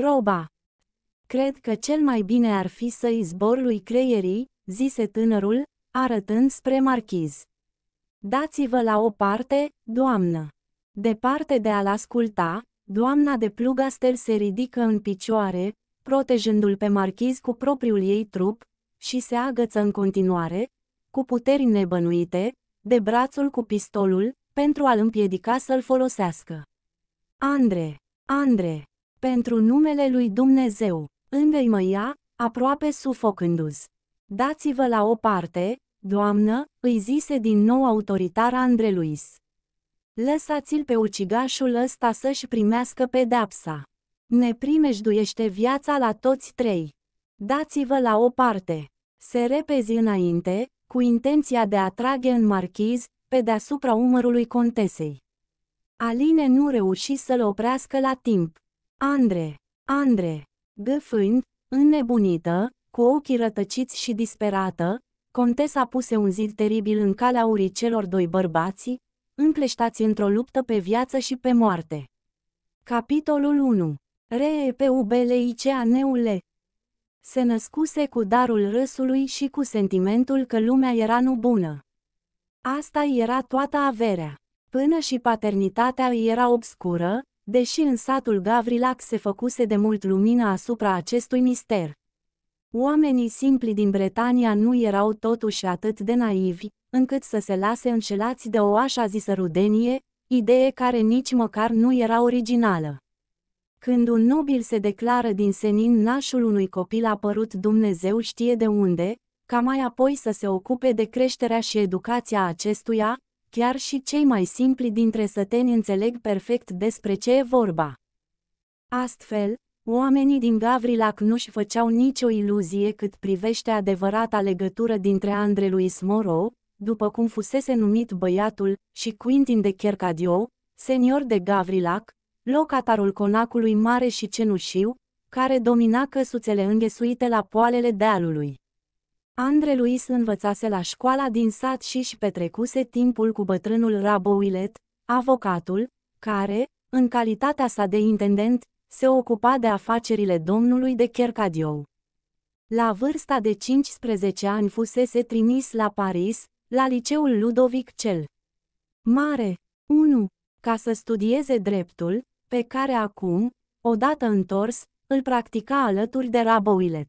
Roba. Cred că cel mai bine ar fi să-i zbor lui creierii, zise tânărul, arătând spre marchiz. Dați-vă la o parte, doamnă. Departe de a-l asculta, doamna de plugastel se ridică în picioare, protejându-l pe marchiz cu propriul ei trup, și se agăță în continuare, cu puteri nebănuite, de brațul cu pistolul, pentru a-l împiedica să-l folosească. Andre, Andre, pentru numele lui Dumnezeu, îndăimăia, aproape sufocându s Dați-vă la o parte, doamnă, îi zise din nou autoritar Andre Luis. Lăsați-l pe ucigașul ăsta să-și primească pedepsa. Ne primejduiește viața la toți trei. Dați-vă la o parte. Se repezi înainte, cu intenția de a trage în marchiz, pe deasupra umărului contesei. Aline nu reuși să-l oprească la timp. Andre, Andre, gâfând, înnebunită, cu ochii rătăciți și disperată, contesa puse un zid teribil în calea urii celor doi bărbați, încleștați într-o luptă pe viață și pe moarte. Capitolul 1. neule. Se născuse cu darul râsului și cu sentimentul că lumea era nu bună. Asta era toată averea. Până și paternitatea îi era obscură, deși în satul Gavrilac se făcuse de mult lumină asupra acestui mister. Oamenii simpli din Bretania nu erau totuși atât de naivi, încât să se lase înșelați de o așa zisă rudenie, idee care nici măcar nu era originală. Când un nobil se declară din senin nașul unui copil apărut Dumnezeu știe de unde, ca mai apoi să se ocupe de creșterea și educația acestuia, chiar și cei mai simpli dintre săteni înțeleg perfect despre ce e vorba. Astfel, oamenii din Gavrilac nu-și făceau nicio iluzie cât privește adevărata legătură dintre Andre Louis Moreau, după cum fusese numit băiatul, și Quintin de Chercadio, senior de Gavrilac, locatarul conacului mare și cenușiu, care domina căsuțele înghesuite la poalele dealului. Andre Luis învățase la școala din sat și își petrecuse timpul cu bătrânul Rabouillet, avocatul, care, în calitatea sa de intendent, se ocupa de afacerile domnului de Chercadio. La vârsta de 15 ani fusese trimis la Paris, la liceul Ludovic cel Mare 1, ca să studieze dreptul, pe care acum, odată întors, îl practica alături de Rabouillet.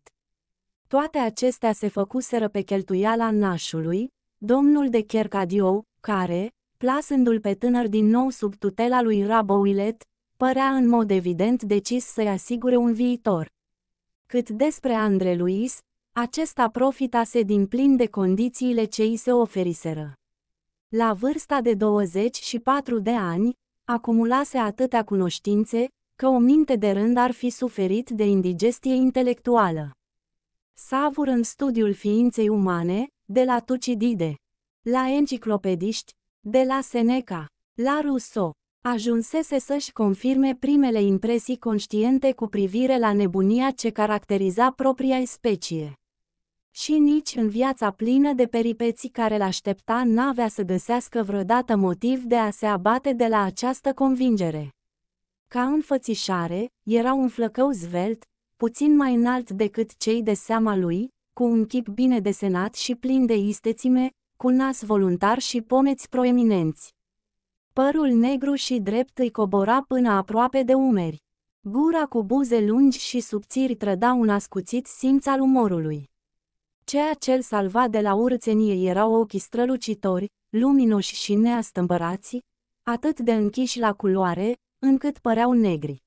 Toate acestea se făcuseră pe cheltuiala nașului, domnul de Chercadio, care, plasându-l pe tânăr din nou sub tutela lui Rabouillet, părea în mod evident decis să-i asigure un viitor. Cât despre Andre Luis, acesta profitase din plin de condițiile ce îi se oferiseră. La vârsta de 24 de ani, acumulase atâtea cunoștințe, că o minte de rând ar fi suferit de indigestie intelectuală. Savur în studiul ființei umane, de la Tucidide, la enciclopediști, de la Seneca, la Rousseau, ajunsese să-și confirme primele impresii conștiente cu privire la nebunia ce caracteriza propria specie. Și nici în viața plină de peripeții care l-aștepta n-avea să găsească vreodată motiv de a se abate de la această convingere. Ca înfățișare, era un flăcău zvelt, puțin mai înalt decât cei de seama lui, cu un chip bine desenat și plin de istețime, cu nas voluntar și pomeți proeminenți. Părul negru și drept îi cobora până aproape de umeri. Gura cu buze lungi și subțiri trăda un ascuțit simț al umorului. Ceea ce îl salva de la urțenie erau ochii strălucitori, luminoși și neastâmbărați, atât de închiși la culoare, încât păreau negri.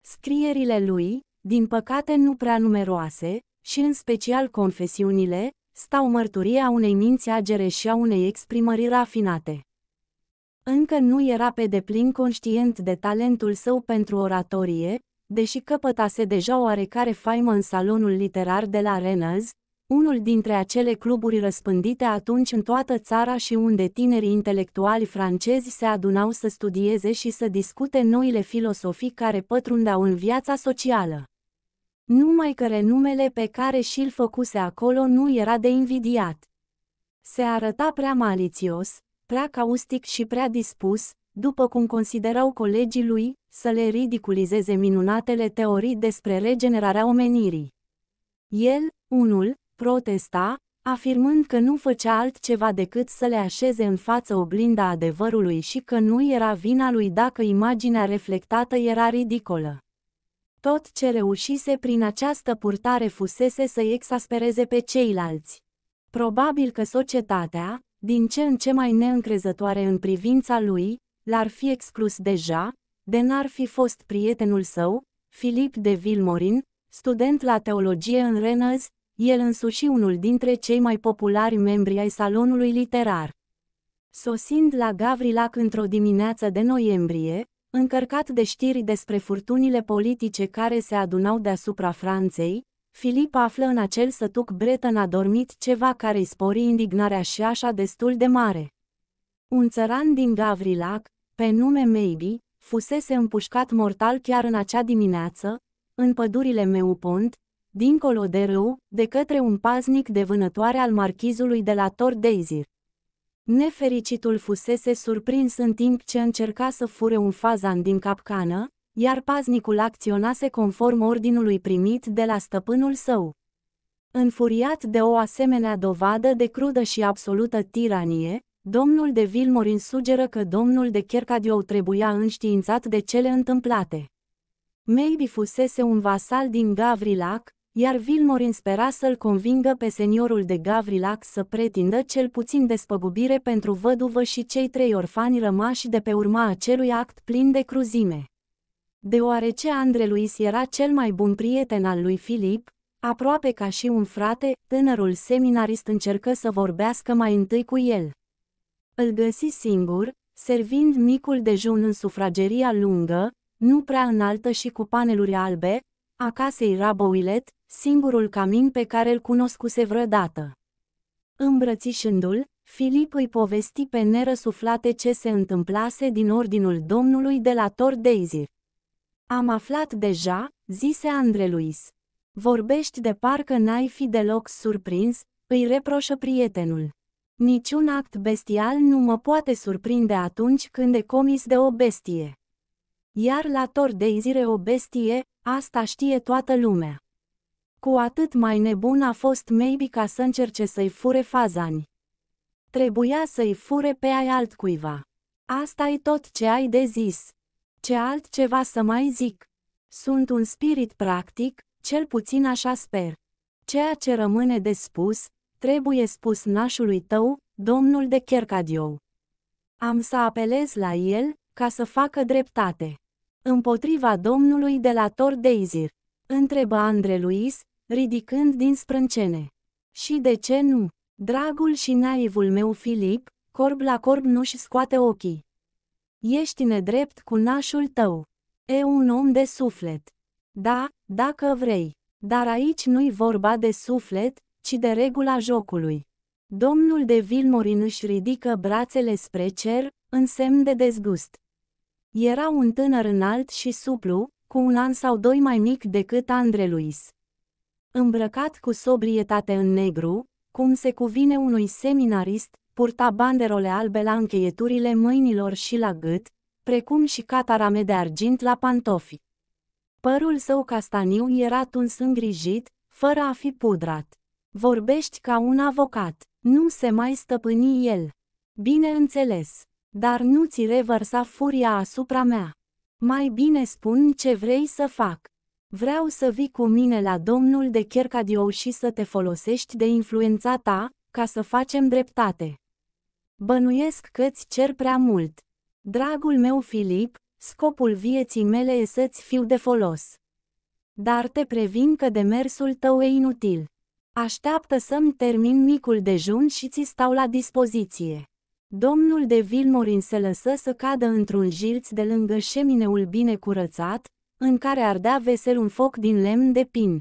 Scrierile lui, din păcate nu prea numeroase, și în special confesiunile, stau mărturia unei minți agere și a unei exprimări rafinate. Încă nu era pe deplin conștient de talentul său pentru oratorie, deși căpătase deja oarecare faimă în salonul literar de la Rennes, unul dintre acele cluburi răspândite atunci în toată țara și unde tinerii intelectuali francezi se adunau să studieze și să discute noile filosofii care pătrundeau în viața socială. Numai că renumele pe care și-l făcuse acolo nu era de invidiat. Se arăta prea malițios, prea caustic și prea dispus, după cum considerau colegii lui, să le ridiculizeze minunatele teorii despre regenerarea omenirii. El, unul, protesta, afirmând că nu făcea altceva decât să le așeze în față oglinda adevărului și că nu era vina lui dacă imaginea reflectată era ridicolă. Tot ce reușise prin această purtare fusese să-i exaspereze pe ceilalți. Probabil că societatea, din ce în ce mai neîncrezătoare în privința lui, l-ar fi exclus deja, de n-ar fi fost prietenul său, Filip de Vilmorin, student la teologie în Rennes, el însuși unul dintre cei mai populari membri ai salonului literar. Sosind la Gavrilac într-o dimineață de noiembrie, încărcat de știri despre furtunile politice care se adunau deasupra Franței, Filip află în acel sătuc breton adormit ceva care îi spori indignarea și așa destul de mare. Un țăran din Gavrilac, pe nume Maybe, fusese împușcat mortal chiar în acea dimineață, în pădurile Meupont, dincolo de râu, de către un paznic de vânătoare al marchizului de la Tor Deizir. Nefericitul fusese surprins în timp ce încerca să fure un fazan din capcană, iar paznicul acționase conform ordinului primit de la stăpânul său. Înfuriat de o asemenea dovadă de crudă și absolută tiranie, domnul de Vilmorin sugeră că domnul de Chercadio trebuia înștiințat de cele întâmplate. Maybe fusese un vasal din Gavrilac, iar Vilmorin spera să-l convingă pe seniorul de Gavrilac să pretindă cel puțin despăgubire pentru văduvă și cei trei orfani rămași de pe urma acelui act plin de cruzime. Deoarece Andre Luis era cel mai bun prieten al lui Filip, aproape ca și un frate, tânărul seminarist încercă să vorbească mai întâi cu el. Îl găsi singur, servind micul dejun în sufrageria lungă, nu prea înaltă și cu paneluri albe, a casei Rabowilet, singurul camin pe care îl cunoscuse vreodată. Îmbrățișându-l, Filip îi povesti pe nerăsuflate ce se întâmplase din ordinul domnului de la Tor Daisy. Am aflat deja, zise Andre Luis. Vorbești de parcă n-ai fi deloc surprins, îi reproșă prietenul. Niciun act bestial nu mă poate surprinde atunci când e comis de o bestie. Iar la Tor Daisy o bestie, asta știe toată lumea. Cu atât mai nebun a fost Maybe ca să încerce să-i fure fazani. Trebuia să-i fure pe ai altcuiva. asta e tot ce ai de zis. Ce altceva să mai zic? Sunt un spirit practic, cel puțin așa sper. Ceea ce rămâne de spus, trebuie spus nașului tău, domnul de Chercadiou. Am să apelez la el, ca să facă dreptate. Împotriva domnului de la Tor Deizir. Întrebă Andre Luis, ridicând din sprâncene. Și de ce nu? Dragul și naivul meu Filip, corb la corb nu-și scoate ochii. Ești nedrept cu nașul tău. E un om de suflet. Da, dacă vrei. Dar aici nu-i vorba de suflet, ci de regula jocului. Domnul de Vilmorin își ridică brațele spre cer, în semn de dezgust. Era un tânăr înalt și suplu, cu un an sau doi mai mic decât Andre Luis îmbrăcat cu sobrietate în negru, cum se cuvine unui seminarist, purta banderole albe la încheieturile mâinilor și la gât, precum și catarame de argint la pantofi. Părul său castaniu era tuns îngrijit, fără a fi pudrat. Vorbești ca un avocat, nu se mai stăpâni el. Bine înțeles, dar nu ți revărsa furia asupra mea. Mai bine spun ce vrei să fac. Vreau să vii cu mine la domnul de Chercadiou și să te folosești de influența ta, ca să facem dreptate. Bănuiesc că-ți cer prea mult. Dragul meu Filip, scopul vieții mele e să-ți fiu de folos. Dar te previn că demersul tău e inutil. Așteaptă să-mi termin micul dejun și ți stau la dispoziție. Domnul de Vilmorin se lăsă să cadă într-un jilț de lângă șemineul bine curățat, în care ardea vesel un foc din lemn de pin.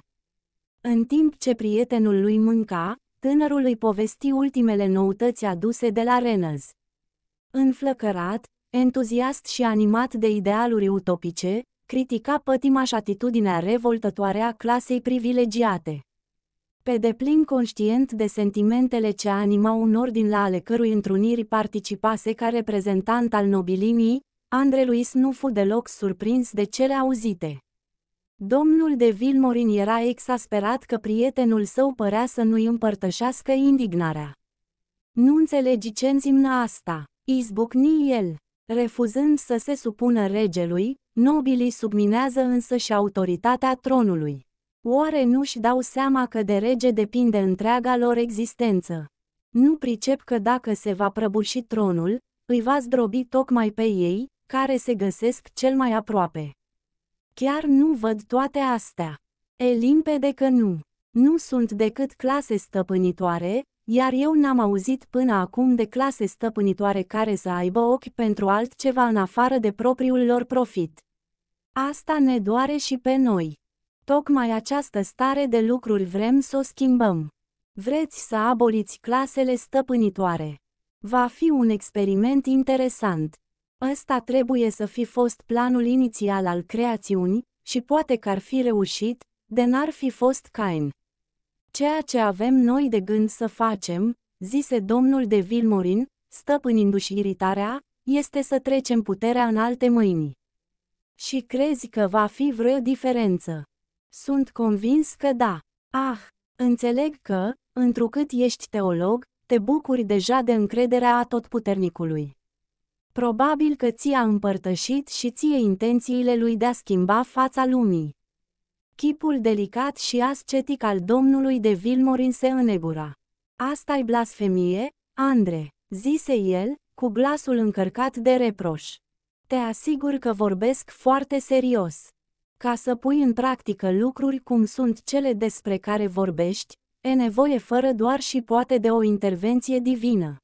În timp ce prietenul lui mânca, tânărul îi povesti ultimele noutăți aduse de la Reynolds. Înflăcărat, entuziast și animat de idealuri utopice, critica pătimaș atitudinea revoltătoare a clasei privilegiate. Pe deplin conștient de sentimentele ce animau un ordin la ale cărui întruniri participase ca reprezentant al nobilimii, Andre Luis nu fu deloc surprins de cele auzite. Domnul de Vilmorin era exasperat că prietenul său părea să nu-i împărtășească indignarea. Nu înțelegi ce înzimnă asta, izbucni el. Refuzând să se supună regelui, nobilii subminează însă și autoritatea tronului. Oare nu-și dau seama că de rege depinde întreaga lor existență? Nu pricep că dacă se va prăbuși tronul, îi va zdrobi tocmai pe ei, care se găsesc cel mai aproape. Chiar nu văd toate astea. E limpede că nu. Nu sunt decât clase stăpânitoare, iar eu n-am auzit până acum de clase stăpânitoare care să aibă ochi pentru altceva în afară de propriul lor profit. Asta ne doare și pe noi. Tocmai această stare de lucruri vrem să o schimbăm. Vreți să aboliți clasele stăpânitoare. Va fi un experiment interesant. Ăsta trebuie să fi fost planul inițial al creațiunii și poate că ar fi reușit, de n-ar fi fost Cain. Ceea ce avem noi de gând să facem, zise domnul de Vilmorin, stăpânindu-și iritarea, este să trecem puterea în alte mâini. Și crezi că va fi vreo diferență? Sunt convins că da. Ah, înțeleg că, întrucât ești teolog, te bucuri deja de încrederea atotputernicului. Probabil că ți-a împărtășit și ție intențiile lui de a schimba fața lumii. Chipul delicat și ascetic al domnului de Vilmorin se înegura. Asta-i blasfemie, Andre, zise el, cu glasul încărcat de reproș. Te asigur că vorbesc foarte serios. Ca să pui în practică lucruri cum sunt cele despre care vorbești, e nevoie fără doar și poate de o intervenție divină.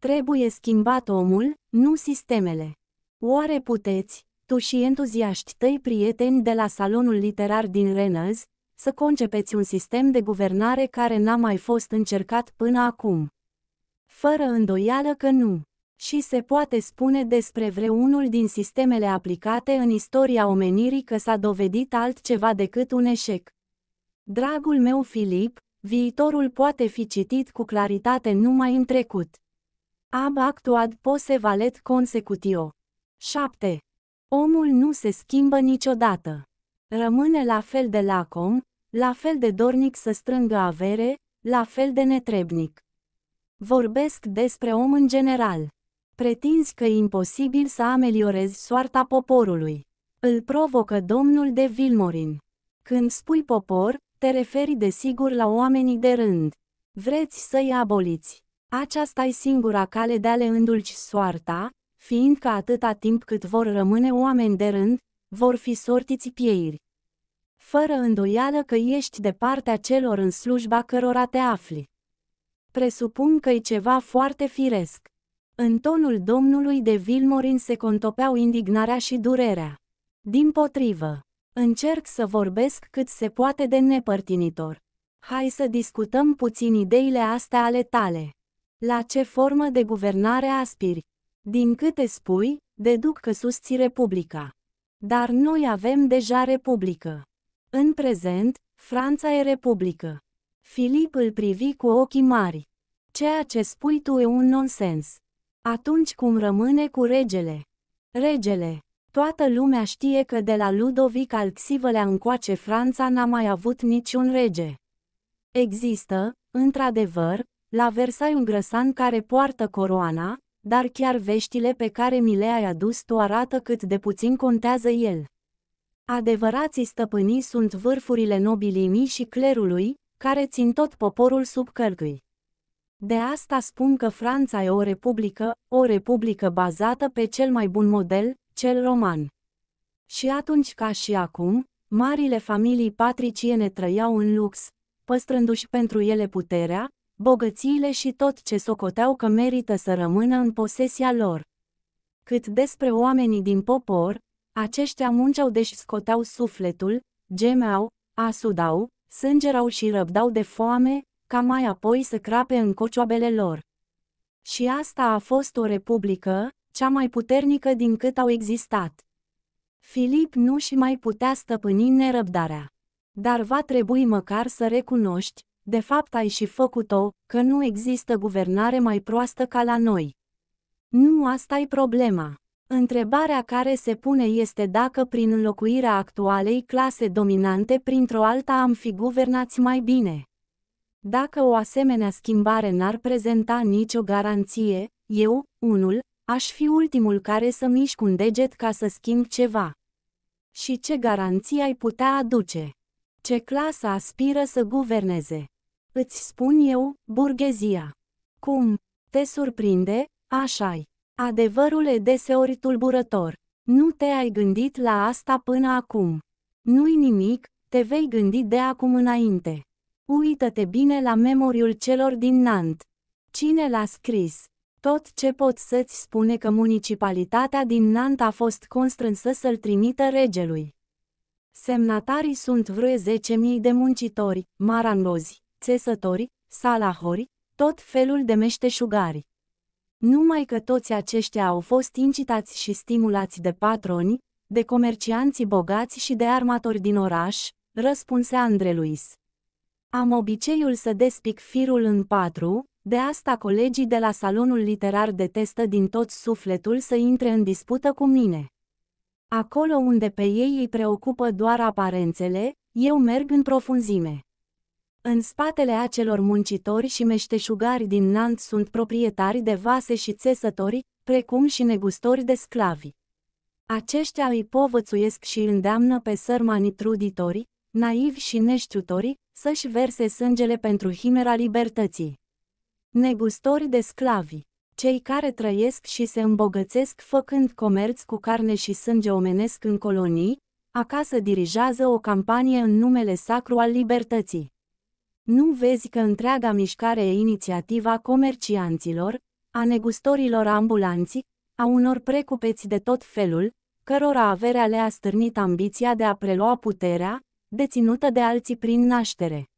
Trebuie schimbat omul, nu sistemele. Oare puteți, tu și entuziaști tăi prieteni de la salonul literar din Renăz, să concepeți un sistem de guvernare care n-a mai fost încercat până acum? Fără îndoială că nu. Și se poate spune despre vreunul din sistemele aplicate în istoria omenirii că s-a dovedit altceva decât un eșec. Dragul meu Filip, viitorul poate fi citit cu claritate numai în trecut. Ab actuat pose valet consecutio. 7. Omul nu se schimbă niciodată. Rămâne la fel de lacom, la fel de dornic să strângă avere, la fel de netrebnic. Vorbesc despre om în general. Pretinzi că e imposibil să ameliorezi soarta poporului. Îl provocă domnul de Vilmorin. Când spui popor, te referi desigur la oamenii de rând. Vreți să-i aboliți. Aceasta e singura cale de a le îndulci soarta, fiindcă atâta timp cât vor rămâne oameni de rând, vor fi sortiți pieiri. Fără îndoială că ești de partea celor în slujba cărora te afli. Presupun că e ceva foarte firesc. În tonul domnului de Vilmorin se contopeau indignarea și durerea. Din potrivă, încerc să vorbesc cât se poate de nepărtinitor. Hai să discutăm puțin ideile astea ale tale. La ce formă de guvernare aspiri? Din câte spui, deduc că susții Republica. Dar noi avem deja Republică. În prezent, Franța e Republică. Filip îl privi cu ochii mari. Ceea ce spui tu e un nonsens. Atunci cum rămâne cu regele? Regele, toată lumea știe că de la Ludovic al Xivălea încoace Franța n-a mai avut niciun rege. Există, într-adevăr, la Versailles un grăsan care poartă coroana, dar chiar veștile pe care mi le-ai adus tu arată cât de puțin contează el. Adevărații stăpânii sunt vârfurile nobilimii și clerului, care țin tot poporul sub cărgâi. De asta spun că Franța e o republică, o republică bazată pe cel mai bun model, cel roman. Și atunci ca și acum, marile familii patriciene trăiau în lux, păstrându-și pentru ele puterea, bogățiile și tot ce socoteau că merită să rămână în posesia lor. Cât despre oamenii din popor, aceștia munceau deși scoteau sufletul, gemeau, asudau, sângerau și răbdau de foame, ca mai apoi să crape în cocioabele lor. Și asta a fost o republică, cea mai puternică din cât au existat. Filip nu și mai putea stăpâni nerăbdarea. Dar va trebui măcar să recunoști, de fapt ai și făcut-o, că nu există guvernare mai proastă ca la noi. Nu asta e problema. Întrebarea care se pune este dacă prin înlocuirea actualei clase dominante printr-o alta am fi guvernați mai bine. Dacă o asemenea schimbare n-ar prezenta nicio garanție, eu, unul, aș fi ultimul care să mișc un deget ca să schimb ceva. Și ce garanții ai putea aduce? Ce clasă aspiră să guverneze? Îți spun eu, burghezia. Cum? Te surprinde? Așa-i. Adevărul e deseori tulburător. Nu te-ai gândit la asta până acum. Nu-i nimic, te vei gândi de acum înainte. Uită-te bine la memoriul celor din Nant. Cine l-a scris? Tot ce pot să-ți spune că municipalitatea din Nant a fost constrânsă să-l trimită regelui. Semnatarii sunt vreo 10.000 de muncitori, maranlozi țesători, salahori, tot felul de meșteșugari. Numai că toți aceștia au fost incitați și stimulați de patroni, de comercianții bogați și de armatori din oraș, răspunse Luis. Am obiceiul să despic firul în patru, de asta colegii de la salonul literar detestă din tot sufletul să intre în dispută cu mine. Acolo unde pe ei îi preocupă doar aparențele, eu merg în profunzime. În spatele acelor muncitori și meșteșugari din Nant sunt proprietari de vase și țesători, precum și negustori de sclavi. Aceștia îi povățuiesc și îndeamnă pe sărmanii truditori, naivi și neștiutori, să-și verse sângele pentru himera libertății. Negustori de sclavi cei care trăiesc și se îmbogățesc făcând comerț cu carne și sânge omenesc în colonii, acasă dirijează o campanie în numele sacru al libertății. Nu vezi că întreaga mișcare e inițiativa comercianților, a negustorilor ambulanți, a unor precupeți de tot felul, cărora averea le-a stârnit ambiția de a prelua puterea, deținută de alții prin naștere.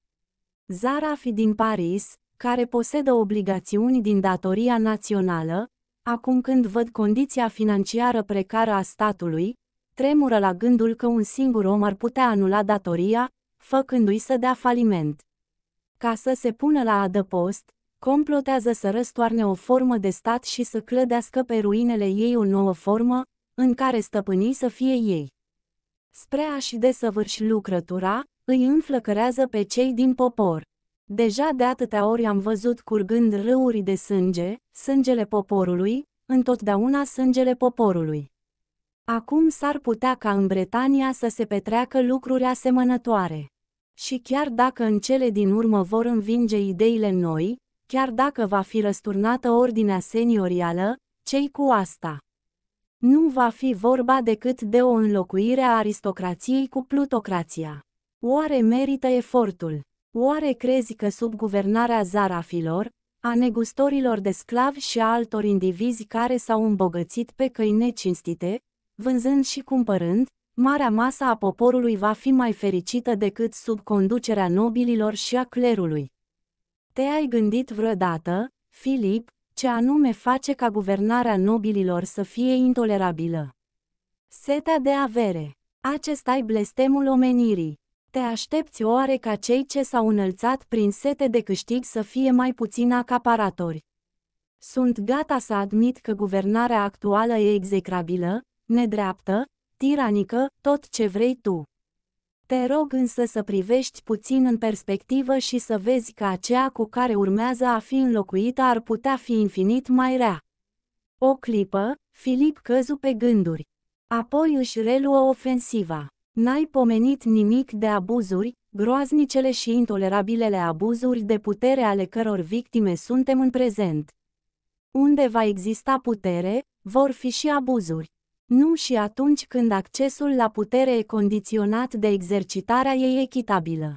Zara fi din Paris, care posedă obligațiuni din datoria națională, acum când văd condiția financiară precară a statului, tremură la gândul că un singur om ar putea anula datoria, făcându-i să dea faliment ca să se pună la adăpost, complotează să răstoarne o formă de stat și să clădească pe ruinele ei o nouă formă, în care stăpânii să fie ei. Spre a-și desăvârși lucrătura, îi înflăcărează pe cei din popor. Deja de atâtea ori am văzut curgând râuri de sânge, sângele poporului, întotdeauna sângele poporului. Acum s-ar putea ca în Bretania să se petreacă lucruri asemănătoare. Și chiar dacă în cele din urmă vor învinge ideile noi, chiar dacă va fi răsturnată ordinea seniorială, cei cu asta? Nu va fi vorba decât de o înlocuire a aristocrației cu plutocrația. Oare merită efortul? Oare crezi că sub guvernarea zarafilor, a negustorilor de sclavi și a altor indivizi care s-au îmbogățit pe căi necinstite, vânzând și cumpărând, marea masă a poporului va fi mai fericită decât sub conducerea nobililor și a clerului. Te-ai gândit vreodată, Filip, ce anume face ca guvernarea nobililor să fie intolerabilă? Seta de avere. Acesta-i blestemul omenirii. Te aștepți oare ca cei ce s-au înălțat prin sete de câștig să fie mai puțin acaparatori? Sunt gata să admit că guvernarea actuală e execrabilă, nedreaptă, tiranică, tot ce vrei tu. Te rog însă să privești puțin în perspectivă și să vezi că aceea cu care urmează a fi înlocuită ar putea fi infinit mai rea. O clipă, Filip căzu pe gânduri. Apoi își reluă ofensiva. N-ai pomenit nimic de abuzuri, groaznicele și intolerabilele abuzuri de putere ale căror victime suntem în prezent. Unde va exista putere, vor fi și abuzuri nu și atunci când accesul la putere e condiționat de exercitarea ei echitabilă.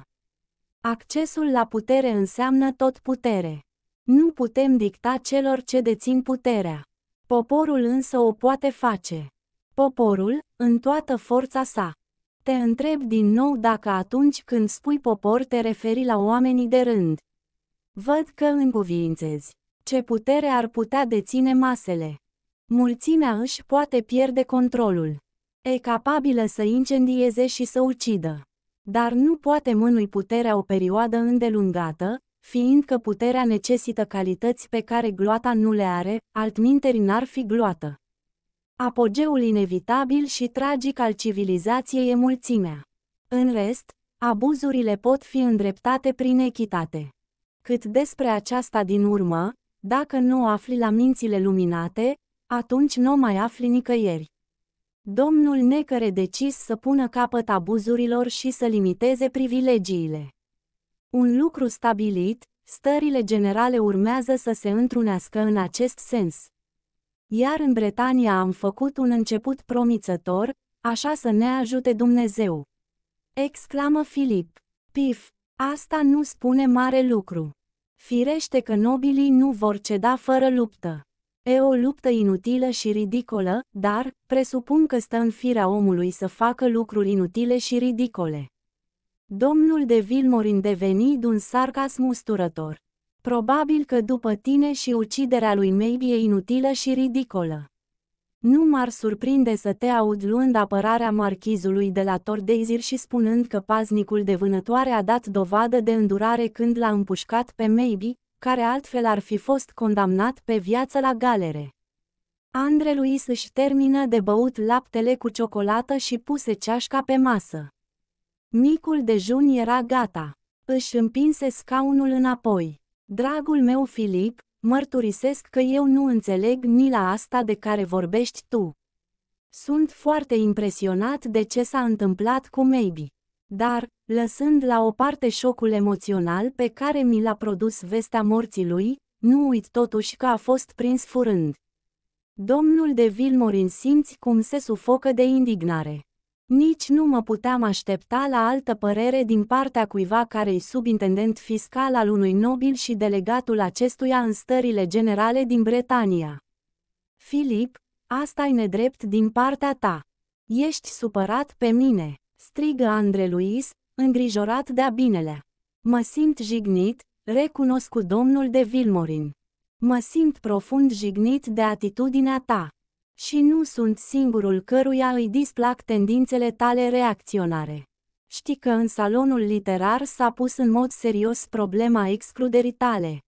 Accesul la putere înseamnă tot putere. Nu putem dicta celor ce dețin puterea. Poporul însă o poate face. Poporul, în toată forța sa. Te întreb din nou dacă atunci când spui popor te referi la oamenii de rând. Văd că încuviințezi. Ce putere ar putea deține masele? Mulțimea își poate pierde controlul. E capabilă să incendieze și să ucidă. Dar nu poate mânui puterea o perioadă îndelungată, fiindcă puterea necesită calități pe care gloata nu le are, altminteri n-ar fi gloată. Apogeul inevitabil și tragic al civilizației e mulțimea. În rest, abuzurile pot fi îndreptate prin echitate. Cât despre aceasta din urmă, dacă nu o afli la mințile luminate, atunci nu mai afli nicăieri. Domnul Necăre decis să pună capăt abuzurilor și să limiteze privilegiile. Un lucru stabilit, stările generale urmează să se întrunească în acest sens. Iar în Bretania am făcut un început promițător, așa să ne ajute Dumnezeu. Exclamă Filip. Pif, asta nu spune mare lucru. Firește că nobilii nu vor ceda fără luptă. E o luptă inutilă și ridicolă, dar, presupun că stă în firea omului să facă lucruri inutile și ridicole. Domnul de Vilmorin deveni un sarcasm musturător. Probabil că după tine și uciderea lui Maybe e inutilă și ridicolă. Nu m-ar surprinde să te aud luând apărarea marchizului de la Tordezir și spunând că paznicul de vânătoare a dat dovadă de îndurare când l-a împușcat pe Maybe, care altfel ar fi fost condamnat pe viață la galere. Andre Luis își termină de băut laptele cu ciocolată și puse ceașca pe masă. Micul dejun era gata. Își împinse scaunul înapoi. Dragul meu Filip, mărturisesc că eu nu înțeleg mila asta de care vorbești tu. Sunt foarte impresionat de ce s-a întâmplat cu Maybe. Dar, lăsând la o parte șocul emoțional pe care mi l-a produs vestea morții lui, nu uit totuși că a fost prins furând. Domnul de Vilmorin simți cum se sufocă de indignare. Nici nu mă puteam aștepta la altă părere din partea cuiva care-i subintendent fiscal al unui nobil și delegatul acestuia în stările generale din Bretania. Filip, asta e nedrept din partea ta. Ești supărat pe mine strigă Andre Luis, îngrijorat de-a binele. Mă simt jignit, recunosc cu domnul de Vilmorin. Mă simt profund jignit de atitudinea ta. Și nu sunt singurul căruia îi displac tendințele tale reacționare. Știi că în salonul literar s-a pus în mod serios problema excluderii tale.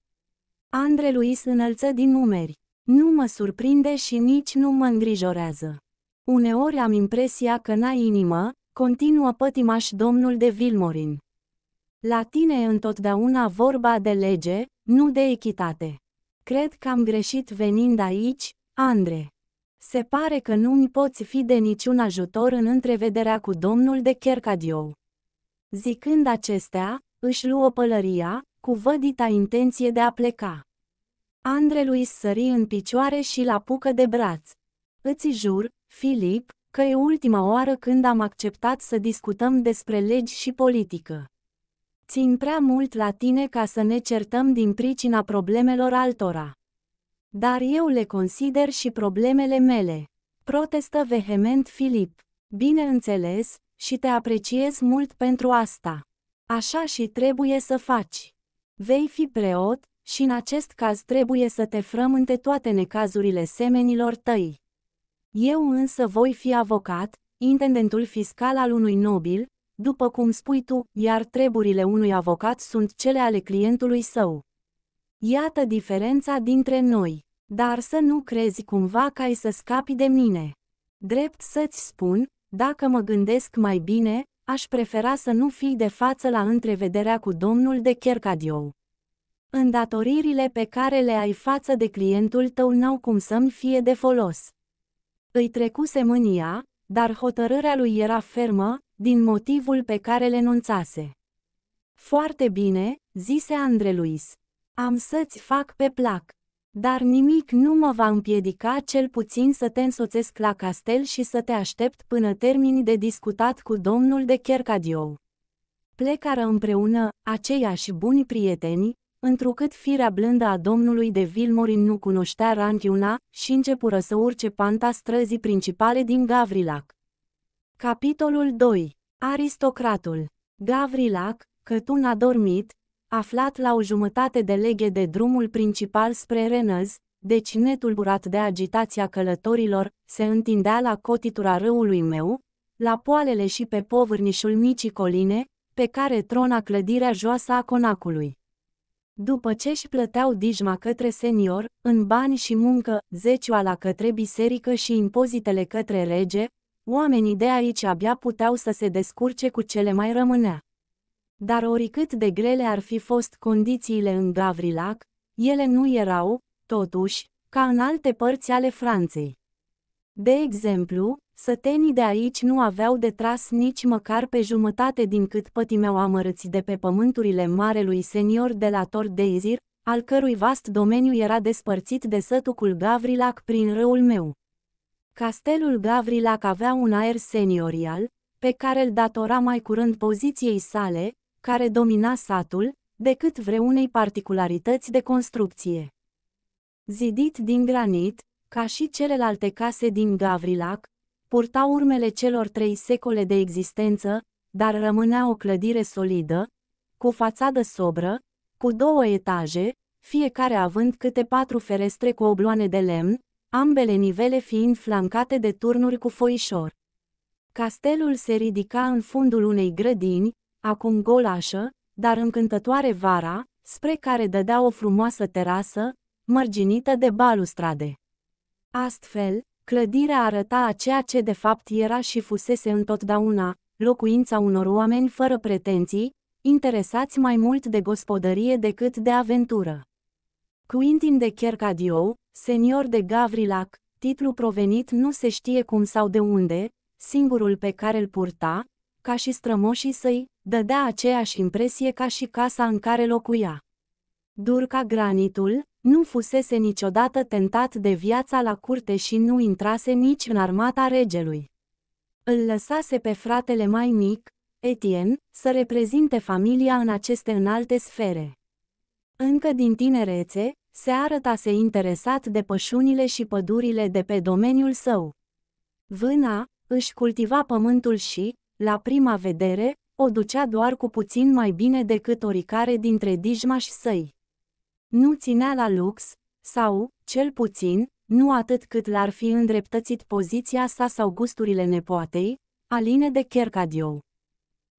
Andre Luis înălță din numeri. Nu mă surprinde și nici nu mă îngrijorează. Uneori am impresia că n-ai inimă, Continuă pătimaș domnul de Vilmorin. La tine e întotdeauna vorba de lege, nu de echitate. Cred că am greșit venind aici, Andre. Se pare că nu-mi poți fi de niciun ajutor în întrevederea cu domnul de Chercadiou. Zicând acestea, își luă pălăria, cu vădita intenție de a pleca. Andre lui sări în picioare și l pucă de braț. Îți jur, Filip, că e ultima oară când am acceptat să discutăm despre legi și politică. Țin prea mult la tine ca să ne certăm din pricina problemelor altora. Dar eu le consider și problemele mele. Protestă vehement Filip. Bineînțeles, și te apreciez mult pentru asta. Așa și trebuie să faci. Vei fi preot, și în acest caz trebuie să te frământe toate necazurile semenilor tăi. Eu însă voi fi avocat, intendentul fiscal al unui nobil, după cum spui tu, iar treburile unui avocat sunt cele ale clientului său. Iată diferența dintre noi, dar să nu crezi cumva că ai să scapi de mine. Drept să-ți spun, dacă mă gândesc mai bine, aș prefera să nu fii de față la întrevederea cu domnul de Chercadiou. Îndatoririle pe care le ai față de clientul tău n-au cum să-mi fie de folos. Îi trecuse mânia, dar hotărârea lui era fermă, din motivul pe care le nunțase. Foarte bine, zise Andre Luis. Am să-ți fac pe plac. Dar nimic nu mă va împiedica cel puțin să te însoțesc la castel și să te aștept până termini de discutat cu domnul de Chercadiou plecară împreună, aceiași buni prieteni, întrucât firea blândă a domnului de Vilmorin nu cunoștea ranchiuna și începură să urce panta străzii principale din Gavrilac. Capitolul 2. Aristocratul Gavrilac, Cătun adormit, aflat la o jumătate de leghe de drumul principal spre Renăz, deci netulburat de agitația călătorilor, se întindea la cotitura râului meu, la poalele și pe povârnișul micii coline, pe care trona clădirea joasă a conacului. După ce își plăteau dijma către senior, în bani și muncă, zecioala către biserică și impozitele către rege, oamenii de aici abia puteau să se descurce cu cele mai rămânea. Dar oricât de grele ar fi fost condițiile în Gavrilac, ele nu erau, totuși, ca în alte părți ale Franței. De exemplu, Sătenii de aici nu aveau de tras nici măcar pe jumătate din cât pătimeau amărâți de pe pământurile marelui senior de la Tor Deizir, al cărui vast domeniu era despărțit de sătucul Gavrilac prin râul meu. Castelul Gavrilac avea un aer seniorial, pe care îl datora mai curând poziției sale, care domina satul, decât vreunei particularități de construcție. Zidit din granit, ca și celelalte case din Gavrilac, purta urmele celor trei secole de existență, dar rămânea o clădire solidă, cu fațadă sobră, cu două etaje, fiecare având câte patru ferestre cu obloane de lemn, ambele nivele fiind flancate de turnuri cu foișor. Castelul se ridica în fundul unei grădini, acum golașă, dar încântătoare vara, spre care dădea o frumoasă terasă, mărginită de balustrade. Astfel, Clădirea arăta a ceea ce de fapt era și fusese întotdeauna, locuința unor oameni fără pretenții, interesați mai mult de gospodărie decât de aventură. Quintin de Chercadio, senior de Gavrilac, titlu provenit nu se știe cum sau de unde, singurul pe care îl purta, ca și strămoșii săi, dădea aceeași impresie ca și casa în care locuia. Durca Granitul, nu fusese niciodată tentat de viața la curte și nu intrase nici în armata regelui. Îl lăsase pe fratele mai mic, Etienne, să reprezinte familia în aceste înalte sfere. Încă din tinerețe, se arătase interesat de pășunile și pădurile de pe domeniul său. Vâna își cultiva pământul și, la prima vedere, o ducea doar cu puțin mai bine decât oricare dintre dijmași săi. Nu ținea la lux, sau, cel puțin, nu atât cât l-ar fi îndreptățit poziția sa sau gusturile nepoatei, Aline de Kercadio.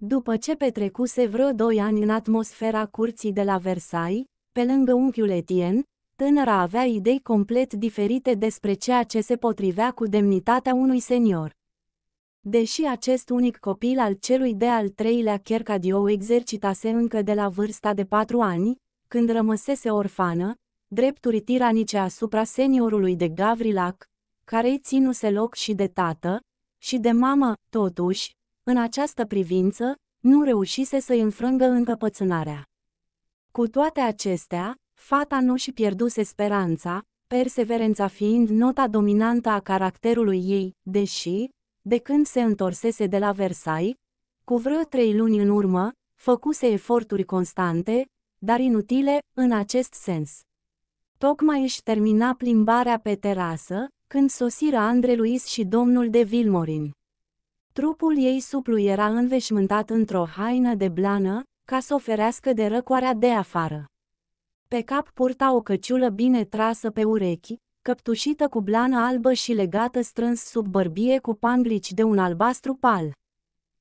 După ce petrecuse vreo doi ani în atmosfera curții de la Versailles, pe lângă unchiul Etienne, tânăra avea idei complet diferite despre ceea ce se potrivea cu demnitatea unui senior. Deși acest unic copil al celui de al treilea Kercadio exercitase încă de la vârsta de patru ani, când rămăsese orfană, drepturi tiranice asupra seniorului de Gavrilac, care-i ținuse loc și de tată, și de mamă, totuși, în această privință, nu reușise să-i înfrângă încăpățânarea. Cu toate acestea, fata nu și pierduse speranța, perseverența fiind nota dominantă a caracterului ei, deși, de când se întorsese de la Versailles, cu vreo trei luni în urmă, făcuse eforturi constante, dar inutile, în acest sens. Tocmai își termina plimbarea pe terasă, când sosiră Andre Luis și domnul de Vilmorin. Trupul ei suplu era înveșmântat într-o haină de blană, ca să oferească de răcoarea de afară. Pe cap purta o căciulă bine trasă pe urechi, căptușită cu blană albă și legată strâns sub bărbie cu panglici de un albastru pal.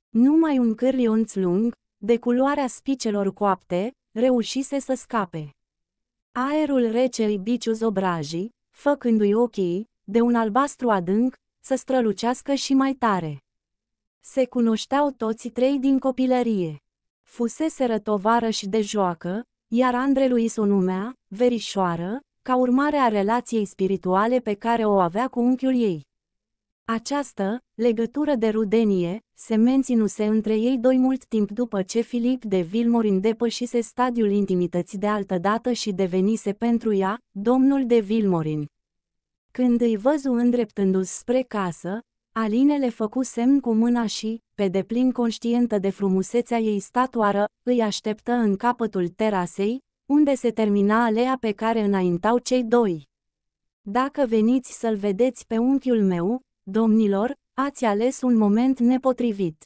Numai un cârlionț lung, de culoarea spicelor coapte, reușise să scape. Aerul rece îi biciu obrajii, făcându-i ochii, de un albastru adânc, să strălucească și mai tare. Se cunoșteau toți trei din copilărie. rătovară și de joacă, iar Andrelui o numea, verișoară, ca urmare a relației spirituale pe care o avea cu unchiul ei. Această legătură de rudenie se menținuse între ei doi mult timp după ce Filip de Vilmorin îndepășise stadiul intimității de altădată și devenise pentru ea, domnul de Vilmorin. Când îi văzu îndreptându-se spre casă, Aline le făcu semn cu mâna și, pe deplin conștientă de frumusețea ei statuară, îi așteptă în capătul terasei, unde se termina alea pe care înaintau cei doi. Dacă veniți să-l vedeți pe unchiul meu, domnilor, Ați ales un moment nepotrivit.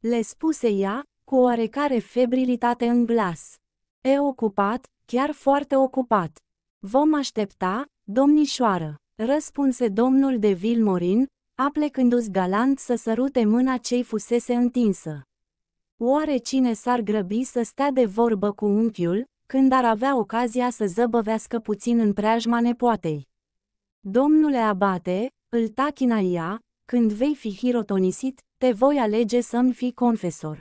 Le spuse ea, cu oarecare febrilitate în glas. E ocupat, chiar foarte ocupat. Vom aștepta, domnișoară, răspunse domnul de Vilmorin, aplecându-ți galant să sărute mâna cei fusese întinsă. Oare cine s-ar grăbi să stea de vorbă cu unchiul, când ar avea ocazia să zăbăvească puțin în preajma nepoatei? Domnule abate, îl tachina ea, când vei fi hirotonisit, te voi alege să-mi fii confesor.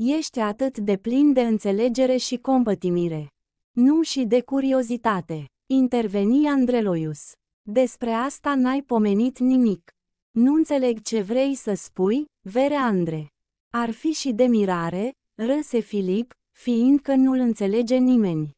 Ești atât de plin de înțelegere și compătimire. Nu și de curiozitate, interveni Andreloius. Despre asta n-ai pomenit nimic. Nu înțeleg ce vrei să spui, vere Andre. Ar fi și de mirare, râse Filip, fiindcă nu-l înțelege nimeni.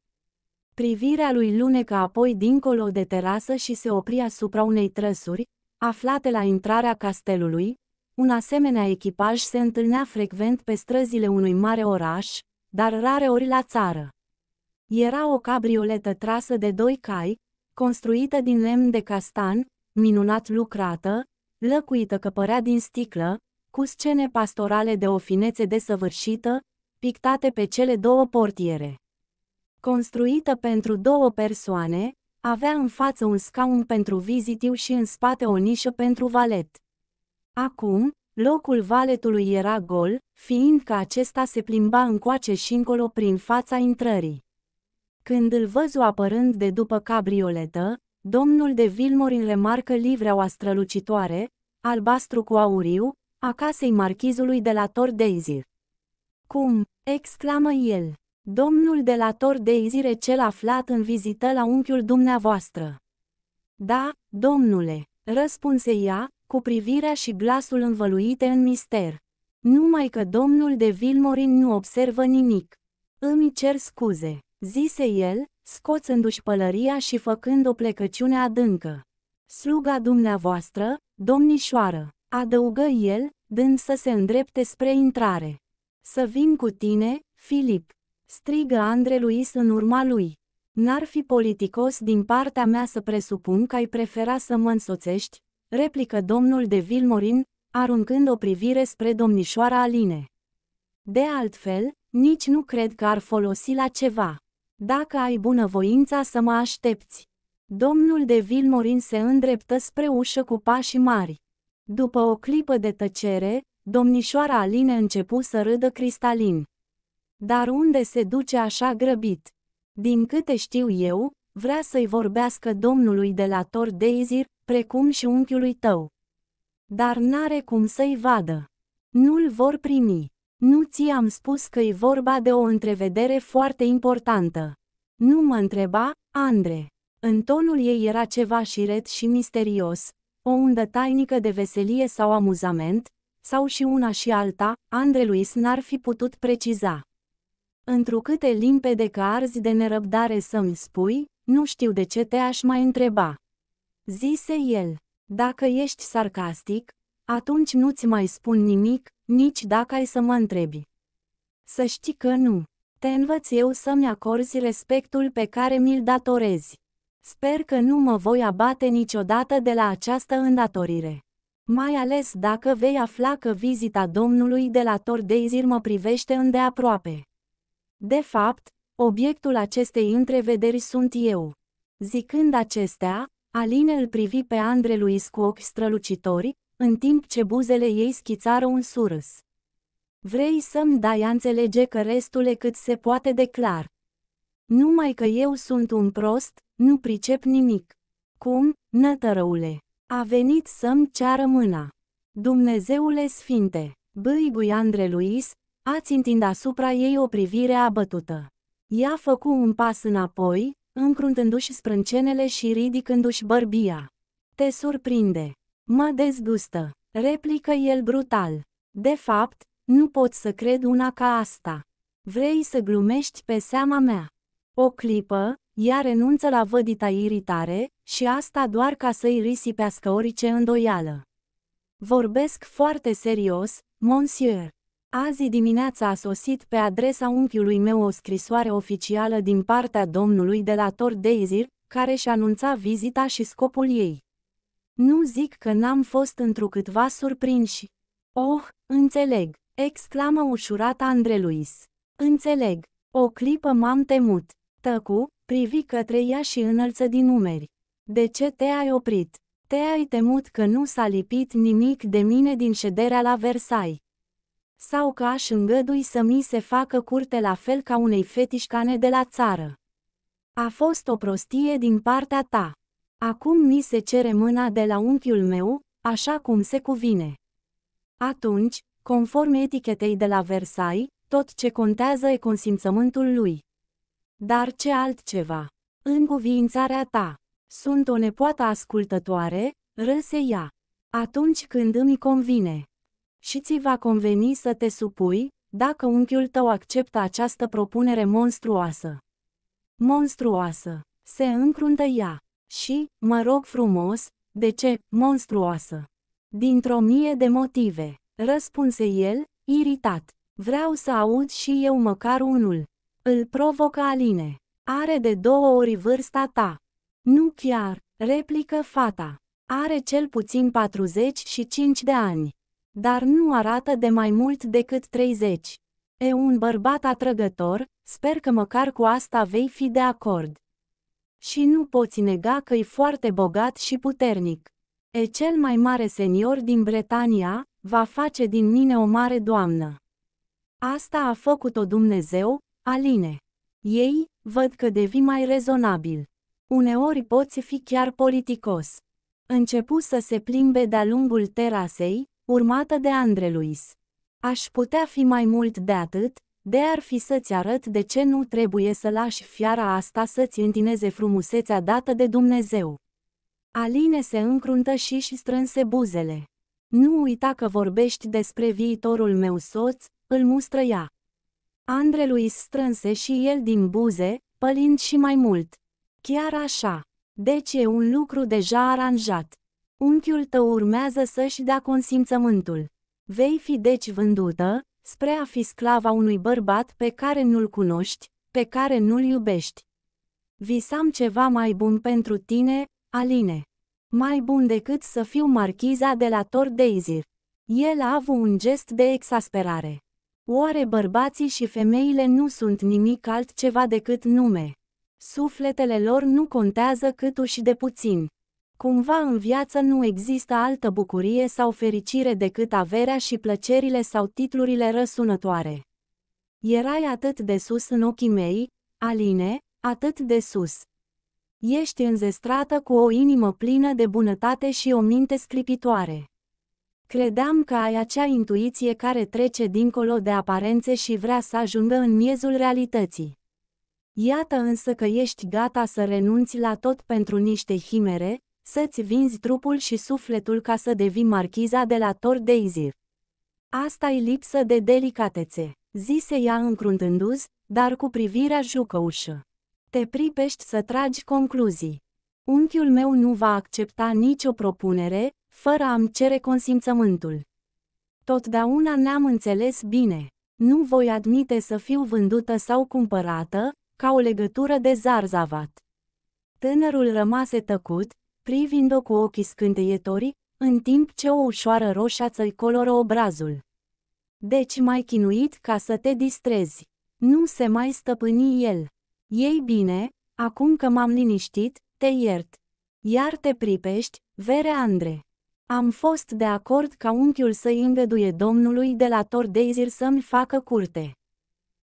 Privirea lui lunecă apoi dincolo de terasă și se opri asupra unei trăsuri, Aflate la intrarea castelului, un asemenea echipaj se întâlnea frecvent pe străzile unui mare oraș, dar rare ori la țară. Era o cabrioletă trasă de doi cai, construită din lemn de castan, minunat lucrată, lăcuită că părea din sticlă, cu scene pastorale de o finețe desăvârșită, pictate pe cele două portiere. Construită pentru două persoane, avea în față un scaun pentru vizitiu și în spate o nișă pentru valet. Acum, locul valetului era gol, fiindcă acesta se plimba încoace și încolo prin fața intrării. Când îl văzu apărând de după cabrioletă, domnul de Vilmorin remarcă livreaua strălucitoare, albastru cu auriu, a casei marchizului de la Tor Daisy. Cum, exclamă el, Domnul de la Tor de Izire cel aflat în vizită la unchiul dumneavoastră. Da, domnule, răspunse ea, cu privirea și glasul învăluite în mister. Numai că domnul de Vilmorin nu observă nimic. Îmi cer scuze, zise el, scoțându-și pălăria și făcând o plecăciune adâncă. Sluga dumneavoastră, domnișoară, adăugă el, dând să se îndrepte spre intrare. Să vin cu tine, Filip strigă Andre Luis în urma lui. N-ar fi politicos din partea mea să presupun că ai prefera să mă însoțești, replică domnul de Vilmorin, aruncând o privire spre domnișoara Aline. De altfel, nici nu cred că ar folosi la ceva. Dacă ai bunăvoința să mă aștepți. Domnul de Vilmorin se îndreptă spre ușă cu pași mari. După o clipă de tăcere, domnișoara Aline începu să râdă cristalin. Dar unde se duce așa grăbit? Din câte știu eu, vrea să-i vorbească domnului de la Tor Deizir, precum și unchiului tău. Dar n-are cum să-i vadă. Nu-l vor primi. Nu ți-am spus că i vorba de o întrevedere foarte importantă. Nu mă întreba, Andre. În tonul ei era ceva șiret și misterios, o undă tainică de veselie sau amuzament, sau și una și alta, Andre Luis n-ar fi putut preciza întrucât e limpede că arzi de nerăbdare să-mi spui, nu știu de ce te-aș mai întreba. Zise el, dacă ești sarcastic, atunci nu-ți mai spun nimic, nici dacă ai să mă întrebi. Să știi că nu. Te învăț eu să-mi acorzi respectul pe care mi-l datorezi. Sper că nu mă voi abate niciodată de la această îndatorire. Mai ales dacă vei afla că vizita domnului de la Tordezir mă privește îndeaproape. De fapt, obiectul acestei întrevederi sunt eu. Zicând acestea, Aline îl privi pe Andre Luis cu ochi strălucitori, în timp ce buzele ei schițară un surâs. Vrei să-mi dai a înțelege că restul e cât se poate de clar. Numai că eu sunt un prost, nu pricep nimic. Cum, nătărăule? A venit să-mi ceară mâna. Dumnezeule Sfinte, băigui Andre Luis, a țintind asupra ei o privire abătută. Ea făcu un pas înapoi, încruntându-și sprâncenele și ridicându-și bărbia. Te surprinde. Mă dezgustă. Replică el brutal. De fapt, nu pot să cred una ca asta. Vrei să glumești pe seama mea. O clipă, ea renunță la vădita iritare, și asta doar ca să-i risipească orice îndoială. Vorbesc foarte serios, monsieur. Azi dimineața a sosit pe adresa unchiului meu o scrisoare oficială din partea domnului de la Tor Deizir, care și anunța vizita și scopul ei. Nu zic că n-am fost întrucâtva surprinși. Oh, înțeleg, exclamă ușurat Andre Luis. Înțeleg. O clipă m-am temut. Tăcu, privi către ea și înălță din umeri. De ce te-ai oprit? Te-ai temut că nu s-a lipit nimic de mine din șederea la Versailles. Sau că aș îngădui să mi se facă curte la fel ca unei fetișcane de la țară. A fost o prostie din partea ta. Acum mi se cere mâna de la unchiul meu, așa cum se cuvine. Atunci, conform etichetei de la Versailles, tot ce contează e consimțământul lui. Dar ce altceva? În cuvințarea ta, sunt o nepoată ascultătoare, râse ea. Atunci când îmi convine și ți va conveni să te supui, dacă unchiul tău acceptă această propunere monstruoasă. Monstruoasă, se încruntă ea. Și, mă rog frumos, de ce, monstruoasă? Dintr-o mie de motive, răspunse el, iritat. Vreau să aud și eu măcar unul. Îl provocă Aline. Are de două ori vârsta ta. Nu chiar, replică fata. Are cel puțin 45 de ani dar nu arată de mai mult decât 30. E un bărbat atrăgător, sper că măcar cu asta vei fi de acord. Și nu poți nega că e foarte bogat și puternic. E cel mai mare senior din Bretania, va face din mine o mare doamnă. Asta a făcut-o Dumnezeu, Aline. Ei, văd că devii mai rezonabil. Uneori poți fi chiar politicos. Începu să se plimbe de-a lungul terasei, urmată de Andre Luis. Aș putea fi mai mult de atât, de ar fi să-ți arăt de ce nu trebuie să lași fiara asta să-ți întineze frumusețea dată de Dumnezeu. Aline se încruntă și și strânse buzele. Nu uita că vorbești despre viitorul meu soț, îl mustră ea. Andre Luis strânse și el din buze, pălind și mai mult. Chiar așa. Deci e un lucru deja aranjat. Unchiul tău urmează să-și dea consimțământul. Vei fi deci vândută, spre a fi sclava unui bărbat pe care nu-l cunoști, pe care nu-l iubești. Visam ceva mai bun pentru tine, Aline. Mai bun decât să fiu marchiza de la Tor Deizir. El a avut un gest de exasperare. Oare bărbații și femeile nu sunt nimic altceva decât nume? Sufletele lor nu contează cât uși de puțin. Cumva în viață nu există altă bucurie sau fericire decât averea și plăcerile sau titlurile răsunătoare. Erai atât de sus în ochii mei, Aline, atât de sus. Ești înzestrată cu o inimă plină de bunătate și o minte sclipitoare. Credeam că ai acea intuiție care trece dincolo de aparențe și vrea să ajungă în miezul realității. Iată însă că ești gata să renunți la tot pentru niște himere, să-ți vinzi trupul și sufletul ca să devii marchiza de la Tor Deizir. asta e lipsă de delicatețe, zise ea încruntându-s, dar cu privirea jucăușă. Te pripești să tragi concluzii. Unchiul meu nu va accepta nicio propunere, fără a-mi cere consimțământul. Totdeauna ne-am înțeles bine. Nu voi admite să fiu vândută sau cumpărată, ca o legătură de zarzavat. Tânărul rămase tăcut, privind-o cu ochii scânteietori, în timp ce o ușoară roșață îi coloră obrazul. Deci mai chinuit ca să te distrezi. Nu se mai stăpâni el. Ei bine, acum că m-am liniștit, te iert. Iar te pripești, vere Andre. Am fost de acord ca unchiul să-i îngăduie domnului de la Tordeizir să-mi facă curte.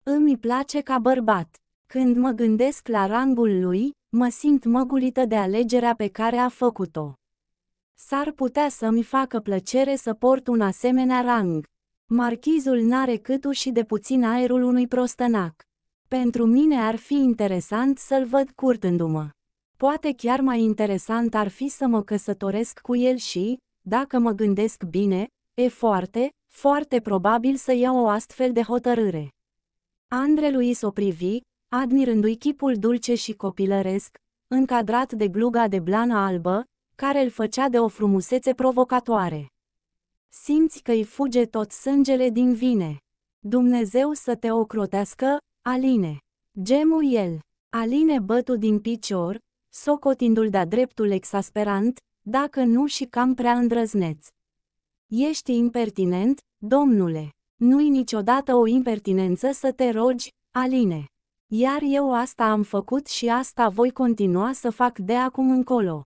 Îmi place ca bărbat. Când mă gândesc la rangul lui, Mă simt măgulită de alegerea pe care a făcut-o. S-ar putea să-mi facă plăcere să port un asemenea rang. Marchizul n-are câtul și de puțin aerul unui prostănac. Pentru mine ar fi interesant să-l văd curtându-mă. Poate chiar mai interesant ar fi să mă căsătoresc cu el și, dacă mă gândesc bine, e foarte, foarte probabil să iau o astfel de hotărâre. Andre s o privi, admirându-i chipul dulce și copilăresc, încadrat de gluga de blană albă, care îl făcea de o frumusețe provocatoare. Simți că îi fuge tot sângele din vine. Dumnezeu să te ocrotească, Aline. Gemu el. Aline bătu din picior, socotindu-l de-a dreptul exasperant, dacă nu și cam prea îndrăzneț. Ești impertinent, domnule. Nu-i niciodată o impertinență să te rogi, Aline. Iar eu asta am făcut și asta voi continua să fac de acum încolo.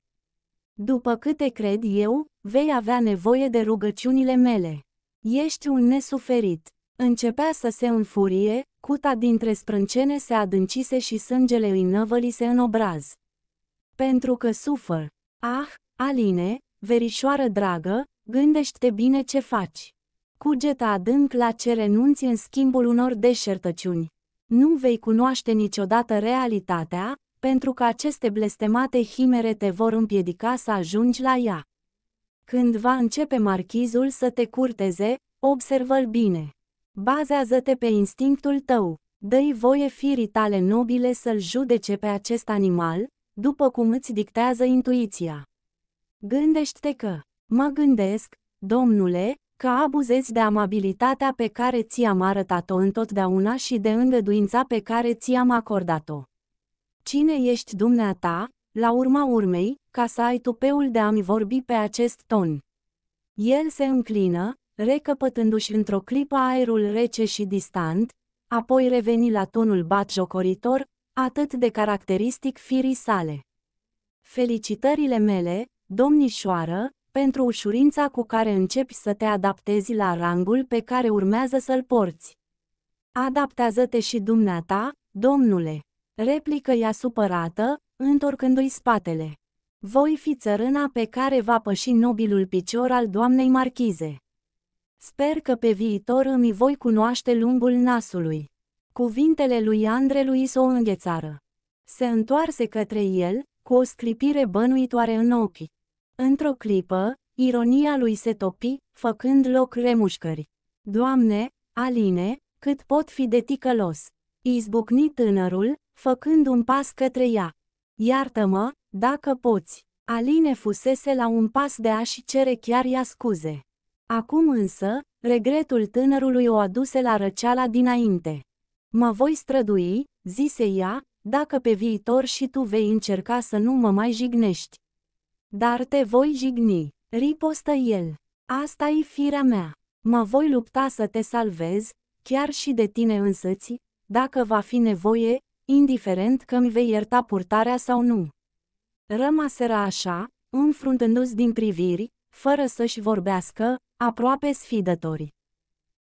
După câte cred eu, vei avea nevoie de rugăciunile mele. Ești un nesuferit. Începea să se înfurie, cuta dintre sprâncene se adâncise și sângele îi năvălise în obraz. Pentru că sufăr. Ah, Aline, verișoară dragă, gândește-te bine ce faci. Cugeta adânc la ce renunți în schimbul unor deșertăciuni. Nu vei cunoaște niciodată realitatea, pentru că aceste blestemate himere te vor împiedica să ajungi la ea. Când va începe marchizul să te curteze, observă-l bine. Bazează-te pe instinctul tău. Dă-i voie firii tale nobile să-l judece pe acest animal, după cum îți dictează intuiția. Gândește-te că, mă gândesc, domnule, că abuzezi de amabilitatea pe care ți-am arătat-o întotdeauna și de îngăduința pe care ți-am acordat-o. Cine ești dumneata, la urma urmei, ca să ai tupeul de a-mi vorbi pe acest ton? El se înclină, recăpătându-și într-o clipă aerul rece și distant, apoi reveni la tonul batjocoritor, atât de caracteristic firii sale. Felicitările mele, domnișoară, pentru ușurința cu care începi să te adaptezi la rangul pe care urmează să-l porți. Adaptează-te și dumneata, domnule, replică ea supărată, întorcându-i spatele. Voi fi țărâna pe care va păși nobilul picior al doamnei marchize. Sper că pe viitor îmi voi cunoaște lungul nasului. Cuvintele lui Andre s o înghețară. Se întoarse către el, cu o sclipire bănuitoare în ochi. Într-o clipă, ironia lui se topi, făcând loc remușcări. Doamne, Aline, cât pot fi de ticălos! Izbucni tânărul, făcând un pas către ea. Iartă-mă, dacă poți! Aline fusese la un pas de a-și cere chiar ea scuze. Acum însă, regretul tânărului o aduse la răceala dinainte. Mă voi strădui, zise ea, dacă pe viitor și tu vei încerca să nu mă mai jignești. Dar te voi jigni, ripostă el. asta e firea mea. Mă voi lupta să te salvez, chiar și de tine însăți, dacă va fi nevoie, indiferent că mi vei ierta purtarea sau nu. Rămaseră așa, înfruntându-ți din priviri, fără să-și vorbească, aproape sfidători.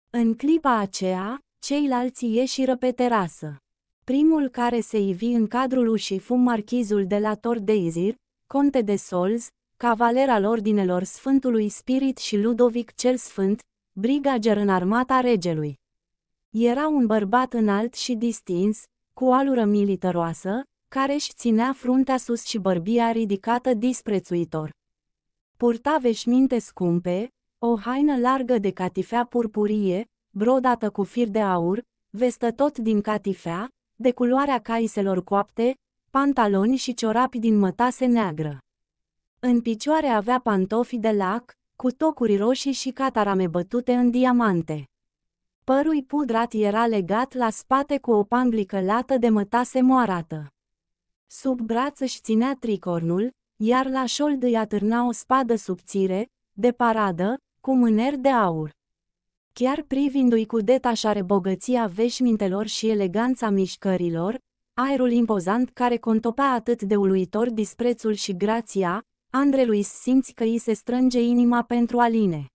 În clipa aceea, ceilalți ieșiră pe terasă. Primul care se ivi în cadrul ușii fu marchizul de la Tordezir, conte de Solz, cavaler al ordinelor Sfântului Spirit și Ludovic cel Sfânt, brigager în armata regelui. Era un bărbat înalt și distins, cu alură militaroasă, care își ținea fruntea sus și bărbia ridicată disprețuitor. Purta veșminte scumpe, o haină largă de catifea purpurie, brodată cu fir de aur, vestă tot din catifea, de culoarea caiselor coapte, pantaloni și ciorapi din mătase neagră. În picioare avea pantofi de lac, cu tocuri roșii și catarame bătute în diamante. Părul pudrat era legat la spate cu o panglică lată de mătase moarată. Sub braț își ținea tricornul, iar la șold îi atârna o spadă subțire, de paradă, cu mâner de aur. Chiar privindu-i cu detașare bogăția veșmintelor și eleganța mișcărilor, aerul impozant care contopea atât de uluitor disprețul și grația, Andreluis simți că îi se strânge inima pentru Aline.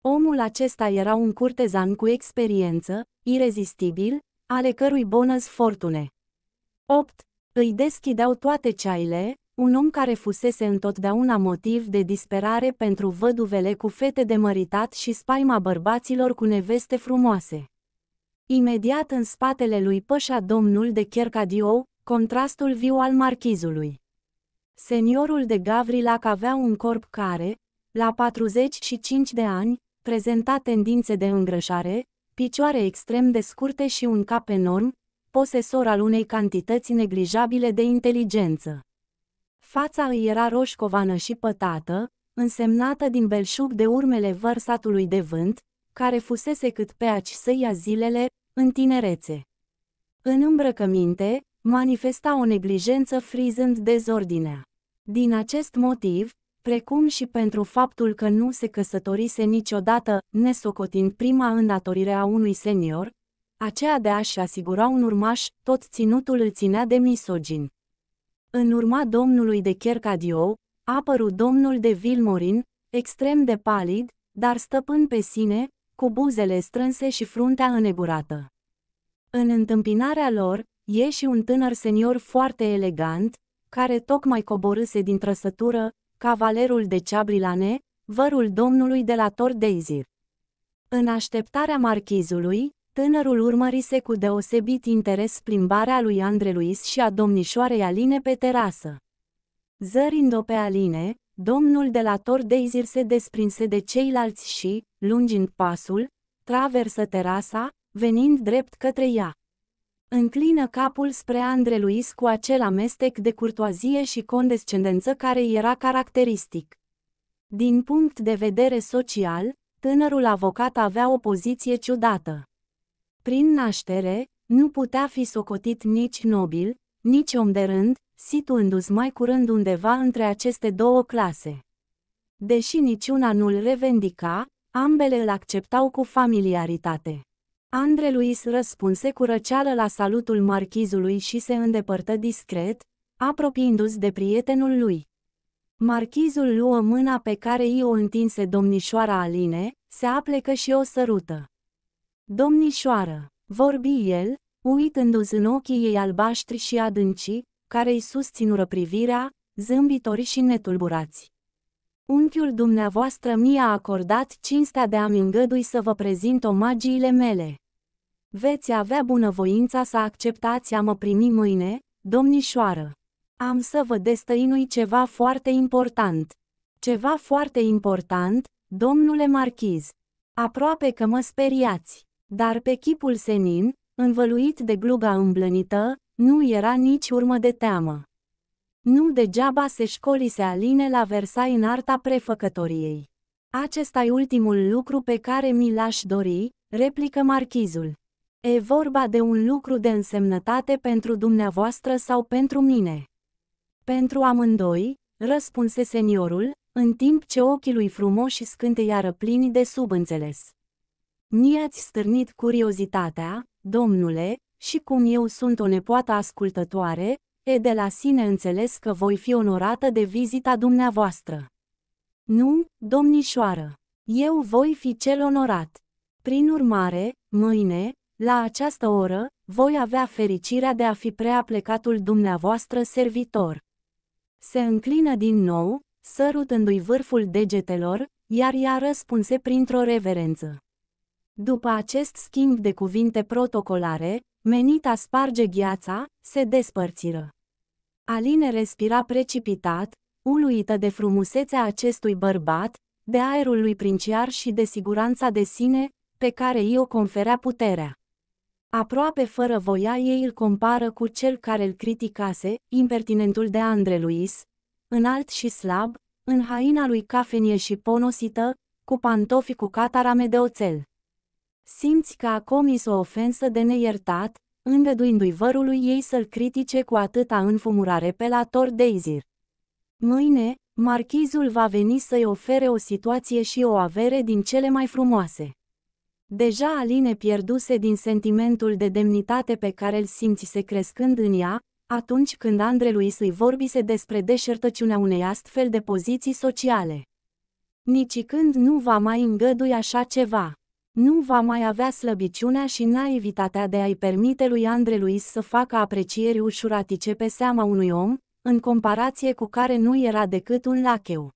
Omul acesta era un curtezan cu experiență, irezistibil, ale cărui bonăs fortune. 8. Îi deschideau toate ceaile, un om care fusese întotdeauna motiv de disperare pentru văduvele cu fete de măritat și spaima bărbaților cu neveste frumoase. Imediat în spatele lui pășa domnul de Chercadio, contrastul viu al marchizului. Seniorul de Gavrilac avea un corp care, la 45 de ani, prezenta tendințe de îngrășare, picioare extrem de scurte și un cap enorm, posesor al unei cantități neglijabile de inteligență. Fața îi era roșcovană și pătată, însemnată din belșug de urmele vărsatului de vânt, care fusese cât pe aci să ia zilele, în tinerețe. În îmbrăcăminte, manifesta o neglijență frizând dezordinea. Din acest motiv, precum și pentru faptul că nu se căsătorise niciodată, nesocotind prima îndatorire a unui senior, aceea de a-și asigura un urmaș, tot ținutul îl ținea de misogin. În urma domnului de Chercadiou, apărut domnul de Vilmorin, extrem de palid, dar stăpân pe sine, cu buzele strânse și fruntea îneburată. În întâmpinarea lor, e și un tânăr senior foarte elegant, care tocmai coborâse din trăsătură, cavalerul de ceabrilane, vărul domnului de la Tor Deizir. În așteptarea marchizului, tânărul urmărise cu deosebit interes plimbarea lui Andre Luis și a domnișoarei Aline pe terasă. Zărind-o pe Aline, Domnul de la Deizir se desprinse de ceilalți și, lungind pasul, traversă terasa, venind drept către ea. Înclină capul spre Luis cu acel amestec de curtoazie și condescendență care era caracteristic. Din punct de vedere social, tânărul avocat avea o poziție ciudată. Prin naștere, nu putea fi socotit nici nobil, nici om de rând, situându-ți mai curând undeva între aceste două clase. Deși niciuna nu-l revendica, ambele îl acceptau cu familiaritate. Andre Luis răspunse cu răceală la salutul marchizului și se îndepărtă discret, apropiindu-se de prietenul lui. Marchizul luă mâna pe care i-o întinse domnișoara Aline, se aplecă și o sărută. Domnișoară, vorbi el, uitându-se în ochii ei albaștri și adânci, care îi susținură privirea, zâmbitori și netulburați. Unchiul dumneavoastră mi-a acordat cinstea de a-mi îngădui să vă prezint omagiile mele. Veți avea bunăvoința să acceptați a mă primi mâine, domnișoară. Am să vă destăinui ceva foarte important. Ceva foarte important, domnule marchiz. Aproape că mă speriați, dar pe chipul senin, învăluit de gluga îmblănită, nu era nici urmă de teamă. Nu degeaba se școlise Aline la Versailles în arta prefăcătoriei. Acesta e ultimul lucru pe care mi l-aș dori, replică marchizul. E vorba de un lucru de însemnătate pentru dumneavoastră sau pentru mine. Pentru amândoi, răspunse seniorul, în timp ce ochii lui frumoși scânteiară plini de subînțeles. Mi-ați stârnit curiozitatea, domnule, și cum eu sunt o nepoată ascultătoare, e de la sine înțeles că voi fi onorată de vizita dumneavoastră. Nu, domnișoară, eu voi fi cel onorat. Prin urmare, mâine, la această oră, voi avea fericirea de a fi preaplecatul dumneavoastră servitor. Se înclină din nou, sărutându-i vârful degetelor, iar ea răspunse printr-o reverență. După acest schimb de cuvinte protocolare, Menita sparge gheața, se despărțiră. Aline respira precipitat, uluită de frumusețea acestui bărbat, de aerul lui princiar și de siguranța de sine, pe care i o conferea puterea. Aproape fără voia ei îl compară cu cel care îl criticase, impertinentul de Andre Luis, înalt și slab, în haina lui cafenie și ponosită, cu pantofi cu catarame de oțel simți că a comis o ofensă de neiertat, îngăduindu-i vărului ei să-l critique cu atâta înfumurare pe la Tor Deizir. Mâine, marchizul va veni să-i ofere o situație și o avere din cele mai frumoase. Deja Aline pierduse din sentimentul de demnitate pe care îl simțise crescând în ea, atunci când Andrelui îi vorbise despre deșertăciunea unei astfel de poziții sociale. Nici când nu va mai îngădui așa ceva. Nu va mai avea slăbiciunea și naivitatea de a-i permite lui Andre Luis să facă aprecieri ușuratice pe seama unui om, în comparație cu care nu era decât un lacheu.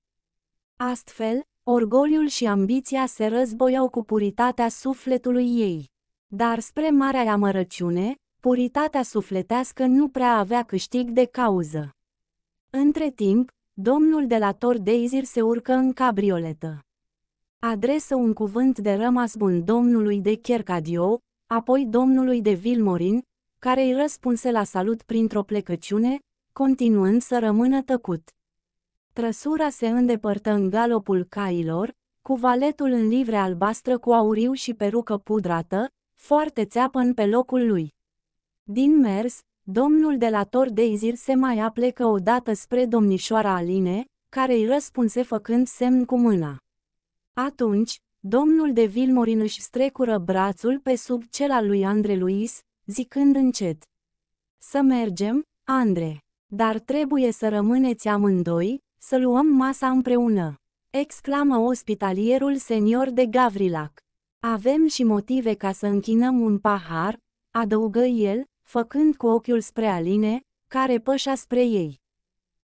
Astfel, orgoliul și ambiția se războiau cu puritatea sufletului ei. Dar spre marea amărăciune, puritatea sufletească nu prea avea câștig de cauză. Între timp, domnul de la Tor Deizir se urcă în cabrioletă. Adresă un cuvânt de rămas bun domnului de Chercadio, apoi domnului de Vilmorin, care îi răspunse la salut printr-o plecăciune, continuând să rămână tăcut. Trăsura se îndepărtă în galopul cailor, cu valetul în livre albastră cu auriu și perucă pudrată, foarte țeapăn pe locul lui. Din mers, domnul de la Tor Deizir se mai aplecă odată spre domnișoara Aline, care îi răspunse făcând semn cu mâna. Atunci, domnul de Vilmorin își strecură brațul pe sub cel al lui Andre Luis, zicând încet. Să mergem, Andre, dar trebuie să rămâneți amândoi, să luăm masa împreună, exclamă ospitalierul senior de Gavrilac. Avem și motive ca să închinăm un pahar, adăugă el, făcând cu ochiul spre Aline, care pășa spre ei.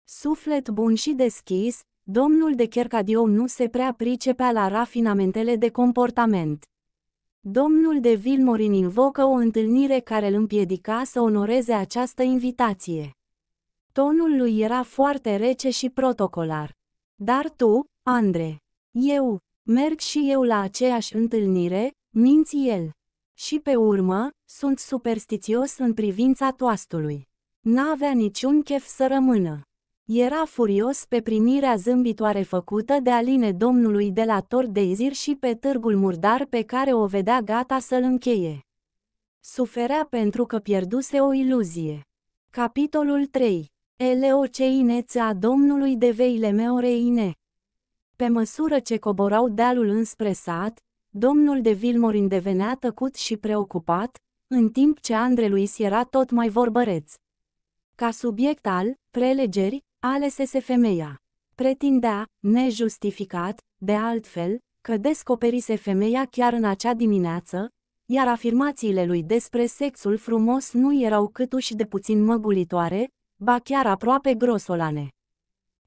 Suflet bun și deschis, Domnul de Chercadiou nu se prea pricepea la rafinamentele de comportament. Domnul de Vilmorin invocă o întâlnire care îl împiedica să onoreze această invitație. Tonul lui era foarte rece și protocolar. Dar tu, Andre, eu, merg și eu la aceeași întâlnire, minți el. Și pe urmă, sunt superstițios în privința toastului. N-avea niciun chef să rămână. Era furios pe primirea zâmbitoare făcută de Aline domnului de la Tor izir și pe târgul murdar pe care o vedea gata să-l încheie. Suferea pentru că pierduse o iluzie. Capitolul 3. Eleoceineța domnului de veile meoreine. Pe măsură ce coborau dealul înspre sat, domnul de Vilmorin devenea tăcut și preocupat, în timp ce Andreluis era tot mai vorbăreț. Ca subiect al prelegeri, alesese femeia. Pretindea, nejustificat, de altfel, că descoperise femeia chiar în acea dimineață, iar afirmațiile lui despre sexul frumos nu erau câtuși de puțin măgulitoare, ba chiar aproape grosolane.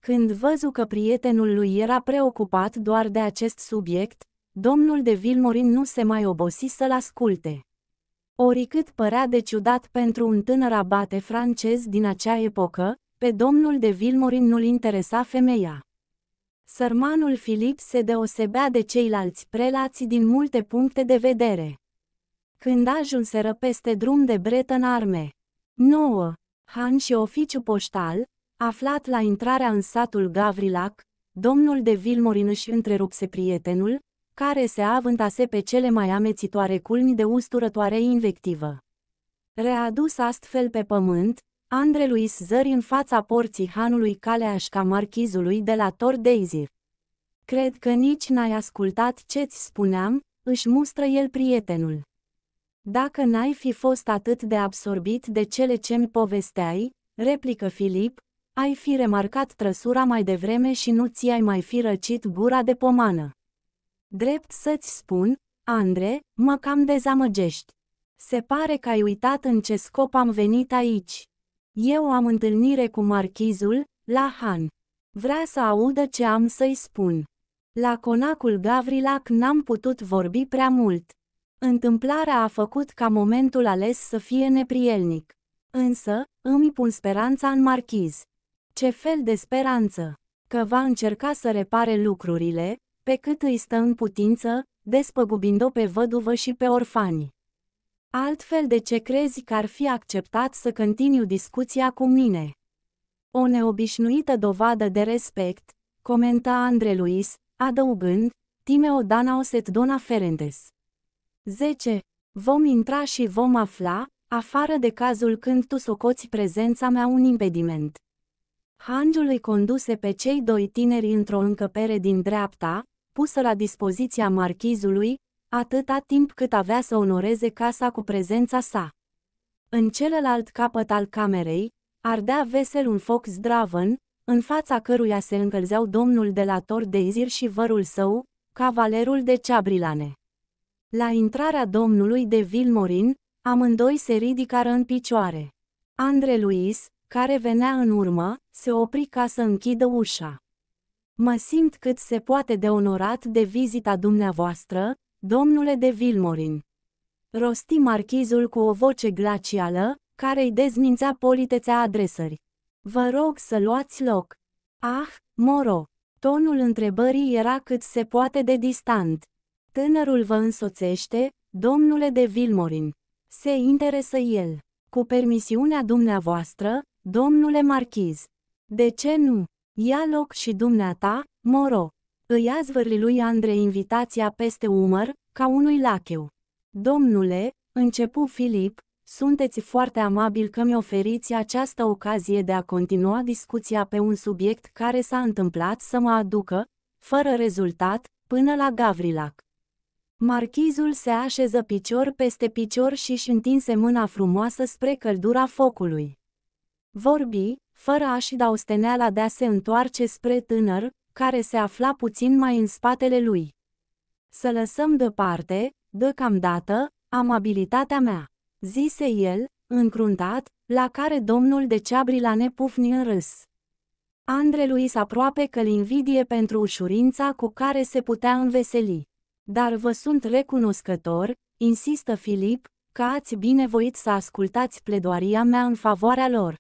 Când văzu că prietenul lui era preocupat doar de acest subiect, domnul de Vilmorin nu se mai obosi să-l asculte. Oricât părea de ciudat pentru un tânăr abate francez din acea epocă, pe domnul de Vilmorin nu-l interesa femeia. Sărmanul Filip se deosebea de ceilalți prelați din multe puncte de vedere. Când ajunseră peste drum de bret în arme, 9. Han și oficiu poștal, aflat la intrarea în satul Gavrilac, domnul de Vilmorin își întrerupse prietenul, care se avântase pe cele mai amețitoare culmi de usturătoare invectivă. Readus astfel pe pământ, Andre Luis zări în fața porții hanului Caleașca marchizului de la Tor Deizir. Cred că nici n-ai ascultat ce-ți spuneam, își mustră el prietenul. Dacă n-ai fi fost atât de absorbit de cele ce-mi povesteai, replică Filip, ai fi remarcat trăsura mai devreme și nu ți-ai mai fi răcit gura de pomană. Drept să-ți spun, Andre, mă cam dezamăgești. Se pare că ai uitat în ce scop am venit aici. Eu am întâlnire cu marchizul, la Han. Vrea să audă ce am să-i spun. La conacul Gavrilac n-am putut vorbi prea mult. Întâmplarea a făcut ca momentul ales să fie neprielnic. Însă, îmi pun speranța în marchiz. Ce fel de speranță! Că va încerca să repare lucrurile, pe cât îi stă în putință, despăgubind-o pe văduvă și pe orfani. Altfel de ce crezi că ar fi acceptat să continui discuția cu mine? O neobișnuită dovadă de respect, comenta Andre Luis, adăugând, Timeo Danaoset Dona Ferendes. 10. Vom intra și vom afla, afară de cazul când tu socoți prezența mea un impediment. Hangiul îi conduse pe cei doi tineri într-o încăpere din dreapta, pusă la dispoziția marchizului, atâta timp cât avea să onoreze casa cu prezența sa. În celălalt capăt al camerei, ardea vesel un foc zdravăn, în fața căruia se încălzeau domnul de la Tor izir și vărul său, cavalerul de ceabrilane. La intrarea domnului de Vilmorin, amândoi se ridicară în picioare. Andre Luis, care venea în urmă, se opri ca să închidă ușa. Mă simt cât se poate de onorat de vizita dumneavoastră, domnule de Vilmorin. Rosti marchizul cu o voce glacială, care îi dezmința politețea adresării. Vă rog să luați loc. Ah, Moro! Tonul întrebării era cât se poate de distant. Tânărul vă însoțește, domnule de Vilmorin. Se interesă el. Cu permisiunea dumneavoastră, domnule marchiz. De ce nu? Ia loc și dumneata, Moro. Îi a zvârli lui Andrei invitația peste umăr, ca unui lacheu. Domnule, începu Filip, sunteți foarte amabil că mi oferiți această ocazie de a continua discuția pe un subiect care s-a întâmplat să mă aducă, fără rezultat, până la Gavrilac. Marchizul se așeză picior peste picior și își întinse mâna frumoasă spre căldura focului. Vorbi, fără a-și da osteneala de a se întoarce spre tânăr, care se afla puțin mai în spatele lui. Să lăsăm deoparte, deocamdată, amabilitatea mea, zise el, încruntat, la care domnul de la nepufni în râs. Andre Luis aproape că-l invidie pentru ușurința cu care se putea înveseli. Dar vă sunt recunoscător, insistă Filip, că ați binevoit să ascultați pledoaria mea în favoarea lor.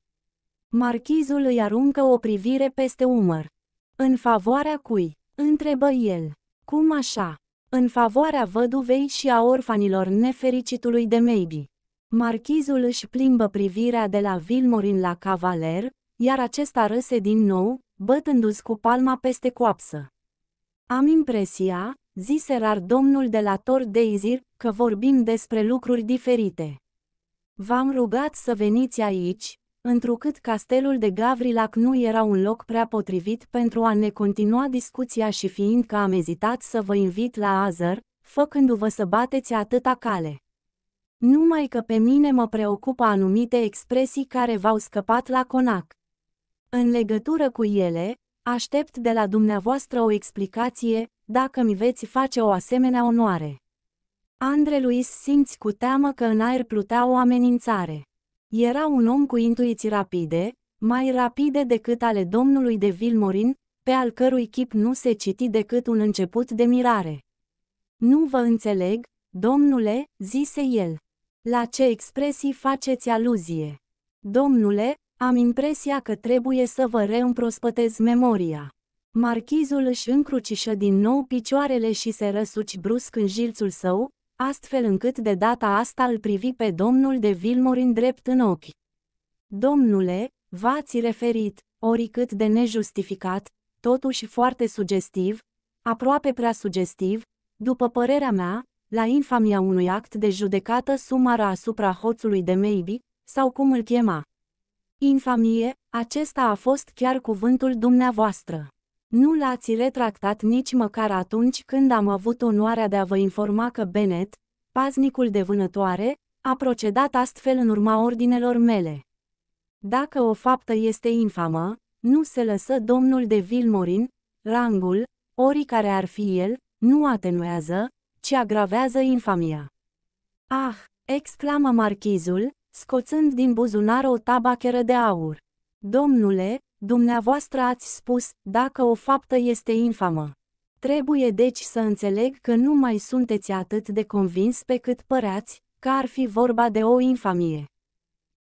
Marchizul îi aruncă o privire peste umăr. În favoarea cui? Întrebă el. Cum așa? În favoarea văduvei și a orfanilor nefericitului de Maybe. Marchizul își plimbă privirea de la Vilmorin la cavaler, iar acesta râse din nou, bătându-ți cu palma peste coapsă. Am impresia, zise rar domnul de la Tor Deizir, că vorbim despre lucruri diferite. V-am rugat să veniți aici, întrucât castelul de Gavrilac nu era un loc prea potrivit pentru a ne continua discuția și fiindcă am ezitat să vă invit la Azăr, făcându-vă să bateți atâta cale. Numai că pe mine mă preocupă anumite expresii care v-au scăpat la conac. În legătură cu ele, aștept de la dumneavoastră o explicație, dacă mi veți face o asemenea onoare. Andre Luis simți cu teamă că în aer plutea o amenințare. Era un om cu intuiții rapide, mai rapide decât ale domnului de Vilmorin, pe al cărui chip nu se citi decât un început de mirare. Nu vă înțeleg, domnule, zise el. La ce expresii faceți aluzie? Domnule, am impresia că trebuie să vă reîmprospătez memoria. Marchizul își încrucișă din nou picioarele și se răsuci brusc în jilțul său, astfel încât de data asta îl privi pe domnul de Vilmorin drept în ochi. Domnule, v-ați referit, oricât de nejustificat, totuși foarte sugestiv, aproape prea sugestiv, după părerea mea, la infamia unui act de judecată sumară asupra hoțului de Maybe, sau cum îl chema. Infamie, acesta a fost chiar cuvântul dumneavoastră. Nu l-ați retractat nici măcar atunci când am avut onoarea de a vă informa că Bennett, paznicul de vânătoare, a procedat astfel în urma ordinelor mele. Dacă o faptă este infamă, nu se lăsă domnul de Vilmorin, rangul, ori care ar fi el, nu atenuează, ci agravează infamia. Ah, exclamă marchizul, scoțând din buzunar o tabacheră de aur. Domnule, Dumneavoastră ați spus, dacă o faptă este infamă. Trebuie deci să înțeleg că nu mai sunteți atât de convins pe cât păreați, că ar fi vorba de o infamie.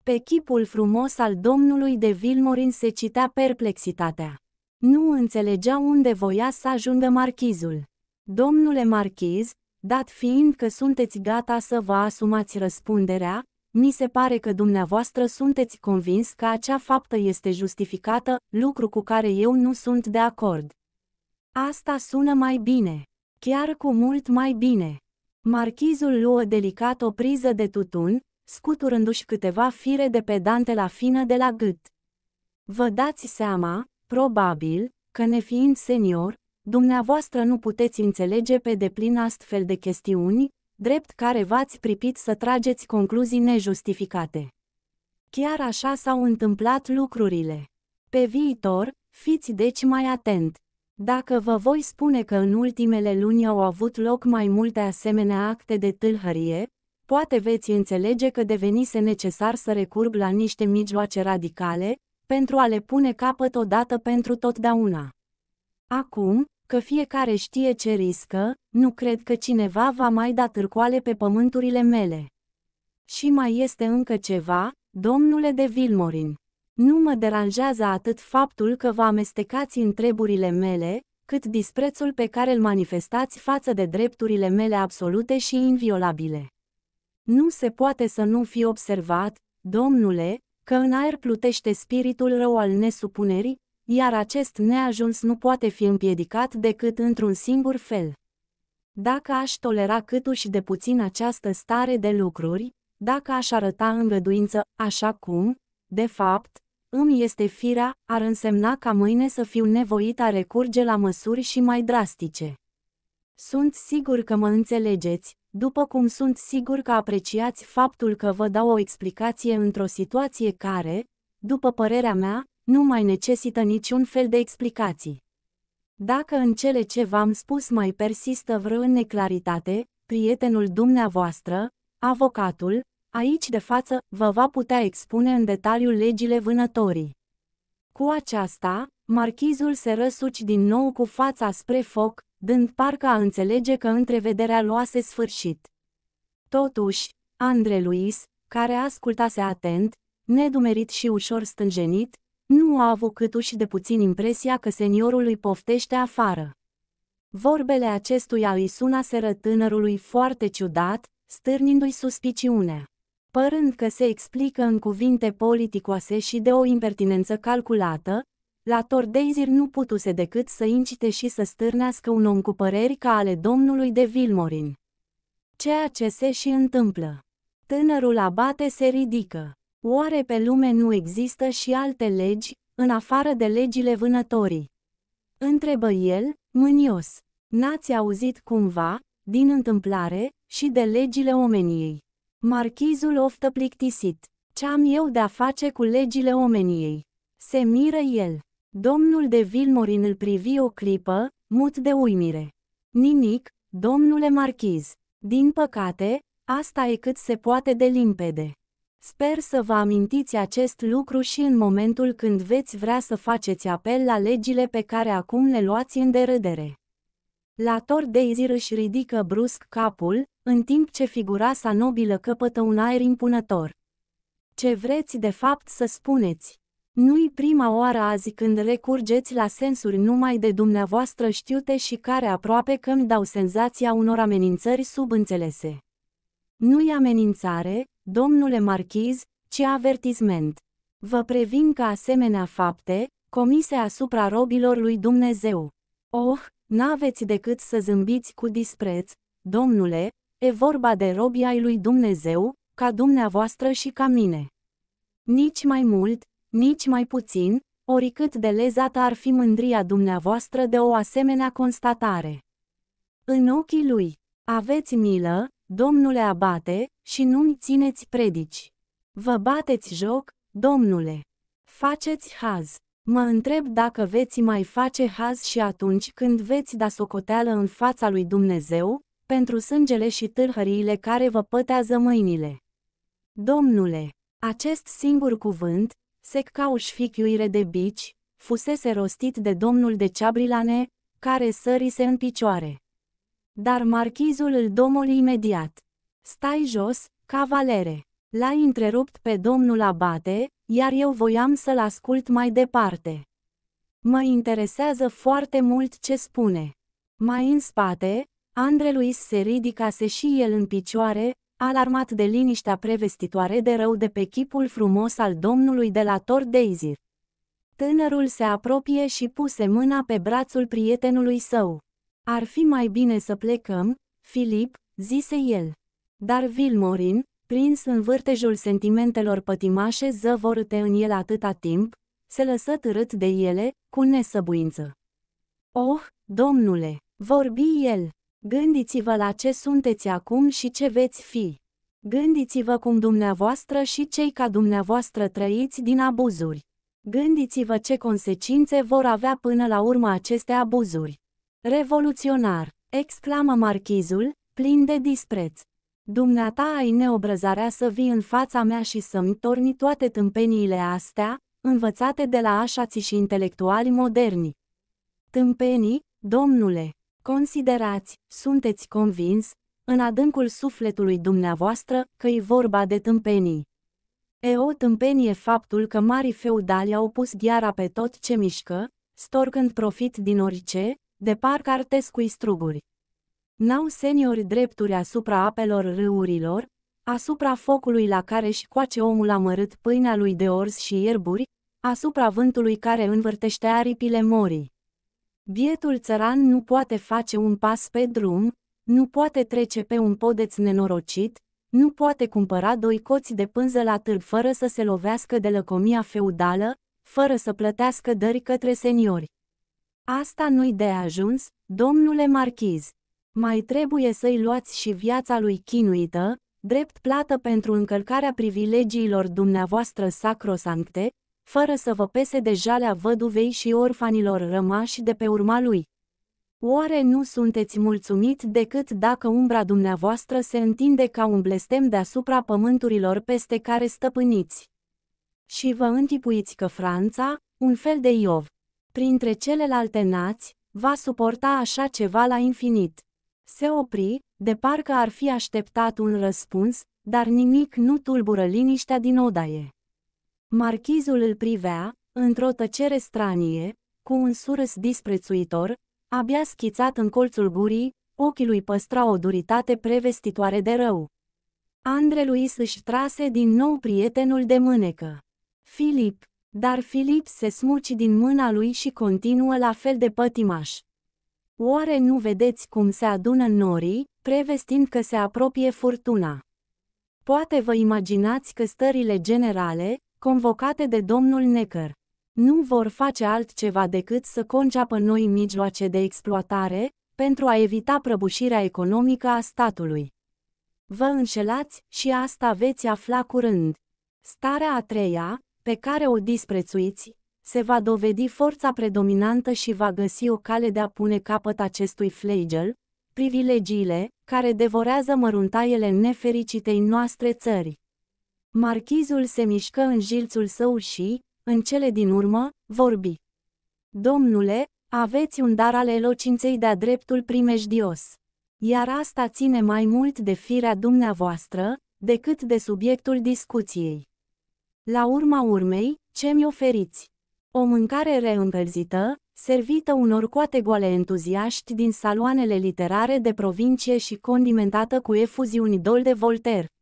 Pe chipul frumos al domnului de Vilmorin se citea perplexitatea. Nu înțelegea unde voia să ajungă marchizul. Domnule marchiz, dat fiind că sunteți gata să vă asumați răspunderea, mi se pare că dumneavoastră sunteți convins că acea faptă este justificată, lucru cu care eu nu sunt de acord. Asta sună mai bine. Chiar cu mult mai bine. Marchizul luă delicat o priză de tutun, scuturându-și câteva fire de pedante la fină de la gât. Vă dați seama, probabil, că nefiind senior, dumneavoastră nu puteți înțelege pe deplin astfel de chestiuni, drept care v-ați pripit să trageți concluzii nejustificate. Chiar așa s-au întâmplat lucrurile. Pe viitor, fiți deci mai atent. Dacă vă voi spune că în ultimele luni au avut loc mai multe asemenea acte de tâlhărie, poate veți înțelege că devenise necesar să recurg la niște mijloace radicale, pentru a le pune capăt odată pentru totdeauna. Acum, că fiecare știe ce riscă, nu cred că cineva va mai da târcoale pe pământurile mele. Și mai este încă ceva, domnule de Vilmorin. Nu mă deranjează atât faptul că vă amestecați în treburile mele, cât disprețul pe care îl manifestați față de drepturile mele absolute și inviolabile. Nu se poate să nu fi observat, domnule, că în aer plutește spiritul rău al nesupunerii, iar acest neajuns nu poate fi împiedicat decât într-un singur fel. Dacă aș tolera câtuși de puțin această stare de lucruri, dacă aș arăta îngăduință, așa cum, de fapt, îmi este firea, ar însemna ca mâine să fiu nevoit a recurge la măsuri și mai drastice. Sunt sigur că mă înțelegeți, după cum sunt sigur că apreciați faptul că vă dau o explicație într-o situație care, după părerea mea, nu mai necesită niciun fel de explicații. Dacă în cele ce v-am spus mai persistă vreo neclaritate, prietenul dumneavoastră, avocatul, aici de față, vă va putea expune în detaliu legile vânătorii. Cu aceasta, marchizul se răsuci din nou cu fața spre foc, dând parcă a înțelege că întrevederea luase sfârșit. Totuși, Andre Luis, care ascultase atent, nedumerit și ușor stânjenit, nu a avut câtuși de puțin impresia că seniorul îi poftește afară. Vorbele acestuia îi sunaseră tânărului foarte ciudat, stârnindu-i suspiciunea. Părând că se explică în cuvinte politicoase și de o impertinență calculată, la Tordeizir nu putuse decât să incite și să stârnească un om cu păreri ca ale domnului de Vilmorin. Ceea ce se și întâmplă. Tânărul abate se ridică. Oare pe lume nu există și alte legi, în afară de legile vânătorii? Întrebă el, mânios. N-ați auzit cumva, din întâmplare, și de legile omeniei. Marchizul oftă plictisit. Ce am eu de-a face cu legile omeniei? Se miră el. Domnul de Vilmorin îl privi o clipă, mut de uimire. Nimic, domnule marchiz. Din păcate, asta e cât se poate de limpede. Sper să vă amintiți acest lucru și în momentul când veți vrea să faceți apel la legile pe care acum le luați în derâdere. Lator Daisy își ridică brusc capul, în timp ce figura sa nobilă căpătă un aer impunător. Ce vreți de fapt să spuneți? Nu-i prima oară azi când recurgeți la sensuri numai de dumneavoastră știute și care aproape că mi dau senzația unor amenințări subînțelese. Nu-i amenințare, Domnule marchiz, ce avertisment! Vă previn că asemenea fapte, comise asupra robilor lui Dumnezeu. Oh, n-aveți decât să zâmbiți cu dispreț, domnule, e vorba de robii ai lui Dumnezeu, ca dumneavoastră și ca mine. Nici mai mult, nici mai puțin, oricât de lezată ar fi mândria dumneavoastră de o asemenea constatare. În ochii lui, aveți milă, domnule abate, și nu-mi țineți predici. Vă bateți joc, domnule. Faceți haz. Mă întreb dacă veți mai face haz și atunci când veți da socoteală în fața lui Dumnezeu, pentru sângele și târhăriile care vă pătează mâinile. Domnule, acest singur cuvânt, sec ca ușfichiuire de bici, fusese rostit de domnul de Ceabrilane, care sărise în picioare. Dar marchizul îl domol imediat. Stai jos, cavalere! L-a întrerupt pe domnul Abate, iar eu voiam să-l ascult mai departe. Mă interesează foarte mult ce spune. Mai în spate, Andre Luis se ridicase și el în picioare, alarmat de liniștea prevestitoare de rău de pe chipul frumos al domnului de la Tor Daisy. Tânărul se apropie și puse mâna pe brațul prietenului său. Ar fi mai bine să plecăm, Filip, zise el. Dar Vilmorin, prins în vârtejul sentimentelor pătimașe zăvorâte în el atâta timp, se lăsă târât de ele, cu nesăbuință. Oh, domnule, vorbi el, gândiți-vă la ce sunteți acum și ce veți fi. Gândiți-vă cum dumneavoastră și cei ca dumneavoastră trăiți din abuzuri. Gândiți-vă ce consecințe vor avea până la urmă aceste abuzuri. Revoluționar! exclamă marchizul, plin de dispreț. Dumneata ai neobrăzarea să vii în fața mea și să-mi torni toate tâmpeniile astea, învățate de la așații și intelectuali moderni. Tâmpenii, domnule, considerați, sunteți convins, în adâncul sufletului dumneavoastră, că e vorba de tâmpenii. E o tâmpenie faptul că marii feudali au pus gheara pe tot ce mișcă, storcând profit din orice, de parcă ar tescui struguri. N-au seniori drepturi asupra apelor râurilor, asupra focului la care își coace omul amărât pâinea lui de ors și ierburi, asupra vântului care învârtește aripile morii. Bietul țăran nu poate face un pas pe drum, nu poate trece pe un podeț nenorocit, nu poate cumpăra doi coți de pânză la târg fără să se lovească de lăcomia feudală, fără să plătească dări către seniori. Asta nu-i de ajuns, domnule marchiz. Mai trebuie să-i luați și viața lui chinuită, drept plată pentru încălcarea privilegiilor dumneavoastră sacrosancte, fără să vă pese de jalea văduvei și orfanilor rămași de pe urma lui. Oare nu sunteți mulțumit decât dacă umbra dumneavoastră se întinde ca un blestem deasupra pământurilor peste care stăpâniți? Și vă întipuiți că Franța, un fel de Iov, printre celelalte nați, va suporta așa ceva la infinit. Se opri, de parcă ar fi așteptat un răspuns, dar nimic nu tulbură liniștea din odaie. Marchizul îl privea, într-o tăcere stranie, cu un surâs disprețuitor, abia schițat în colțul gurii, ochii lui păstra o duritate prevestitoare de rău. Andre Luis își trase din nou prietenul de mânecă. Filip, dar Filip se smuci din mâna lui și continuă la fel de pătimaș. Oare nu vedeți cum se adună norii, prevestind că se apropie furtuna? Poate vă imaginați că stările generale, convocate de domnul Necăr, nu vor face altceva decât să conceapă noi mijloace de exploatare, pentru a evita prăbușirea economică a statului. Vă înșelați și asta veți afla curând. Starea a treia, pe care o disprețuiți, se va dovedi forța predominantă și va găsi o cale de a pune capăt acestui flagel, privilegiile, care devorează măruntaiele nefericitei noastre țări. Marchizul se mișcă în jilțul său și, în cele din urmă, vorbi. Domnule, aveți un dar al elocinței de-a dreptul primejdios. Iar asta ține mai mult de firea dumneavoastră, decât de subiectul discuției. La urma urmei, ce mi oferiți? O mâncare reîncălzită, servită unor coate goale entuziaști din saloanele literare de provincie și condimentată cu efuziuni dol de Voltaire.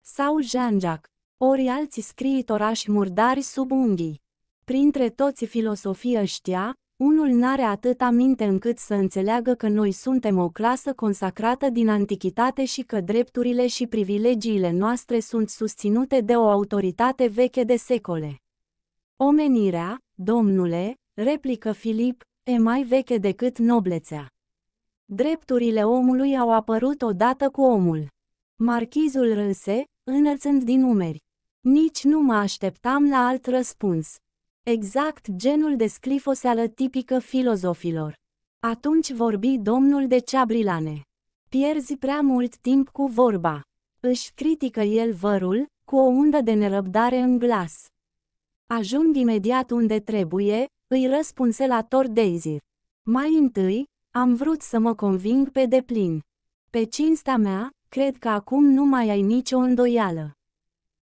Sau Jean-Jacques, ori alți scriitori murdari sub unghii. Printre toți filosofii știa, unul n-are atâta minte încât să înțeleagă că noi suntem o clasă consacrată din antichitate și că drepturile și privilegiile noastre sunt susținute de o autoritate veche de secole. Omenirea, domnule, replică Filip, e mai veche decât noblețea. Drepturile omului au apărut odată cu omul. Marchizul râse, înălțând din umeri. Nici nu mă așteptam la alt răspuns. Exact genul de sclifoseală tipică filozofilor. Atunci vorbi domnul de ceabrilane. Pierzi prea mult timp cu vorba. Își critică el vărul, cu o undă de nerăbdare în glas. Ajung imediat unde trebuie, îi răspunse la Daisy. Mai întâi, am vrut să mă conving pe deplin. Pe cinsta mea, cred că acum nu mai ai nicio îndoială.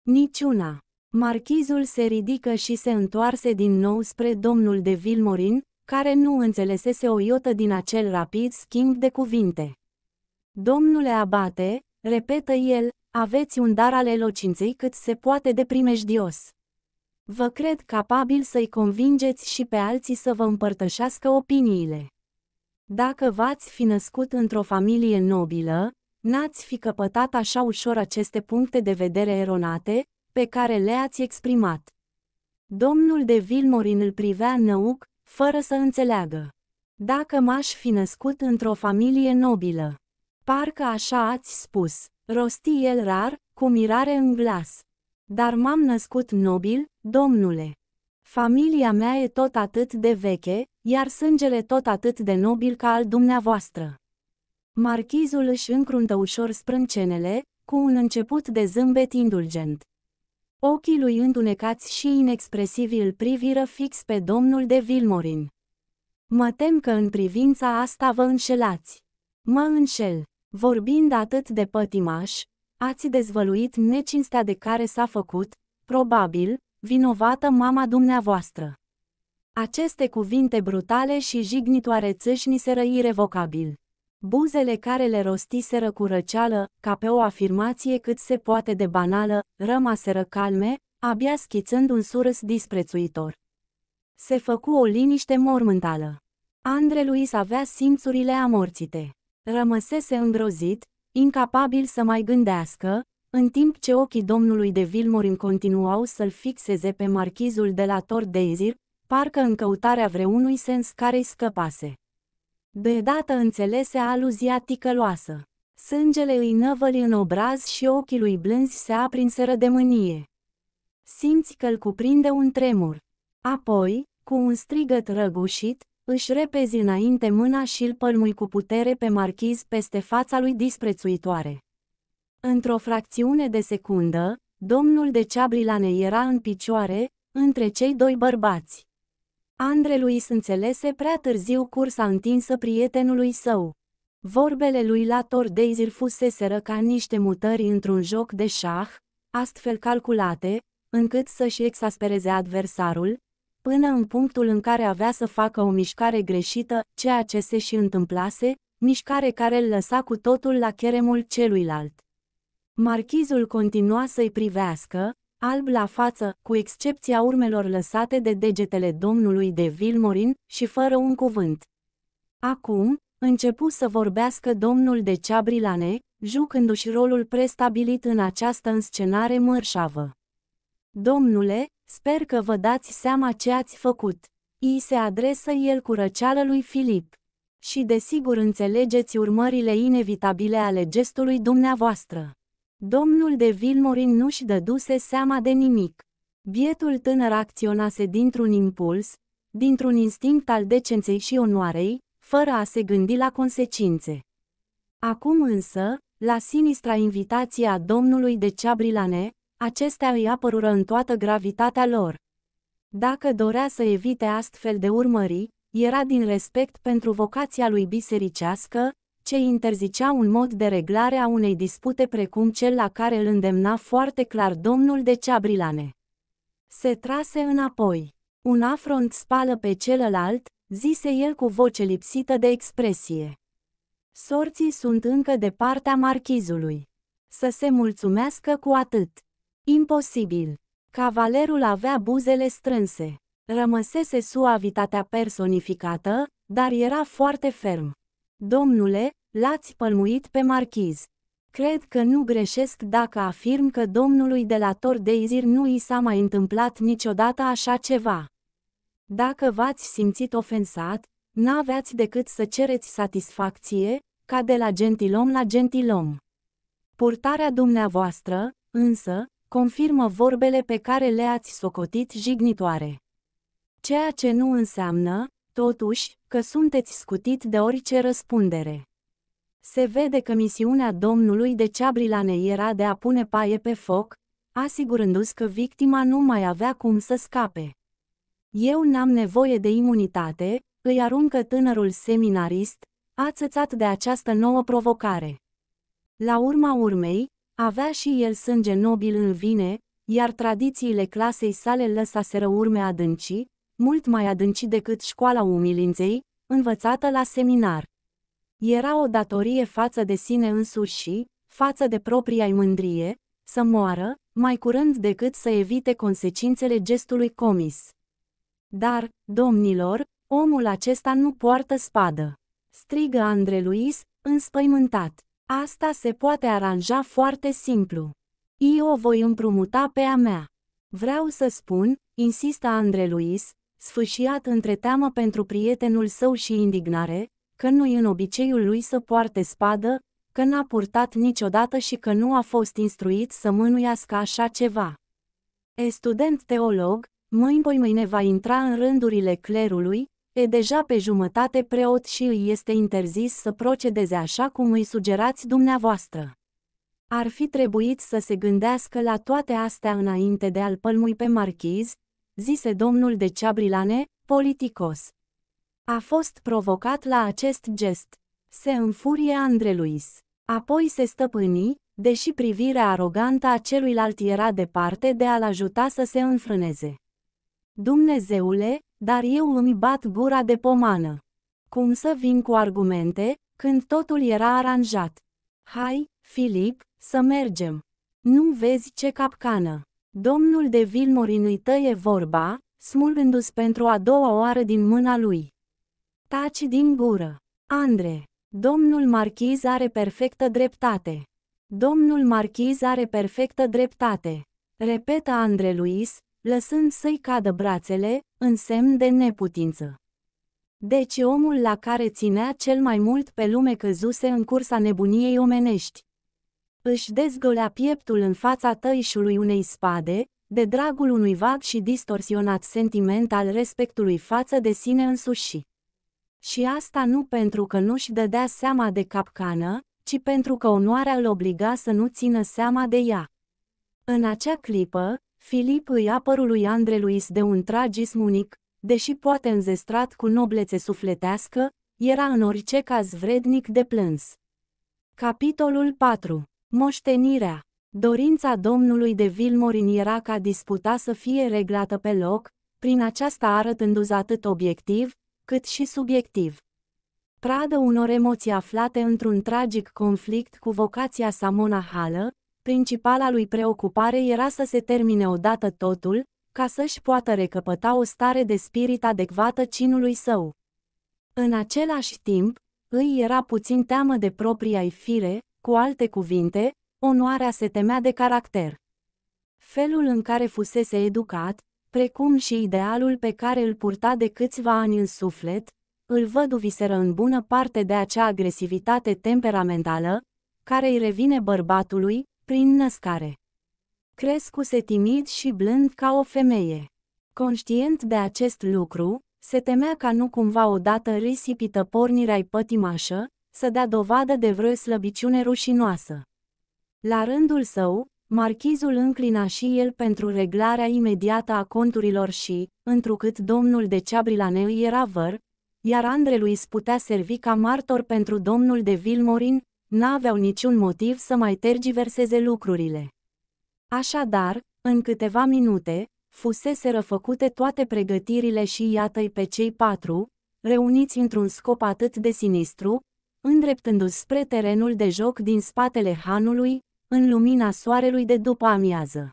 Niciuna. Marchizul se ridică și se întoarse din nou spre domnul de Vilmorin, care nu înțelesese o iotă din acel rapid schimb de cuvinte. Domnule abate, repetă el, aveți un dar al elocinței cât se poate de primejdios. Vă cred capabil să-i convingeți și pe alții să vă împărtășească opiniile. Dacă v-ați fi născut într-o familie nobilă, n-ați fi căpătat așa ușor aceste puncte de vedere eronate, pe care le-ați exprimat. Domnul de Vilmorin îl privea năuc, fără să înțeleagă. Dacă m-aș fi născut într-o familie nobilă. Parcă așa ați spus, rosti el rar, cu mirare în glas. Dar m-am născut nobil, domnule. Familia mea e tot atât de veche, iar sângele tot atât de nobil ca al dumneavoastră. Marchizul își încruntă ușor sprâncenele, cu un început de zâmbet indulgent. Ochii lui întunecați și inexpresivi îl priviră fix pe domnul de Vilmorin. Mă tem că în privința asta vă înșelați. Mă înșel. Vorbind atât de pătimaș, ați dezvăluit necinstea de care s-a făcut, probabil, vinovată mama dumneavoastră. Aceste cuvinte brutale și jignitoare răi irevocabil. Buzele care le rostiseră cu răceală, ca pe o afirmație cât se poate de banală, rămaseră calme, abia schițând un surâs disprețuitor. Se făcu o liniște mormântală. Andre Luis avea simțurile amorțite. Rămăsese îngrozit, incapabil să mai gândească, în timp ce ochii domnului de Vilmorin continuau să-l fixeze pe marchizul de la Tor Deizir, parcă în căutarea vreunui sens care-i scăpase. De dată înțelese aluzia ticăloasă. Sângele îi năvăli în obraz și ochii lui blânzi se aprinseră de mânie. Simți că îl cuprinde un tremur. Apoi, cu un strigăt răgușit, își repezi înainte mâna și îl pălmui cu putere pe marchiz peste fața lui disprețuitoare. Într-o fracțiune de secundă, domnul de Ceabrilane era în picioare, între cei doi bărbați. Andre Luis înțelese prea târziu cursa întinsă prietenului său. Vorbele lui Lator Deizir fuseseră ca niște mutări într-un joc de șah, astfel calculate, încât să-și exaspereze adversarul, până în punctul în care avea să facă o mișcare greșită, ceea ce se și întâmplase, mișcare care îl lăsa cu totul la cheremul celuilalt. Marchizul continua să-i privească, alb la față, cu excepția urmelor lăsate de degetele domnului de Vilmorin, și fără un cuvânt. Acum, începu să vorbească domnul de Ceabrilane, jucându-și rolul prestabilit în această înscenare mărșavă. Domnule, sper că vă dați seama ce ați făcut. I se adresă el cu răceală lui Filip. Și desigur înțelegeți urmările inevitabile ale gestului dumneavoastră. Domnul de Vilmorin nu-și dăduse seama de nimic. Bietul tânăr acționase dintr-un impuls, dintr-un instinct al decenței și onoarei, fără a se gândi la consecințe. Acum însă, la sinistra invitație a domnului de Ceabrilane, acestea îi apărură în toată gravitatea lor. Dacă dorea să evite astfel de urmări, era din respect pentru vocația lui bisericească, ce interzicea un mod de reglare a unei dispute precum cel la care îl îndemna foarte clar domnul de Ceabrilane. Se trase înapoi. Un afront spală pe celălalt, zise el cu voce lipsită de expresie. Sorții sunt încă de partea marchizului. Să se mulțumească cu atât. Imposibil. Cavalerul avea buzele strânse. Rămăsese suavitatea personificată, dar era foarte ferm. Domnule, l-ați pălmuit pe marchiz. Cred că nu greșesc dacă afirm că domnului de la Tordeizir nu i s-a mai întâmplat niciodată așa ceva. Dacă v-ați simțit ofensat, n-aveați decât să cereți satisfacție, ca de la gentilom la gentilom. Purtarea dumneavoastră, însă, confirmă vorbele pe care le-ați socotit jignitoare. Ceea ce nu înseamnă, totuși, că sunteți scutit de orice răspundere. Se vede că misiunea domnului de Ceabrilane era de a pune paie pe foc, asigurându-se că victima nu mai avea cum să scape. Eu n-am nevoie de imunitate, îi aruncă tânărul seminarist, ațățat de această nouă provocare. La urma urmei, avea și el sânge nobil în vine, iar tradițiile clasei sale lăsaseră urme adânci, mult mai adânci decât școala umilinței, învățată la seminar. Era o datorie față de sine însuși și, față de propria mândrie, să moară, mai curând decât să evite consecințele gestului comis. Dar, domnilor, omul acesta nu poartă spadă. Strigă Andre Luis, înspăimântat. Asta se poate aranja foarte simplu. Eu o voi împrumuta pe a mea. Vreau să spun, insistă Andre Luis, sfâșiat între teamă pentru prietenul său și indignare, că nu-i în obiceiul lui să poarte spadă, că n-a purtat niciodată și că nu a fost instruit să mânuiască așa ceva. E student teolog, mâini voi mâine va intra în rândurile clerului, e deja pe jumătate preot și îi este interzis să procedeze așa cum îi sugerați dumneavoastră. Ar fi trebuit să se gândească la toate astea înainte de a-l pălmui pe marchiz, zise domnul de Ceabrilane, politicos. A fost provocat la acest gest. Se înfurie Andreluis. Apoi se stăpâni, deși privirea arogantă a celuilalt era departe de a-l ajuta să se înfrâneze. Dumnezeule, dar eu îmi bat gura de pomană. Cum să vin cu argumente, când totul era aranjat? Hai, Filip, să mergem. Nu vezi ce capcană. Domnul de Vilmorin îi tăie vorba, smulgându-ți pentru a doua oară din mâna lui. Taci din gură. Andre, domnul marchiz are perfectă dreptate. Domnul marchiz are perfectă dreptate. Repetă Andre Luis, lăsând să-i cadă brațele, în semn de neputință. Deci omul la care ținea cel mai mult pe lume căzuse în cursa nebuniei omenești. Își dezgolea pieptul în fața tăișului unei spade, de dragul unui vag și distorsionat sentiment al respectului față de sine însuși. Și asta nu pentru că nu-și dădea seama de capcană, ci pentru că onoarea îl obliga să nu țină seama de ea. În acea clipă, Filip îi apărul lui Andreluis de un tragism unic, deși poate înzestrat cu noblețe sufletească, era în orice caz vrednic de plâns. Capitolul 4 Moștenirea Dorința domnului de Vilmorin era ca disputa să fie reglată pe loc, prin aceasta arătându-ți atât obiectiv, cât și subiectiv. Pradă unor emoții aflate într-un tragic conflict cu vocația sa monahală, principala lui preocupare era să se termine odată totul, ca să-și poată recăpăta o stare de spirit adecvată cinului său. În același timp, îi era puțin teamă de propria fire, cu alte cuvinte, onoarea se temea de caracter. Felul în care fusese educat, precum și idealul pe care îl purta de câțiva ani în suflet, îl văduviseră în bună parte de acea agresivitate temperamentală, care îi revine bărbatului, prin născare. Crescuse timid și blând ca o femeie. Conștient de acest lucru, se temea ca nu cumva odată risipită pornirea-i pătimașă, să dea dovadă de vreo slăbiciune rușinoasă. La rândul său, marchizul înclina și el pentru reglarea imediată a conturilor și, întrucât domnul de Ceabrilaneu era văr, iar Andrelui îi putea servi ca martor pentru domnul de Vilmorin, n-aveau niciun motiv să mai tergiverseze lucrurile. Așadar, în câteva minute, fusese făcute toate pregătirile și iată-i pe cei patru, reuniți într-un scop atât de sinistru, îndreptându-se spre terenul de joc din spatele hanului, în lumina soarelui de după amiază.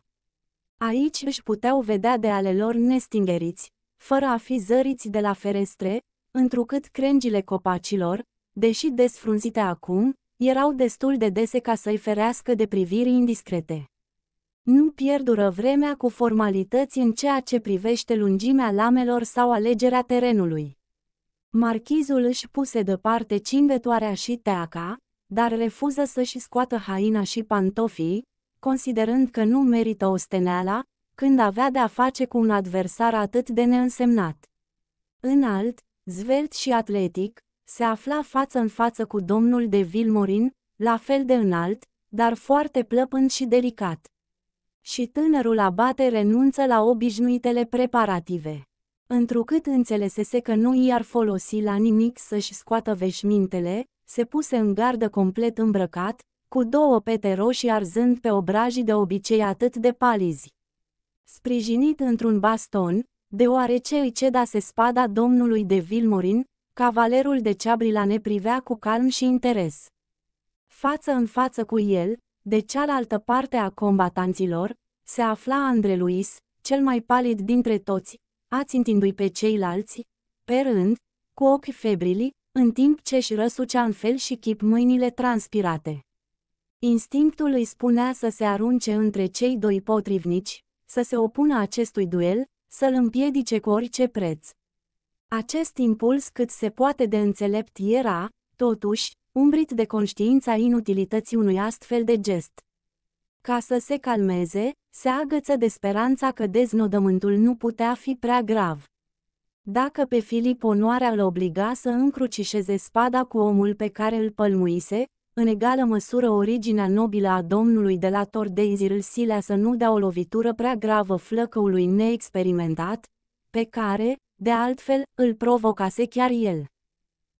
Aici își puteau vedea de ale lor nestingeriți, fără a fi zăriți de la ferestre, întrucât crengile copacilor, deși desfrunzite acum, erau destul de dese ca să-i ferească de priviri indiscrete. Nu pierdură vremea cu formalități în ceea ce privește lungimea lamelor sau alegerea terenului. Marchizul își puse deoparte cingătoarea și teaca, dar refuză să-și scoată haina și pantofii, considerând că nu merită osteneala, când avea de-a face cu un adversar atât de neînsemnat. Înalt, zvelt și atletic, se afla față în față cu domnul de Vilmorin, la fel de înalt, dar foarte plăpând și delicat. Și tânărul abate renunță la obișnuitele preparative. Întrucât înțelesese că nu i-ar folosi la nimic să-și scoată veșmintele, se puse în gardă complet îmbrăcat, cu două pete roșii arzând pe obrajii de obicei atât de palizi. Sprijinit într-un baston, deoarece îi cedase spada domnului de Vilmorin, cavalerul de ceabrila ne privea cu calm și interes. Față în față cu el, de cealaltă parte a combatanților, se afla Andre Luis, cel mai palid dintre toți, ațintindu-i pe ceilalți, pe rând, cu ochi febrili, în timp ce își răsucea în fel și chip mâinile transpirate. Instinctul îi spunea să se arunce între cei doi potrivnici, să se opună acestui duel, să-l împiedice cu orice preț. Acest impuls cât se poate de înțelept era, totuși, umbrit de conștiința inutilității unui astfel de gest. Ca să se calmeze, se agăță de speranța că deznodământul nu putea fi prea grav. Dacă pe Filip onoarea îl obliga să încrucișeze spada cu omul pe care îl pălmuise, în egală măsură originea nobilă a domnului de la îl Silea să nu dea o lovitură prea gravă flăcăului neexperimentat, pe care, de altfel, îl provocase chiar el.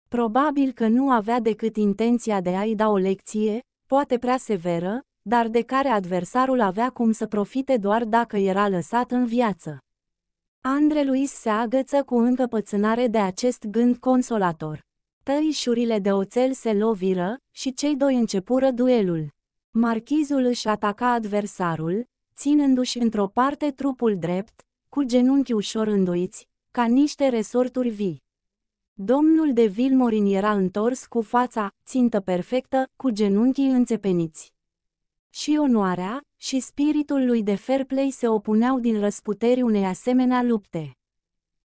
Probabil că nu avea decât intenția de a-i da o lecție, poate prea severă, dar de care adversarul avea cum să profite doar dacă era lăsat în viață. Andre Luis se agăță cu încăpățânare de acest gând consolator. Tăișurile de oțel se loviră și cei doi începură duelul. Marchizul își ataca adversarul, ținându-și într-o parte trupul drept, cu genunchi ușor îndoiți, ca niște resorturi vii. Domnul de Vilmorin era întors cu fața, țintă perfectă, cu genunchii înțepeniți. Și onoarea, și spiritul lui de fair play se opuneau din răsputeri unei asemenea lupte.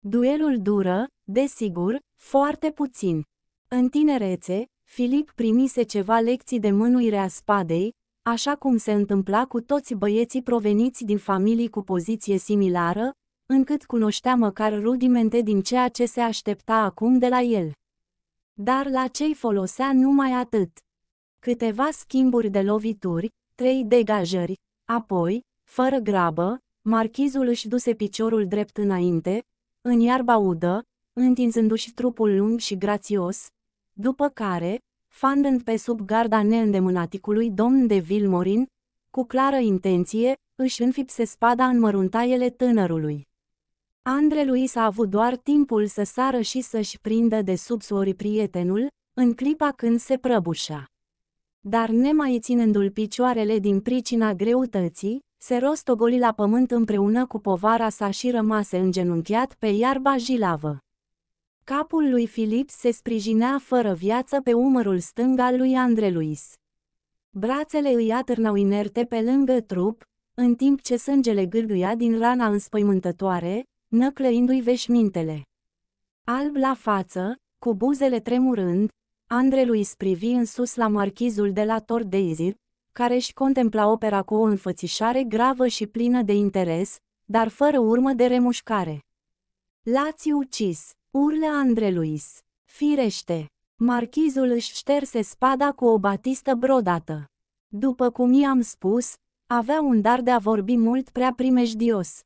Duelul dură, desigur, foarte puțin. În tinerețe, Filip primise ceva lecții de mânuire a spadei, așa cum se întâmpla cu toți băieții proveniți din familii cu poziție similară, încât cunoștea măcar rudimente din ceea ce se aștepta acum de la el. Dar la cei folosea numai atât. Câteva schimburi de lovituri, trei degajări. Apoi, fără grabă, marchizul își duse piciorul drept înainte, în iarba udă, întinzându-și trupul lung și grațios, după care, fandând pe sub garda neîndemânaticului domn de Vilmorin, cu clară intenție, își înfipse spada în măruntaiele tânărului. Andre s a avut doar timpul să sară și să-și prindă de sub sori prietenul, în clipa când se prăbușa dar nemai ținându-l picioarele din pricina greutății, se rostogoli la pământ împreună cu povara sa și rămase îngenunchiat pe iarba jilavă. Capul lui Filip se sprijinea fără viață pe umărul stâng al lui Andre Luis. Brațele îi atârnau inerte pe lângă trup, în timp ce sângele gârguia din rana înspăimântătoare, năclăindu-i veșmintele. Alb la față, cu buzele tremurând, lui privi în sus la marchizul de la Tor Daisy, care își contempla opera cu o înfățișare gravă și plină de interes, dar fără urmă de remușcare. L-ați ucis, urlă Luis. Firește! Marchizul își șterse spada cu o batistă brodată. După cum i-am spus, avea un dar de a vorbi mult prea primejdios.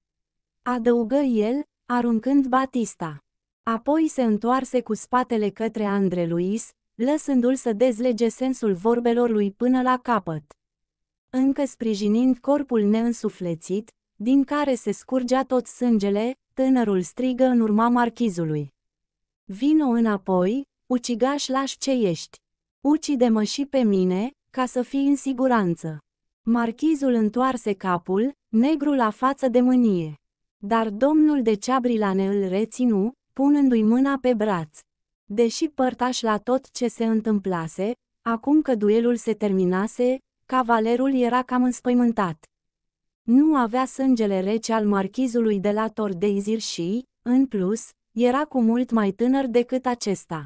Adăugă el, aruncând batista. Apoi se întoarse cu spatele către Luis lăsându-l să dezlege sensul vorbelor lui până la capăt. Încă sprijinind corpul neînsuflețit, din care se scurgea tot sângele, tânărul strigă în urma marchizului. Vino înapoi, ucigaș laș ce ești. Ucide-mă și pe mine, ca să fii în siguranță. Marchizul întoarse capul, negru la față de mânie. Dar domnul de ceabrilane îl reținu, punându-i mâna pe braț. Deși părtaș la tot ce se întâmplase, acum că duelul se terminase, cavalerul era cam înspăimântat. Nu avea sângele rece al marchizului de la Tordeizir și, în plus, era cu mult mai tânăr decât acesta.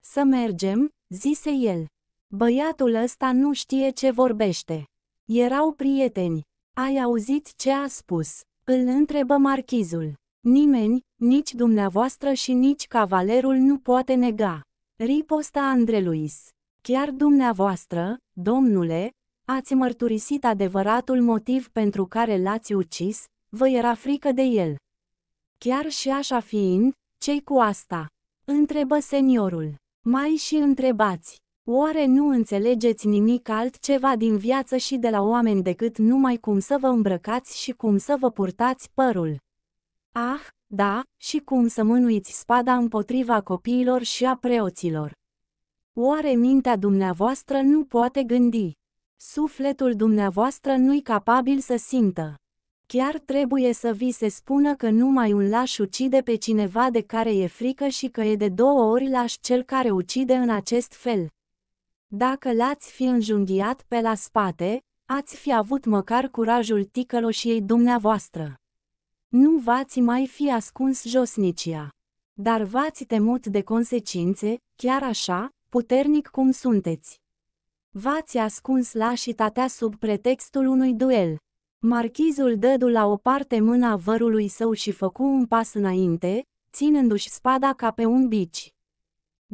Să mergem, zise el. Băiatul ăsta nu știe ce vorbește. Erau prieteni. Ai auzit ce a spus? Îl întrebă marchizul. Nimeni, nici dumneavoastră și nici cavalerul nu poate nega. Riposta Andreluis. Chiar dumneavoastră, domnule, ați mărturisit adevăratul motiv pentru care l-ați ucis, vă era frică de el. Chiar și așa fiind, cei cu asta? Întrebă seniorul. Mai și întrebați. Oare nu înțelegeți nimic altceva din viață și de la oameni decât numai cum să vă îmbrăcați și cum să vă purtați părul? Ah, da, și cum să mânuiți spada împotriva copiilor și a preoților. Oare mintea dumneavoastră nu poate gândi? Sufletul dumneavoastră nu-i capabil să simtă. Chiar trebuie să vi se spună că numai un laș ucide pe cineva de care e frică și că e de două ori laș cel care ucide în acest fel. Dacă l-ați fi înjunghiat pe la spate, ați fi avut măcar curajul ticăloșiei dumneavoastră. Nu v-ați mai fi ascuns josnicia. Dar v-ați temut de consecințe, chiar așa, puternic cum sunteți. V-ați ascuns lașitatea sub pretextul unui duel. Marchizul dădu la o parte mâna vărului său și făcu un pas înainte, ținându-și spada ca pe un bici.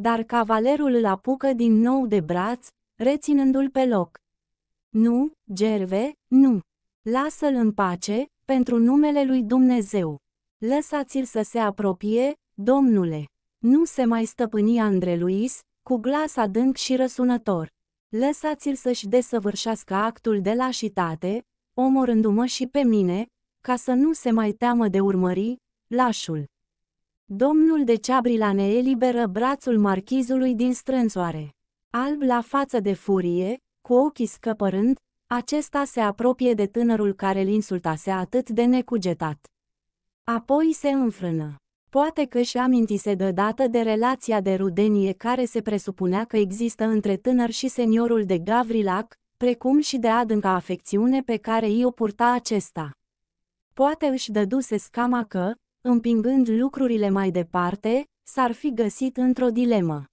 Dar cavalerul îl apucă din nou de braț, reținându-l pe loc. Nu, Gerve, nu. Lasă-l în pace, pentru numele lui Dumnezeu. Lăsați-l să se apropie, domnule. Nu se mai stăpâni Andre Luis, cu glas adânc și răsunător. Lăsați-l să-și desăvârșească actul de lașitate, omorându-mă și pe mine, ca să nu se mai teamă de urmări, lașul. Domnul de ne eliberă brațul marchizului din strânsoare. Alb la față de furie, cu ochii scăpărând, acesta se apropie de tânărul care îl insultase atât de necugetat. Apoi se înfrână. Poate că și amintise deodată de relația de rudenie care se presupunea că există între tânăr și seniorul de Gavrilac, precum și de adânca afecțiune pe care i-o purta acesta. Poate își dăduse scama că, împingând lucrurile mai departe, s-ar fi găsit într-o dilemă.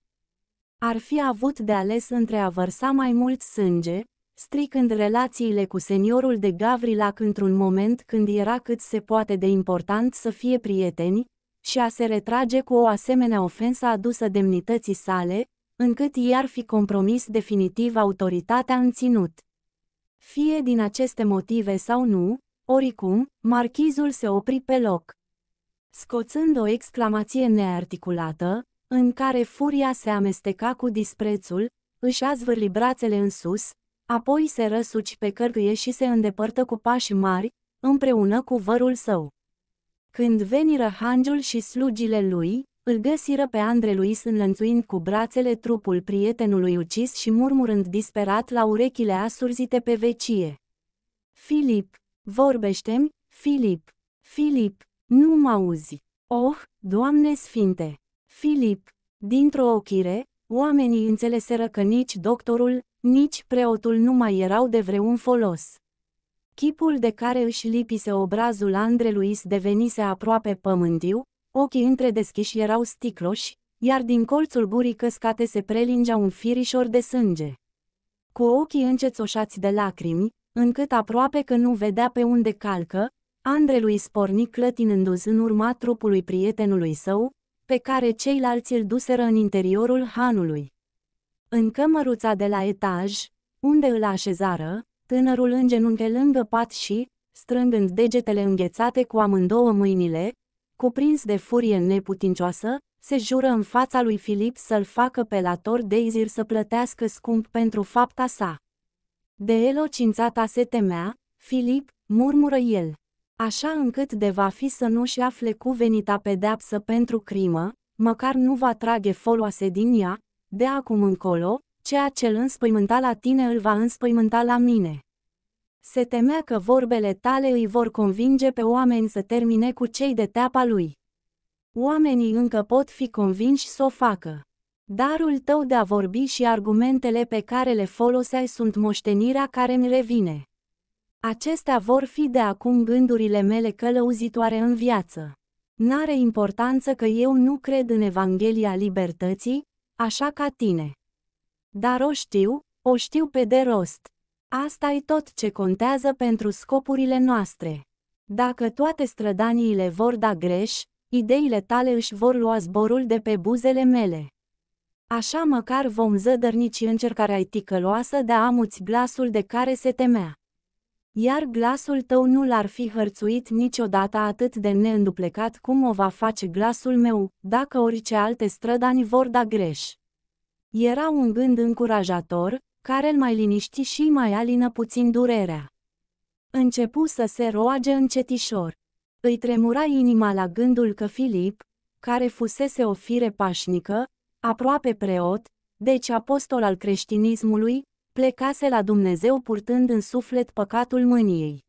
Ar fi avut de ales între a vărsa mai mult sânge, stricând relațiile cu seniorul de Gavrilac într-un moment când era cât se poate de important să fie prieteni, și a se retrage cu o asemenea ofensă adusă demnității sale, încât i-ar fi compromis definitiv autoritatea în ținut. Fie din aceste motive sau nu, oricum, marchizul se opri pe loc. Scoțând o exclamație nearticulată, în care furia se amesteca cu disprețul, își a brațele în sus, apoi se răsuci pe cărtuie și se îndepărtă cu pași mari, împreună cu vărul său. Când veniră hangiul și slugile lui, îl găsiră pe Andreluis înlănțuind cu brațele trupul prietenului ucis și murmurând disperat la urechile asurzite pe vecie. Filip, vorbește-mi, Filip, Filip, nu mă auzi. Oh, Doamne Sfinte! Filip, dintr-o ochire, oamenii înțeleseră că nici doctorul, nici preotul nu mai erau de vreun folos. Chipul de care își lipise obrazul Andreluis devenise aproape pământiu, ochii întredeschiși erau sticloși, iar din colțul gurii căscate se prelingea un firișor de sânge. Cu ochii încețoșați de lacrimi, încât aproape că nu vedea pe unde calcă, Andrelui sporni clătinându-s în urma trupului prietenului său, pe care ceilalți îl duseră în interiorul hanului. În cămăruța de la etaj, unde îl așezară, tânărul îngenunche lângă pat și, strângând degetele înghețate cu amândouă mâinile, cuprins de furie neputincioasă, se jură în fața lui Filip să-l facă pe lator Deizir să plătească scump pentru fapta sa. De o ta se temea, Filip, murmură el, așa încât de va fi să nu-și afle cuvenita pedeapsă pentru crimă, măcar nu va trage foloase din ea, de acum încolo, ceea ce îl înspăimânta la tine îl va înspăimânta la mine. Se temea că vorbele tale îi vor convinge pe oameni să termine cu cei de teapa lui. Oamenii încă pot fi convinși să o facă. Darul tău de a vorbi și argumentele pe care le foloseai sunt moștenirea care mi revine. Acestea vor fi de acum gândurile mele călăuzitoare în viață. N-are importanță că eu nu cred în Evanghelia libertății, așa ca tine. Dar o știu, o știu pe de rost. Asta e tot ce contează pentru scopurile noastre. Dacă toate strădaniile vor da greș, ideile tale își vor lua zborul de pe buzele mele. Așa măcar vom zădărnici încercarea eticăloasă de a amuți glasul de care se temea iar glasul tău nu l-ar fi hărțuit niciodată atât de neînduplecat cum o va face glasul meu, dacă orice alte strădani vor da greș. Era un gând încurajator, care îl mai liniști și mai alină puțin durerea. Începu să se roage încetișor. Îi tremura inima la gândul că Filip, care fusese o fire pașnică, aproape preot, deci apostol al creștinismului, plecase la Dumnezeu purtând în suflet păcatul mâniei.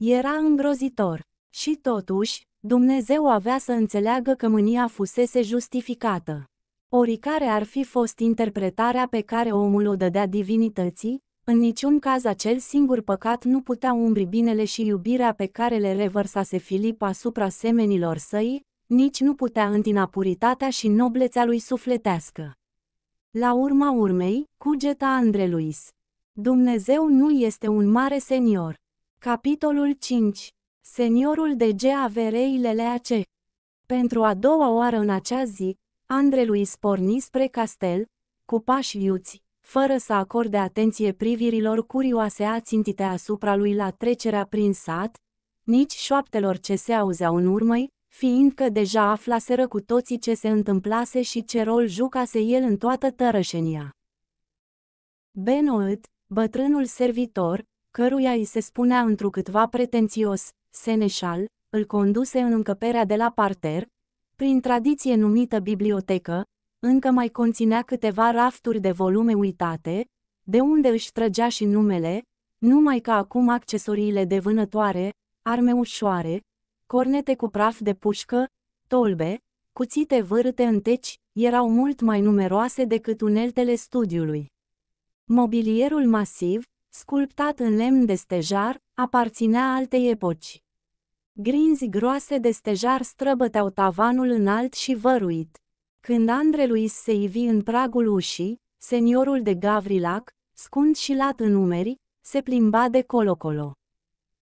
Era îngrozitor. Și totuși, Dumnezeu avea să înțeleagă că mânia fusese justificată. Oricare ar fi fost interpretarea pe care omul o dădea divinității, în niciun caz acel singur păcat nu putea umbri binele și iubirea pe care le revărsase Filip asupra semenilor săi, nici nu putea întina puritatea și noblețea lui sufletească. La urma urmei, cugeta Andreluis. Dumnezeu nu este un mare senior. Capitolul 5. Seniorul de GAVRILLAC. Pentru a doua oară în acea zi, Andreluis porni spre castel, cu pași iuți, fără să acorde atenție privirilor curioase ațintite asupra lui la trecerea prin sat, nici șoaptelor ce se auzeau în urmăi, fiindcă deja aflaseră cu toții ce se întâmplase și ce rol jucase el în toată tărășenia. Benoit, bătrânul servitor, căruia îi se spunea întrucâtva pretențios, seneșal, îl conduse în încăperea de la parter, prin tradiție numită bibliotecă, încă mai conținea câteva rafturi de volume uitate, de unde își trăgea și numele, numai că acum accesoriile de vânătoare, arme ușoare, cornete cu praf de pușcă, tolbe, cuțite vârâte în teci, erau mult mai numeroase decât uneltele studiului. Mobilierul masiv, sculptat în lemn de stejar, aparținea altei epoci. Grinzi groase de stejar străbăteau tavanul înalt și văruit. Când Andre Luis se ivi în pragul ușii, seniorul de Gavrilac, scund și lat în umeri, se plimba de colo-colo.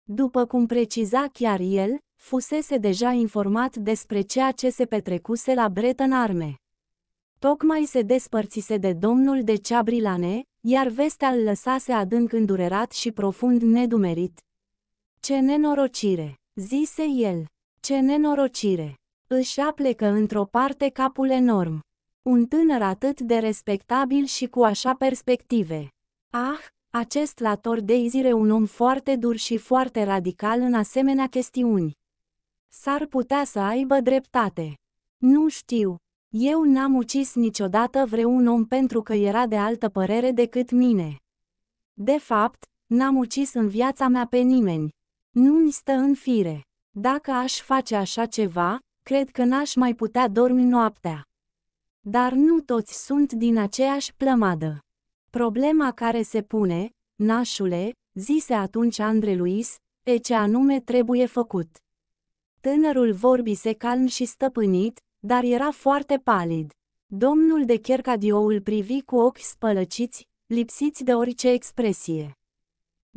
După cum preciza chiar el, fusese deja informat despre ceea ce se petrecuse la Bretton Arme. Tocmai se despărțise de domnul de Ceabrilane, iar vestea îl lăsase adânc îndurerat și profund nedumerit. Ce nenorocire, zise el, ce nenorocire! Își aplecă într-o parte capul enorm. Un tânăr atât de respectabil și cu așa perspective. Ah, acest lator izire un om foarte dur și foarte radical în asemenea chestiuni. S-ar putea să aibă dreptate. Nu știu. Eu n-am ucis niciodată vreun om pentru că era de altă părere decât mine. De fapt, n-am ucis în viața mea pe nimeni. Nu-mi stă în fire. Dacă aș face așa ceva, cred că n-aș mai putea dormi noaptea. Dar nu toți sunt din aceeași plămadă. Problema care se pune, nașule, zise atunci Andre Luis, e ce anume trebuie făcut. Tânărul vorbise calm și stăpânit, dar era foarte palid. Domnul de Chercadio îl privi cu ochi spălăciți, lipsiți de orice expresie.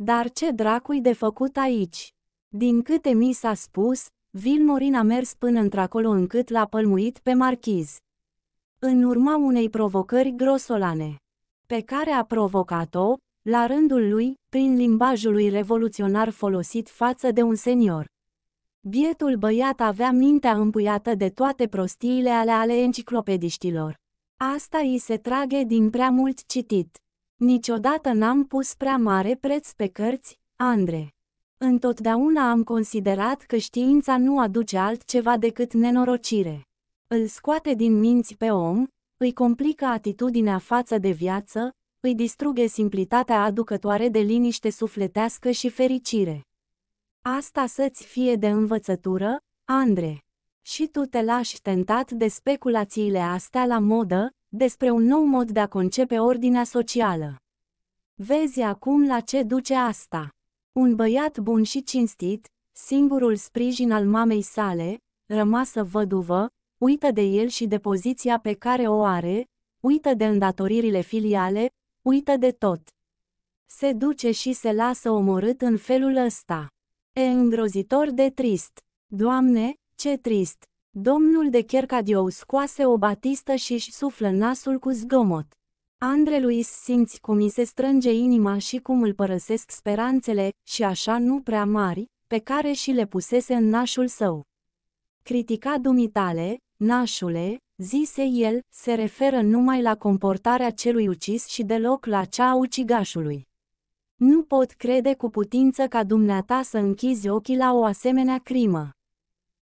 Dar ce dracu-i de făcut aici? Din câte mi s-a spus, Vilmorin a mers până într-acolo încât l-a pălmuit pe marchiz. În urma unei provocări grosolane, pe care a provocat-o, la rândul lui, prin limbajul lui revoluționar folosit față de un senior. Bietul băiat avea mintea împuiată de toate prostiile ale ale enciclopediștilor. Asta îi se trage din prea mult citit. Niciodată n-am pus prea mare preț pe cărți, Andre. Întotdeauna am considerat că știința nu aduce altceva decât nenorocire. Îl scoate din minți pe om, îi complică atitudinea față de viață, îi distruge simplitatea aducătoare de liniște sufletească și fericire. Asta să-ți fie de învățătură, Andre. Și tu te lași tentat de speculațiile astea la modă, despre un nou mod de a concepe ordinea socială. Vezi acum la ce duce asta. Un băiat bun și cinstit, singurul sprijin al mamei sale, rămasă văduvă, uită de el și de poziția pe care o are, uită de îndatoririle filiale, uită de tot. Se duce și se lasă omorât în felul ăsta. E îngrozitor de trist. Doamne, ce trist! Domnul de Chercadiou scoase o batistă și-și suflă nasul cu zgomot. Andre Luis simți cum îi se strânge inima și cum îl părăsesc speranțele, și așa nu prea mari, pe care și le pusese în nașul său. Critica dumitale, nașule, zise el, se referă numai la comportarea celui ucis și deloc la cea a ucigașului. Nu pot crede cu putință ca dumneata să închizi ochii la o asemenea crimă.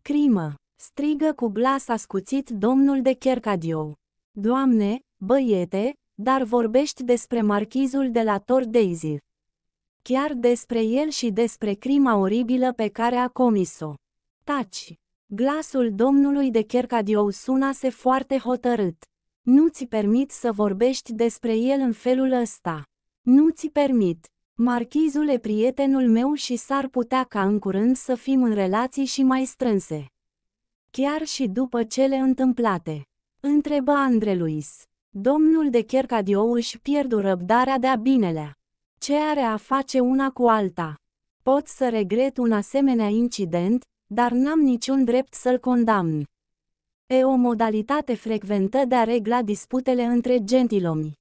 Crimă! strigă cu glas ascuțit domnul de Chercadiou. Doamne, băiete, dar vorbești despre marchizul de la Tor Daisy. Chiar despre el și despre crima oribilă pe care a comis-o. Taci! Glasul domnului de Chercadiou sunase foarte hotărât. Nu ți permit să vorbești despre el în felul ăsta. Nu ți permit. Marchizul e prietenul meu și s-ar putea ca în curând să fim în relații și mai strânse. Chiar și după cele întâmplate. Întrebă Andre Luis. Domnul de Chercadio își pierdu răbdarea de-a binelea. Ce are a face una cu alta? Pot să regret un asemenea incident, dar n-am niciun drept să-l condamn. E o modalitate frecventă de a regla disputele între gentilomi.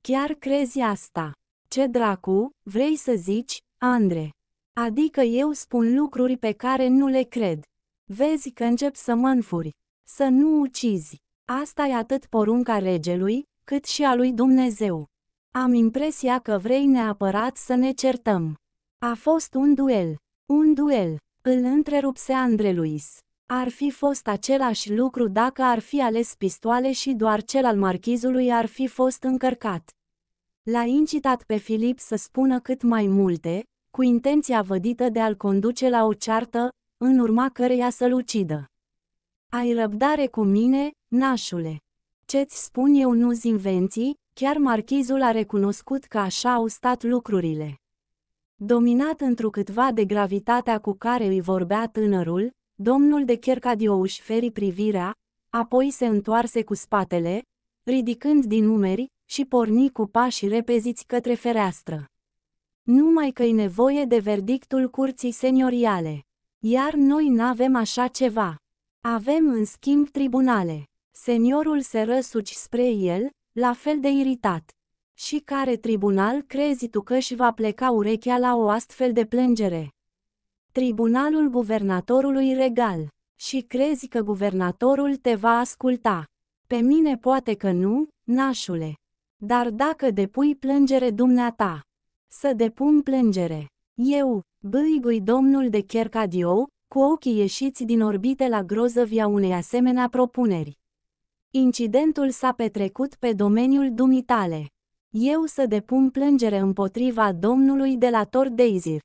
Chiar crezi asta? Ce dracu, vrei să zici, Andre? Adică eu spun lucruri pe care nu le cred. Vezi că încep să mă înfuri. Să nu ucizi. Asta e atât porunca regelui, cât și a lui Dumnezeu. Am impresia că vrei neapărat să ne certăm. A fost un duel. Un duel. Îl întrerupse Andre Luis. Ar fi fost același lucru dacă ar fi ales pistoale și doar cel al marchizului ar fi fost încărcat. L-a incitat pe Filip să spună cât mai multe, cu intenția vădită de a-l conduce la o ceartă, în urma căreia să-l ucidă. Ai răbdare cu mine, nașule. Ce-ți spun eu nu-s invenții, chiar marchizul a recunoscut că așa au stat lucrurile. Dominat întrucâtva de gravitatea cu care îi vorbea tânărul, domnul de Chercadio își feri privirea, apoi se întoarse cu spatele, ridicând din umeri, și porni cu pași repeziți către fereastră. Numai că-i nevoie de verdictul curții senioriale. Iar noi n-avem așa ceva. Avem în schimb tribunale. Seniorul se răsuci spre el, la fel de iritat. Și care tribunal crezi tu că își va pleca urechea la o astfel de plângere? Tribunalul guvernatorului regal. Și crezi că guvernatorul te va asculta? Pe mine poate că nu, nașule. Dar dacă depui plângere dumneata, să depun plângere. Eu, băigui domnul de Chercadio, cu ochii ieșiți din orbite la grozăvia unei asemenea propuneri. Incidentul s-a petrecut pe domeniul dumitale. Eu să depun plângere împotriva domnului de la Tordeizir.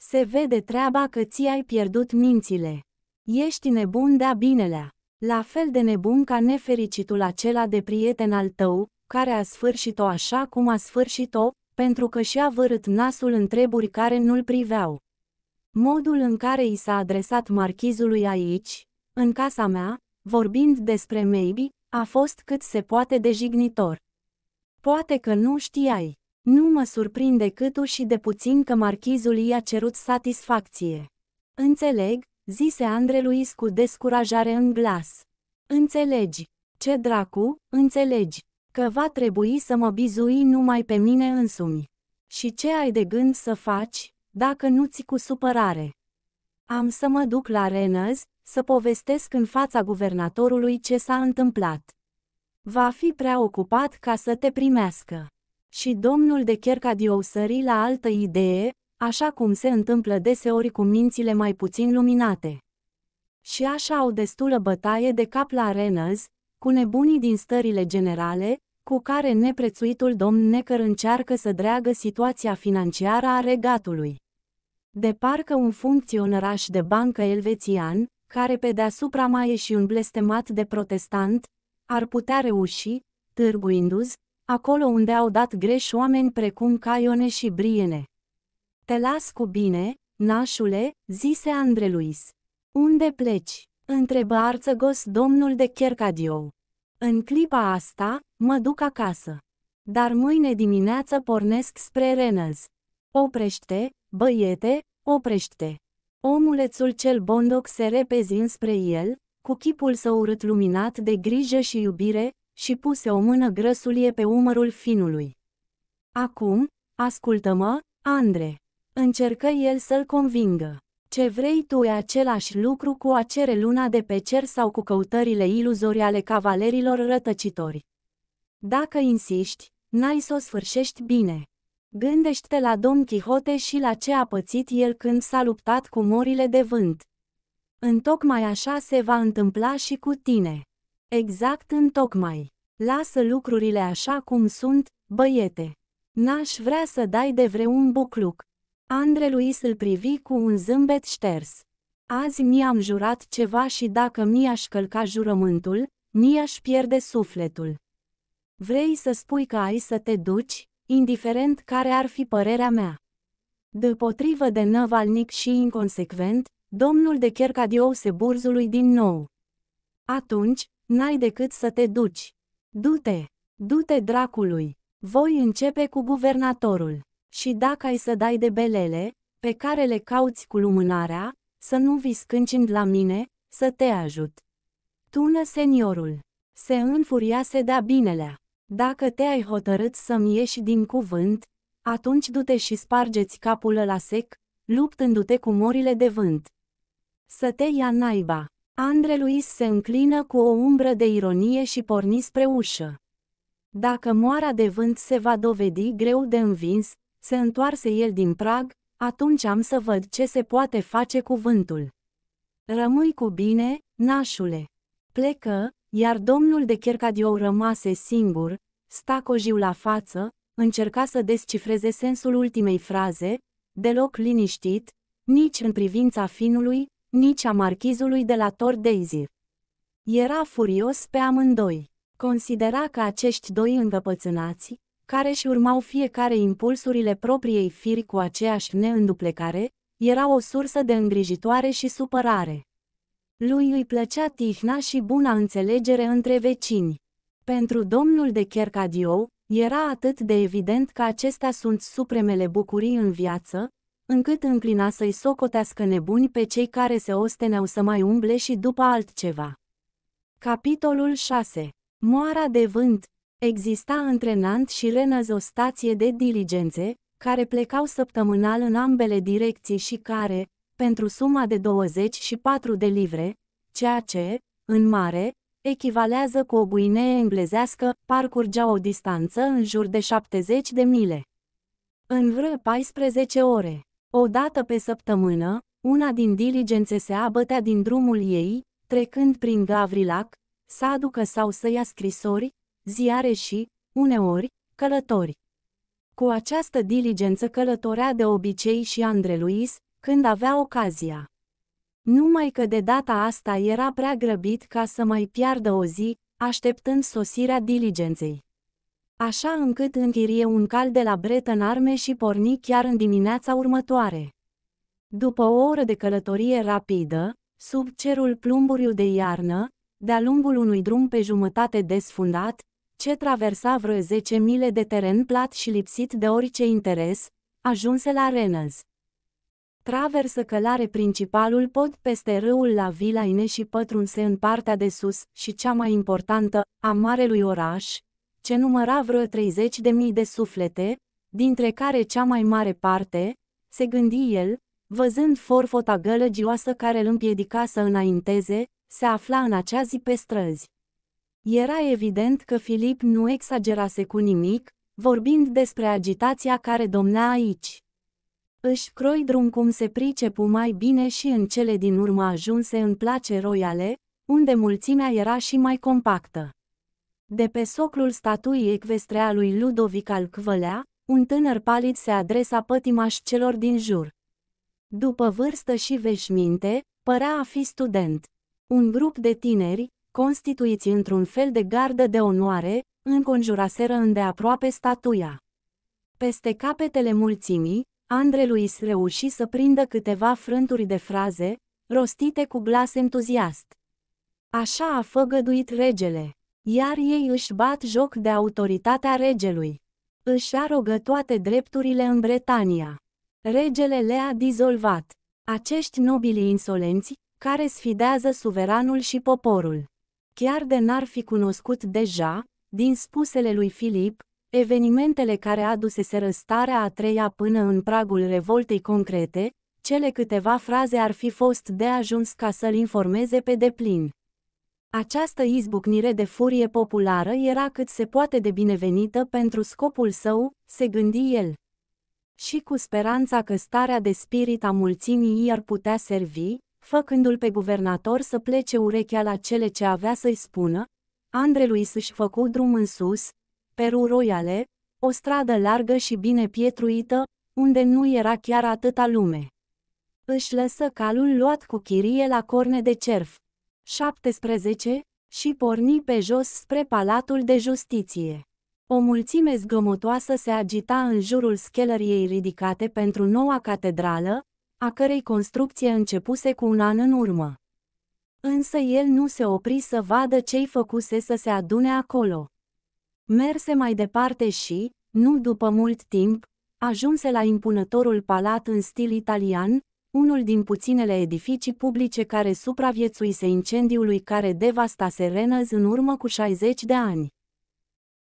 Se vede treaba că ți-ai pierdut mințile. Ești nebun de-a binelea. La fel de nebun ca nefericitul acela de prieten al tău, care a sfârșit-o așa cum a sfârșit-o, pentru că și-a vărât nasul în treburi care nu-l priveau. Modul în care i s-a adresat marchizului aici, în casa mea, vorbind despre Maybe, a fost cât se poate de jignitor. Poate că nu știai. Nu mă surprinde cât și de puțin că marchizul i-a cerut satisfacție. Înțeleg, zise Andre Luis cu descurajare în glas. Înțelegi. Ce dracu, înțelegi că va trebui să mă bizui numai pe mine însumi. Și ce ai de gând să faci, dacă nu ți cu supărare? Am să mă duc la Renăz, să povestesc în fața guvernatorului ce s-a întâmplat. Va fi prea ocupat ca să te primească. Și domnul de Chercadiou sări la altă idee, așa cum se întâmplă deseori cu mințile mai puțin luminate. Și așa au destulă bătaie de cap la Renăz, cu nebunii din stările generale, cu care neprețuitul domn Necăr încearcă să dreagă situația financiară a regatului. De parcă un funcționăraș de bancă elvețian, care pe deasupra mai e și un blestemat de protestant, ar putea reuși, târguindu-ți, acolo unde au dat greș oameni precum Caione și Briene. Te las cu bine, nașule, zise Andreluis. Unde pleci? întrebă arțăgos domnul de Chercadiou. În clipa asta, mă duc acasă. Dar mâine dimineață pornesc spre Renăz. Oprește, băiete, oprește. Omulețul cel bondoc se repezi înspre el, cu chipul său urât luminat de grijă și iubire, și puse o mână grăsulie pe umărul finului. Acum, ascultă-mă, Andre. Încercă el să-l convingă. Ce vrei tu e același lucru cu a cere luna de pe cer sau cu căutările iluzorii ale cavalerilor rătăcitori. Dacă insiști, n-ai să o sfârșești bine. Gândește-te la Don Quixote și la ce a pățit el când s-a luptat cu morile de vânt. Întocmai așa se va întâmpla și cu tine. Exact întocmai. Lasă lucrurile așa cum sunt, băiete. N-aș vrea să dai de vreun bucluc. Andre Luis îl privi cu un zâmbet șters. Azi mi-am jurat ceva și dacă mi-aș călca jurământul, mi-aș pierde sufletul. Vrei să spui că ai să te duci, indiferent care ar fi părerea mea. Depotrivă de năvalnic și inconsecvent, domnul de se burzului din nou. Atunci, n-ai decât să te duci. Du-te, du-te dracului. Voi începe cu guvernatorul. Și dacă ai să dai de belele, pe care le cauți cu lumânarea, să nu vii scâncind la mine, să te ajut. Tună seniorul. Se înfuriase de-a binelea. Dacă te-ai hotărât să-mi ieși din cuvânt, atunci du-te și spargeți capul la sec, luptându-te cu morile de vânt. Să te ia naiba. Andre Luis se înclină cu o umbră de ironie și porni spre ușă. Dacă moara de vânt se va dovedi greu de învins, se întoarse el din prag, atunci am să văd ce se poate face cu vântul. Rămâi cu bine, nașule. Plecă, iar domnul de Chercadiou rămase singur, stacojiu la față, încerca să descifreze sensul ultimei fraze, deloc liniștit, nici în privința finului, nici a marchizului de la Tor Daisy. Era furios pe amândoi. Considera că acești doi îngăpățânați, care și urmau fiecare impulsurile propriei firi cu aceeași neînduplecare, era o sursă de îngrijitoare și supărare. Lui îi plăcea tihna și buna înțelegere între vecini. Pentru domnul de Chercadio, era atât de evident că acestea sunt supremele bucurii în viață, încât înclina să-i socotească nebuni pe cei care se osteneau să mai umble și după altceva. Capitolul 6. Moara de vânt Exista între Nant și Renăz o stație de diligențe, care plecau săptămânal în ambele direcții și care, pentru suma de 24 de livre, ceea ce, în mare, echivalează cu o buinee englezească, parcurgea o distanță în jur de 70 de mile. În vreo 14 ore, o dată pe săptămână, una din diligențe se abătea din drumul ei, trecând prin Gavrilac, să aducă sau să ia scrisori, ziare și, uneori, călători. Cu această diligență călătorea de obicei și Andre Luis, când avea ocazia. Numai că de data asta era prea grăbit ca să mai piardă o zi, așteptând sosirea diligenței. Așa încât închirie un cal de la în Arme și porni chiar în dimineața următoare. După o oră de călătorie rapidă, sub cerul plumburiu de iarnă, de-a lungul unui drum pe jumătate desfundat, ce traversa vreo 10 mile de teren plat și lipsit de orice interes, ajunse la Reynolds. Traversă călare principalul pod peste râul la Vilaine și pătrunse în partea de sus și cea mai importantă, a marelui oraș, ce număra vreo 30 de mii de suflete, dintre care cea mai mare parte, se gândi el, văzând forfota gălăgioasă care îl împiedica să înainteze, se afla în acea zi pe străzi. Era evident că Filip nu exagerase cu nimic, vorbind despre agitația care domnea aici. Își croi drum cum se pricepu mai bine și în cele din urmă ajunse în place royale, unde mulțimea era și mai compactă. De pe soclul statuii a lui Ludovic al Cvălea, un tânăr palid se adresa pătimaș celor din jur. După vârstă și veșminte, părea a fi student. Un grup de tineri, constituiți într-un fel de gardă de onoare, înconjuraseră îndeaproape statuia. Peste capetele mulțimii, Andre Luis reuși să prindă câteva frânturi de fraze, rostite cu glas entuziast. Așa a făgăduit regele, iar ei își bat joc de autoritatea regelui. Își arogă toate drepturile în Bretania. Regele le-a dizolvat. Acești nobili insolenți, care sfidează suveranul și poporul chiar de n-ar fi cunoscut deja, din spusele lui Filip, evenimentele care aduseseră starea a treia până în pragul revoltei concrete, cele câteva fraze ar fi fost de ajuns ca să-l informeze pe deplin. Această izbucnire de furie populară era cât se poate de binevenită pentru scopul său, se gândi el. Și cu speranța că starea de spirit a mulțimii i-ar putea servi, făcându-l pe guvernator să plece urechea la cele ce avea să-i spună, Andre Luis își făcu drum în sus, Peru Royale, o stradă largă și bine pietruită, unde nu era chiar atâta lume. Își lăsă calul luat cu chirie la corne de cerf. 17. Și porni pe jos spre Palatul de Justiție. O mulțime zgomotoasă se agita în jurul schelăriei ridicate pentru noua catedrală, a cărei construcție începuse cu un an în urmă. Însă el nu se opri să vadă ce-i făcuse să se adune acolo. Merse mai departe și, nu după mult timp, ajunse la impunătorul palat în stil italian, unul din puținele edificii publice care supraviețuise incendiului care devasta Serenăz în urmă cu 60 de ani.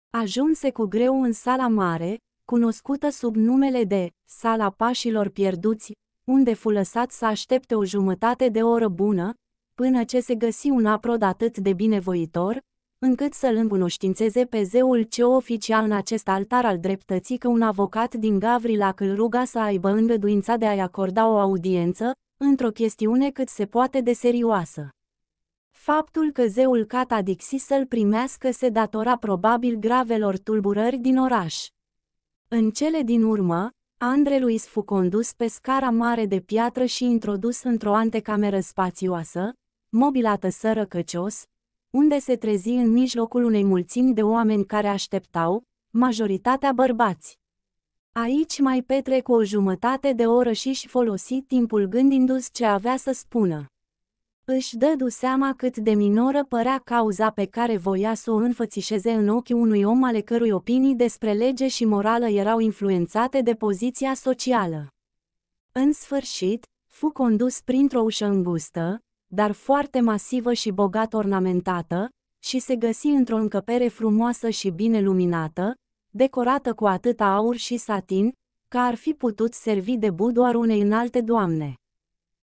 Ajunse cu greu în sala mare, cunoscută sub numele de Sala Pașilor Pierduți, unde fu lăsat să aștepte o jumătate de oră bună, până ce se găsi un aprod atât de binevoitor, încât să-l îmbunoștințeze pe zeul ce oficial în acest altar al dreptății că un avocat din Gavrilac îl ruga să aibă îngăduința de a-i acorda o audiență, într-o chestiune cât se poate de serioasă. Faptul că zeul Catadixi să-l primească se datora probabil gravelor tulburări din oraș. În cele din urmă, Andreluis fu condus pe scara mare de piatră și introdus într-o antecameră spațioasă, mobilată sărăcăcios, unde se trezi în mijlocul unei mulțimi de oameni care așteptau, majoritatea bărbați. Aici mai petrec o jumătate de oră și-și folosi timpul gândindu-se ce avea să spună. Își dădu seama cât de minoră părea cauza pe care voia să o înfățișeze în ochii unui om ale cărui opinii despre lege și morală erau influențate de poziția socială. În sfârșit, fu condus printr-o ușă îngustă, dar foarte masivă și bogat ornamentată, și se găsi într-o încăpere frumoasă și bine luminată, decorată cu atât aur și satin, că ar fi putut servi de budoar unei înalte doamne.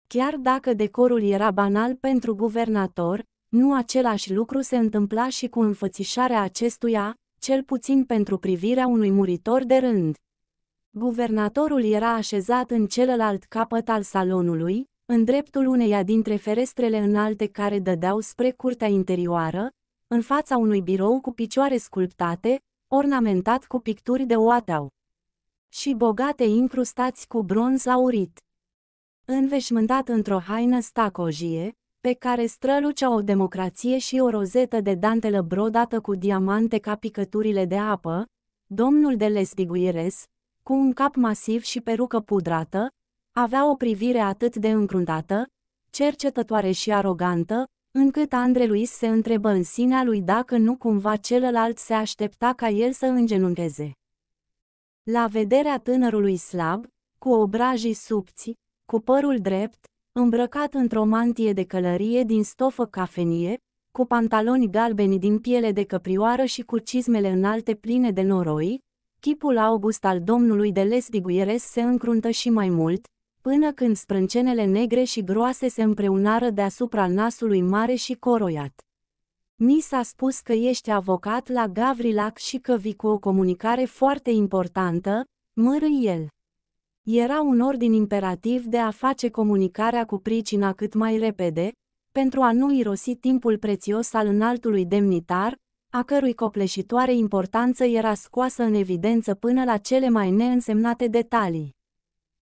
Chiar dacă decorul era banal pentru guvernator, nu același lucru se întâmpla și cu înfățișarea acestuia, cel puțin pentru privirea unui muritor de rând. Guvernatorul era așezat în celălalt capăt al salonului, în dreptul uneia dintre ferestrele înalte care dădeau spre curtea interioară, în fața unui birou cu picioare sculptate, ornamentat cu picturi de oateau și bogate incrustați cu bronz aurit înveșmântat într-o haină stacojie, pe care strălucea o democrație și o rozetă de dantelă brodată cu diamante ca picăturile de apă, domnul de lesbiguires, cu un cap masiv și perucă pudrată, avea o privire atât de încruntată, cercetătoare și arogantă, încât Andre Luis se întrebă în sinea lui dacă nu cumva celălalt se aștepta ca el să îngenuncheze. La vederea tânărului slab, cu obrajii subți, cu părul drept, îmbrăcat într-o mantie de călărie din stofă cafenie, cu pantaloni galbeni din piele de căprioară și cu cizmele înalte pline de noroi, chipul august al domnului de Lesdiguieres se încruntă și mai mult, până când sprâncenele negre și groase se împreunară deasupra nasului mare și coroiat. Mi s-a spus că ești avocat la Gavrilac și că vii cu o comunicare foarte importantă, mărâi el. Era un ordin imperativ de a face comunicarea cu pricina cât mai repede, pentru a nu irosi timpul prețios al înaltului demnitar, a cărui copleșitoare importanță era scoasă în evidență până la cele mai neînsemnate detalii.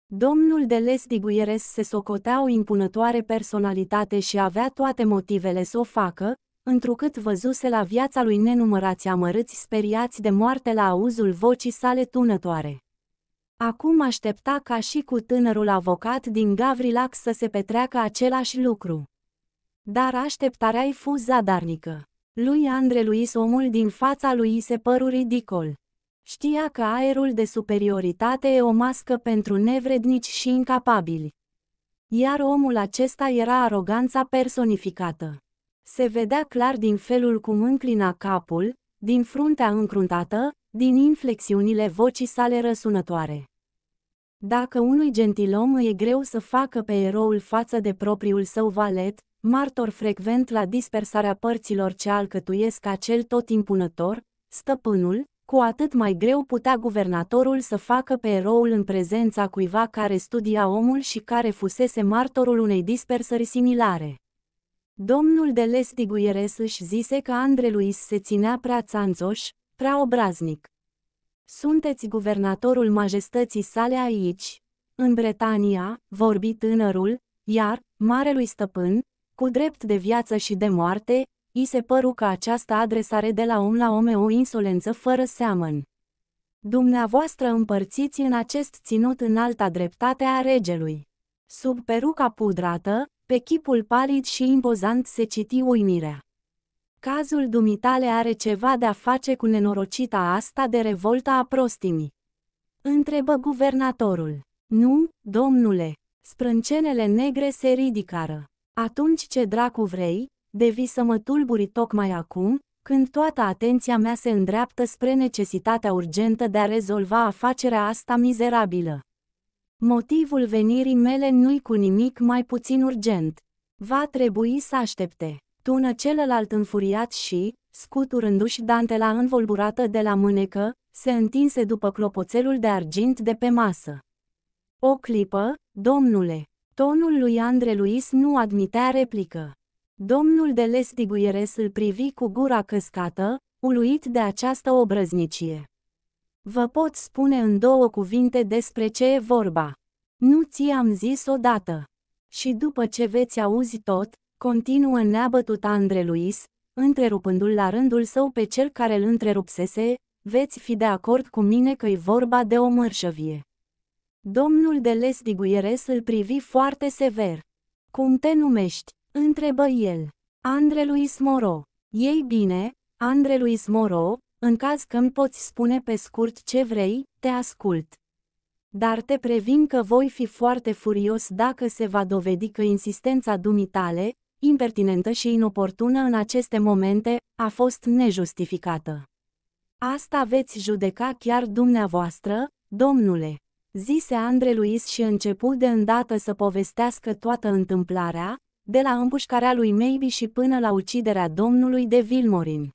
Domnul de Lesdiguieres se socotea o impunătoare personalitate și avea toate motivele să o facă, întrucât văzuse la viața lui nenumărați amărâți speriați de moarte la auzul vocii sale tunătoare. Acum aștepta ca și cu tânărul avocat din Gavrilac să se petreacă același lucru. Dar așteptarea-i fu zadarnică. Lui Andre Luis omul din fața lui se păru ridicol. Știa că aerul de superioritate e o mască pentru nevrednici și incapabili. Iar omul acesta era aroganța personificată. Se vedea clar din felul cum înclina capul, din fruntea încruntată, din inflexiunile vocii sale răsunătoare. Dacă unui gentilom e greu să facă pe eroul față de propriul său valet, martor frecvent la dispersarea părților ce alcătuiesc acel tot impunător, stăpânul, cu atât mai greu putea guvernatorul să facă pe eroul în prezența cuiva care studia omul și care fusese martorul unei dispersări similare. Domnul de Lestiguieres își zise că Luis se ținea prea țanțoș, prea obraznic. Sunteți guvernatorul majestății sale aici, în Bretania, vorbi tânărul, iar, marelui stăpân, cu drept de viață și de moarte, i se păru că această adresare de la om la om e o insolență fără seamăn. Dumneavoastră împărțiți în acest ținut în alta dreptate a regelui. Sub peruca pudrată, pe chipul palid și impozant se citi uimirea. Cazul dumitale are ceva de a face cu nenorocita asta de revolta a prostimii. Întrebă guvernatorul. Nu, domnule, sprâncenele negre se ridicară. Atunci ce dracu vrei, devii să mă tulburi tocmai acum, când toată atenția mea se îndreaptă spre necesitatea urgentă de a rezolva afacerea asta mizerabilă. Motivul venirii mele nu-i cu nimic mai puțin urgent. Va trebui să aștepte tună celălalt înfuriat și, scuturându-și dantela învolburată de la mânecă, se întinse după clopoțelul de argint de pe masă. O clipă, domnule! Tonul lui Andre Luis nu admitea replică. Domnul de Lesdiguieres îl privi cu gura căscată, uluit de această obrăznicie. Vă pot spune în două cuvinte despre ce e vorba. Nu ți-am zis odată. Și după ce veți auzi tot, Continuă neabătut Andre Luis, întrerupându-l la rândul său pe cel care îl întrerupsese, veți fi de acord cu mine că e vorba de o mărșăvie. Domnul de Lesdiguieres îl privi foarte sever. Cum te numești? întrebă el. Andre Luis Moro. Ei bine, Andre Luis Moro, în caz că îmi poți spune pe scurt ce vrei, te ascult. Dar te previn că voi fi foarte furios dacă se va dovedi că insistența dumitale, impertinentă și inoportună în aceste momente, a fost nejustificată. Asta veți judeca chiar dumneavoastră, domnule, zise Andre Luis și început de îndată să povestească toată întâmplarea, de la împușcarea lui Maybe și până la uciderea domnului de Vilmorin.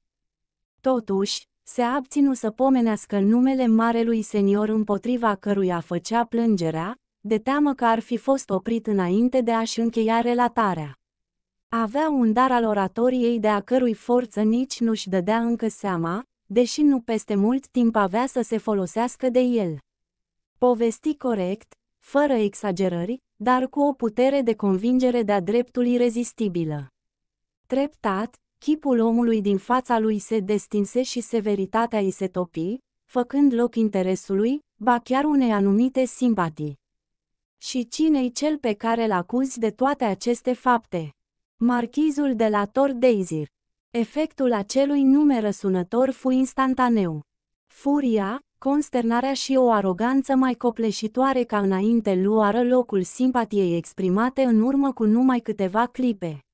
Totuși, se abținu să pomenească numele marelui senior împotriva căruia făcea plângerea, de teamă că ar fi fost oprit înainte de a-și încheia relatarea. Avea un dar al oratoriei de a cărui forță nici nu-și dădea încă seama, deși nu peste mult timp avea să se folosească de el. Povesti corect, fără exagerări, dar cu o putere de convingere de-a dreptul irezistibilă. Treptat, chipul omului din fața lui se destinse și severitatea îi se topi, făcând loc interesului, ba chiar unei anumite simpatii. Și cine-i cel pe care l acuzi de toate aceste fapte? Marchizul de la Tor Daisir. Efectul acelui nume răsunător fu instantaneu. Furia, consternarea și o aroganță mai copleșitoare ca înainte luară locul simpatiei exprimate în urmă cu numai câteva clipe.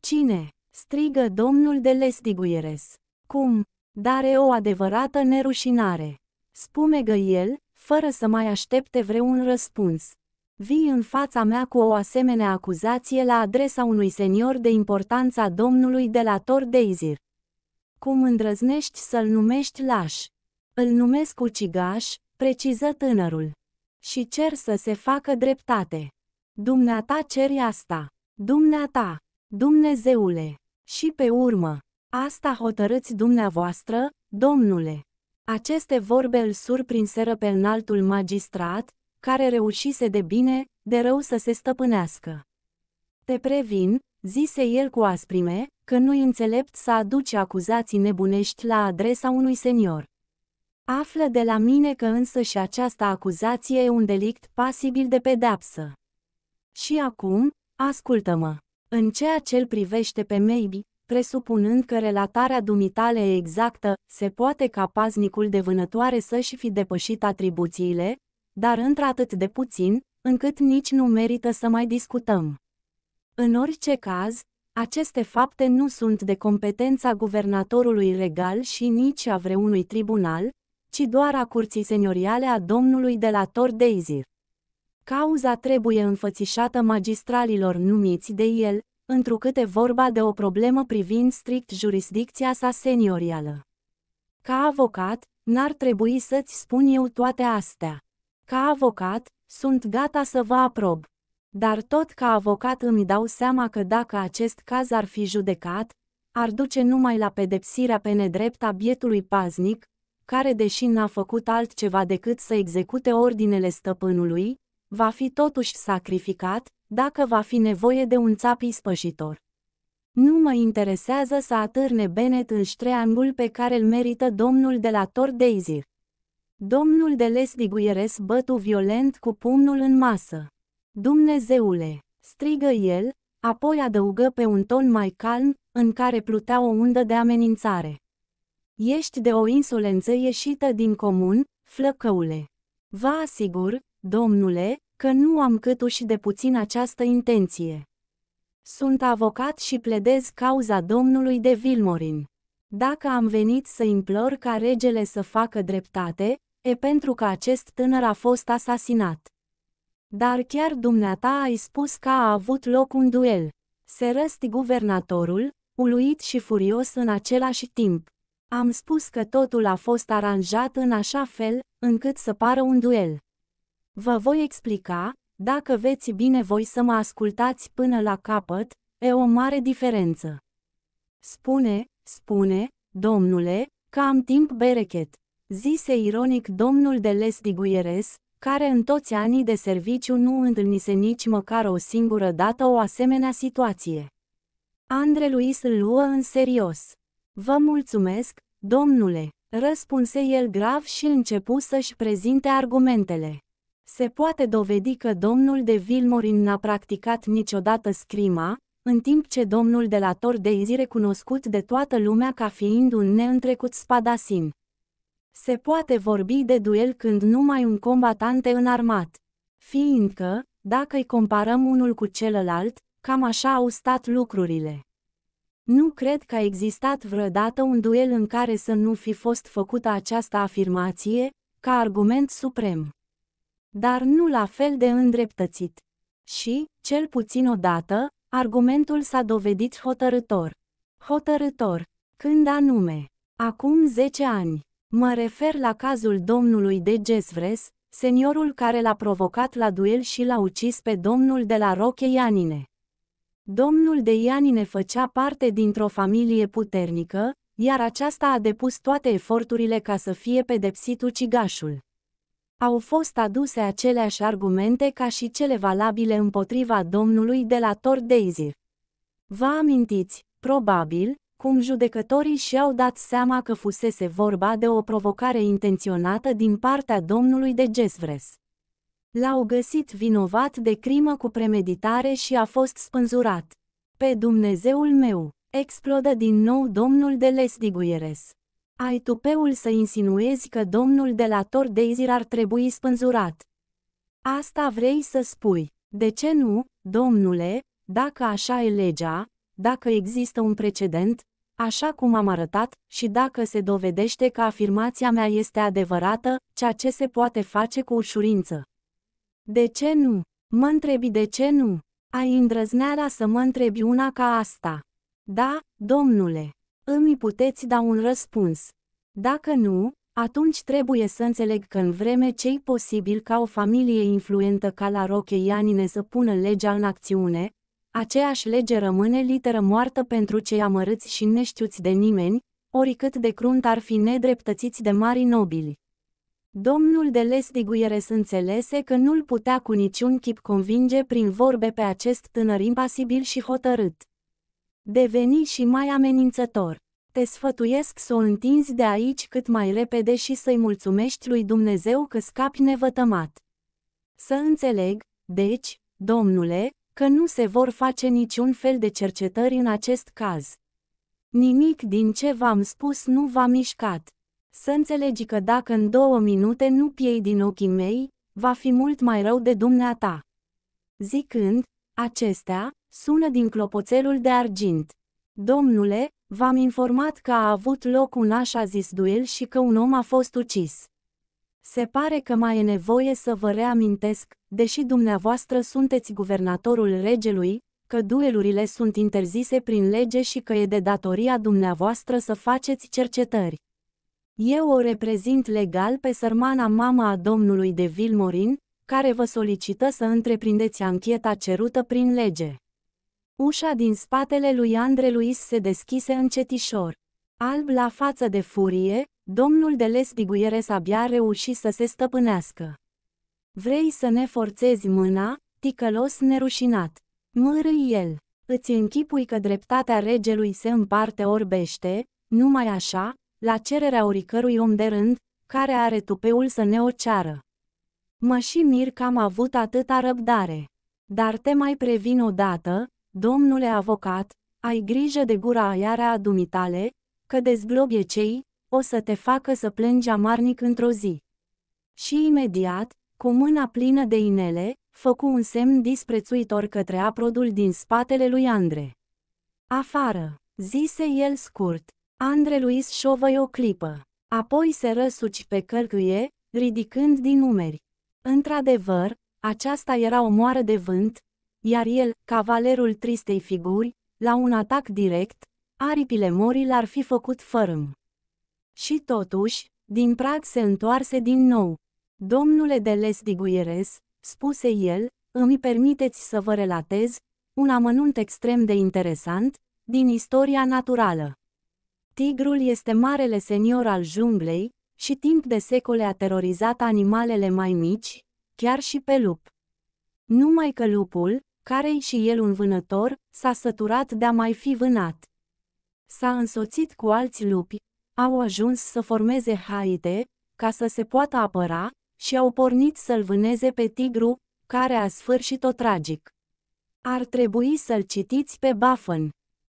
Cine? strigă domnul de Lestiguieres. Cum? Dare o adevărată nerușinare. Spumegă el, fără să mai aștepte vreun răspuns. Vii în fața mea cu o asemenea acuzație la adresa unui senior de importanța domnului de la Tor Deizir. Cum îndrăznești să-l numești laș? Îl numesc ucigaș, preciză tânărul. Și cer să se facă dreptate. Dumneata ceri asta. Dumneata, Dumnezeule. Și pe urmă, asta hotărâți dumneavoastră, domnule. Aceste vorbe îl surprinseră pe înaltul magistrat, care reușise de bine, de rău să se stăpânească. Te previn, zise el cu asprime, că nu-i înțelept să aduci acuzații nebunești la adresa unui senior. Află de la mine că însă și această acuzație e un delict pasibil de pedapsă. Și acum, ascultă-mă. În ceea ce îl privește pe Maybe, presupunând că relatarea dumitale e exactă, se poate ca paznicul de vânătoare să-și fi depășit atribuțiile, dar într-atât de puțin, încât nici nu merită să mai discutăm. În orice caz, aceste fapte nu sunt de competența guvernatorului regal și nici a vreunui tribunal, ci doar a curții senioriale a domnului de la Tor Deizir. Cauza trebuie înfățișată magistralilor numiți de el, întrucât e vorba de o problemă privind strict jurisdicția sa seniorială. Ca avocat, n-ar trebui să-ți spun eu toate astea. Ca avocat, sunt gata să vă aprob. Dar tot ca avocat îmi dau seama că dacă acest caz ar fi judecat, ar duce numai la pedepsirea pe nedrept a bietului paznic, care deși n-a făcut altceva decât să execute ordinele stăpânului, va fi totuși sacrificat, dacă va fi nevoie de un țap ispășitor. Nu mă interesează să atârne Bennett în ștreangul pe care îl merită domnul de la Tordeizir. Domnul de lesdiguieres bătu violent cu pumnul în masă. Dumnezeule! strigă el, apoi adăugă pe un ton mai calm, în care plutea o undă de amenințare. Ești de o insolență ieșită din comun, flăcăule. Vă asigur, domnule, că nu am câtuși de puțin această intenție. Sunt avocat și pledez cauza domnului de Vilmorin. Dacă am venit să implor ca regele să facă dreptate, E pentru că acest tânăr a fost asasinat. Dar chiar dumneata ai spus că a avut loc un duel. Se răsti guvernatorul, uluit și furios în același timp. Am spus că totul a fost aranjat în așa fel, încât să pară un duel. Vă voi explica, dacă veți bine voi să mă ascultați până la capăt, e o mare diferență. Spune, spune, domnule, că am timp berechet zise ironic domnul de Diguieres, care în toți anii de serviciu nu întâlnise nici măcar o singură dată o asemenea situație. Andre Luis îl luă în serios. Vă mulțumesc, domnule, răspunse el grav și începu să-și prezinte argumentele. Se poate dovedi că domnul de Vilmorin n-a practicat niciodată scrima, în timp ce domnul de la Tordeizi recunoscut de toată lumea ca fiind un neîntrecut spadasin. Se poate vorbi de duel când numai un combatant e înarmat. Fiindcă, dacă îi comparăm unul cu celălalt, cam așa au stat lucrurile. Nu cred că a existat vreodată un duel în care să nu fi fost făcută această afirmație, ca argument suprem. Dar nu la fel de îndreptățit. Și, cel puțin odată, argumentul s-a dovedit hotărător. Hotărător. Când anume? Acum 10 ani. Mă refer la cazul domnului de Gesvres, seniorul care l-a provocat la duel și l-a ucis pe domnul de la Roche Ianine. Domnul de Ianine făcea parte dintr-o familie puternică, iar aceasta a depus toate eforturile ca să fie pedepsit ucigașul. Au fost aduse aceleași argumente ca și cele valabile împotriva domnului de la Tordeizir. Vă amintiți, probabil, cum judecătorii și-au dat seama că fusese vorba de o provocare intenționată din partea domnului de Gesvres. L-au găsit vinovat de crimă cu premeditare și a fost spânzurat. Pe Dumnezeul meu, explodă din nou domnul de Lesdiguieres. Ai tupeul să insinuezi că domnul de la Tor Deizir ar trebui spânzurat. Asta vrei să spui. De ce nu, domnule, dacă așa e legea, dacă există un precedent, așa cum am arătat, și dacă se dovedește că afirmația mea este adevărată, ceea ce se poate face cu ușurință. De ce nu? Mă întrebi de ce nu? Ai îndrăzneala să mă întrebi una ca asta. Da, domnule. Îmi puteți da un răspuns. Dacă nu, atunci trebuie să înțeleg că în vreme ce e posibil ca o familie influentă ca la Rocheianine să pună legea în acțiune, aceeași lege rămâne literă moartă pentru cei amărâți și neștiuți de nimeni, oricât de crunt ar fi nedreptățiți de mari nobili. Domnul de să înțelese că nu-l putea cu niciun chip convinge prin vorbe pe acest tânăr impasibil și hotărât. Deveni și mai amenințător. Te sfătuiesc să o întinzi de aici cât mai repede și să-i mulțumești lui Dumnezeu că scapi nevătămat. Să înțeleg, deci, domnule, că nu se vor face niciun fel de cercetări în acest caz. Nimic din ce v-am spus nu v-a mișcat. Să înțelegi că dacă în două minute nu piei din ochii mei, va fi mult mai rău de dumneata. Zicând, acestea, sună din clopoțelul de argint. Domnule, v-am informat că a avut loc un așa zis duel și că un om a fost ucis. Se pare că mai e nevoie să vă reamintesc, deși dumneavoastră sunteți guvernatorul regelui, că duelurile sunt interzise prin lege și că e de datoria dumneavoastră să faceți cercetări. Eu o reprezint legal pe sărmana mama a domnului de Vilmorin, care vă solicită să întreprindeți ancheta cerută prin lege. Ușa din spatele lui Andre Luis se deschise încetișor. Alb la față de furie, Domnul de lesbiguieres abia reuși să se stăpânească. Vrei să ne forțezi mâna, ticălos nerușinat. Mârâi el. Îți închipui că dreptatea regelui se împarte orbește, numai așa, la cererea oricărui om de rând, care are tupeul să ne o ceară. Mă și mir că am avut atâta răbdare. Dar te mai previn odată, domnule avocat, ai grijă de gura aiarea dumitale, că dezglobie cei o să te facă să plângi amarnic într-o zi. Și imediat, cu mâna plină de inele, făcu un semn disprețuitor către aprodul din spatele lui Andre. Afară, zise el scurt. Andre Luis șovăi o clipă. Apoi se răsuci pe călcâie, ridicând din umeri. Într-adevăr, aceasta era o moară de vânt, iar el, cavalerul tristei figuri, la un atac direct, aripile morii l-ar fi făcut fărâm. Și totuși, din prag se întoarse din nou. Domnule de Lesdiguieres, spuse el, îmi permiteți să vă relatez un amănunt extrem de interesant din istoria naturală. Tigrul este marele senior al junglei și timp de secole a terorizat animalele mai mici, chiar și pe lup. Numai că lupul, care-i și el un vânător, s-a săturat de a mai fi vânat. S-a însoțit cu alți lupi, au ajuns să formeze haide, ca să se poată apăra, și au pornit să-l vâneze pe tigru, care a sfârșit-o tragic. Ar trebui să-l citiți pe Buffon.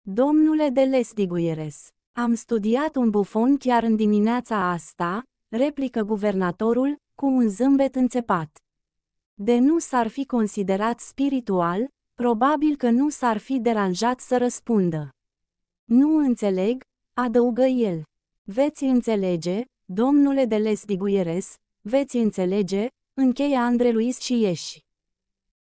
Domnule de Lestiguieres, am studiat un bufon chiar în dimineața asta, replică guvernatorul, cu un zâmbet înțepat. De nu s-ar fi considerat spiritual, probabil că nu s-ar fi deranjat să răspundă. Nu înțeleg, adăugă el. Veți înțelege, domnule de Lesdiguieres, veți înțelege, încheia Andrei Luis și ieși.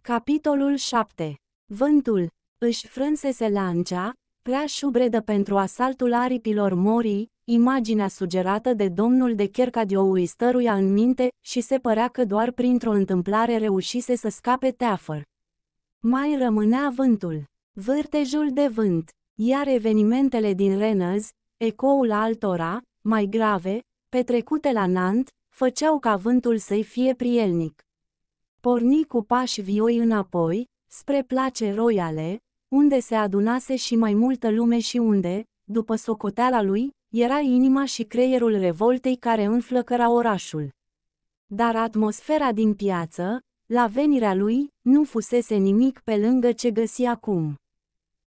Capitolul 7. Vântul își frânsese lancea, prea șubredă pentru asaltul aripilor morii, imaginea sugerată de domnul de Chercadioui stăruia în minte și se părea că doar printr-o întâmplare reușise să scape teafăr. Mai rămânea vântul, vârtejul de vânt, iar evenimentele din Renăz, Ecoul altora, mai grave, petrecute la Nant, făceau ca vântul să-i fie prielnic. Porni cu pași vioi înapoi, spre place royale, unde se adunase și mai multă lume și unde, după socoteala lui, era inima și creierul revoltei care înflăcăra orașul. Dar atmosfera din piață, la venirea lui, nu fusese nimic pe lângă ce găsi acum.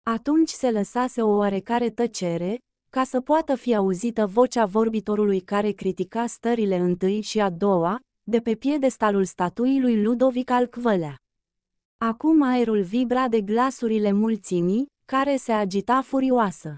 Atunci se lăsase o oarecare tăcere, ca să poată fi auzită vocea vorbitorului care critica stările întâi și a doua, de pe piedestalul statuii lui Ludovic al Cvălea. Acum aerul vibra de glasurile mulțimii, care se agita furioasă.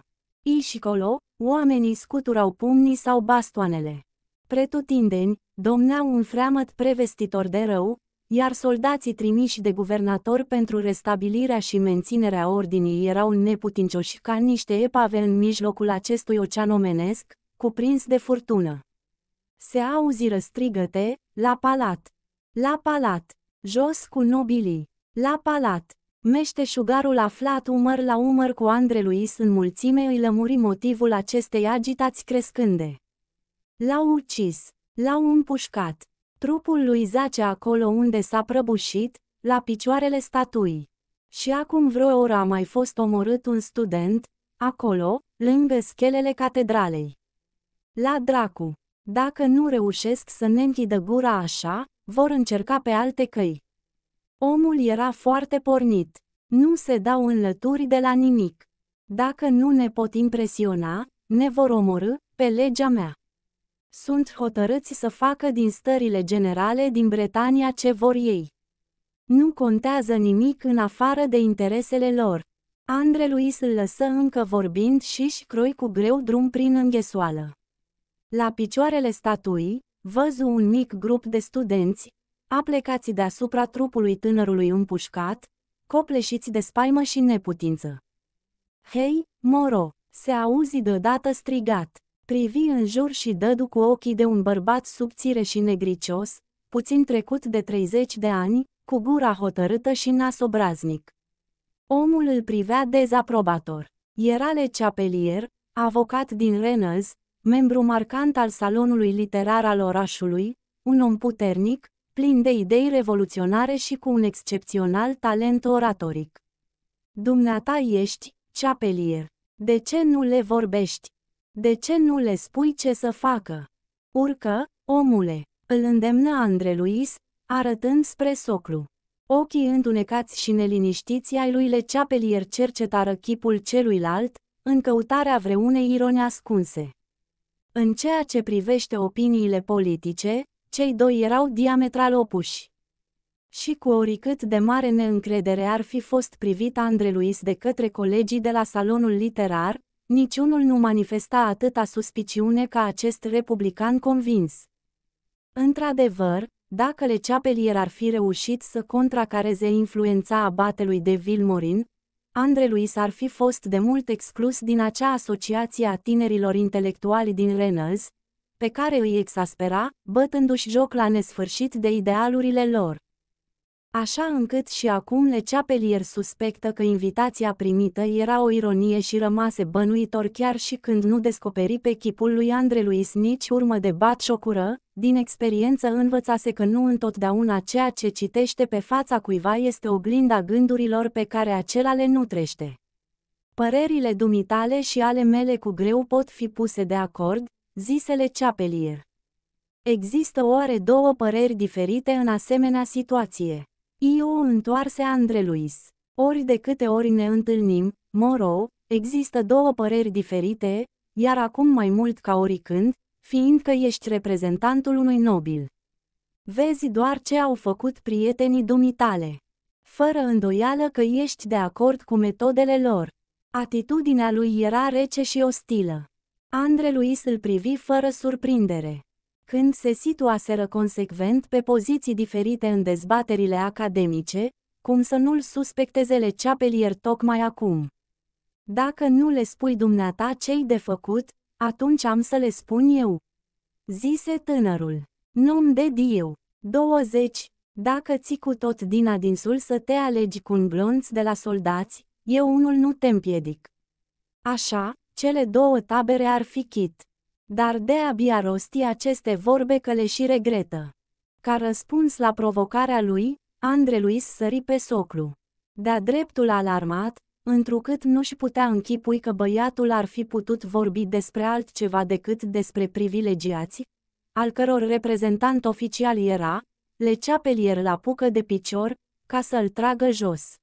și colo, oamenii scuturau pumnii sau bastoanele. Pretutindeni, domneau un freamăt prevestitor de rău, iar soldații trimiși de guvernator pentru restabilirea și menținerea ordinii erau neputincioși ca niște epave în mijlocul acestui ocean omenesc, cuprins de furtună. Se auziră strigăte, la palat! La palat! Jos cu nobilii! La palat! Meșteșugarul aflat umăr la umăr cu Andre Luis în mulțime îi lămuri motivul acestei agitați crescânde. L-au ucis, l-au împușcat, Trupul lui zace acolo unde s-a prăbușit, la picioarele statui. Și acum vreo oră a mai fost omorât un student, acolo, lângă schelele catedralei. La dracu! Dacă nu reușesc să ne închidă gura așa, vor încerca pe alte căi. Omul era foarte pornit. Nu se dau înlături de la nimic. Dacă nu ne pot impresiona, ne vor omorâ, pe legea mea. Sunt hotărâți să facă din stările generale din Bretania ce vor ei. Nu contează nimic în afară de interesele lor. Andre Luis îl lăsă încă vorbind și își croi cu greu drum prin înghesoală. La picioarele statuii, văzu un mic grup de studenți, aplecați deasupra trupului tânărului împușcat, copleșiți de spaimă și neputință. Hei, Moro! Se auzi deodată strigat. Privi în jur și dădu cu ochii de un bărbat subțire și negricios, puțin trecut de 30 de ani, cu gura hotărâtă și nas obraznic. Omul îl privea dezaprobator. Era Le Chapelier, avocat din Rennes, membru marcant al salonului literar al orașului, un om puternic, plin de idei revoluționare și cu un excepțional talent oratoric. Dumneata ești, Chapelier. De ce nu le vorbești? De ce nu le spui ce să facă? Urcă, omule, îl îndemnă Andre Luis, arătând spre soclu. Ochii întunecați și neliniștiți ai lui Leceapelier cercetară chipul celuilalt, în căutarea vreunei ironii ascunse. În ceea ce privește opiniile politice, cei doi erau diametral opuși. Și cu oricât de mare neîncredere ar fi fost privit Andre Luis de către colegii de la salonul literar, Niciunul nu manifesta atâta suspiciune ca acest republican convins. Într-adevăr, dacă Le Chapelier ar fi reușit să contracareze influența abatelui de Vilmorin, Andre Luis ar fi fost de mult exclus din acea asociație a tinerilor intelectuali din Reynolds, pe care îi exaspera, bătându-și joc la nesfârșit de idealurile lor. Așa încât și acum Le Chapelier suspectă că invitația primită era o ironie și rămase bănuitor chiar și când nu descoperi pe chipul lui Andre Luis nici urmă de șocură, din experiență învățase că nu întotdeauna ceea ce citește pe fața cuiva este oglinda gândurilor pe care acela le nutrește. Părerile dumitale și ale mele cu greu pot fi puse de acord, zisele Chapelier. Există oare două păreri diferite în asemenea situație. I.O. întoarse Andre Luis. Ori de câte ori ne întâlnim, Moro, există două păreri diferite, iar acum mai mult ca oricând, fiindcă ești reprezentantul unui nobil. Vezi doar ce au făcut prietenii dumitale. Fără îndoială că ești de acord cu metodele lor. Atitudinea lui era rece și ostilă. Andre Luis îl privi fără surprindere când se situaseră consecvent pe poziții diferite în dezbaterile academice, cum să nu-l suspecteze le Chapelier tocmai acum. Dacă nu le spui dumneata ce-i de făcut, atunci am să le spun eu. Zise tânărul. Nu-mi diu, eu. 20. Dacă ții cu tot din adinsul să te alegi cu un blonț de la soldați, eu unul nu te împiedic. Așa, cele două tabere ar fi chit dar de-abia rosti aceste vorbe că le și regretă. Ca răspuns la provocarea lui, Andre Luis sări pe soclu. De-a dreptul alarmat, întrucât nu-și putea închipui că băiatul ar fi putut vorbi despre altceva decât despre privilegiați, al căror reprezentant oficial era, le ceapelier la pucă de picior, ca să-l tragă jos.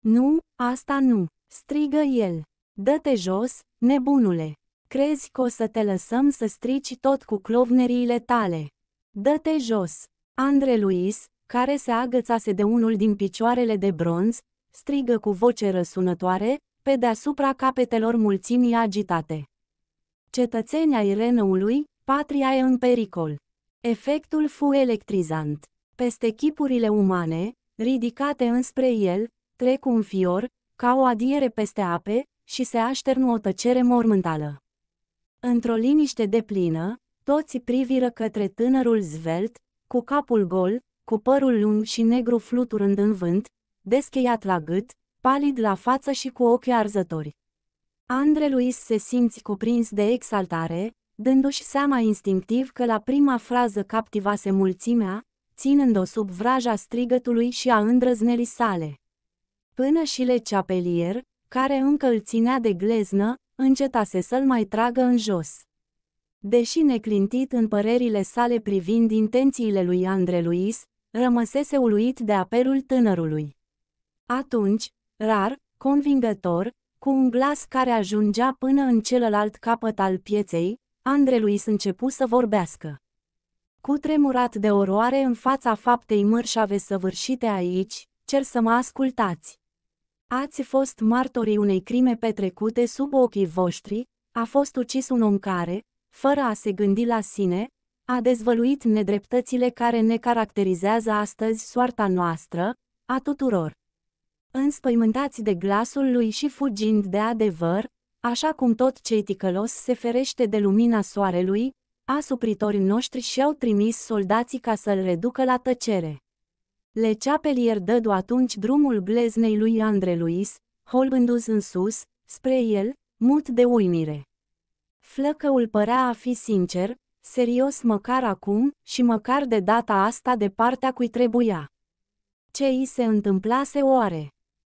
Nu, asta nu, strigă el. Dă-te jos, nebunule! crezi că o să te lăsăm să strici tot cu clovneriile tale? Dă-te jos! Andre Luis, care se agățase de unul din picioarele de bronz, strigă cu voce răsunătoare, pe deasupra capetelor mulțimii agitate. Cetățenii ireneului, patria e în pericol. Efectul fu electrizant. Peste chipurile umane, ridicate înspre el, trec un fior, ca o adiere peste ape, și se așternu o tăcere mormântală. Într-o liniște deplină, toți priviră către tânărul zvelt, cu capul gol, cu părul lung și negru fluturând în vânt, descheiat la gât, palid la față și cu ochi arzători. Andre Luis se simți cuprins de exaltare, dându-și seama instinctiv că la prima frază captivase mulțimea, ținând-o sub vraja strigătului și a îndrăznelii sale. Până și Le Chapelier, care încă îl ținea de gleznă, încetase să-l mai tragă în jos. Deși neclintit în părerile sale privind intențiile lui Andre Luis, rămăsese uluit de apelul tânărului. Atunci, rar, convingător, cu un glas care ajungea până în celălalt capăt al pieței, Andre Luis începu să vorbească. Cu tremurat de oroare în fața faptei mărșave săvârșite aici, cer să mă ascultați. Ați fost martorii unei crime petrecute sub ochii voștri, a fost ucis un om care, fără a se gândi la sine, a dezvăluit nedreptățile care ne caracterizează astăzi soarta noastră, a tuturor. Înspăimântați de glasul lui și fugind de adevăr, așa cum tot cei ticălos se ferește de lumina soarelui, asupritorii noștri și-au trimis soldații ca să-l reducă la tăcere. Le Chapelier dădu atunci drumul gleznei lui Andre Luis, holbându-s în sus, spre el, mut de uimire. Flăcăul părea a fi sincer, serios măcar acum și măcar de data asta de partea cui trebuia. Ce i se întâmplase oare?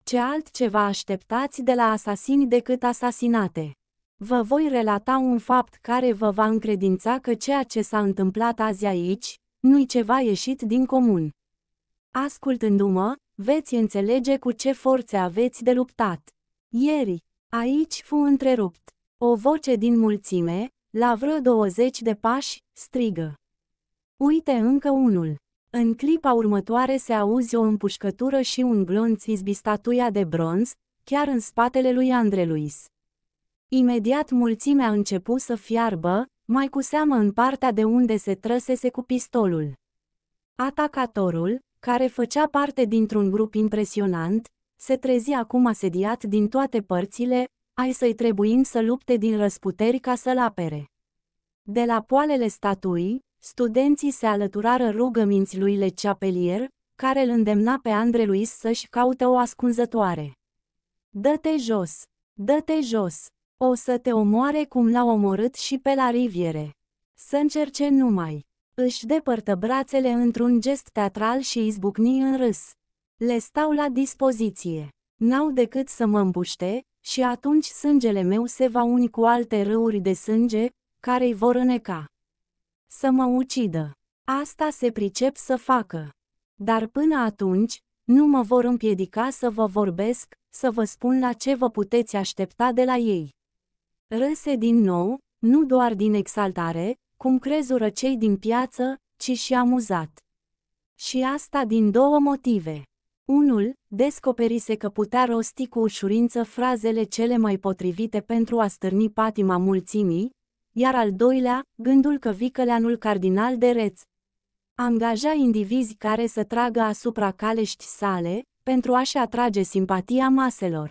Ce altceva așteptați de la asasini decât asasinate? Vă voi relata un fapt care vă va încredința că ceea ce s-a întâmplat azi aici, nu-i ceva ieșit din comun. Ascultându-mă, veți înțelege cu ce forțe aveți de luptat. Ieri, aici fu întrerupt. O voce din mulțime, la vreo 20 de pași, strigă. Uite încă unul. În clipa următoare se auzi o împușcătură și un glonț izbi statuia de bronz, chiar în spatele lui Andreluis. Luis. Imediat mulțimea a început să fiarbă, mai cu seamă în partea de unde se trăsese cu pistolul. Atacatorul, care făcea parte dintr-un grup impresionant, se trezi acum asediat din toate părțile, ai să-i trebuind să lupte din răsputeri ca să-l apere. De la poalele statui, studenții se alăturară rugăminți lui Le Chapelier, care îl îndemna pe Andre Luis să-și caute o ascunzătoare. Dă-te jos! Dă-te jos! O să te omoare cum l-a omorât și pe la riviere. Să încerce numai. Își depărtă brațele într-un gest teatral și izbucni în râs. Le stau la dispoziție. N-au decât să mă împuște, și atunci sângele meu se va uni cu alte râuri de sânge, care îi vor îneca. Să mă ucidă. Asta se pricep să facă. Dar până atunci, nu mă vor împiedica să vă vorbesc, să vă spun la ce vă puteți aștepta de la ei. Râse din nou, nu doar din exaltare, cum crezură cei din piață, ci și amuzat. Și asta din două motive. Unul, descoperise că putea rosti cu ușurință frazele cele mai potrivite pentru a stârni patima mulțimii, iar al doilea, gândul că vicăleanul cardinal de reț angaja indivizi care să tragă asupra calești sale, pentru a-și atrage simpatia maselor.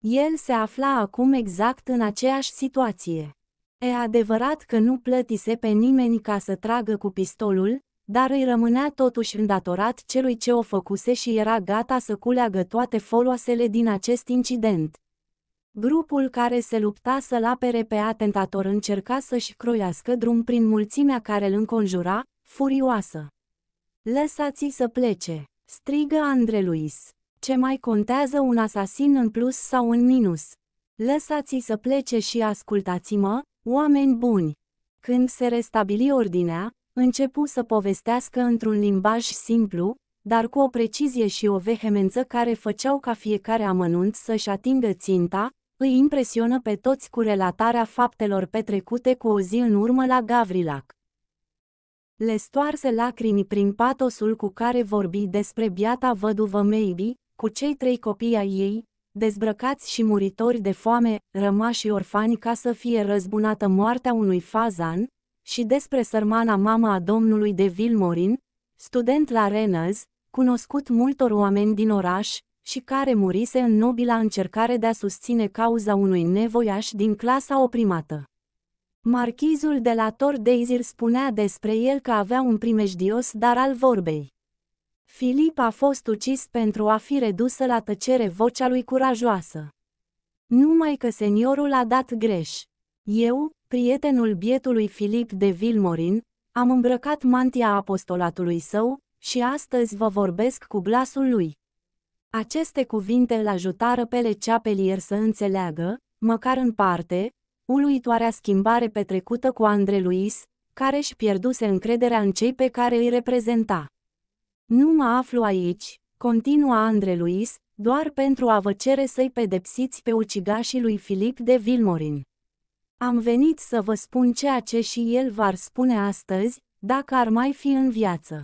El se afla acum exact în aceeași situație. E adevărat că nu plătise pe nimeni ca să tragă cu pistolul, dar îi rămânea totuși îndatorat celui ce o făcuse și era gata să culeagă toate foloasele din acest incident. Grupul care se lupta să-l apere pe atentator încerca să-și croiască drum prin mulțimea care îl înconjura, furioasă. Lăsați-i să plece, strigă Andre Luis. Ce mai contează un asasin în plus sau în minus? Lăsați-i să plece și ascultați-mă, Oameni buni! Când se restabili ordinea, începu să povestească într-un limbaj simplu, dar cu o precizie și o vehemență care făceau ca fiecare amănunt să-și atingă ținta, îi impresionă pe toți cu relatarea faptelor petrecute cu o zi în urmă la Gavrilac. Le stoarse lacrimi prin patosul cu care vorbi despre biata văduvă Maybe, cu cei trei copii ai ei, dezbrăcați și muritori de foame, rămași orfani ca să fie răzbunată moartea unui fazan, și despre sărmana mama a domnului de Vilmorin, student la Renăz, cunoscut multor oameni din oraș, și care murise în nobila încercare de a susține cauza unui nevoiaș din clasa oprimată. Marchizul de la Tor Deizir spunea despre el că avea un primejdios dar al vorbei. Filip a fost ucis pentru a fi redusă la tăcere vocea lui curajoasă. Numai că seniorul a dat greș. Eu, prietenul bietului Filip de Vilmorin, am îmbrăcat mantia apostolatului său și astăzi vă vorbesc cu glasul lui. Aceste cuvinte îl ajutară pe Leceapelier să înțeleagă, măcar în parte, uluitoarea schimbare petrecută cu Andre Luis, care își pierduse încrederea în cei pe care îi reprezenta. Nu mă aflu aici, continua Andre Luis, doar pentru a vă cere să-i pedepsiți pe ucigașii lui Filip de Vilmorin. Am venit să vă spun ceea ce și el v-ar spune astăzi, dacă ar mai fi în viață.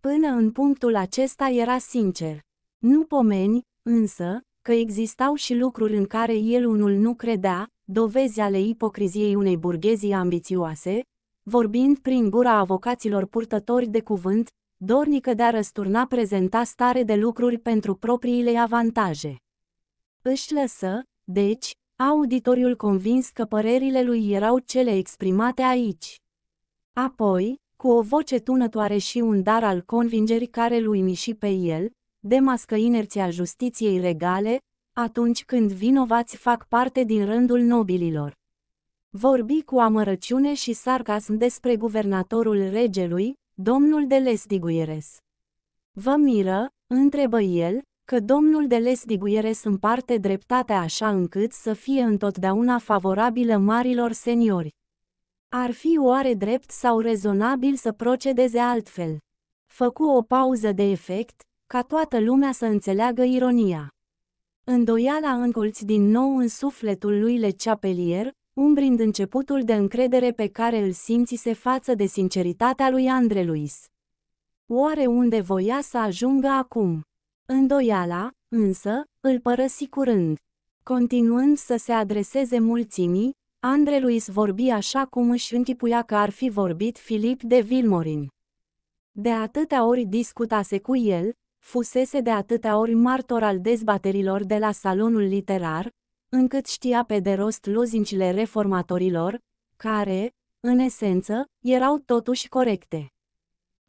Până în punctul acesta era sincer. Nu pomeni, însă, că existau și lucruri în care el unul nu credea, dovezi ale ipocriziei unei burghezii ambițioase, vorbind prin gura avocaților purtători de cuvânt, dornică de a răsturna prezenta stare de lucruri pentru propriile avantaje. Își lăsă, deci, auditoriul convins că părerile lui erau cele exprimate aici. Apoi, cu o voce tunătoare și un dar al convingerii care lui miși pe el, demască inerția justiției regale, atunci când vinovați fac parte din rândul nobililor. Vorbi cu amărăciune și sarcasm despre guvernatorul regelui, domnul de lesdiguieres. Vă miră, întrebă el, că domnul de lesdiguieres împarte dreptatea așa încât să fie întotdeauna favorabilă marilor seniori. Ar fi oare drept sau rezonabil să procedeze altfel? Făcu o pauză de efect, ca toată lumea să înțeleagă ironia. Îndoiala încolți din nou în sufletul lui Le Chapelier, umbrind începutul de încredere pe care îl simțise față de sinceritatea lui Andre Luis. Oare unde voia să ajungă acum? Îndoiala, însă, îl părăsi curând. Continuând să se adreseze mulțimii, Andre Luis vorbi așa cum își închipuia că ar fi vorbit Filip de Vilmorin. De atâtea ori discutase cu el, fusese de atâtea ori martor al dezbaterilor de la salonul literar, încât știa pe de rost lozincile reformatorilor, care, în esență, erau totuși corecte.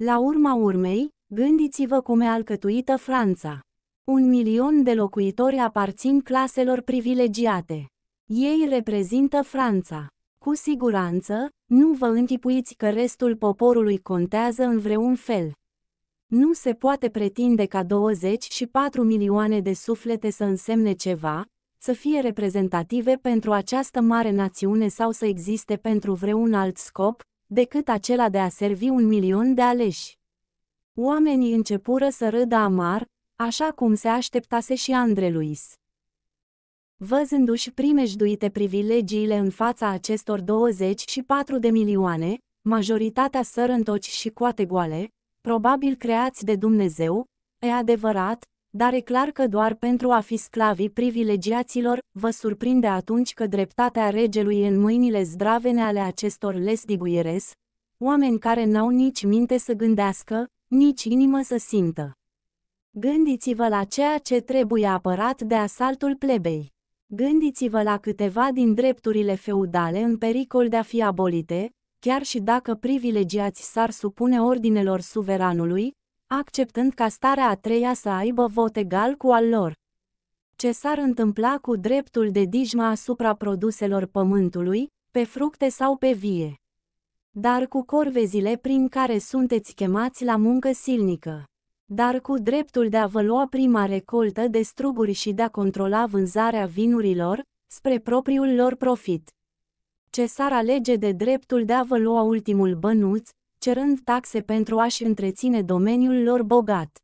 La urma urmei, gândiți-vă cum e alcătuită Franța. Un milion de locuitori aparțin claselor privilegiate. Ei reprezintă Franța. Cu siguranță, nu vă închipuiți că restul poporului contează în vreun fel. Nu se poate pretinde ca 24 milioane de suflete să însemne ceva, să fie reprezentative pentru această mare națiune sau să existe pentru vreun alt scop, decât acela de a servi un milion de aleși. Oamenii începură să râdă amar, așa cum se așteptase și Andre Luis. Văzându-și primejduite privilegiile în fața acestor 24 de milioane, majoritatea sărântoci și coate goale, probabil creați de Dumnezeu, e adevărat, dar e clar că doar pentru a fi sclavii privilegiaților, vă surprinde atunci că dreptatea regelui în mâinile zdravene ale acestor lesdiguieres, oameni care n-au nici minte să gândească, nici inimă să simtă. Gândiți-vă la ceea ce trebuie apărat de asaltul plebei. Gândiți-vă la câteva din drepturile feudale în pericol de a fi abolite, chiar și dacă privilegiați s-ar supune ordinelor suveranului, acceptând ca starea a treia să aibă vot egal cu al lor. Ce s-ar întâmpla cu dreptul de dijma asupra produselor pământului, pe fructe sau pe vie? Dar cu corvezile prin care sunteți chemați la muncă silnică dar cu dreptul de a vă lua prima recoltă de struguri și de a controla vânzarea vinurilor, spre propriul lor profit. Ce s-ar alege de dreptul de a vă lua ultimul bănuț, cerând taxe pentru a-și întreține domeniul lor bogat.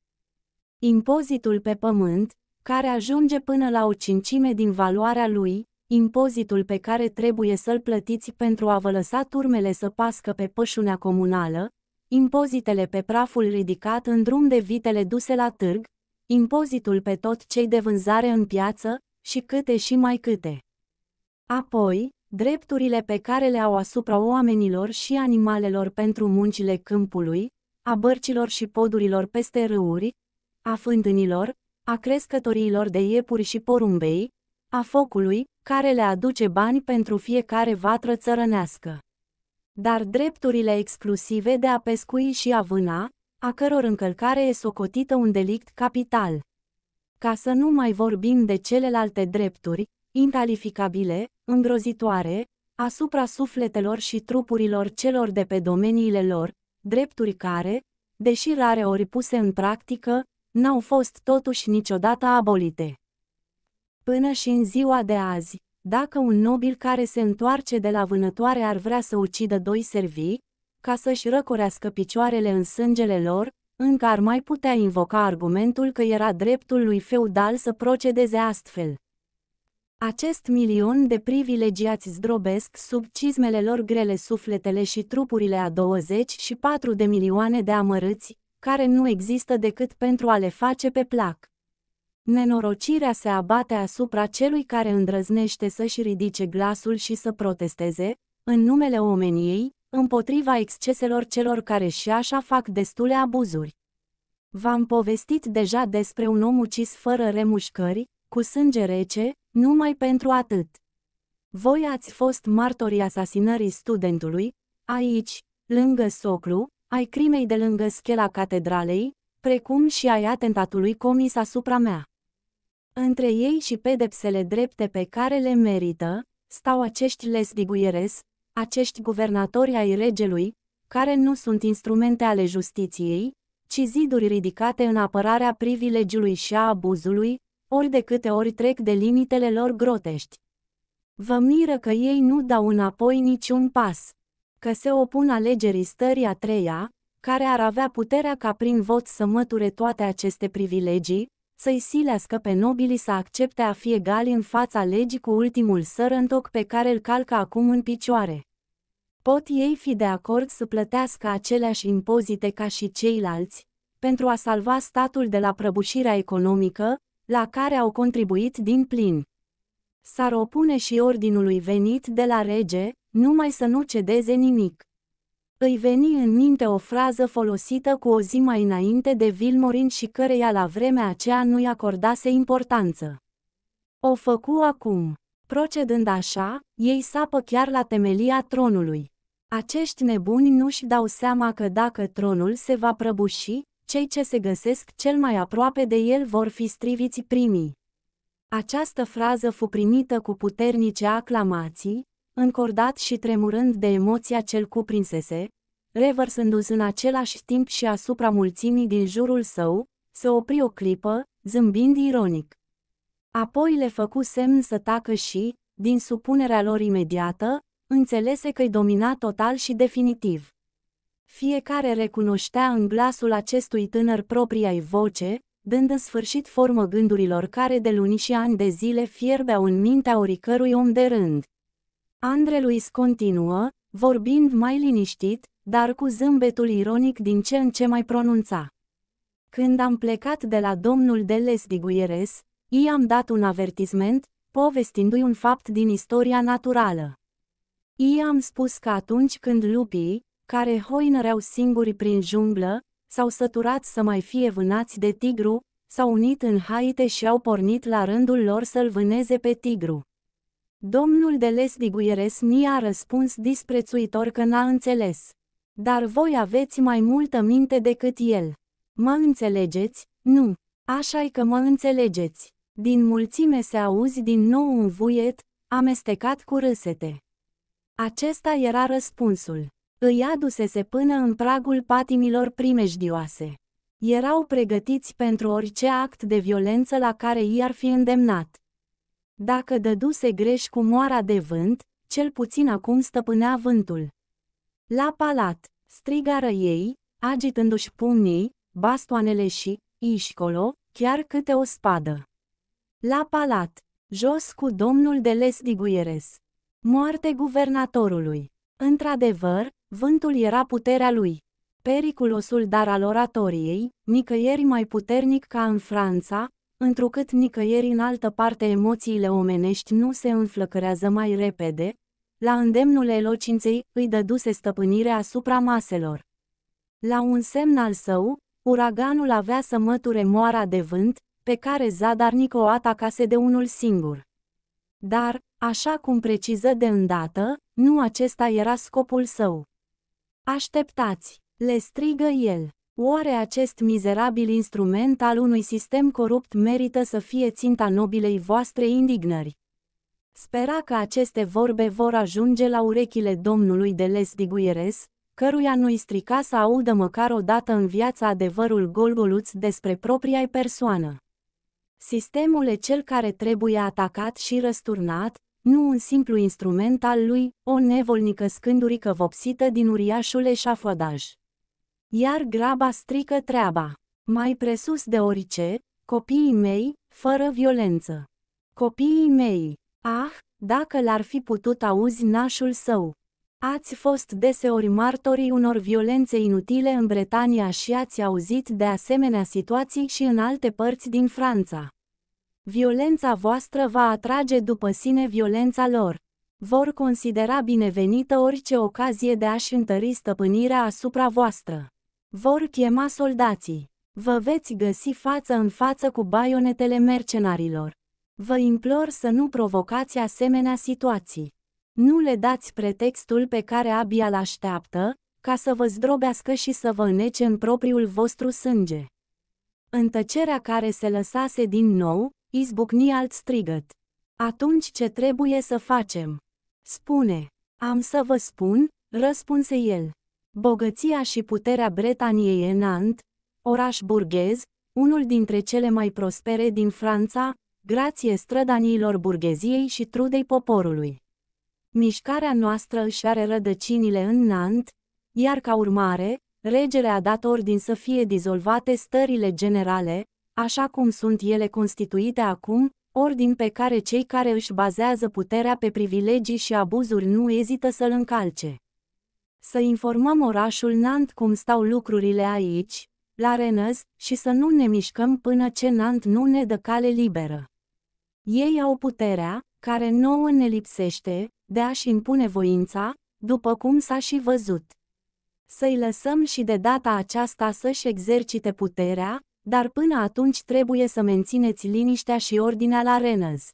Impozitul pe pământ, care ajunge până la o cincime din valoarea lui, impozitul pe care trebuie să-l plătiți pentru a vă lăsa turmele să pască pe pășunea comunală, impozitele pe praful ridicat în drum de vitele duse la târg, impozitul pe tot cei de vânzare în piață, și câte și mai câte. Apoi, drepturile pe care le au asupra oamenilor și animalelor pentru muncile câmpului, a bărcilor și podurilor peste râuri, a fântânilor, a crescătorilor de iepuri și porumbei, a focului, care le aduce bani pentru fiecare vatră țărănească. Dar drepturile exclusive de a pescui și a vâna, a căror încălcare e socotită un delict capital. Ca să nu mai vorbim de celelalte drepturi, intalificabile, îngrozitoare, asupra sufletelor și trupurilor celor de pe domeniile lor, drepturi care, deși rare ori puse în practică, n-au fost totuși niciodată abolite. Până și în ziua de azi, dacă un nobil care se întoarce de la vânătoare ar vrea să ucidă doi servi, ca să-și răcorească picioarele în sângele lor, încă ar mai putea invoca argumentul că era dreptul lui feudal să procedeze astfel. Acest milion de privilegiați zdrobesc sub cizmele lor grele sufletele și trupurile a 24 de milioane de amărâți, care nu există decât pentru a le face pe plac. Nenorocirea se abate asupra celui care îndrăznește să-și ridice glasul și să protesteze, în numele omeniei, împotriva exceselor celor care și așa fac destule abuzuri. V-am povestit deja despre un om ucis fără remușcări, cu sânge rece, numai pentru atât. Voi ați fost martorii asasinării studentului, aici, lângă Soclu, ai crimei de lângă schela catedralei, precum și ai atentatului comis asupra mea. Între ei și pedepsele drepte pe care le merită, stau acești lesbiguieres, acești guvernatori ai regelui, care nu sunt instrumente ale justiției, ci ziduri ridicate în apărarea privilegiului și a abuzului, ori de câte ori trec de limitele lor grotești. Vă miră că ei nu dau înapoi niciun pas, că se opun alegerii stării a treia, care ar avea puterea ca prin vot să măture toate aceste privilegii, să-i silească pe nobilii să accepte a fi egali în fața legii cu ultimul sărăntoc pe care îl calcă acum în picioare. Pot ei fi de acord să plătească aceleași impozite ca și ceilalți, pentru a salva statul de la prăbușirea economică, la care au contribuit din plin. S-ar opune și ordinului venit de la rege, numai să nu cedeze nimic. Îi veni în minte o frază folosită cu o zi mai înainte de Vilmorin și căreia la vremea aceea nu-i acordase importanță. O făcu acum. Procedând așa, ei sapă chiar la temelia tronului. Acești nebuni nu-și dau seama că dacă tronul se va prăbuși, cei ce se găsesc cel mai aproape de el vor fi striviți primii. Această frază fu primită cu puternice aclamații, încordat și tremurând de emoția cel cuprinsese, revărsându-se în același timp și asupra mulțimii din jurul său, se opri o clipă, zâmbind ironic. Apoi le făcu semn să tacă și, din supunerea lor imediată, înțelese că-i domina total și definitiv. Fiecare recunoștea în glasul acestui tânăr propria ei voce, dând în sfârșit formă gândurilor care de luni și ani de zile fierbeau în mintea oricărui om de rând. Andre Luis continuă, vorbind mai liniștit, dar cu zâmbetul ironic din ce în ce mai pronunța. Când am plecat de la domnul de Lesdiguieres, i-am dat un avertisment, povestindu-i un fapt din istoria naturală. I-am spus că atunci când lupii, care hoinăreau singuri prin junglă, s-au săturat să mai fie vânați de tigru, s-au unit în haite și au pornit la rândul lor să-l vâneze pe tigru. Domnul de Diguieres mi-a răspuns disprețuitor că n-a înțeles. Dar voi aveți mai multă minte decât el. Mă înțelegeți? Nu. așa e că mă înțelegeți. Din mulțime se auzi din nou un vuiet, amestecat cu râsete. Acesta era răspunsul. Îi adusese până în pragul patimilor primejdioase. Erau pregătiți pentru orice act de violență la care i-ar fi îndemnat. Dacă dăduse greș cu moara de vânt, cel puțin acum stăpânea vântul. La palat, strigară ei, agitându-și pumnii, bastoanele și, ișcolo, chiar câte o spadă. La palat, jos cu domnul de lesdiguieres. Moarte guvernatorului. Într-adevăr, Vântul era puterea lui. Periculosul dar al oratoriei, nicăieri mai puternic ca în Franța, întrucât nicăieri în altă parte emoțiile omenești nu se înflăcărează mai repede, la îndemnul elocinței îi dăduse stăpânire asupra maselor. La un semn al său, uraganul avea să măture moara de vânt, pe care zadarnic o atacase de unul singur. Dar, așa cum preciză de îndată, nu acesta era scopul său. Așteptați! Le strigă el. Oare acest mizerabil instrument al unui sistem corupt merită să fie ținta nobilei voastre indignări? Spera că aceste vorbe vor ajunge la urechile domnului de Lesdiguieres, căruia nu-i strica să audă măcar o dată în viața adevărul golgoluț despre propria persoană. Sistemul e cel care trebuie atacat și răsturnat, nu un simplu instrument al lui, o nevolnică scândurică vopsită din uriașul eșafodaj. Iar graba strică treaba. Mai presus de orice, copiii mei, fără violență. Copiii mei, ah, dacă l-ar fi putut auzi nașul său. Ați fost deseori martorii unor violențe inutile în Bretania și ați auzit de asemenea situații și în alte părți din Franța. Violența voastră va atrage după sine violența lor. Vor considera binevenită orice ocazie de a-și întări stăpânirea asupra voastră. Vor chema soldații. Vă veți găsi față în față cu baionetele mercenarilor. Vă implor să nu provocați asemenea situații. Nu le dați pretextul pe care abia l așteaptă, ca să vă zdrobească și să vă înece în propriul vostru sânge. Întăcerea care se lăsase din nou, Izbucni alt strigăt. Atunci ce trebuie să facem? Spune. Am să vă spun, răspunse el. Bogăția și puterea Bretaniei în Ant, oraș burghez, unul dintre cele mai prospere din Franța, grație strădaniilor burgheziei și trudei poporului. Mișcarea noastră își are rădăcinile în Nant, iar ca urmare, regele a dat ordin să fie dizolvate stările generale, așa cum sunt ele constituite acum, ordin pe care cei care își bazează puterea pe privilegii și abuzuri nu ezită să-l încalce. Să informăm orașul Nant cum stau lucrurile aici, la Renăz, și să nu ne mișcăm până ce Nant nu ne dă cale liberă. Ei au puterea, care nouă ne lipsește, de a-și impune voința, după cum s-a și văzut. Să-i lăsăm și de data aceasta să-și exercite puterea, dar până atunci trebuie să mențineți liniștea și ordinea la Rennes.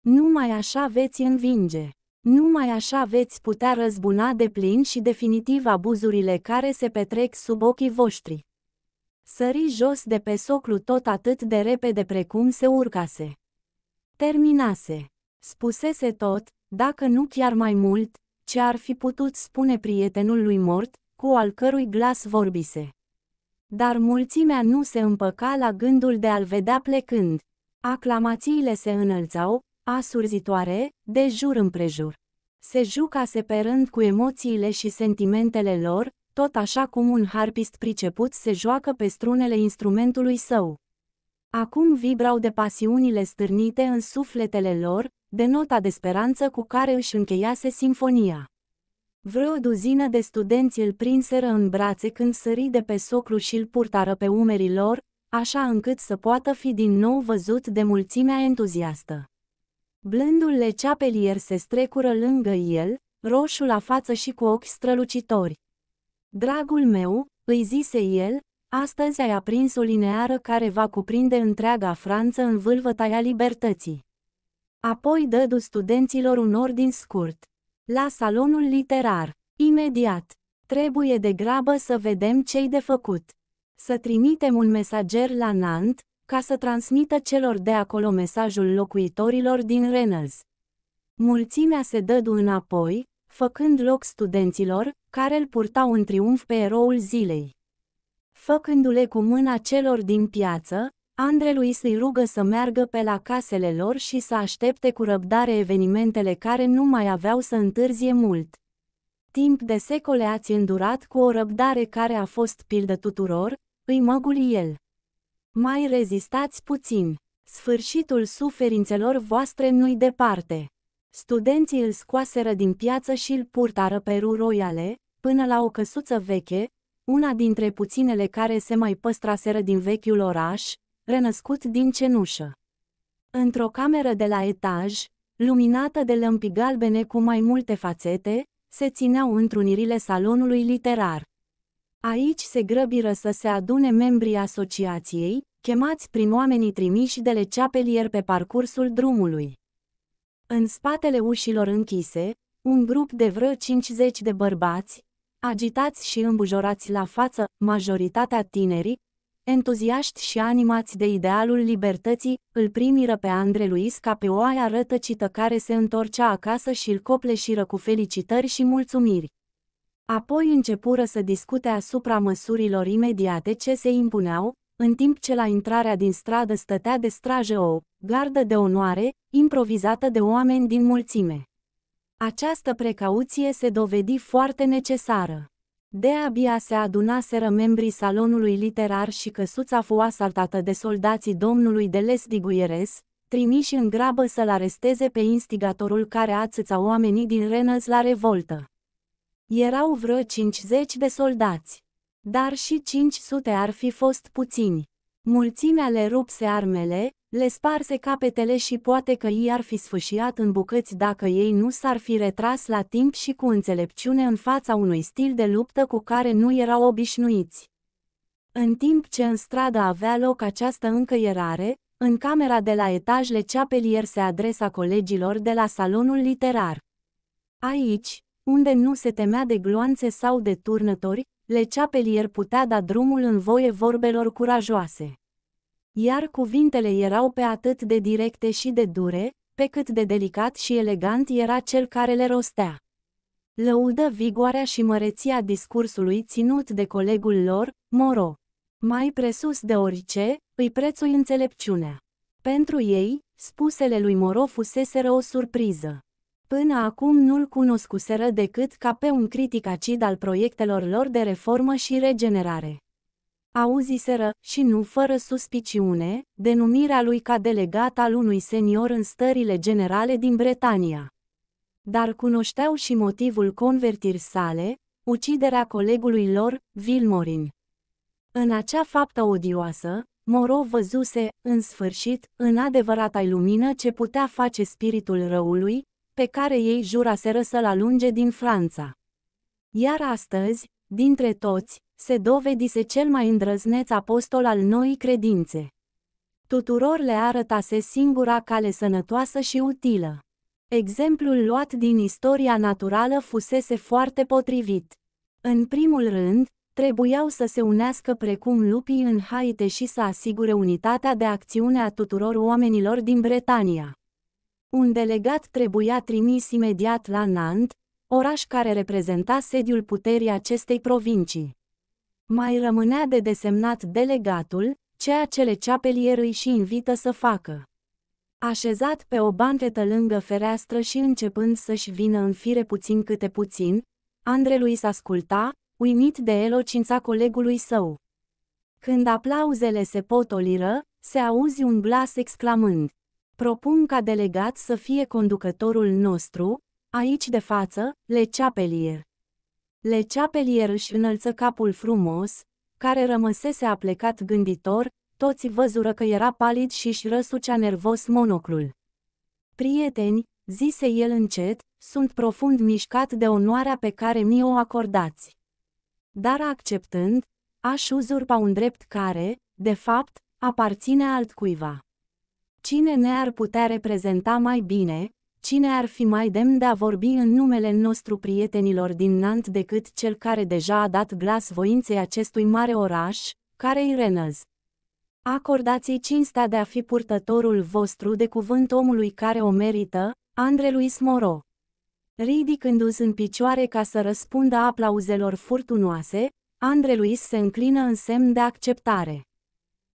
Numai așa veți învinge. Numai așa veți putea răzbuna de plin și definitiv abuzurile care se petrec sub ochii voștri. Sări jos de pe soclu tot atât de repede precum se urcase. Terminase. Spusese tot, dacă nu chiar mai mult, ce ar fi putut spune prietenul lui mort, cu al cărui glas vorbise. Dar mulțimea nu se împăca la gândul de a-l vedea plecând. Aclamațiile se înălțau, asurzitoare, de jur împrejur. Se juca seperând cu emoțiile și sentimentele lor, tot așa cum un harpist priceput se joacă pe strunele instrumentului său. Acum vibrau de pasiunile stârnite în sufletele lor, de nota de speranță cu care își încheiase sinfonia. Vreo duzină de studenți îl prinseră în brațe când sări de pe soclu și îl purtară pe umerii lor, așa încât să poată fi din nou văzut de mulțimea entuziastă. Blândul leceapelier se strecură lângă el, roșu la față și cu ochi strălucitori. Dragul meu, îi zise el, astăzi ai aprins o lineară care va cuprinde întreaga Franță în vâlvătaia libertății. Apoi dădu studenților un ordin scurt. La salonul literar. Imediat. Trebuie de grabă să vedem ce-i de făcut. Să trimitem un mesager la Nant, ca să transmită celor de acolo mesajul locuitorilor din Reynolds. Mulțimea se dădu înapoi, făcând loc studenților, care îl purtau în triumf pe eroul zilei. Făcându-le cu mâna celor din piață, Luis îi rugă să meargă pe la casele lor și să aștepte cu răbdare evenimentele care nu mai aveau să întârzie mult. Timp de secole ați îndurat cu o răbdare care a fost pildă tuturor, îi măguli el. Mai rezistați puțin. Sfârșitul suferințelor voastre nu-i departe. Studenții îl scoaseră din piață și îl purtară pe ru royale, până la o căsuță veche, una dintre puținele care se mai păstraseră din vechiul oraș, renăscut din cenușă. Într-o cameră de la etaj, luminată de lămpi galbene cu mai multe fațete, se țineau întrunirile salonului literar. Aici se grăbiră să se adune membrii asociației, chemați prin oamenii trimiși de ceapelier pe parcursul drumului. În spatele ușilor închise, un grup de vreo 50 de bărbați, agitați și îmbujorați la față, majoritatea tinerii, entuziaști și animați de idealul libertății, îl primiră pe Andre Luis ca pe aia rătăcită care se întorcea acasă și îl copleșiră cu felicitări și mulțumiri. Apoi începură să discute asupra măsurilor imediate ce se impuneau, în timp ce la intrarea din stradă stătea de strajă o gardă de onoare, improvizată de oameni din mulțime. Această precauție se dovedi foarte necesară. De-abia se adunaseră membrii salonului literar și căsuța fu asaltată de soldații domnului de Lesdiguieres, trimiși în grabă să-l aresteze pe instigatorul care ațâța oamenii din Renăz la revoltă. Erau vreo 50 de soldați, dar și 500 ar fi fost puțini. Mulțimea le rupse armele, le sparse capetele și poate că i-ar fi sfâșiat în bucăți dacă ei nu s-ar fi retras la timp și cu înțelepciune în fața unui stil de luptă cu care nu erau obișnuiți. În timp ce în stradă avea loc această încăierare, în camera de la etaj Le Chapelier se adresa colegilor de la salonul literar. Aici, unde nu se temea de gloanțe sau de turnători, Le Chapelier putea da drumul în voie vorbelor curajoase. Iar cuvintele erau pe atât de directe și de dure, pe cât de delicat și elegant era cel care le rostea. Lăudă vigoarea și măreția discursului ținut de colegul lor, Moro. Mai presus de orice, îi prețui înțelepciunea. Pentru ei, spusele lui Moro fuseseră o surpriză. Până acum nu-l cunoscuseră decât ca pe un critic acid al proiectelor lor de reformă și regenerare auziseră, și nu fără suspiciune, denumirea lui ca delegat al unui senior în stările generale din Bretania. Dar cunoșteau și motivul convertirii sale, uciderea colegului lor, Vilmorin. În acea faptă odioasă, Moro văzuse, în sfârșit, în adevărata lumină ce putea face spiritul răului, pe care ei juraseră să-l alunge din Franța. Iar astăzi, dintre toți, se dovedise cel mai îndrăzneț apostol al noii credințe. Tuturor le arătase singura cale sănătoasă și utilă. Exemplul luat din istoria naturală fusese foarte potrivit. În primul rând, trebuiau să se unească precum lupii în haite și să asigure unitatea de acțiune a tuturor oamenilor din Bretania. Un delegat trebuia trimis imediat la Nant, oraș care reprezenta sediul puterii acestei provincii. Mai rămânea de desemnat delegatul, ceea ce le ceapelier îi și invită să facă. Așezat pe o banchetă lângă fereastră și începând să-și vină în fire puțin câte puțin, lui s asculta, uimit de elocința colegului său. Când aplauzele se potoliră, se auzi un glas exclamând, Propun ca delegat să fie conducătorul nostru, aici de față, Le ceapelier. Le Chapelier își înălță capul frumos, care rămăsese aplecat gânditor, toți văzură că era palid și își răsucea nervos monoclul. Prieteni, zise el încet, sunt profund mișcat de onoarea pe care mi-o acordați. Dar acceptând, aș uzurpa un drept care, de fapt, aparține altcuiva. Cine ne-ar putea reprezenta mai bine, Cine ar fi mai demn de a vorbi în numele nostru prietenilor din Nant decât cel care deja a dat glas voinței acestui mare oraș, care-i Renăz? Acordați-i cinstea de a fi purtătorul vostru de cuvânt omului care o merită, Luis Moro. Ridicându-se în picioare ca să răspundă aplauzelor furtunoase, Luis se înclină în semn de acceptare.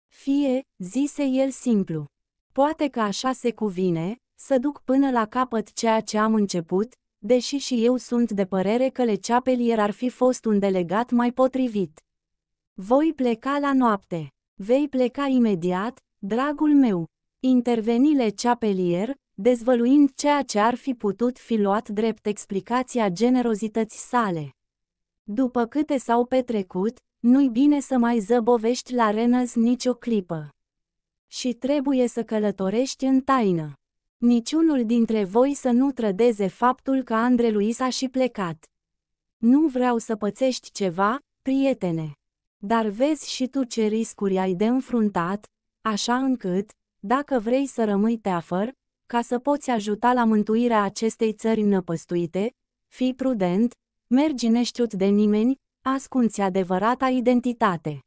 Fie, zise el simplu. Poate că așa se cuvine, să duc până la capăt ceea ce am început, deși și eu sunt de părere că Le Chapelier ar fi fost un delegat mai potrivit. Voi pleca la noapte. Vei pleca imediat, dragul meu. Interveni Le Chapelier, dezvăluind ceea ce ar fi putut fi luat drept explicația generozității sale. După câte s-au petrecut, nu-i bine să mai zăbovești la Rennes nicio clipă. Și trebuie să călătorești în taină. Niciunul dintre voi să nu trădeze faptul că Andrelui s-a și plecat. Nu vreau să pățești ceva, prietene. Dar vezi și tu ce riscuri ai de înfruntat, așa încât, dacă vrei să rămâi teafăr, ca să poți ajuta la mântuirea acestei țări năpăstuite, fii prudent, mergi neștiut de nimeni, ascunți adevărata identitate.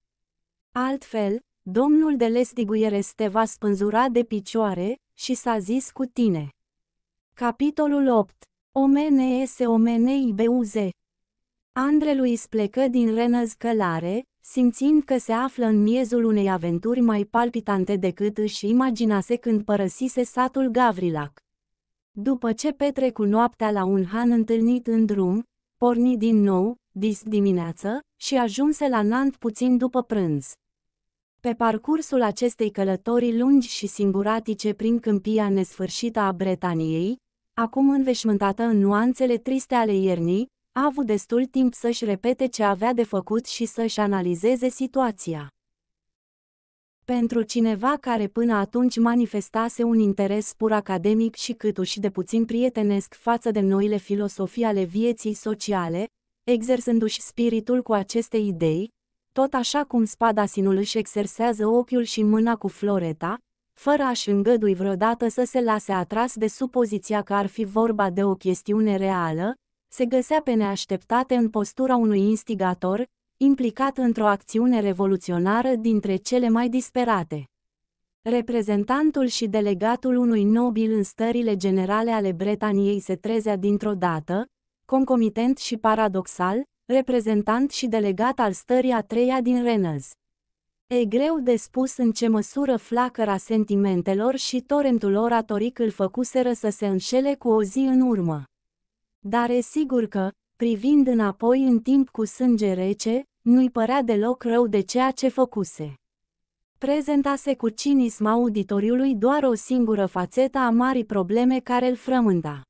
Altfel, domnul de lesdiguiere te va spânzura de picioare, și s-a zis cu tine. Capitolul 8. beuze. OMNIBUZ Andreluis plecă din călare, simțind că se află în miezul unei aventuri mai palpitante decât își imaginase când părăsise satul Gavrilac. După ce petre cu noaptea la un han întâlnit în drum, porni din nou, dis dimineață, și ajunse la Nant puțin după prânz. Pe parcursul acestei călătorii lungi și singuratice prin câmpia nesfârșită a Bretaniei, acum înveșmântată în nuanțele triste ale iernii, a avut destul timp să-și repete ce avea de făcut și să-și analizeze situația. Pentru cineva care până atunci manifestase un interes pur academic și câtuși de puțin prietenesc față de noile filosofii ale vieții sociale, exersându-și spiritul cu aceste idei, tot așa cum spada sinul își exersează ochiul și mâna cu floreta, fără a-și îngădui vreodată să se lase atras de supoziția că ar fi vorba de o chestiune reală, se găsea pe neașteptate în postura unui instigator, implicat într-o acțiune revoluționară dintre cele mai disperate. Reprezentantul și delegatul unui nobil în stările generale ale Bretaniei se trezea dintr-o dată, concomitent și paradoxal, reprezentant și delegat al stării a treia din Renăz. E greu de spus în ce măsură flacăra sentimentelor și torentul oratoric îl făcuseră să se înșele cu o zi în urmă. Dar e sigur că, privind înapoi în timp cu sânge rece, nu-i părea deloc rău de ceea ce făcuse. Prezentase cu cinism auditoriului doar o singură fațetă a marii probleme care îl frământa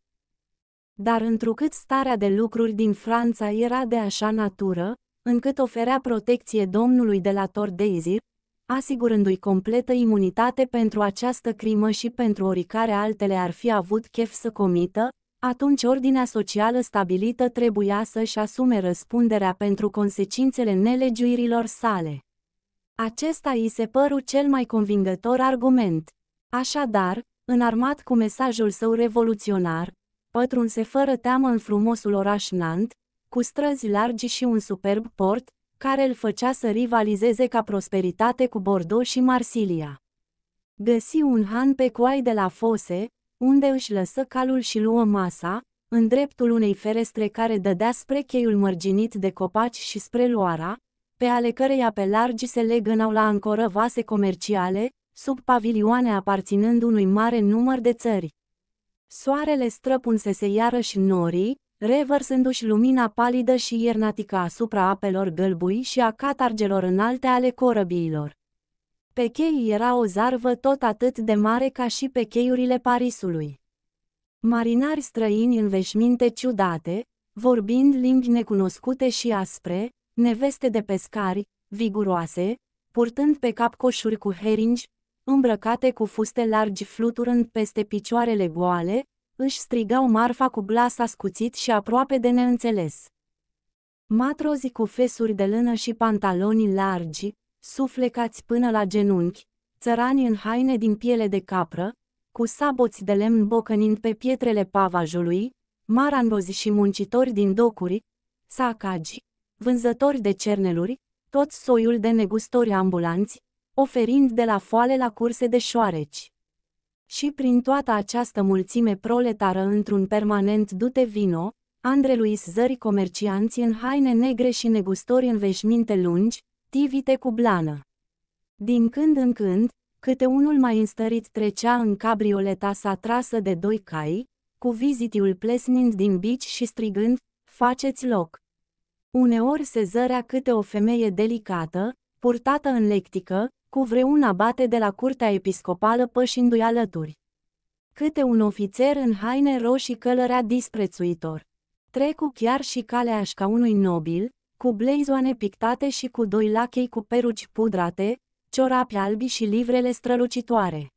dar întrucât starea de lucruri din Franța era de așa natură, încât oferea protecție domnului de la Tordeizir, asigurându-i completă imunitate pentru această crimă și pentru oricare altele ar fi avut chef să comită, atunci ordinea socială stabilită trebuia să-și asume răspunderea pentru consecințele nelegiuirilor sale. Acesta i se păru cel mai convingător argument. Așadar, înarmat cu mesajul său revoluționar, pătrunse fără teamă în frumosul oraș Nant, cu străzi largi și un superb port, care îl făcea să rivalizeze ca prosperitate cu Bordeaux și Marsilia. Găsi un han pe coai de la fose, unde își lăsă calul și luă masa, în dreptul unei ferestre care dădea spre cheiul mărginit de copaci și spre Loara, pe ale căreia pe largi se legănau la ancoră vase comerciale, sub pavilioane aparținând unui mare număr de țări. Soarele străpunse iarăși norii, revărsându-și lumina palidă și iernatică asupra apelor gălbui și a catargelor înalte ale corăbiilor. Pe chei era o zarvă tot atât de mare ca și pe cheiurile Parisului. Marinari străini în veșminte ciudate, vorbind limbi necunoscute și aspre, neveste de pescari, viguroase, purtând pe cap coșuri cu heringi, îmbrăcate cu fuste largi fluturând peste picioarele goale, își strigau marfa cu glas ascuțit și aproape de neînțeles. Matrozii cu fesuri de lână și pantaloni largi, suflecați până la genunchi, țărani în haine din piele de capră, cu saboți de lemn bocănind pe pietrele pavajului, marandozi și muncitori din docuri, sacagi, vânzători de cerneluri, tot soiul de negustori ambulanți, oferind de la foale la curse de șoareci. Și prin toată această mulțime proletară într-un permanent dute vino, Andrelui zări comercianți în haine negre și negustori în veșminte lungi, tivite cu blană. Din când în când, câte unul mai înstărit trecea în cabrioleta sa trasă de doi cai, cu vizitiul plesnind din bici și strigând, faceți loc. Uneori se zărea câte o femeie delicată, purtată în lectică, cu vreun abate de la curtea episcopală pășindu-i alături. Câte un ofițer în haine roșii călărea disprețuitor. Trecu chiar și calea ca unui nobil, cu bleizoane pictate și cu doi lachei cu peruci pudrate, ciorapi albi și livrele strălucitoare.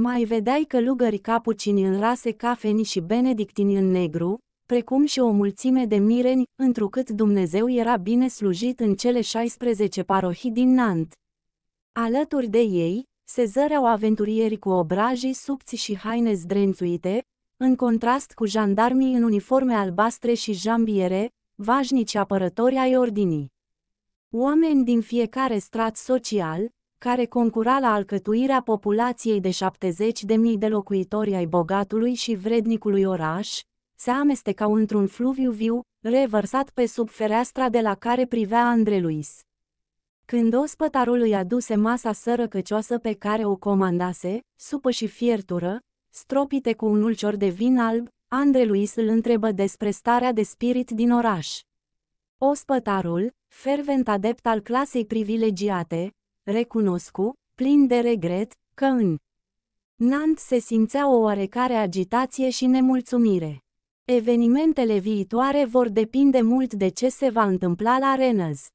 Mai vedeai călugări capucini în rase cafeni și benedictini în negru, precum și o mulțime de mireni, întrucât Dumnezeu era bine slujit în cele 16 parohii din Nant. Alături de ei, se zăreau aventurieri cu obrajii subți și haine zdrențuite, în contrast cu jandarmii în uniforme albastre și jambiere, vașnici apărători ai ordinii. Oameni din fiecare strat social, care concura la alcătuirea populației de 70 de, mii de locuitori ai bogatului și vrednicului oraș, se amestecau într-un fluviu viu, revărsat pe sub fereastra de la care privea Andreluis. Când ospătarul îi aduse masa sărăcăcioasă pe care o comandase, supă și fiertură, stropite cu un ulcior de vin alb, Andre Luis îl întrebă despre starea de spirit din oraș. Ospătarul, fervent adept al clasei privilegiate, recunoscu, plin de regret, că în Nant se simțea o oarecare agitație și nemulțumire. Evenimentele viitoare vor depinde mult de ce se va întâmpla la Renăz.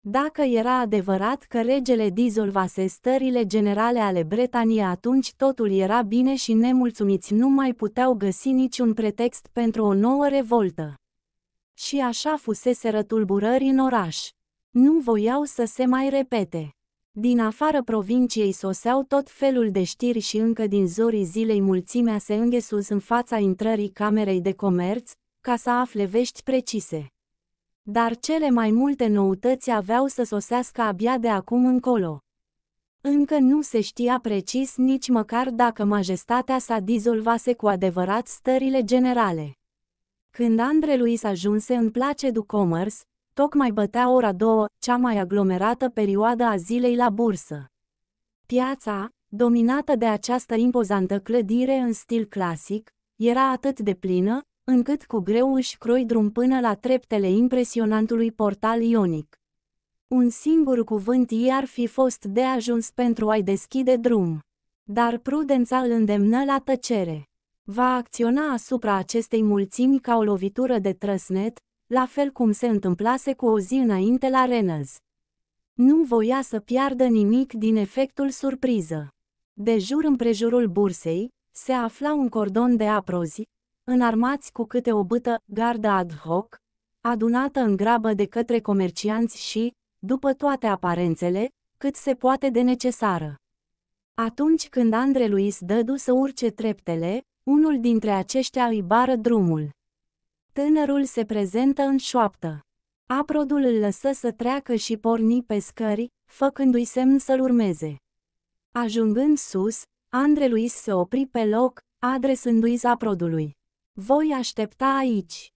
Dacă era adevărat că regele dizolvase stările generale ale Bretaniei, atunci totul era bine și nemulțumiți nu mai puteau găsi niciun pretext pentru o nouă revoltă. Și așa fusese rătulburări în oraș. Nu voiau să se mai repete. Din afară provinciei soseau tot felul de știri și încă din zorii zilei mulțimea se înghesus în fața intrării Camerei de Comerț, ca să afle vești precise dar cele mai multe noutăți aveau să sosească abia de acum încolo. Încă nu se știa precis nici măcar dacă majestatea sa dizolvase cu adevărat stările generale. Când Andre Luis ajunse în place du Commerce, tocmai bătea ora două, cea mai aglomerată perioadă a zilei la bursă. Piața, dominată de această impozantă clădire în stil clasic, era atât de plină, încât cu greu își croi drum până la treptele impresionantului portal ionic. Un singur cuvânt i-ar fi fost de ajuns pentru a-i deschide drum. Dar prudența îl îndemnă la tăcere. Va acționa asupra acestei mulțimi ca o lovitură de trăsnet, la fel cum se întâmplase cu o zi înainte la Renăz. Nu voia să piardă nimic din efectul surpriză. De jur împrejurul bursei, se afla un cordon de aprozi, înarmați cu câte o bâtă, gardă ad hoc, adunată în grabă de către comercianți și, după toate aparențele, cât se poate de necesară. Atunci când Andre Luis dădu să urce treptele, unul dintre aceștia îi bară drumul. Tânărul se prezentă în șoaptă. Aprodul îl lăsă să treacă și porni pe scări, făcându-i semn să-l urmeze. Ajungând sus, Andre Luis se opri pe loc, adresându-i zaprodului. Voi aștepta aici.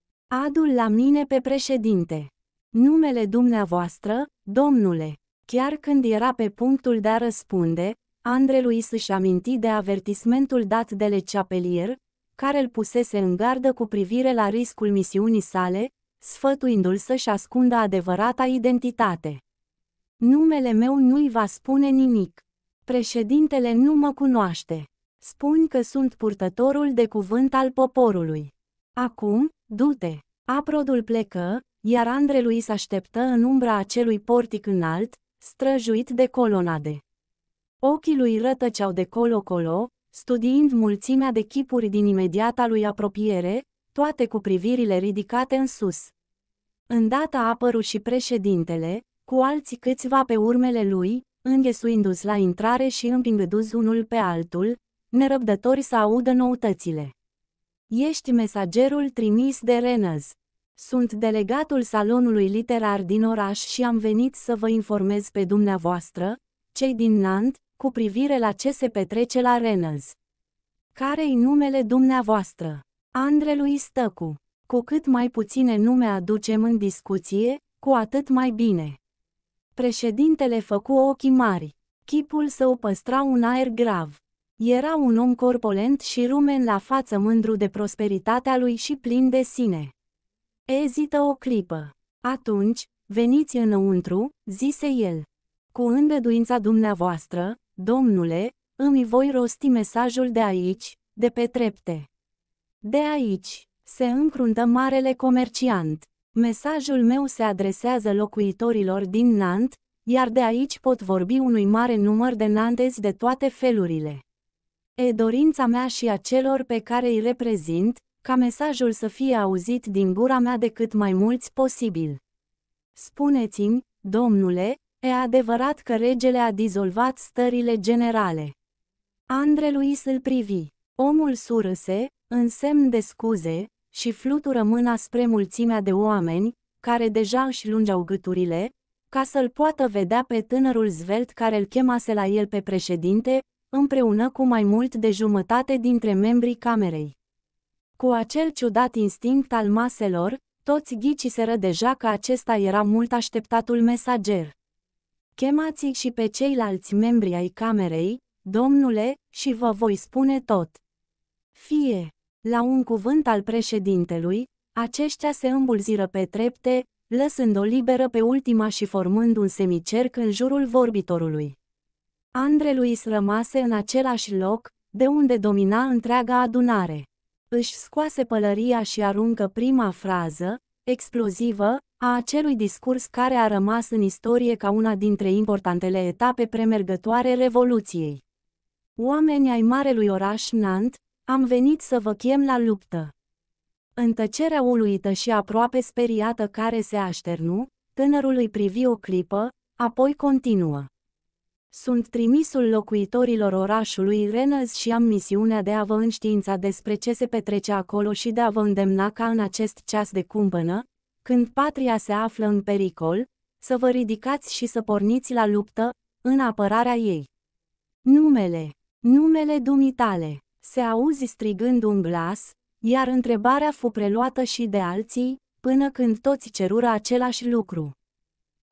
Adul la mine pe președinte. Numele dumneavoastră, domnule. Chiar când era pe punctul de a răspunde, Andreluis își aminti de avertismentul dat de Le Chapelier, care îl pusese în gardă cu privire la riscul misiunii sale, sfătuindu-l să-și ascundă adevărata identitate. Numele meu nu-i va spune nimic. Președintele nu mă cunoaște spun că sunt purtătorul de cuvânt al poporului. Acum, du-te! Aprodul plecă, iar Andrelui se așteptă în umbra acelui portic înalt, străjuit de colonade. Ochii lui rătăceau de colo-colo, studiind mulțimea de chipuri din imediata lui apropiere, toate cu privirile ridicate în sus. Îndată apăru și președintele, cu alții câțiva pe urmele lui, înghesuindu-s la intrare și împingându-s unul pe altul, nerăbdători să audă noutățile. Ești mesagerul trimis de Renăz. Sunt delegatul salonului literar din oraș și am venit să vă informez pe dumneavoastră, cei din Nant, cu privire la ce se petrece la Renăz. Care-i numele dumneavoastră? Andrelui Stăcu. Cu cât mai puține nume aducem în discuție, cu atât mai bine. Președintele făcu ochii mari. Chipul său păstra un aer grav. Era un om corpolent și rumen la față mândru de prosperitatea lui și plin de sine. Ezită o clipă. Atunci, veniți înăuntru, zise el. Cu îngăduința dumneavoastră, domnule, îmi voi rosti mesajul de aici, de pe trepte. De aici, se încruntă marele comerciant. Mesajul meu se adresează locuitorilor din Nant, iar de aici pot vorbi unui mare număr de nantezi de toate felurile. E dorința mea și a celor pe care îi reprezint, ca mesajul să fie auzit din gura mea de cât mai mulți posibil. Spuneți-mi, domnule, e adevărat că regele a dizolvat stările generale. Andre Luis îl privi. Omul surâse, în semn de scuze, și flutură mâna spre mulțimea de oameni, care deja își lungeau gâturile, ca să-l poată vedea pe tânărul zvelt care îl chemase la el pe președinte, împreună cu mai mult de jumătate dintre membrii camerei. Cu acel ciudat instinct al maselor, toți ghiciseră deja că acesta era mult așteptatul mesager. chemați și pe ceilalți membri ai camerei, domnule, și vă voi spune tot. Fie, la un cuvânt al președintelui, aceștia se îmbulziră pe trepte, lăsând-o liberă pe ultima și formând un semicerc în jurul vorbitorului. Andre Luis rămase în același loc, de unde domina întreaga adunare. Își scoase pălăria și aruncă prima frază, explozivă, a acelui discurs care a rămas în istorie ca una dintre importantele etape premergătoare Revoluției. Oamenii ai marelui oraș Nant, am venit să vă chem la luptă. În tăcerea uluită și aproape speriată care se așternu, tânărul îi privi o clipă, apoi continuă. Sunt trimisul locuitorilor orașului Reynolds și am misiunea de a vă înștiința despre ce se petrece acolo și de a vă îndemna ca în acest ceas de cumpănă, când patria se află în pericol, să vă ridicați și să porniți la luptă, în apărarea ei. Numele, numele dumitale, se auzi strigând un glas, iar întrebarea fu preluată și de alții, până când toți cerură același lucru.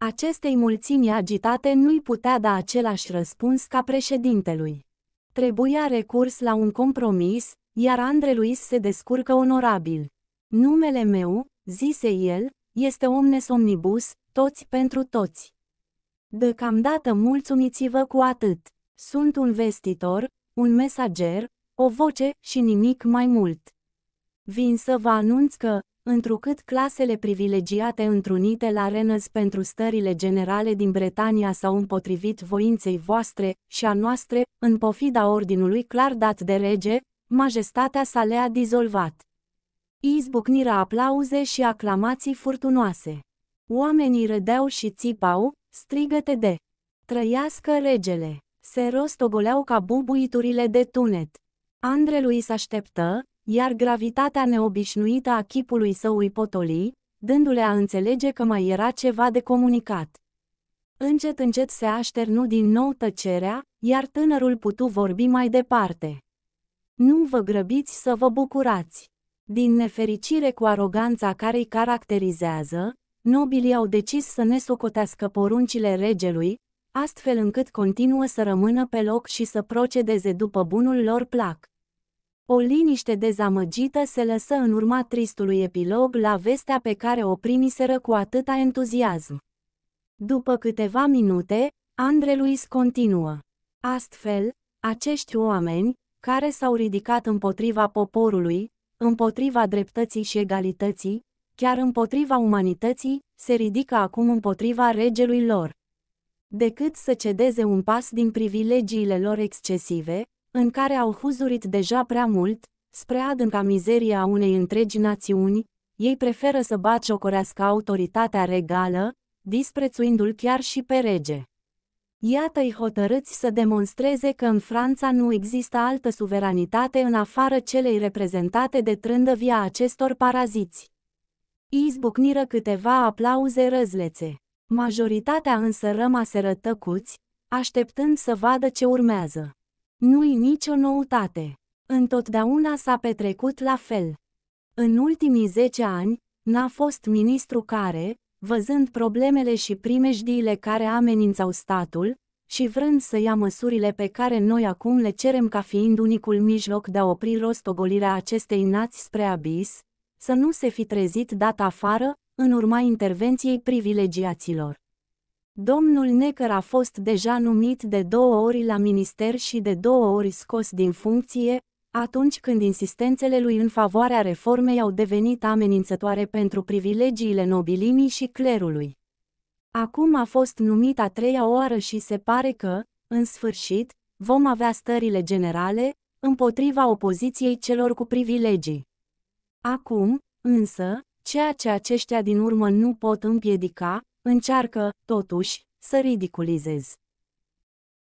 Acestei mulțimi agitate nu-i putea da același răspuns ca președintelui. Trebuia recurs la un compromis, iar Andre Luis se descurcă onorabil. Numele meu, zise el, este omnes omnibus, toți pentru toți. Deocamdată mulțumiți-vă cu atât. Sunt un vestitor, un mesager, o voce și nimic mai mult. Vin să vă anunț că, întrucât clasele privilegiate întrunite la Reynolds pentru stările generale din Bretania s-au împotrivit voinței voastre și a noastre, în pofida ordinului clar dat de rege, majestatea sa le-a dizolvat. Izbucniră aplauze și aclamații furtunoase. Oamenii râdeau și țipau, strigăte de Trăiască regele! Se rostogoleau ca bubuiturile de tunet. Andrelui s așteptă, iar gravitatea neobișnuită a chipului său îi potoli, dându-le a înțelege că mai era ceva de comunicat. Încet încet se așternu din nou tăcerea, iar tânărul putu vorbi mai departe. Nu vă grăbiți să vă bucurați. Din nefericire cu aroganța care îi caracterizează, nobilii au decis să ne socotească poruncile regelui, astfel încât continuă să rămână pe loc și să procedeze după bunul lor plac. O liniște dezamăgită se lăsă în urma tristului epilog la vestea pe care o primiseră cu atâta entuziasm. După câteva minute, Andre Luis continuă. Astfel, acești oameni, care s-au ridicat împotriva poporului, împotriva dreptății și egalității, chiar împotriva umanității, se ridică acum împotriva regelui lor. Decât să cedeze un pas din privilegiile lor excesive, în care au huzurit deja prea mult, spre adânca mizeria unei întregi națiuni, ei preferă să baciocorească autoritatea regală, disprețuindu-l chiar și pe rege. Iată-i hotărâți să demonstreze că în Franța nu există altă suveranitate în afară celei reprezentate de trândăvia acestor paraziți. Izbucniră câteva aplauze răzlețe. Majoritatea însă rămaseră tăcuți, așteptând să vadă ce urmează. Nu-i nicio noutate. Întotdeauna s-a petrecut la fel. În ultimii zece ani, n-a fost ministru care, văzând problemele și primejdiile care amenințau statul, și vrând să ia măsurile pe care noi acum le cerem ca fiind unicul mijloc de a opri rostogolirea acestei nați spre abis, să nu se fi trezit dat afară, în urma intervenției privilegiaților. Domnul Necker a fost deja numit de două ori la minister și de două ori scos din funcție, atunci când insistențele lui în favoarea reformei au devenit amenințătoare pentru privilegiile nobilimii și clerului. Acum a fost numit a treia oară și se pare că, în sfârșit, vom avea stările generale, împotriva opoziției celor cu privilegii. Acum, însă, ceea ce aceștia din urmă nu pot împiedica, Încearcă, totuși, să ridiculizezi.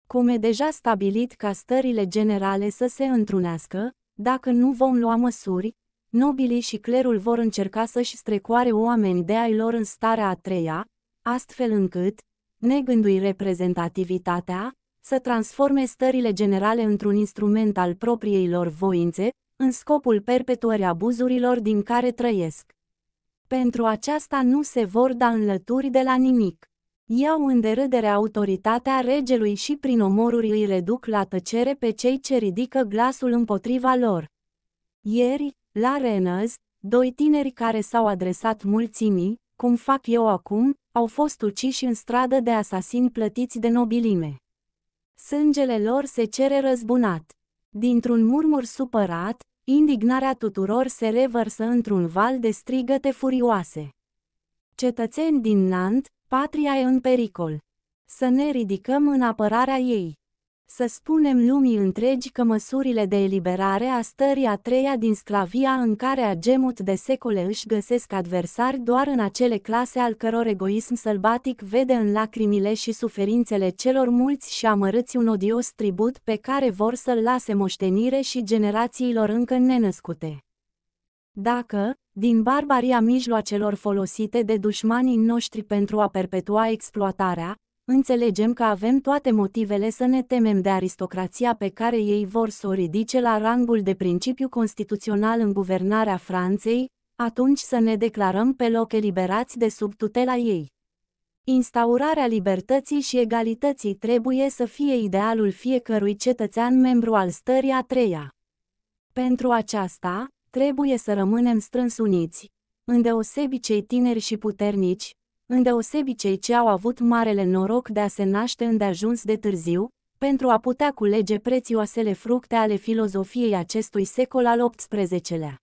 Cum e deja stabilit ca stările generale să se întrunească, dacă nu vom lua măsuri, nobilii și clerul vor încerca să-și strecoare oameni de ai lor în starea a treia, astfel încât, negându-i reprezentativitatea, să transforme stările generale într-un instrument al propriei lor voințe, în scopul perpetuării abuzurilor din care trăiesc. Pentru aceasta nu se vor da înlături de la nimic. Iau în derâdere autoritatea regelui și prin omoruri îi reduc la tăcere pe cei ce ridică glasul împotriva lor. Ieri, la Renăz, doi tineri care s-au adresat mulțimii, cum fac eu acum, au fost uciși în stradă de asasini plătiți de nobilime. Sângele lor se cere răzbunat. Dintr-un murmur supărat, Indignarea tuturor se revărsă într-un val de strigăte furioase. Cetățeni din Nant, patria e în pericol. Să ne ridicăm în apărarea ei să spunem lumii întregi că măsurile de eliberare a stării a treia din sclavia în care gemut de secole își găsesc adversari doar în acele clase al căror egoism sălbatic vede în lacrimile și suferințele celor mulți și amărâți un odios tribut pe care vor să-l lase moștenire și generațiilor încă nenăscute. Dacă, din barbaria mijloacelor folosite de dușmanii noștri pentru a perpetua exploatarea, înțelegem că avem toate motivele să ne temem de aristocrația pe care ei vor să o ridice la rangul de principiu constituțional în guvernarea Franței, atunci să ne declarăm pe loc eliberați de sub tutela ei. Instaurarea libertății și egalității trebuie să fie idealul fiecărui cetățean membru al stării a treia. Pentru aceasta, trebuie să rămânem strâns uniți, îndeosebi cei tineri și puternici, îndeosebi cei ce au avut marele noroc de a se naște îndeajuns de târziu, pentru a putea culege prețioasele fructe ale filozofiei acestui secol al XVIII-lea.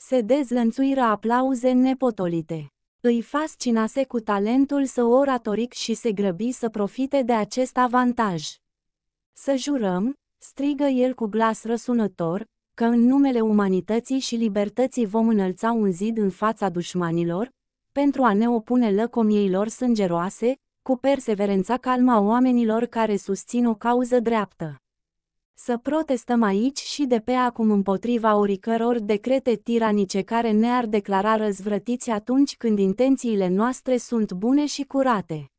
Se dezlănțuiră aplauze nepotolite. Îi fascinase cu talentul său oratoric și se grăbi să profite de acest avantaj. Să jurăm, strigă el cu glas răsunător, că în numele umanității și libertății vom înălța un zid în fața dușmanilor, pentru a ne opune lăcomieilor sângeroase, cu perseverența calma oamenilor care susțin o cauză dreaptă. Să protestăm aici și de pe acum împotriva oricăror decrete tiranice care ne-ar declara răzvrătiți atunci când intențiile noastre sunt bune și curate.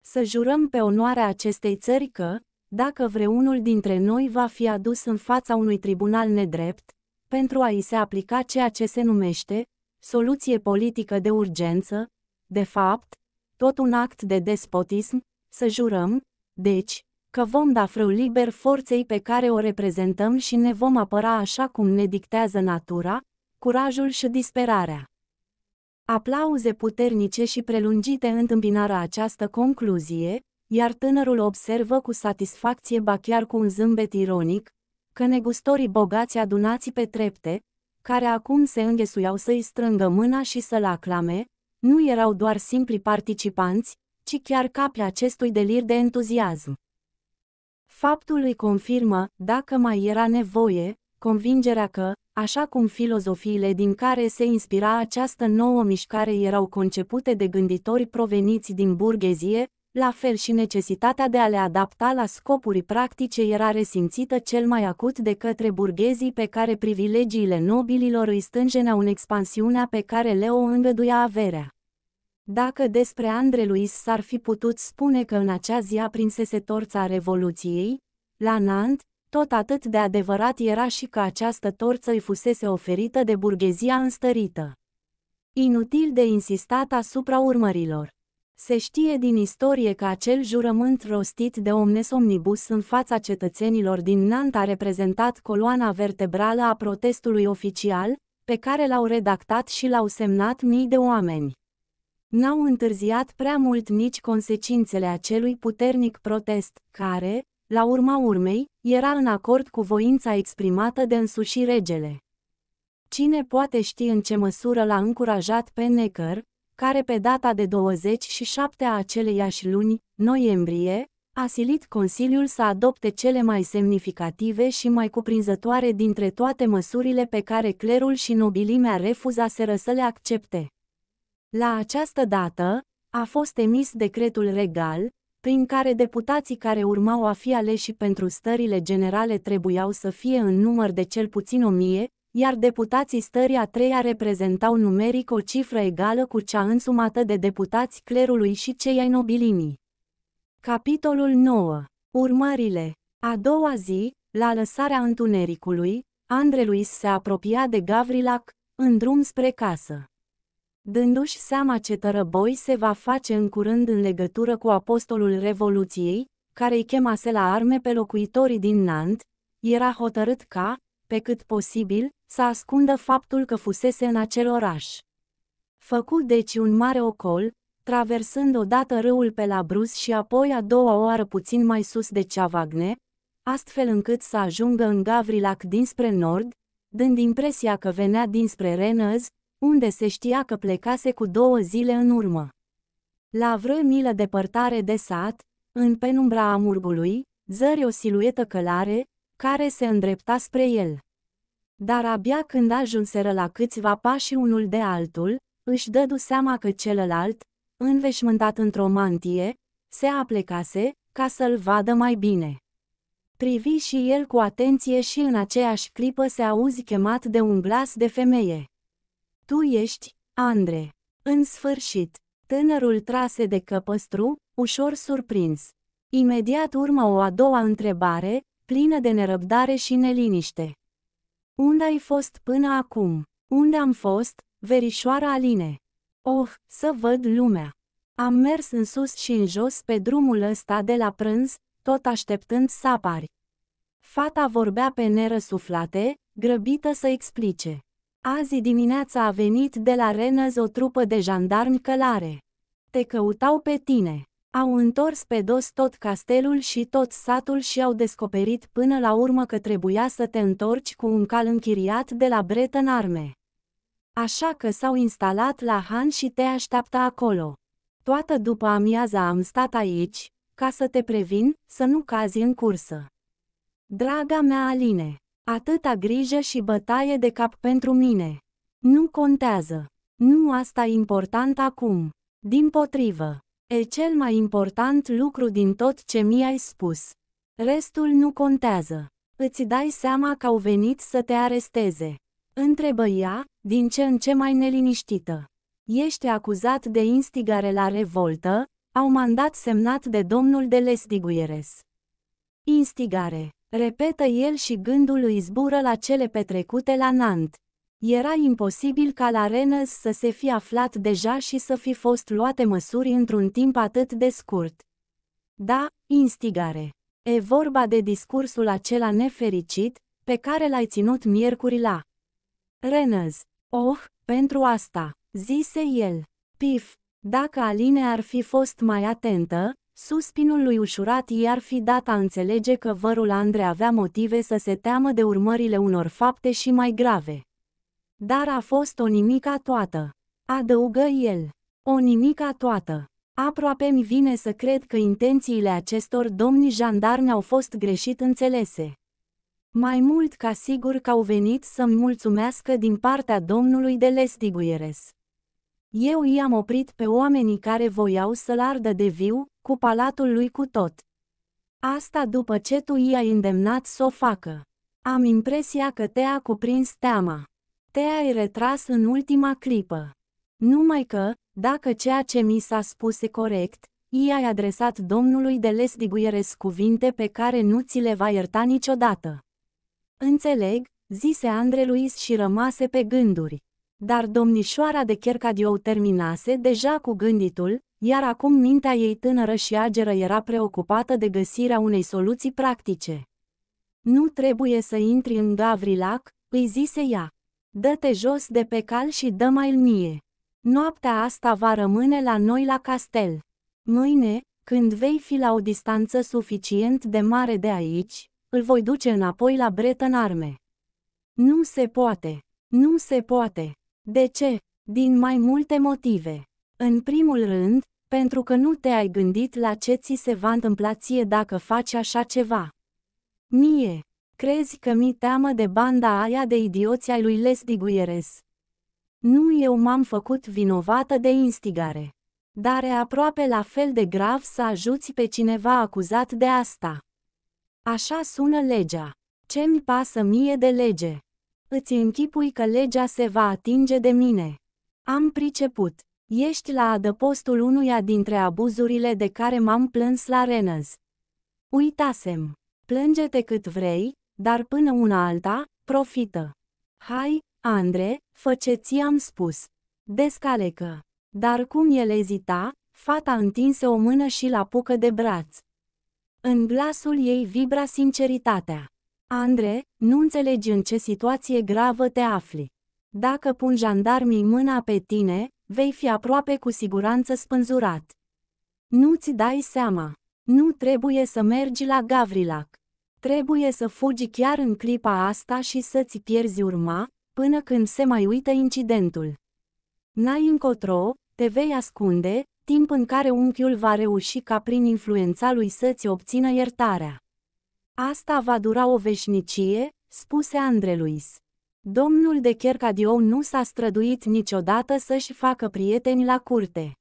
Să jurăm pe onoarea acestei țări că, dacă vreunul dintre noi va fi adus în fața unui tribunal nedrept, pentru a i se aplica ceea ce se numește soluție politică de urgență, de fapt, tot un act de despotism, să jurăm, deci, că vom da frâu liber forței pe care o reprezentăm și ne vom apăra așa cum ne dictează natura, curajul și disperarea. Aplauze puternice și prelungite întâmpinară această concluzie, iar tânărul observă cu satisfacție ba chiar cu un zâmbet ironic, că negustorii bogați adunați pe trepte, care acum se înghesuiau să-i strângă mâna și să-l aclame, nu erau doar simpli participanți, ci chiar capi acestui delir de entuziasm. Faptul îi confirmă, dacă mai era nevoie, convingerea că, așa cum filozofiile din care se inspira această nouă mișcare erau concepute de gânditori proveniți din burghezie, la fel și necesitatea de a le adapta la scopuri practice era resimțită cel mai acut de către burghezii pe care privilegiile nobililor îi stânjeneau în expansiunea pe care Leo îngăduia averea. Dacă despre Andre Luis s-ar fi putut spune că în acea zi aprinsese torța Revoluției, la Nant, tot atât de adevărat era și că această torță îi fusese oferită de burghezia înstărită. Inutil de insistat asupra urmărilor. Se știe din istorie că acel jurământ rostit de omnes omnibus în fața cetățenilor din Nant a reprezentat coloana vertebrală a protestului oficial, pe care l-au redactat și l-au semnat mii de oameni. N-au întârziat prea mult nici consecințele acelui puternic protest, care, la urma urmei, era în acord cu voința exprimată de însuși regele. Cine poate ști în ce măsură l-a încurajat pe Necker, care pe data de 27 a aceleiași luni, noiembrie, a silit Consiliul să adopte cele mai semnificative și mai cuprinzătoare dintre toate măsurile pe care clerul și nobilimea refuzaseră să le accepte. La această dată, a fost emis decretul regal, prin care deputații care urmau a fi aleși pentru stările generale trebuiau să fie în număr de cel puțin o mie, iar deputații stării a treia reprezentau numeric o cifră egală cu cea însumată de deputați clerului și cei ai nobilimii. Capitolul 9. Urmările. A doua zi, la lăsarea întunericului, Andrelui se apropia de Gavrilac, în drum spre casă. Dându-și seama ce tărăboi se va face în curând în legătură cu apostolul Revoluției, care îi chemase la arme pe locuitorii din Nant, era hotărât ca, pe cât posibil, să ascundă faptul că fusese în acel oraș. Făcut deci un mare ocol, traversând odată râul pe la brus și apoi a doua oară puțin mai sus de Ceavagne, astfel încât să ajungă în Gavrilac dinspre nord, dând impresia că venea dinspre Renăz, unde se știa că plecase cu două zile în urmă. La vreo milă depărtare de sat, în penumbra amurgului, zări o siluetă călare, care se îndrepta spre el. Dar abia când ajunseră la câțiva pași unul de altul, își dădu seama că celălalt, înveșmântat într-o mantie, se aplecase ca să-l vadă mai bine. Privi și el cu atenție și în aceeași clipă se auzi chemat de un glas de femeie. Tu ești, Andre. În sfârșit, tânărul trase de căpăstru, ușor surprins. Imediat urmă o a doua întrebare, plină de nerăbdare și neliniște. Unde ai fost până acum? Unde am fost, verișoara Aline? Oh, să văd lumea! Am mers în sus și în jos pe drumul ăsta de la prânz, tot așteptând să apari. Fata vorbea pe nerăsuflate, grăbită să explice. Azi dimineața a venit de la Renăz o trupă de jandarmi călare. Te căutau pe tine. Au întors pe dos tot castelul și tot satul și au descoperit până la urmă că trebuia să te întorci cu un cal închiriat de la în Arme. Așa că s-au instalat la Han și te așteaptă acolo. Toată după amiaza am stat aici, ca să te previn, să nu cazi în cursă. Draga mea Aline, atâta grijă și bătaie de cap pentru mine. Nu contează. Nu asta important acum. Din potrivă. E cel mai important lucru din tot ce mi-ai spus. Restul nu contează. Îți dai seama că au venit să te aresteze. Întrebă ea, din ce în ce mai neliniștită. Ești acuzat de instigare la revoltă, au mandat semnat de domnul de lesdiguieres. Instigare. Repetă el și gândul îi zbură la cele petrecute la Nant. Era imposibil ca la Renes să se fi aflat deja și să fi fost luate măsuri într-un timp atât de scurt. Da, instigare. E vorba de discursul acela nefericit, pe care l-ai ținut miercuri la Renes, Oh, pentru asta, zise el. Pif, dacă Aline ar fi fost mai atentă, suspinul lui ușurat i-ar fi dat a înțelege că vărul Andre avea motive să se teamă de urmările unor fapte și mai grave. Dar a fost o nimica toată. Adăugă el. O nimica toată. Aproape mi vine să cred că intențiile acestor domni jandarmi au fost greșit înțelese. Mai mult ca sigur că au venit să-mi mulțumească din partea domnului de Lestiguieres. Eu i-am oprit pe oamenii care voiau să-l ardă de viu, cu palatul lui cu tot. Asta după ce tu i-ai îndemnat să o facă. Am impresia că te-a cuprins teama te-ai retras în ultima clipă. Numai că, dacă ceea ce mi s-a spus e corect, i-ai adresat domnului de lesdiguieres cuvinte pe care nu ți le va ierta niciodată. Înțeleg, zise Andre Luis și rămase pe gânduri. Dar domnișoara de Chercadiou terminase deja cu gânditul, iar acum mintea ei tânără și ageră era preocupată de găsirea unei soluții practice. Nu trebuie să intri în Gavrilac, îi zise ea dă-te jos de pe cal și dă-mai mie. Noaptea asta va rămâne la noi la castel. Mâine, când vei fi la o distanță suficient de mare de aici, îl voi duce înapoi la în Arme. Nu se poate. Nu se poate. De ce? Din mai multe motive. În primul rând, pentru că nu te-ai gândit la ce ți se va întâmpla ție dacă faci așa ceva. Mie, Crezi că mi teamă de banda aia de idioții ai lui Leslie Guieres. Nu eu m-am făcut vinovată de instigare. Dar e aproape la fel de grav să ajuți pe cineva acuzat de asta. Așa sună legea. Ce mi pasă mie de lege? Îți închipui că legea se va atinge de mine. Am priceput. Ești la adăpostul unuia dintre abuzurile de care m-am plâns la Renăz. Uitasem. Plânge-te cât vrei, dar până una alta, profită. Hai, Andre, fă ce ți-am spus. Descalecă. Dar cum el ezita, fata întinse o mână și la pucă de braț. În glasul ei vibra sinceritatea. Andre, nu înțelegi în ce situație gravă te afli. Dacă pun jandarmii mâna pe tine, vei fi aproape cu siguranță spânzurat. Nu-ți dai seama. Nu trebuie să mergi la Gavrilac. Trebuie să fugi chiar în clipa asta și să-ți pierzi urma, până când se mai uită incidentul. N-ai încotro, te vei ascunde, timp în care unchiul va reuși ca prin influența lui să-ți obțină iertarea. Asta va dura o veșnicie, spuse Andreluis. Domnul de Chercadiou nu s-a străduit niciodată să-și facă prieteni la curte.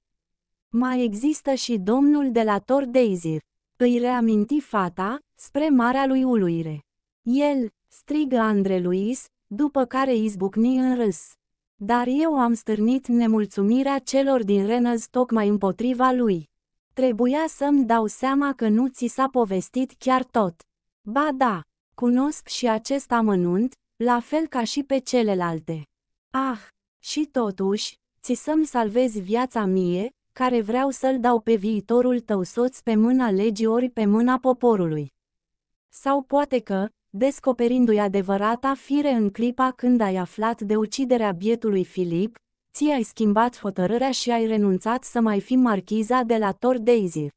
Mai există și domnul de la Tor Deizir. Îi reaminti fata, spre marea lui uluire. El, strigă Andre Luis, după care izbucni în râs. Dar eu am stârnit nemulțumirea celor din Renăz tocmai împotriva lui. Trebuia să-mi dau seama că nu ți s-a povestit chiar tot. Ba da, cunosc și acest amănunt, la fel ca și pe celelalte. Ah, și totuși, ți să-mi salvezi viața mie, care vreau să-l dau pe viitorul tău soț pe mâna legii ori pe mâna poporului. Sau poate că, descoperindu-i adevărata fire în clipa când ai aflat de uciderea bietului Filip, ți-ai schimbat hotărârea și ai renunțat să mai fii marchiza de la Tor Daisy.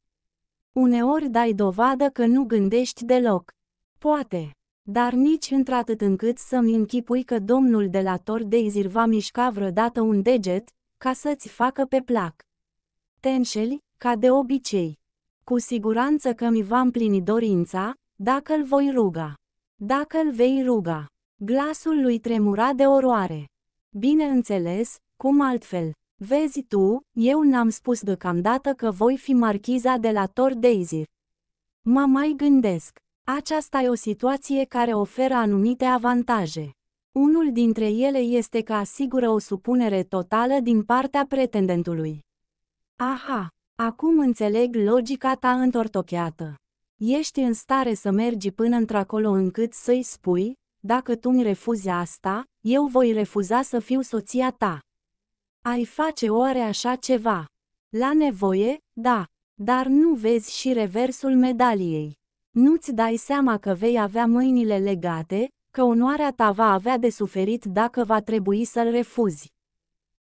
Uneori dai dovadă că nu gândești deloc. Poate. Dar nici într-atât încât să-mi închipui că domnul de la Tor Daisy va mișca vreodată un deget, ca să-ți facă pe plac. Tenșeli, ca de obicei. Cu siguranță că mi va împlini dorința, dacă îl voi ruga. Dacă îl vei ruga. Glasul lui tremura de oroare. Bineînțeles, cum altfel? Vezi tu, eu n-am spus deocamdată că voi fi marchiza de la Tor Daisy. Mă mai gândesc. Aceasta e o situație care oferă anumite avantaje. Unul dintre ele este că asigură o supunere totală din partea pretendentului. Aha, acum înțeleg logica ta întortocheată. Ești în stare să mergi până într-acolo încât să-i spui, dacă tu îmi refuzi asta, eu voi refuza să fiu soția ta. Ai face oare așa ceva? La nevoie, da, dar nu vezi și reversul medaliei. Nu-ți dai seama că vei avea mâinile legate, că onoarea ta va avea de suferit dacă va trebui să-l refuzi.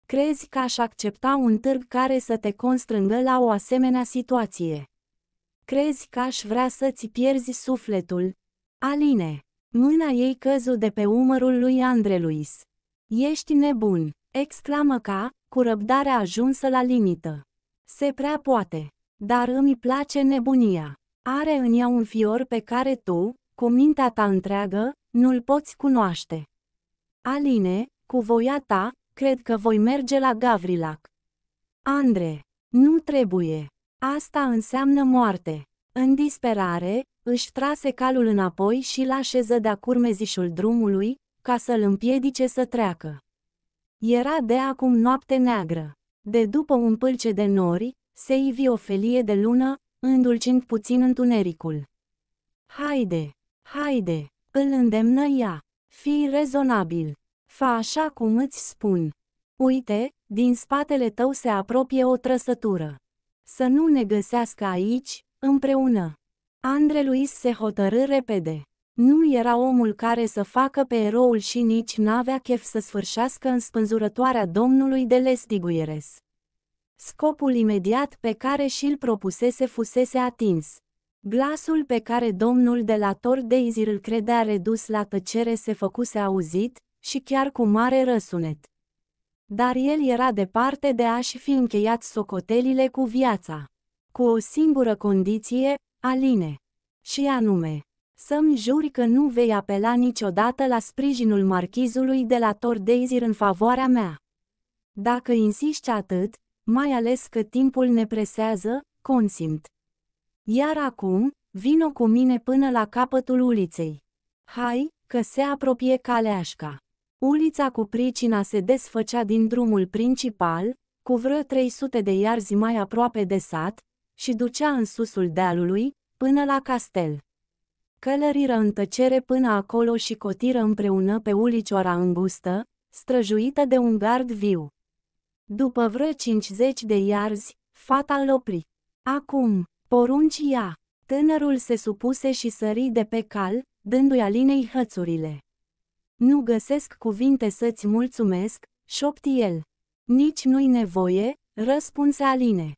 Crezi că aș accepta un târg care să te constrângă la o asemenea situație? Crezi că aș vrea să-ți pierzi sufletul? Aline. Mâna ei căzu de pe umărul lui Andreluis. Ești nebun, exclamă ca, cu răbdarea ajunsă la limită. Se prea poate, dar îmi place nebunia. Are în ea un fior pe care tu, cu mintea ta întreagă, nu-l poți cunoaște. Aline, cu voia ta, cred că voi merge la Gavrilac. Andre, nu trebuie. Asta înseamnă moarte. În disperare, își trase calul înapoi și l-așeză de-a curmezișul drumului, ca să-l împiedice să treacă. Era de acum noapte neagră. De după un pâlce de nori, se ivi o felie de lună, îndulcind puțin întunericul. Haide, haide, îl îndemnă ea. Fii rezonabil. Fa așa cum îți spun. Uite, din spatele tău se apropie o trăsătură să nu ne găsească aici, împreună. Andre Luis se hotărâ repede. Nu era omul care să facă pe eroul și nici n-avea chef să sfârșească în spânzurătoarea domnului de lestiguieres. Scopul imediat pe care și-l propusese fusese atins. Glasul pe care domnul de la tor Tordeiz îl credea redus la tăcere se făcuse auzit, și chiar cu mare răsunet. Dar el era departe de a-și fi încheiat socotelile cu viața. Cu o singură condiție, Aline. Și anume, să-mi juri că nu vei apela niciodată la sprijinul marchizului de la Tordeizir în favoarea mea. Dacă insiști atât, mai ales că timpul ne presează, consimt. Iar acum, vino cu mine până la capătul uliței. Hai, că se apropie caleașca. Ulița cu pricina se desfăcea din drumul principal, cu vreo 300 de iarzi mai aproape de sat, și ducea în susul dealului, până la castel. Călăriră în tăcere până acolo și cotiră împreună pe ulicioara îngustă, străjuită de un gard viu. După vreo 50 de iarzi, fata îl opri. Acum, porunci ea. Tânărul se supuse și sări de pe cal, dându-i Alinei hățurile. Nu găsesc cuvinte să-ți mulțumesc, șopti el. Nici nu-i nevoie, răspunse Aline.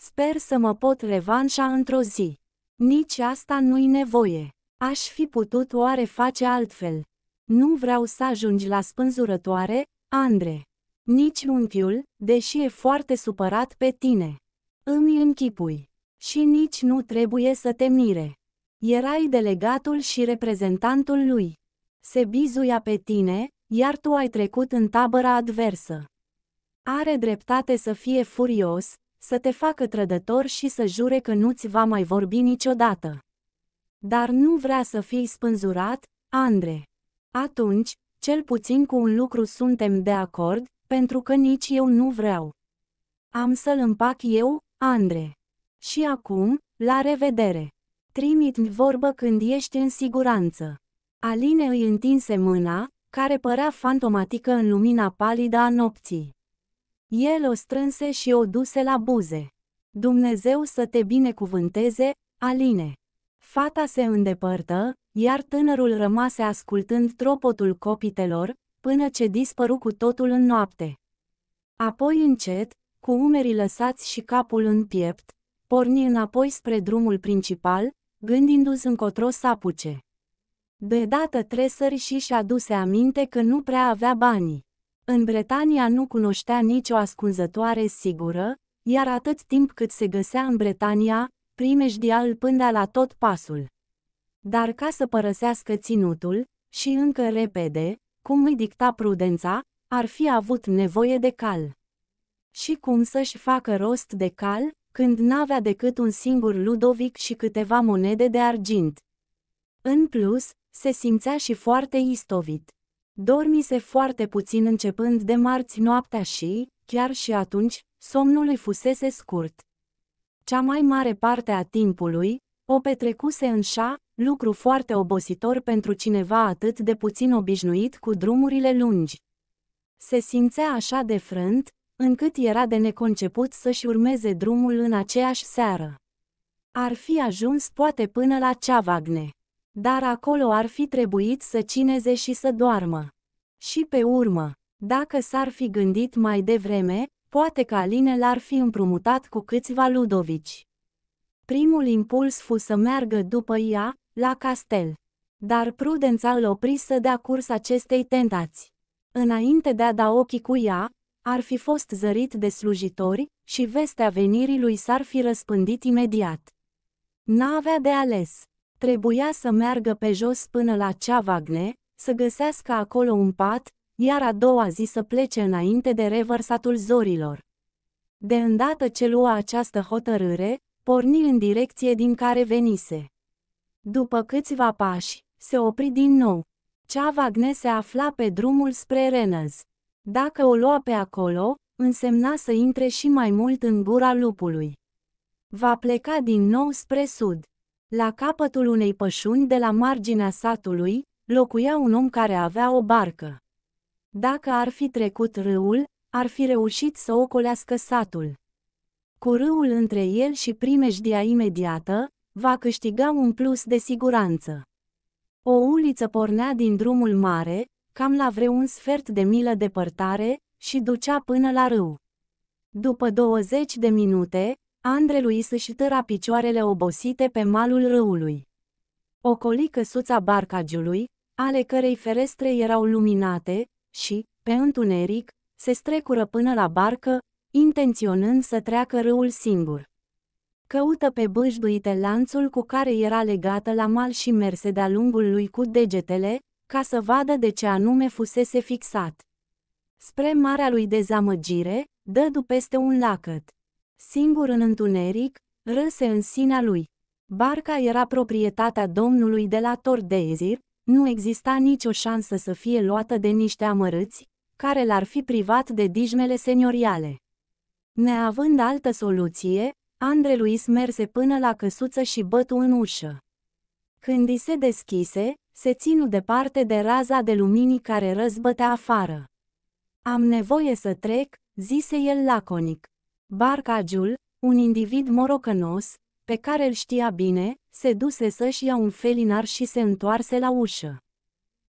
Sper să mă pot revanșa într-o zi. Nici asta nu-i nevoie. Aș fi putut oare face altfel. Nu vreau să ajungi la spânzurătoare, Andre. Nici unchiul, deși e foarte supărat pe tine. Îmi închipui. Și nici nu trebuie să te mire. Erai delegatul și reprezentantul lui se bizuia pe tine, iar tu ai trecut în tabăra adversă. Are dreptate să fie furios, să te facă trădător și să jure că nu-ți va mai vorbi niciodată. Dar nu vrea să fii spânzurat, Andre. Atunci, cel puțin cu un lucru suntem de acord, pentru că nici eu nu vreau. Am să-l împac eu, Andre. Și acum, la revedere! Trimit vorbă când ești în siguranță. Aline îi întinse mâna, care părea fantomatică în lumina palidă a nopții. El o strânse și o duse la buze. Dumnezeu să te binecuvânteze, Aline! Fata se îndepărtă, iar tânărul rămase ascultând tropotul copitelor, până ce dispăru cu totul în noapte. Apoi încet, cu umerii lăsați și capul în piept, porni înapoi spre drumul principal, gândindu-se încotro să apuce. De dată Tresări și-și aduse aminte că nu prea avea banii. În Bretania nu cunoștea nicio ascunzătoare sigură, iar atât timp cât se găsea în Bretania, primejdia îl pândea la tot pasul. Dar ca să părăsească ținutul, și încă repede, cum îi dicta prudența, ar fi avut nevoie de cal. Și cum să-și facă rost de cal, când n-avea decât un singur Ludovic și câteva monede de argint. În plus, se simțea și foarte istovit. Dormise foarte puțin începând de marți noaptea și, chiar și atunci, somnul îi fusese scurt. Cea mai mare parte a timpului o petrecuse în șa, lucru foarte obositor pentru cineva atât de puțin obișnuit cu drumurile lungi. Se simțea așa de frânt, încât era de neconceput să-și urmeze drumul în aceeași seară. Ar fi ajuns poate până la Ceavagne. Dar acolo ar fi trebuit să cineze și să doarmă. Și pe urmă, dacă s-ar fi gândit mai devreme, poate că Aline l-ar fi împrumutat cu câțiva Ludovici. Primul impuls fu să meargă după ea, la castel. Dar prudența îl opri să dea curs acestei tentați. Înainte de a da ochii cu ea, ar fi fost zărit de slujitori și vestea venirii lui s-ar fi răspândit imediat. N-avea de ales. Trebuia să meargă pe jos până la vagne, să găsească acolo un pat, iar a doua zi să plece înainte de revărsatul zorilor. De îndată ce lua această hotărâre, porni în direcție din care venise. După câțiva pași, se opri din nou. vagne se afla pe drumul spre Renăz. Dacă o lua pe acolo, însemna să intre și mai mult în gura lupului. Va pleca din nou spre sud. La capătul unei pășuni de la marginea satului, locuia un om care avea o barcă. Dacă ar fi trecut râul, ar fi reușit să ocolească satul. Cu râul între el și primejdia imediată, va câștiga un plus de siguranță. O uliță pornea din drumul mare, cam la vreun sfert de milă departare, și ducea până la râu. După 20 de minute, lui își tăra picioarele obosite pe malul râului. Ocoli căsuța barcagiului, ale cărei ferestre erau luminate, și, pe întuneric, se strecură până la barcă, intenționând să treacă râul singur. Căută pe bâșbuite lanțul cu care era legată la mal și merse de-a lungul lui cu degetele, ca să vadă de ce anume fusese fixat. Spre marea lui dezamăgire, dădu peste un lacăt. Singur în întuneric, râse în sinea lui. Barca era proprietatea domnului de la Tordezir, nu exista nicio șansă să fie luată de niște amărâți, care l-ar fi privat de dijmele senioriale. Neavând altă soluție, Andre Luis merse până la căsuță și bătu în ușă. Când i se deschise, se ținu departe de raza de luminii care răzbătea afară. Am nevoie să trec, zise el laconic. Barcajul, un individ morocănos, pe care îl știa bine, se duse să-și ia un felinar și se întoarse la ușă.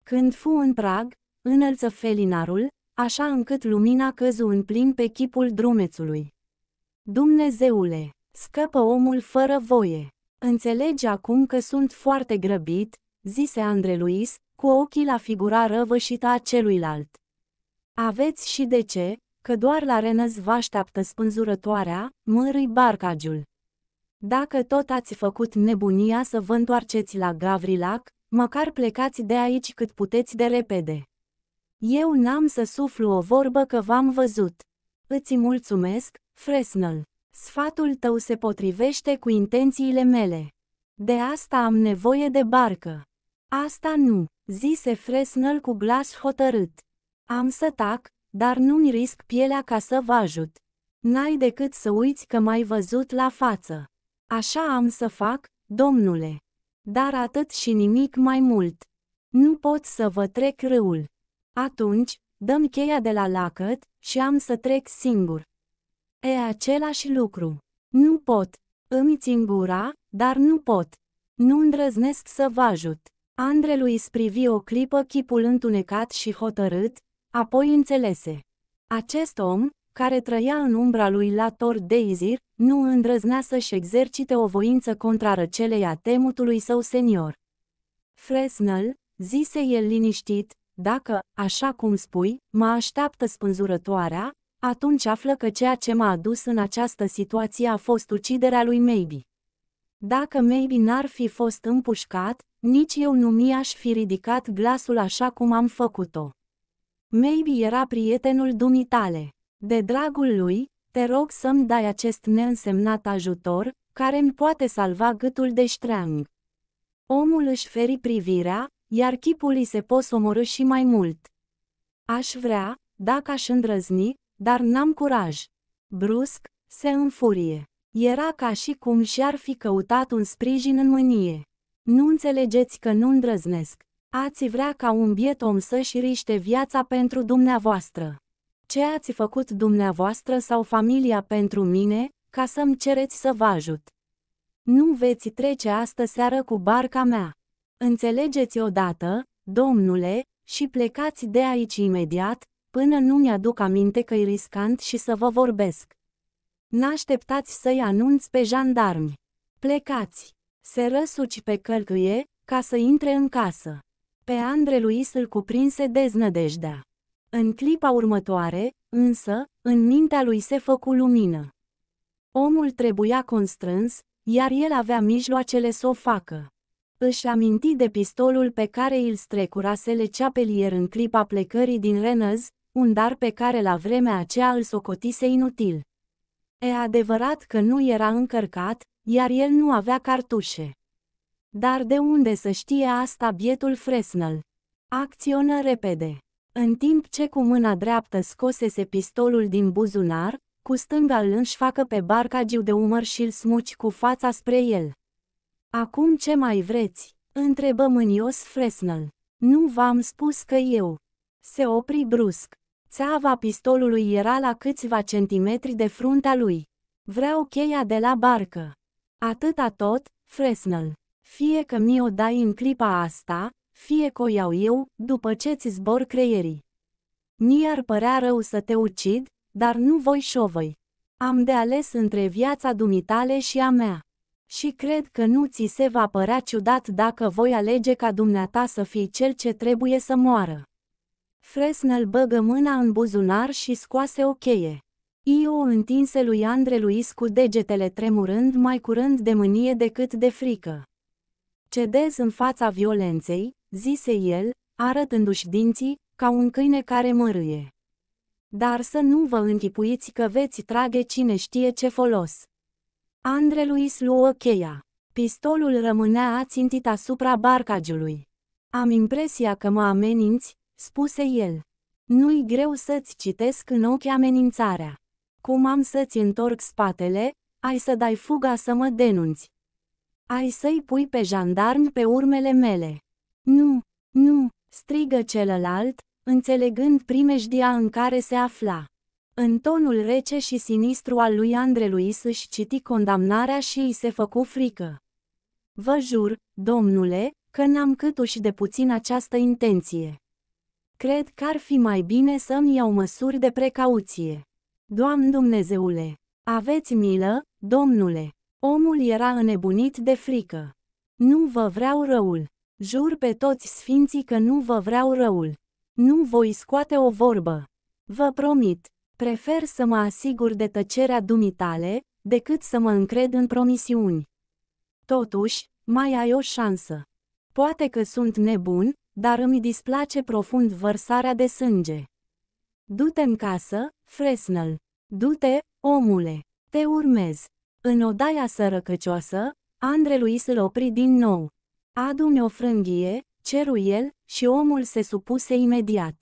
Când fu în prag, înălță felinarul, așa încât lumina căzu în plin pe chipul drumețului. Dumnezeule, scăpă omul fără voie. Înțelegi acum că sunt foarte grăbit, zise Andre Luis, cu ochii la figura răvășită a celuilalt. Aveți și de ce, că doar la Renăz vă așteaptă spânzurătoarea, mărâi barcagiul. Dacă tot ați făcut nebunia să vă întoarceți la Gavrilac, măcar plecați de aici cât puteți de repede. Eu n-am să suflu o vorbă că v-am văzut. Îți mulțumesc, Fresnel. Sfatul tău se potrivește cu intențiile mele. De asta am nevoie de barcă. Asta nu, zise Fresnel cu glas hotărât. Am să tac, dar nu-mi risc pielea ca să vă ajut. N-ai decât să uiți că m-ai văzut la față. Așa am să fac, domnule. Dar atât și nimic mai mult. Nu pot să vă trec râul. Atunci, dăm cheia de la lacăt și am să trec singur. E același lucru. Nu pot. Îmi țin gura, dar nu pot. Nu îndrăznesc să vă ajut. Andrelui sprivi o clipă chipul întunecat și hotărât, Apoi înțelese. Acest om, care trăia în umbra lui Lator Deizir, nu îndrăznea să-și exercite o voință contrară celei a temutului său senior. Fresnel, zise el liniștit, dacă, așa cum spui, mă așteaptă spânzurătoarea, atunci află că ceea ce m-a adus în această situație a fost uciderea lui Maybe. Dacă Maybe n-ar fi fost împușcat, nici eu nu mi-aș fi ridicat glasul așa cum am făcut-o. Maybe era prietenul dumitale. De dragul lui, te rog să-mi dai acest neînsemnat ajutor, care îmi poate salva gâtul de ștreang. Omul își feri privirea, iar chipul îi se posomorâ și mai mult. Aș vrea, dacă aș îndrăzni, dar n-am curaj. Brusc, se înfurie. Era ca și cum și-ar fi căutat un sprijin în mânie. Nu înțelegeți că nu îndrăznesc. Ați vrea ca un biet om să-și riște viața pentru dumneavoastră. Ce ați făcut dumneavoastră sau familia pentru mine, ca să-mi cereți să vă ajut? Nu veți trece astă seară cu barca mea. Înțelegeți odată, domnule, și plecați de aici imediat, până nu mi-aduc aminte că-i riscant și să vă vorbesc. N-așteptați să-i anunț pe jandarmi. Plecați. Se răsuci pe călcâie, ca să intre în casă. Pe Andre Luis îl cuprinse deznădejdea. În clipa următoare, însă, în mintea lui se făcu lumină. Omul trebuia constrâns, iar el avea mijloacele să o facă. Își aminti de pistolul pe care îl strecurase Le în clipa plecării din Renăz, un dar pe care la vremea aceea îl socotise inutil. E adevărat că nu era încărcat, iar el nu avea cartușe. Dar de unde să știe asta bietul Fresnel? Acționă repede. În timp ce cu mâna dreaptă scosese pistolul din buzunar, cu stânga îl facă pe giu de umăr și îl smuci cu fața spre el. Acum ce mai vreți? întrebă mânios Fresnel. Nu v-am spus că eu. Se opri brusc. Țeava pistolului era la câțiva centimetri de fruntea lui. Vreau cheia de la barcă. Atâta tot, Fresnel. Fie că mi-o dai în clipa asta, fie că o iau eu, după ce ți zbor creierii. Mi-ar părea rău să te ucid, dar nu voi șovăi. Am de ales între viața dumitale și a mea. Și cred că nu ți se va părea ciudat dacă voi alege ca dumneata să fii cel ce trebuie să moară. Fresnel băgă mâna în buzunar și scoase o cheie. Io întinse lui Andre Luis cu degetele tremurând mai curând de mânie decât de frică. Cedez în fața violenței, zise el, arătându-și dinții, ca un câine care mărâie. Dar să nu vă închipuiți că veți trage cine știe ce folos. Luis luă cheia. Pistolul rămânea ațintit asupra barcagiului. Am impresia că mă ameninți, spuse el. Nu-i greu să-ți citesc în ochi amenințarea. Cum am să-ți întorc spatele, ai să dai fuga să mă denunți. Ai să-i pui pe jandarm pe urmele mele. Nu, nu, strigă celălalt, înțelegând primejdia în care se afla. În tonul rece și sinistru al lui Andrelui Luis și citi condamnarea și îi se făcu frică. Vă jur, domnule, că n-am câtuși de puțin această intenție. Cred că ar fi mai bine să-mi iau măsuri de precauție. Doamne Dumnezeule, aveți milă, domnule! Omul era înnebunit de frică. Nu vă vreau răul. Jur pe toți sfinții că nu vă vreau răul. Nu voi scoate o vorbă. Vă promit, prefer să mă asigur de tăcerea dumitale, decât să mă încred în promisiuni. Totuși, mai ai o șansă. Poate că sunt nebun, dar îmi displace profund vărsarea de sânge. Du-te în casă, Fresnel. Du-te, omule. Te urmez. În odaia sărăcăcioasă, Andre lui îl opri din nou. Adu-mi o frânghie, ceru el, și omul se supuse imediat.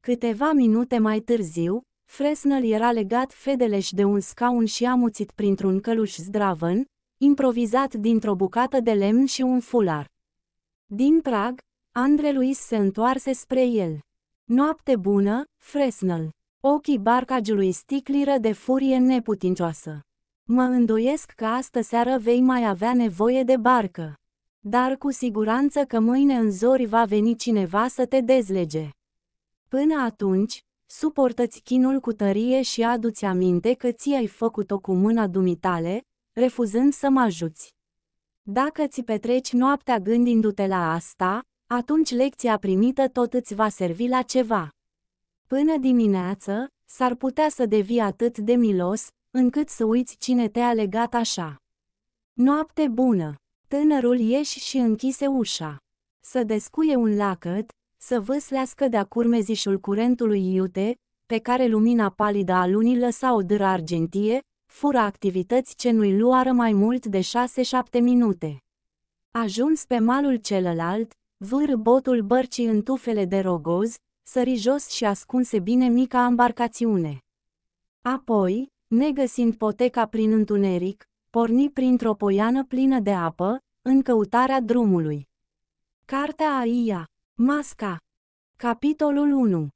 Câteva minute mai târziu, Fresnel era legat fedeleș de un scaun și amuțit printr-un căluș zdravăn, improvizat dintr-o bucată de lemn și un fular. Din prag, Andrei Luis se întoarse spre el. Noapte bună, Fresnel! Ochii barcagiului sticliră de furie neputincioasă. Mă îndoiesc că astă seară vei mai avea nevoie de barcă. Dar cu siguranță că mâine în zori va veni cineva să te dezlege. Până atunci, suportă-ți chinul cu tărie și adu-ți aminte că ți-ai făcut-o cu mâna dumitale, refuzând să mă ajuți. Dacă ți petreci noaptea gândindu-te la asta, atunci lecția primită tot îți va servi la ceva. Până dimineață, s-ar putea să devii atât de milos, încât să uiți cine te-a legat așa. Noapte bună! Tânărul ieși și închise ușa. Să descuie un lacăt, să vâslească de-a curmezișul curentului iute, pe care lumina palidă a lunii lăsa o dâră argintie, fură activități ce nu-i luară mai mult de șase-șapte minute. Ajuns pe malul celălalt, vâr botul bărcii în tufele de rogoz, sări jos și ascunse bine mica embarcațiune. Apoi, Negăsind poteca prin întuneric, porni printr-o poiană plină de apă, în căutarea drumului. Cartea AIA Masca Capitolul 1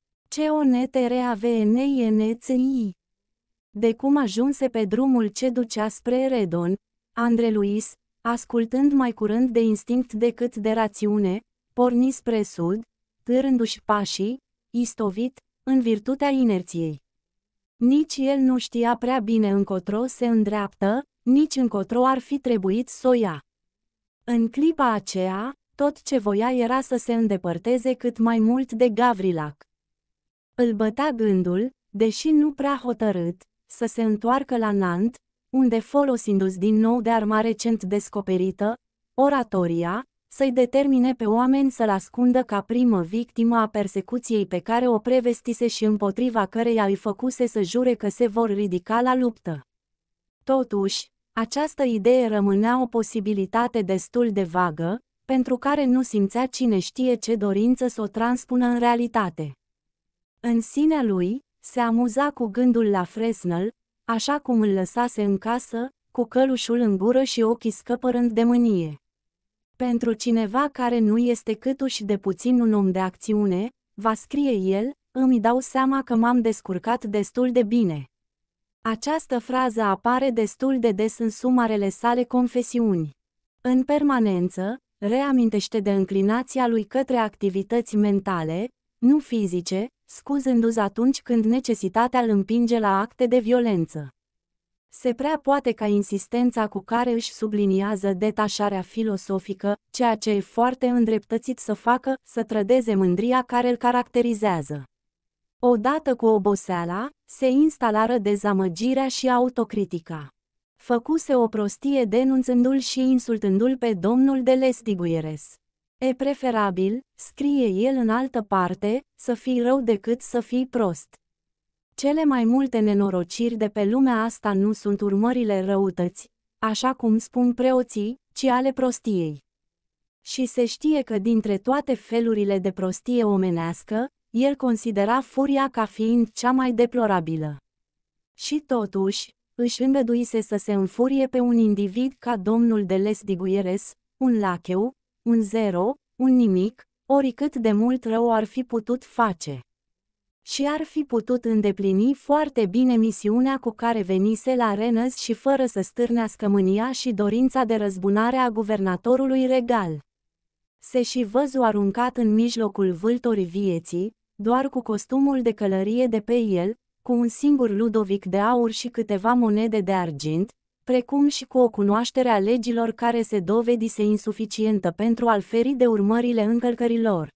I. De cum ajunse pe drumul ce ducea spre Redon, Andre Luis, ascultând mai curând de instinct decât de rațiune, porni spre sud, târându-și pașii, istovit, în virtutea inerției. Nici el nu știa prea bine încotro se îndreaptă, nici încotro ar fi trebuit să o ia. În clipa aceea, tot ce voia era să se îndepărteze cât mai mult de Gavrilac. Îl băta gândul, deși nu prea hotărât, să se întoarcă la Nant, unde folosindu-ți din nou de arma recent descoperită, oratoria, să-i determine pe oameni să-l ascundă ca primă victimă a persecuției pe care o prevestise și împotriva căreia îi făcuse să jure că se vor ridica la luptă. Totuși, această idee rămânea o posibilitate destul de vagă, pentru care nu simțea cine știe ce dorință să o transpună în realitate. În sinea lui, se amuza cu gândul la Fresnel, așa cum îl lăsase în casă, cu călușul în gură și ochii scăpărând de mânie. Pentru cineva care nu este câtuși de puțin un om de acțiune, va scrie el, îmi dau seama că m-am descurcat destul de bine. Această frază apare destul de des în sumarele sale confesiuni. În permanență, reamintește de înclinația lui către activități mentale, nu fizice, scuzându-ți atunci când necesitatea îl împinge la acte de violență. Se prea poate ca insistența cu care își subliniază detașarea filosofică, ceea ce e foarte îndreptățit să facă, să trădeze mândria care îl caracterizează. Odată cu oboseala, se instalară dezamăgirea și autocritica. Făcuse o prostie denunțându-l și insultându-l pe domnul de Lesdiguieres. E preferabil, scrie el în altă parte, să fii rău decât să fii prost. Cele mai multe nenorociri de pe lumea asta nu sunt urmările răutăți, așa cum spun preoții, ci ale prostiei. Și se știe că dintre toate felurile de prostie omenească, el considera furia ca fiind cea mai deplorabilă. Și totuși, își îngăduise să se înfurie pe un individ ca domnul de lesdiguieres, un lacheu, un zero, un nimic, oricât de mult rău ar fi putut face și ar fi putut îndeplini foarte bine misiunea cu care venise la Rennes și fără să stârnească mânia și dorința de răzbunare a guvernatorului regal. Se și văzu aruncat în mijlocul vâltorii vieții, doar cu costumul de călărie de pe el, cu un singur Ludovic de aur și câteva monede de argint, precum și cu o cunoaștere a legilor care se dovedise insuficientă pentru a-l feri de urmările încălcărilor.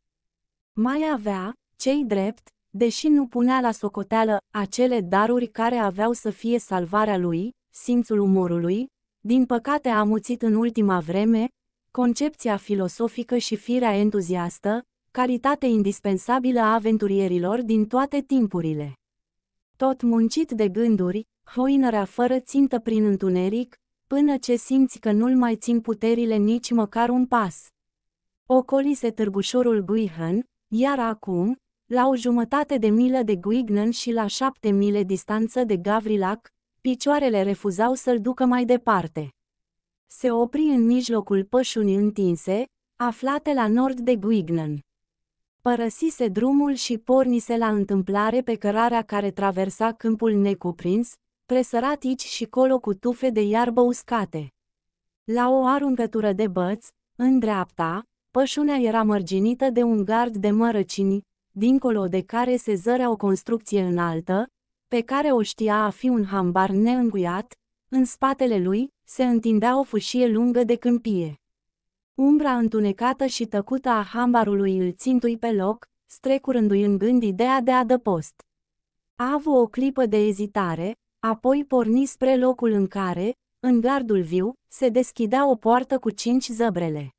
Mai avea, cei drept, deși nu punea la socoteală acele daruri care aveau să fie salvarea lui, simțul umorului, din păcate a muțit în ultima vreme, concepția filosofică și firea entuziastă, calitate indispensabilă a aventurierilor din toate timpurile. Tot muncit de gânduri, hoinărea fără țintă prin întuneric, până ce simți că nu-l mai țin puterile nici măcar un pas. Ocolise târgușorul Guihan, iar acum, la o jumătate de milă de Guignan și la șapte mile distanță de Gavrilac, picioarele refuzau să-l ducă mai departe. Se opri în mijlocul pășunii întinse, aflate la nord de Guignan. Părăsise drumul și pornise la întâmplare pe cărarea care traversa câmpul necuprins, presărat aici și colo cu tufe de iarbă uscate. La o aruncătură de băți, în dreapta, pășunea era mărginită de un gard de mărăcini, dincolo de care se zărea o construcție înaltă, pe care o știa a fi un hambar neînguiat, în spatele lui se întindea o fâșie lungă de câmpie. Umbra întunecată și tăcută a hambarului îl țintui pe loc, strecurându-i în gând ideea de adăpost. A avut o clipă de ezitare, apoi porni spre locul în care, în gardul viu, se deschidea o poartă cu cinci zăbrele.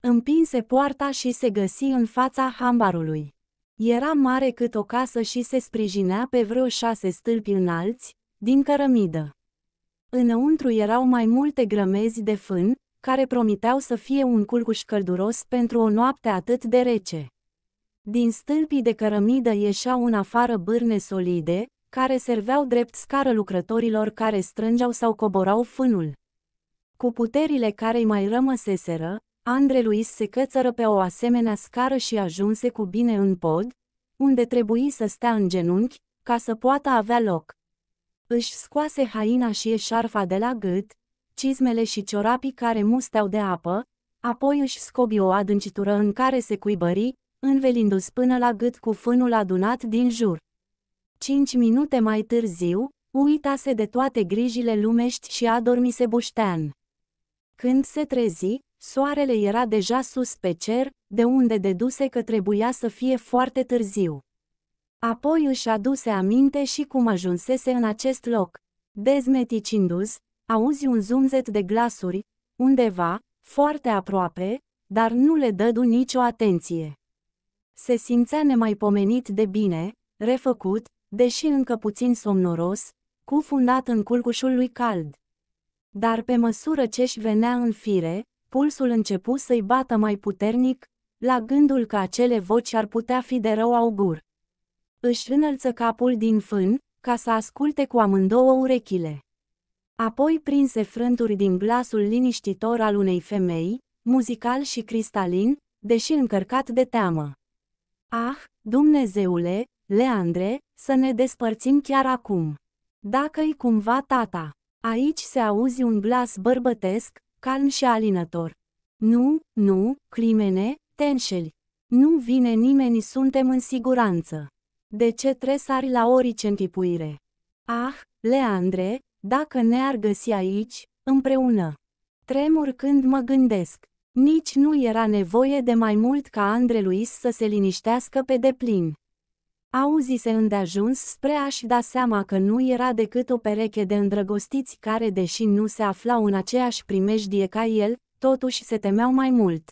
Împinse poarta și se găsi în fața hambarului. Era mare cât o casă și se sprijinea pe vreo șase stâlpi înalți, din cărămidă. Înăuntru erau mai multe grămezi de fân, care promiteau să fie un culcuș călduros pentru o noapte atât de rece. Din stâlpii de cărămidă ieșeau în afară bârne solide, care serveau drept scară lucrătorilor care strângeau sau coborau fânul. Cu puterile care îi mai rămăseseră, Andre Luis se cățără pe o asemenea scară și ajunse cu bine în pod, unde trebuie să stea în genunchi, ca să poată avea loc. Își scoase haina și eșarfa de la gât, cizmele și ciorapii care musteau de apă, apoi își scobi o adâncitură în care se cuibări, învelindu-s până la gât cu fânul adunat din jur. Cinci minute mai târziu, uitase de toate grijile lumești și adormise buștean. Când se trezi, soarele era deja sus pe cer, de unde deduse că trebuia să fie foarte târziu. Apoi își aduse aminte și cum ajunsese în acest loc. Dezmeticindu-s, auzi un zumzet de glasuri, undeva, foarte aproape, dar nu le dădu nicio atenție. Se simțea nemaipomenit de bine, refăcut, deși încă puțin somnoros, cufundat în culcușul lui cald. Dar pe măsură ce își venea în fire, pulsul începu să-i bată mai puternic, la gândul că acele voci ar putea fi de rău augur. Își înălță capul din fân, ca să asculte cu amândouă urechile. Apoi prinse frânturi din glasul liniștitor al unei femei, muzical și cristalin, deși încărcat de teamă. Ah, Dumnezeule, Leandre, să ne despărțim chiar acum. Dacă-i cumva tata. Aici se auzi un glas bărbătesc, calm și alinător. Nu, nu, crimene, tenșeli. Nu vine nimeni, suntem în siguranță. De ce tresari la orice întipuire? Ah, Leandre, dacă ne-ar găsi aici, împreună. Tremur când mă gândesc. Nici nu era nevoie de mai mult ca Andre Luis să se liniștească pe deplin. Auzise îndeajuns spre a-și da seama că nu era decât o pereche de îndrăgostiți care, deși nu se aflau în aceeași primejdie ca el, totuși se temeau mai mult.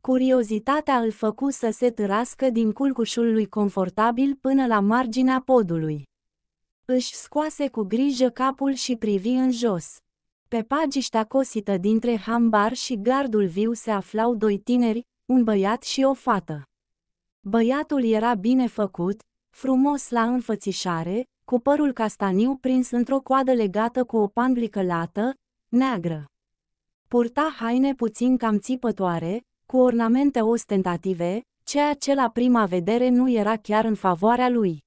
Curiozitatea îl făcu să se târască din culcușul lui confortabil până la marginea podului. Își scoase cu grijă capul și privi în jos. Pe pagiștea cosită dintre hambar și gardul viu se aflau doi tineri, un băiat și o fată. Băiatul era bine făcut, frumos la înfățișare, cu părul castaniu prins într-o coadă legată cu o panglică lată, neagră. Purta haine puțin cam țipătoare, cu ornamente ostentative, ceea ce la prima vedere nu era chiar în favoarea lui.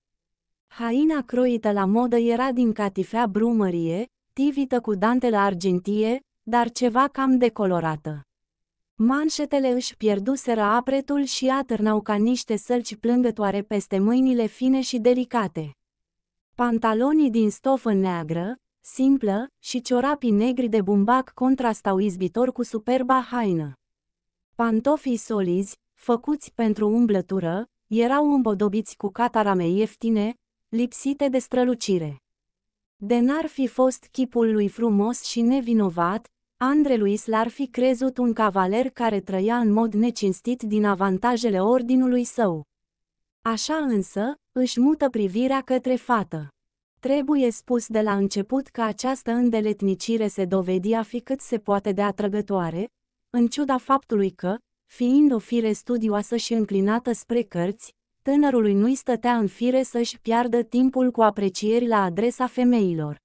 Haina croită la modă era din catifea brumărie, tivită cu dantele argintie, dar ceva cam decolorată. Manșetele își pierduseră apretul și atârnau ca niște sălci plângătoare peste mâinile fine și delicate. Pantalonii din stofă neagră, simplă, și ciorapii negri de bumbac contrastau izbitor cu superba haină. Pantofii solizi, făcuți pentru umblătură, erau îmbodobiți cu catarame ieftine, lipsite de strălucire. De n-ar fi fost chipul lui frumos și nevinovat, Andre Luis l-ar fi crezut un cavaler care trăia în mod necinstit din avantajele ordinului său. Așa însă, își mută privirea către fată. Trebuie spus de la început că această îndeletnicire se dovedi a fi cât se poate de atrăgătoare, în ciuda faptului că, fiind o fire studioasă și înclinată spre cărți, tânărului nu-i stătea în fire să-și piardă timpul cu aprecieri la adresa femeilor.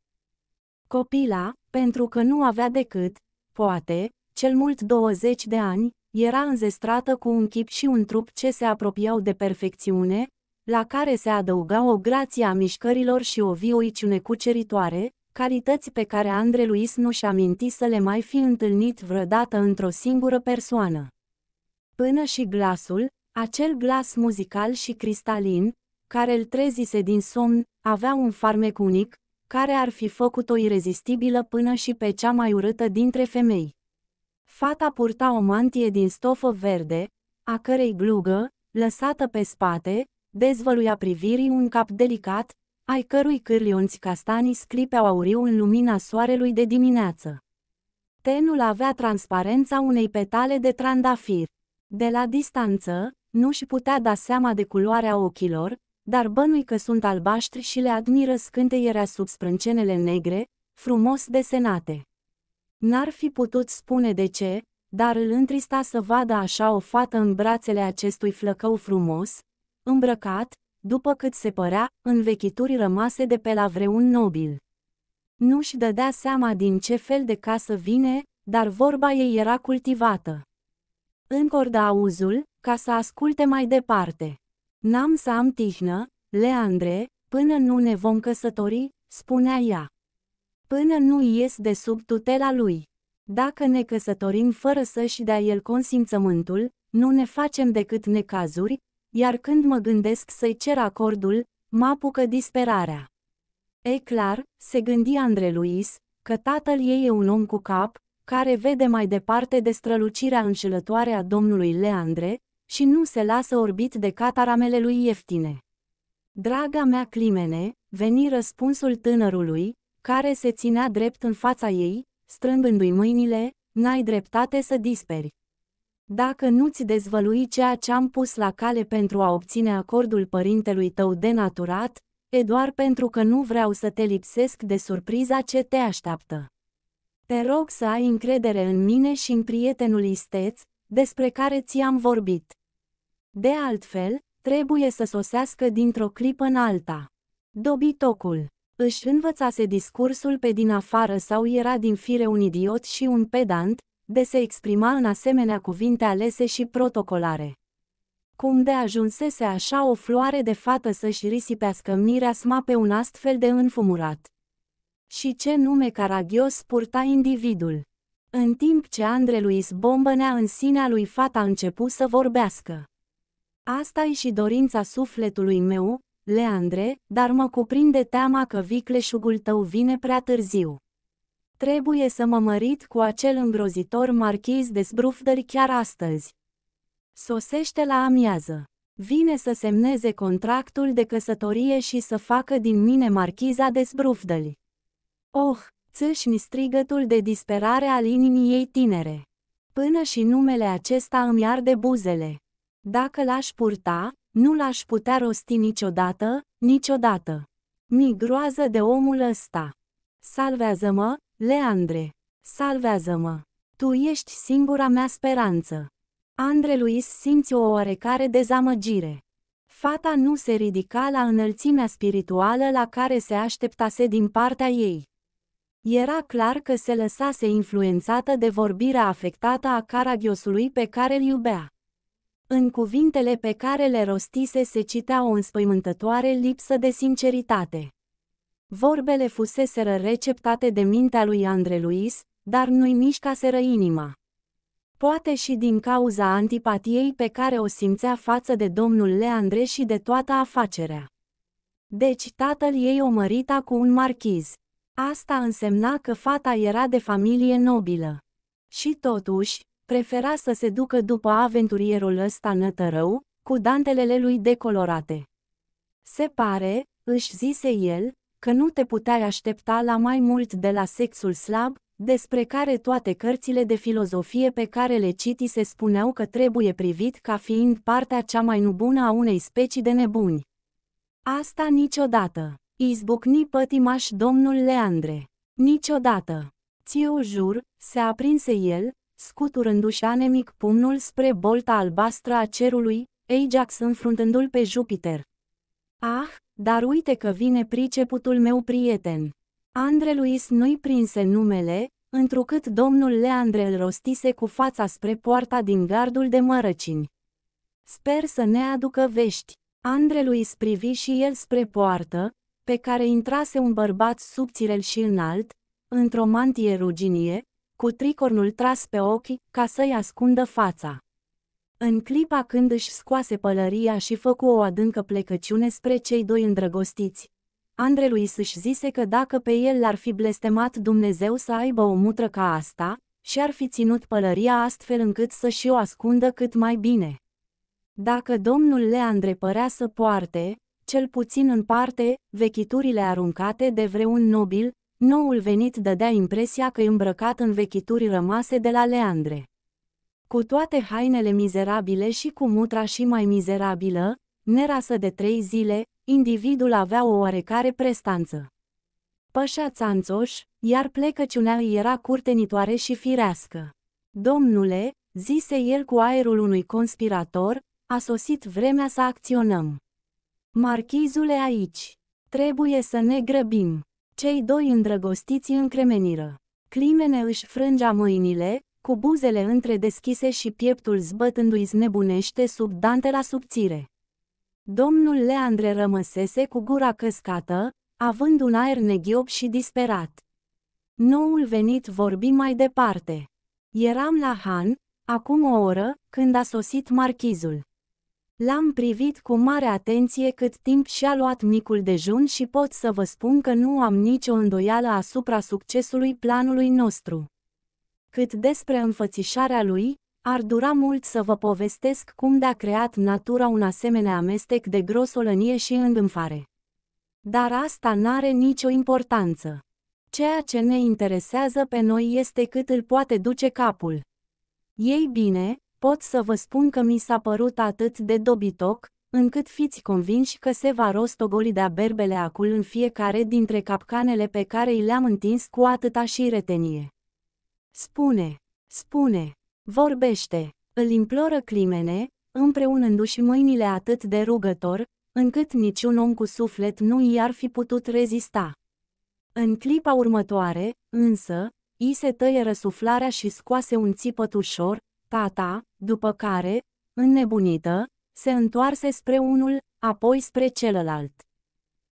Copila, pentru că nu avea decât, poate, cel mult 20 de ani, era înzestrată cu un chip și un trup ce se apropiau de perfecțiune, la care se adăuga o grație a mișcărilor și o vioiciune cuceritoare, calități pe care Andre Luis nu-și aminti să le mai fi întâlnit vreodată într-o singură persoană. Până și glasul, acel glas muzical și cristalin, care îl trezise din somn, avea un farmec unic, care ar fi făcut-o irezistibilă până și pe cea mai urâtă dintre femei. Fata purta o mantie din stofă verde, a cărei glugă, lăsată pe spate, dezvăluia privirii un cap delicat, ai cărui cârlionți castani sclipeau auriu în lumina soarelui de dimineață. Tenul avea transparența unei petale de trandafir. De la distanță, nu și putea da seama de culoarea ochilor, dar bănui că sunt albaștri și le admiră scânteierea sub sprâncenele negre, frumos desenate. N-ar fi putut spune de ce, dar îl întrista să vadă așa o fată în brațele acestui flăcău frumos, îmbrăcat, după cât se părea, în vechituri rămase de pe la vreun nobil. Nu-și dădea seama din ce fel de casă vine, dar vorba ei era cultivată. Încorda auzul, ca să asculte mai departe. N-am să am tihnă, Leandre, până nu ne vom căsători, spunea ea. Până nu ies de sub tutela lui. Dacă ne căsătorim fără să-și dea el consimțământul, nu ne facem decât necazuri, iar când mă gândesc să-i cer acordul, mă apucă disperarea. E clar, se gândi Andre Luis, că tatăl ei e un om cu cap, care vede mai departe de strălucirea înșelătoare a domnului Leandre, și nu se lasă orbit de cataramele lui ieftine. Draga mea Climene, veni răspunsul tânărului, care se ținea drept în fața ei, strângându i mâinile, n-ai dreptate să disperi. Dacă nu-ți dezvălui ceea ce am pus la cale pentru a obține acordul părintelui tău denaturat, e doar pentru că nu vreau să te lipsesc de surpriza ce te așteaptă. Te rog să ai încredere în mine și în prietenul Isteț, despre care ți-am vorbit. De altfel, trebuie să sosească dintr-o clipă în alta. Dobitocul își învățase discursul pe din afară sau era din fire un idiot și un pedant, de se exprima în asemenea cuvinte alese și protocolare. Cum de ajunsese așa o floare de fată să-și risipească mirea sma pe un astfel de înfumurat. Și ce nume caragios purta individul. În timp ce Andre Luis bombănea în sinea lui fata început să vorbească. Asta e și dorința sufletului meu, Leandre, dar mă cuprinde teama că vicleșugul tău vine prea târziu. Trebuie să mă mărit cu acel îngrozitor marchiz de zbrufdări chiar astăzi. Sosește la amiază. Vine să semneze contractul de căsătorie și să facă din mine marchiza de zbrufdări. Oh, țâșni strigătul de disperare al inimii ei tinere. Până și numele acesta îmi arde buzele. Dacă l-aș purta, nu l-aș putea rosti niciodată, niciodată. Mi groază de omul ăsta. Salvează-mă, Leandre. Salvează-mă. Tu ești singura mea speranță. Andre Luis simți o oarecare dezamăgire. Fata nu se ridica la înălțimea spirituală la care se așteptase din partea ei. Era clar că se lăsase influențată de vorbirea afectată a Caragiosului pe care îl iubea. În cuvintele pe care le rostise se citea o înspăimântătoare lipsă de sinceritate. Vorbele fuseseră receptate de mintea lui Andre Luis, dar nu-i mișcaseră inima. Poate și din cauza antipatiei pe care o simțea față de domnul Leandre și de toată afacerea. Deci tatăl ei o mărita cu un marchiz. Asta însemna că fata era de familie nobilă. Și totuși, prefera să se ducă după aventurierul ăsta nătărău, cu dantelele lui decolorate. Se pare, își zise el, că nu te puteai aștepta la mai mult de la sexul slab, despre care toate cărțile de filozofie pe care le citi se spuneau că trebuie privit ca fiind partea cea mai nubună a unei specii de nebuni. Asta niciodată. Izbucni pătimaș domnul Leandre. Niciodată. Ți-o jur, se aprinse el, scuturându-și anemic pumnul spre bolta albastră a cerului, Ajax înfruntându-l pe Jupiter. Ah, dar uite că vine priceputul meu prieten. Andre Luis nu-i prinse numele, întrucât domnul Leandre îl rostise cu fața spre poarta din gardul de mărăcini. Sper să ne aducă vești. Luis privi și el spre poartă, pe care intrase un bărbat subțirel și înalt, într-o mantie ruginie, cu tricornul tras pe ochi, ca să-i ascundă fața. În clipa când își scoase pălăria și făcu o adâncă plecăciune spre cei doi îndrăgostiți, Andrelui își zise că dacă pe el l-ar fi blestemat Dumnezeu să aibă o mutră ca asta, și-ar fi ținut pălăria astfel încât să și o ascundă cât mai bine. Dacă domnul le îndrepărea să poarte, cel puțin în parte, vechiturile aruncate de vreun nobil, Noul venit dădea impresia că e îmbrăcat în vechituri rămase de la Leandre. Cu toate hainele mizerabile și cu mutra și mai mizerabilă, nerasă de trei zile, individul avea o oarecare prestanță. Pășea țanțoș, iar plecăciunea îi era curtenitoare și firească. Domnule, zise el cu aerul unui conspirator, a sosit vremea să acționăm. Marchizule aici, trebuie să ne grăbim. Cei doi îndrăgostiți încremeniră. Climene își frângea mâinile, cu buzele între deschise și pieptul zbătându-i znebunește sub dante la subțire. Domnul Leandre rămăsese cu gura căscată, având un aer neghiob și disperat. Noul venit vorbi mai departe. Eram la Han, acum o oră, când a sosit marchizul. L-am privit cu mare atenție cât timp și-a luat micul dejun și pot să vă spun că nu am nicio îndoială asupra succesului planului nostru. Cât despre înfățișarea lui, ar dura mult să vă povestesc cum de-a creat natura un asemenea amestec de grosolănie și îngânfare. Dar asta n-are nicio importanță. Ceea ce ne interesează pe noi este cât îl poate duce capul. Ei bine, pot să vă spun că mi s-a părut atât de dobitoc, încât fiți convinși că se va rostogoli de-a berbele acul în fiecare dintre capcanele pe care i le-am întins cu atâta și retenie. Spune, spune, vorbește, îl imploră Climene, împreunându-și mâinile atât de rugător, încât niciun om cu suflet nu i-ar fi putut rezista. În clipa următoare, însă, i se tăie răsuflarea și scoase un țipăt ușor, tata, după care, înnebunită, se întoarse spre unul, apoi spre celălalt.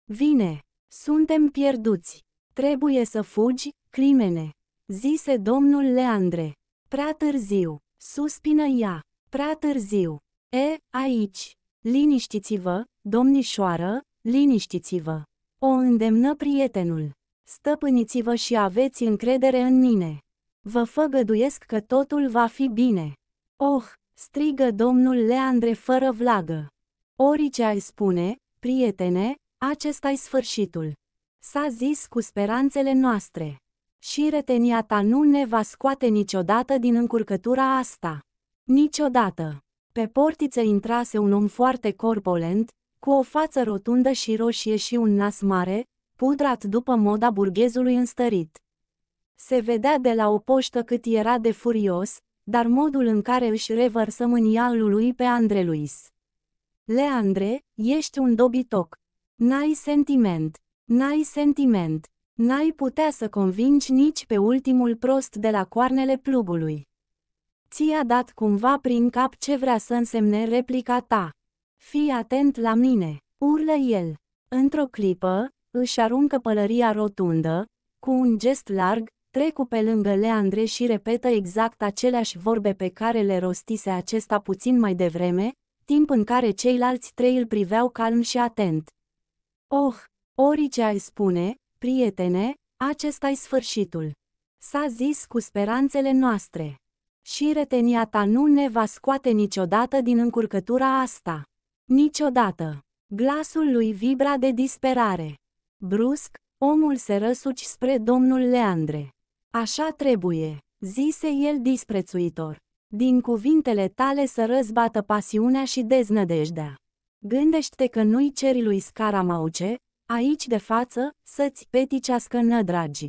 Vine! Suntem pierduți! Trebuie să fugi, climene! Zise domnul Leandre. Prea târziu! Suspină ea. Prea târziu! E, aici! Liniștiți-vă, domnișoară, liniștiți-vă! O îndemnă prietenul. Stăpâniți-vă și aveți încredere în mine. Vă făgăduiesc că totul va fi bine. Oh, strigă domnul Leandre fără vlagă. Orice ai spune, prietene, acesta-i sfârșitul. S-a zis cu speranțele noastre. Și retenia ta nu ne va scoate niciodată din încurcătura asta. Niciodată. Pe portiță intrase un om foarte corpolent, cu o față rotundă și roșie și un nas mare, pudrat după moda burghezului înstărit. Se vedea de la o poștă cât era de furios, dar modul în care își revărsă mânia lui pe Andre Luis. Leandre, ești un dobitoc. N-ai sentiment. N-ai sentiment. N-ai putea să convingi nici pe ultimul prost de la coarnele plugului. Ți-a dat cumva prin cap ce vrea să însemne replica ta. Fii atent la mine, urlă el. Într-o clipă, își aruncă pălăria rotundă, cu un gest larg, Trecu pe lângă Leandre și repetă exact aceleași vorbe pe care le rostise acesta puțin mai devreme, timp în care ceilalți trei îl priveau calm și atent. Oh, orice ai spune, prietene, acesta-i sfârșitul. S-a zis cu speranțele noastre. Și retenia ta nu ne va scoate niciodată din încurcătura asta. Niciodată. Glasul lui vibra de disperare. Brusc, omul se răsuci spre domnul Leandre. Așa trebuie, zise el disprețuitor. Din cuvintele tale să răzbată pasiunea și deznădejdea. Gândește-te că nu-i ceri lui Scaramauce, aici de față, să-ți peticească nădragi.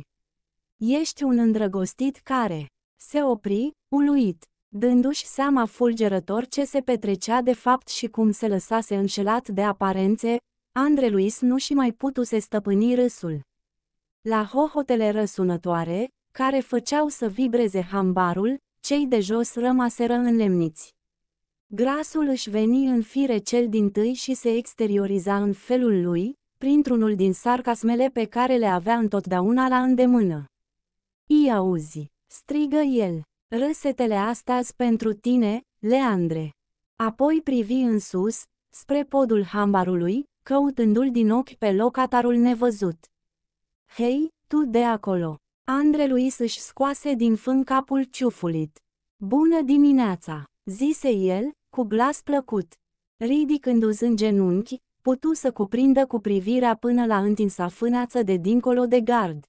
Ești un îndrăgostit care se opri, uluit, dându-și seama fulgerător ce se petrecea de fapt și cum se lăsase înșelat de aparențe, Andre Luis nu și mai putuse stăpâni râsul. La hohotele răsunătoare, care făceau să vibreze hambarul, cei de jos rămaseră înlemniți. Grasul își veni în fire cel din tâi și se exterioriza în felul lui, printr-unul din sarcasmele pe care le avea întotdeauna la îndemână. I auzi, strigă el, râsetele astăzi pentru tine, Leandre. Apoi privi în sus, spre podul hambarului, căutându-l din ochi pe locatarul nevăzut. Hei, tu de acolo! Andre Luis își scoase din fân capul ciufulit. Bună dimineața, zise el, cu glas plăcut. Ridicându-ți în genunchi, putu să cuprindă cu privirea până la întinsa fânață de dincolo de gard.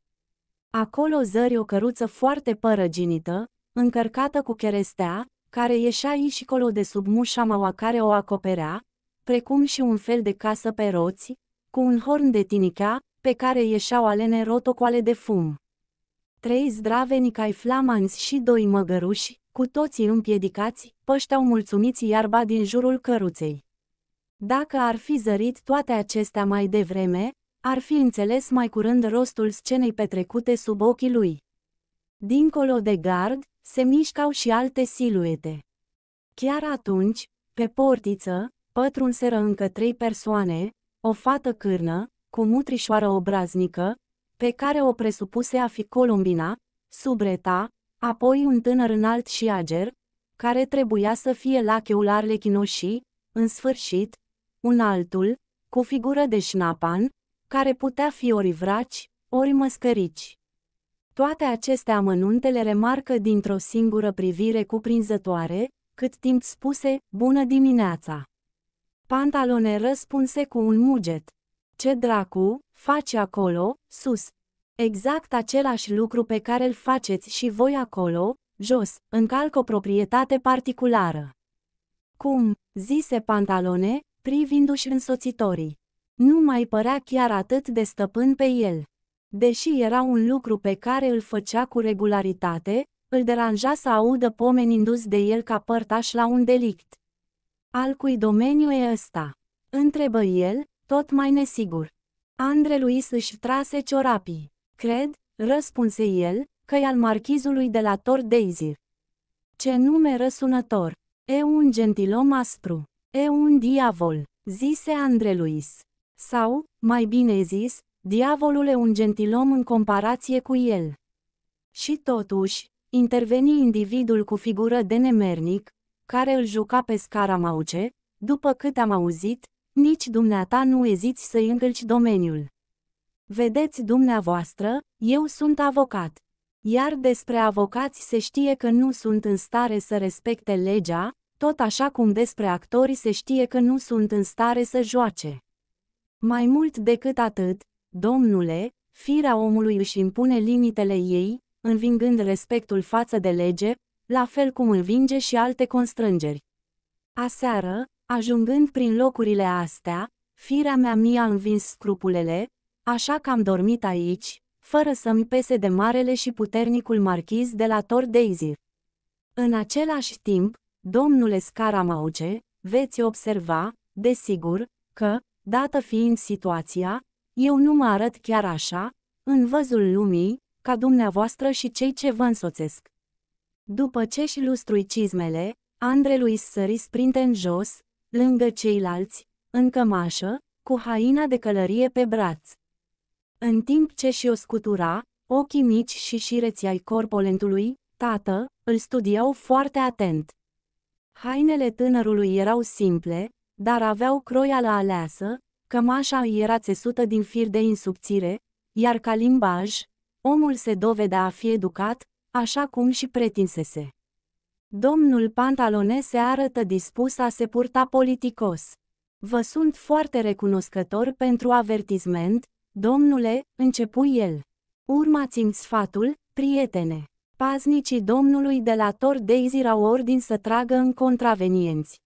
Acolo zări o căruță foarte părăginită, încărcată cu cherestea, care ieșea și colo de sub mușa maua care o acoperea, precum și un fel de casă pe roți, cu un horn de tinichea, pe care ieșeau alene rotocoale de fum trei zdraveni flamanți și doi măgăruși, cu toții împiedicați, pășteau mulțumiți iarba din jurul căruței. Dacă ar fi zărit toate acestea mai devreme, ar fi înțeles mai curând rostul scenei petrecute sub ochii lui. Dincolo de gard, se mișcau și alte siluete. Chiar atunci, pe portiță, pătrunseră încă trei persoane, o fată cârnă, cu mutrișoară obraznică, pe care o presupuse a fi Columbina, subreta, apoi un tânăr înalt și ager, care trebuia să fie lacheul arlechinoșii, în sfârșit, un altul, cu figură de șnapan, care putea fi ori vraci, ori măscărici. Toate aceste amănunte le remarcă dintr-o singură privire cuprinzătoare, cât timp spuse, bună dimineața. Pantalone răspunse cu un muget. Ce dracu, face acolo, sus. Exact același lucru pe care îl faceți și voi acolo, jos, încalcă o proprietate particulară. Cum, zise Pantalone, privindu-și însoțitorii. Nu mai părea chiar atât de stăpân pe el. Deși era un lucru pe care îl făcea cu regularitate, îl deranja să audă pomenindu indus de el ca părtaș la un delict. Al cui domeniu e ăsta? Întrebă el, tot mai nesigur. Andre Luis își trase ciorapii. Cred, răspunse el, că al marchizului de la Tor Daisy. Ce nume răsunător! E un gentilom aspru. E un diavol, zise Andre Luis. Sau, mai bine zis, diavolul e un gentilom în comparație cu el. Și totuși, interveni individul cu figură de nemernic, care îl juca pe scara mauce, după cât am auzit, nici dumneata nu eziți să încălci domeniul. Vedeți dumneavoastră, eu sunt avocat. Iar despre avocați se știe că nu sunt în stare să respecte legea, tot așa cum despre actori se știe că nu sunt în stare să joace. Mai mult decât atât, domnule, firea omului își impune limitele ei, învingând respectul față de lege, la fel cum învinge și alte constrângeri. Aseară, Ajungând prin locurile astea, firea mea mi-a învins scrupulele, așa că am dormit aici, fără să-mi pese de marele și puternicul marchiz de la Tor Daisy. În același timp, domnule Scaramauce, veți observa, desigur, că, dată fiind situația, eu nu mă arăt chiar așa, în văzul lumii, ca dumneavoastră și cei ce vă însoțesc. După ce și lustrui cizmele, lui sări sprinte în jos, lângă ceilalți, în cămașă, cu haina de călărie pe braț. În timp ce și-o scutura, ochii mici și șireții ai corpolentului, tată, îl studiau foarte atent. Hainele tânărului erau simple, dar aveau la aleasă, cămașa era țesută din fir de insubțire, iar ca limbaj, omul se dovedea a fi educat, așa cum și pretinsese. Domnul Pantalone se arătă dispus a se purta politicos. Vă sunt foarte recunoscător pentru avertisment, domnule, începui el. Urmați-mi sfatul, prietene. Paznicii domnului de la Tor Daisy au ordin să tragă în contravenienți.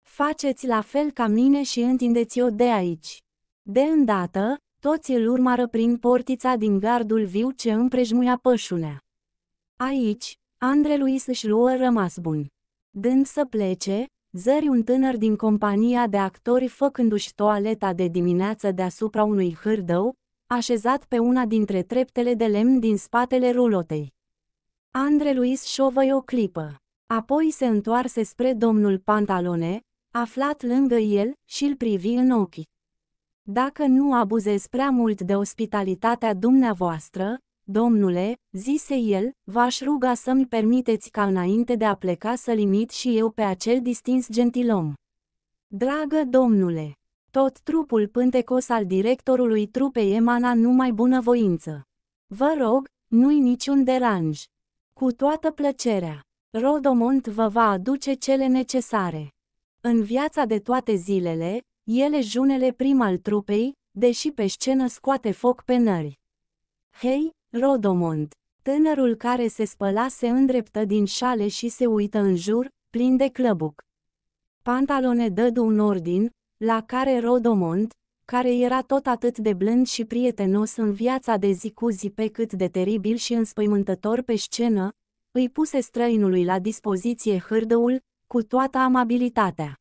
Faceți la fel ca mine și întindeți-o de aici. De îndată, toți îl urmară prin portița din gardul viu ce împrejmuia pășunea. Aici, Andre Luis își luă rămas bun. Dând să plece, zări un tânăr din compania de actori făcându-și toaleta de dimineață deasupra unui hârdău, așezat pe una dintre treptele de lemn din spatele rulotei. Andre Luis șovăi o clipă. Apoi se întoarse spre domnul Pantalone, aflat lângă el și îl privi în ochi. Dacă nu abuzez prea mult de ospitalitatea dumneavoastră, Domnule, zise el, v-aș ruga să-mi permiteți ca înainte de a pleca să limit și eu pe acel distins gentilom. Dragă domnule, tot trupul pântecos al directorului trupei emana numai bunăvoință. Vă rog, nu-i niciun deranj. Cu toată plăcerea, Rodomont vă va aduce cele necesare. În viața de toate zilele, ele junele prim al trupei, deși pe scenă scoate foc pe nări. Hei, Rodomond. Tânărul care se spăla se îndreptă din șale și se uită în jur, plin de clăbuc. Pantalone dădu un ordin, la care Rodomond, care era tot atât de blând și prietenos în viața de zi cu zi pe cât de teribil și înspăimântător pe scenă, îi puse străinului la dispoziție hârdăul, cu toată amabilitatea.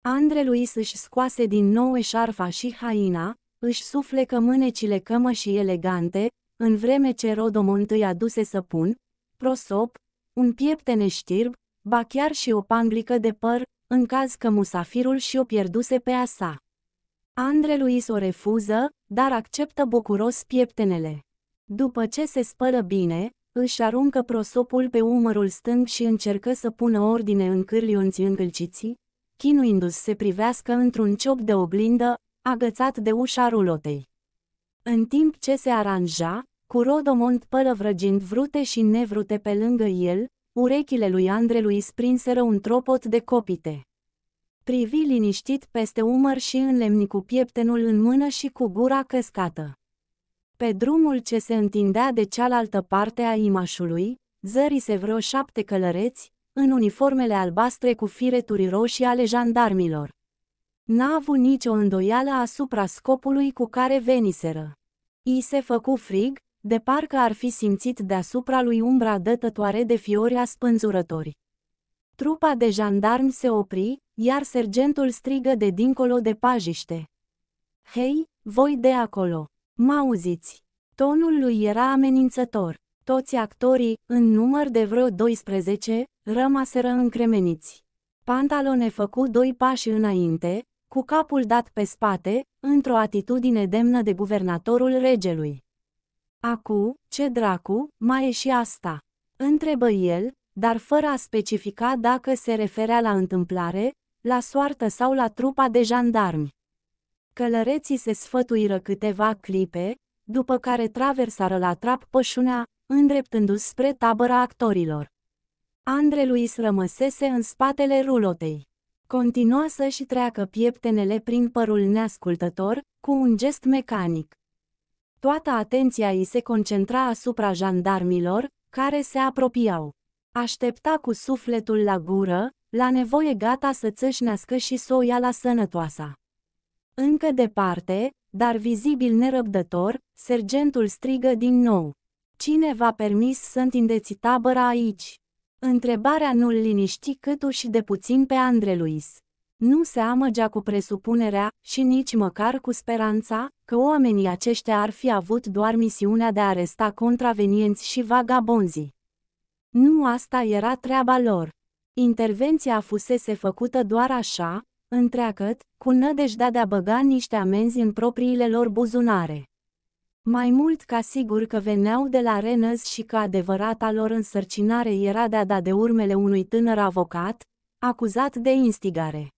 Andre Luis își scoase din nou eșarfa și haina, își suflecă mânecile cămășii elegante, în vreme ce Rodom întâi aduse săpun, prosop, un pieptene neștirb, ba chiar și o panglică de păr, în caz că musafirul și-o pierduse pe a sa. Luis o refuză, dar acceptă bucuros pieptenele. După ce se spără bine, își aruncă prosopul pe umărul stâng și încercă să pună ordine în cârlionții încălciții, chinuindu-se privească într-un ciop de oglindă, agățat de ușa rulotei. În timp ce se aranja, cu Rodomont pălăvrăgind vrute și nevrute pe lângă el, urechile lui Andrelui sprinseră un tropot de copite. Privi liniștit peste umăr și înlemni cu pieptenul în mână și cu gura căscată. Pe drumul ce se întindea de cealaltă parte a imașului, zărise vreo șapte călăreți, în uniformele albastre cu fireturi roșii ale jandarmilor. N-a avut nicio îndoială asupra scopului cu care veniseră. I se făcu frig, de parcă ar fi simțit deasupra lui umbra dătătoare de fiori spânzurători. Trupa de jandarmi se opri, iar sergentul strigă de dincolo de pajiște. Hei, voi de acolo! Mă auziți! Tonul lui era amenințător. Toți actorii, în număr de vreo 12, rămaseră încremeniți. Pantalone făcu doi pași înainte, cu capul dat pe spate, într-o atitudine demnă de guvernatorul regelui. Acu, ce dracu, mai e și asta? Întrebă el, dar fără a specifica dacă se referea la întâmplare, la soartă sau la trupa de jandarmi. Călăreții se sfătuiră câteva clipe, după care traversară la trap pășunea, îndreptându-se spre tabăra actorilor. Luis rămăsese în spatele rulotei. Continua să-și treacă pieptenele prin părul neascultător, cu un gest mecanic. Toată atenția îi se concentra asupra jandarmilor, care se apropiau. Aștepta cu sufletul la gură, la nevoie gata să țâșnească și să o ia la sănătoasa. Încă departe, dar vizibil nerăbdător, sergentul strigă din nou. Cine v-a permis să întindeți tabăra aici? Întrebarea nu-l liniști cât și de puțin pe Luis. Nu se amăgea cu presupunerea și nici măcar cu speranța că oamenii aceștia ar fi avut doar misiunea de a aresta contravenienți și vagabonzi. Nu asta era treaba lor. Intervenția fusese făcută doar așa, întreagăt, cu nădejdea de a băga niște amenzi în propriile lor buzunare. Mai mult ca sigur că veneau de la Rennes și că adevărata lor însărcinare era de a da de urmele unui tânăr avocat, acuzat de instigare.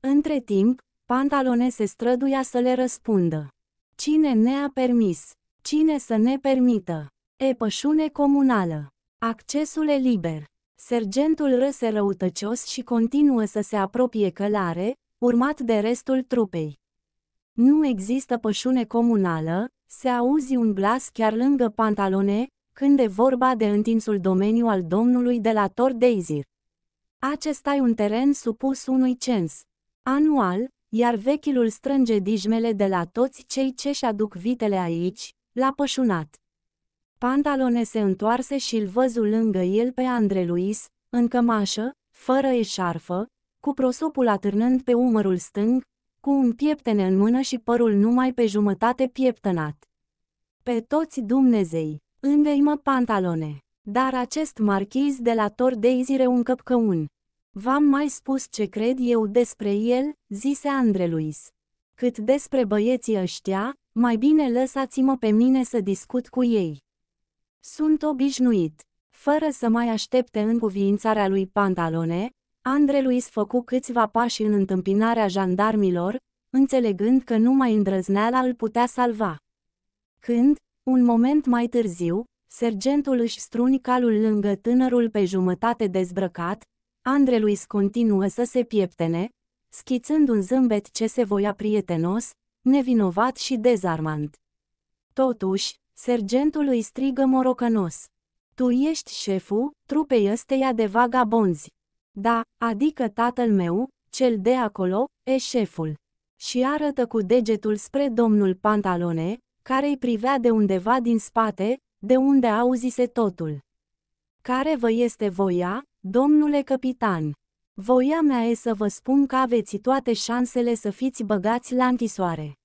Între timp, Pantalone se străduia să le răspundă. Cine ne-a permis? Cine să ne permită? E pășune comunală. Accesul e liber. Sergentul râse răutăcios și continuă să se apropie călare, urmat de restul trupei. Nu există pășune comunală, se auzi un glas chiar lângă pantalone, când e vorba de întinsul domeniu al domnului de la Tor Deizir. Acesta e un teren supus unui cens. Anual, iar vechilul strânge dijmele de la toți cei ce și-aduc vitele aici, la pășunat. Pantalone se întoarse și îl văzu lângă el pe Andre Luis, în cămașă, fără eșarfă, cu prosopul atârnând pe umărul stâng, cu un pieptene în mână și părul numai pe jumătate pieptănat. Pe toți Dumnezei, învei-mă pantalone, dar acest marchiz de la Tor Deizire un căpcăun. V-am mai spus ce cred eu despre el, zise Andreluis. Cât despre băieții ăștia, mai bine lăsați-mă pe mine să discut cu ei. Sunt obișnuit. Fără să mai aștepte încuviințarea lui Pantalone, Andre Luis făcu câțiva pași în întâmpinarea jandarmilor, înțelegând că numai îndrăzneala îl putea salva. Când, un moment mai târziu, sergentul își struni calul lângă tânărul pe jumătate dezbrăcat, Andre Luis continuă să se pieptene, schițând un zâmbet ce se voia prietenos, nevinovat și dezarmant. Totuși, sergentul îi strigă morocănos. Tu ești șeful trupei ăsteia de vagabonzi. Da, adică tatăl meu, cel de acolo, e șeful. Și arătă cu degetul spre domnul Pantalone, care îi privea de undeva din spate, de unde auzise totul. Care vă este voia, domnule capitan? Voia mea e să vă spun că aveți toate șansele să fiți băgați la închisoare.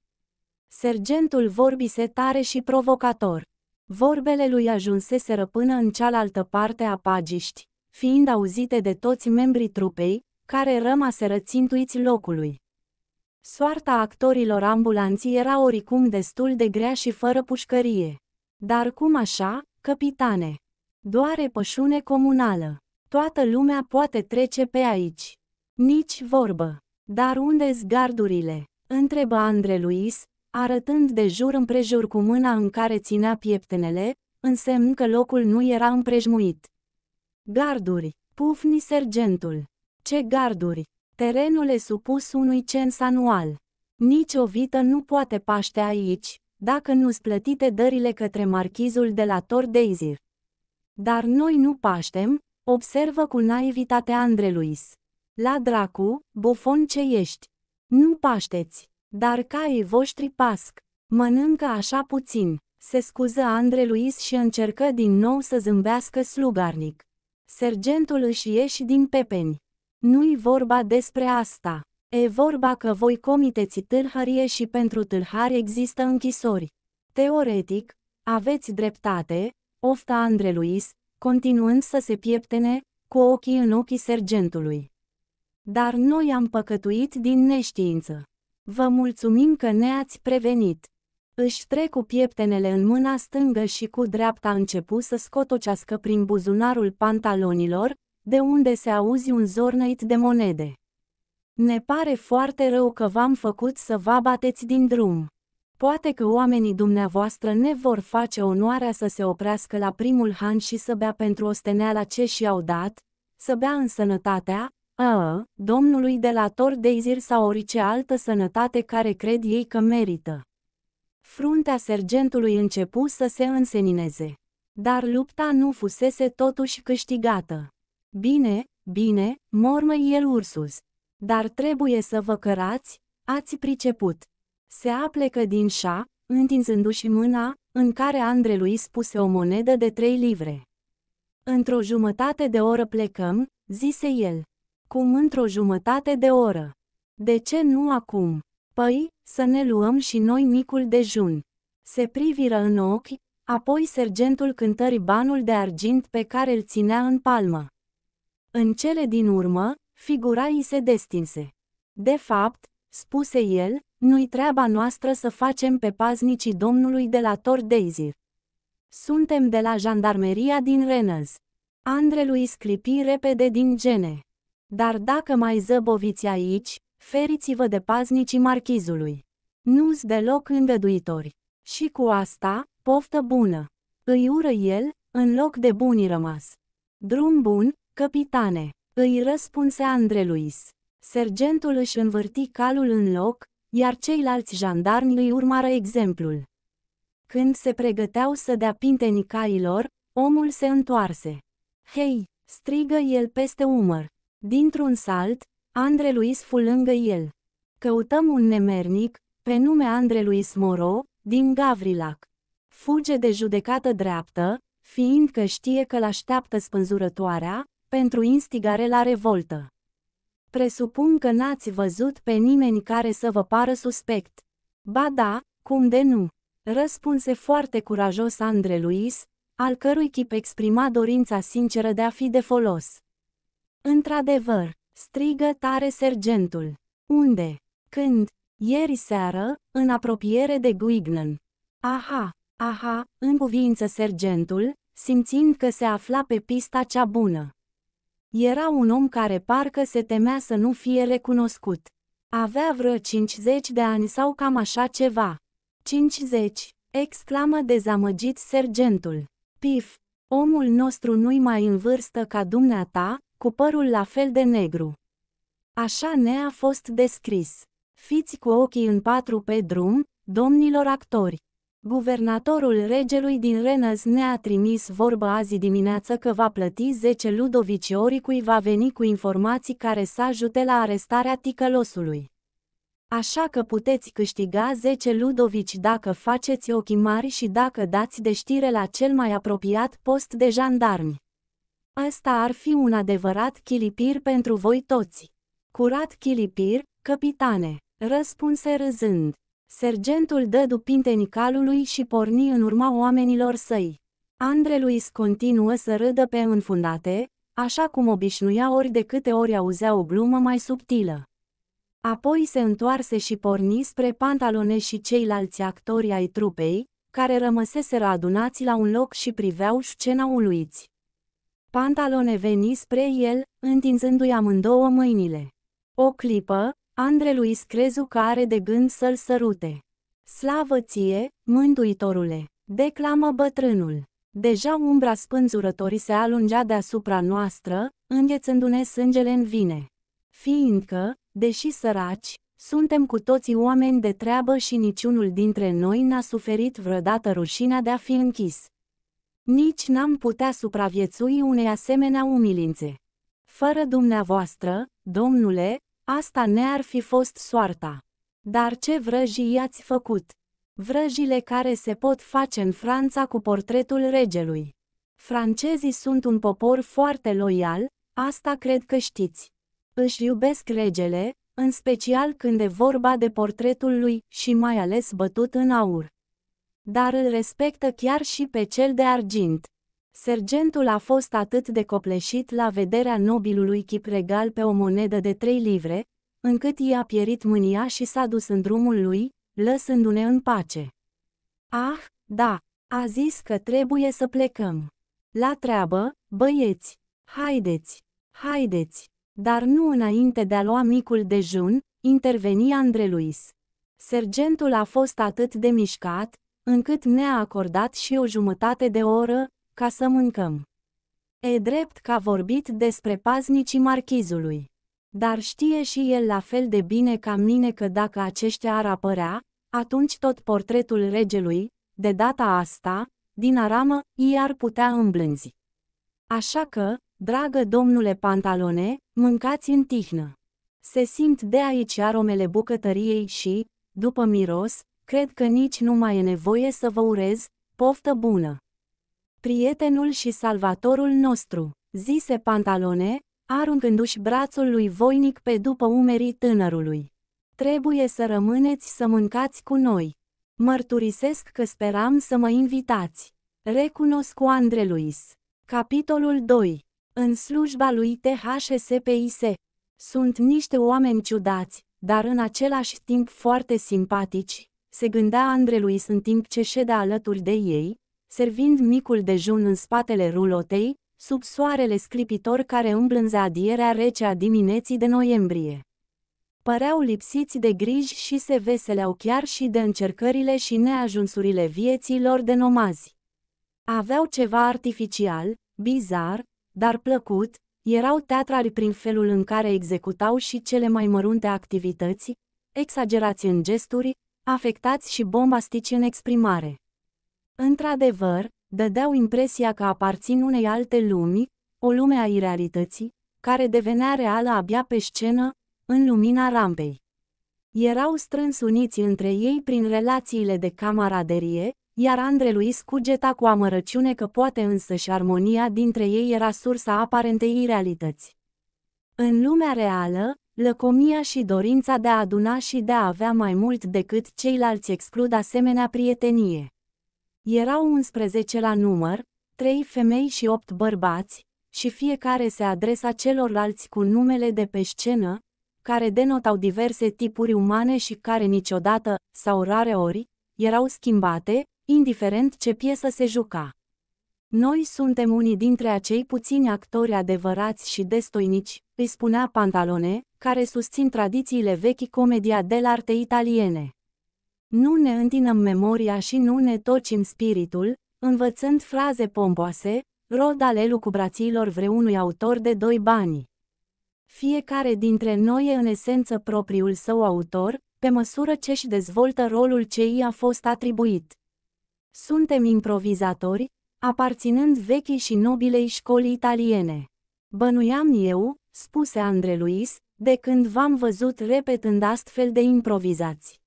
Sergentul vorbise tare și provocator. Vorbele lui ajunseseră până în cealaltă parte a pagiști, fiind auzite de toți membrii trupei, care rămase rățintuiți locului. Soarta actorilor ambulanții era oricum destul de grea și fără pușcărie. Dar cum așa, capitane? Doare pășune comunală. Toată lumea poate trece pe aici. Nici vorbă. Dar unde-s gardurile? Întrebă Andre Luis, arătând de jur împrejur cu mâna în care ținea pieptenele, însemn că locul nu era împrejmuit. Garduri. Pufni sergentul. Ce garduri! Terenul e supus unui cens anual. Nici o vită nu poate paște aici, dacă nu splătite plătite dările către marchizul de la Tor Deizir. Dar noi nu paștem, observă cu naivitate Andreluis. La dracu, bofon ce ești! Nu pașteți, dar caii voștri pasc. Mănâncă așa puțin, se scuză Andreluis și încercă din nou să zâmbească slugarnic. Sergentul își ieși din pepeni. Nu-i vorba despre asta. E vorba că voi comiteți tâlhărie și pentru tâlhari există închisori. Teoretic, aveți dreptate, ofta Andre Luis, continuând să se pieptene, cu ochii în ochii sergentului. Dar noi am păcătuit din neștiință. Vă mulțumim că ne-ați prevenit. Își trecu pieptenele în mâna stângă și cu dreapta începu să scotocească prin buzunarul pantalonilor, de unde se auzi un zornăit de monede. Ne pare foarte rău că v-am făcut să vă bateți din drum. Poate că oamenii dumneavoastră ne vor face onoarea să se oprească la primul han și să bea pentru osteneala ce și-au dat, să bea în sănătatea, a, domnului de la Tor Deizir sau orice altă sănătate care cred ei că merită. Fruntea sergentului începu să se însenineze. Dar lupta nu fusese totuși câștigată. Bine, bine, mormă el Ursus. Dar trebuie să vă cărați, ați priceput. Se aplecă din șa, întinzându-și mâna, în care Andrelui spuse o monedă de trei livre. Într-o jumătate de oră plecăm, zise el. Cum într-o jumătate de oră? De ce nu acum? Păi, să ne luăm și noi micul dejun. Se priviră în ochi, apoi sergentul cântări banul de argint pe care îl ținea în palmă. În cele din urmă, figura i se destinse. De fapt, spuse el, nu-i treaba noastră să facem pe paznicii domnului de la Tor Deizir. Suntem de la jandarmeria din Renăz. Andrelui sclipi repede din gene. Dar dacă mai zăboviți aici, feriți-vă de paznicii marchizului. Nu-s deloc îngăduitori. Și cu asta, poftă bună. Îi ură el, în loc de bunii rămas. Drum bun, capitane, îi răspunse Andre Luis. Sergentul își învârti calul în loc, iar ceilalți jandarmi îi urmară exemplul. Când se pregăteau să dea pinte nicailor, omul se întoarse. Hei, strigă el peste umăr. Dintr-un salt, Andre Luis fu lângă el. Căutăm un nemernic, pe nume Andre Luis Moro, din Gavrilac. Fuge de judecată dreaptă, fiindcă știe că l-așteaptă spânzurătoarea, pentru instigare la revoltă. Presupun că n-ați văzut pe nimeni care să vă pară suspect. Ba da, cum de nu? Răspunse foarte curajos Andre Luis, al cărui chip exprima dorința sinceră de a fi de folos. Într-adevăr, strigă tare sergentul. Unde? Când? Ieri seară, în apropiere de Guignan. Aha, aha, în cuvință sergentul, simțind că se afla pe pista cea bună. Era un om care parcă se temea să nu fie recunoscut. Avea vreo 50 de ani sau cam așa ceva. 50, exclamă dezamăgit sergentul. Pif, omul nostru nu-i mai în vârstă ca dumneata, cu părul la fel de negru. Așa ne a fost descris. Fiți cu ochii în patru pe drum, domnilor actori. Guvernatorul regelui din Renăz ne-a trimis vorbă azi dimineață că va plăti 10 ludovici ori cui va veni cu informații care să ajute la arestarea ticălosului. Așa că puteți câștiga 10 ludovici dacă faceți ochii mari și dacă dați de știre la cel mai apropiat post de jandarmi. Asta ar fi un adevărat chilipir pentru voi toți. Curat chilipir, capitane, răspunse râzând. Sergentul dădu nicalului și porni în urma oamenilor săi. luis continuă să râdă pe înfundate, așa cum obișnuia ori de câte ori auzea o glumă mai subtilă. Apoi se întoarse și porni spre pantalone și ceilalți actori ai trupei, care rămăseseră adunați la un loc și priveau scena uluiți. Pantalone veni spre el, întinzându-i amândouă mâinile. O clipă, Andre lui crezu că are de gând să-l sărute. Slavă ție, mântuitorule! declamă bătrânul. Deja umbra spânzurătorii se alungea deasupra noastră, înghețându-ne sângele în vine. Fiindcă, deși săraci, suntem cu toții oameni de treabă și niciunul dintre noi n-a suferit vreodată rușinea de a fi închis. Nici n-am putea supraviețui unei asemenea umilințe. Fără dumneavoastră, domnule, asta ne-ar fi fost soarta. Dar ce vrăjii i-ați făcut? Vrăjile care se pot face în Franța cu portretul regelui. Francezii sunt un popor foarte loial, asta cred că știți. Își iubesc regele, în special când e vorba de portretul lui și mai ales bătut în aur dar îl respectă chiar și pe cel de argint. Sergentul a fost atât de copleșit la vederea nobilului chip regal pe o monedă de trei livre, încât i-a pierit mânia și s-a dus în drumul lui, lăsându-ne în pace. Ah, da, a zis că trebuie să plecăm. La treabă, băieți, haideți, haideți. Dar nu înainte de a lua micul dejun, interveni Andreluis. Sergentul a fost atât de mișcat, încât ne-a acordat și o jumătate de oră, ca să mâncăm. E drept că a vorbit despre paznicii marchizului. Dar știe și el la fel de bine ca mine că dacă aceștia ar apărea, atunci tot portretul regelui, de data asta, din aramă, i ar putea îmblânzi. Așa că, dragă domnule pantalone, mâncați în tihnă. Se simt de aici aromele bucătăriei și, după miros, Cred că nici nu mai e nevoie să vă urez, poftă bună! Prietenul și salvatorul nostru, zise Pantalone, aruncându-și brațul lui voinic pe după umerii tânărului. Trebuie să rămâneți să mâncați cu noi. Mărturisesc că speram să mă invitați. Recunosc cu Andre Luis. Capitolul 2. În slujba lui THSPIS. Sunt niște oameni ciudați, dar în același timp foarte simpatici, se gândea Andreluis în timp ce ședea alături de ei, servind micul dejun în spatele rulotei, sub soarele sclipitor care îmblânzea adierea rece a dimineții de noiembrie. Păreau lipsiți de griji și se veseleau chiar și de încercările și neajunsurile vieții lor de nomazi. Aveau ceva artificial, bizar, dar plăcut, erau teatrali prin felul în care executau și cele mai mărunte activități, exagerați în gesturi, afectați și bombastici în exprimare. Într-adevăr, dădeau impresia că aparțin unei alte lumi, o lume a irealității, care devenea reală abia pe scenă, în lumina rampei. Erau strâns uniți între ei prin relațiile de camaraderie, iar Andre Luis cugeta cu amărăciune că poate însă și armonia dintre ei era sursa aparentei irealități. În lumea reală, Lăcomia și dorința de a aduna și de a avea mai mult decât ceilalți exclud asemenea prietenie. Erau 11 la număr, trei femei și opt bărbați, și fiecare se adresa celorlalți cu numele de pe scenă, care denotau diverse tipuri umane și care niciodată, sau rare ori, erau schimbate, indiferent ce piesă se juca. Noi suntem unii dintre acei puțini actori adevărați și destoinici, îi spunea Pantalone, care susțin tradițiile vechi comedia dell'arte italiene. Nu ne întinăm memoria și nu ne tocim spiritul, învățând fraze pomboase, rod ale lucubrațiilor vreunui autor de doi bani. Fiecare dintre noi e în esență propriul său autor, pe măsură ce își dezvoltă rolul ce i-a fost atribuit. Suntem improvizatori, aparținând vechii și nobilei școli italiene. Bănuiam eu, spuse Andre Luis, de când v-am văzut repetând astfel de improvizați.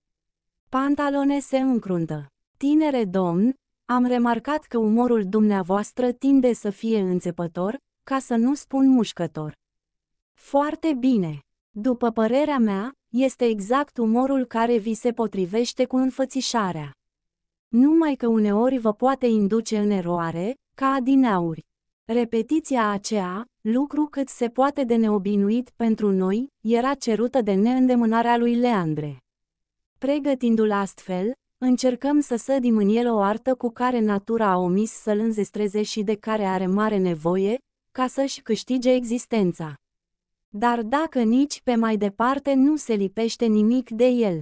Pantalone se încruntă. Tinere domn, am remarcat că umorul dumneavoastră tinde să fie înțepător, ca să nu spun mușcător. Foarte bine. După părerea mea, este exact umorul care vi se potrivește cu înfățișarea numai că uneori vă poate induce în eroare, ca adinauri. Repetiția aceea, lucru cât se poate de neobinuit pentru noi, era cerută de neîndemânarea lui Leandre. Pregătindu-l astfel, încercăm să sădim în el o artă cu care natura a omis să-l înzestreze și de care are mare nevoie, ca să-și câștige existența. Dar dacă nici pe mai departe nu se lipește nimic de el.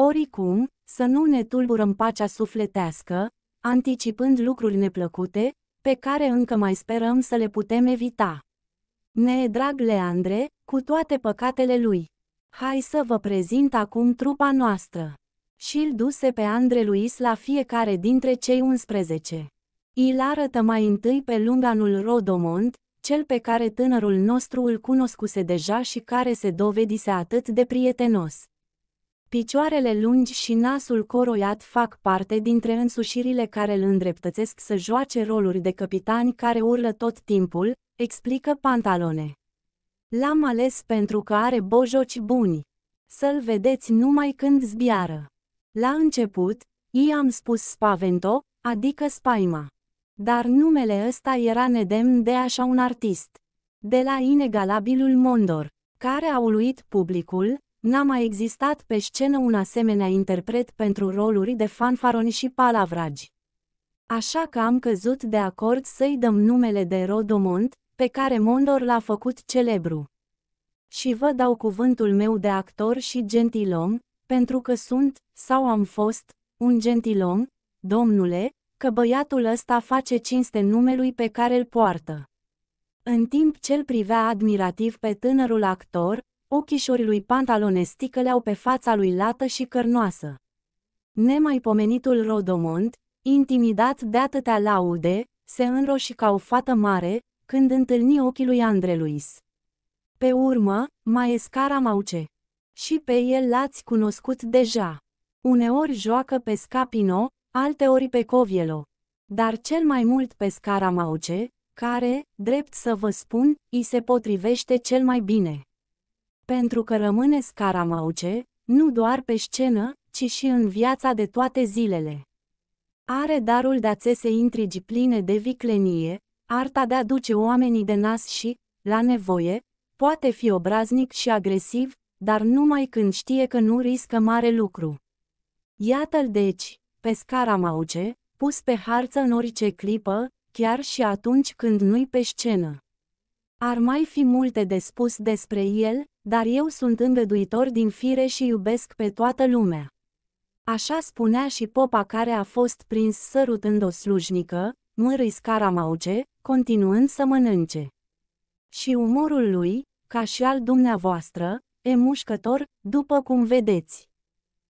Oricum, să nu ne tulburăm pacea sufletească, anticipând lucruri neplăcute, pe care încă mai sperăm să le putem evita. Ne e drag Leandre, cu toate păcatele lui. Hai să vă prezint acum trupa noastră. Și-l duse pe Andre Luis la fiecare dintre cei 11. Îl arătă mai întâi pe lunganul Rodomont, cel pe care tânărul nostru îl cunoscuse deja și care se dovedise atât de prietenos. Picioarele lungi și nasul coroiat fac parte dintre însușirile care îl îndreptățesc să joace roluri de capitani care urlă tot timpul, explică Pantalone. L-am ales pentru că are bojoci buni. Să-l vedeți numai când zbiară. La început, i-am spus spavento, adică spaima. Dar numele ăsta era nedemn de așa un artist. De la inegalabilul Mondor, care a uluit publicul, N-a mai existat pe scenă un asemenea interpret pentru roluri de fanfaroni și palavragi. Așa că am căzut de acord să-i dăm numele de Rodomont, pe care Mondor l-a făcut celebru. Și vă dau cuvântul meu de actor și gentilom, pentru că sunt, sau am fost, un gentilom, domnule, că băiatul ăsta face cinste numelui pe care îl poartă. În timp ce îl privea admirativ pe tânărul actor, ochișorii lui pantalone sticăleau pe fața lui lată și cărnoasă. Nemaipomenitul Rodomont, intimidat de atâtea laude, se înroși ca o fată mare, când întâlni ochii lui Luis. Pe urmă, escara mauce. Și pe el l-ați cunoscut deja. Uneori joacă pe Scapino, alteori pe Covielo. Dar cel mai mult pe scara care, drept să vă spun, îi se potrivește cel mai bine pentru că rămâne scaramauce, nu doar pe scenă, ci și în viața de toate zilele. Are darul de a țese intrigi pline de viclenie, arta de a duce oamenii de nas și, la nevoie, poate fi obraznic și agresiv, dar numai când știe că nu riscă mare lucru. Iată-l deci, pe scaramauce, pus pe harță în orice clipă, chiar și atunci când nu-i pe scenă. Ar mai fi multe de spus despre el, dar eu sunt îngăduitor din fire și iubesc pe toată lumea. Așa spunea și popa care a fost prins sărutând o slujnică, mărâi scaramauce, continuând să mănânce. Și umorul lui, ca și al dumneavoastră, e mușcător, după cum vedeți.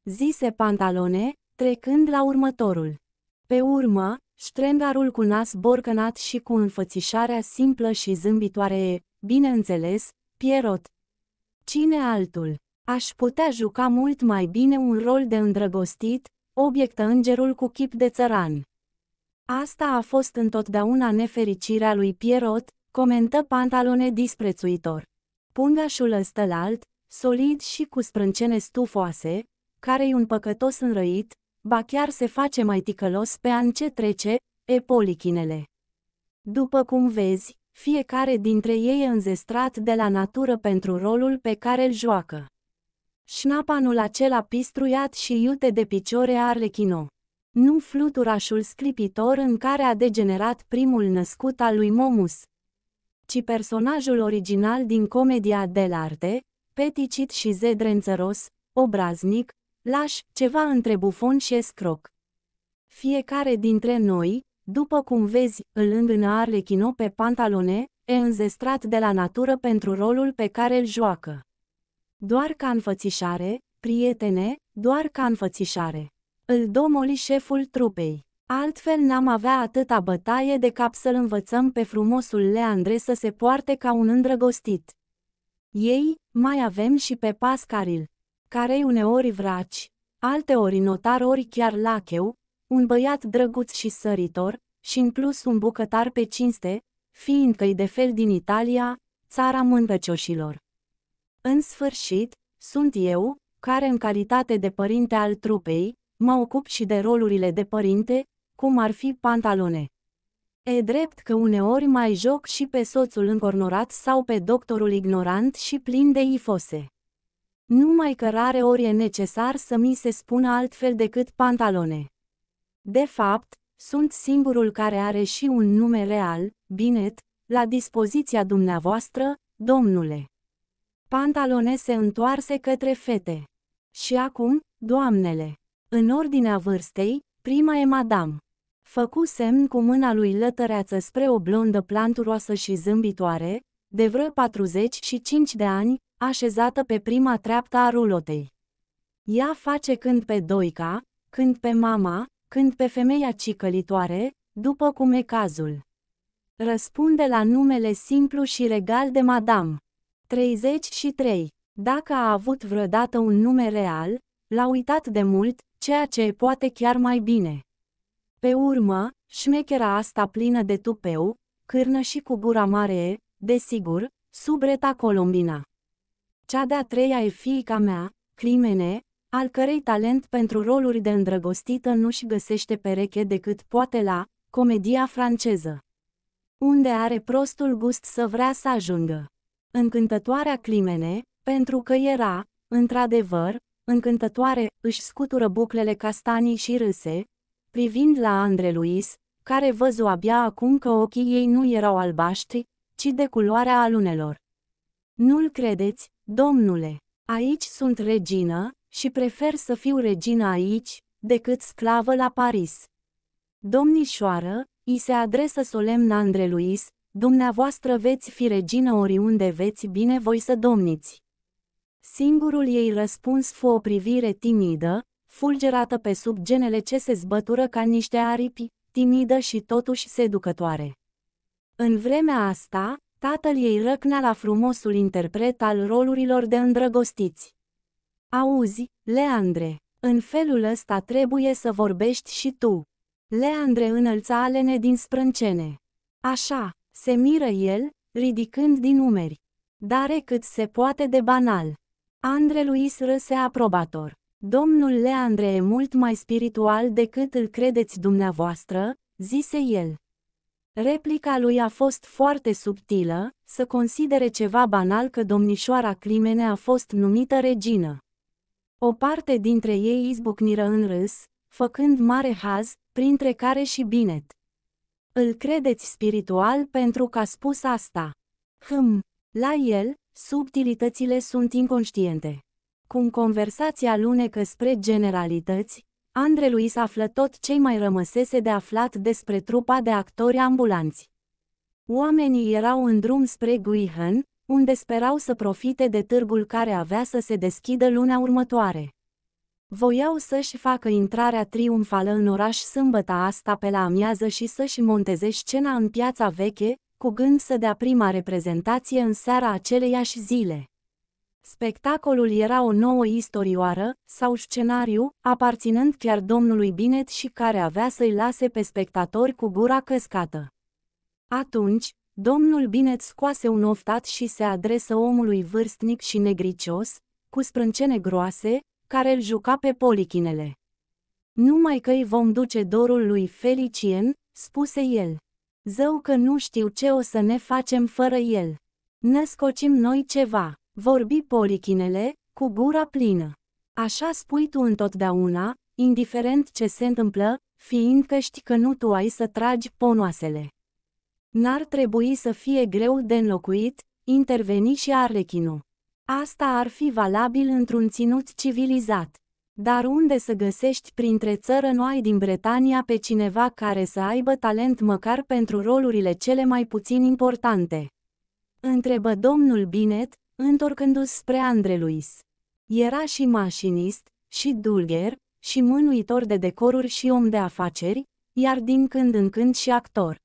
Zise Pantalone, trecând la următorul. Pe urmă, Strengarul cu nas borcanat și cu înfățișarea simplă și zâmbitoare e, bineînțeles, Pierrot. Cine altul? Aș putea juca mult mai bine un rol de îndrăgostit, obiectă îngerul cu chip de țăran. Asta a fost întotdeauna nefericirea lui Pierrot, comentă pantalone disprețuitor. Pungașul ăstălalt, solid și cu sprâncene stufoase, care-i un păcătos înrăit, ba chiar se face mai ticălos pe an ce trece, epolichinele. După cum vezi, fiecare dintre ei e înzestrat de la natură pentru rolul pe care îl joacă. Șnapanul acela pistruiat și iute de picioare arlechino. Nu fluturașul sclipitor în care a degenerat primul născut al lui Momus, ci personajul original din comedia de arte, peticit și zedrențăros, obraznic, Laș, ceva între bufon și escroc. Fiecare dintre noi, după cum vezi, îl îngână Arlechino pe pantalone, e înzestrat de la natură pentru rolul pe care îl joacă. Doar ca înfățișare, prietene, doar ca înfățișare. Îl domoli șeful trupei. Altfel n-am avea atâta bătaie de cap să-l învățăm pe frumosul Leandre să se poarte ca un îndrăgostit. Ei, mai avem și pe Pascaril care uneori vraci, alteori notar ori chiar lacheu, un băiat drăguț și săritor, și în plus un bucătar pe cinste, fiindcă-i de fel din Italia, țara mândăcioșilor. În sfârșit, sunt eu, care în calitate de părinte al trupei, mă ocup și de rolurile de părinte, cum ar fi pantalone. E drept că uneori mai joc și pe soțul încornorat sau pe doctorul ignorant și plin de ifose. Numai că rare ori e necesar să mi se spună altfel decât pantalone. De fapt, sunt singurul care are și un nume real, Binet, la dispoziția dumneavoastră, domnule. Pantalone se întoarse către fete. Și acum, doamnele, în ordinea vârstei, prima e madame. Făcu semn cu mâna lui lătăreață spre o blondă planturoasă și zâmbitoare, de vreo 45 de ani, așezată pe prima treaptă a rulotei. Ea face când pe Doica, când pe mama, când pe femeia cicălitoare, după cum e cazul. Răspunde la numele simplu și regal de Madame. 33. Dacă a avut vreodată un nume real, l-a uitat de mult, ceea ce poate chiar mai bine. Pe urmă, șmechera asta plină de tupeu, cârnă și cu gura mare, desigur, subreta Colombina cea de-a treia e fiica mea, Crimene, al cărei talent pentru roluri de îndrăgostită nu-și găsește pereche decât poate la comedia franceză. Unde are prostul gust să vrea să ajungă. Încântătoarea Climene, pentru că era, într-adevăr, încântătoare, își scutură buclele castanii și râse, privind la Andre Luis, care văzu abia acum că ochii ei nu erau albaștri, ci de culoarea alunelor. Nu-l credeți, Domnule, aici sunt regină și prefer să fiu regină aici decât sclavă la Paris. Domnișoară, i se adresă solemn Andre Luis, dumneavoastră veți fi regină oriunde veți bine voi să domniți. Singurul ei răspuns fu o privire timidă, fulgerată pe sub genele ce se zbătură ca niște aripi, timidă și totuși seducătoare. În vremea asta, Tatăl ei răcnea la frumosul interpret al rolurilor de îndrăgostiți. Auzi, Leandre, în felul ăsta trebuie să vorbești și tu. Leandre înălța alene din sprâncene. Așa, se miră el, ridicând din umeri. Dare cât se poate de banal. Andre Luis râse aprobator. Domnul Leandre e mult mai spiritual decât îl credeți dumneavoastră, zise el. Replica lui a fost foarte subtilă, să considere ceva banal că domnișoara Climene a fost numită regină. O parte dintre ei izbucniră în râs, făcând mare haz, printre care și Binet. Îl credeți spiritual pentru că a spus asta. Hm, la el, subtilitățile sunt inconștiente. Cum conversația lunecă spre generalități, Andre Luis află tot ce mai rămăsese de aflat despre trupa de actori ambulanți. Oamenii erau în drum spre Guihan, unde sperau să profite de târgul care avea să se deschidă luna următoare. Voiau să-și facă intrarea triumfală în oraș sâmbăta asta pe la amiază și să-și monteze scena în piața veche, cu gând să dea prima reprezentație în seara aceleiași zile. Spectacolul era o nouă istorioară, sau scenariu, aparținând chiar domnului Binet și care avea să-i lase pe spectatori cu gura căscată. Atunci, domnul Binet scoase un oftat și se adresă omului vârstnic și negricios, cu sprâncene groase, care îl juca pe polichinele. Numai că îi vom duce dorul lui Felicien, spuse el. Zău că nu știu ce o să ne facem fără el. Născocim noi ceva. Vorbi polichinele, cu gura plină. Așa spui tu întotdeauna, indiferent ce se întâmplă, fiindcă știi că nu tu ai să tragi ponoasele. N-ar trebui să fie greu de înlocuit, interveni și Arlechinu. Asta ar fi valabil într-un ținut civilizat. Dar unde să găsești printre țără noi din Bretania pe cineva care să aibă talent măcar pentru rolurile cele mai puțin importante? Întrebă domnul Binet, Întorcându-se spre Andreluis. Luis. Era și mașinist, și dulgher, și mânuitor de decoruri și om de afaceri, iar din când în când și actor.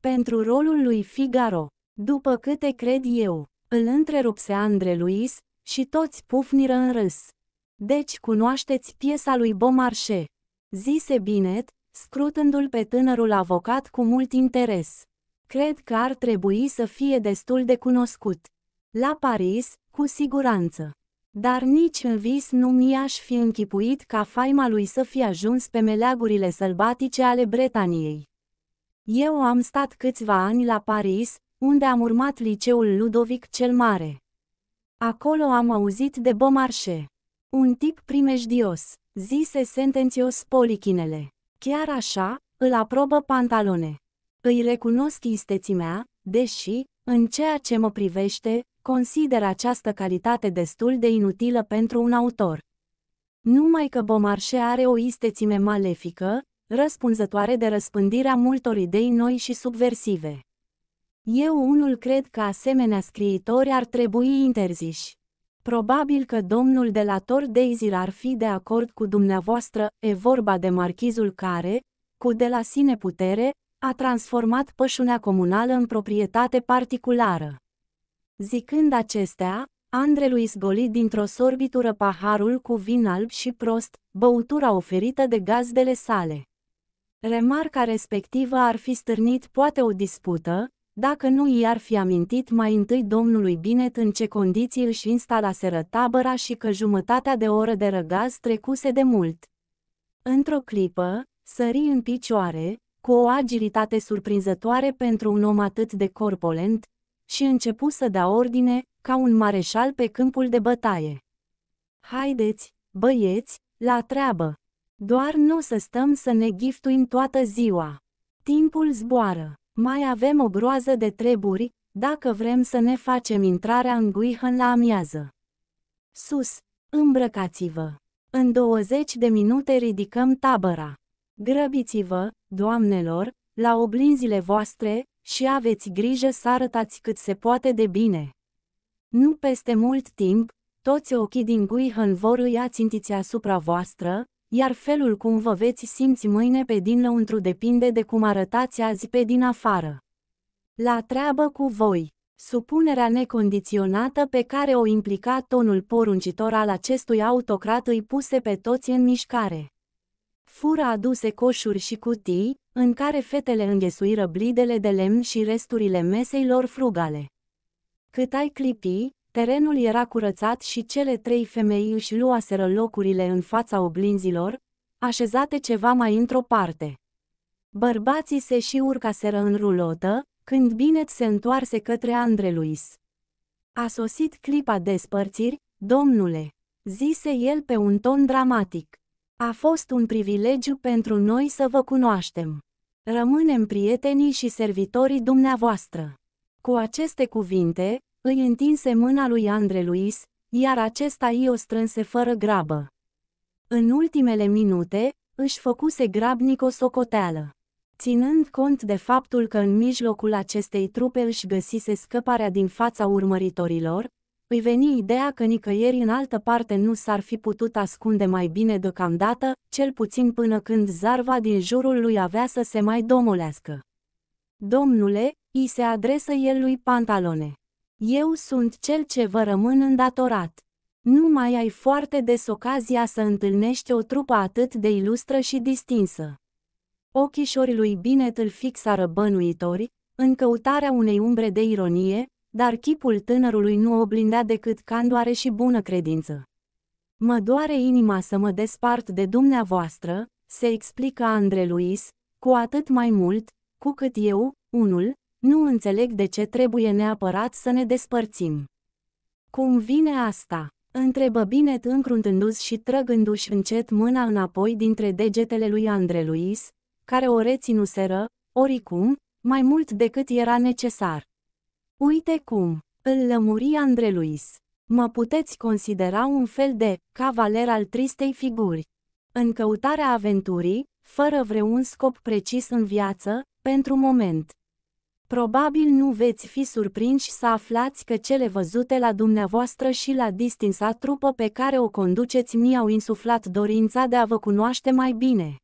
Pentru rolul lui Figaro, după câte cred eu, îl întrerupse Andre Luis și toți pufniră în râs. Deci cunoașteți piesa lui Bomarșe. Zise Binet, scrutându-l pe tânărul avocat cu mult interes. Cred că ar trebui să fie destul de cunoscut. La Paris, cu siguranță. Dar nici în vis nu mi-aș fi închipuit ca faima lui să fi ajuns pe meleagurile sălbatice ale Bretaniei. Eu am stat câțiva ani la Paris, unde am urmat liceul Ludovic cel Mare. Acolo am auzit de Bomarșe. Un tip primejdios, zise sentențios polichinele. Chiar așa, îl aprobă pantalone. Îi recunosc istețimea, deși, în ceea ce mă privește, consider această calitate destul de inutilă pentru un autor. Numai că Bomarșe are o istețime malefică, răspunzătoare de răspândirea multor idei noi și subversive. Eu unul cred că asemenea scriitori ar trebui interziși. Probabil că domnul de la Tor Deizir ar fi de acord cu dumneavoastră, e vorba de marchizul care, cu de la sine putere, a transformat pășunea comunală în proprietate particulară. Zicând acestea, Andrelui zgoli dintr-o sorbitură paharul cu vin alb și prost, băutura oferită de gazdele sale. Remarca respectivă ar fi stârnit poate o dispută, dacă nu i-ar fi amintit mai întâi domnului Binet în ce condiții își instalaseră tabăra și că jumătatea de oră de răgaz trecuse de mult. Într-o clipă, sări în picioare, cu o agilitate surprinzătoare pentru un om atât de corpulent, și începu să dea ordine, ca un mareșal pe câmpul de bătaie. Haideți, băieți, la treabă! Doar nu să stăm să ne giftuim toată ziua. Timpul zboară. Mai avem o groază de treburi, dacă vrem să ne facem intrarea în Guihan la amiază. Sus, îmbrăcați-vă! În 20 de minute ridicăm tabăra. Grăbiți-vă, doamnelor, la oblinzile voastre, și aveți grijă să arătați cât se poate de bine. Nu peste mult timp, toți ochii din Guihan vor îi ațintiți asupra voastră, iar felul cum vă veți simți mâine pe din lăuntru depinde de cum arătați azi pe din afară. La treabă cu voi! Supunerea necondiționată pe care o implica tonul poruncitor al acestui autocrat îi puse pe toți în mișcare. Fură aduse coșuri și cutii, în care fetele înghesuiră blidele de lemn și resturile mesei lor frugale. Cât ai clipi, terenul era curățat și cele trei femei își luaseră locurile în fața oblinzilor, așezate ceva mai într-o parte. Bărbații se și urcaseră în rulotă, când Binet se întoarse către Andreluis. A sosit clipa despărțiri, domnule, zise el pe un ton dramatic. A fost un privilegiu pentru noi să vă cunoaștem. Rămânem prietenii și servitorii dumneavoastră. Cu aceste cuvinte, îi întinse mâna lui Andre Luis, iar acesta i-o strânse fără grabă. În ultimele minute, își făcuse grabnic o socoteală. Ținând cont de faptul că în mijlocul acestei trupe își găsise scăparea din fața urmăritorilor, îi veni ideea că nicăieri în altă parte nu s-ar fi putut ascunde mai bine deocamdată, cel puțin până când zarva din jurul lui avea să se mai domolească. Domnule, îi se adresă el lui Pantalone. Eu sunt cel ce vă rămân îndatorat. Nu mai ai foarte des ocazia să întâlnești o trupă atât de ilustră și distinsă. Ochișorii lui Binet îl fixară bănuitori, în căutarea unei umbre de ironie, dar chipul tânărului nu oglindea decât candoare și bună credință. Mă doare inima să mă despart de dumneavoastră, se explică Andre Luis, cu atât mai mult, cu cât eu, unul, nu înțeleg de ce trebuie neapărat să ne despărțim. Cum vine asta? Întrebă Binet încruntându și și trăgându-și încet mâna înapoi dintre degetele lui Andre Luis, care o reținuseră, oricum, mai mult decât era necesar. Uite cum! Îl lămuri Andre Luis. Mă puteți considera un fel de cavaler al tristei figuri. În căutarea aventurii, fără vreun scop precis în viață, pentru moment. Probabil nu veți fi surprinși să aflați că cele văzute la dumneavoastră și la distinsa trupă pe care o conduceți mi-au insuflat dorința de a vă cunoaște mai bine.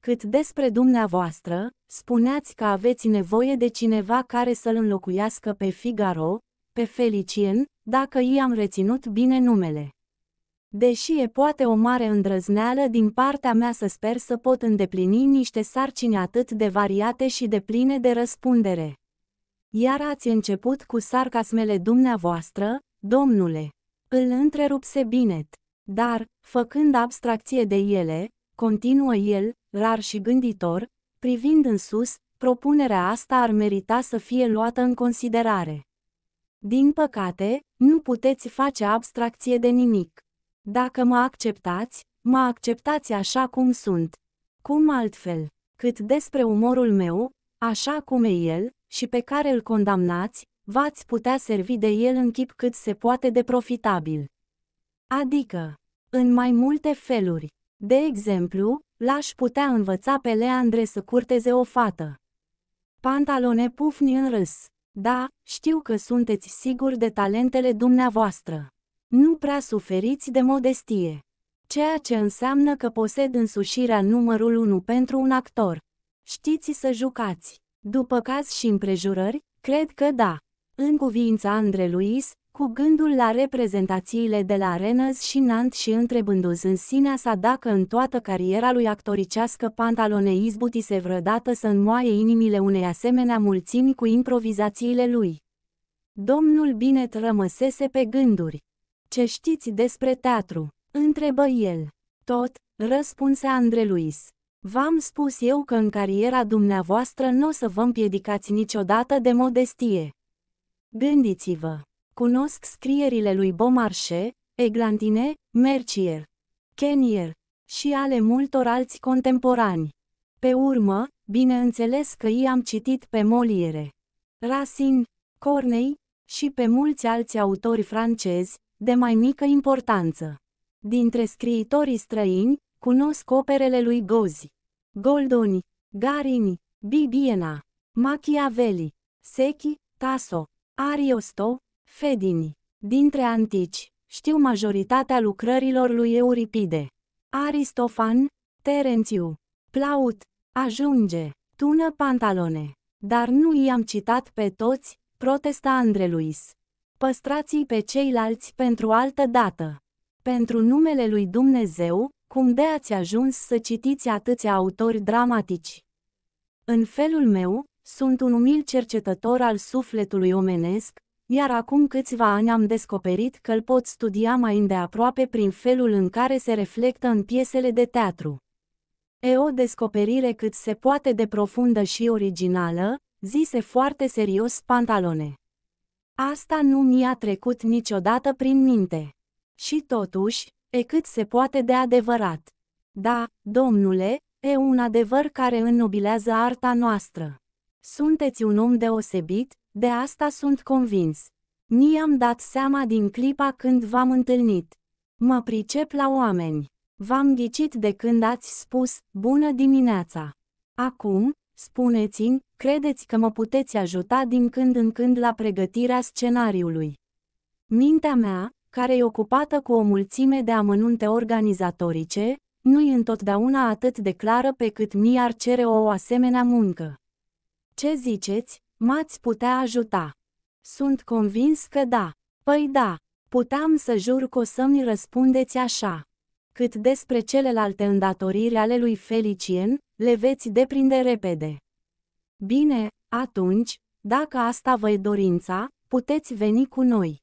Cât despre dumneavoastră, spuneați că aveți nevoie de cineva care să-l înlocuiască pe Figaro, pe Felicien, dacă i-am reținut bine numele. Deși e poate o mare îndrăzneală din partea mea să sper să pot îndeplini niște sarcini atât de variate și de pline de răspundere. Iar ați început cu sarcasmele dumneavoastră, domnule. Îl întrerupse Binet. Dar, făcând abstracție de ele, continuă el, rar și gânditor, privind în sus, propunerea asta ar merita să fie luată în considerare. Din păcate, nu puteți face abstracție de nimic. Dacă mă acceptați, mă acceptați așa cum sunt. Cum altfel? Cât despre umorul meu, așa cum e el, și pe care îl condamnați, v-ați putea servi de el în chip cât se poate de profitabil. Adică, în mai multe feluri. De exemplu, l-aș putea învăța pe Leandre să curteze o fată. Pantalone pufni în râs. Da, știu că sunteți siguri de talentele dumneavoastră. Nu prea suferiți de modestie. Ceea ce înseamnă că posed însușirea numărul 1 pentru un actor. Știți să jucați. După caz și împrejurări, cred că da. În cuvința Andre Luis, cu gândul la reprezentațiile de la Rennes și nant și întrebându-ți în sinea sa dacă în toată cariera lui actoricească Pantalone izbutise vreodată să înmoaie inimile unei asemenea mulțimi cu improvizațiile lui. Domnul Binet rămăsese pe gânduri. Ce știți despre teatru? Întrebă el. Tot, răspunse Andre Luis. V-am spus eu că în cariera dumneavoastră nu o să vă împiedicați niciodată de modestie. Gândiți-vă, Cunosc scrierile lui Bomarche, Eglantine, Mercier, Kenier și ale multor alți contemporani. Pe urmă, bineînțeles că i-am citit pe Moliere, Racine, Cornei și pe mulți alți autori francezi, de mai mică importanță. Dintre scriitorii străini, cunosc operele lui Gozi, Goldoni, Garini, Bibiena, Machiavelli, Sechi, Tasso, Ariosto, Fedini. Dintre antici, știu majoritatea lucrărilor lui Euripide. Aristofan, Terențiu, Plaut, ajunge, tună pantalone. Dar nu i-am citat pe toți, protesta Andreluis. Păstrați-i pe ceilalți pentru altă dată. Pentru numele lui Dumnezeu, cum de ați ajuns să citiți atâția autori dramatici? În felul meu, sunt un umil cercetător al sufletului omenesc, iar acum câțiva ani am descoperit că îl pot studia mai îndeaproape prin felul în care se reflectă în piesele de teatru. E o descoperire cât se poate de profundă și originală, zise foarte serios Pantalone. Asta nu mi-a trecut niciodată prin minte. Și totuși, e cât se poate de adevărat. Da, domnule, e un adevăr care înnobilează arta noastră. Sunteți un om deosebit, de asta sunt convins. Ni am dat seama din clipa când v-am întâlnit. Mă pricep la oameni. V-am ghicit de când ați spus, bună dimineața. Acum, spuneți-mi, credeți că mă puteți ajuta din când în când la pregătirea scenariului. Mintea mea, care e ocupată cu o mulțime de amănunte organizatorice, nu-i întotdeauna atât de clară pe cât mi-ar cere o asemenea muncă. Ce ziceți, M-ați putea ajuta? Sunt convins că da. Păi da, puteam să jur că o să-mi răspundeți așa. Cât despre celelalte îndatoriri ale lui Felicien, le veți deprinde repede. Bine, atunci, dacă asta vă-i dorința, puteți veni cu noi.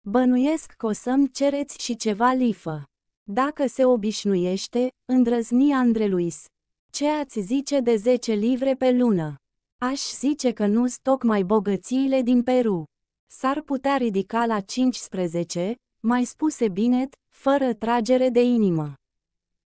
Bănuiesc că o să-mi cereți și ceva lifă. Dacă se obișnuiește, îndrăzni Andre Luis. Ce ați zice de 10 livre pe lună? Aș zice că nu-s tocmai bogățiile din Peru. S-ar putea ridica la 15, mai spuse Binet, fără tragere de inimă.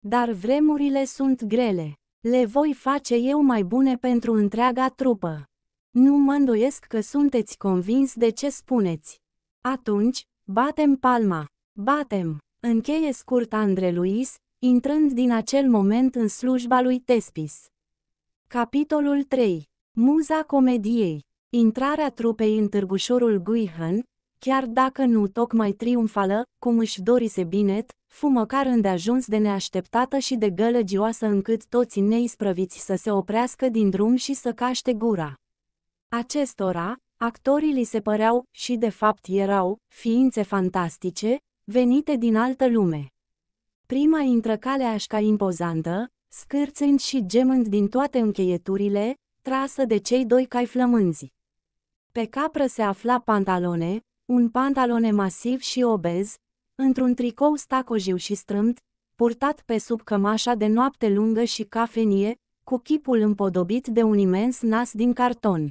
Dar vremurile sunt grele. Le voi face eu mai bune pentru întreaga trupă. Nu mă îndoiesc că sunteți convins de ce spuneți. Atunci, batem palma. Batem. Încheie scurt Andre Luis, intrând din acel moment în slujba lui Tespis. Capitolul 3 Muza comediei. Intrarea trupei în târgușorul Guihan, chiar dacă nu tocmai triumfală, cum își dorise Binet, fu măcar îndeajuns de neașteptată și de gălăgioasă încât toți neisprăviți să se oprească din drum și să caște gura. Acestora, actorii li se păreau, și de fapt erau, ființe fantastice, venite din altă lume. Prima intră așca impozantă, scârțând și gemând din toate încheieturile, trasă de cei doi cai flămânzi. Pe capră se afla pantalone, un pantalone masiv și obez, într-un tricou stacojiu și strâmt, purtat pe sub cămașa de noapte lungă și cafenie, cu chipul împodobit de un imens nas din carton.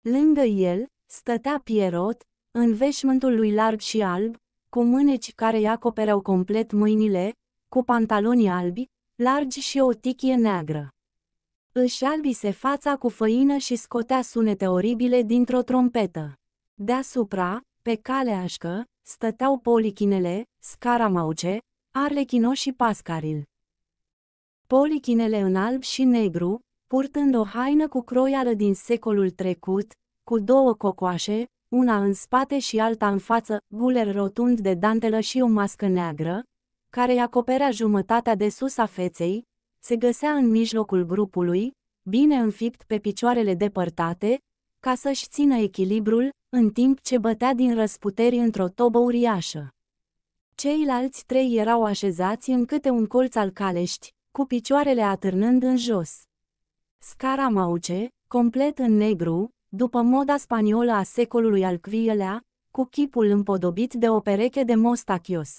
Lângă el, stătea Pierrot, în veșmântul lui larg și alb, cu mâneci care îi acopereau complet mâinile, cu pantaloni albi, largi și o tichie neagră. Își albise fața cu făină și scotea sunete oribile dintr-o trompetă. Deasupra, pe caleașcă, stăteau polichinele, scaramauce, arlechino și pascaril. Polichinele în alb și negru, purtând o haină cu croială din secolul trecut, cu două cocoașe, una în spate și alta în față, guler rotund de dantelă și o mască neagră, care îi acoperea jumătatea de sus a feței, se găsea în mijlocul grupului, bine înfipt pe picioarele depărtate, ca să-și țină echilibrul, în timp ce bătea din răsputeri într-o tobă uriașă. Ceilalți trei erau așezați în câte un colț al calești, cu picioarele atârnând în jos. Scara mauce, complet în negru, după moda spaniolă a secolului al Cvielea, lea cu chipul împodobit de o pereche de mostachios.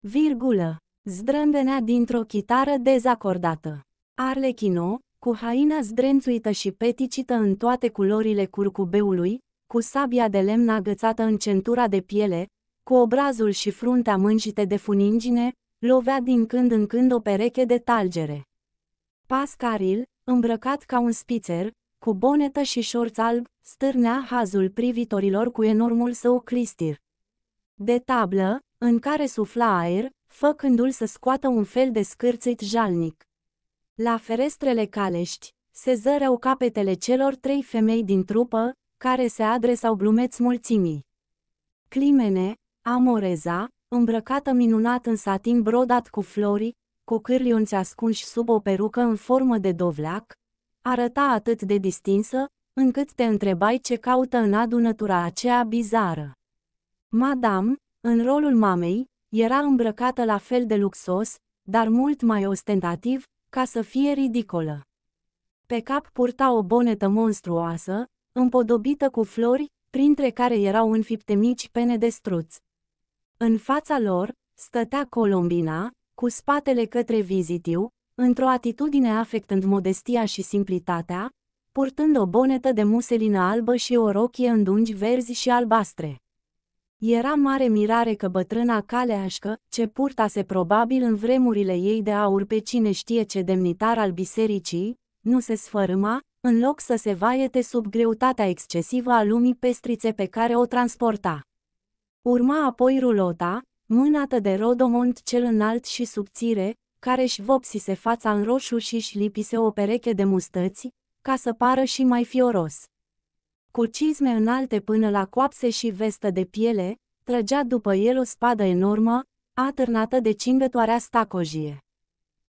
virgulă zdrâmbenea dintr-o chitară dezacordată. Arlechino, cu haina zdrențuită și peticită în toate culorile curcubeului, cu sabia de lemn agățată în centura de piele, cu obrazul și fruntea mânjite de funingine, lovea din când în când o pereche de talgere. Pascaril, îmbrăcat ca un spițer, cu bonetă și șorț alb, stârnea hazul privitorilor cu enormul său clistir. De tablă, în care sufla aer, făcându-l să scoată un fel de scârțit jalnic. La ferestrele calești, se zăreau capetele celor trei femei din trupă, care se adresau glumeți mulțimii. Climene, amoreza, îmbrăcată minunat în satin brodat cu flori, cu cârliunți ascunși sub o perucă în formă de dovleac, arăta atât de distinsă, încât te întrebai ce caută în adunătura aceea bizară. Madame, în rolul mamei, era îmbrăcată la fel de luxos, dar mult mai ostentativ, ca să fie ridicolă. Pe cap purta o bonetă monstruoasă, împodobită cu flori, printre care erau înfipte mici pene de struț. În fața lor, stătea Colombina, cu spatele către vizitiu, într-o atitudine afectând modestia și simplitatea, purtând o bonetă de muselină albă și o rochie în dungi verzi și albastre. Era mare mirare că bătrâna caleașcă, ce purtase probabil în vremurile ei de aur pe cine știe ce demnitar al bisericii, nu se sfărâma, în loc să se vaiete sub greutatea excesivă a lumii pestrițe pe care o transporta. Urma apoi rulota, mânată de rodomont cel înalt și subțire, care își vopsise fața în roșu și își lipise o pereche de mustăți, ca să pară și mai fioros cu cizme înalte până la coapse și vestă de piele, trăgea după el o spadă enormă, atârnată de cingătoarea stacojie.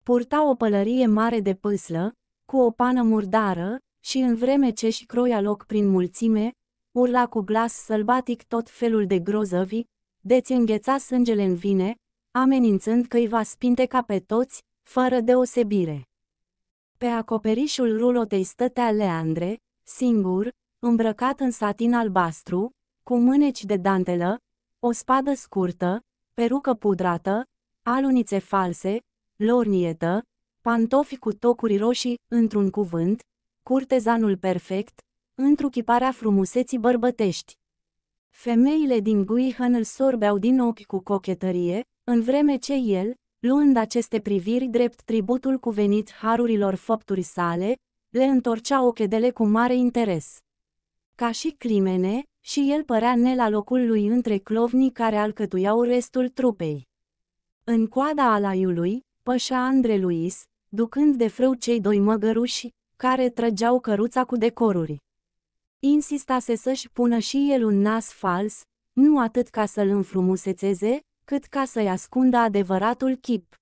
Purta o pălărie mare de pâslă, cu o pană murdară, și în vreme ce și croia loc prin mulțime, urla cu glas sălbatic tot felul de grozăvi, deți îngheța sângele în vine, amenințând că îi va ca pe toți, fără deosebire. Pe acoperișul rulotei stătea Leandre, singur, îmbrăcat în satin albastru, cu mâneci de dantelă, o spadă scurtă, perucă pudrată, alunițe false, lornietă, pantofi cu tocuri roșii, într-un cuvânt, curtezanul perfect, întruchiparea frumuseții bărbătești. Femeile din Guihan îl sorbeau din ochi cu cochetărie, în vreme ce el, luând aceste priviri drept tributul cuvenit harurilor făpturi sale, le întorcea ochedele cu mare interes ca și crimene, și el părea ne la locul lui între clovnii care alcătuiau restul trupei. În coada alaiului, pășa Andre Luis, ducând de frâu cei doi măgăruși, care trăgeau căruța cu decoruri. Insistase să-și pună și el un nas fals, nu atât ca să-l înfrumusețeze, cât ca să-i ascundă adevăratul chip.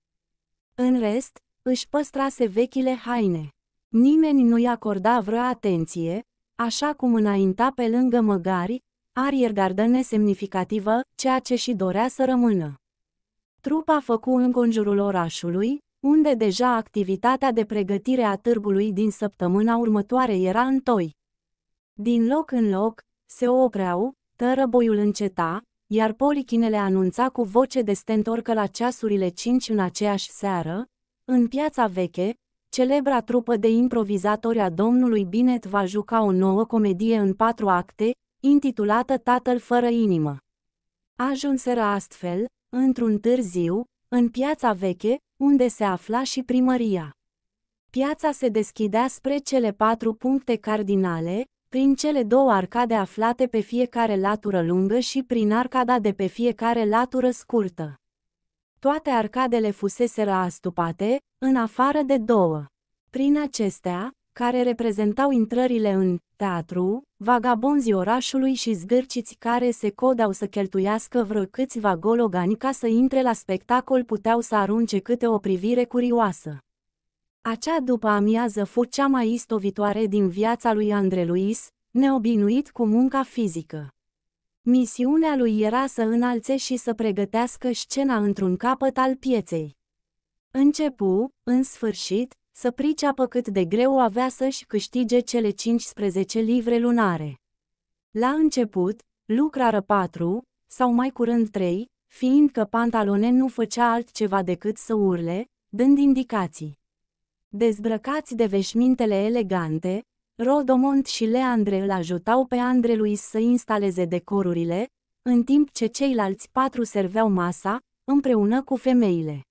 În rest, își păstrase vechile haine. Nimeni nu-i acorda vreo atenție, așa cum înainta pe lângă măgari, gardă nesemnificativă, ceea ce și dorea să rămână. Trupa făcu înconjurul orașului, unde deja activitatea de pregătire a târgului din săptămâna următoare era în toi. Din loc în loc, se opreau, tărăboiul înceta, iar polichinele anunța cu voce de stentor că la ceasurile 5 în aceeași seară, în piața veche, celebra trupă de improvizatori a domnului Binet va juca o nouă comedie în patru acte, intitulată Tatăl fără inimă. Ajunseră astfel, într-un târziu, în piața veche, unde se afla și primăria. Piața se deschidea spre cele patru puncte cardinale, prin cele două arcade aflate pe fiecare latură lungă și prin arcada de pe fiecare latură scurtă toate arcadele fuseseră astupate, în afară de două. Prin acestea, care reprezentau intrările în teatru, vagabonzii orașului și zgârciți care se codau să cheltuiască vreo câțiva gologani ca să intre la spectacol puteau să arunce câte o privire curioasă. Acea după amiază fu cea mai istovitoare din viața lui Andre Luis, neobinuit cu munca fizică. Misiunea lui era să înalțe și să pregătească scena într-un capăt al pieței. Începu, în sfârșit, să priceapă cât de greu avea să-și câștige cele 15 livre lunare. La început, lucrară patru, sau mai curând trei, fiindcă pantalone nu făcea altceva decât să urle, dând indicații. Dezbrăcați de veșmintele elegante, Rodomont și Leandre îl ajutau pe lui să instaleze decorurile, în timp ce ceilalți patru serveau masa, împreună cu femeile.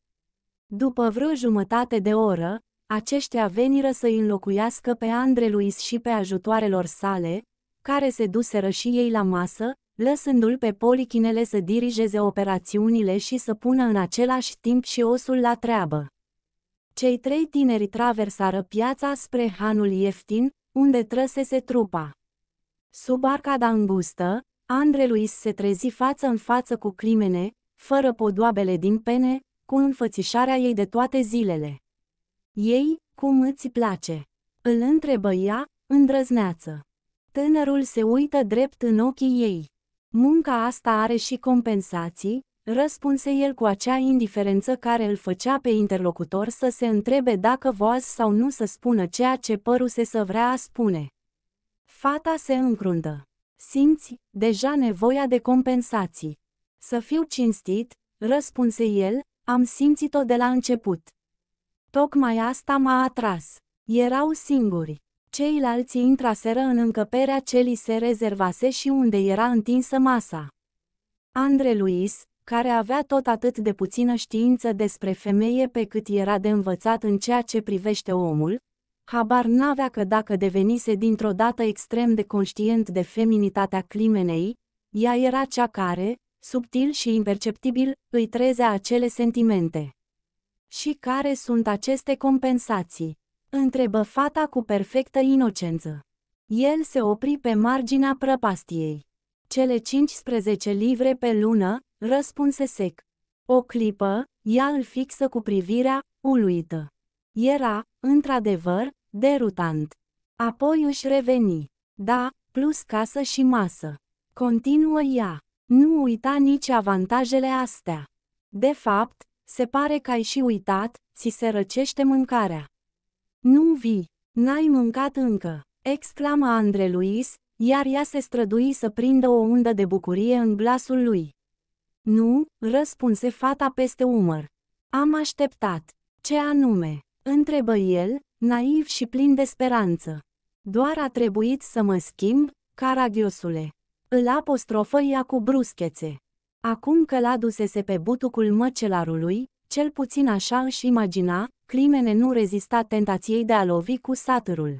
După vreo jumătate de oră, aceștia veniră să înlocuiască pe Andre Luis și pe ajutoarelor sale, care se duseră și ei la masă, lăsându-l pe polichinele să dirigeze operațiunile și să pună în același timp și osul la treabă. Cei trei tineri traversară piața spre hanul ieftin, unde trăsese trupa. Sub arcada îngustă, Andre Luis se trezi față în față cu crimene, fără podoabele din pene, cu înfățișarea ei de toate zilele. Ei, cum îți place? Îl întrebă ea, îndrăzneață. Tânărul se uită drept în ochii ei. Munca asta are și compensații, răspunse el cu acea indiferență care îl făcea pe interlocutor să se întrebe dacă voaz sau nu să spună ceea ce păruse să vrea a spune. Fata se încruntă. Simți deja nevoia de compensații. Să fiu cinstit, răspunse el, am simțit-o de la început. Tocmai asta m-a atras. Erau singuri. Ceilalți intraseră în încăperea ce li se rezervase și unde era întinsă masa. Andre Luis, care avea tot atât de puțină știință despre femeie pe cât era de învățat în ceea ce privește omul, habar n-avea că dacă devenise dintr-o dată extrem de conștient de feminitatea climenei, ea era cea care, subtil și imperceptibil, îi trezea acele sentimente. Și care sunt aceste compensații? Întrebă fata cu perfectă inocență. El se opri pe marginea prăpastiei. Cele 15 livre pe lună, Răspunse sec. O clipă, ea îl fixă cu privirea, uluită. Era, într-adevăr, derutant. Apoi își reveni. Da, plus casă și masă. Continuă ea. Nu uita nici avantajele astea. De fapt, se pare că ai și uitat, ți se răcește mâncarea. Nu vii, n-ai mâncat încă, exclamă Andre Luis, iar ea se strădui să prindă o undă de bucurie în glasul lui. Nu, răspunse fata peste umăr. Am așteptat. Ce anume? Întrebă el, naiv și plin de speranță. Doar a trebuit să mă schimb, caragiosule. Îl apostrofă ea cu bruschețe. Acum că l a dusese pe butucul măcelarului, cel puțin așa își imagina, Climene nu rezista tentației de a lovi cu satărul.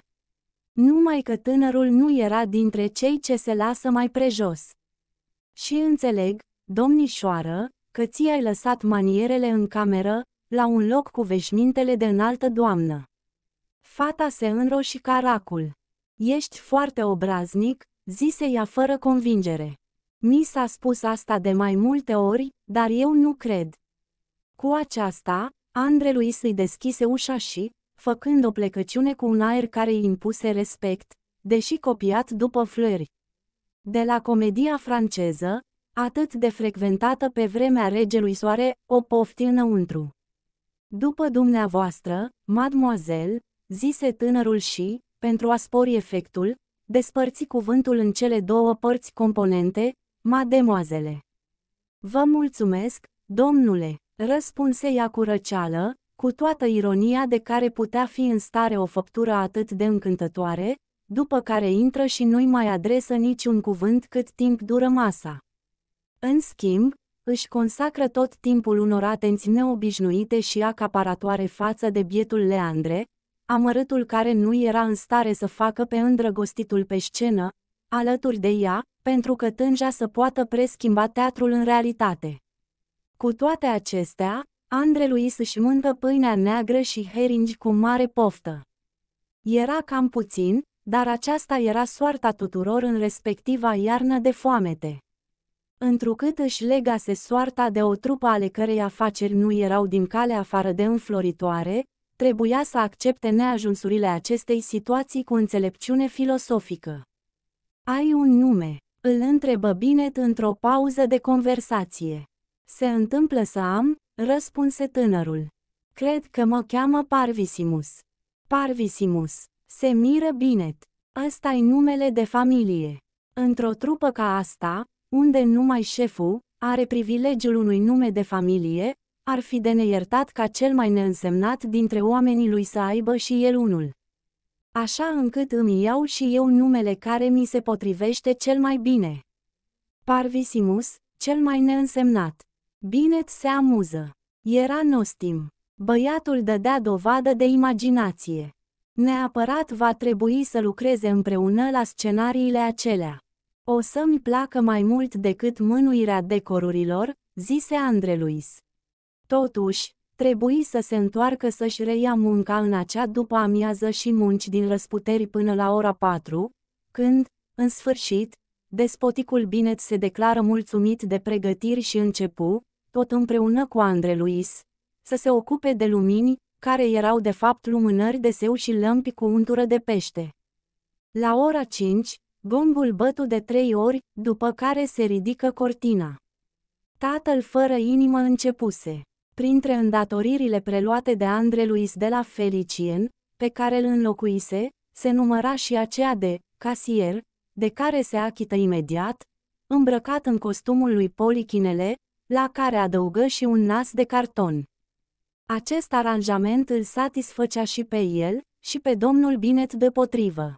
Numai că tânărul nu era dintre cei ce se lasă mai prejos. Și înțeleg, domnișoară, că ți-ai lăsat manierele în cameră, la un loc cu veșmintele de înaltă doamnă. Fata se înroși caracul. Ești foarte obraznic, zise ea fără convingere. Mi s-a spus asta de mai multe ori, dar eu nu cred. Cu aceasta, Andre lui îi deschise ușa și, făcând o plecăciune cu un aer care îi impuse respect, deși copiat după flări. De la comedia franceză, atât de frecventată pe vremea regelui Soare, o pofti înăuntru. După dumneavoastră, mademoiselle, zise tânărul și, pentru a spori efectul, despărți cuvântul în cele două părți componente, mademoiselle. Vă mulțumesc, domnule, răspunse ea cu răceală, cu toată ironia de care putea fi în stare o făptură atât de încântătoare, după care intră și nu-i mai adresă niciun cuvânt cât timp dură masa. În schimb, își consacră tot timpul unor atenți neobișnuite și acaparatoare față de bietul Leandre, amărâtul care nu era în stare să facă pe îndrăgostitul pe scenă, alături de ea, pentru că tângea să poată preschimba teatrul în realitate. Cu toate acestea, Andre Luis își mâncă pâinea neagră și heringi cu mare poftă. Era cam puțin, dar aceasta era soarta tuturor în respectiva iarnă de foamete întrucât își legase soarta de o trupă ale cărei afaceri nu erau din cale afară de înfloritoare, trebuia să accepte neajunsurile acestei situații cu înțelepciune filosofică. Ai un nume, îl întrebă Binet într-o pauză de conversație. Se întâmplă să am, răspunse tânărul. Cred că mă cheamă Parvisimus. Parvisimus, se miră Binet. ăsta i numele de familie. Într-o trupă ca asta, unde numai șeful are privilegiul unui nume de familie, ar fi de neiertat ca cel mai neînsemnat dintre oamenii lui să aibă și el unul. Așa încât îmi iau și eu numele care mi se potrivește cel mai bine. Parvisimus, cel mai neînsemnat. Binet se amuză. Era nostim. Băiatul dădea dovadă de imaginație. Neapărat va trebui să lucreze împreună la scenariile acelea. O să-mi placă mai mult decât mânuirea decorurilor, zise Andreluis. Totuși, trebuie să se întoarcă să-și reia munca în acea după amiază și munci din răsputeri până la ora 4, când, în sfârșit, despoticul Binet se declară mulțumit de pregătiri și începu, tot împreună cu Andre Luis, să se ocupe de lumini, care erau de fapt lumânări de seu și lămpi cu untură de pește. La ora 5, Gombul bătu de trei ori, după care se ridică cortina. Tatăl fără inimă începuse. Printre îndatoririle preluate de Andre Luis de la Felicien, pe care îl înlocuise, se număra și aceea de casier, de care se achită imediat, îmbrăcat în costumul lui Polichinele, la care adăugă și un nas de carton. Acest aranjament îl satisfăcea și pe el, și pe domnul Binet potrivă.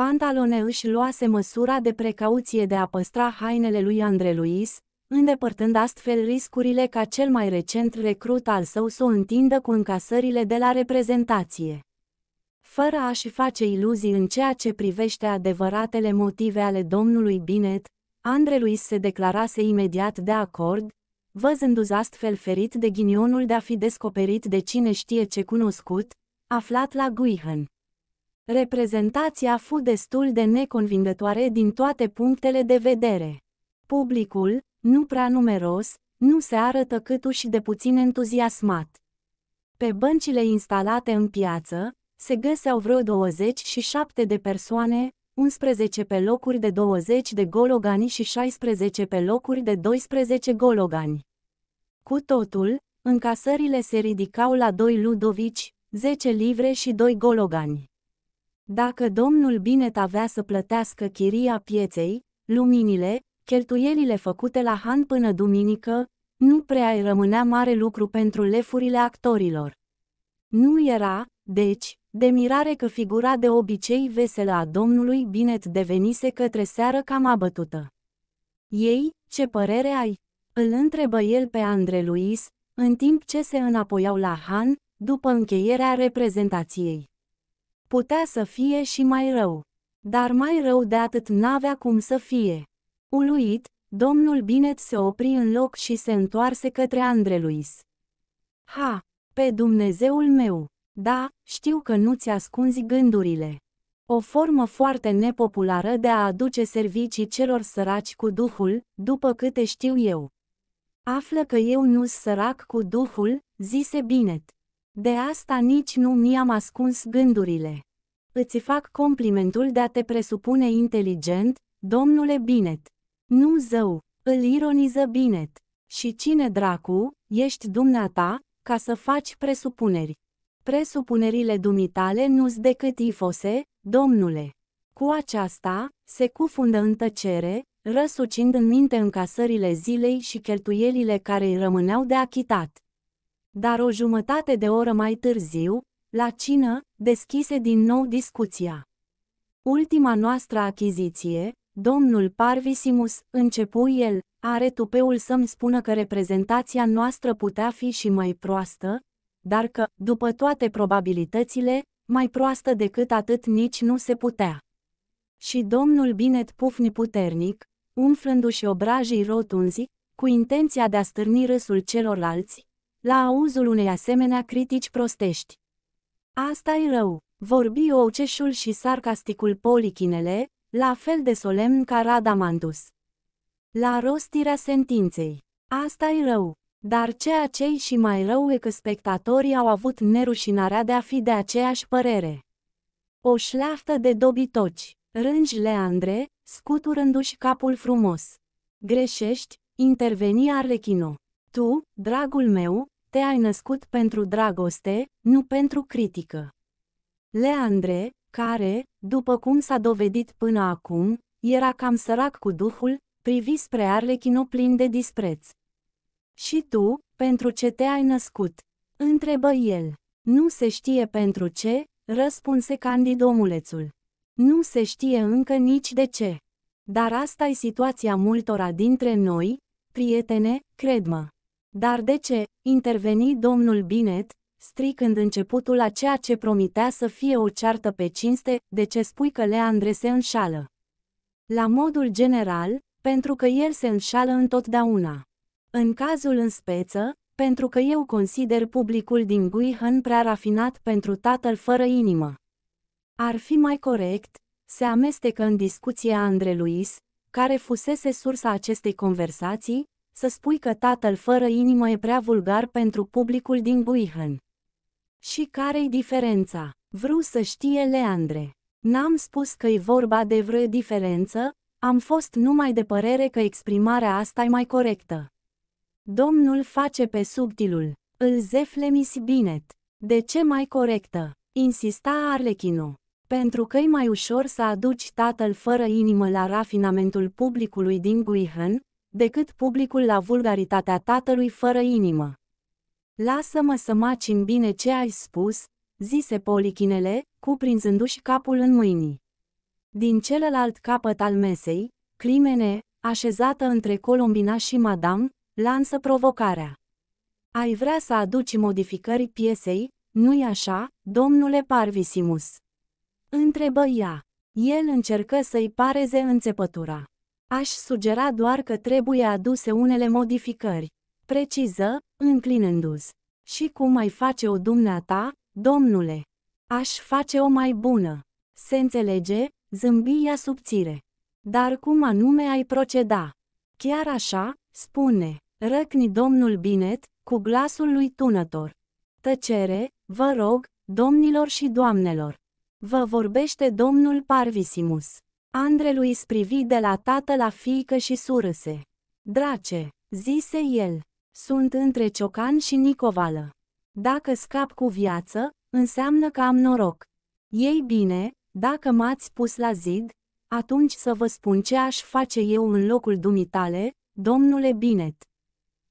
Pantalone își luase măsura de precauție de a păstra hainele lui Andre Luis, îndepărtând astfel riscurile ca cel mai recent recrut al său să o întindă cu încasările de la reprezentație. Fără a-și face iluzii în ceea ce privește adevăratele motive ale domnului Binet, Andre Luis se declarase imediat de acord, văzându-se astfel ferit de ghinionul de a fi descoperit de cine știe ce cunoscut, aflat la Guihan. Reprezentația fu destul de neconvingătoare din toate punctele de vedere. Publicul, nu prea numeros, nu se arătă câtuși de puțin entuziasmat. Pe băncile instalate în piață, se găseau vreo 27 de persoane, 11 pe locuri de 20 de gologani și 16 pe locuri de 12 gologani. Cu totul, încasările se ridicau la 2 ludovici, 10 livre și 2 gologani. Dacă domnul Binet avea să plătească chiria pieței, luminile, cheltuielile făcute la Han până duminică, nu prea îi rămânea mare lucru pentru lefurile actorilor. Nu era, deci, de mirare că figura de obicei veselă a domnului Binet devenise către seară cam abătută. Ei, ce părere ai? Îl întrebă el pe Andre Luis, în timp ce se înapoiau la Han, după încheierea reprezentației. Putea să fie și mai rău. Dar mai rău de atât n-avea cum să fie. Uluit, domnul Binet se opri în loc și se întoarse către Andreluis. Ha, pe Dumnezeul meu! Da, știu că nu ți ascunzi gândurile. O formă foarte nepopulară de a aduce servicii celor săraci cu Duhul, după câte știu eu. Află că eu nu-s sărac cu Duhul, zise Binet. De asta nici nu mi-am ascuns gândurile. Îți fac complimentul de a te presupune inteligent, domnule Binet. Nu zău, îl ironiză Binet. Și cine dracu, ești dumneata, ca să faci presupuneri? Presupunerile dumitale nu-s decât ifose, domnule. Cu aceasta, se cufundă în tăcere, răsucind în minte încasările zilei și cheltuielile care îi rămâneau de achitat. Dar o jumătate de oră mai târziu, la cină, deschise din nou discuția. Ultima noastră achiziție, domnul Parvisimus, începu el, are tupeul să-mi spună că reprezentația noastră putea fi și mai proastă, dar că, după toate probabilitățile, mai proastă decât atât nici nu se putea. Și domnul Binet pufni puternic, umflându-și obrajii rotunzi, cu intenția de a stârni râsul celorlalți, la auzul unei asemenea critici prostești. asta e rău, vorbi oceșul și sarcasticul polichinele, la fel de solemn ca Radamantus. La rostirea sentinței, asta e rău, dar ceea ce și mai rău e că spectatorii au avut nerușinarea de a fi de aceeași părere. O șleaftă de dobitoci, rângi Leandre, scuturându-și capul frumos. Greșești, interveni Arlechino. Tu, dragul meu, te-ai născut pentru dragoste, nu pentru critică. Leandre, care, după cum s-a dovedit până acum, era cam sărac cu duhul, privi spre Arlechino plin de dispreț. Și tu, pentru ce te-ai născut? Întrebă el. Nu se știe pentru ce, răspunse candid omulețul. Nu se știe încă nici de ce. Dar asta e situația multora dintre noi, prietene, cred-mă. Dar de ce, interveni domnul Binet, stricând începutul a ceea ce promitea să fie o ceartă pe cinste, de ce spui că le Andre se înșală? La modul general, pentru că el se înșală întotdeauna. În cazul în speță, pentru că eu consider publicul din Guihan prea rafinat pentru tatăl fără inimă. Ar fi mai corect, se amestecă în discuția Andre Luis, care fusese sursa acestei conversații, să spui că tatăl fără inimă e prea vulgar pentru publicul din Buihân. Și care-i diferența? Vreau să știe Leandre. N-am spus că e vorba de vreo diferență, am fost numai de părere că exprimarea asta e mai corectă. Domnul face pe subtilul, îl zeflemis binet. De ce mai corectă? Insista Arlechino. Pentru că e mai ușor să aduci tatăl fără inimă la rafinamentul publicului din Guihan, decât publicul la vulgaritatea tatălui fără inimă. Lasă-mă să macin bine ce ai spus, zise polichinele, cuprinzându-și capul în mâini. Din celălalt capăt al mesei, Climene, așezată între Columbina și Madame, lansă provocarea. Ai vrea să aduci modificări piesei, nu-i așa, domnule Parvisimus? Întrebă ea. El încercă să-i pareze înțepătura. Aș sugera doar că trebuie aduse unele modificări, preciză, înclinându-s. Și cum ai face o dumneata, domnule? Aș face o mai bună. Se înțelege, zâmbia subțire. Dar cum anume ai proceda? Chiar așa, spune, răcni domnul Binet, cu glasul lui tunător. Tăcere, vă rog, domnilor și doamnelor. Vă vorbește domnul Parvisimus. Andrelui sprivi de la tată la fiică și surâse. Drace, zise el, sunt între Ciocan și Nicovală. Dacă scap cu viață, înseamnă că am noroc. Ei bine, dacă m-ați pus la zid, atunci să vă spun ce aș face eu în locul dumitale, domnule Binet.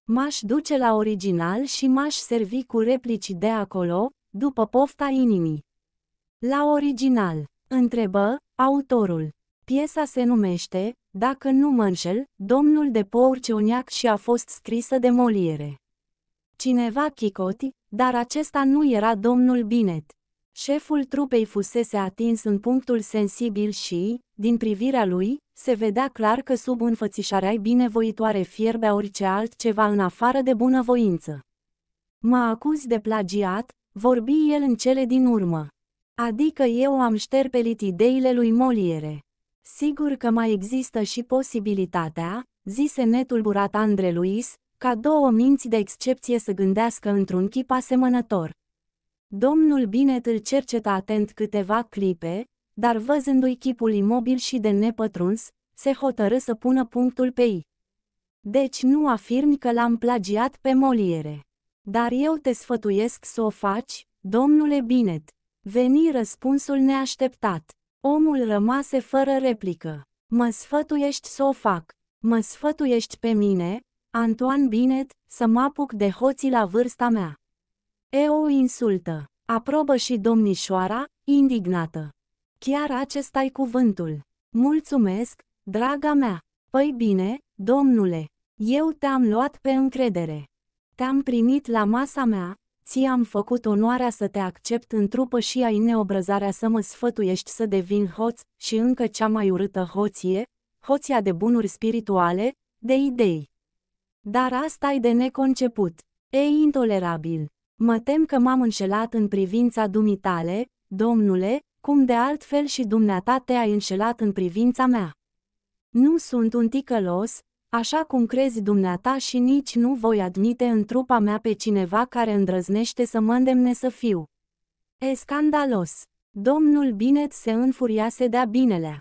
M-aș duce la original și m-aș servi cu replici de acolo, după pofta inimii. La original, întrebă autorul. Piesa se numește, dacă nu mă înșel, Domnul de Pour și a fost scrisă de Moliere. Cineva chicoti, dar acesta nu era domnul Binet. Șeful trupei fusese atins în punctul sensibil și, din privirea lui, se vedea clar că sub înfățișarea binevoitoare fierbea orice altceva în afară de bunăvoință. Mă acuzi de plagiat, vorbi el în cele din urmă. Adică eu am șterpelit ideile lui Moliere. Sigur că mai există și posibilitatea, zise netulburat Andre Luis, ca două minți de excepție să gândească într-un chip asemănător. Domnul Binet îl cerceta atent câteva clipe, dar văzându-i chipul imobil și de nepătruns, se hotărâ să pună punctul pe i. Deci nu afirmi că l-am plagiat pe moliere. Dar eu te sfătuiesc să o faci, domnule Binet. Veni răspunsul neașteptat. Omul rămase fără replică. Mă sfătuiești să o fac. Mă sfătuiești pe mine, Antoine Binet, să mă apuc de hoții la vârsta mea. E o insultă. Aprobă și domnișoara, indignată. Chiar acesta-i cuvântul. Mulțumesc, draga mea. Păi bine, domnule, eu te-am luat pe încredere. Te-am primit la masa mea, ți-am făcut onoarea să te accept în trupă și ai neobrăzarea să mă sfătuiești să devin hoț și încă cea mai urâtă hoție, hoția de bunuri spirituale, de idei. Dar asta e de neconceput. E intolerabil. Mă tem că m-am înșelat în privința dumitale, domnule, cum de altfel și dumneata te-ai înșelat în privința mea. Nu sunt un ticălos, așa cum crezi dumneata și nici nu voi admite în trupa mea pe cineva care îndrăznește să mă îndemne să fiu. E scandalos! Domnul Binet se înfuriase de-a binelea.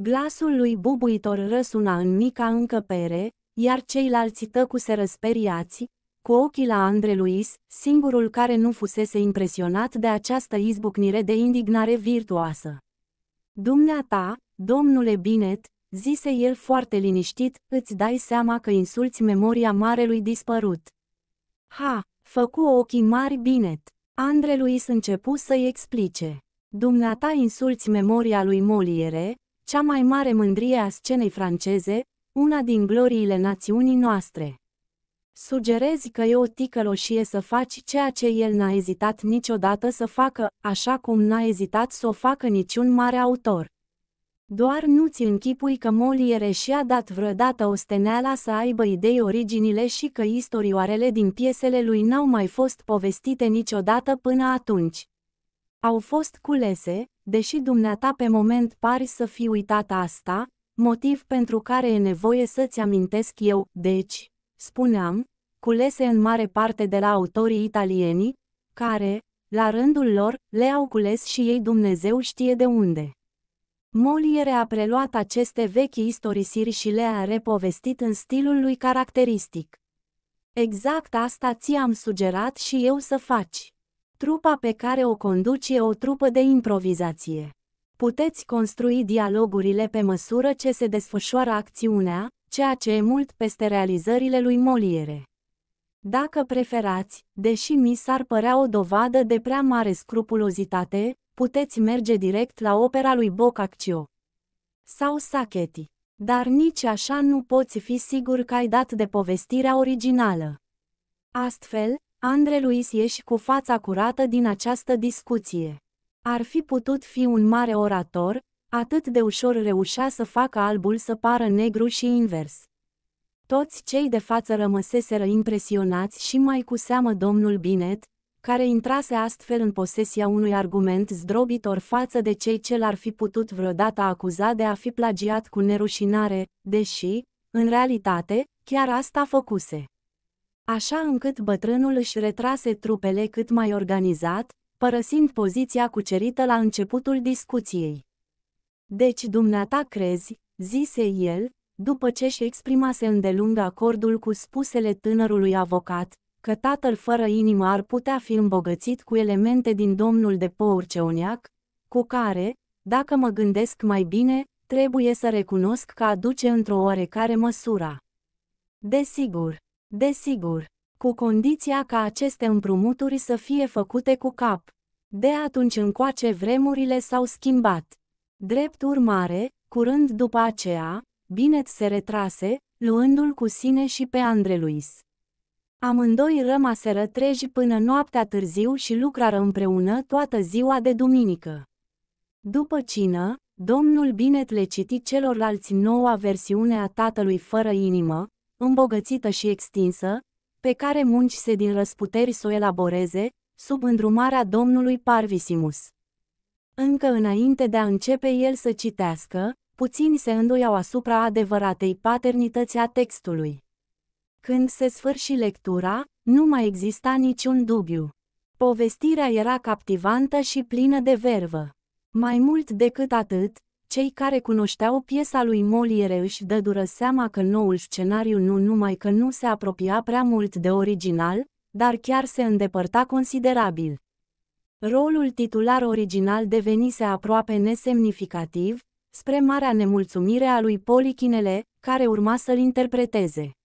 Glasul lui bubuitor răsuna în mica încăpere, iar ceilalți tăcu se răsperiați, cu ochii la Andre Luis, singurul care nu fusese impresionat de această izbucnire de indignare virtuoasă. Dumneata, domnule Binet, Zise el foarte liniștit, îți dai seama că insulți memoria marelui dispărut. Ha, făcu ochii mari binet. Andre Luis începu să-i explice. Dumneata insulți memoria lui Moliere, cea mai mare mândrie a scenei franceze, una din gloriile națiunii noastre. Sugerezi că e o ticăloșie să faci ceea ce el n-a ezitat niciodată să facă, așa cum n-a ezitat să o facă niciun mare autor. Doar nu-ți închipui că Moliere și-a dat vreodată o steneala să aibă idei originile și că istorioarele din piesele lui n-au mai fost povestite niciodată până atunci. Au fost culese, deși dumneata pe moment pari să fi uitat asta, motiv pentru care e nevoie să-ți amintesc eu, deci, spuneam, culese în mare parte de la autorii italieni, care, la rândul lor, le-au cules și ei Dumnezeu știe de unde. Moliere a preluat aceste vechi istorisiri și le-a repovestit în stilul lui caracteristic. Exact asta ți-am sugerat și eu să faci. Trupa pe care o conduci e o trupă de improvizație. Puteți construi dialogurile pe măsură ce se desfășoară acțiunea, ceea ce e mult peste realizările lui Moliere. Dacă preferați, deși mi s-ar părea o dovadă de prea mare scrupulozitate, puteți merge direct la opera lui Boccaccio sau Sacchetti. Dar nici așa nu poți fi sigur că ai dat de povestirea originală. Astfel, Andre Luis ieși cu fața curată din această discuție. Ar fi putut fi un mare orator, atât de ușor reușea să facă albul să pară negru și invers. Toți cei de față rămăseseră impresionați și mai cu seamă domnul Binet, care intrase astfel în posesia unui argument zdrobitor față de cei ce l-ar fi putut vreodată acuza de a fi plagiat cu nerușinare, deși, în realitate, chiar asta făcuse. Așa încât bătrânul își retrase trupele cât mai organizat, părăsind poziția cucerită la începutul discuției. Deci dumneata crezi, zise el, după ce și exprimase îndelung acordul cu spusele tânărului avocat, că tatăl fără inimă ar putea fi îmbogățit cu elemente din domnul de pouri cu care, dacă mă gândesc mai bine, trebuie să recunosc că aduce într-o oarecare măsura. Desigur, desigur, cu condiția ca aceste împrumuturi să fie făcute cu cap. De atunci încoace vremurile s-au schimbat. Drept urmare, curând după aceea, Binet se retrase, luându-l cu sine și pe Andreluis. Amândoi rămaseră treji până noaptea târziu și lucrară împreună toată ziua de duminică. După cină, domnul Binet le citi celorlalți noua versiune a tatălui fără inimă, îmbogățită și extinsă, pe care muncise din răsputeri să o elaboreze, sub îndrumarea domnului Parvisimus. Încă înainte de a începe el să citească, puțini se îndoiau asupra adevăratei paternități a textului. Când se sfârși lectura, nu mai exista niciun dubiu. Povestirea era captivantă și plină de vervă. Mai mult decât atât, cei care cunoșteau piesa lui Moliere își dădură seama că noul scenariu nu numai că nu se apropia prea mult de original, dar chiar se îndepărta considerabil. Rolul titular original devenise aproape nesemnificativ, spre marea nemulțumire a lui Polichinele, care urma să-l interpreteze.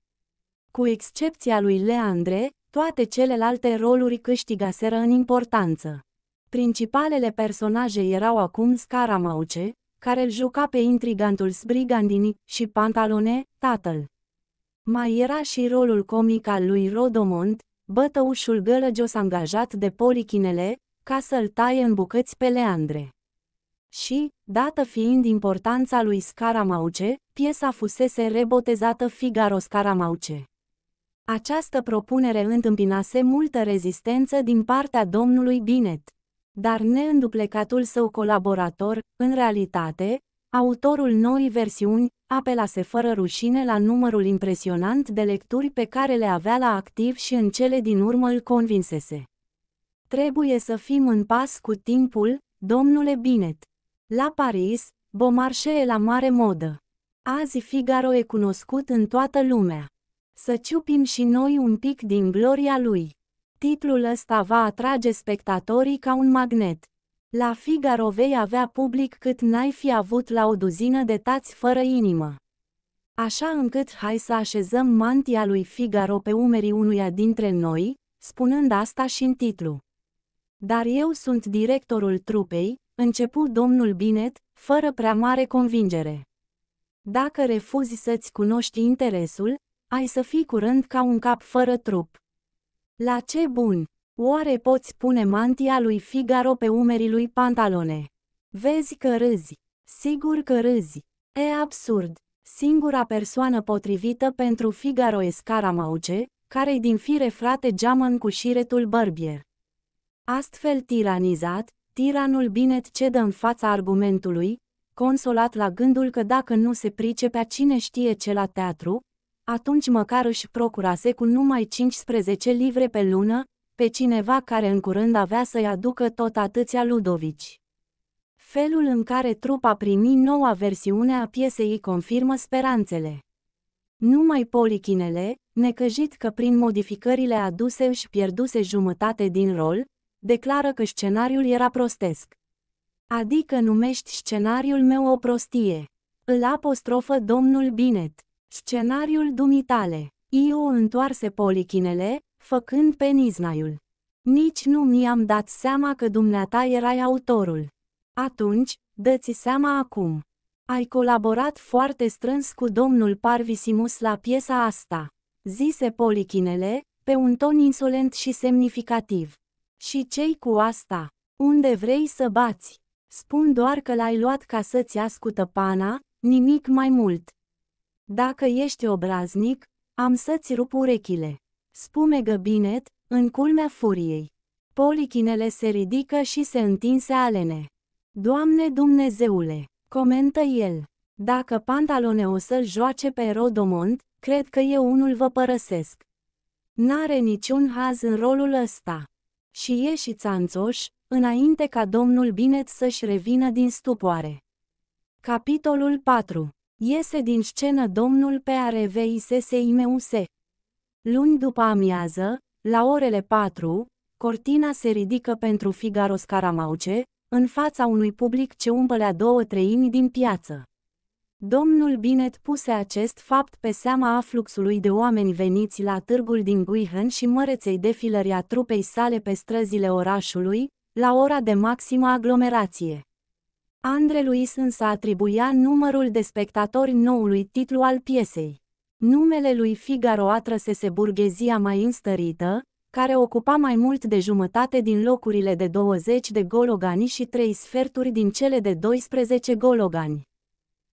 Cu excepția lui Leandre, toate celelalte roluri câștigaseră în importanță. Principalele personaje erau acum Scaramauce, care îl juca pe intrigantul Sbrigandini, și Pantalone, tatăl. Mai era și rolul comic al lui Rodomont, bătăușul gălăgios angajat de polichinele, ca să-l taie în bucăți pe Leandre. Și, dată fiind importanța lui Scaramauce, piesa fusese rebotezată Figaro Scaramauce. Această propunere întâmpinase multă rezistență din partea domnului Binet. Dar neînduplecatul său colaborator, în realitate, autorul noii versiuni, apelase fără rușine la numărul impresionant de lecturi pe care le avea la activ și în cele din urmă îl convinsese. Trebuie să fim în pas cu timpul, domnule Binet. La Paris, Beaumarchais e la mare modă. Azi Figaro e cunoscut în toată lumea. Să ciupim și noi un pic din gloria lui. Titlul ăsta va atrage spectatorii ca un magnet. La Figaro vei avea public cât n-ai fi avut la o duzină de tați fără inimă. Așa încât hai să așezăm mantia lui Figaro pe umerii unuia dintre noi, spunând asta și în titlu. Dar eu sunt directorul trupei, început domnul Binet, fără prea mare convingere. Dacă refuzi să-ți cunoști interesul, ai să fii curând ca un cap fără trup. La ce bun! Oare poți pune mantia lui Figaro pe umerii lui Pantalone? Vezi că râzi. Sigur că râzi. E absurd. Singura persoană potrivită pentru Figaro e Scaramauce, care-i din fire frate geamă cu șiretul bărbier. Astfel tiranizat, tiranul Binet cedă în fața argumentului, consolat la gândul că dacă nu se pricepea cine știe ce la teatru, atunci măcar își procurase cu numai 15 livre pe lună, pe cineva care în curând avea să-i aducă tot atâția Ludovici. Felul în care trupa primi noua versiune a piesei confirmă speranțele. Numai polichinele, necăjit că prin modificările aduse își pierduse jumătate din rol, declară că scenariul era prostesc. Adică numești scenariul meu o prostie. Îl apostrofă domnul Binet. Scenariul dumitale. Io întoarse polichinele, făcând pe niznaiul. Nici nu mi-am dat seama că dumneata erai autorul. Atunci, dă-ți seama acum. Ai colaborat foarte strâns cu domnul Parvisimus la piesa asta, zise polichinele, pe un ton insolent și semnificativ. Și cei cu asta? Unde vrei să bați? Spun doar că l-ai luat ca să-ți ascută pana, nimic mai mult. Dacă ești obraznic, am să-ți rup urechile. Spume găbinet, în culmea furiei. Polichinele se ridică și se întinse alene. Doamne Dumnezeule, comentă el. Dacă pantalone o să-l joace pe Rodomont, cred că eu unul vă părăsesc. N-are niciun haz în rolul ăsta. Și ieși țanțoș, înainte ca domnul Binet să-și revină din stupoare. Capitolul 4 Iese din scenă domnul PRVISSIMUS. Luni după amiază, la orele 4, cortina se ridică pentru Figaro Scaramauce, în fața unui public ce umpălea două treimi din piață. Domnul Binet puse acest fapt pe seama afluxului de oameni veniți la târgul din Guihân și măreței defilării a trupei sale pe străzile orașului, la ora de maximă aglomerație. Andre Luis însă atribuia numărul de spectatori noului titlu al piesei. Numele lui Figaro atrăsese burghezia mai înstărită, care ocupa mai mult de jumătate din locurile de 20 de gologani și trei sferturi din cele de 12 gologani.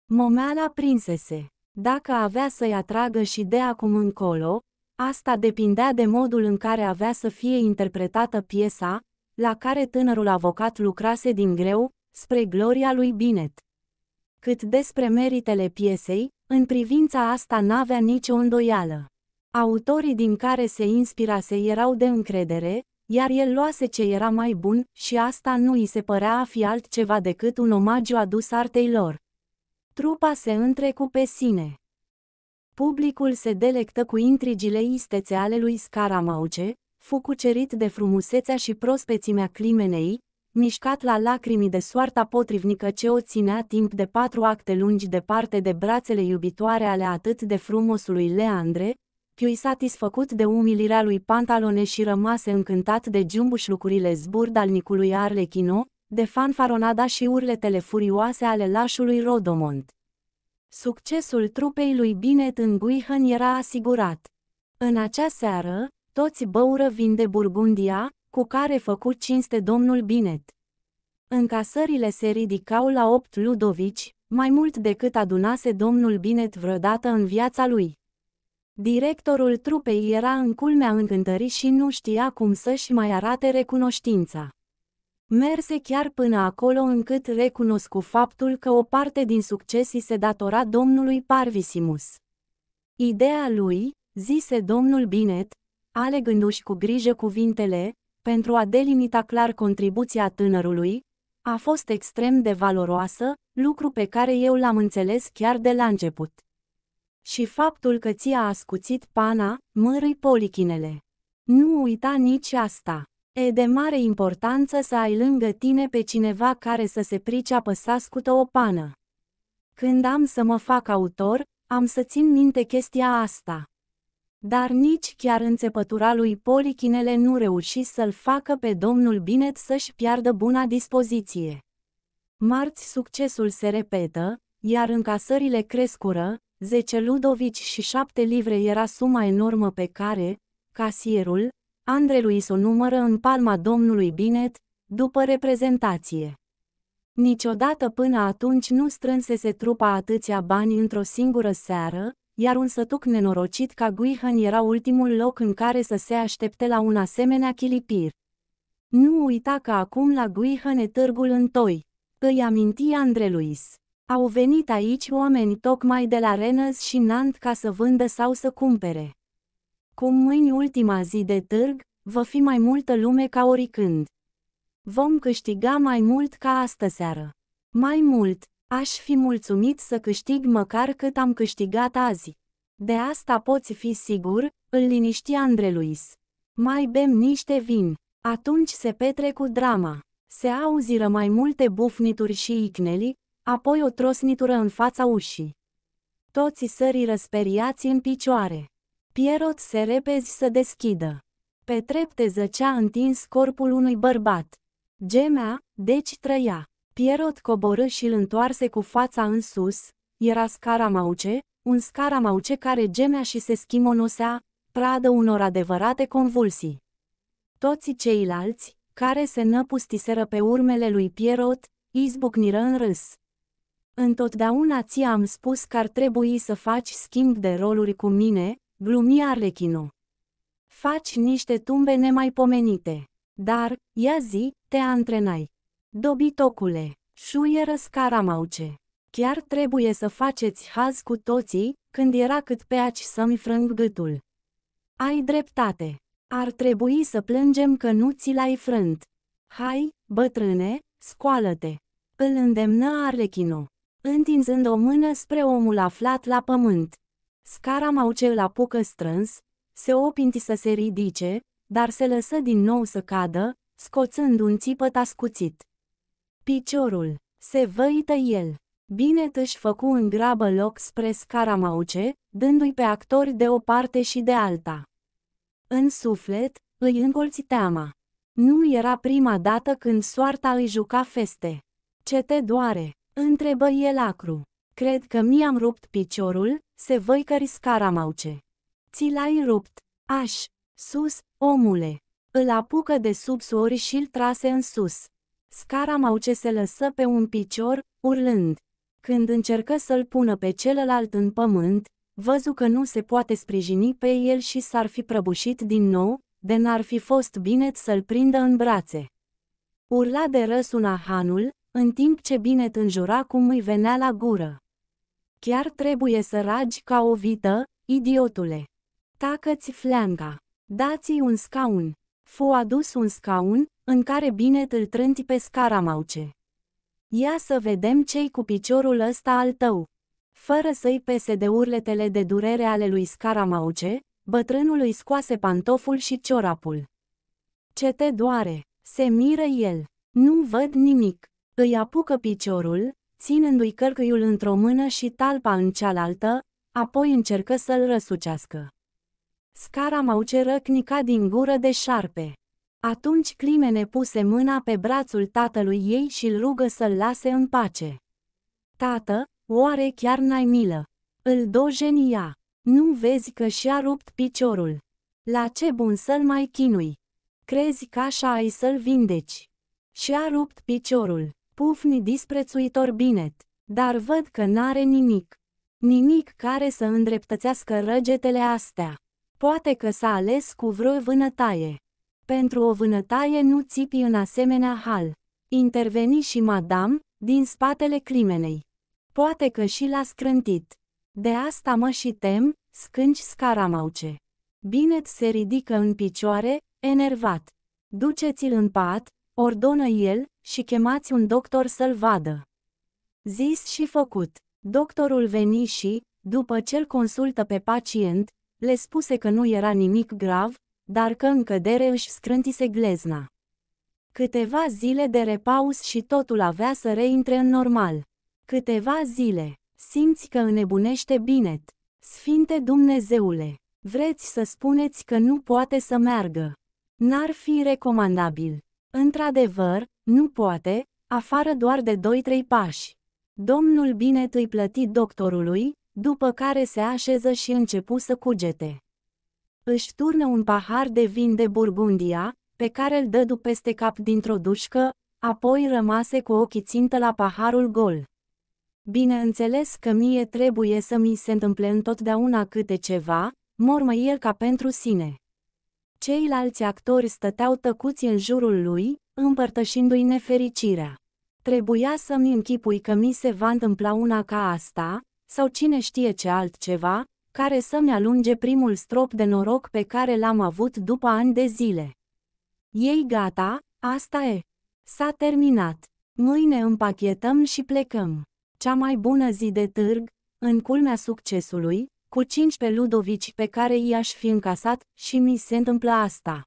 Momeala prinsese. Dacă avea să-i atragă și de acum încolo, asta depindea de modul în care avea să fie interpretată piesa, la care tânărul avocat lucrase din greu, spre gloria lui Binet. Cât despre meritele piesei, în privința asta n-avea nicio îndoială. Autorii din care se inspirase erau de încredere, iar el luase ce era mai bun și asta nu îi se părea a fi altceva decât un omagiu adus artei lor. Trupa se întrecu pe sine. Publicul se delectă cu intrigile istețe ale lui Scaramauce, fu cucerit de frumusețea și prospețimea climenei, mișcat la lacrimi de soarta potrivnică ce o ținea timp de patru acte lungi departe de brațele iubitoare ale atât de frumosului Leandre, Piui satisfăcut de umilirea lui Pantalone și rămase încântat de giumbușlucurile zburdalnicului Arlechino, de fanfaronada și urletele furioase ale lașului Rodomont. Succesul trupei lui Binet în Guihăn era asigurat. În acea seară, toți băură vin de Burgundia, cu care făcut cinste domnul Binet. Încasările se ridicau la opt ludovici, mai mult decât adunase domnul Binet vreodată în viața lui. Directorul trupei era în culmea încântării și nu știa cum să-și mai arate recunoștința. Merse chiar până acolo încât recunoscu faptul că o parte din succes se datora domnului Parvisimus. Ideea lui, zise domnul Binet, alegându-și cu grijă cuvintele, pentru a delimita clar contribuția tânărului, a fost extrem de valoroasă, lucru pe care eu l-am înțeles chiar de la început. Și faptul că ți-a ascuțit pana, mărâi polichinele. Nu uita nici asta. E de mare importanță să ai lângă tine pe cineva care să se priceapă să ascută o pană. Când am să mă fac autor, am să țin minte chestia asta dar nici chiar înțepătura lui Polichinele nu reuși să-l facă pe domnul Binet să-și piardă buna dispoziție. Marți succesul se repetă, iar încasările crescură, 10 ludovici și 7 livre era suma enormă pe care, casierul, s o numără în palma domnului Binet, după reprezentație. Niciodată până atunci nu strânsese trupa atâția bani într-o singură seară, iar un sătuc nenorocit ca Guihan era ultimul loc în care să se aștepte la un asemenea chilipir. Nu uita că acum la Guihan e târgul întoi, Îi aminti Andre Luis. Au venit aici oameni tocmai de la Renăz și Nant ca să vândă sau să cumpere. Cum mâini ultima zi de târg, va fi mai multă lume ca oricând. Vom câștiga mai mult ca astă seară. Mai mult, Aș fi mulțumit să câștig măcar cât am câștigat azi. De asta poți fi sigur, îl liniști Andre Luis. Mai bem niște vin. Atunci se petre cu drama. Se auziră mai multe bufnituri și icneli, apoi o trosnitură în fața ușii. Toți săriră speriați în picioare. Pierrot se repezi să deschidă. Pe trepte zăcea întins corpul unui bărbat. Gemea, deci trăia. Pierrot coborâ și îl întoarse cu fața în sus, era scaramauce, un scaramauce care gemea și se schimonosea, pradă unor adevărate convulsii. Toți ceilalți, care se năpustiseră pe urmele lui Pierrot, izbucniră în râs. Întotdeauna ți-am spus că ar trebui să faci schimb de roluri cu mine, glumi Arlechino. Faci niște tumbe nemaipomenite, dar, ia zi, te antrenai. Dobitocule, șuieră scaramauce, chiar trebuie să faceți haz cu toții, când era cât pe aci să-mi frâng gâtul. Ai dreptate, ar trebui să plângem că nu ți l-ai frânt. Hai, bătrâne, scoală-te! Îl îndemnă Arlechino, întinzând o mână spre omul aflat la pământ. Scaramauce îl apucă strâns, se opinti să se ridice, dar se lăsă din nou să cadă, scoțând un țipăt ascuțit. Piciorul. Se văită el. Bine își făcu în grabă loc spre scaramauce, dându-i pe actori de o parte și de alta. În suflet, îi încolți teama. Nu era prima dată când soarta îi juca feste. Ce te doare? Întrebă el acru. Cred că mi-am rupt piciorul, se văicări scaramauce. Ți l-ai rupt. Aș. Sus, omule. Îl apucă de sub suori și îl trase în sus. Scara Mauce se lăsă pe un picior, urlând. Când încercă să-l pună pe celălalt în pământ, văzu că nu se poate sprijini pe el și s-ar fi prăbușit din nou, de n-ar fi fost bine să-l prindă în brațe. Urla de răsuna hanul, în timp ce Binet înjura cum îi venea la gură. Chiar trebuie să ragi ca o vită, idiotule. Tacă-ți flanga! Dați-i un scaun. Fu adus un scaun, în care bine îl trânti pe mauce. Ia să vedem cei cu piciorul ăsta al tău. Fără să-i pese de urletele de durere ale lui Scaramauce, bătrânul îi scoase pantoful și ciorapul. Ce te doare? Se miră el. Nu văd nimic. Îi apucă piciorul, ținându-i cărcâiul într-o mână și talpa în cealaltă, apoi încercă să-l răsucească. Scara Scaramauce răcnica din gură de șarpe. Atunci Climene puse mâna pe brațul tatălui ei și îl rugă să-l lase în pace. Tată, oare chiar n-ai milă? Îl dojenia. Nu vezi că și-a rupt piciorul. La ce bun să-l mai chinui? Crezi că așa ai să-l vindeci? Și-a rupt piciorul. Pufni disprețuitor binet. Dar văd că n-are nimic. Nimic care să îndreptățească răgetele astea. Poate că s-a ales cu vreo vânătaie. Pentru o vânătaie nu țipi în asemenea hal. Interveni și madame, din spatele crimenei. Poate că și l-a scrântit. De asta mă și tem, scânci scaramauce. Binet se ridică în picioare, enervat. Duceți-l în pat, ordonă el, și chemați un doctor să-l vadă. Zis și făcut. Doctorul veni și, după ce-l consultă pe pacient, le spuse că nu era nimic grav, dar că în cădere își scrântise glezna. Câteva zile de repaus și totul avea să reintre în normal. Câteva zile, simți că înnebunește binet. Sfinte Dumnezeule, vreți să spuneți că nu poate să meargă. N-ar fi recomandabil. Într-adevăr, nu poate, afară doar de 2-3 pași. Domnul Binet îi plăti doctorului, după care se așeză și începu să cugete. Își turnă un pahar de vin de Burgundia, pe care îl dădu peste cap dintr-o dușcă, apoi rămase cu ochii țintă la paharul gol. Bineînțeles că mie trebuie să mi se întâmple întotdeauna câte ceva, mormă el ca pentru sine. Ceilalți actori stăteau tăcuți în jurul lui, împărtășindu-i nefericirea. Trebuia să-mi închipui că mi se va întâmpla una ca asta, sau cine știe ce altceva, care să-mi alunge primul strop de noroc pe care l-am avut după ani de zile. Ei gata, asta e. S-a terminat. Mâine împachetăm și plecăm. Cea mai bună zi de târg, în culmea succesului, cu cinci pe Ludovici pe care i-aș fi încasat și mi se întâmplă asta.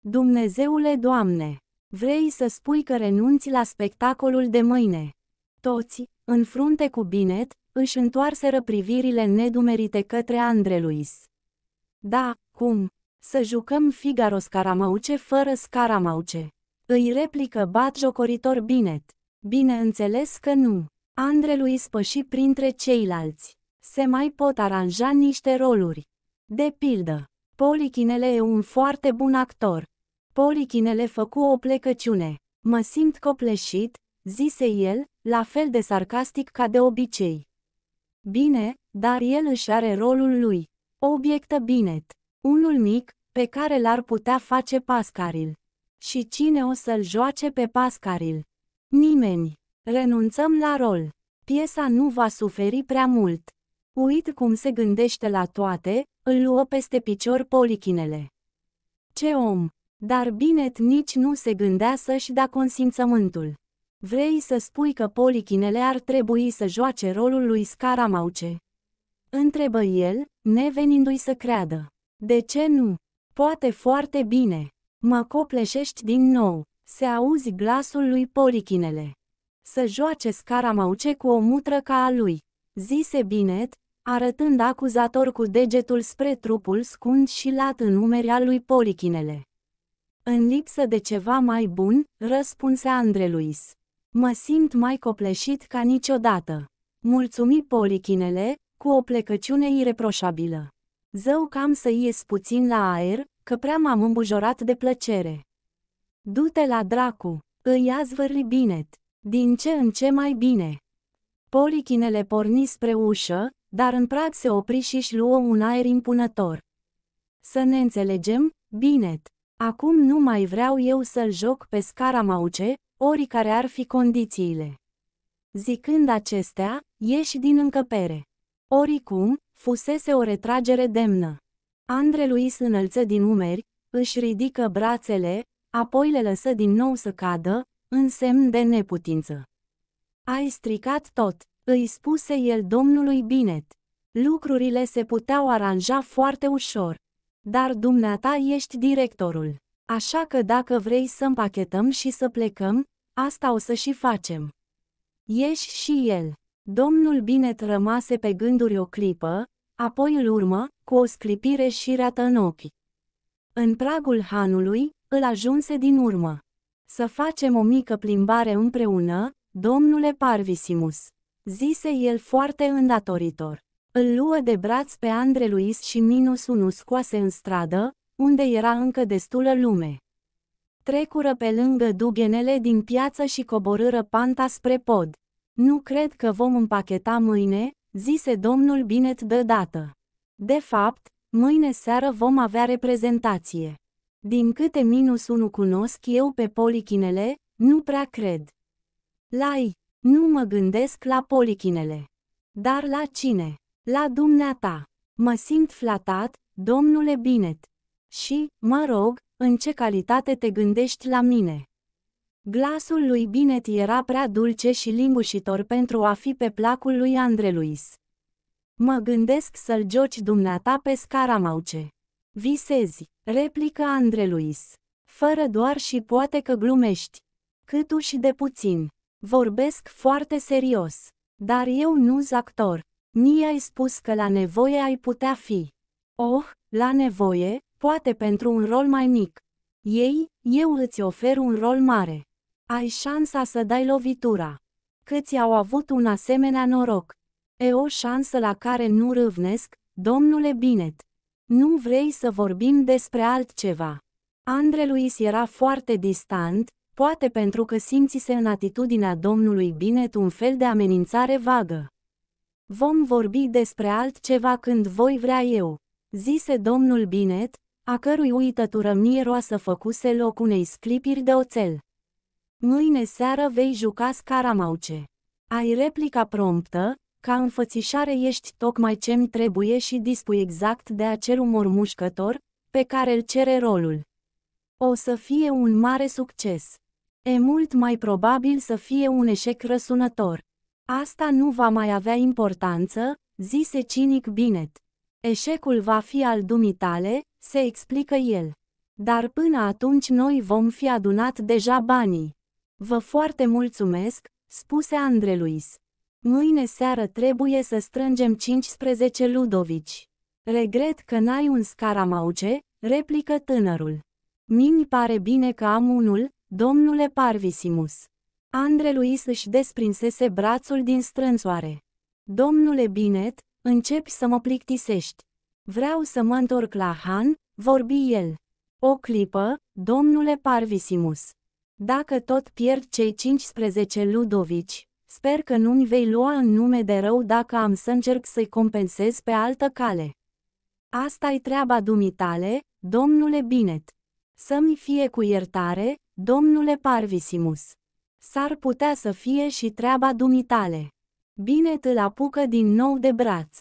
Dumnezeule Doamne, vrei să spui că renunți la spectacolul de mâine? Toți, în frunte cu binet, își întoarseră privirile nedumerite către Andreluis. Da, cum? Să jucăm Figaro Scaramauce fără Scaramauce. Îi replică jocoritor Binet. Bineînțeles că nu. Andrelui spăși printre ceilalți. Se mai pot aranja niște roluri. De pildă, Polichinele e un foarte bun actor. Polichinele făcu o plecăciune. Mă simt copleșit, zise el, la fel de sarcastic ca de obicei. Bine, dar el își are rolul lui. Obiectă Binet. Unul mic, pe care l-ar putea face Pascaril. Și cine o să-l joace pe Pascaril? Nimeni. Renunțăm la rol. Piesa nu va suferi prea mult. Uit cum se gândește la toate, îl luă peste picior polichinele. Ce om! Dar Binet nici nu se gândea să-și da consimțământul. Vrei să spui că polichinele ar trebui să joace rolul lui Scaramauce? Întrebă el, nevenindu-i să creadă. De ce nu? Poate foarte bine. Mă copleșești din nou. Se auzi glasul lui polichinele. Să joace Scaramauce cu o mutră ca a lui. Zise Binet, arătând acuzator cu degetul spre trupul scund și lat în al lui polichinele. În lipsă de ceva mai bun, răspunse Andreluis. Mă simt mai copleșit ca niciodată. Mulțumi polichinele, cu o plecăciune ireproșabilă. Zău cam să ies puțin la aer, că prea m-am îmbujorat de plăcere. Du-te la dracu, îi azvârli binet, din ce în ce mai bine. Polichinele porni spre ușă, dar în prag se opri și își luă un aer impunător. Să ne înțelegem, binet. Acum nu mai vreau eu să-l joc pe scara mauce, oricare ar fi condițiile. Zicând acestea, ieși din încăpere. Oricum, fusese o retragere demnă. Andre Luis înălță din umeri, își ridică brațele, apoi le lăsă din nou să cadă, în semn de neputință. Ai stricat tot, îi spuse el domnului Binet. Lucrurile se puteau aranja foarte ușor. Dar dumneata ești directorul. Așa că dacă vrei să împachetăm și să plecăm, asta o să și facem. Ești și el. Domnul Binet rămase pe gânduri o clipă, apoi îl urmă, cu o sclipire și rată în ochi. În pragul hanului, îl ajunse din urmă. Să facem o mică plimbare împreună, domnule Parvisimus, zise el foarte îndatoritor. Îl luă de braț pe Andre Luis și minus unu scoase în stradă, unde era încă destulă lume. Trecură pe lângă dugenele din piață și coborâră panta spre pod. Nu cred că vom împacheta mâine, zise domnul Binet deodată. De fapt, mâine seară vom avea reprezentație. Din câte minus unu cunosc eu pe polichinele, nu prea cred. Lai, nu mă gândesc la polichinele. Dar la cine? La dumneata. Mă simt flatat, domnule Binet și, mă rog, în ce calitate te gândești la mine? Glasul lui Binet era prea dulce și limbușitor pentru a fi pe placul lui Andreluis. Mă gândesc să-l joci dumneata pe scara mauce. Visezi, replică Andreluis. Fără doar și poate că glumești. și de puțin. Vorbesc foarte serios. Dar eu nu-s actor. mi ai spus că la nevoie ai putea fi. Oh, la nevoie, poate pentru un rol mai mic. Ei, eu îți ofer un rol mare. Ai șansa să dai lovitura. Câți au avut un asemenea noroc? E o șansă la care nu râvnesc, domnule Binet. Nu vrei să vorbim despre altceva. Andre Luis era foarte distant, poate pentru că simțise în atitudinea domnului Binet un fel de amenințare vagă. Vom vorbi despre altceva când voi vrea eu, zise domnul Binet, a cărui uitătură mieroasă făcuse loc unei sclipiri de oțel. Mâine seară vei juca scaramauce. Ai replica promptă, ca înfățișare ești tocmai ce-mi trebuie și dispui exact de acel umor mușcător, pe care îl cere rolul. O să fie un mare succes. E mult mai probabil să fie un eșec răsunător. Asta nu va mai avea importanță, zise cinic Binet. Eșecul va fi al dumitale, se explică el. Dar până atunci noi vom fi adunat deja banii. Vă foarte mulțumesc, spuse Andre Luis. Mâine seară trebuie să strângem 15 ludovici. Regret că n-ai un scaramauce, replică tânărul. Mi pare bine că am unul, domnule Parvisimus. Andre Luis își desprinsese brațul din strânsoare. Domnule Binet, începi să mă plictisești. Vreau să mă întorc la Han, vorbi el. O clipă, domnule Parvisimus. Dacă tot pierd cei 15 ludovici, sper că nu-mi vei lua în nume de rău dacă am să încerc să-i compensez pe altă cale. Asta-i treaba dumitale, domnule Binet. Să-mi fie cu iertare, domnule Parvisimus. S-ar putea să fie și treaba dumitale. Binet îl apucă din nou de braț.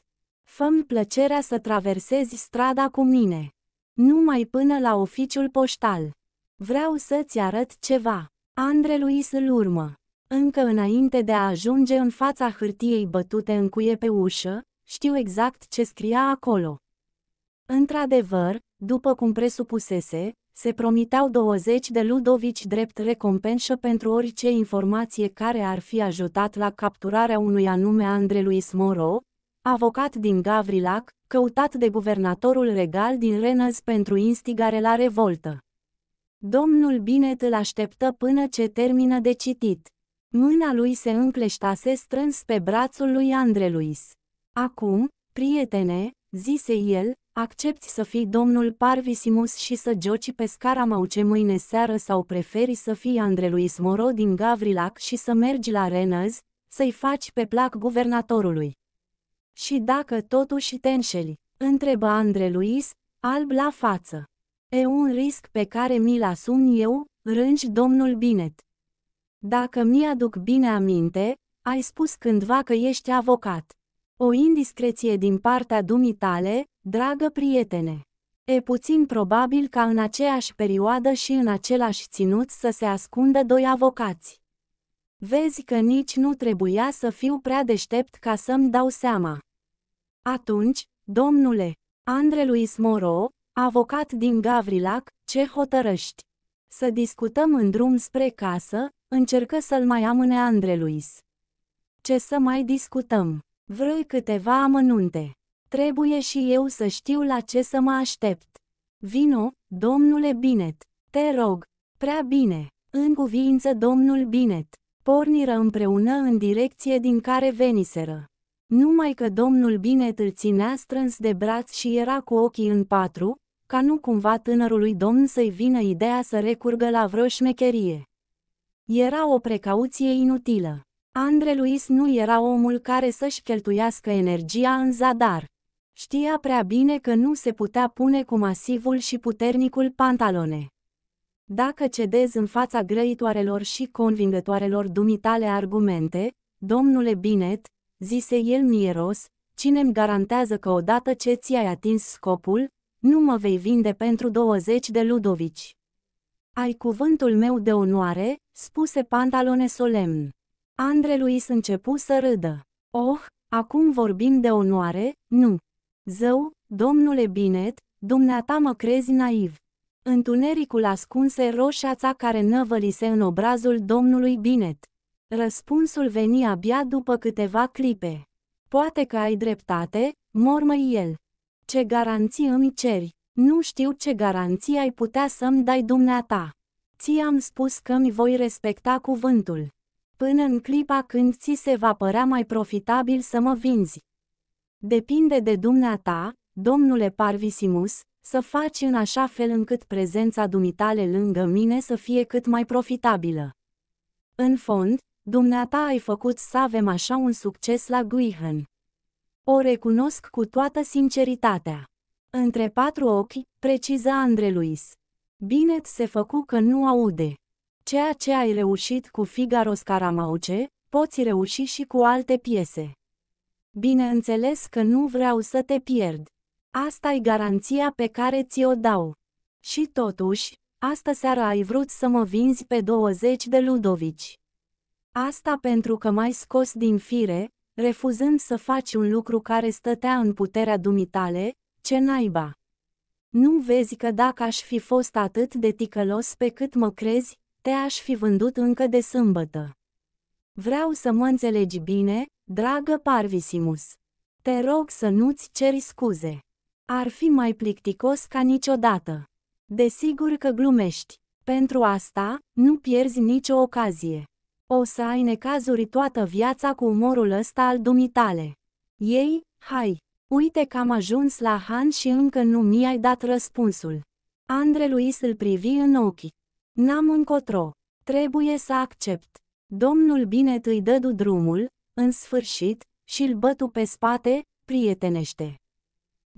Făm plăcerea să traversezi strada cu mine. Numai până la oficiul poștal. Vreau să-ți arăt ceva. Andre Luis îl urmă. Încă înainte de a ajunge în fața hârtiei bătute în cuie pe ușă, știu exact ce scria acolo. Într-adevăr, după cum presupusese, se promiteau 20 de ludovici drept recompensă pentru orice informație care ar fi ajutat la capturarea unui anume Andre Luis Moro, avocat din Gavrilac, căutat de guvernatorul regal din Renăz pentru instigare la revoltă. Domnul Binet îl așteptă până ce termină de citit. Mâna lui se încleștase strâns pe brațul lui Andreluis. Acum, prietene, zise el, accepti să fii domnul Parvisimus și să joci pe scara Mauce mâine seară sau preferi să fii Andreluis Moro din Gavrilac și să mergi la Renăz, să-i faci pe plac guvernatorului. Și dacă totuși te înșeli, întrebă Andre Luis, alb la față. E un risc pe care mi-l asum eu, rângi domnul Binet. Dacă mi-aduc bine aminte, ai spus cândva că ești avocat. O indiscreție din partea dumitale, dragă prietene. E puțin probabil ca în aceeași perioadă și în același ținut să se ascundă doi avocați. Vezi că nici nu trebuia să fiu prea deștept ca să-mi dau seama. Atunci, domnule, Luis Moro, avocat din Gavrilac, ce hotărăști? Să discutăm în drum spre casă, încercă să-l mai amâne Luis. Ce să mai discutăm? Vrei câteva amănunte. Trebuie și eu să știu la ce să mă aștept. Vino, domnule Binet. Te rog. Prea bine. În cuvință domnul Binet porniră împreună în direcție din care veniseră. Numai că domnul Binet îl ținea strâns de braț și era cu ochii în patru, ca nu cumva tânărului domn să-i vină ideea să recurgă la vreo șmecherie. Era o precauție inutilă. Andre Luis nu era omul care să-și cheltuiască energia în zadar. Știa prea bine că nu se putea pune cu masivul și puternicul pantalone. Dacă cedezi în fața grăitoarelor și convingătoarelor dumitale argumente, domnule Binet, zise el mieros, cine-mi garantează că odată ce ți-ai atins scopul, nu mă vei vinde pentru 20 de ludovici. Ai cuvântul meu de onoare, spuse pantalone solemn. Andre Luis începu să râdă. Oh, acum vorbim de onoare, nu. Zău, domnule Binet, dumneata mă crezi naiv. Întunericul ascunse roșața care năvălise în obrazul domnului Binet. Răspunsul veni abia după câteva clipe. Poate că ai dreptate, mormăi el. Ce garanții îmi ceri? Nu știu ce garanții ai putea să-mi dai dumneata. Ți-am spus că-mi voi respecta cuvântul. Până în clipa când ți se va părea mai profitabil să mă vinzi. Depinde de dumneata, domnule Parvisimus, să faci în așa fel încât prezența dumitale lângă mine să fie cât mai profitabilă. În fond, dumneata ai făcut să avem așa un succes la Guihan. O recunosc cu toată sinceritatea. Între patru ochi, preciză Andre Luis. Binet se făcu că nu aude. Ceea ce ai reușit cu Figaro Scaramauce, poți reuși și cu alte piese. Bineînțeles că nu vreau să te pierd asta e garanția pe care ți-o dau. Și totuși, astă seară ai vrut să mă vinzi pe 20 de ludovici. Asta pentru că m-ai scos din fire, refuzând să faci un lucru care stătea în puterea dumitale, ce naiba. Nu vezi că dacă aș fi fost atât de ticălos pe cât mă crezi, te-aș fi vândut încă de sâmbătă. Vreau să mă înțelegi bine, dragă Parvisimus. Te rog să nu-ți ceri scuze. Ar fi mai plicticos ca niciodată. Desigur că glumești. Pentru asta, nu pierzi nicio ocazie. O să ai necazuri toată viața cu umorul ăsta al dumitale. Ei, hai, uite că am ajuns la Han și încă nu mi-ai dat răspunsul. Andre Luis îl privi în ochi. N-am încotro. Trebuie să accept. Domnul bine îi dădu drumul, în sfârșit, și l bătu pe spate, prietenește.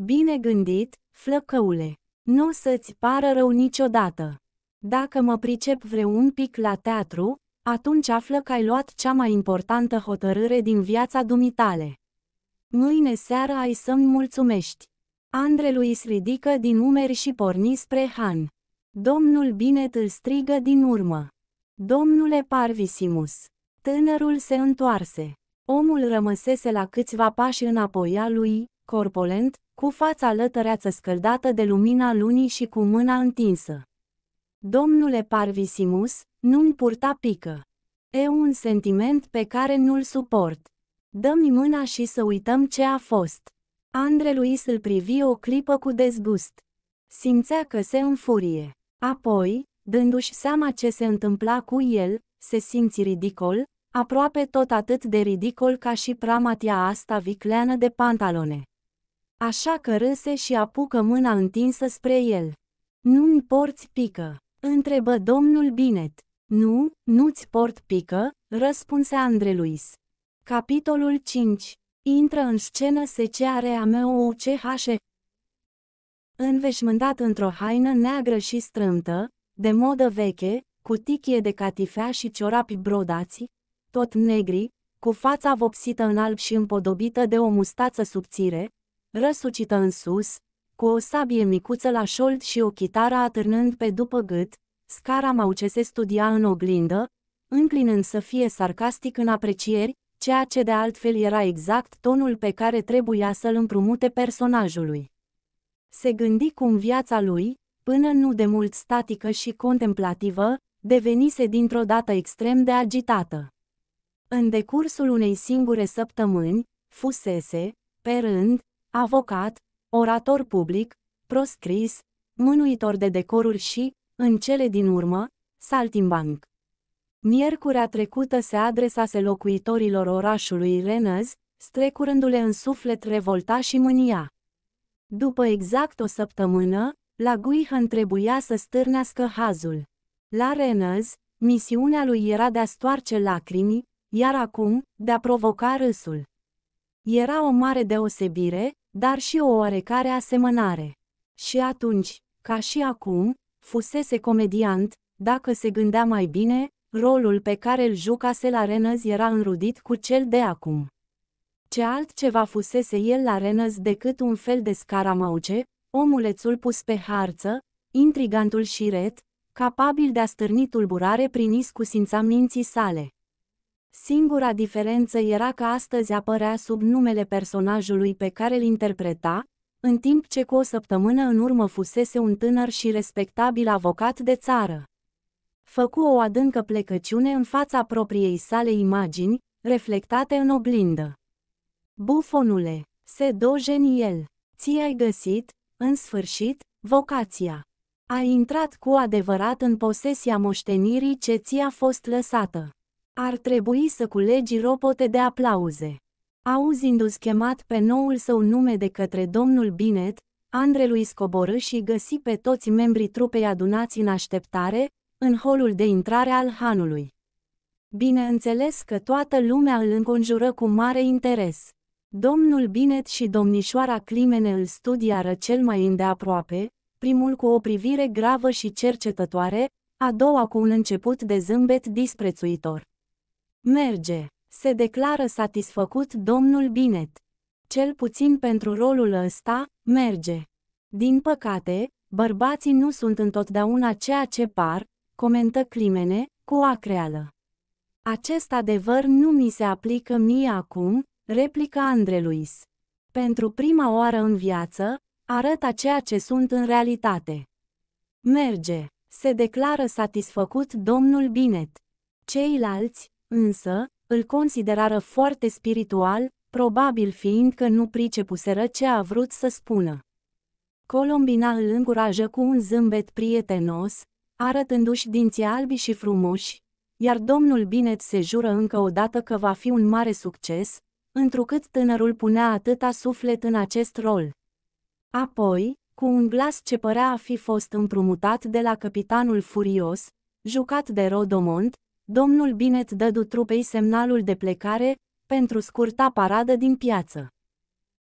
Bine gândit, flăcăule! Nu o să-ți pară rău niciodată! Dacă mă pricep vreun pic la teatru, atunci află că ai luat cea mai importantă hotărâre din viața dumitale. Mâine seară ai să-mi mulțumești. Andrelui îi ridică din umeri și porni spre Han. Domnul Binet îl strigă din urmă. Domnule Parvisimus! Tânărul se întoarse. Omul rămăsese la câțiva pași înapoi a lui, corpolent, cu fața lătăreață scăldată de lumina lunii și cu mâna întinsă. Domnule Parvisimus, nu-mi purta pică. E un sentiment pe care nu-l suport. Dă-mi mâna și să uităm ce a fost. Andre Luis îl privi o clipă cu dezgust. Simțea că se înfurie. Apoi, dându-și seama ce se întâmpla cu el, se simți ridicol, aproape tot atât de ridicol ca și pramatia asta vicleană de pantalone. Așa că râse și apucă mâna întinsă spre el. Nu-mi porți pică, întrebă domnul Binet. Nu, nu-ți port pică, răspunse Andreluis. Capitolul 5. Intră în scenă secearea MOUCHE. Înveșmântat într-o haină neagră și strâmtă, de modă veche, cu tichie de catifea și ciorapi brodați, tot negri, cu fața vopsită în alb și împodobită de o mustață subțire, răsucită în sus, cu o sabie micuță la șold și o chitară atârnând pe după gât, scara se studia în oglindă, înclinând să fie sarcastic în aprecieri, ceea ce de altfel era exact tonul pe care trebuia să-l împrumute personajului. Se gândi cum viața lui, până nu de mult statică și contemplativă, devenise dintr-o dată extrem de agitată. În decursul unei singure săptămâni, fusese, pe rând, avocat, orator public, proscris, mânuitor de decoruri și, în cele din urmă, saltimbanc. Miercurea trecută se adresase locuitorilor orașului Renăz, strecurându-le în suflet revolta și mânia. După exact o săptămână, la Guihan trebuia să stârnească hazul. La Renăz, misiunea lui era de a stoarce lacrimi, iar acum, de a provoca râsul. Era o mare deosebire, dar și o oarecare asemănare. Și atunci, ca și acum, fusese comediant, dacă se gândea mai bine, rolul pe care îl jucase la Renăz era înrudit cu cel de acum. Ce altceva fusese el la Renăz decât un fel de scaramauce, omulețul pus pe harță, intrigantul ret, capabil de a stârni tulburare prin iscusința minții sale. Singura diferență era că astăzi apărea sub numele personajului pe care îl interpreta, în timp ce cu o săptămână în urmă fusese un tânăr și respectabil avocat de țară. Făcu o adâncă plecăciune în fața propriei sale imagini, reflectate în oglindă. Bufonule, se dojeni el, ți-ai găsit, în sfârșit, vocația. Ai intrat cu adevărat în posesia moștenirii ce ți-a fost lăsată. Ar trebui să culegi ropote de aplauze. Auzindu-ți chemat pe noul său nume de către domnul Binet, Andrelui scoborâ și găsi pe toți membrii trupei adunați în așteptare, în holul de intrare al hanului. Bineînțeles că toată lumea îl înconjură cu mare interes. Domnul Binet și domnișoara Climene îl studiară cel mai îndeaproape, primul cu o privire gravă și cercetătoare, a doua cu un început de zâmbet disprețuitor. Merge, se declară satisfăcut domnul Binet. Cel puțin pentru rolul ăsta, merge. Din păcate, bărbații nu sunt întotdeauna ceea ce par, comentă Climene, cu acreală. Acest adevăr nu mi se aplică mie acum, replică Andreluis. Luis. Pentru prima oară în viață, arăt ceea ce sunt în realitate. Merge, se declară satisfăcut domnul Binet. Ceilalți, însă, îl considerară foarte spiritual, probabil fiind că nu pricepuseră ce a vrut să spună. Colombina îl încurajă cu un zâmbet prietenos, arătându-și dinții albi și frumoși, iar domnul Binet se jură încă o dată că va fi un mare succes, întrucât tânărul punea atâta suflet în acest rol. Apoi, cu un glas ce părea a fi fost împrumutat de la capitanul furios, jucat de Rodomont, domnul Binet dădu trupei semnalul de plecare, pentru scurta paradă din piață.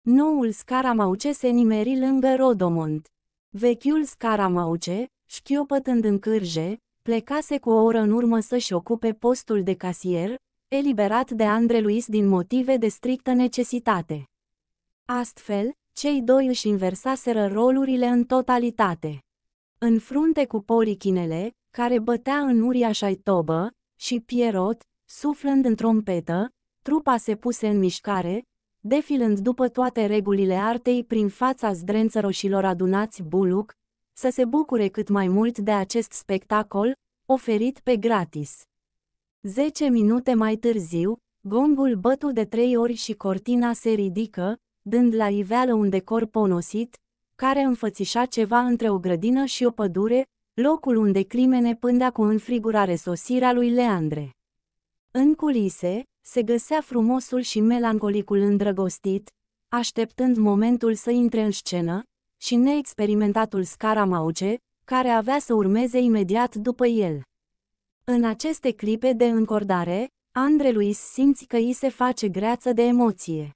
Noul scaramauce se nimeri lângă Rodomont. Vechiul scaramauce, șchiopătând în cârje, plecase cu o oră în urmă să-și ocupe postul de casier, eliberat de Andre Luis din motive de strictă necesitate. Astfel, cei doi își inversaseră rolurile în totalitate. În frunte cu porichinele, care bătea în uriașa tobă, și Pierrot, suflând în trompetă, trupa se puse în mișcare, defilând după toate regulile artei prin fața zdrențăroșilor adunați buluc, să se bucure cât mai mult de acest spectacol, oferit pe gratis. Zece minute mai târziu, gongul bătu de trei ori și cortina se ridică, dând la iveală un decor ponosit, care înfățișa ceva între o grădină și o pădure, locul unde Climene pândea cu înfrigurare sosirea lui Leandre. În culise, se găsea frumosul și melancolicul îndrăgostit, așteptând momentul să intre în scenă, și neexperimentatul Scaramauce, care avea să urmeze imediat după el. În aceste clipe de încordare, Andre Luis simți că îi se face greață de emoție.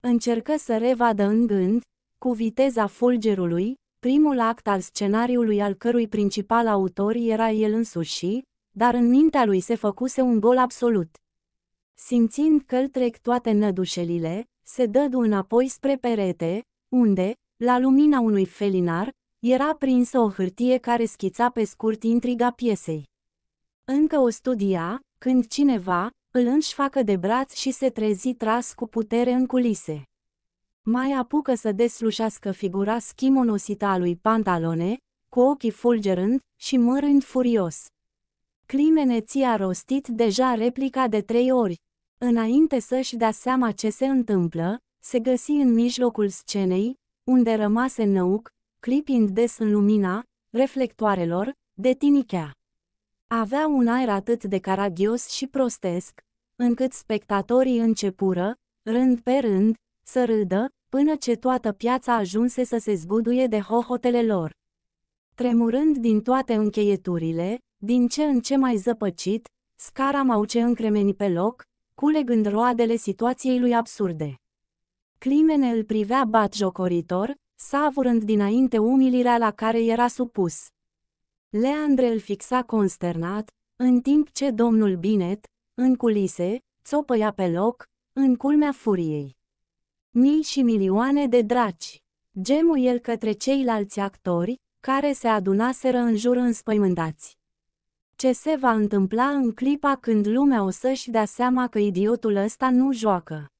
Încercă să revadă în gând, cu viteza fulgerului, primul act al scenariului al cărui principal autor era el însuși, dar în mintea lui se făcuse un gol absolut. Simțind că îl trec toate nădușelile, se dădu înapoi spre perete, unde, la lumina unui felinar, era prinsă o hârtie care schița pe scurt intriga piesei. Încă o studia, când cineva îl înșfacă de braț și se trezi tras cu putere în culise mai apucă să deslușească figura schimonosită a lui Pantalone, cu ochii fulgerând și mărând furios. Climene ți-a rostit deja replica de trei ori. Înainte să-și dea seama ce se întâmplă, se găsi în mijlocul scenei, unde rămase năuc, clipind des în lumina reflectoarelor de tinichea. Avea un aer atât de caragios și prostesc, încât spectatorii începură, rând pe rând, să râdă, până ce toată piața ajunse să se zguduie de hohotele lor. Tremurând din toate încheieturile, din ce în ce mai zăpăcit, scara mauce încremeni pe loc, culegând roadele situației lui absurde. Climene îl privea batjocoritor, savurând dinainte umilirea la care era supus. Leandre îl fixa consternat, în timp ce domnul Binet, în culise, țopăia pe loc, în culmea furiei mii și milioane de draci. Gemu el către ceilalți actori, care se adunaseră în jur înspăimântați. Ce se va întâmpla în clipa când lumea o să-și dea seama că idiotul ăsta nu joacă?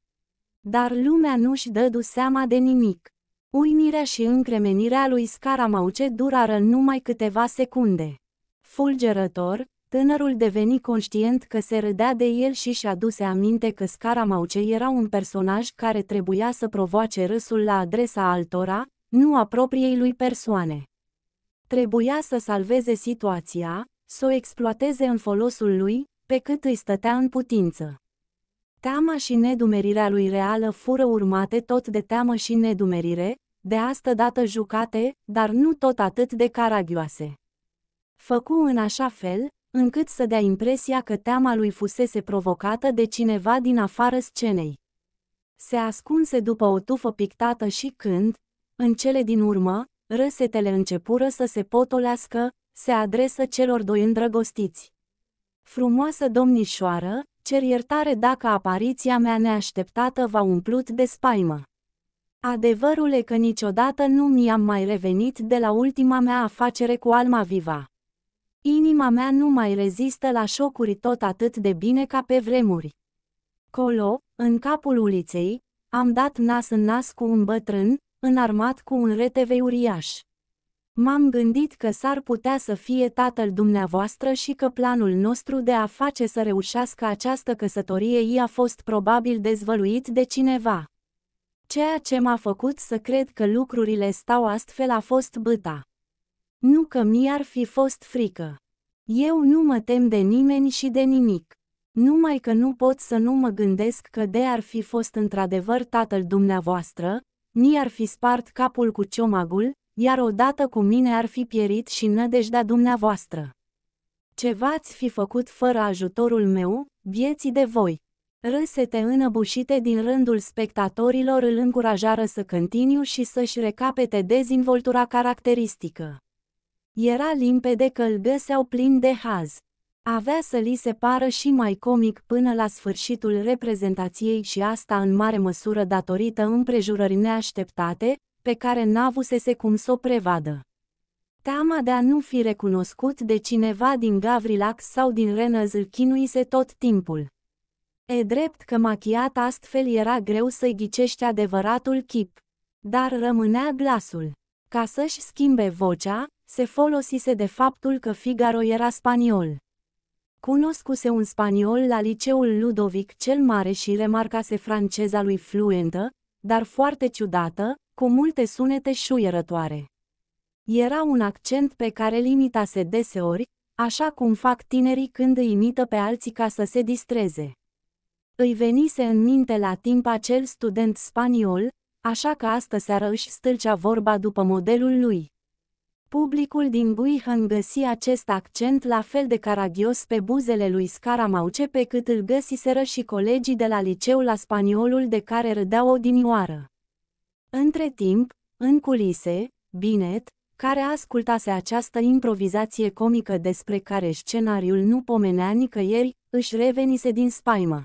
Dar lumea nu-și dădu seama de nimic. Uimirea și încremenirea lui Scaramauce durară numai câteva secunde. Fulgerător, Tânărul deveni conștient că se râdea de el și și a aduse aminte că Scaramauce era un personaj care trebuia să provoace râsul la adresa altora, nu a propriei lui persoane. Trebuia să salveze situația, să o exploateze în folosul lui, pe cât îi stătea în putință. Teama și nedumerirea lui reală fură urmate tot de teamă și nedumerire, de asta dată jucate, dar nu tot atât de caragioase. Făcu în așa fel, încât să dea impresia că teama lui fusese provocată de cineva din afară scenei. Se ascunse după o tufă pictată și când, în cele din urmă, răsetele începură să se potolească, se adresă celor doi îndrăgostiți. Frumoasă domnișoară, cer iertare dacă apariția mea neașteptată v-a umplut de spaimă. Adevărul e că niciodată nu mi-am mai revenit de la ultima mea afacere cu Alma Viva. Inima mea nu mai rezistă la șocuri tot atât de bine ca pe vremuri. Colo, în capul uliței, am dat nas în nas cu un bătrân, înarmat cu un retevei uriaș. M-am gândit că s-ar putea să fie tatăl dumneavoastră și că planul nostru de a face să reușească această căsătorie i-a fost probabil dezvăluit de cineva. Ceea ce m-a făcut să cred că lucrurile stau astfel a fost băta. Nu că mi-ar fi fost frică. Eu nu mă tem de nimeni și de nimic. Numai că nu pot să nu mă gândesc că de ar fi fost într-adevăr tatăl dumneavoastră, mi-ar fi spart capul cu ciomagul, iar odată cu mine ar fi pierit și nădejdea dumneavoastră. Ce v-ați fi făcut fără ajutorul meu, vieții de voi? Râsete înăbușite din rândul spectatorilor îl încurajară să continu și să-și recapete dezvoltura caracteristică. Era limpede că îl găseau plin de haz. Avea să li se pară și mai comic până la sfârșitul reprezentației și asta în mare măsură datorită împrejurării neașteptate, pe care n-avusese cum să o prevadă. Teama de a nu fi recunoscut de cineva din Gavrilax sau din Renăz îl chinuise tot timpul. E drept că machiat astfel era greu să-i ghicești adevăratul chip, dar rămânea glasul. Ca să-și schimbe vocea, se folosise de faptul că Figaro era spaniol. Cunoscuse un spaniol la liceul Ludovic cel Mare și remarcase franceza lui fluentă, dar foarte ciudată, cu multe sunete șuierătoare. Era un accent pe care limitase deseori, așa cum fac tinerii când îi imită pe alții ca să se distreze. Îi venise în minte la timp acel student spaniol, așa că astă seară își stâlcea vorba după modelul lui. Publicul din Buihan găsi acest accent la fel de caragios pe buzele lui Scaramauce pe cât îl găsiseră și colegii de la liceu la spaniolul de care râdeau odinioară. Între timp, în culise, Binet, care ascultase această improvizație comică despre care scenariul nu pomenea nicăieri, își revenise din spaimă.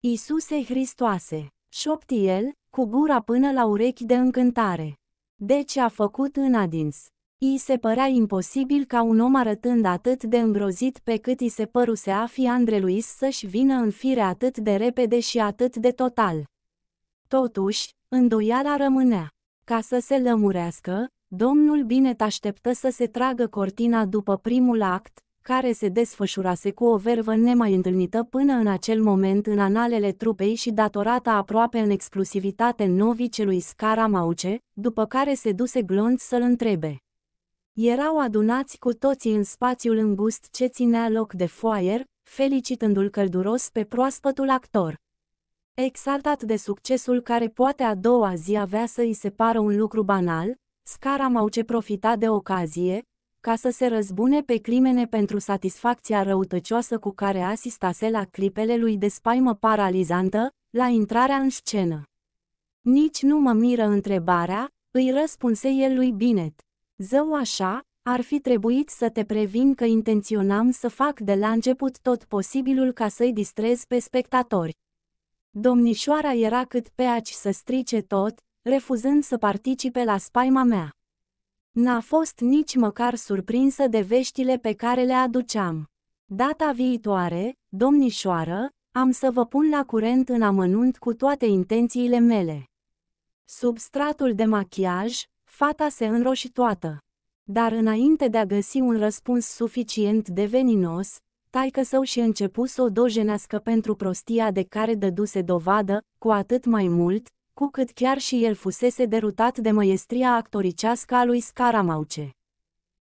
Isuse Hristoase, șopti el, cu gura până la urechi de încântare. Deci a făcut în adins. Îi se părea imposibil ca un om arătând atât de îngrozit pe cât i se păruse a fi Andre Luis să-și vină în fire atât de repede și atât de total. Totuși, îndoiala rămânea. Ca să se lămurească, domnul Binet așteptă să se tragă cortina după primul act, care se desfășurase cu o vervă nemai întâlnită până în acel moment în analele trupei și datorată aproape în exclusivitate novicelui Scaramauce, după care se duse Glonț să-l întrebe. Erau adunați cu toții în spațiul îngust ce ținea loc de foaier, felicitându-l călduros pe proaspătul actor. Exaltat de succesul care poate a doua zi avea să îi separă un lucru banal, Scara Scaramauce profita de ocazie, ca să se răzbune pe crimene pentru satisfacția răutăcioasă cu care asistase la clipele lui de spaimă paralizantă, la intrarea în scenă. Nici nu mă miră întrebarea, îi răspunse el lui Binet. Zău așa, ar fi trebuit să te previn că intenționam să fac de la început tot posibilul ca să-i distrez pe spectatori. Domnișoara era cât pe aci să strice tot, refuzând să participe la spaima mea. N-a fost nici măcar surprinsă de veștile pe care le aduceam. Data viitoare, domnișoară, am să vă pun la curent în amănunt cu toate intențiile mele. Substratul de machiaj, Fata se înroși toată. Dar înainte de a găsi un răspuns suficient de veninos, taică său și începu să o dojenească pentru prostia de care dăduse dovadă, cu atât mai mult, cu cât chiar și el fusese derutat de măiestria actoricească a lui Scaramauce.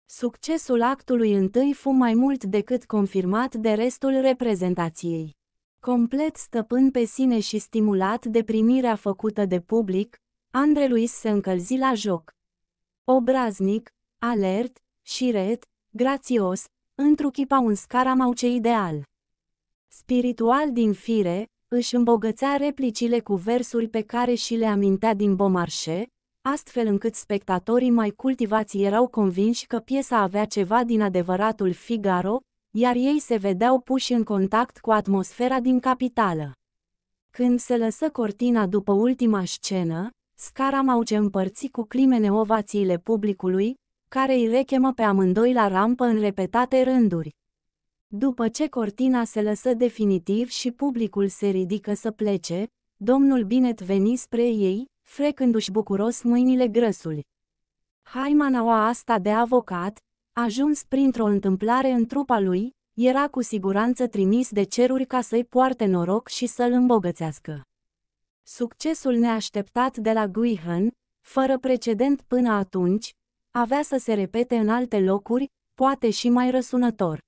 Succesul actului întâi fu mai mult decât confirmat de restul reprezentației. Complet stăpân pe sine și stimulat de primirea făcută de public, Andre Luis se încălzi la joc obraznic, alert, șiret, grațios, întruchipa un scaramauce ideal. Spiritual din fire, își îmbogățea replicile cu versuri pe care și le amintea din Bomarșe, astfel încât spectatorii mai cultivați erau convinși că piesa avea ceva din adevăratul Figaro, iar ei se vedeau puși în contact cu atmosfera din capitală. Când se lăsă cortina după ultima scenă, scaramauce împărți cu climene ovațiile publicului, care îi rechemă pe amândoi la rampă în repetate rânduri. După ce cortina se lăsă definitiv și publicul se ridică să plece, domnul Binet veni spre ei, frecându-și bucuros mâinile grăsuli. Haimanaua asta de avocat, ajuns printr-o întâmplare în trupa lui, era cu siguranță trimis de ceruri ca să-i poarte noroc și să-l îmbogățească. Succesul neașteptat de la Guihan, fără precedent până atunci, avea să se repete în alte locuri, poate și mai răsunător.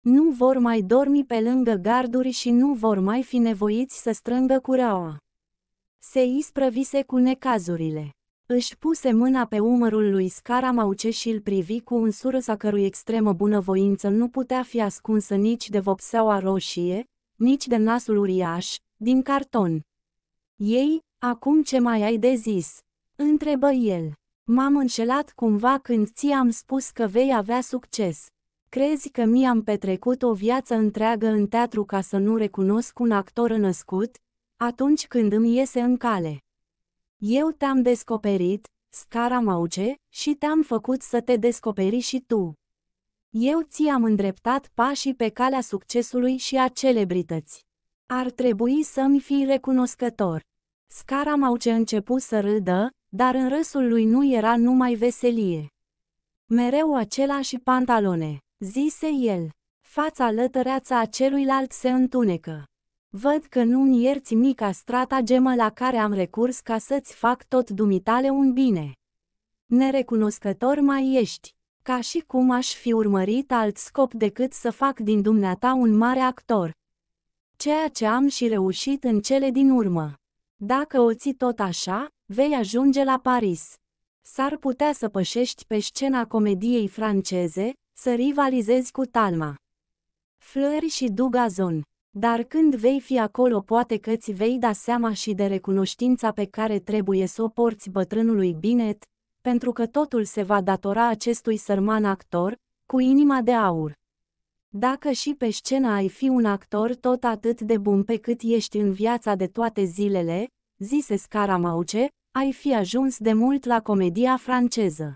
Nu vor mai dormi pe lângă garduri și nu vor mai fi nevoiți să strângă cureaua. Se isprăvise cu necazurile. Își puse mâna pe umărul lui Scaramauce și îl privi cu un surâs a cărui extremă bunăvoință nu putea fi ascunsă nici de vopseaua roșie, nici de nasul uriaș, din carton. Ei, acum ce mai ai de zis? Întrebă el. M-am înșelat cumva când ți-am spus că vei avea succes. Crezi că mi-am petrecut o viață întreagă în teatru ca să nu recunosc un actor născut? Atunci când îmi iese în cale. Eu te-am descoperit, scara mauce, și te-am făcut să te descoperi și tu. Eu ți-am îndreptat pașii pe calea succesului și a celebrității. Ar trebui să-mi fii recunoscător. Scaramauce început să râdă, dar în râsul lui nu era numai veselie. Mereu același pantalone, zise el. Fața lătăreața celuilalt se întunecă. Văd că nu-mi ierți mica stratagemă la care am recurs ca să-ți fac tot dumitale un bine. Nerecunoscător mai ești, ca și cum aș fi urmărit alt scop decât să fac din dumneata un mare actor, ceea ce am și reușit în cele din urmă. Dacă o ții tot așa, vei ajunge la Paris. S-ar putea să pășești pe scena comediei franceze, să rivalizezi cu Talma. Flări și Dugazon. Dar când vei fi acolo poate că ți vei da seama și de recunoștința pe care trebuie să o porți bătrânului Binet, pentru că totul se va datora acestui sărman actor, cu inima de aur. Dacă și pe scenă ai fi un actor tot atât de bun pe cât ești în viața de toate zilele, zise Scaramauce, ai fi ajuns de mult la comedia franceză.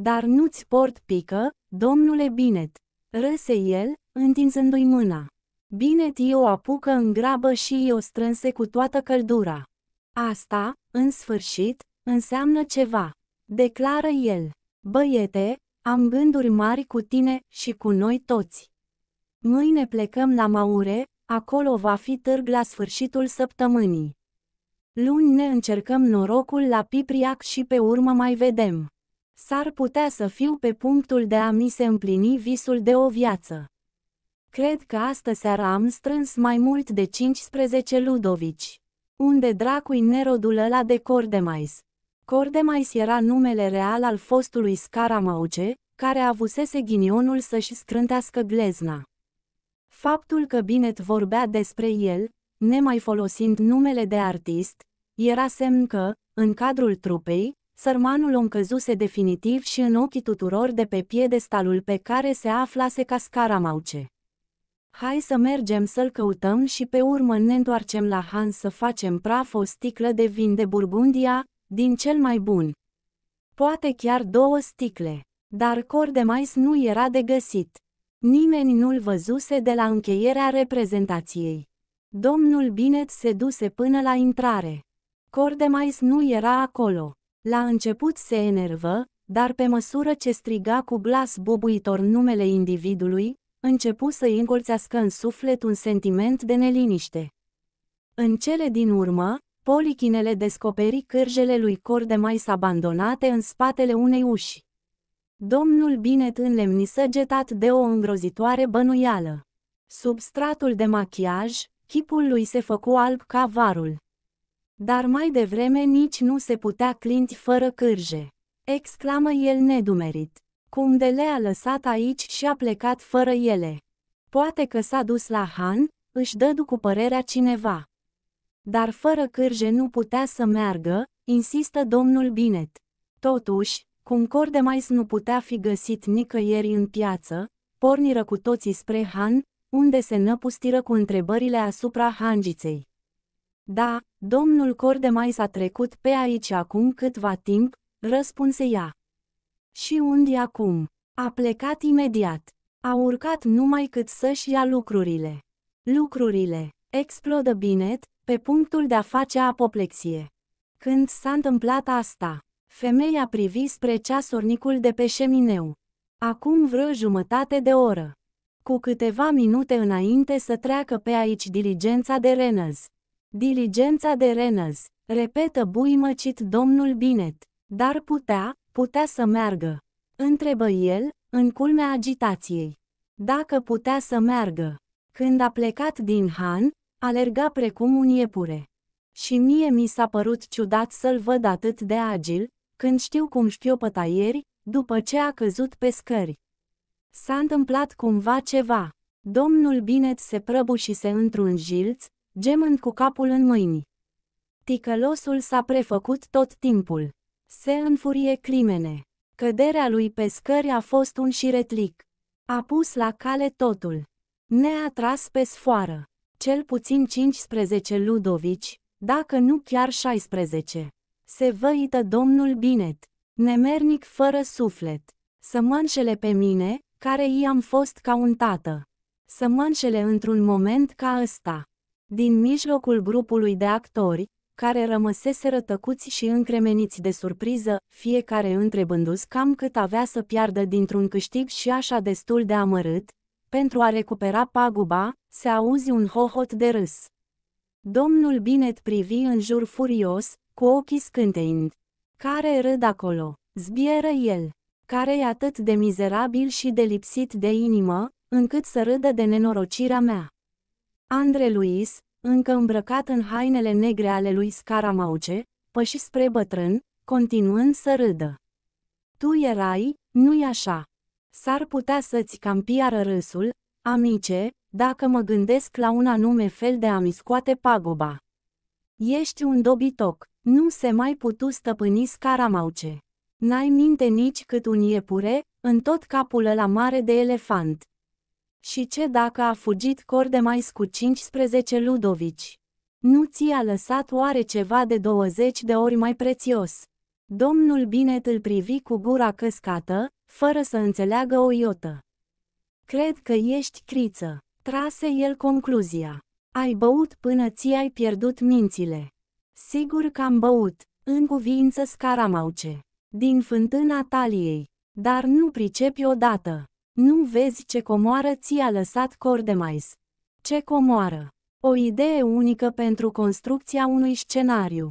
Dar nu-ți port pică, domnule Binet, râse el, întinzându-i mâna. Binet i o apucă în grabă și i o strânse cu toată căldura. Asta, în sfârșit, înseamnă ceva, declară el. Băiete, am gânduri mari cu tine și cu noi toți. Mâine plecăm la Maure, acolo va fi târg la sfârșitul săptămânii. Luni ne încercăm norocul la Pipriac și pe urmă mai vedem. S-ar putea să fiu pe punctul de a mi se împlini visul de o viață. Cred că astă seară am strâns mai mult de 15 ludovici. Unde dracui nerodul ăla de cordemais? Cordemais era numele real al fostului Scaramauge, care avusese ghinionul să-și scrântească glezna. Faptul că Binet vorbea despre el, nemai folosind numele de artist, era semn că, în cadrul trupei, sărmanul o căzuse definitiv și în ochii tuturor de pe piedestalul pe care se aflase ca scaramauce. Hai să mergem să-l căutăm și pe urmă ne întoarcem la Hans să facem praf o sticlă de vin de Burgundia, din cel mai bun. Poate chiar două sticle, dar cor de mais nu era de găsit. Nimeni nu-l văzuse de la încheierea reprezentației. Domnul Binet se duse până la intrare. Cor de mais nu era acolo. La început se enervă, dar pe măsură ce striga cu glas bubuitor numele individului, începu să încolțească în suflet un sentiment de neliniște. În cele din urmă, Polichinele descoperi cârjele lui Cordemis abandonate în spatele unei uși. Domnul Binet înlemni săgetat de o îngrozitoare bănuială. Substratul de machiaj, chipul lui se făcu alb ca varul. Dar mai devreme nici nu se putea clinti fără cârje. Exclamă el nedumerit. Cum de le-a lăsat aici și a plecat fără ele. Poate că s-a dus la Han, își dădu cu părerea cineva. Dar fără cârje nu putea să meargă, insistă domnul Binet. Totuși, cum cor de mais nu putea fi găsit nicăieri în piață, porniră cu toții spre Han, unde se năpustiră cu întrebările asupra hangiței. Da, domnul cor de mais a trecut pe aici acum câtva timp, răspunse ea. Și unde acum? A plecat imediat. A urcat numai cât să-și ia lucrurile. Lucrurile, explodă Binet, pe punctul de a face apoplexie. Când s-a întâmplat asta, femeia privi spre ceasornicul de pe șemineu. Acum vreo jumătate de oră. Cu câteva minute înainte să treacă pe aici diligența de Renăz. Diligența de Renăz, repetă buimăcit domnul Binet. Dar putea, putea să meargă. Întrebă el, în culmea agitației. Dacă putea să meargă. Când a plecat din Han, Alerga precum un iepure. Și mie mi s-a părut ciudat să-l văd atât de agil, când știu cum șpiopăta ieri, după ce a căzut pe scări. S-a întâmplat cumva ceva. Domnul Binet se prăbușise într-un jilț, gemând cu capul în mâini. Ticălosul s-a prefăcut tot timpul. Se înfurie climene. Căderea lui pe scări a fost un șiretlic. A pus la cale totul. Ne-a tras pe sfoară cel puțin 15 ludovici, dacă nu chiar 16. Se văită domnul Binet, nemernic fără suflet, să mă înșele pe mine, care i-am fost ca un tată. Să mă înșele într-un moment ca ăsta. Din mijlocul grupului de actori, care rămăsese rătăcuți și încremeniți de surpriză, fiecare întrebându-s cam cât avea să piardă dintr-un câștig și așa destul de amărât, pentru a recupera paguba, se auzi un hohot de râs. Domnul Binet privi în jur furios, cu ochii scânteind. Care râd acolo? Zbieră el, care e atât de mizerabil și de lipsit de inimă, încât să râdă de nenorocirea mea. Andre Luis, încă îmbrăcat în hainele negre ale lui Scaramauce, păși spre bătrân, continuând să râdă. Tu erai, nu-i așa? S-ar putea să-ți cam piară râsul, amice, dacă mă gândesc la un anume fel de a-mi scoate pagoba. Ești un dobitoc, nu se mai putu stăpâni scaramauce. N-ai minte nici cât un iepure, în tot capul la mare de elefant. Și ce dacă a fugit mai cu 15 ludovici? Nu ți-a lăsat oare ceva de 20 de ori mai prețios? Domnul Binet îl privi cu gura căscată, fără să înțeleagă o iotă. Cred că ești criță, trase el concluzia. Ai băut până ți-ai pierdut mințile. Sigur că am băut, în cuvință scaramauce, din fântâna taliei, dar nu pricepi odată. Nu vezi ce comoară ți-a lăsat Cordemais. Ce comoară! O idee unică pentru construcția unui scenariu.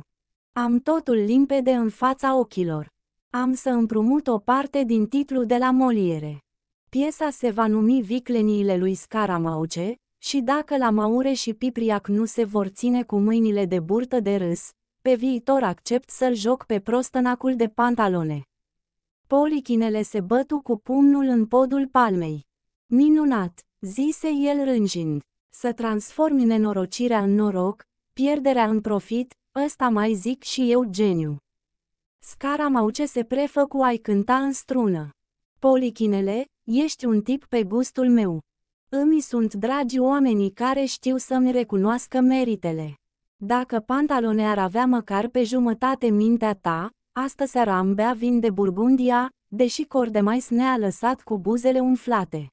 Am totul limpede în fața ochilor. Am să împrumut o parte din titlu de la Moliere. Piesa se va numi Vicleniile lui Scaramauce, și dacă la Maure și Pipriac nu se vor ține cu mâinile de burtă de râs, pe viitor accept să-l joc pe prostănacul de pantalone. Polichinele se bătu cu pumnul în podul palmei. Minunat, zise el rânjind, să transformi nenorocirea în noroc, pierderea în profit, ăsta mai zic și eu geniu. Scara ce se prefă cu ai cânta în strună. Polichinele, ești un tip pe gustul meu. Îmi sunt dragi oamenii care știu să-mi recunoască meritele. Dacă pantalone ar avea măcar pe jumătate mintea ta, asta seară am bea vin de Burgundia, deși Cordemais ne-a lăsat cu buzele umflate.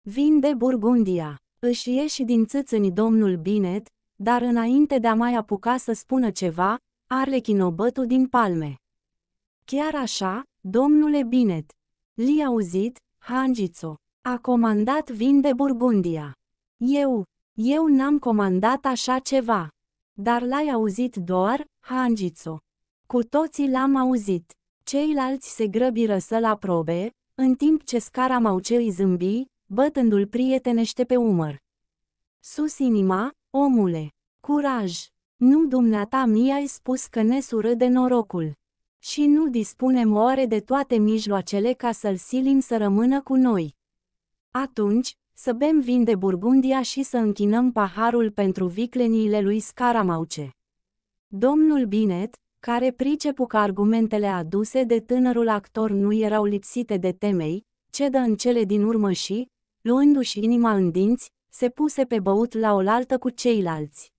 Vin de Burgundia. Își ieși din țâțânii domnul Binet, dar înainte de a mai apuca să spună ceva, Arlechin din palme. Chiar așa, domnule Binet. Li auzit, Hangițo. A comandat vin de Burgundia. Eu, eu n-am comandat așa ceva. Dar l-ai auzit doar, Hangițo. Cu toții l-am auzit. Ceilalți se grăbiră să-l aprobe, în timp ce scara maucei zâmbi, bătându-l prietenește pe umăr. Sus inima, omule! Curaj! Nu dumneata mi-ai spus că ne surâde norocul. Și nu dispunem oare de toate mijloacele ca să-l silim să rămână cu noi. Atunci, să bem vin de Burgundia și să închinăm paharul pentru vicleniile lui Scaramauce. Domnul Binet, care pricepu că argumentele aduse de tânărul actor nu erau lipsite de temei, cedă în cele din urmă și, luându-și inima în dinți, se puse pe băut la oaltă cu ceilalți.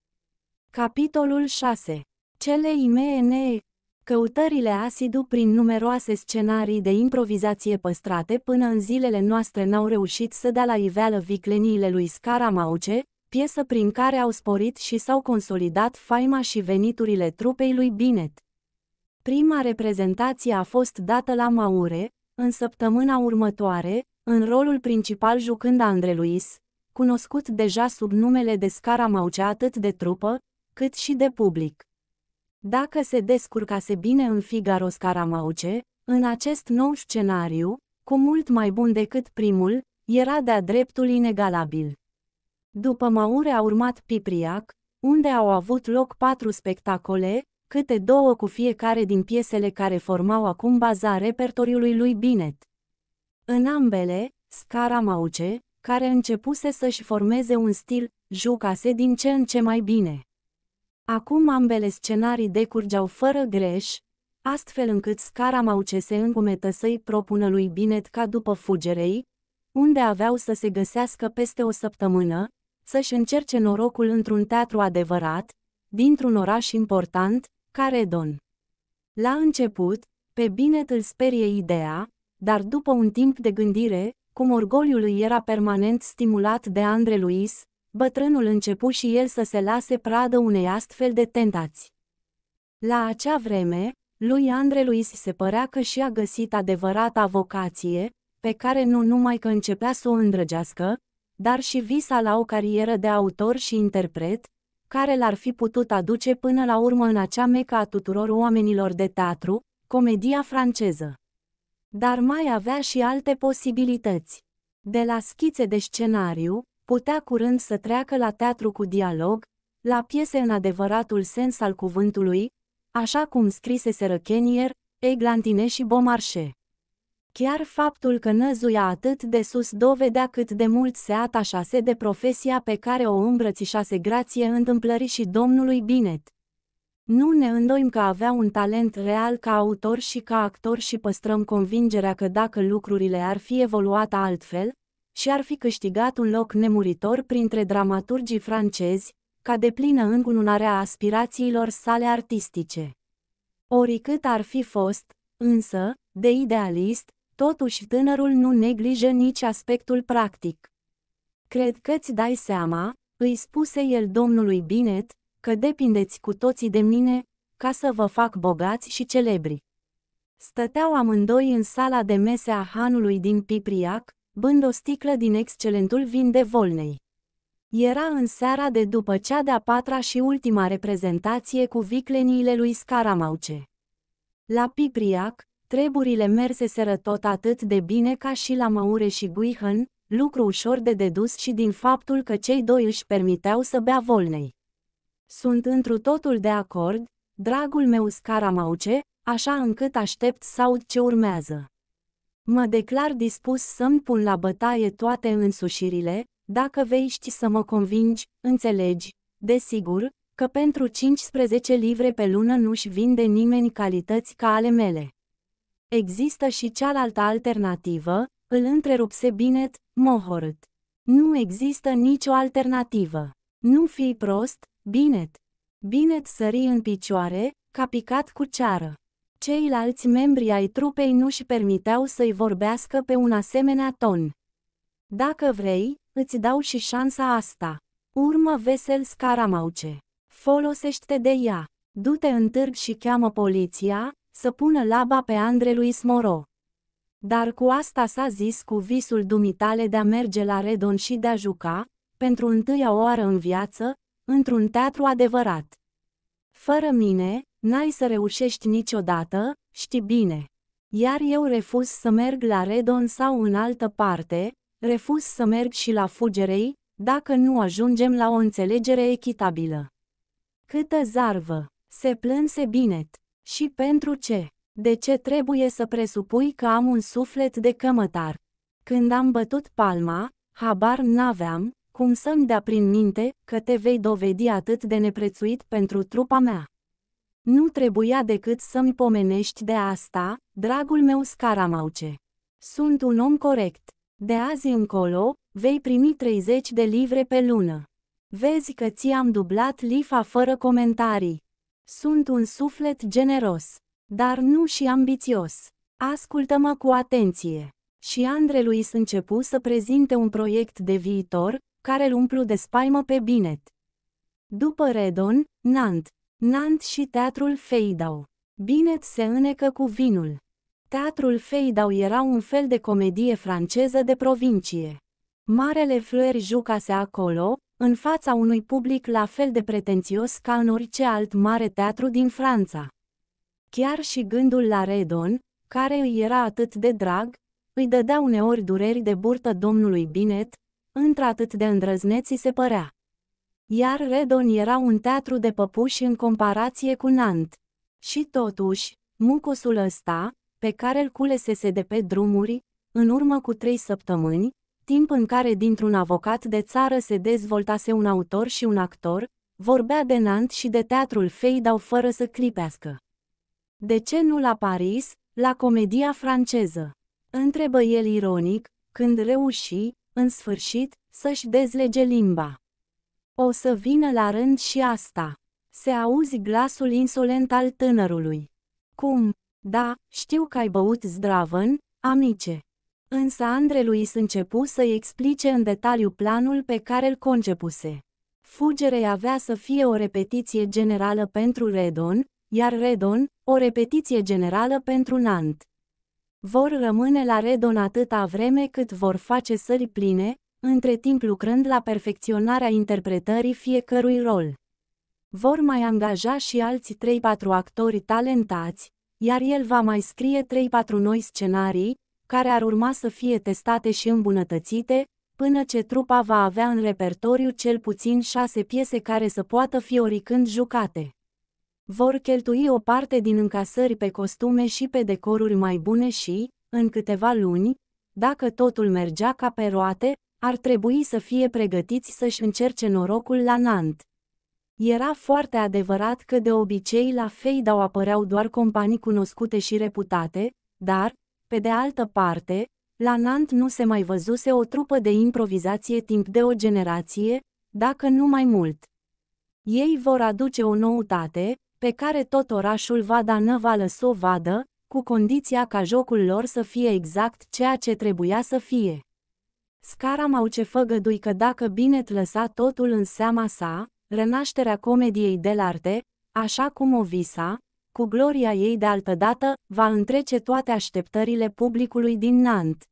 Capitolul 6. Cele imene Căutările Asidu prin numeroase scenarii de improvizație păstrate până în zilele noastre n-au reușit să dea la iveală vicleniile lui Scaramauce, piesă prin care au sporit și s-au consolidat faima și veniturile trupei lui Binet. Prima reprezentație a fost dată la Maure, în săptămâna următoare, în rolul principal jucând Andre Luis, cunoscut deja sub numele de Scaramauce atât de trupă, cât și de public. Dacă se descurcase bine în Figaro Scaramauce, în acest nou scenariu, cu mult mai bun decât primul, era de-a dreptul inegalabil. După Maure a urmat Pipriac, unde au avut loc patru spectacole, câte două cu fiecare din piesele care formau acum baza repertoriului lui Binet. În ambele, Scaramauce, care începuse să-și formeze un stil, jucase din ce în ce mai bine. Acum ambele scenarii decurgeau fără greș, astfel încât scara se încumetă să-i propună lui Binet ca după fugerei, unde aveau să se găsească peste o săptămână, să-și încerce norocul într-un teatru adevărat, dintr-un oraș important, Caredon. La început, pe Binet îl sperie ideea, dar după un timp de gândire, cum orgoliul îi era permanent stimulat de Andre Luis, bătrânul începu și el să se lase pradă unei astfel de tentați. La acea vreme, lui Andre Luis se părea că și-a găsit adevărata vocație, pe care nu numai că începea să o îndrăgească, dar și visa la o carieră de autor și interpret, care l-ar fi putut aduce până la urmă în acea meca a tuturor oamenilor de teatru, comedia franceză. Dar mai avea și alte posibilități. De la schițe de scenariu, putea curând să treacă la teatru cu dialog, la piese în adevăratul sens al cuvântului, așa cum scrise Serăchenier, Eglantine și Bomarșe. Chiar faptul că năzuia atât de sus dovedea cât de mult se atașase de profesia pe care o îmbrățișase grație întâmplării și domnului Binet. Nu ne îndoim că avea un talent real ca autor și ca actor și păstrăm convingerea că dacă lucrurile ar fi evoluat altfel, și ar fi câștigat un loc nemuritor printre dramaturgii francezi, ca plină îngununarea aspirațiilor sale artistice. Oricât ar fi fost, însă, de idealist, totuși tânărul nu neglijă nici aspectul practic. Cred că-ți dai seama, îi spuse el domnului Binet, că depindeți cu toții de mine, ca să vă fac bogați și celebri. Stăteau amândoi în sala de mese a hanului din Pipriac, bând o sticlă din excelentul vin de Volnei. Era în seara de după cea de-a patra și ultima reprezentație cu vicleniile lui Scaramauce. La Pipriac, treburile merseseră tot atât de bine ca și la Maure și Guihan, lucru ușor de dedus și din faptul că cei doi își permiteau să bea volnei. Sunt întru totul de acord, dragul meu Scaramauce, așa încât aștept să aud ce urmează. Mă declar dispus să-mi pun la bătaie toate însușirile, dacă vei ști să mă convingi, înțelegi, desigur, că pentru 15 livre pe lună nu-și vinde nimeni calități ca ale mele. Există și cealaltă alternativă, îl întrerupse Binet, mohorât. Nu există nicio alternativă. Nu fi prost, Binet. Binet sări în picioare, ca picat cu ceară. Ceilalți membri ai trupei nu-și permiteau să-i vorbească pe un asemenea ton. Dacă vrei, îți dau și șansa asta. Urmă vesel scaramauce. Folosește-te de ea. Du-te în târg și cheamă poliția, să pună laba pe lui Smoro. Dar cu asta s-a zis cu visul dumitale de a merge la Redon și de a juca, pentru întâia oară în viață, într-un teatru adevărat. Fără mine, n-ai să reușești niciodată, știi bine. Iar eu refuz să merg la Redon sau în altă parte, refuz să merg și la fugerei, dacă nu ajungem la o înțelegere echitabilă. Câtă zarvă! Se plânse Binet. Și pentru ce? De ce trebuie să presupui că am un suflet de cămătar? Când am bătut palma, habar n-aveam, cum să-mi dea prin minte că te vei dovedi atât de neprețuit pentru trupa mea. Nu trebuia decât să-mi pomenești de asta, dragul meu Scaramauce. Sunt un om corect. De azi încolo, vei primi 30 de livre pe lună. Vezi că ți-am dublat lifa fără comentarii. Sunt un suflet generos, dar nu și ambițios. Ascultă-mă cu atenție. Și Andrelui începu să prezinte un proiect de viitor, care îl umplu de spaimă pe Binet. După Redon, Nant, Nant și Teatrul Feidau. Binet se înecă cu vinul. Teatrul Feidau era un fel de comedie franceză de provincie. Marele Fleur jucase acolo, în fața unui public la fel de pretențios ca în orice alt mare teatru din Franța. Chiar și gândul la Redon, care îi era atât de drag, îi dădea uneori dureri de burtă domnului Binet, într-atât de îndrăzneți se părea. Iar Redon era un teatru de păpuși în comparație cu Nant. Și totuși, mucosul ăsta, pe care îl culesese de pe drumuri, în urmă cu trei săptămâni, timp în care dintr-un avocat de țară se dezvoltase un autor și un actor, vorbea de Nant și de teatrul Feidau fără să clipească. De ce nu la Paris, la comedia franceză? Întrebă el ironic, când reuși, în sfârșit, să-și dezlege limba. O să vină la rând și asta. Se auzi glasul insolent al tânărului. Cum? Da, știu că ai băut zdravăn, amice. Însă Andrelui începu să-i explice în detaliu planul pe care îl concepuse. Fugerea avea să fie o repetiție generală pentru Redon, iar Redon, o repetiție generală pentru Nant. Vor rămâne la Redon atâta vreme cât vor face sări pline, între timp lucrând la perfecționarea interpretării fiecărui rol. Vor mai angaja și alți 3-4 actori talentați, iar el va mai scrie 3-4 noi scenarii, care ar urma să fie testate și îmbunătățite, până ce trupa va avea în repertoriu cel puțin șase piese care să poată fi oricând jucate vor cheltui o parte din încasări pe costume și pe decoruri mai bune și, în câteva luni, dacă totul mergea ca pe roate, ar trebui să fie pregătiți să-și încerce norocul la Nant. Era foarte adevărat că de obicei la Feidau apăreau doar companii cunoscute și reputate, dar, pe de altă parte, la Nant nu se mai văzuse o trupă de improvizație timp de o generație, dacă nu mai mult. Ei vor aduce o noutate, pe care tot orașul Vadana va o vadă, cu condiția ca jocul lor să fie exact ceea ce trebuia să fie. Scara m-au ce făgădui că dacă Binet lăsa totul în seama sa, renașterea comediei de arte, așa cum o visa, cu gloria ei de altădată, va întrece toate așteptările publicului din Nant.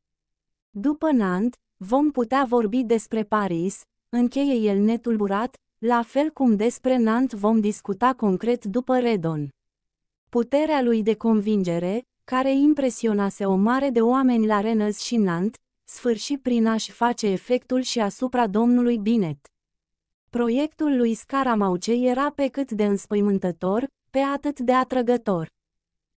După Nant, vom putea vorbi despre Paris, încheie el netulburat, la fel cum despre Nant vom discuta concret după Redon. Puterea lui de convingere, care impresionase o mare de oameni la Rennes și Nant, sfârși prin a-și face efectul și asupra domnului Binet. Proiectul lui Scaramauce era pe cât de înspăimântător, pe atât de atrăgător.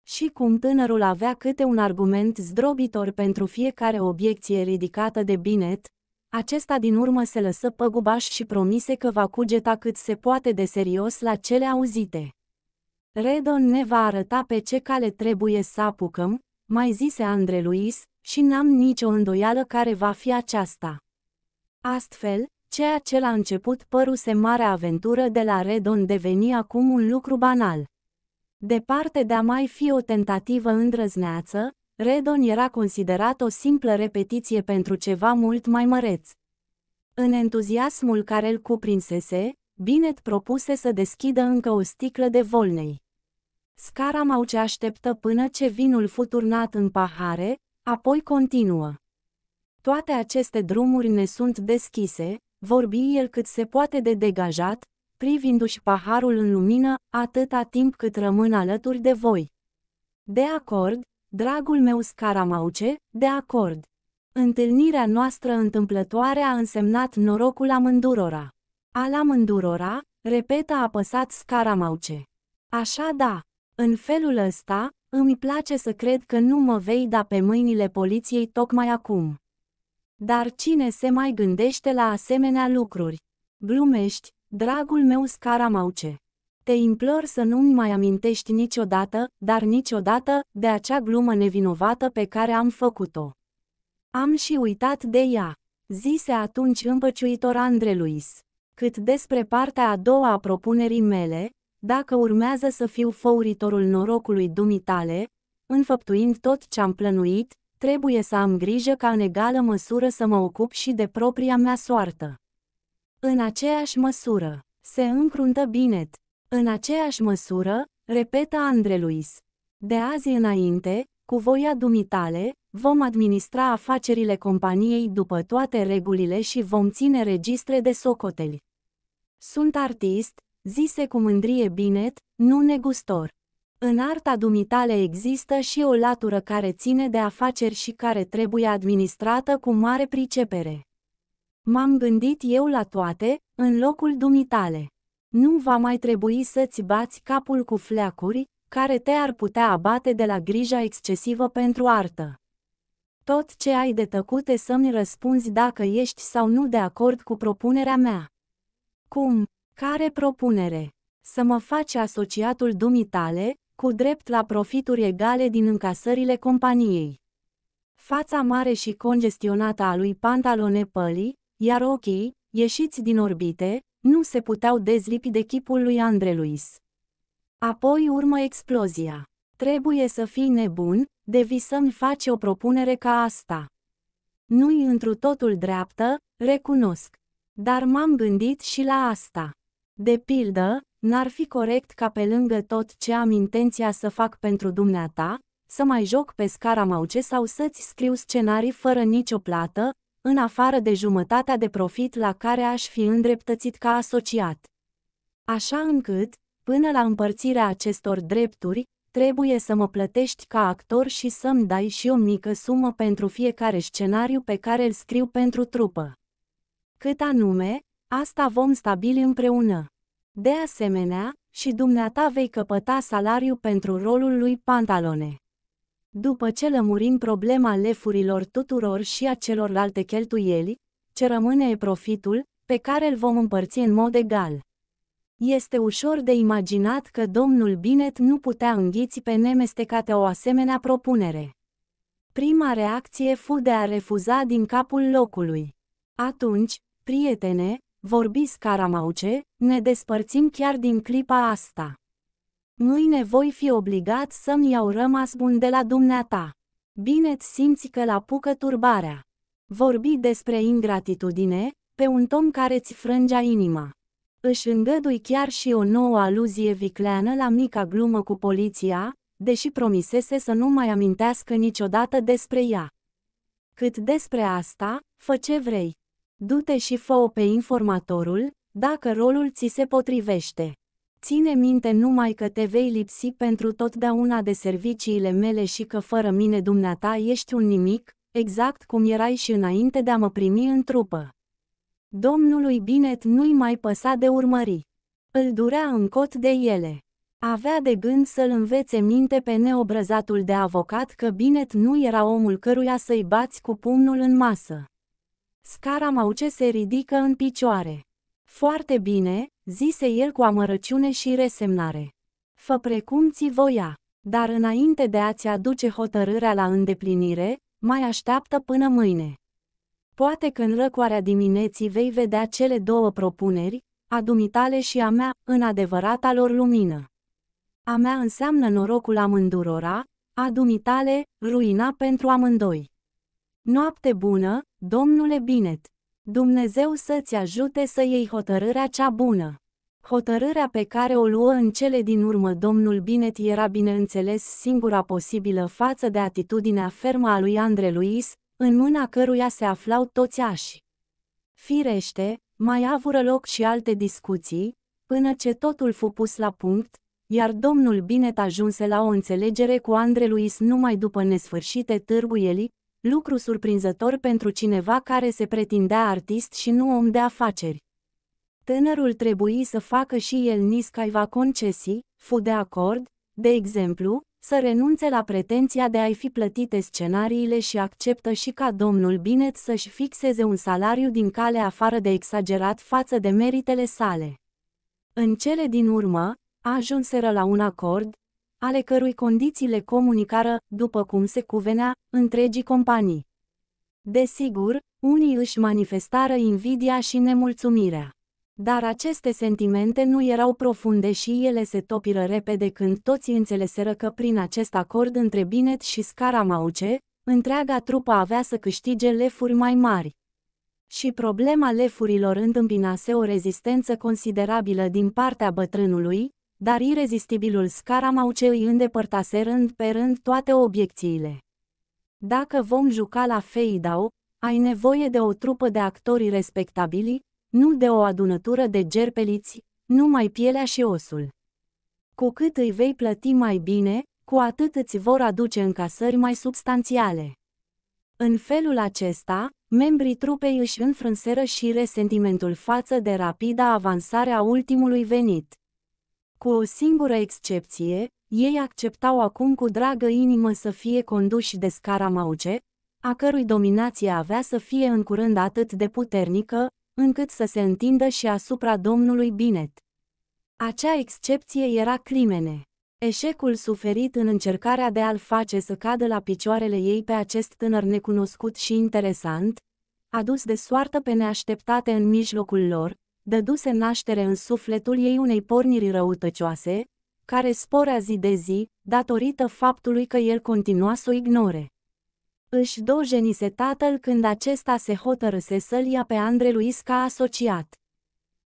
Și cum tânărul avea câte un argument zdrobitor pentru fiecare obiecție ridicată de Binet, acesta din urmă se lăsă păgubaș și promise că va cugeta cât se poate de serios la cele auzite. Redon ne va arăta pe ce cale trebuie să apucăm, mai zise Andre Luis, și n-am nicio îndoială care va fi aceasta. Astfel, ceea ce la început păruse mare aventură de la Redon deveni acum un lucru banal. Departe de a mai fi o tentativă îndrăzneață, Redon era considerat o simplă repetiție pentru ceva mult mai măreț. În entuziasmul care îl cuprinsese, Binet propuse să deschidă încă o sticlă de volnei. mau ce așteptă până ce vinul futurnat în pahare, apoi continuă. Toate aceste drumuri ne sunt deschise, vorbi el cât se poate de degajat, privindu-și paharul în lumină, atâta timp cât rămân alături de voi. De acord, dragul meu Scaramauce, de acord. Întâlnirea noastră întâmplătoare a însemnat norocul amândurora. Al amândurora, repetă apăsat Scaramauce. Așa da, în felul ăsta, îmi place să cred că nu mă vei da pe mâinile poliției tocmai acum. Dar cine se mai gândește la asemenea lucruri? Glumești, dragul meu Scaramauce. Te implor să nu-mi mai amintești niciodată, dar niciodată, de acea glumă nevinovată pe care am făcut-o. Am și uitat de ea, zise atunci împăciuitor Andre Luis. Cât despre partea a doua a propunerii mele, dacă urmează să fiu făuritorul norocului dumitale, înfăptuind tot ce am plănuit, trebuie să am grijă ca în egală măsură să mă ocup și de propria mea soartă. În aceeași măsură, se încruntă Binet, în aceeași măsură, repetă Andreluis. De azi înainte, cu voia dumitale, vom administra afacerile companiei după toate regulile și vom ține registre de socoteli. Sunt artist, zise cu mândrie Binet, nu negustor. În arta dumitale există și o latură care ține de afaceri și care trebuie administrată cu mare pricepere. M-am gândit eu la toate, în locul dumitale. Nu va mai trebui să-ți bați capul cu fleacuri, care te-ar putea abate de la grija excesivă pentru artă. Tot ce ai de tăcut e să-mi răspunzi dacă ești sau nu de acord cu propunerea mea. Cum? Care propunere? Să mă faci asociatul dumitale, cu drept la profituri egale din încasările companiei. Fața mare și congestionată a lui Pantalone Păli, iar ochii, ieșiți din orbite, nu se puteau dezlipi de chipul lui Andre Luis. Apoi urmă explozia. Trebuie să fii nebun, de să-mi faci o propunere ca asta. Nu-i întru totul dreaptă, recunosc. Dar m-am gândit și la asta. De pildă, n-ar fi corect ca pe lângă tot ce am intenția să fac pentru dumneata, să mai joc pe scara mauce sau să-ți scriu scenarii fără nicio plată, în afară de jumătatea de profit la care aș fi îndreptățit ca asociat. Așa încât, până la împărțirea acestor drepturi, trebuie să mă plătești ca actor și să-mi dai și o mică sumă pentru fiecare scenariu pe care îl scriu pentru trupă. Cât anume, asta vom stabili împreună. De asemenea, și dumneata vei căpăta salariu pentru rolul lui Pantalone. După ce lămurim problema lefurilor tuturor și a celorlalte cheltuieli, ce rămâne e profitul, pe care îl vom împărți în mod egal. Este ușor de imaginat că domnul Binet nu putea înghiți pe nemestecate o asemenea propunere. Prima reacție fu de a refuza din capul locului. Atunci, prietene, vorbi Scaramauce, ne despărțim chiar din clipa asta ne voi fi obligat să-mi iau rămas bun de la dumneata. Bine-ți simți că la pucă turbarea. Vorbi despre ingratitudine, pe un tom care ți frângea inima. Își îngădui chiar și o nouă aluzie vicleană la mica glumă cu poliția, deși promisese să nu mai amintească niciodată despre ea. Cât despre asta, fă ce vrei. Du-te și fă-o pe informatorul, dacă rolul ți se potrivește. Ține minte numai că te vei lipsi pentru totdeauna de serviciile mele și că fără mine dumneata ești un nimic, exact cum erai și înainte de a mă primi în trupă. Domnului Binet nu-i mai păsa de urmări. Îl durea în cot de ele. Avea de gând să-l învețe minte pe neobrăzatul de avocat că Binet nu era omul căruia să-i bați cu pumnul în masă. Mauce se ridică în picioare. Foarte bine, zise el cu amărăciune și resemnare. Fă precum ți voia, dar înainte de a-ți aduce hotărârea la îndeplinire, mai așteaptă până mâine. Poate că în răcoarea dimineții vei vedea cele două propuneri, a dumitale și a mea, în adevărata lor lumină. A mea înseamnă norocul amândurora, a dumitale, ruina pentru amândoi. Noapte bună, domnule Binet! Dumnezeu să-ți ajute să iei hotărârea cea bună. Hotărârea pe care o luă în cele din urmă domnul Binet era bineînțeles singura posibilă față de atitudinea fermă a lui Andre Luis, în mâna căruia se aflau toți ași. Firește, mai avură loc și alte discuții, până ce totul fu pus la punct, iar domnul Binet ajunse la o înțelegere cu Andre Luis numai după nesfârșite târguieli, lucru surprinzător pentru cineva care se pretindea artist și nu om de afaceri. Tânărul trebuie să facă și el niscaiva concesii, fu de acord, de exemplu, să renunțe la pretenția de a-i fi plătite scenariile și acceptă și ca domnul Binet să-și fixeze un salariu din cale afară de exagerat față de meritele sale. În cele din urmă, ajunseră la un acord, ale cărui condiții le comunicară, după cum se cuvenea, întregii companii. Desigur, unii își manifestară invidia și nemulțumirea. Dar aceste sentimente nu erau profunde și ele se topiră repede când toți înțeleseră că prin acest acord între Binet și Scaramauce, întreaga trupă avea să câștige lefuri mai mari. Și problema lefurilor întâmpinase o rezistență considerabilă din partea bătrânului, dar irezistibilul Scaramauce îi îndepărtase rând pe rând toate obiecțiile. Dacă vom juca la Feidau, ai nevoie de o trupă de actori respectabili, nu de o adunătură de gerpeliți, numai pielea și osul. Cu cât îi vei plăti mai bine, cu atât îți vor aduce încasări mai substanțiale. În felul acesta, membrii trupei își înfrânseră și resentimentul față de rapida avansare a ultimului venit. Cu o singură excepție, ei acceptau acum cu dragă inimă să fie conduși de scara mauce, a cărui dominație avea să fie în curând atât de puternică, încât să se întindă și asupra domnului Binet. Acea excepție era crimene. Eșecul suferit în încercarea de a-l face să cadă la picioarele ei pe acest tânăr necunoscut și interesant, adus de soartă pe neașteptate în mijlocul lor, dăduse naștere în sufletul ei unei porniri răutăcioase, care sporea zi de zi, datorită faptului că el continua să o ignore. Își dojenise tatăl când acesta se hotărâse să-l ia pe Andre Luis ca asociat.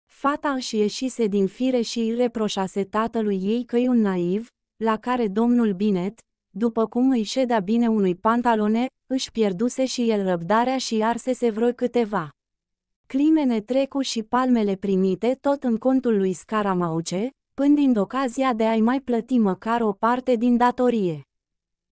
Fata își ieșise din fire și îi reproșase tatălui ei că e un naiv, la care domnul Binet, după cum îi ședea bine unui pantalone, își pierduse și el răbdarea și arsese vreo câteva. Climene trecu și palmele primite tot în contul lui Scaramauce, pândind ocazia de a-i mai plăti măcar o parte din datorie.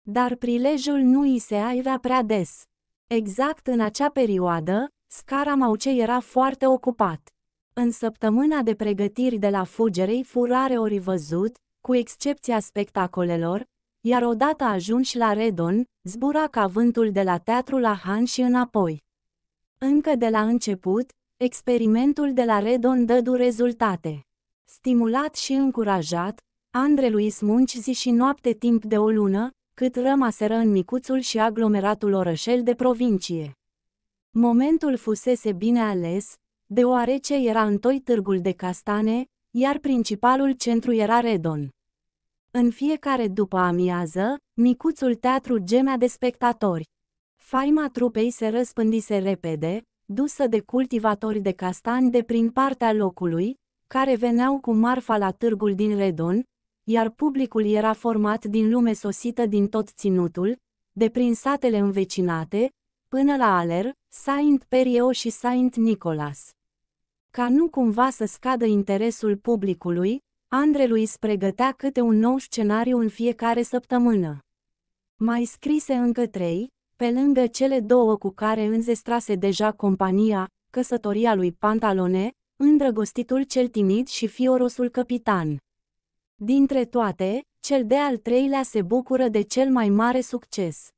Dar prilejul nu i se aivea prea des. Exact în acea perioadă, Scaramauce era foarte ocupat. În săptămâna de pregătiri de la fugerei furare ori văzut, cu excepția spectacolelor, iar odată ajunși la Redon, zbura ca vântul de la teatru la Han și înapoi. Încă de la început, experimentul de la Redon dădu rezultate. Stimulat și încurajat, Andre Luis munci zi și noapte timp de o lună, cât rămaseră în micuțul și aglomeratul orășel de provincie. Momentul fusese bine ales, deoarece era întoi târgul de castane, iar principalul centru era Redon. În fiecare după amiază, micuțul teatru gemea de spectatori. Faima trupei se răspândise repede, dusă de cultivatori de castani de prin partea locului, care veneau cu marfa la târgul din Redon, iar publicul era format din lume sosită din tot ținutul, de prin satele învecinate, până la Aler, Saint Perio și Saint Nicolas. Ca nu cumva să scadă interesul publicului, îi pregătea câte un nou scenariu în fiecare săptămână. Mai scrise încă trei, pe lângă cele două cu care înzestrase deja compania, căsătoria lui Pantalone, îndrăgostitul cel timid și fiorosul capitan. Dintre toate, cel de-al treilea se bucură de cel mai mare succes.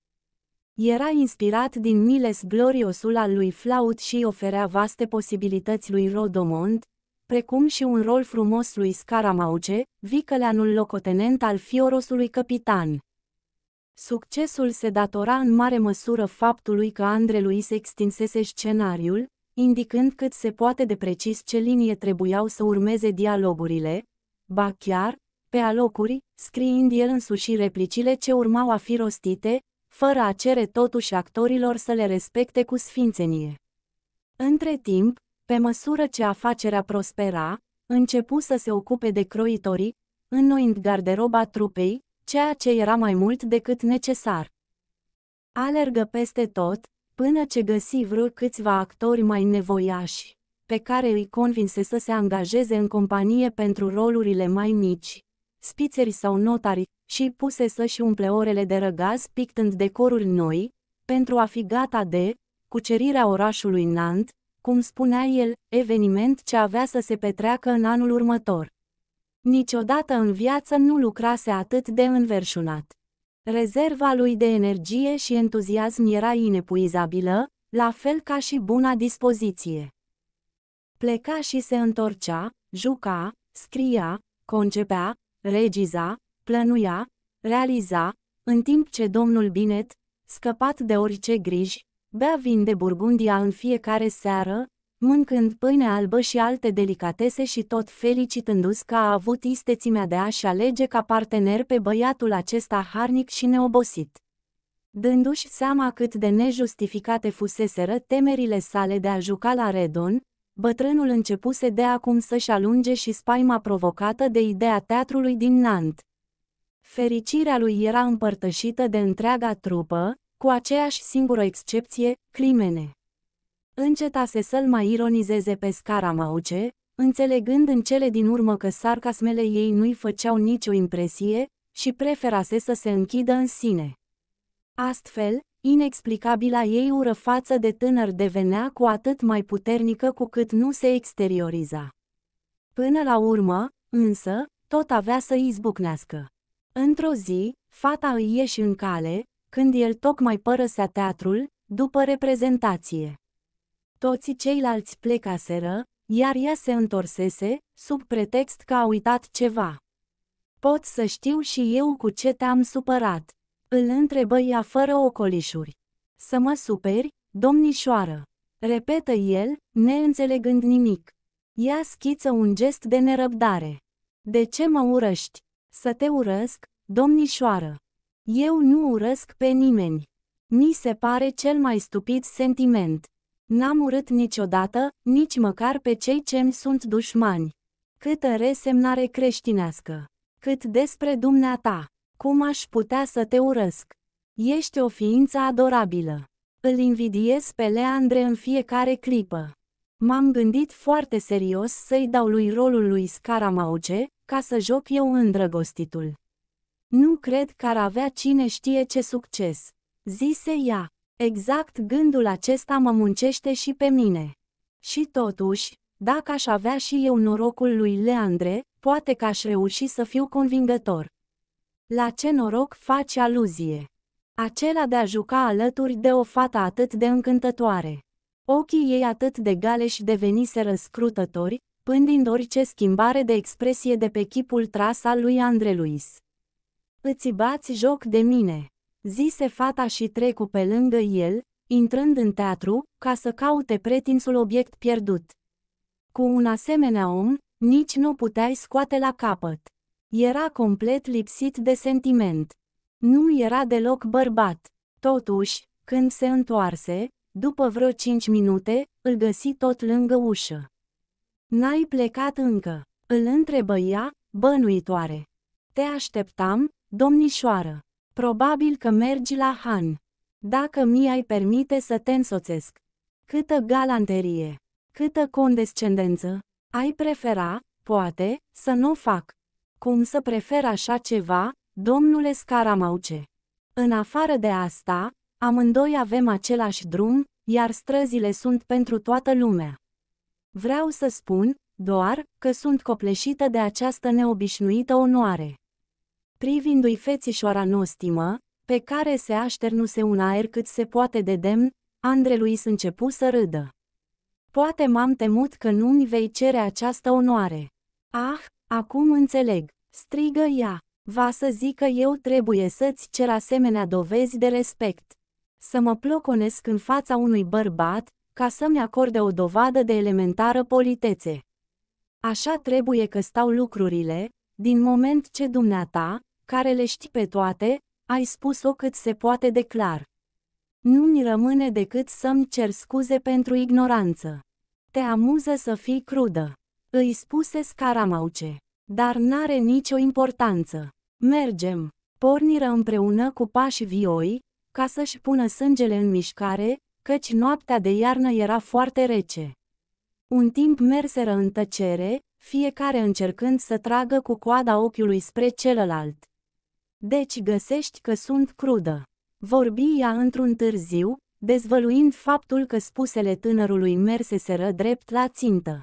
Era inspirat din miles gloriosul al lui Flaut și oferea vaste posibilități lui Rodomont, precum și un rol frumos lui Scaramauce, vicăleanul locotenent al fiorosului capitan. Succesul se datora în mare măsură faptului că Andre Luis extinsese scenariul, indicând cât se poate de precis ce linie trebuiau să urmeze dialogurile, ba chiar, pe alocuri, scriind el însuși replicile ce urmau a fi rostite, fără a cere totuși actorilor să le respecte cu sfințenie. Între timp, pe măsură ce afacerea prospera, începu să se ocupe de croitorii, înnoind garderoba trupei, ceea ce era mai mult decât necesar. Alergă peste tot, până ce găsi vreo câțiva actori mai nevoiași, pe care îi convinse să se angajeze în companie pentru rolurile mai mici, spițeri sau notari, și puse să-și umple orele de răgaz pictând decoruri noi, pentru a fi gata de cucerirea orașului Nant, cum spunea el, eveniment ce avea să se petreacă în anul următor. Niciodată în viață nu lucrase atât de înverșunat. Rezerva lui de energie și entuziasm era inepuizabilă, la fel ca și buna dispoziție. Pleca și se întorcea, juca, scria, concepea, regiza, plănuia, realiza, în timp ce domnul Binet, scăpat de orice griji, bea vin de Burgundia în fiecare seară, mâncând pâine albă și alte delicatese și tot felicitându-ți că a avut istețimea de a-și alege ca partener pe băiatul acesta harnic și neobosit. Dându-și seama cât de nejustificate fuseseră temerile sale de a juca la Redon, bătrânul începuse de acum să-și alunge și spaima provocată de ideea teatrului din Nant. Fericirea lui era împărtășită de întreaga trupă, cu aceeași singură excepție, Climene încetase să-l mai ironizeze pe mauce, înțelegând în cele din urmă că sarcasmele ei nu-i făceau nicio impresie și preferase să se închidă în sine. Astfel, inexplicabila ei ură față de tânăr devenea cu atât mai puternică cu cât nu se exterioriza. Până la urmă, însă, tot avea să izbucnească. Într-o zi, fata îi ieși în cale, când el tocmai părăsea teatrul, după reprezentație toți ceilalți plecaseră, iar ea se întorsese, sub pretext că a uitat ceva. Pot să știu și eu cu ce te-am supărat. Îl întrebă ea fără ocolișuri. Să mă superi, domnișoară. Repetă el, neînțelegând nimic. Ea schiță un gest de nerăbdare. De ce mă urăști? Să te urăsc, domnișoară. Eu nu urăsc pe nimeni. Mi se pare cel mai stupid sentiment. N-am urât niciodată, nici măcar pe cei ce-mi sunt dușmani. Câtă resemnare creștinească! Cât despre dumneata! Cum aș putea să te urăsc? Ești o ființă adorabilă. Îl invidiez pe Leandre în fiecare clipă. M-am gândit foarte serios să-i dau lui rolul lui Scaramauge, ca să joc eu îndrăgostitul. Nu cred că ar avea cine știe ce succes, zise ea. Exact gândul acesta mă muncește și pe mine. Și totuși, dacă aș avea și eu norocul lui Leandre, poate că aș reuși să fiu convingător. La ce noroc faci aluzie? Acela de a juca alături de o fată atât de încântătoare. Ochii ei atât de galeși deveniseră scrutători, pândind orice schimbare de expresie de pe chipul tras al lui Andre Luis. Îți bați joc de mine zise fata și trecu pe lângă el, intrând în teatru, ca să caute pretinsul obiect pierdut. Cu un asemenea om, nici nu puteai scoate la capăt. Era complet lipsit de sentiment. Nu era deloc bărbat. Totuși, când se întoarse, după vreo cinci minute, îl găsi tot lângă ușă. N-ai plecat încă, îl întrebă ea, bănuitoare. Te așteptam, domnișoară. Probabil că mergi la Han. Dacă mi-ai permite să te însoțesc. Câtă galanterie, câtă condescendență. Ai prefera, poate, să nu fac. Cum să prefer așa ceva, domnule Scaramauce? În afară de asta, amândoi avem același drum, iar străzile sunt pentru toată lumea. Vreau să spun, doar, că sunt copleșită de această neobișnuită onoare privindu-i fețișoara nostimă, pe care se așternuse un aer cât se poate de demn, Andreluis începu să râdă. Poate m-am temut că nu-mi vei cere această onoare. Ah, acum înțeleg, strigă ea. Va să zic că eu trebuie să-ți cer asemenea dovezi de respect. Să mă ploconesc în fața unui bărbat, ca să-mi acorde o dovadă de elementară politețe. Așa trebuie că stau lucrurile, din moment ce dumneata, care le știi pe toate, ai spus-o cât se poate de clar. Nu-mi rămâne decât să-mi cer scuze pentru ignoranță. Te amuză să fii crudă. Îi spuse Scaramauce. Dar n-are nicio importanță. Mergem. Porniră împreună cu pași vioi, ca să-și pună sângele în mișcare, căci noaptea de iarnă era foarte rece. Un timp merseră în tăcere, fiecare încercând să tragă cu coada ochiului spre celălalt deci găsești că sunt crudă. Vorbi ea într-un târziu, dezvăluind faptul că spusele tânărului merseseră drept la țintă.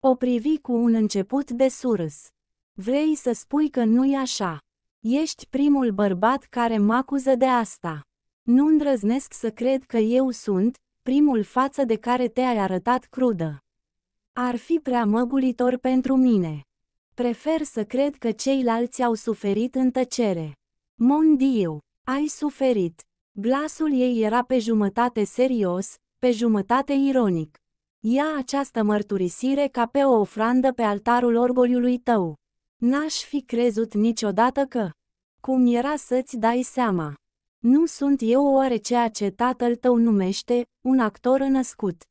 O privi cu un început de surâs. Vrei să spui că nu-i așa. Ești primul bărbat care mă acuză de asta. Nu îndrăznesc să cred că eu sunt primul față de care te-ai arătat crudă. Ar fi prea măgulitor pentru mine. Prefer să cred că ceilalți au suferit în tăcere. Mon Dieu, ai suferit. Glasul ei era pe jumătate serios, pe jumătate ironic. Ia această mărturisire ca pe o ofrandă pe altarul orgoliului tău. N-aș fi crezut niciodată că... Cum era să-ți dai seama? Nu sunt eu oare ceea ce tatăl tău numește, un actor născut.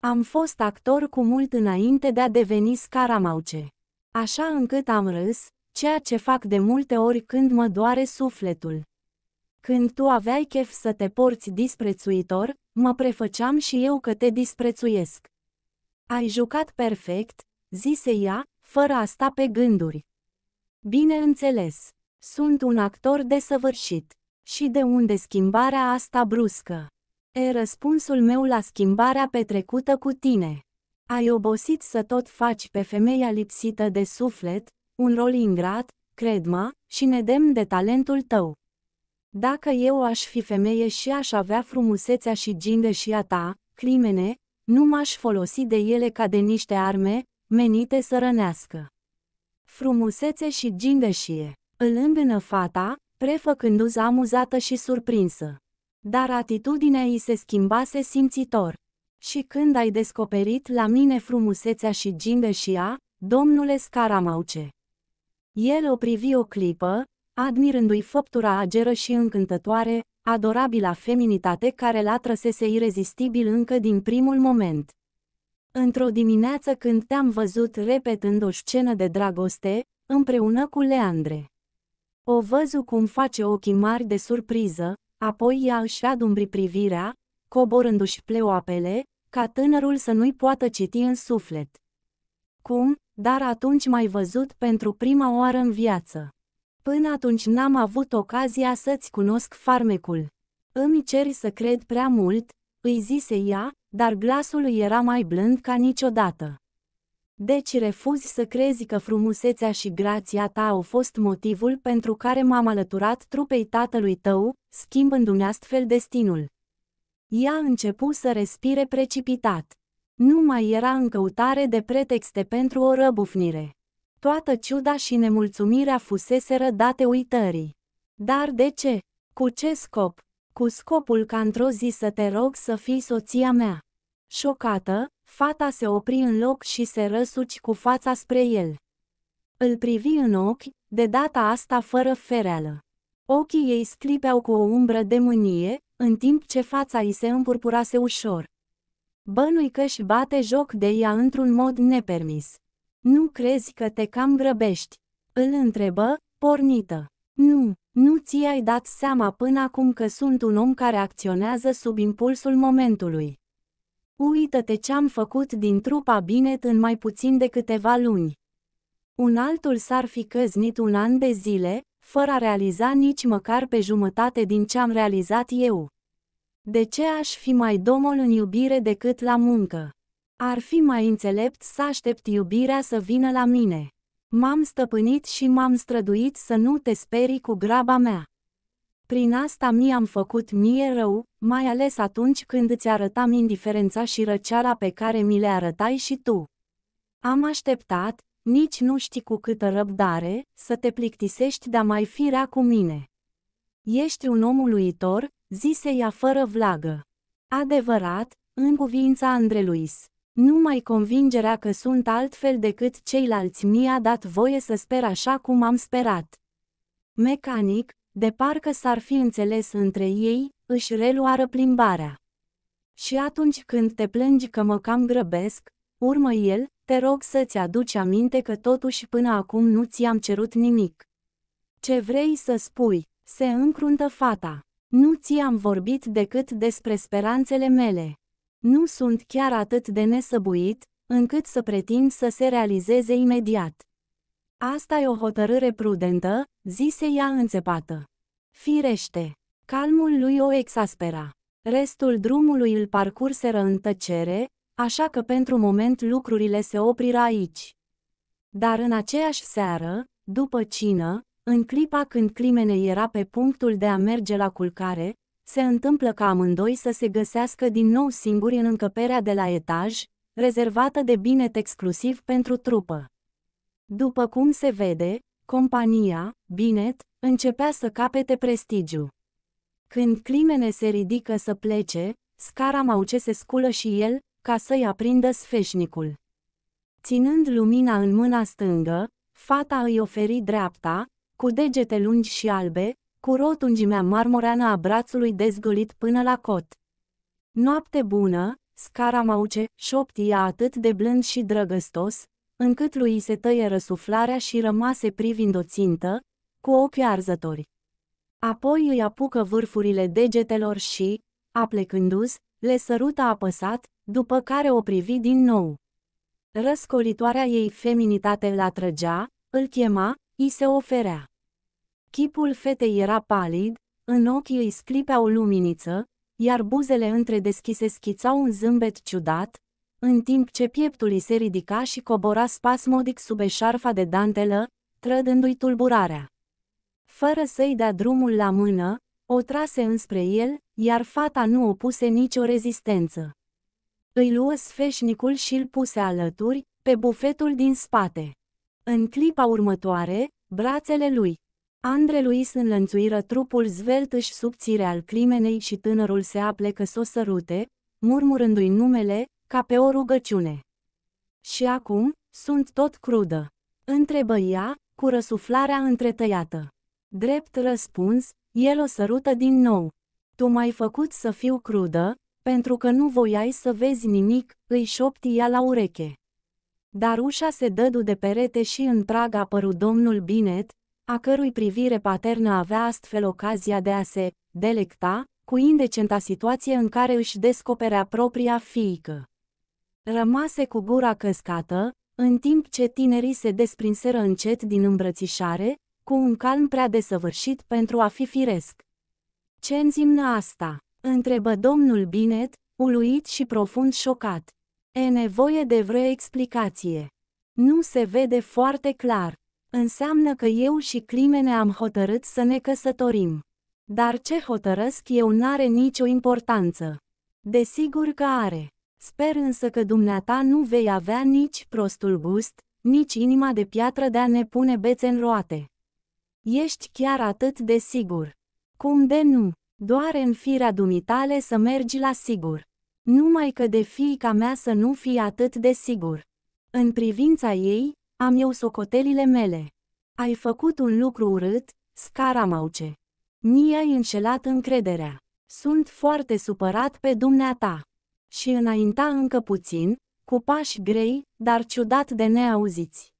Am fost actor cu mult înainte de a deveni scaramauce. Așa încât am râs, ceea ce fac de multe ori când mă doare sufletul. Când tu aveai chef să te porți disprețuitor, mă prefăceam și eu că te disprețuiesc. Ai jucat perfect, zise ea, fără a sta pe gânduri. Bineînțeles, sunt un actor desăvârșit. Și de unde schimbarea asta bruscă? E răspunsul meu la schimbarea petrecută cu tine. Ai obosit să tot faci pe femeia lipsită de suflet, un rol ingrat, cred-mă, și nedemn de talentul tău. Dacă eu aș fi femeie și aș avea frumusețea și ginde și a ta, climene, nu m-aș folosi de ele ca de niște arme, menite să rănească. Frumusețe și gindeșie. Îl îmbână fata, prefăcându-ți amuzată și surprinsă. Dar atitudinea îi se schimbase simțitor. Și când ai descoperit la mine frumusețea și gindeșia, domnule Scaramauce. El o privi o clipă, admirându-i făptura ageră și încântătoare, adorabila feminitate care l-a l-a trăsese irezistibil încă din primul moment. Într-o dimineață când te-am văzut repetând o scenă de dragoste, împreună cu Leandre. O văzu cum face ochii mari de surpriză, apoi ea își adumbri privirea, coborându-și pleoapele, ca tânărul să nu-i poată citi în suflet. Cum? Dar atunci m-ai văzut pentru prima oară în viață. Până atunci n-am avut ocazia să-ți cunosc farmecul. Îmi ceri să cred prea mult, îi zise ea, dar glasul lui era mai blând ca niciodată. Deci refuzi să crezi că frumusețea și grația ta au fost motivul pentru care m-am alăturat trupei tatălui tău, schimbându-mi astfel destinul. Ea începu să respire precipitat. Nu mai era în căutare de pretexte pentru o răbufnire. Toată ciuda și nemulțumirea fuseseră date uitării. Dar de ce? Cu ce scop? Cu scopul ca într-o zi să te rog să fii soția mea. Șocată, fata se opri în loc și se răsuci cu fața spre el. Îl privi în ochi, de data asta fără fereală. Ochii ei sclipeau cu o umbră de mânie, în timp ce fața îi se împurpurase ușor. Bănui că și bate joc de ea într-un mod nepermis. Nu crezi că te cam grăbești? Îl întrebă, pornită. Nu, nu ți-ai dat seama până acum că sunt un om care acționează sub impulsul momentului. Uită-te ce-am făcut din trupa Binet în mai puțin de câteva luni. Un altul s-ar fi căznit un an de zile, fără a realiza nici măcar pe jumătate din ce am realizat eu. De ce aș fi mai domol în iubire decât la muncă? Ar fi mai înțelept să aștept iubirea să vină la mine. M-am stăpânit și m-am străduit să nu te sperii cu graba mea. Prin asta mi-am făcut mie rău, mai ales atunci când îți arătam indiferența și răceala pe care mi le arătai și tu. Am așteptat, nici nu știi cu câtă răbdare, să te plictisești de mai fi rea cu mine. Ești un om uluitor, zise ea fără vlagă. Adevărat, în cuvința Andreluis. Luis. Numai convingerea că sunt altfel decât ceilalți mi-a dat voie să sper așa cum am sperat. Mecanic, de parcă s-ar fi înțeles între ei, își reluară plimbarea. Și atunci când te plângi că mă cam grăbesc, urmă el, te rog să-ți aduci aminte că totuși până acum nu ți-am cerut nimic. Ce vrei să spui? Se încruntă fata. Nu ți-am vorbit decât despre speranțele mele. Nu sunt chiar atât de nesăbuit, încât să pretind să se realizeze imediat. Asta e o hotărâre prudentă, zise ea înțepată. Firește, calmul lui o exaspera. Restul drumului îl parcurseră în tăcere, așa că pentru moment lucrurile se opriră aici. Dar în aceeași seară, după cină, în clipa când Climene era pe punctul de a merge la culcare, se întâmplă ca amândoi să se găsească din nou singuri în încăperea de la etaj, rezervată de binet exclusiv pentru trupă. După cum se vede, compania, binet, începea să capete prestigiu. Când Climene se ridică să plece, Scaramauce se sculă și el, ca să-i aprindă sfeșnicul. Ținând lumina în mâna stângă, fata îi oferi dreapta, cu degete lungi și albe, cu rotungimea marmoreană a brațului dezgolit până la cot. Noapte bună, scara mauce, șoptia atât de blând și drăgăstos, încât lui se tăie răsuflarea și rămase privind o țintă, cu ochii arzători. Apoi îi apucă vârfurile degetelor și, aplecându-s, le sărută apăsat, după care o privi din nou. Răscolitoarea ei feminitate îl atrăgea, îl chema, îi se oferea. Chipul fetei era palid, în ochii îi sclipea o luminiță, iar buzele întredeschise schițau un zâmbet ciudat, în timp ce pieptul îi se ridica și cobora spasmodic sub eșarfa de dantelă, trădându-i tulburarea. Fără să-i dea drumul la mână, o trase înspre el, iar fata nu opuse nicio rezistență îi luă sfeșnicul și îl puse alături, pe bufetul din spate. În clipa următoare, brațele lui, Andre Luis înlănțuiră trupul zvelt și subțire al crimenei și tânărul se aplecă să o sărute, murmurându-i numele, ca pe o rugăciune. Și acum, sunt tot crudă. Întrebă ea, cu răsuflarea întretăiată. Drept răspuns, el o sărută din nou. Tu m-ai făcut să fiu crudă, pentru că nu voiai să vezi nimic, îi șopti ea la ureche. Dar ușa se dădu de perete și în prag apăru domnul Binet, a cărui privire paternă avea astfel ocazia de a se delecta cu indecenta situație în care își descoperea propria fiică. Rămase cu gura căscată, în timp ce tinerii se desprinseră încet din îmbrățișare, cu un calm prea desăvârșit pentru a fi firesc. Ce înzimnă asta? Întrebă domnul Binet, uluit și profund șocat. E nevoie de vreo explicație. Nu se vede foarte clar. Înseamnă că eu și Climene am hotărât să ne căsătorim. Dar ce hotărăsc eu n-are nicio importanță. Desigur că are. Sper însă că dumneata nu vei avea nici prostul gust, nici inima de piatră de a ne pune bețe în roate. Ești chiar atât de sigur. Cum de nu? Doar în firea dumitale să mergi la sigur. Numai că de fiica mea să nu fie atât de sigur. În privința ei, am eu socotelile mele. Ai făcut un lucru urât, Scara mauce. Mi-ai înșelat încrederea. Sunt foarte supărat pe dumneata. Și înainta încă puțin, cu pași grei, dar ciudat de neauziți.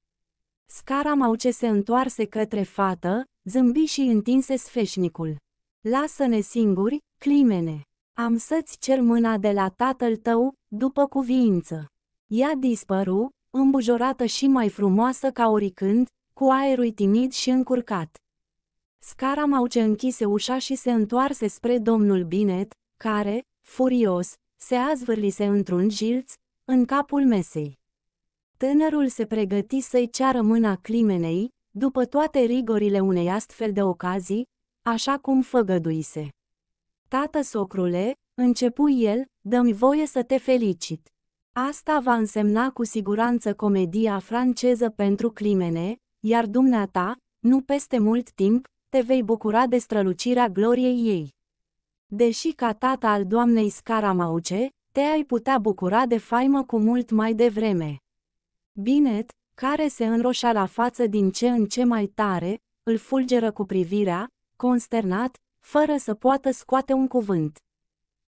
mauce se întoarse către fată, zâmbi și întinse sfeșnicul. Lasă-ne singuri, climene! Am să-ți cer mâna de la tatăl tău, după cuviință. Ea dispăru, îmbujorată și mai frumoasă ca oricând, cu aerul timid și încurcat. Scara ce închise ușa și se întoarse spre domnul Binet, care, furios, se azvârlise într-un jilț, în capul mesei. Tânărul se pregăti să-i ceară mâna climenei, după toate rigorile unei astfel de ocazii, așa cum făgăduise. Tată socrule, începu el, dă-mi voie să te felicit. Asta va însemna cu siguranță comedia franceză pentru crimene, iar dumneata, nu peste mult timp, te vei bucura de strălucirea gloriei ei. Deși ca tata al doamnei Scaramauce, te-ai putea bucura de faimă cu mult mai devreme. Binet, care se înroșa la față din ce în ce mai tare, îl fulgeră cu privirea, consternat, fără să poată scoate un cuvânt.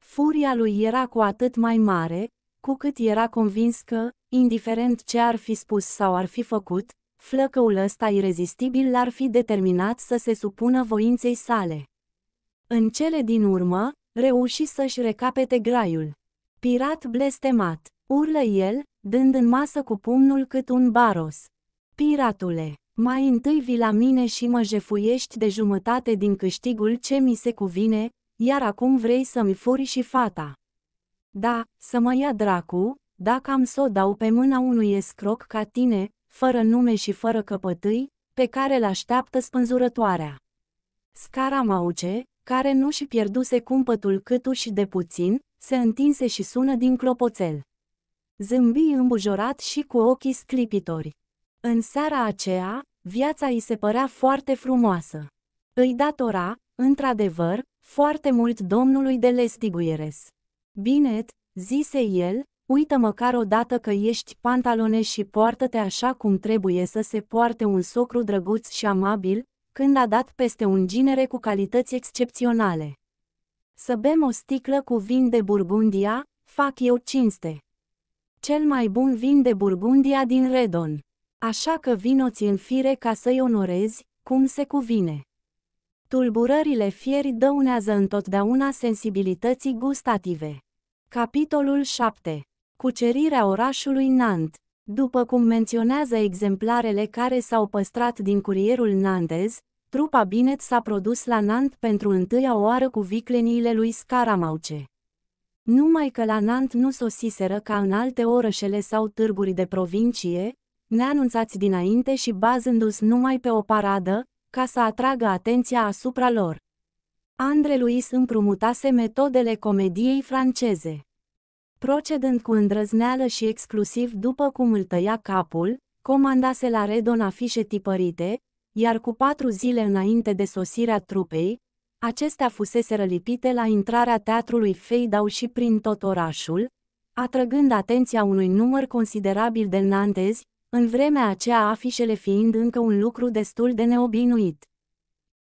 Furia lui era cu atât mai mare, cu cât era convins că, indiferent ce ar fi spus sau ar fi făcut, flăcăul ăsta irezistibil l-ar fi determinat să se supună voinței sale. În cele din urmă, reuși să-și recapete graiul. Pirat blestemat, urlă el, dând în masă cu pumnul cât un baros. Piratule! Mai întâi vii la mine și mă jefuiești de jumătate din câștigul ce mi se cuvine, iar acum vrei să-mi furi și fata. Da, să mă ia dracu, dacă am să o dau pe mâna unui escroc ca tine, fără nume și fără căpătâi, pe care l-așteaptă spânzurătoarea. Mauce, care nu și pierduse cumpătul câtuși de puțin, se întinse și sună din clopoțel. Zâmbi îmbujorat și cu ochii sclipitori. În seara aceea, viața îi se părea foarte frumoasă. Îi datora, într-adevăr, foarte mult domnului de lestiguieres. Binet, zise el, uită măcar odată că ești pantalone și poartă-te așa cum trebuie să se poarte un socru drăguț și amabil, când a dat peste un ginere cu calități excepționale. Să bem o sticlă cu vin de Burgundia, fac eu cinste. Cel mai bun vin de Burgundia din Redon. Așa că vinoți în fire ca să-i onorezi, cum se cuvine. Tulburările fieri dăunează întotdeauna sensibilității gustative. Capitolul 7. Cucerirea orașului Nant. După cum menționează exemplarele care s-au păstrat din curierul nandez, trupa Binet s-a produs la Nant pentru întâia oară cu vicleniile lui Scaramauce. Numai că la Nant nu sosiseră ca în alte orășele sau târguri de provincie, neanunțați dinainte și bazându-se numai pe o paradă, ca să atragă atenția asupra lor. Andre Louis împrumutase metodele comediei franceze. Procedând cu îndrăzneală și exclusiv după cum îl tăia capul, comandase la Redon afișe tipărite, iar cu patru zile înainte de sosirea trupei, acestea fusese lipite la intrarea teatrului Feidau și prin tot orașul, atrăgând atenția unui număr considerabil de nantezi, în vremea aceea afișele fiind încă un lucru destul de neobinuit.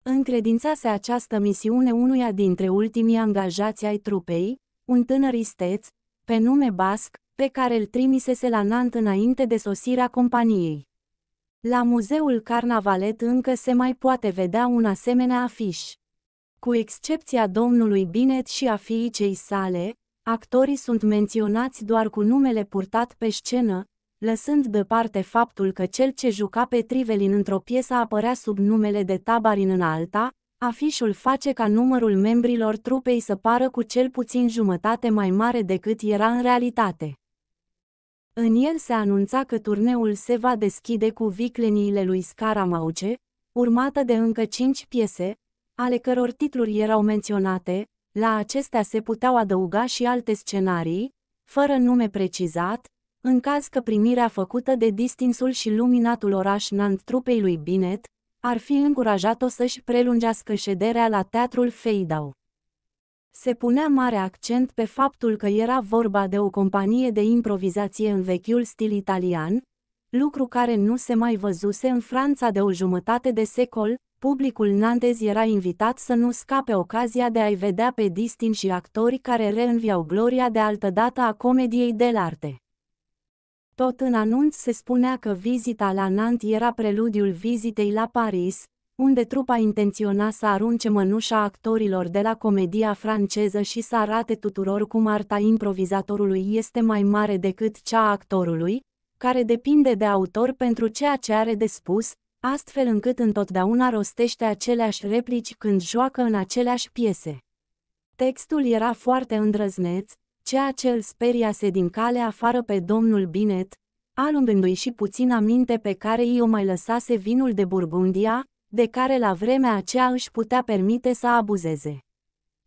Încredințase această misiune unuia dintre ultimii angajați ai trupei, un tânăr isteț, pe nume Basc, pe care îl trimisese la Nant înainte de sosirea companiei. La muzeul Carnavalet încă se mai poate vedea un asemenea afiș. Cu excepția domnului Binet și a fiicei sale, actorii sunt menționați doar cu numele purtat pe scenă, lăsând deoparte faptul că cel ce juca pe Trivelin într-o piesă apărea sub numele de Tabarin în alta, afișul face ca numărul membrilor trupei să pară cu cel puțin jumătate mai mare decât era în realitate. În el se anunța că turneul se va deschide cu vicleniile lui Scaramauce, urmată de încă cinci piese, ale căror titluri erau menționate, la acestea se puteau adăuga și alte scenarii, fără nume precizat, în caz că primirea făcută de distinsul și luminatul oraș Nant trupei lui Binet, ar fi încurajat-o să-și prelungească șederea la teatrul Feidau. Se punea mare accent pe faptul că era vorba de o companie de improvizație în vechiul stil italian, lucru care nu se mai văzuse în Franța de o jumătate de secol, publicul nantez era invitat să nu scape ocazia de a-i vedea pe și actori care reînviau gloria de altădată a comediei de arte. Tot în anunț se spunea că vizita la Nant era preludiul vizitei la Paris, unde trupa intenționa să arunce mănușa actorilor de la comedia franceză și să arate tuturor cum arta improvizatorului este mai mare decât cea a actorului, care depinde de autor pentru ceea ce are de spus, astfel încât întotdeauna rostește aceleași replici când joacă în aceleași piese. Textul era foarte îndrăzneț, ceea ce îl speriase din cale afară pe domnul Binet, alungându i și puțin aminte pe care i-o mai lăsase vinul de Burgundia, de care la vremea aceea își putea permite să abuzeze.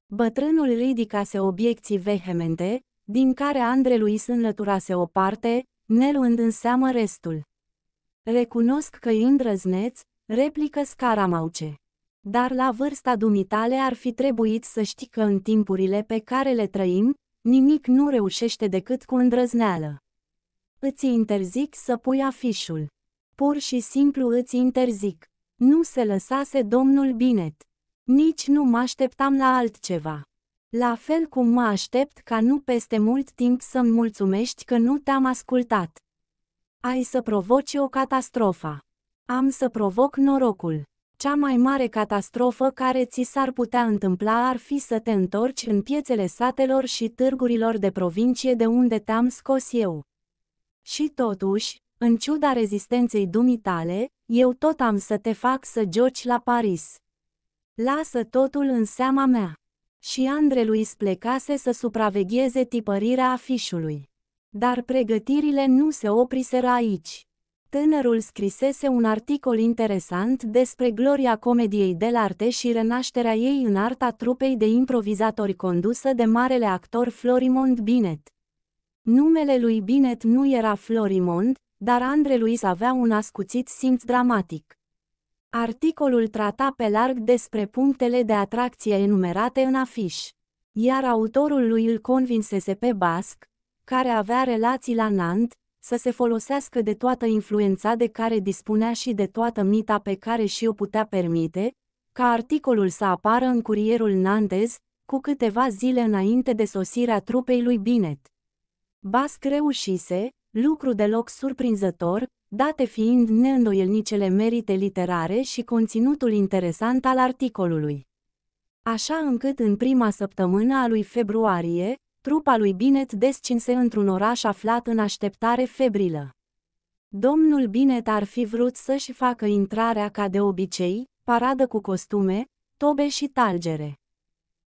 Bătrânul ridicase obiecții vehemente, din care lui înlăturase o parte, neluând în seamă restul. Recunosc că îndrăzneț, replică Scaramauce. Dar la vârsta dumitale ar fi trebuit să știi că în timpurile pe care le trăim, Nimic nu reușește decât cu îndrăzneală. Îți interzic să pui afișul. Pur și simplu îți interzic. Nu se lăsase domnul Binet. Nici nu mă așteptam la altceva. La fel cum mă aștept ca nu peste mult timp să-mi mulțumești că nu te-am ascultat. Ai să provoci o catastrofă. Am să provoc norocul. Cea mai mare catastrofă care ți s-ar putea întâmpla ar fi să te întorci în piețele satelor și târgurilor de provincie de unde te-am scos eu. Și totuși, în ciuda rezistenței dumitale, eu tot am să te fac să joci la Paris. Lasă totul în seama mea. Și lui plecase să supravegheze tipărirea afișului. Dar pregătirile nu se opriseră aici tânărul scrisese un articol interesant despre gloria comediei de arte și renașterea ei în arta trupei de improvizatori condusă de marele actor Florimond Binet. Numele lui Binet nu era Florimond, dar Andre Luis avea un ascuțit simț dramatic. Articolul trata pe larg despre punctele de atracție enumerate în afiș, iar autorul lui îl convinsese pe Basc, care avea relații la Nantes, să se folosească de toată influența de care dispunea și de toată mita pe care și-o putea permite, ca articolul să apară în curierul Nantes, cu câteva zile înainte de sosirea trupei lui Binet. Basc reușise, lucru deloc surprinzător, date fiind neîndoielnicele merite literare și conținutul interesant al articolului. Așa încât în prima săptămână a lui februarie, trupa lui Binet descinse într-un oraș aflat în așteptare febrilă. Domnul Binet ar fi vrut să-și facă intrarea ca de obicei, paradă cu costume, tobe și talgere.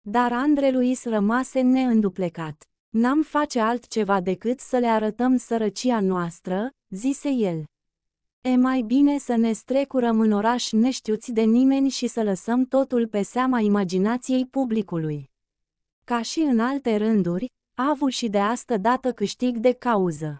Dar Andre Luis rămase neînduplecat. N-am face altceva decât să le arătăm sărăcia noastră, zise el. E mai bine să ne strecurăm în oraș neștiuți de nimeni și să lăsăm totul pe seama imaginației publicului. Ca și în alte rânduri, a avut și de astă dată câștig de cauză.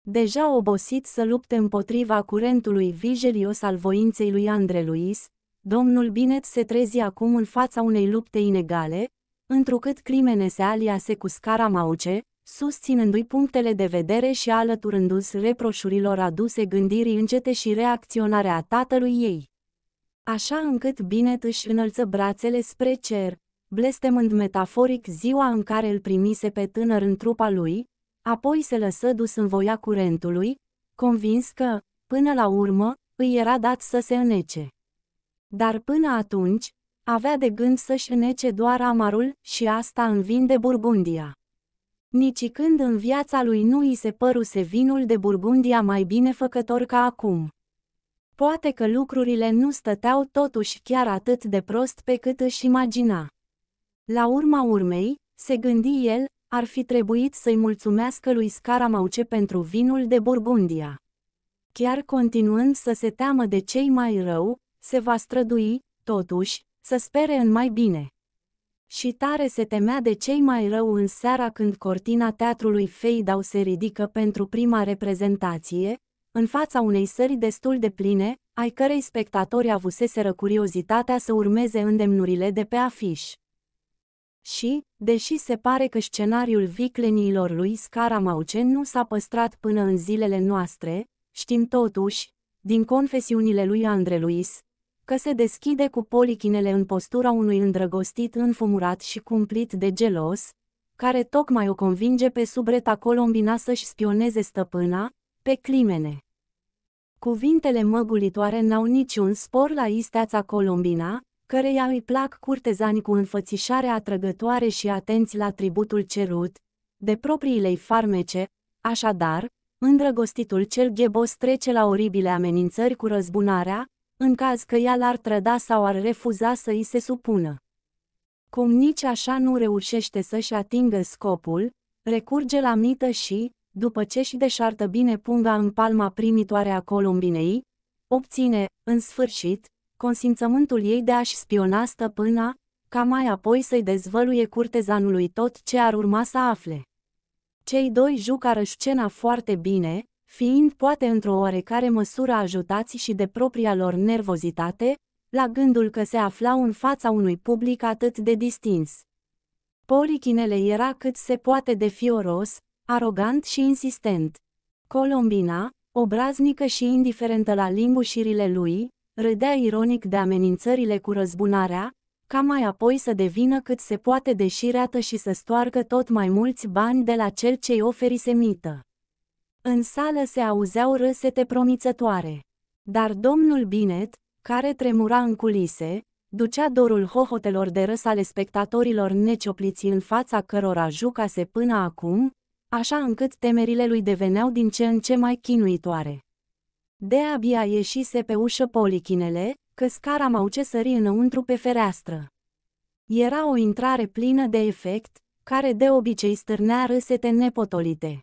Deja obosit să lupte împotriva curentului vigilios al voinței lui Andre Luis, domnul Binet se trezi acum în fața unei lupte inegale, întrucât Climene se aliase cu scara mauce, susținându-i punctele de vedere și alăturându-s reproșurilor aduse gândirii încete și reacționarea tatălui ei. Așa încât Binet își înălță brațele spre cer, blestemând metaforic ziua în care îl primise pe tânăr în trupa lui, apoi se lăsă dus în voia curentului, convins că, până la urmă, îi era dat să se înece. Dar până atunci, avea de gând să-și înece doar amarul și asta învinde Burgundia. Nici când în viața lui nu i se păruse vinul de Burgundia mai făcător ca acum. Poate că lucrurile nu stăteau totuși chiar atât de prost pe cât își imagina. La urma urmei, se gândi el, ar fi trebuit să-i mulțumească lui Scaramauce pentru vinul de Burgundia. Chiar continuând să se teamă de cei mai rău, se va strădui, totuși, să spere în mai bine. Și tare se temea de cei mai rău în seara când cortina teatrului Feidau se ridică pentru prima reprezentație, în fața unei sări destul de pline, ai cărei spectatori avuseseră curiozitatea să urmeze îndemnurile de pe afiș. Și, deși se pare că scenariul vicleniilor lui Scaramauce nu s-a păstrat până în zilele noastre, știm totuși, din confesiunile lui Andre Luis, că se deschide cu polichinele în postura unui îndrăgostit înfumurat și cumplit de gelos, care tocmai o convinge pe subreta Colombina să-și spioneze stăpâna, pe climene. Cuvintele măgulitoare n-au niciun spor la isteața Colombina, căreia îi plac curtezanii cu înfățișare atrăgătoare și atenți la tributul cerut, de propriile farmece, așadar, îndrăgostitul cel ghebos trece la oribile amenințări cu răzbunarea, în caz că ea l-ar trăda sau ar refuza să îi se supună. Cum nici așa nu reușește să-și atingă scopul, recurge la mită și, după ce și deșartă bine punga în palma primitoare a columbinei, obține, în sfârșit, consimțământul ei de a-și spiona stăpâna, ca mai apoi să-i dezvăluie curtezanului tot ce ar urma să afle. Cei doi jucară scena foarte bine, fiind poate într-o oarecare măsură ajutați și de propria lor nervozitate, la gândul că se aflau în fața unui public atât de distins. Polichinele era cât se poate de fioros, arogant și insistent. Colombina, obraznică și indiferentă la lingușirile lui, râdea ironic de amenințările cu răzbunarea, ca mai apoi să devină cât se poate deșireată și să stoarcă tot mai mulți bani de la cel ce-i oferise mită. În sală se auzeau râsete promițătoare. Dar domnul Binet, care tremura în culise, ducea dorul hohotelor de râs ale spectatorilor neciopliți în fața cărora jucase până acum, așa încât temerile lui deveneau din ce în ce mai chinuitoare. De-abia ieșise pe ușă polichinele, că ce sări înăuntru pe fereastră. Era o intrare plină de efect, care de obicei stârnea râsete nepotolite.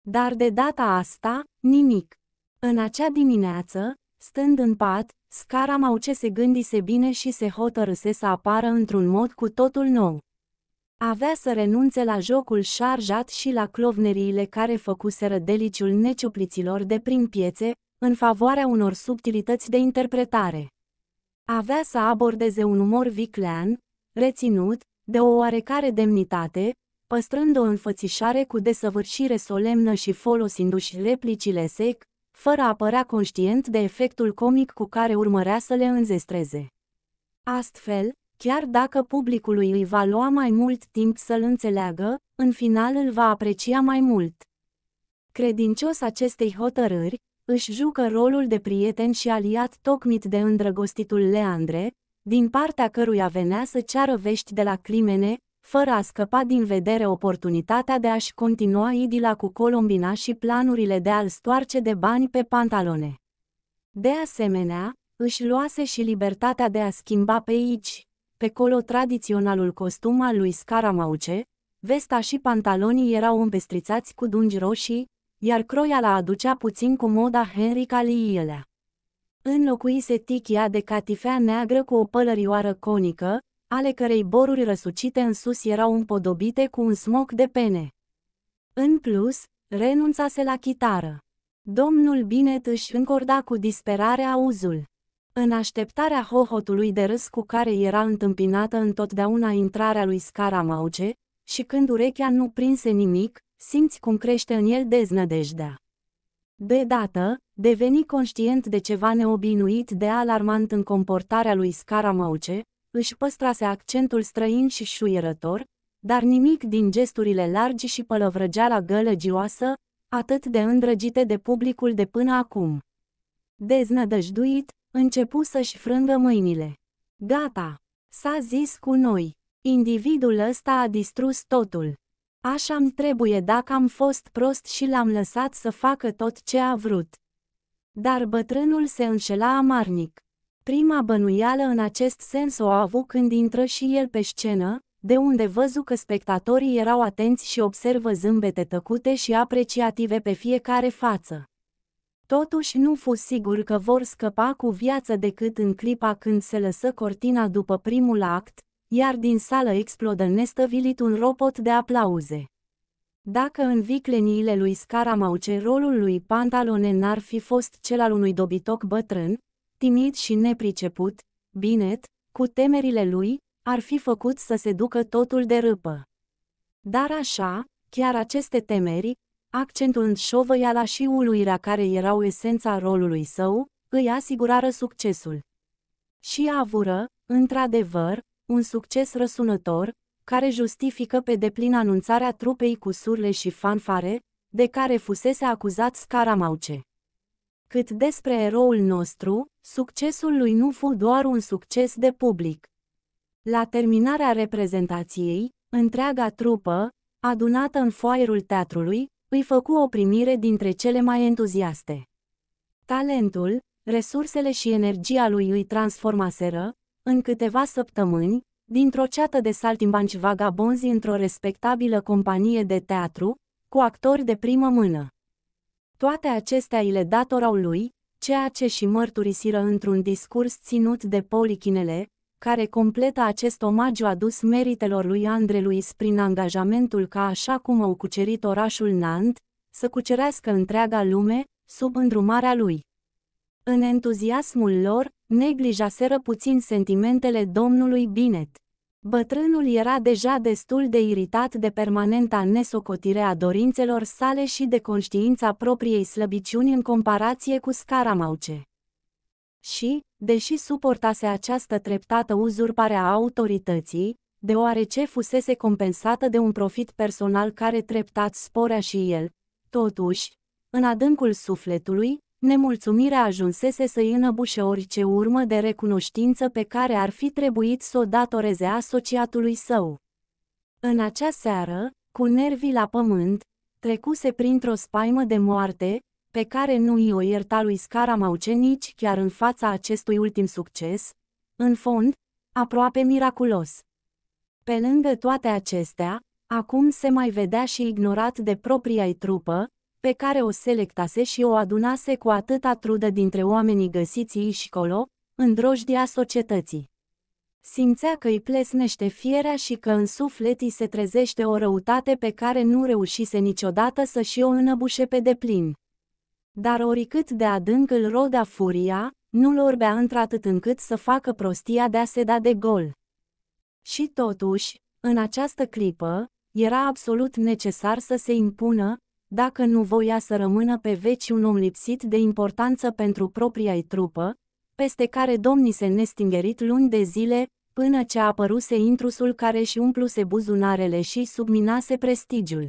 Dar de data asta, nimic. În acea dimineață, stând în pat, scara ce se gândise bine și se hotărâse să apară într-un mod cu totul nou. Avea să renunțe la jocul șarjat și la clovneriile care făcuseră deliciul neciupliților de prin piețe, în favoarea unor subtilități de interpretare. Avea să abordeze un umor viclean, reținut, de o oarecare demnitate, păstrând o înfățișare cu desăvârșire solemnă și folosindu-și replicile sec, fără a părea conștient de efectul comic cu care urmărea să le înzestreze. Astfel, chiar dacă publicului îi va lua mai mult timp să-l înțeleagă, în final îl va aprecia mai mult. Credincios acestei hotărâri, își jucă rolul de prieten și aliat tocmit de îndrăgostitul Leandre, din partea căruia venea să ceară vești de la climene, fără a scăpa din vedere oportunitatea de a-și continua idila cu Colombina și planurile de a-l stoarce de bani pe pantalone. De asemenea, își luase și libertatea de a schimba pe aici, pe colo tradiționalul costum al lui Scaramauce, vesta și pantalonii erau împestrițați cu dungi roșii, iar croiala aducea puțin cu moda Henry Caliilea. Înlocuise tichia de catifea neagră cu o pălărioară conică, ale cărei boruri răsucite în sus erau împodobite cu un smoc de pene. În plus, renunțase la chitară. Domnul Binet își încorda cu disperare auzul. În așteptarea hohotului de râs cu care era întâmpinată întotdeauna intrarea lui Scaramauce, și când urechea nu prinse nimic, simți cum crește în el deznădejdea. De dată, deveni conștient de ceva neobinuit de alarmant în comportarea lui Scaramauce, își păstrase accentul străin și șuierător, dar nimic din gesturile largi și pălăvrăgeala gălăgioasă, atât de îndrăgite de publicul de până acum. Deznădăjduit, începu să-și frângă mâinile. Gata! S-a zis cu noi. Individul ăsta a distrus totul. Așa îmi trebuie dacă am fost prost și l-am lăsat să facă tot ce a vrut. Dar bătrânul se înșela amarnic. Prima bănuială în acest sens o a avut când intră și el pe scenă, de unde văzu că spectatorii erau atenți și observă zâmbete tăcute și apreciative pe fiecare față. Totuși nu fu sigur că vor scăpa cu viață decât în clipa când se lăsă cortina după primul act, iar din sală explodă nestăvilit un ropot de aplauze. Dacă în vicleniile lui Scaramauce rolul lui Pantalone n-ar fi fost cel al unui dobitoc bătrân, timid și nepriceput, binet, cu temerile lui, ar fi făcut să se ducă totul de râpă. Dar așa, chiar aceste temeri, accentuând șovăiala și uluirea care erau esența rolului său, îi asigurară succesul. Și avură, într-adevăr, un succes răsunător, care justifică pe deplin anunțarea trupei cu surle și fanfare, de care fusese acuzat Scaramauce. Cât despre eroul nostru, succesul lui nu fu doar un succes de public. La terminarea reprezentației, întreaga trupă, adunată în foaierul teatrului, îi făcu o primire dintre cele mai entuziaste. Talentul, resursele și energia lui îi transformaseră, în câteva săptămâni, dintr-o ceată de saltimbanci vagabonzi într-o respectabilă companie de teatru, cu actori de primă mână. Toate acestea îi le datorau lui, ceea ce și mărturisiră într-un discurs ținut de polichinele, care completă acest omagiu adus meritelor lui Andre Luis prin angajamentul ca așa cum au cucerit orașul Nant, să cucerească întreaga lume, sub îndrumarea lui. În entuziasmul lor, neglijaseră puțin sentimentele domnului Binet. Bătrânul era deja destul de iritat de permanenta nesocotire a dorințelor sale și de conștiința propriei slăbiciuni în comparație cu scaramauce. Și, deși suportase această treptată uzurpare a autorității, deoarece fusese compensată de un profit personal care treptat sporea și el, totuși, în adâncul sufletului, Nemulțumirea ajunsese să-i înăbușe orice urmă de recunoștință pe care ar fi trebuit să o datoreze asociatului său. În acea seară, cu nervii la pământ, trecuse printr-o spaimă de moarte, pe care nu i-o ierta lui Scaramauce nici chiar în fața acestui ultim succes, în fond, aproape miraculos. Pe lângă toate acestea, acum se mai vedea și ignorat de propria i trupă, pe care o selectase și o adunase cu atâta trudă dintre oamenii găsiți ei și colo, în drojdia societății. Simțea că îi plesnește fierea și că în suflet îi se trezește o răutate pe care nu reușise niciodată să și o înăbușe pe deplin. Dar oricât de adânc îl roda furia, nu-l orbea într-atât încât să facă prostia de a se da de gol. Și totuși, în această clipă, era absolut necesar să se impună, dacă nu voia să rămână pe veci un om lipsit de importanță pentru propria ei trupă, peste care domnii se nestingerit luni de zile, până ce apăruse intrusul care și umpluse buzunarele și subminase prestigiul.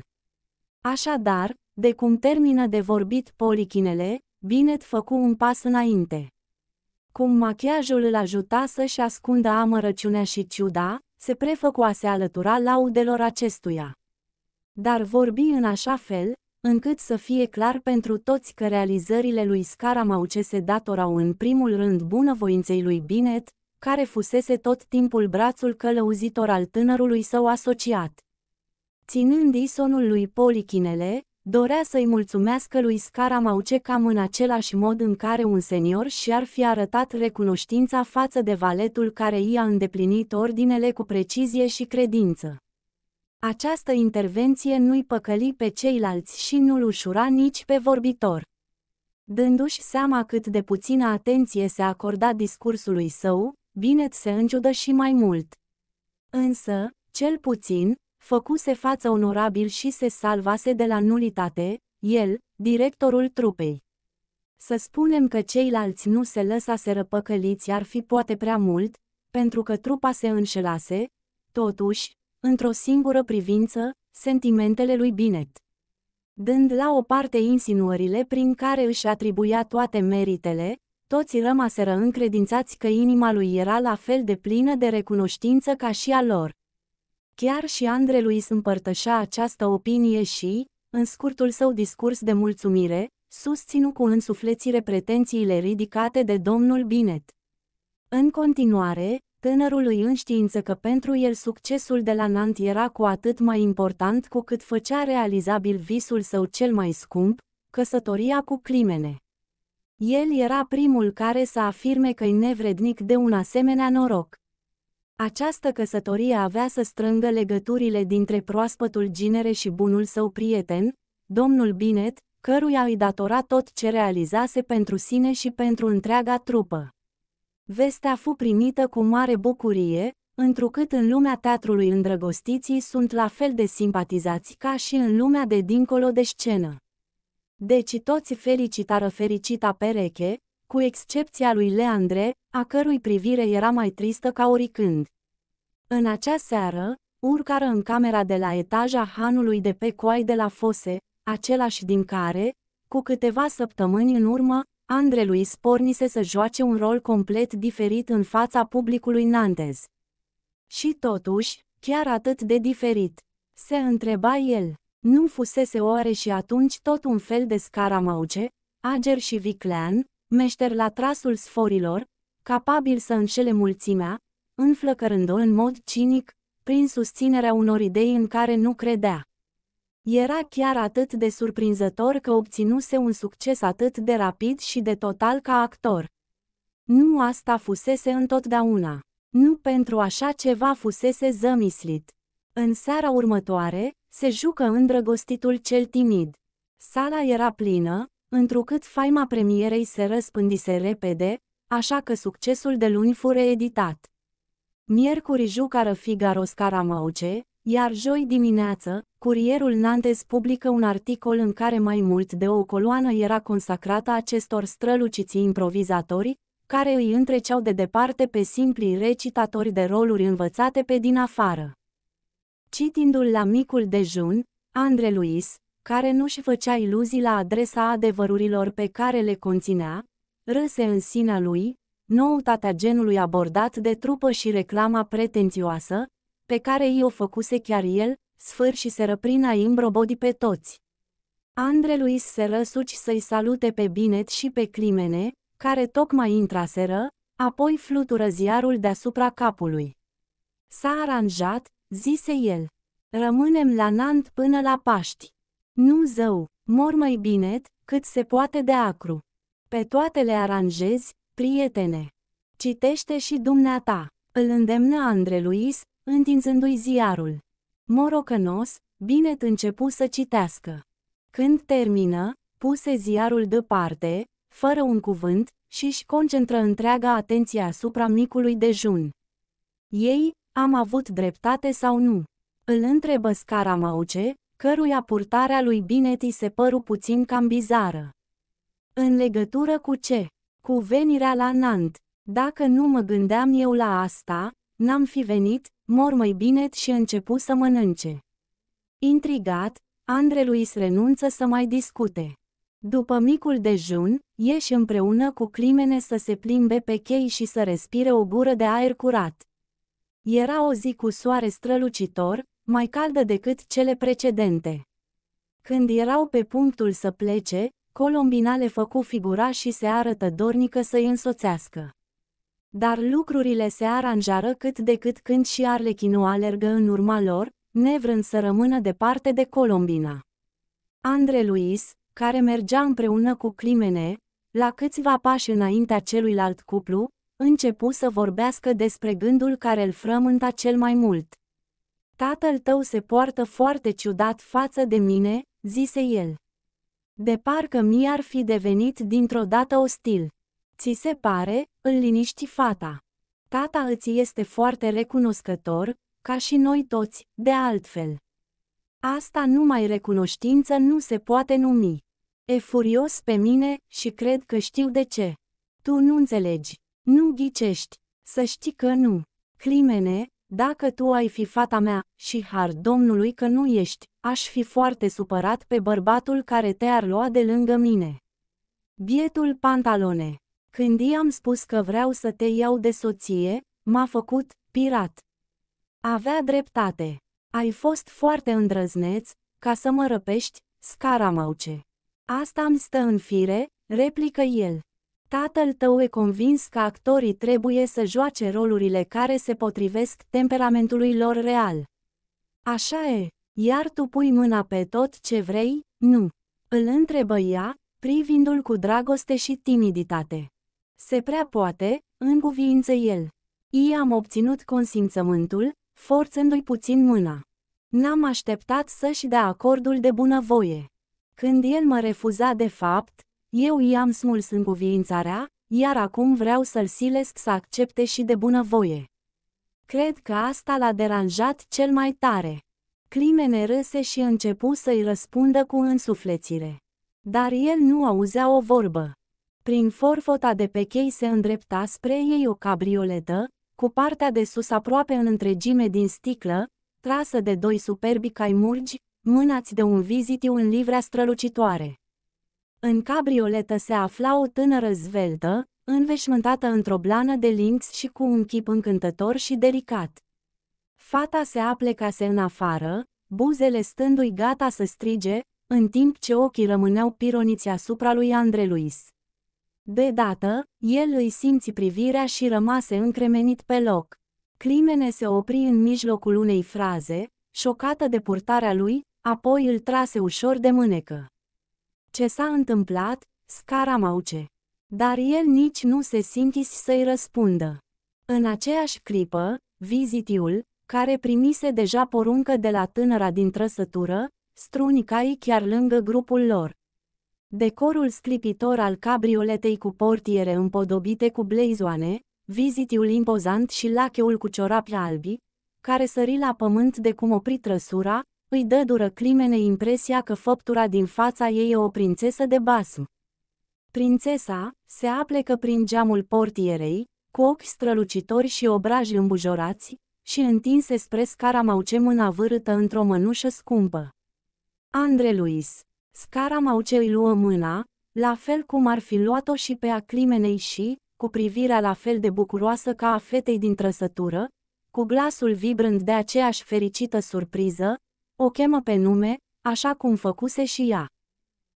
Așadar, de cum termină de vorbit polichinele, Binet făcu un pas înainte. Cum machiajul îl ajuta să-și ascundă amărăciunea și ciuda, se prefăcu a se alătura laudelor acestuia. Dar vorbi în așa fel, încât să fie clar pentru toți că realizările lui Scaramauce se datorau în primul rând bunăvoinței lui Binet, care fusese tot timpul brațul călăuzitor al tânărului său asociat. Ținând isonul lui Polichinele, dorea să-i mulțumească lui Scaramauce cam în același mod în care un senior și-ar fi arătat recunoștința față de valetul care i-a îndeplinit ordinele cu precizie și credință. Această intervenție nu-i păcăli pe ceilalți și nu-l ușura nici pe vorbitor. Dându-și seama cât de puțină atenție se acorda discursului său, Binet se îngiudă și mai mult. Însă, cel puțin, făcuse față onorabil și se salvase de la nulitate, el, directorul trupei. Să spunem că ceilalți nu se lăsaseră păcăliți ar fi poate prea mult, pentru că trupa se înșelase, totuși, într-o singură privință, sentimentele lui Binet. Dând la o parte insinuările prin care își atribuia toate meritele, toți rămaseră încredințați că inima lui era la fel de plină de recunoștință ca și a lor. Chiar și Andre lui împărtășea această opinie și, în scurtul său discurs de mulțumire, susținu cu însuflețire pretențiile ridicate de domnul Binet. În continuare, tânărului în știință că pentru el succesul de la Nant era cu atât mai important cu cât făcea realizabil visul său cel mai scump, căsătoria cu climene. El era primul care să afirme că-i nevrednic de un asemenea noroc. Această căsătorie avea să strângă legăturile dintre proaspătul ginere și bunul său prieten, domnul Binet, căruia îi datora tot ce realizase pentru sine și pentru întreaga trupă. Vestea fu primită cu mare bucurie, întrucât în lumea teatrului îndrăgostiții sunt la fel de simpatizați ca și în lumea de dincolo de scenă. Deci toți felicitară fericita pereche, cu excepția lui Leandre, a cărui privire era mai tristă ca oricând. În acea seară, urcară în camera de la etaja hanului de pe coai de la fose, același din care, cu câteva săptămâni în urmă, Andre Luis pornise să joace un rol complet diferit în fața publicului nantez. Și totuși, chiar atât de diferit. Se întreba el, nu fusese oare și atunci tot un fel de scaramauce, ager și viclean, meșter la trasul sforilor, capabil să înșele mulțimea, înflăcărând-o în mod cinic, prin susținerea unor idei în care nu credea. Era chiar atât de surprinzător că obținuse un succes atât de rapid și de total ca actor. Nu asta fusese întotdeauna. Nu pentru așa ceva fusese zămislit. În seara următoare, se jucă îndrăgostitul cel timid. Sala era plină, întrucât faima premierei se răspândise repede, așa că succesul de luni fu reeditat. Miercuri jucară Figaro Scaramauce, iar joi dimineață, curierul Nantes publică un articol în care mai mult de o coloană era consacrată acestor străluciți improvizatori, care îi întreceau de departe pe simplii recitatori de roluri învățate pe din afară. Citindu-l la micul dejun, Andre Luis, care nu-și făcea iluzii la adresa adevărurilor pe care le conținea, râse în sinea lui, noutatea genului abordat de trupă și reclama pretențioasă, pe care i-o făcuse chiar el, sfârșiseră prin a îmbrobodi pe toți. Andre Luis se răsuci să-i salute pe Binet și pe Climene, care tocmai intraseră, apoi flutură ziarul deasupra capului. S-a aranjat, zise el. Rămânem la Nant până la Paști. Nu zău, mor mai binet, cât se poate de acru. Pe toate le aranjezi, prietene. Citește și dumneata. Îl îndemnă Andre Luis, întinzându-i ziarul. Morocănos, Binet începu să citească. Când termină, puse ziarul deoparte, fără un cuvânt, și-și concentră întreaga atenție asupra micului dejun. Ei, am avut dreptate sau nu? Îl întrebă mauce, căruia purtarea lui Binet se păru puțin cam bizară. În legătură cu ce? Cu venirea la Nant. Dacă nu mă gândeam eu la asta, N-am fi venit, mor mai bine și începu să mănânce. Intrigat, Luis renunță să mai discute. După micul dejun, ieși împreună cu Climene să se plimbe pe chei și să respire o gură de aer curat. Era o zi cu soare strălucitor, mai caldă decât cele precedente. Când erau pe punctul să plece, Colombina le făcu figura și se arătă dornică să-i însoțească. Dar lucrurile se aranjară cât de cât când și Arlechinu alergă în urma lor, nevrând să rămână departe de Colombina. Andre Luis, care mergea împreună cu Climene, la câțiva pași înaintea celuilalt cuplu, începu să vorbească despre gândul care îl frământa cel mai mult. Tatăl tău se poartă foarte ciudat față de mine, zise el. De parcă mi-ar fi devenit dintr-o dată ostil. Ți se pare, îl liniști fata. Tata îți este foarte recunoscător, ca și noi toți, de altfel. Asta numai recunoștință nu se poate numi. E furios pe mine și cred că știu de ce. Tu nu înțelegi, nu ghicești, să știi că nu. Climene, dacă tu ai fi fata mea și har Domnului că nu ești, aș fi foarte supărat pe bărbatul care te-ar lua de lângă mine. Bietul pantalone. Când i-am spus că vreau să te iau de soție, m-a făcut pirat. Avea dreptate. Ai fost foarte îndrăzneț, ca să mă răpești, scaramauce. Asta îmi stă în fire, replică el. Tatăl tău e convins că actorii trebuie să joace rolurile care se potrivesc temperamentului lor real. Așa e, iar tu pui mâna pe tot ce vrei, nu. Îl întrebă ea, privindu-l cu dragoste și timiditate. Se prea poate, în cuviință el. I am obținut consimțământul, forțându-i puțin mâna. N-am așteptat să-și dea acordul de bunăvoie. Când el mă refuza de fapt, eu i-am smuls în cuviința iar acum vreau să-l silesc să accepte și de bunăvoie. Cred că asta l-a deranjat cel mai tare. Climene râse și începu să-i răspundă cu însuflețire. Dar el nu auzea o vorbă. Prin forfota de pe chei se îndrepta spre ei o cabrioletă, cu partea de sus aproape în întregime din sticlă, trasă de doi superbi caimurgi, mânați de un vizitiu în livrea strălucitoare. În cabrioletă se afla o tânără zveltă, înveșmântată într-o blană de linx și cu un chip încântător și delicat. Fata se aplecase în afară, buzele stându-i gata să strige, în timp ce ochii rămâneau pironiți asupra lui Andre Luis. De dată, el îi simți privirea și rămase încremenit pe loc. Climene se opri în mijlocul unei fraze, șocată de purtarea lui, apoi îl trase ușor de mânecă. Ce s-a întâmplat, Scara mauce. Dar el nici nu se simți să-i răspundă. În aceeași clipă, vizitiul, care primise deja poruncă de la tânăra din trăsătură, strunicai chiar lângă grupul lor. Decorul sclipitor al cabrioletei cu portiere împodobite cu bleizoane, vizitiul impozant și lacheul cu ciorapi albi, care sări la pământ de cum opri trăsura, îi dă dură climene impresia că făptura din fața ei e o prințesă de basm. Prințesa se aplecă prin geamul portierei, cu ochi strălucitori și obraji îmbujorați, și întinse spre scara mauce mâna vârâtă într-o mănușă scumpă. Andre Luis Scaramauce îi luă mâna, la fel cum ar fi luat-o și pe a climenei și, cu privirea la fel de bucuroasă ca a fetei din trăsătură, cu glasul vibrând de aceeași fericită surpriză, o chemă pe nume, așa cum făcuse și ea.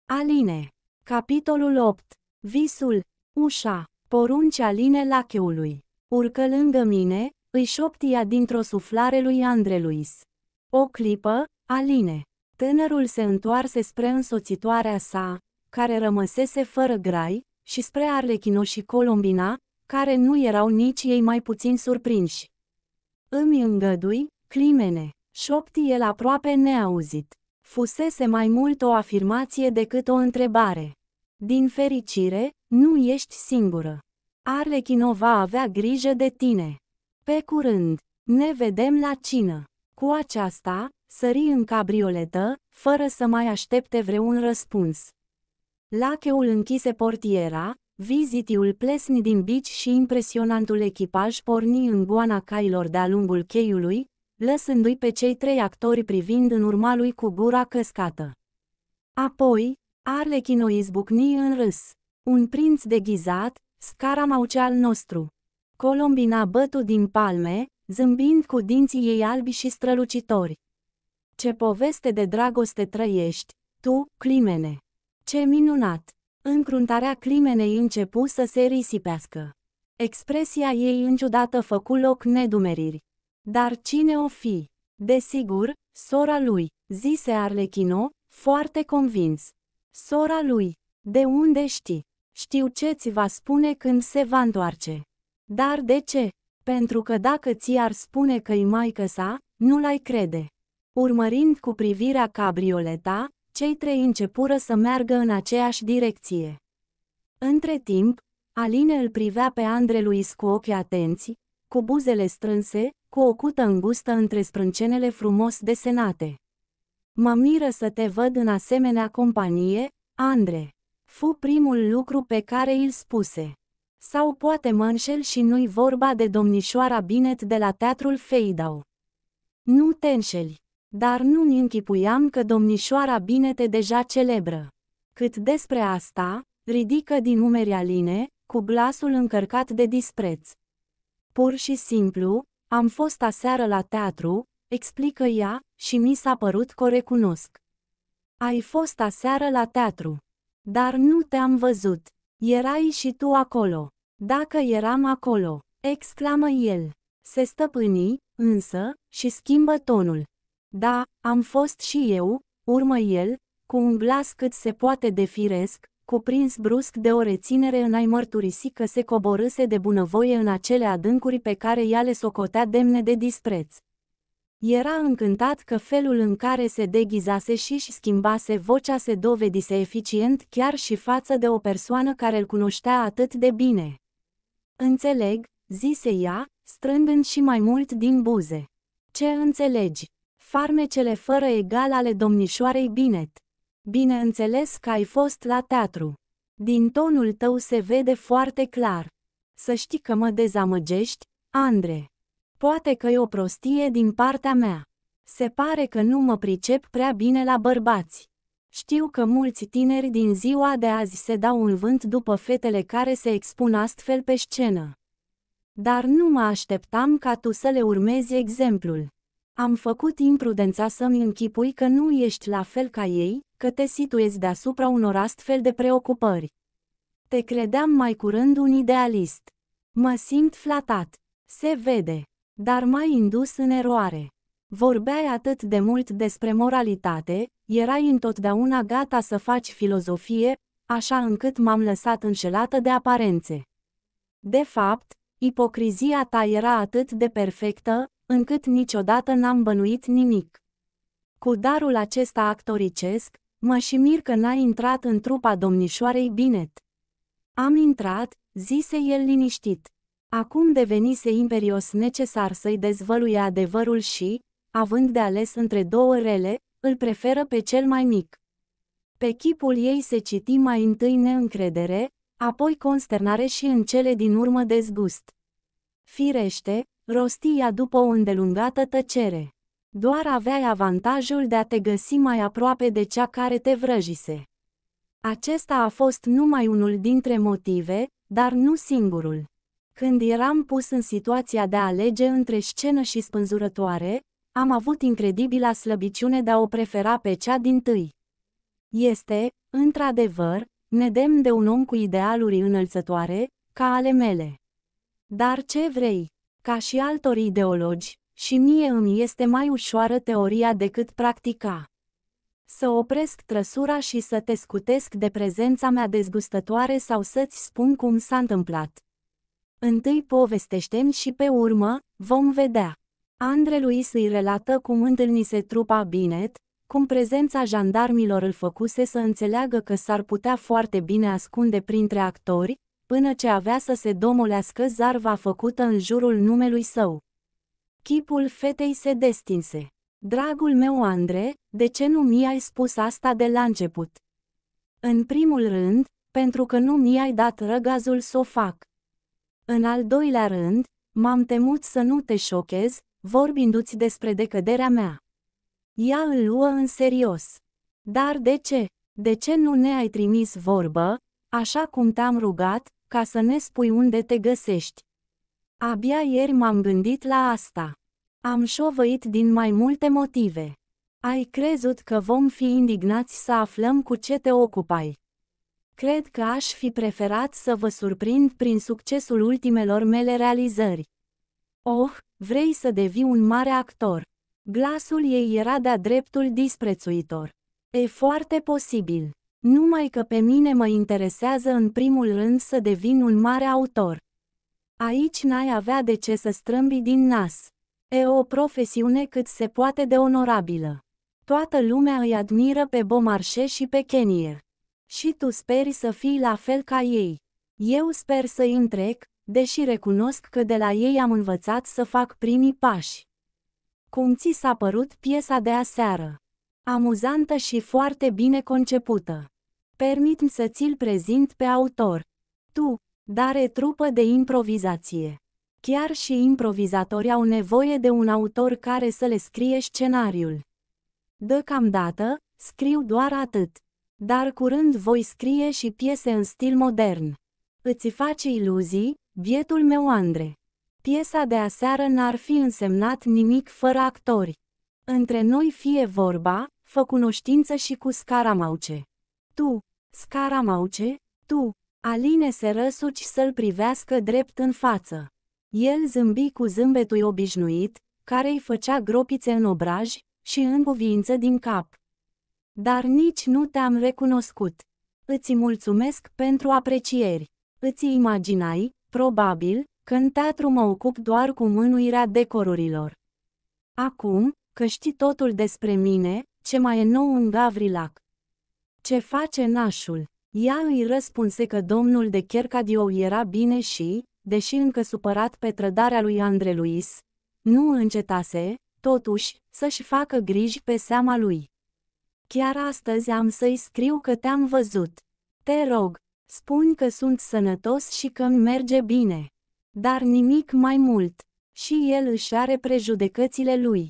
Aline. Capitolul 8. Visul. Ușa. Porunci Aline lacheului. Urcă lângă mine, îi șoptia dintr-o suflare lui Andreluis. O clipă, Aline. Tânărul se întoarse spre însoțitoarea sa, care rămăsese fără grai, și spre Arlechino și Colombina, care nu erau nici ei mai puțin surprinși. Îmi îngădui, climene, șopti el aproape neauzit. Fusese mai mult o afirmație decât o întrebare. Din fericire, nu ești singură. Arlechino va avea grijă de tine. Pe curând, ne vedem la cină. Cu aceasta, sări în cabrioletă, fără să mai aștepte vreun răspuns. Lacheul închise portiera, vizitiul plesni din bici și impresionantul echipaj porni în goana cailor de-a lungul cheiului, lăsându-i pe cei trei actori privind în urma lui cu gura căscată. Apoi, Arlechino izbucni în râs. Un prinț deghizat, scaramauce al nostru. Colombina bătu din palme, zâmbind cu dinții ei albi și strălucitori. Ce poveste de dragoste trăiești, tu, Climene! Ce minunat! Încruntarea Climenei începu să se risipească. Expresia ei înciudată făcu loc nedumeriri. Dar cine o fi? Desigur, sora lui, zise Arlechino, foarte convins. Sora lui, de unde știi? Știu ce ți va spune când se va întoarce. Dar de ce? Pentru că dacă ți-ar spune că-i maică sa, nu l-ai crede. Urmărind cu privirea cabrioleta, cei trei începură să meargă în aceeași direcție. Între timp, Aline îl privea pe Andreluis cu ochi atenți, cu buzele strânse, cu o cută îngustă între sprâncenele frumos desenate. Mă miră să te văd în asemenea companie, Andre. Fu primul lucru pe care îl spuse. Sau poate mă înșel și nu-i vorba de domnișoara Binet de la Teatrul Feidau. Nu te înșeli. Dar nu-mi închipuiam că domnișoara Binete deja celebră. Cât despre asta, ridică din umeri aline, cu glasul încărcat de dispreț. Pur și simplu, am fost aseară la teatru, explică ea, și mi s-a părut că o recunosc. Ai fost aseară la teatru. Dar nu te-am văzut. Erai și tu acolo. Dacă eram acolo, exclamă el. Se stăpâni, însă, și schimbă tonul. Da, am fost și eu, urmă el, cu un glas cât se poate de firesc, cuprins brusc de o reținere în ai mărturisi că se coborâse de bunăvoie în acele adâncuri pe care ea le socotea demne de dispreț. Era încântat că felul în care se deghizase și își schimbase vocea se dovedise eficient chiar și față de o persoană care îl cunoștea atât de bine. Înțeleg, zise ea, strângând și mai mult din buze. Ce înțelegi? farmecele fără egal ale domnișoarei Binet. Bineînțeles că ai fost la teatru. Din tonul tău se vede foarte clar. Să știi că mă dezamăgești, Andre. Poate că e o prostie din partea mea. Se pare că nu mă pricep prea bine la bărbați. Știu că mulți tineri din ziua de azi se dau un vânt după fetele care se expun astfel pe scenă. Dar nu mă așteptam ca tu să le urmezi exemplul. Am făcut imprudența să-mi închipui că nu ești la fel ca ei, că te situezi deasupra unor astfel de preocupări. Te credeam mai curând un idealist. Mă simt flatat. Se vede. Dar mai indus în eroare. Vorbeai atât de mult despre moralitate, erai întotdeauna gata să faci filozofie, așa încât m-am lăsat înșelată de aparențe. De fapt, ipocrizia ta era atât de perfectă, încât niciodată n-am bănuit nimic. Cu darul acesta actoricesc, mă și mir că n-ai intrat în trupa domnișoarei Binet. Am intrat, zise el liniștit. Acum devenise imperios necesar să-i dezvăluie adevărul și, având de ales între două rele, îl preferă pe cel mai mic. Pe chipul ei se citi mai întâi neîncredere, apoi consternare și în cele din urmă dezgust. Firește, rostia după o îndelungată tăcere. Doar aveai avantajul de a te găsi mai aproape de cea care te vrăjise. Acesta a fost numai unul dintre motive, dar nu singurul. Când eram pus în situația de a alege între scenă și spânzurătoare, am avut incredibila slăbiciune de a o prefera pe cea din tâi. Este, într-adevăr, nedemn de un om cu idealuri înălțătoare, ca ale mele. Dar ce vrei? Ca și altor ideologi, și mie îmi este mai ușoară teoria decât practica. Să opresc trăsura și să te scutesc de prezența mea dezgustătoare sau să-ți spun cum s-a întâmplat. Întâi povestește-mi și pe urmă, vom vedea. Andre lui îi relată cum întâlnise trupa Binet, cum prezența jandarmilor îl făcuse să înțeleagă că s-ar putea foarte bine ascunde printre actori, până ce avea să se domolească zarva făcută în jurul numelui său. Chipul fetei se destinse. Dragul meu Andre, de ce nu mi-ai spus asta de la început? În primul rând, pentru că nu mi-ai dat răgazul să o fac. În al doilea rând, m-am temut să nu te șochez, vorbindu-ți despre decăderea mea. Ea îl luă în serios. Dar de ce? De ce nu ne-ai trimis vorbă, așa cum te-am rugat, ca să ne spui unde te găsești. Abia ieri m-am gândit la asta. Am șovăit din mai multe motive. Ai crezut că vom fi indignați să aflăm cu ce te ocupai. Cred că aș fi preferat să vă surprind prin succesul ultimelor mele realizări. Oh, vrei să devii un mare actor. Glasul ei era de-a dreptul disprețuitor. E foarte posibil. Numai că pe mine mă interesează în primul rând să devin un mare autor. Aici n-ai avea de ce să strâmbi din nas. E o profesiune cât se poate de onorabilă. Toată lumea îi admiră pe Bomarșe și pe Kenier. Și tu speri să fii la fel ca ei. Eu sper să îi întrec, deși recunosc că de la ei am învățat să fac primii pași. Cum ți s-a părut piesa de aseară? Amuzantă și foarte bine concepută. Permit-mi să ți-l prezint pe autor. Tu, dare trupă de improvizație. Chiar și improvizatorii au nevoie de un autor care să le scrie scenariul. Deocamdată, scriu doar atât. Dar curând voi scrie și piese în stil modern. Îți faci iluzii, bietul meu Andre. Piesa de aseară n-ar fi însemnat nimic fără actori. Între noi fie vorba, fă cunoștință și cu scaramauce tu, scara mauce, tu, Aline se răsuci să-l privească drept în față. El zâmbi cu zâmbetul obișnuit, care îi făcea gropițe în obraj și în cuvință din cap. Dar nici nu te-am recunoscut. Îți mulțumesc pentru aprecieri. Îți imaginai, probabil, că în teatru mă ocup doar cu mânuirea decorurilor. Acum, că știi totul despre mine, ce mai e nou în Gavrilac. Ce face nașul? Ea îi răspunse că domnul de Chercadio era bine și, deși încă supărat pe trădarea lui Andre Luis, nu încetase, totuși, să-și facă griji pe seama lui. Chiar astăzi am să-i scriu că te-am văzut. Te rog, spun că sunt sănătos și că îmi merge bine. Dar nimic mai mult. Și el își are prejudecățile lui.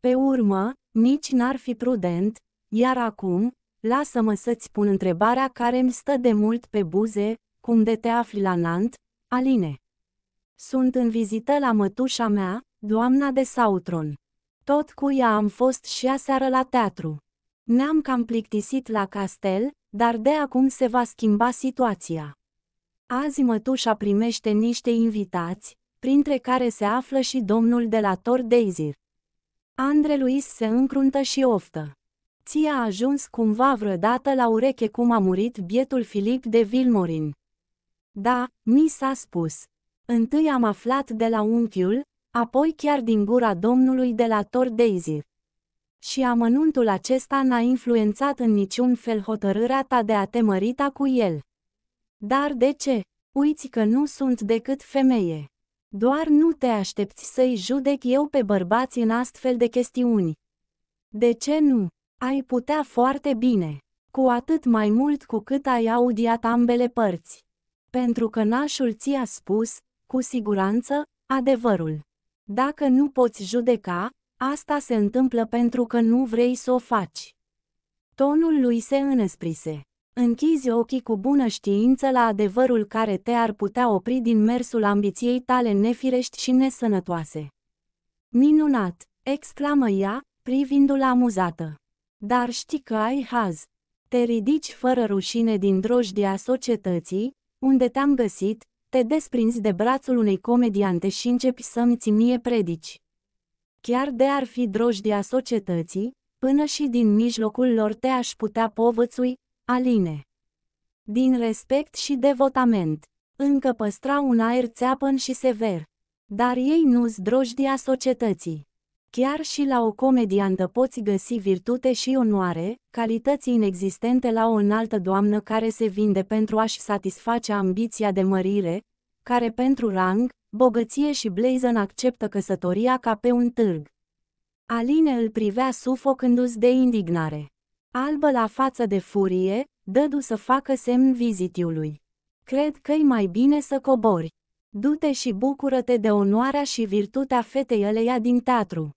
Pe urmă, nici n-ar fi prudent, iar acum, Lasă-mă să-ți pun întrebarea care îmi stă de mult pe buze, cum de te afli la Nant, Aline. Sunt în vizită la mătușa mea, doamna de Sautron. Tot cu ea am fost și aseară la teatru. Ne-am cam plictisit la castel, dar de acum se va schimba situația. Azi mătușa primește niște invitați, printre care se află și domnul de la Tor Deizir. Andre Luis se încruntă și oftă. Ți a ajuns cumva vreodată la ureche cum a murit bietul Filip de Vilmorin. Da, mi s-a spus. Întâi am aflat de la unchiul, apoi chiar din gura domnului de la Tor Daisy. Și amănuntul acesta n-a influențat în niciun fel hotărârea ta de a te mărita cu el. Dar de ce? Uiți că nu sunt decât femeie. Doar nu te aștepți să-i judec eu pe bărbați în astfel de chestiuni. De ce nu? Ai putea foarte bine, cu atât mai mult cu cât ai audiat ambele părți. Pentru că nașul ți-a spus, cu siguranță, adevărul. Dacă nu poți judeca, asta se întâmplă pentru că nu vrei să o faci. Tonul lui se înăsprise. Închizi ochii cu bună știință la adevărul care te-ar putea opri din mersul ambiției tale nefirești și nesănătoase. Minunat! exclamă ea, privindu-l amuzată. Dar știi că ai haz. Te ridici fără rușine din drojdia societății, unde te-am găsit, te desprinzi de brațul unei comediante și începi să-mi ți mie predici. Chiar de ar fi drojdia societății, până și din mijlocul lor te-aș putea povățui, Aline. Din respect și devotament, încă păstra un aer țeapăn și sever. Dar ei nu-s drojdia societății. Chiar și la o comediantă poți găsi virtute și onoare, calități inexistente la o înaltă doamnă care se vinde pentru a-și satisface ambiția de mărire, care pentru rang, bogăție și blazon acceptă căsătoria ca pe un târg. Aline îl privea sufocându-s de indignare. Albă la față de furie, dădu să facă semn vizitiului. Cred că-i mai bine să cobori. Du-te și bucură-te de onoarea și virtutea fetei aleia din teatru.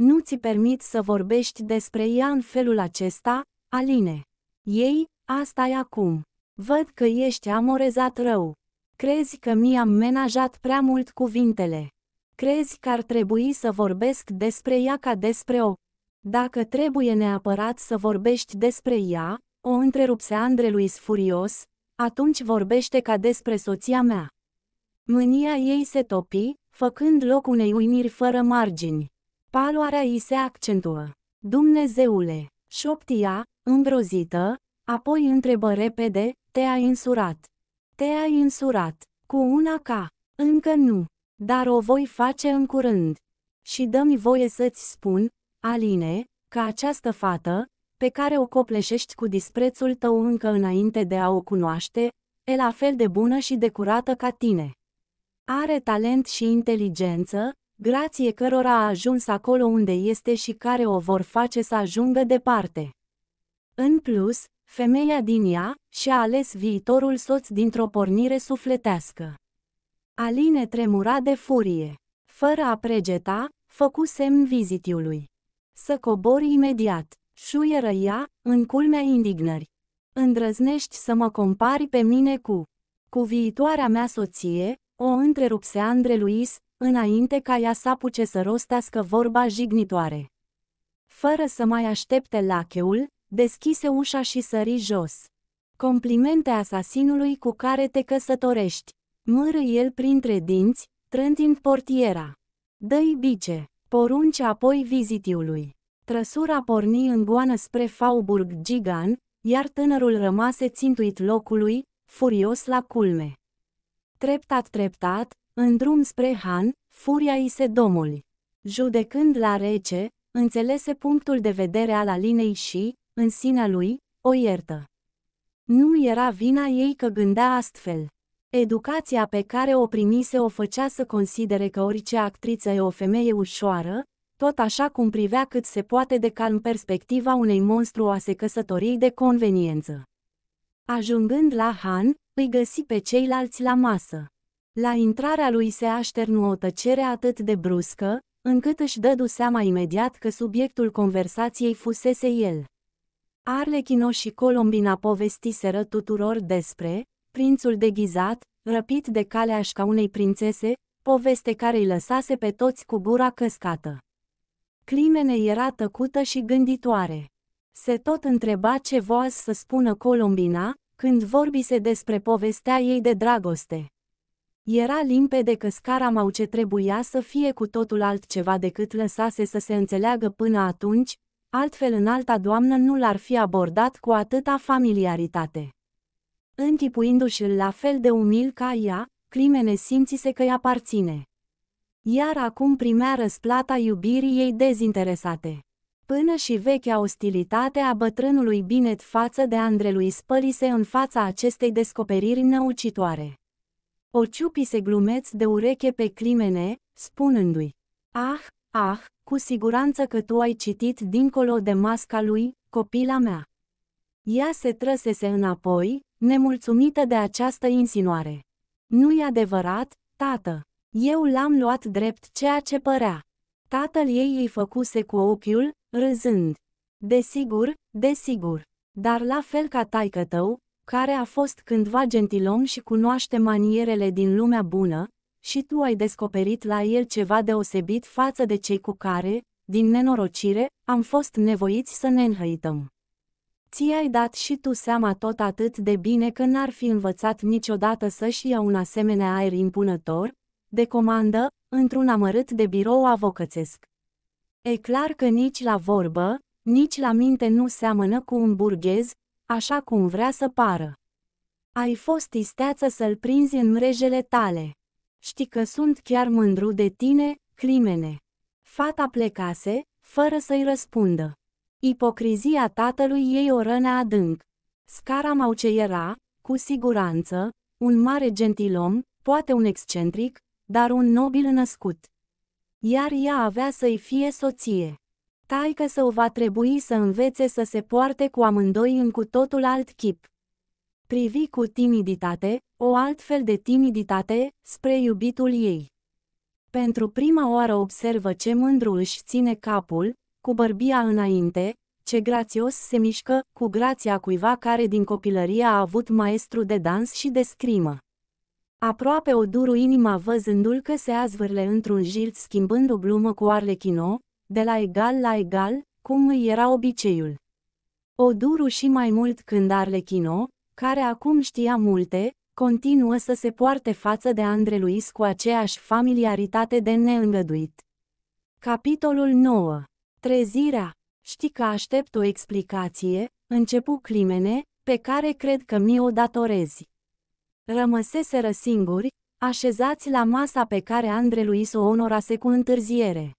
Nu ți permit să vorbești despre ea în felul acesta, Aline. Ei, asta e acum. Văd că ești amorezat rău. Crezi că mi-am menajat prea mult cuvintele. Crezi că ar trebui să vorbesc despre ea ca despre o. Dacă trebuie neapărat să vorbești despre ea, o întrerupse Andreluis furios, atunci vorbește ca despre soția mea. Mânia ei se topi, făcând loc unei uimiri fără margini. Paloarea îi se accentuă. Dumnezeule, șoptia, îmbrozită, apoi întrebă repede, te-ai insurat. Te-ai insurat, cu una ca, încă nu, dar o voi face în curând. Și dă-mi voie să-ți spun, Aline, că această fată, pe care o copleșești cu disprețul tău încă înainte de a o cunoaște, e la fel de bună și de curată ca tine. Are talent și inteligență, grație cărora a ajuns acolo unde este și care o vor face să ajungă departe. În plus, femeia din ea și-a ales viitorul soț dintr-o pornire sufletească. Aline tremura de furie. Fără a pregeta, făcu semn vizitiului. Să cobori imediat, șuieră ea, în culmea indignări. Îndrăznești să mă compari pe mine cu... Cu viitoarea mea soție, o întrerupse Andre Luis, înainte ca ea să apuce să rostească vorba jignitoare. Fără să mai aștepte lacheul, deschise ușa și sări jos. Complimente asasinului cu care te căsătorești. Mârâ el printre dinți, trântind portiera. Dă-i bice, porunce apoi vizitiului. Trăsura porni în goană spre Fauburg Gigan, iar tânărul rămase țintuit locului, furios la culme. Treptat-treptat, în drum spre Han, furia îi se domoli. Judecând la rece, înțelese punctul de vedere al Alinei și, în sinea lui, o iertă. Nu era vina ei că gândea astfel. Educația pe care o primise o făcea să considere că orice actriță e o femeie ușoară, tot așa cum privea cât se poate de calm perspectiva unei monstruoase căsătorii de conveniență. Ajungând la Han, îi găsi pe ceilalți la masă. La intrarea lui se așternu o tăcere atât de bruscă, încât își dădu seama imediat că subiectul conversației fusese el. Arlechino și Colombina povestiseră tuturor despre prințul deghizat, răpit de ca unei prințese, poveste care îi lăsase pe toți cu gura căscată. Climene era tăcută și gânditoare. Se tot întreba ce voia să spună Colombina, când vorbise despre povestea ei de dragoste. Era limpede că scara mau ce trebuia să fie cu totul altceva decât lăsase să se înțeleagă până atunci, altfel în alta doamnă nu l-ar fi abordat cu atâta familiaritate. Închipuindu-și-l la fel de umil ca ea, Climene simțise că-i aparține. Iar acum primea răsplata iubirii ei dezinteresate. Până și vechea ostilitate a bătrânului Binet față de Andrelui spălise în fața acestei descoperiri năucitoare. O ciupi se glumeț de ureche pe climene, spunându-i, Ah, ah, cu siguranță că tu ai citit dincolo de masca lui, copila mea. Ea se trăsese înapoi, nemulțumită de această insinuare. Nu-i adevărat, tată. Eu l-am luat drept ceea ce părea. Tatăl ei îi făcuse cu ochiul, râzând. Desigur, desigur. Dar la fel ca taică tău, care a fost cândva gentilom și cunoaște manierele din lumea bună, și tu ai descoperit la el ceva deosebit față de cei cu care, din nenorocire, am fost nevoiți să ne înhăităm. Ți-ai dat și tu seama tot atât de bine că n-ar fi învățat niciodată să-și ia un asemenea aer impunător, de comandă, într-un amărât de birou avocățesc. E clar că nici la vorbă, nici la minte nu seamănă cu un burghez, așa cum vrea să pară. Ai fost isteață să-l prinzi în mrejele tale. Știi că sunt chiar mândru de tine, climene. Fata plecase, fără să-i răspundă. Ipocrizia tatălui ei o rănea adânc. Scaramau ce era, cu siguranță, un mare gentilom, poate un excentric, dar un nobil născut. Iar ea avea să-i fie soție taică său va trebui să învețe să se poarte cu amândoi în cu totul alt chip. Privi cu timiditate, o altfel de timiditate, spre iubitul ei. Pentru prima oară observă ce mândru își ține capul, cu bărbia înainte, ce grațios se mișcă, cu grația cuiva care din copilărie a avut maestru de dans și de scrimă. Aproape o duru inima văzându-l că se azvârle într-un jilt schimbând o glumă cu Arlechino, de la egal la egal, cum îi era obiceiul. O duru și mai mult când Arlechino, care acum știa multe, continuă să se poarte față de Luis cu aceeași familiaritate de neîngăduit. Capitolul 9. Trezirea. Știi că aștept o explicație, începu Climene, pe care cred că mi o datorezi. Rămăseseră singuri, așezați la masa pe care Luis o onorase cu întârziere.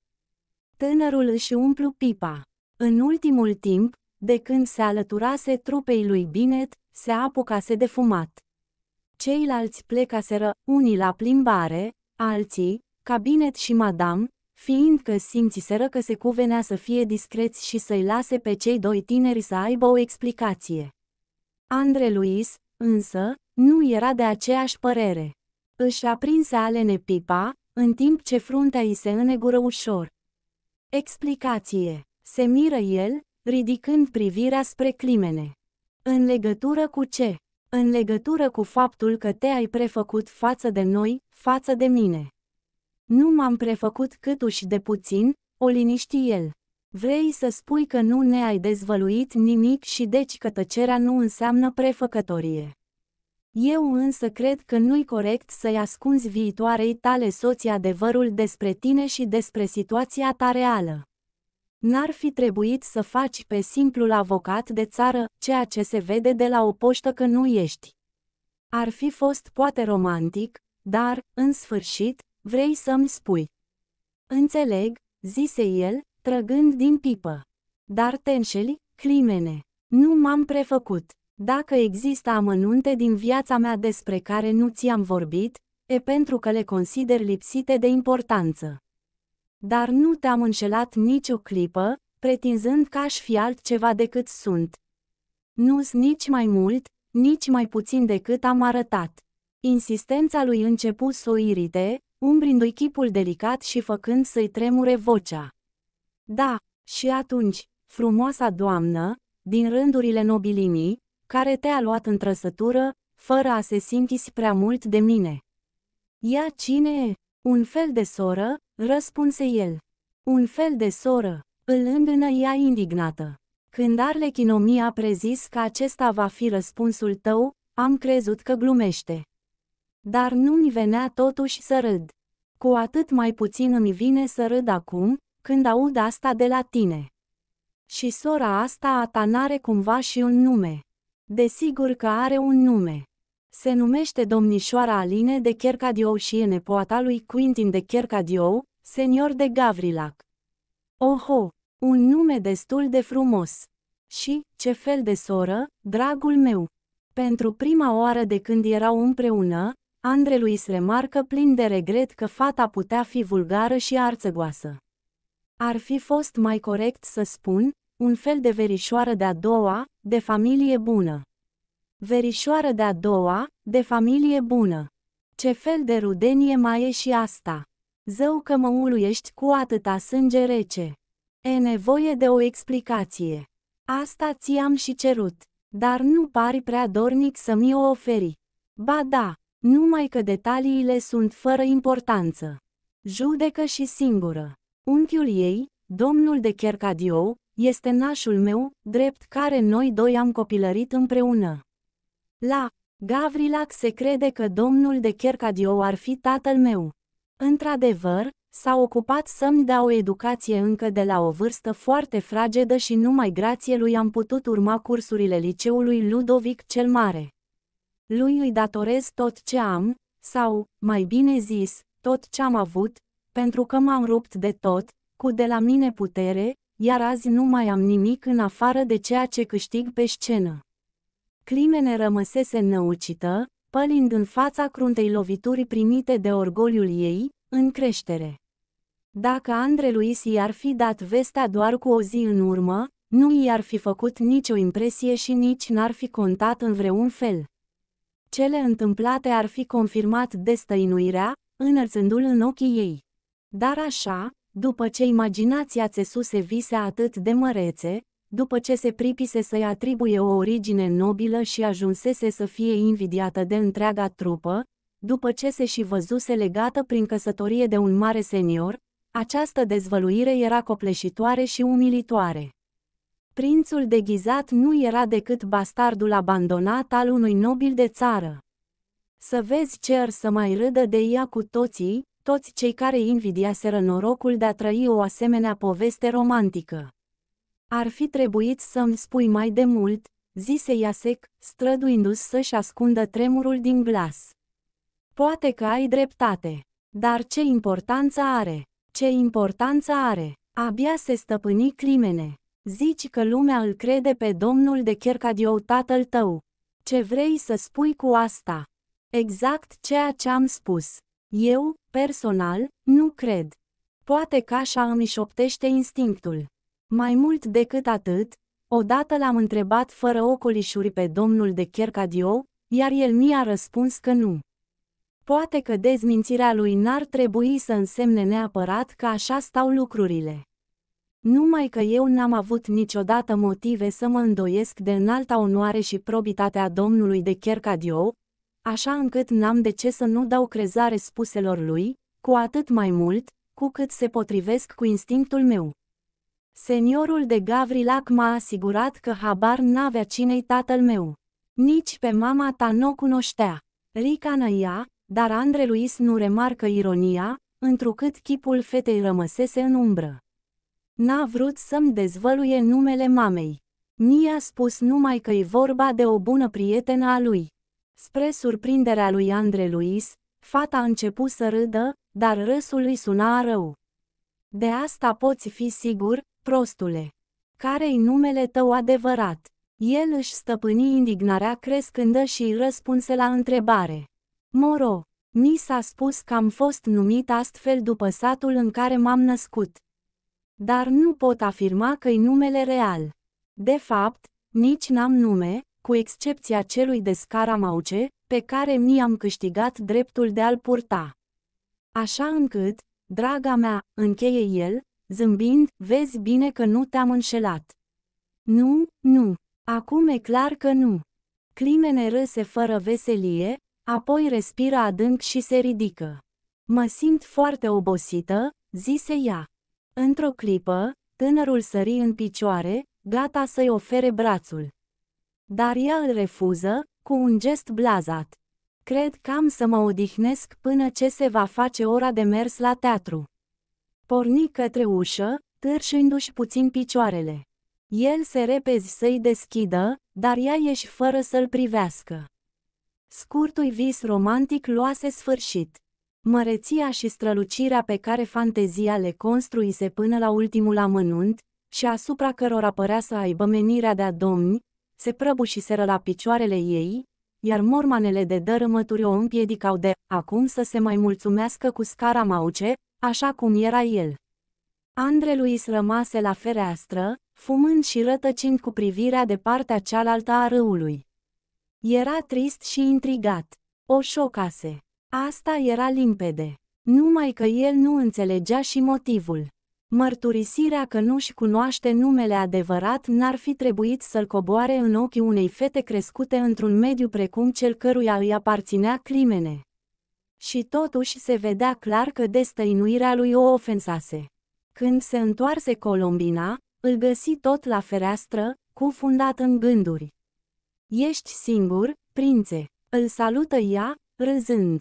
Tânărul își umplu pipa. În ultimul timp, de când se alăturase trupei lui Binet, se apucase de fumat. Ceilalți plecaseră, unii la plimbare, alții, Binet și madame, fiindcă simțiseră că se cuvenea să fie discreți și să-i lase pe cei doi tineri să aibă o explicație. Andre Luis, însă, nu era de aceeași părere. Își aprinse alene pipa, în timp ce fruntea îi se înegură ușor. Explicație. Se miră el, ridicând privirea spre climene. În legătură cu ce? În legătură cu faptul că te-ai prefăcut față de noi, față de mine. Nu m-am prefăcut câtuși de puțin, o liniști el. Vrei să spui că nu ne-ai dezvăluit nimic și deci că tăcerea nu înseamnă prefăcătorie. Eu însă cred că nu-i corect să-i ascunzi viitoarei tale soții adevărul despre tine și despre situația ta reală. N-ar fi trebuit să faci pe simplul avocat de țară, ceea ce se vede de la o poștă că nu ești. Ar fi fost poate romantic, dar, în sfârșit, vrei să-mi spui. Înțeleg, zise el, trăgând din pipă. Dar te înșeli, Climene. Nu m-am prefăcut. Dacă există amănunte din viața mea despre care nu ți-am vorbit, e pentru că le consider lipsite de importanță. Dar nu te-am înșelat nicio clipă, pretinzând că aș fi altceva decât sunt. Nu-s nici mai mult, nici mai puțin decât am arătat. Insistența lui început să o irite, umbrindu-i chipul delicat și făcând să-i tremure vocea. Da, și atunci, frumoasa doamnă, din rândurile nobilimii, care te-a luat în trăsătură, fără a se simți prea mult de mine. Ia cine e? Un fel de soră, răspunse el. Un fel de soră, îl îndână ea indignată. Când mi a prezis că acesta va fi răspunsul tău, am crezut că glumește. Dar nu-mi venea totuși să râd. Cu atât mai puțin îmi vine să râd acum, când aud asta de la tine. Și sora asta a ta n-are cumva și un nume. Desigur că are un nume. Se numește domnișoara Aline de Chercadiou și e nepoata lui Quintin de Chercadiou, senior de Gavrilac. Oho, un nume destul de frumos. Și, ce fel de soră, dragul meu! Pentru prima oară de când erau împreună, lui se remarcă plin de regret că fata putea fi vulgară și arțăgoasă. Ar fi fost mai corect să spun, un fel de verișoară de-a doua, de familie bună. Verișoară de-a doua, de familie bună. Ce fel de rudenie mai e și asta? Zău că mă uluiești cu atâta sânge rece. E nevoie de o explicație. Asta ți-am și cerut, dar nu pari prea dornic să mi o oferi. Ba da, numai că detaliile sunt fără importanță. Judecă și singură. Unchiul ei, domnul de Chercadiou, este nașul meu, drept care noi doi am copilărit împreună. La Gavrilac se crede că domnul de Chercadio ar fi tatăl meu. Într-adevăr, s-a ocupat să-mi dea o educație încă de la o vârstă foarte fragedă și numai grație lui am putut urma cursurile liceului Ludovic cel Mare. Lui îi datorez tot ce am, sau, mai bine zis, tot ce am avut, pentru că m-am rupt de tot, cu de la mine putere, iar azi nu mai am nimic în afară de ceea ce câștig pe scenă. Climene rămăsese năucită, pălind în fața cruntei lovituri primite de orgoliul ei, în creștere. Dacă Andre Luis i-ar fi dat vestea doar cu o zi în urmă, nu i-ar fi făcut nicio impresie și nici n-ar fi contat în vreun fel. Cele întâmplate ar fi confirmat destăinuirea, înălțându-l în ochii ei. Dar așa, după ce imaginația țesuse vise atât de mărețe, după ce se pripise să-i atribuie o origine nobilă și ajunsese să fie invidiată de întreaga trupă, după ce se și văzuse legată prin căsătorie de un mare senior, această dezvăluire era copleșitoare și umilitoare. Prințul deghizat nu era decât bastardul abandonat al unui nobil de țară. Să vezi cer să mai râdă de ea cu toții, toți cei care invidiaseră norocul de a trăi o asemenea poveste romantică. Ar fi trebuit să-mi spui mai de mult, zise Iasec, străduindu-se să-și ascundă tremurul din glas. Poate că ai dreptate, dar ce importanță are? Ce importanță are? Abia se stăpâni climene. Zici că lumea îl crede pe domnul de Chercadiou tatăl tău. Ce vrei să spui cu asta? Exact ceea ce am spus. Eu, Personal, nu cred. Poate că așa îmi șoptește instinctul. Mai mult decât atât, odată l-am întrebat fără ocolișuri pe domnul de Chercadio, iar el mi-a răspuns că nu. Poate că dezmințirea lui n-ar trebui să însemne neapărat că așa stau lucrurile. Numai că eu n-am avut niciodată motive să mă îndoiesc de înalta onoare și probitatea domnului de Chercadio, așa încât n-am de ce să nu dau crezare spuselor lui, cu atât mai mult, cu cât se potrivesc cu instinctul meu. Seniorul de Gavrilac m-a asigurat că habar n-avea cine-i tatăl meu. Nici pe mama ta nu o cunoștea. Rica năia, dar Andre Luis nu remarcă ironia, întrucât chipul fetei rămăsese în umbră. N-a vrut să-mi dezvăluie numele mamei. mi a spus numai că e vorba de o bună prietenă a lui. Spre surprinderea lui Andre Luis, fata a început să râdă, dar râsul îi suna rău. De asta poți fi sigur, prostule. Care-i numele tău adevărat? El își stăpâni indignarea crescândă și îi răspunse la întrebare. Moro, mi s-a spus că am fost numit astfel după satul în care m-am născut. Dar nu pot afirma că-i numele real. De fapt, nici n-am nume, cu excepția celui de scaramauce, pe care mi-am câștigat dreptul de a-l purta. Așa încât, draga mea, încheie el, zâmbind, vezi bine că nu te-am înșelat. Nu, nu, acum e clar că nu. Climene râse fără veselie, apoi respiră adânc și se ridică. Mă simt foarte obosită, zise ea. Într-o clipă, tânărul sări în picioare, gata să-i ofere brațul. Dar ea îl refuză, cu un gest blazat. Cred că am să mă odihnesc până ce se va face ora de mers la teatru. Porni către ușă, târșându și puțin picioarele. El se repezi să-i deschidă, dar ea ieși fără să-l privească. Scurtul vis romantic luase sfârșit. Măreția și strălucirea pe care fantezia le construise până la ultimul amănunt, și asupra cărora părea să aibă menirea de a domni, se prăbușiseră la picioarele ei, iar mormanele de dărâmături o împiedicau de, acum să se mai mulțumească cu scara mauce, așa cum era el. Luis rămase la fereastră, fumând și rătăcind cu privirea de partea cealaltă a râului. Era trist și intrigat. O șocase. Asta era limpede. Numai că el nu înțelegea și motivul. Mărturisirea că nu-și cunoaște numele adevărat n-ar fi trebuit să-l coboare în ochii unei fete crescute într-un mediu precum cel căruia îi aparținea crimene. Și totuși se vedea clar că destăinuirea lui o ofensase. Când se întoarse Colombina, îl găsi tot la fereastră, cufundat în gânduri. Ești singur, prințe, îl salută ea, râzând.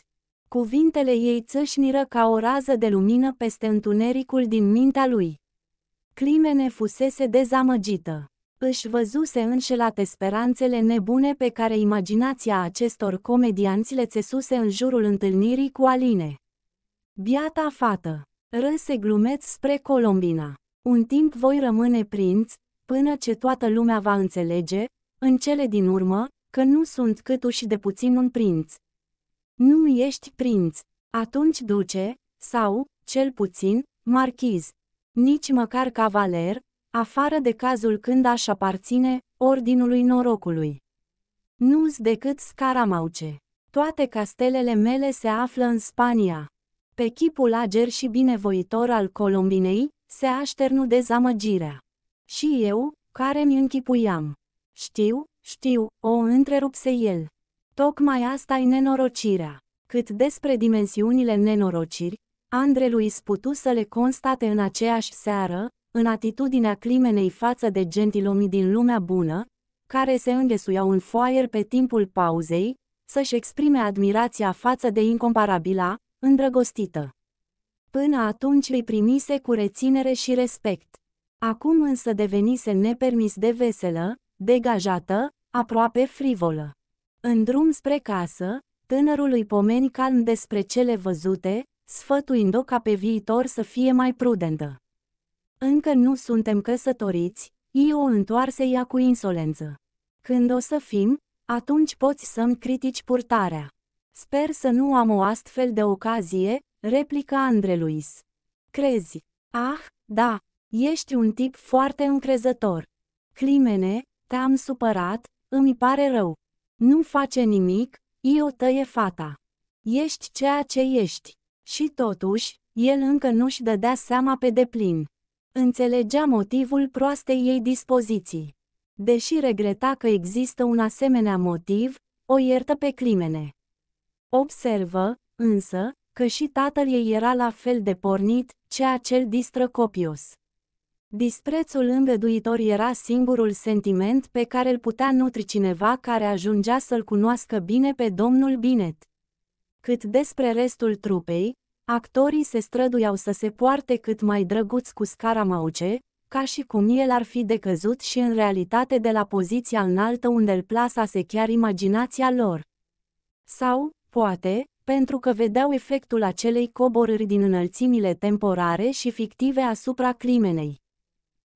Cuvintele ei țâșniră ca o rază de lumină peste întunericul din mintea lui. Climene fusese dezamăgită. Își văzuse înșelate speranțele nebune pe care imaginația acestor comedianți le țesuse în jurul întâlnirii cu Aline. Biata fată! Râse glumeț spre Colombina. Un timp voi rămâne prinț, până ce toată lumea va înțelege, în cele din urmă, că nu sunt câtuși de puțin un prinț. Nu ești prinț, atunci duce, sau, cel puțin, marchiz. Nici măcar cavaler, afară de cazul când aș aparține ordinului norocului. Nu-s decât scaramauce. Toate castelele mele se află în Spania. Pe chipul ager și binevoitor al Columbinei se așternu dezamăgirea. Și eu, care mi închipuiam. Știu, știu, o întrerupse el. Tocmai asta e nenorocirea. Cât despre dimensiunile nenorociri, lui putu să le constate în aceeași seară, în atitudinea climenei față de gentilomii din lumea bună, care se înghesuiau în foaier pe timpul pauzei, să-și exprime admirația față de incomparabila, îndrăgostită. Până atunci îi primise cu reținere și respect. Acum însă devenise nepermis de veselă, degajată, aproape frivolă. În drum spre casă, tânărul îi pomeni calm despre cele văzute, sfătuind-o ca pe viitor să fie mai prudentă. Încă nu suntem căsătoriți, ei o întoarse ea cu insolență. Când o să fim, atunci poți să-mi critici purtarea. Sper să nu am o astfel de ocazie, replică Andre Luis. Crezi? Ah, da, ești un tip foarte încrezător. Climene, te-am supărat, îmi pare rău. Nu face nimic, Io tăie fata. Ești ceea ce ești. Și totuși, el încă nu-și dădea seama pe deplin. Înțelegea motivul proastei ei dispoziții. Deși regreta că există un asemenea motiv, o iertă pe crimene. Observă, însă, că și tatăl ei era la fel de pornit, ceea ce l distră copios. Disprețul îngăduitor era singurul sentiment pe care îl putea nutri cineva care ajungea să-l cunoască bine pe domnul Binet. Cât despre restul trupei, actorii se străduiau să se poarte cât mai drăguți cu mauce, ca și cum el ar fi decăzut și în realitate de la poziția înaltă unde îl plasase chiar imaginația lor. Sau, poate, pentru că vedeau efectul acelei coborâri din înălțimile temporare și fictive asupra climenei.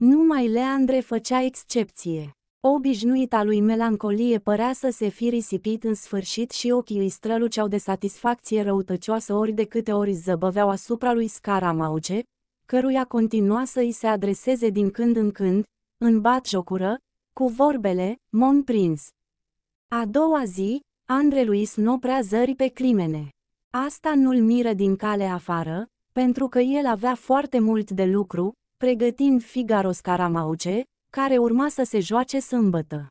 Numai Leandre făcea excepție. Obișnuita lui melancolie părea să se fi risipit în sfârșit și ochii îi străluceau de satisfacție răutăcioasă ori de câte ori zăbăveau asupra lui Scaramauce, căruia continua să îi se adreseze din când în când, în jocură, cu vorbele, mon prins. A doua zi, Andre Luis nu prea zări pe climene. Asta nu-l miră din cale afară, pentru că el avea foarte mult de lucru, pregătind Figaro Scaramauce, care urma să se joace sâmbătă.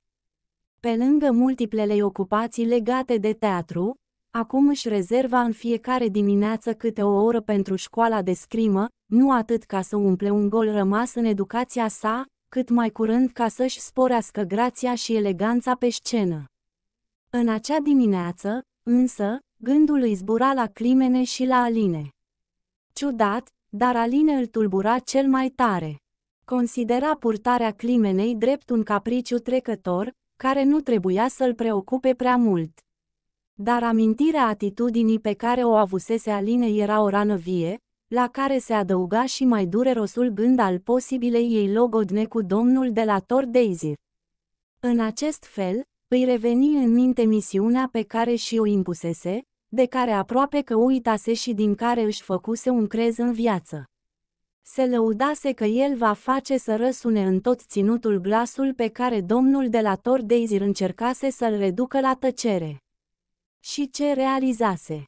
Pe lângă multiplele ocupații legate de teatru, acum își rezerva în fiecare dimineață câte o oră pentru școala de scrimă, nu atât ca să umple un gol rămas în educația sa, cât mai curând ca să-și sporească grația și eleganța pe scenă. În acea dimineață, însă, gândul îi zbura la Climene și la Aline. Ciudat, dar Aline îl tulbura cel mai tare. Considera purtarea climenei drept un capriciu trecător, care nu trebuia să-l preocupe prea mult. Dar amintirea atitudinii pe care o avusese Aline era o rană vie, la care se adăuga și mai durerosul gând al posibilei ei logodne cu domnul de la Tor Daisy. În acest fel, îi reveni în minte misiunea pe care și o impusese, de care aproape că uitase și din care își făcuse un crez în viață. Se lăudase că el va face să răsune în tot ținutul glasul pe care domnul de la tor Deizir încercase să-l reducă la tăcere. Și ce realizase?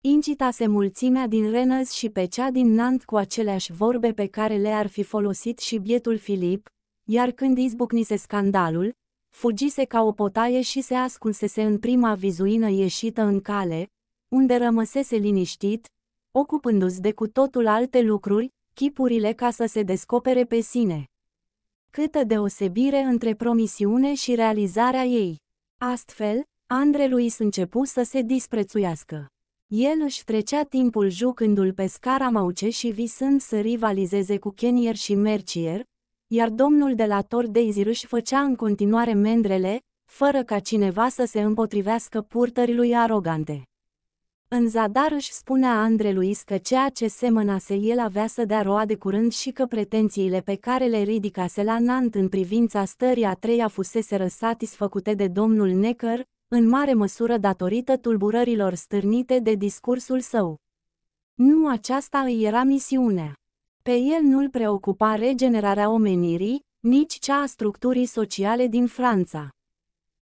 Incitase mulțimea din Renăz și pe cea din Nant cu aceleași vorbe pe care le-ar fi folosit și bietul Filip, iar când izbucnise scandalul, fugise ca o potaie și se ascunsese în prima vizuină ieșită în cale, unde rămăsese liniștit, ocupându-se de cu totul alte lucruri, chipurile ca să se descopere pe sine. Câtă deosebire între promisiune și realizarea ei! Astfel, Andre lui începu să se disprețuiască. El își trecea timpul jucându-l pe scara Mauce și visând să rivalizeze cu Kenier și Mercier, iar domnul de la Tor Deizir își făcea în continuare mendrele, fără ca cineva să se împotrivească purtării lui arogante. În zadar își spunea Andre Luis că ceea ce semănase el avea să dea roade curând și că pretențiile pe care le ridicase la Nant în privința stării a treia fuseseră satisfăcute de domnul Necker, în mare măsură datorită tulburărilor stârnite de discursul său. Nu aceasta îi era misiunea. Pe el nu-l preocupa regenerarea omenirii, nici cea a structurii sociale din Franța.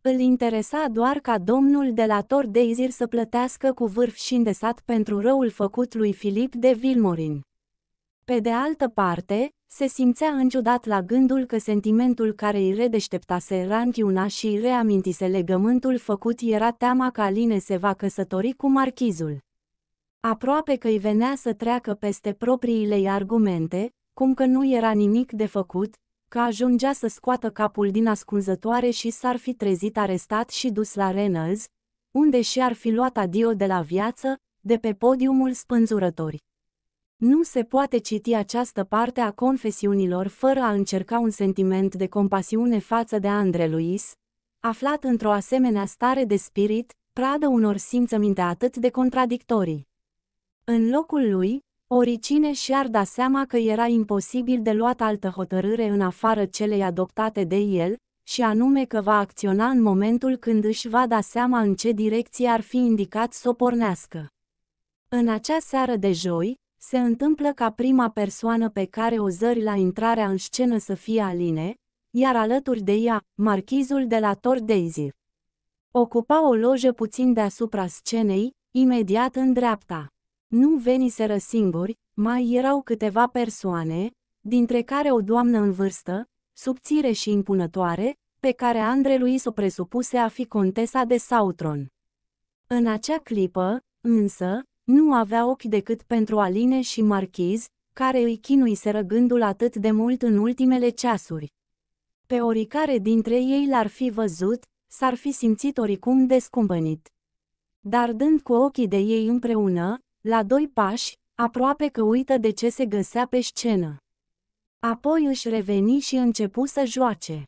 Îl interesa doar ca domnul de la Tor Deizir să plătească cu vârf și îndesat pentru răul făcut lui Filip de Vilmorin. Pe de altă parte, se simțea înciudat la gândul că sentimentul care îi redeșteptase ranchiuna și îi reamintise legământul făcut era teama că Aline se va căsători cu marchizul. Aproape că îi venea să treacă peste propriile argumente, cum că nu era nimic de făcut, că ajungea să scoată capul din ascunzătoare și s-ar fi trezit arestat și dus la Reynolds, unde și-ar fi luat adio de la viață, de pe podiumul spânzurători. Nu se poate citi această parte a confesiunilor fără a încerca un sentiment de compasiune față de Andre Luis, aflat într-o asemenea stare de spirit, pradă unor simțăminte atât de contradictorii. În locul lui, Oricine și-ar da seama că era imposibil de luat altă hotărâre în afară celei adoptate de el, și anume că va acționa în momentul când își va da seama în ce direcție ar fi indicat să o pornească. În acea seară de joi, se întâmplă ca prima persoană pe care o zări la intrarea în scenă să fie Aline, iar alături de ea, marchizul de la Tor Daisy. Ocupa o lojă puțin deasupra scenei, imediat în dreapta. Nu veniseră singuri, mai erau câteva persoane, dintre care o doamnă în vârstă, subțire și impunătoare, pe care lui o presupuse a fi contesa de Sautron. În acea clipă, însă, nu avea ochi decât pentru Aline și Marchiz, care îi chinuiseră gândul atât de mult în ultimele ceasuri. Pe oricare dintre ei l-ar fi văzut, s-ar fi simțit oricum descumpănit. Dar dând cu ochii de ei împreună, la doi pași, aproape că uită de ce se găsea pe scenă. Apoi își reveni și începu să joace.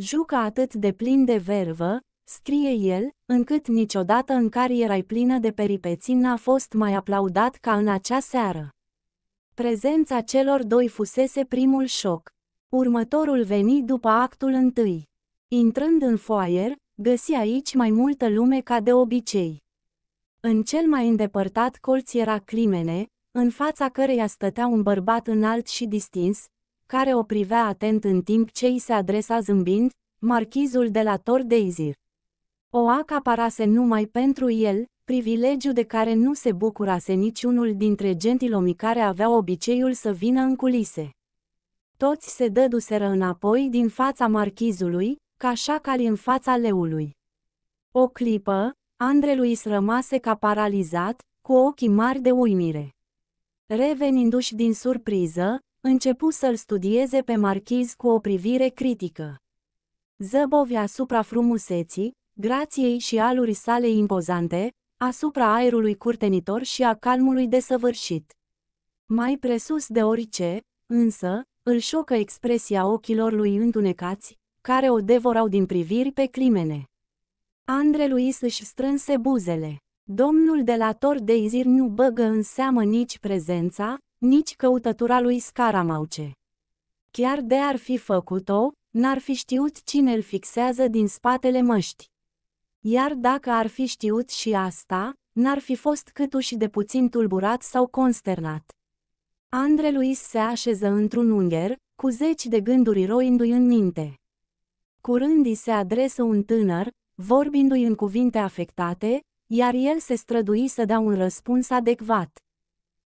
Jucă atât de plin de vervă, scrie el, încât niciodată în cariera plină de peripeții n-a fost mai aplaudat ca în acea seară. Prezența celor doi fusese primul șoc. Următorul veni după actul întâi. Intrând în foaier, găsi aici mai multă lume ca de obicei. În cel mai îndepărtat colț era Climene, în fața căreia stătea un bărbat înalt și distins, care o privea atent în timp ce îi se adresa zâmbind, marchizul de la Tor Deizir. O acaparase numai pentru el, privilegiu de care nu se bucurase niciunul dintre gentilomii care aveau obiceiul să vină în culise. Toți se dăduseră înapoi din fața marchizului, ca șacali în fața leului. O clipă, Andreluis rămase ca paralizat, cu ochii mari de uimire. Revenindu-și din surpriză, începu să-l studieze pe marchiz cu o privire critică. Zăbovi asupra frumuseții, grației și alurii sale impozante, asupra aerului curtenitor și a calmului desăvârșit. Mai presus de orice, însă, îl șocă expresia ochilor lui întunecați, care o devorau din priviri pe climene. Andre Luis își strânse buzele. Domnul de la Tor de Izir nu băgă în seamă nici prezența, nici căutătura lui Scaramauce. Chiar de ar fi făcut-o, n-ar fi știut cine îl fixează din spatele măștii. Iar dacă ar fi știut și asta, n-ar fi fost câtuși de puțin tulburat sau consternat. Andre Luis se așeză într-un ungher, cu zeci de gânduri roindu-i în minte. Curând îi se adresă un tânăr, vorbindu-i în cuvinte afectate, iar el se strădui să dea un răspuns adecvat.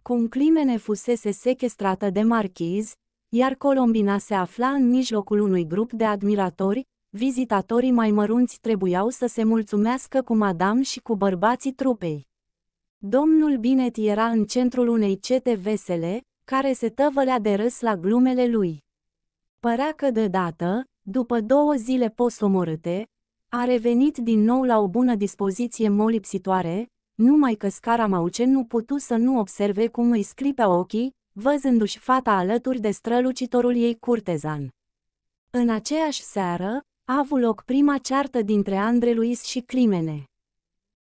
Cum Climene fusese sequestrată de marchiz, iar Colombina se afla în mijlocul unui grup de admiratori, vizitatorii mai mărunți trebuiau să se mulțumească cu madam și cu bărbații trupei. Domnul Binet era în centrul unei cete vesele, care se tăvălea de râs la glumele lui. Părea că deodată, după două zile posomorâte, a revenit din nou la o bună dispoziție molipsitoare, numai că scara mauce nu putu să nu observe cum îi sclipea ochii, văzându-și fata alături de strălucitorul ei curtezan. În aceeași seară, a avut loc prima ceartă dintre Andre Luis și Climene.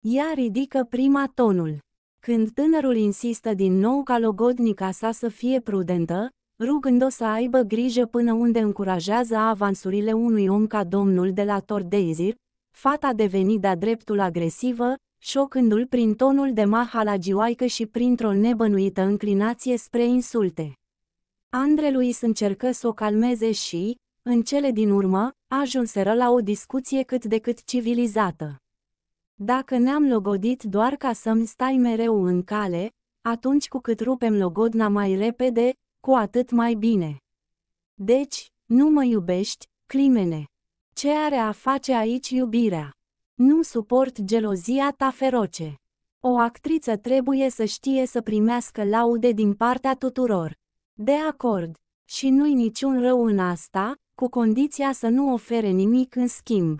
Ea ridică prima tonul. Când tânărul insistă din nou ca logodnica sa să fie prudentă, rugând-o să aibă grijă până unde încurajează avansurile unui om ca domnul de la Tordezir, fata deveni de-a dreptul agresivă, șocându-l prin tonul de mahalagioaică și printr-o nebănuită înclinație spre insulte. Andreluis încercă să o calmeze și, în cele din urmă, ajunseră la o discuție cât de cât civilizată. Dacă ne-am logodit doar ca să-mi stai mereu în cale, atunci cu cât rupem logodna mai repede, cu atât mai bine. Deci, nu mă iubești, climene. Ce are a face aici iubirea? Nu suport gelozia ta feroce. O actriță trebuie să știe să primească laude din partea tuturor. De acord. Și nu-i niciun rău în asta, cu condiția să nu ofere nimic în schimb.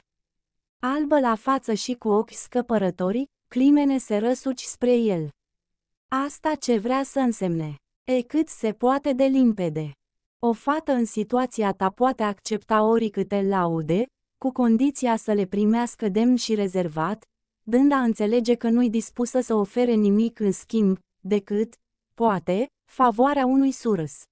Albă la față și cu ochi scăpărătorii, climene se răsuci spre el. Asta ce vrea să însemne. E cât se poate de limpede. O fată în situația ta poate accepta oricâte laude, cu condiția să le primească demn și rezervat, dând a înțelege că nu-i dispusă să ofere nimic în schimb, decât, poate, favoarea unui surâs.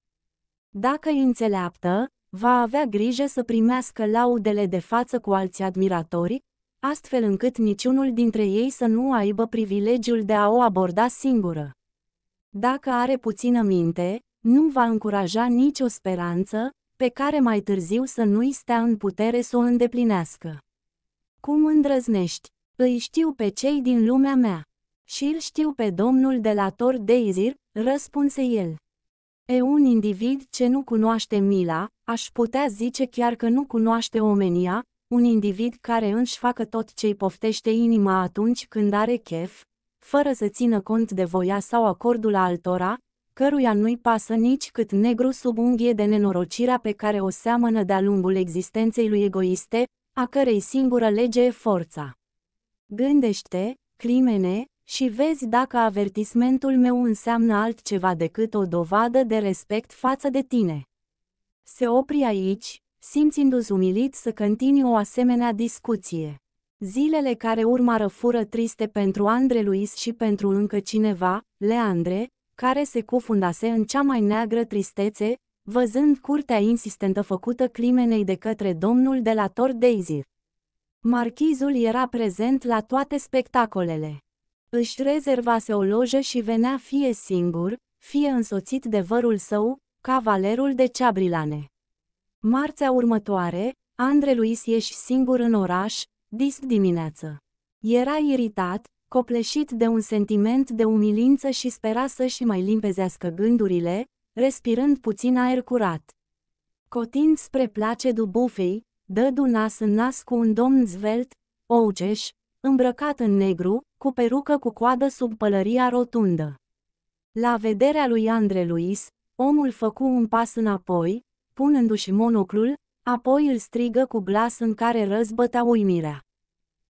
Dacă e înțeleaptă, va avea grijă să primească laudele de față cu alți admiratori, astfel încât niciunul dintre ei să nu aibă privilegiul de a o aborda singură dacă are puțină minte, nu va încuraja nicio speranță, pe care mai târziu să nu-i stea în putere să o îndeplinească. Cum îndrăznești? Îi știu pe cei din lumea mea. Și îl știu pe domnul de la Tor Deizir, răspunse el. E un individ ce nu cunoaște mila, aș putea zice chiar că nu cunoaște omenia, un individ care își facă tot ce-i poftește inima atunci când are chef, fără să țină cont de voia sau acordul altora, căruia nu-i pasă nici cât negru sub unghie de nenorocirea pe care o seamănă de-a lungul existenței lui egoiste, a cărei singură lege e forța. Gândește, climene, și vezi dacă avertismentul meu înseamnă altceva decât o dovadă de respect față de tine. Se opri aici, simțindu-ți umilit să continui o asemenea discuție. Zilele care urmară fură triste pentru Andre Luis și pentru încă cineva, Leandre, care se cufundase în cea mai neagră tristețe, văzând curtea insistentă făcută climenei de către domnul de la Tor Daisy. Marchizul era prezent la toate spectacolele. Își rezervase o lojă și venea fie singur, fie însoțit de vărul său, cavalerul de ceabrilane. Marțea următoare, Andre Luis ieși singur în oraș, Dis dimineață. Era iritat, copleșit de un sentiment de umilință și spera să-și mai limpezească gândurile, respirând puțin aer curat. Cotind spre place du bufei, dădu nas în nas cu un domn zvelt, ouceș, îmbrăcat în negru, cu perucă cu coadă sub pălăria rotundă. La vederea lui Andre Luis, omul făcu un pas înapoi, punându-și monoclul, Apoi îl strigă cu glas în care răzbăta uimirea.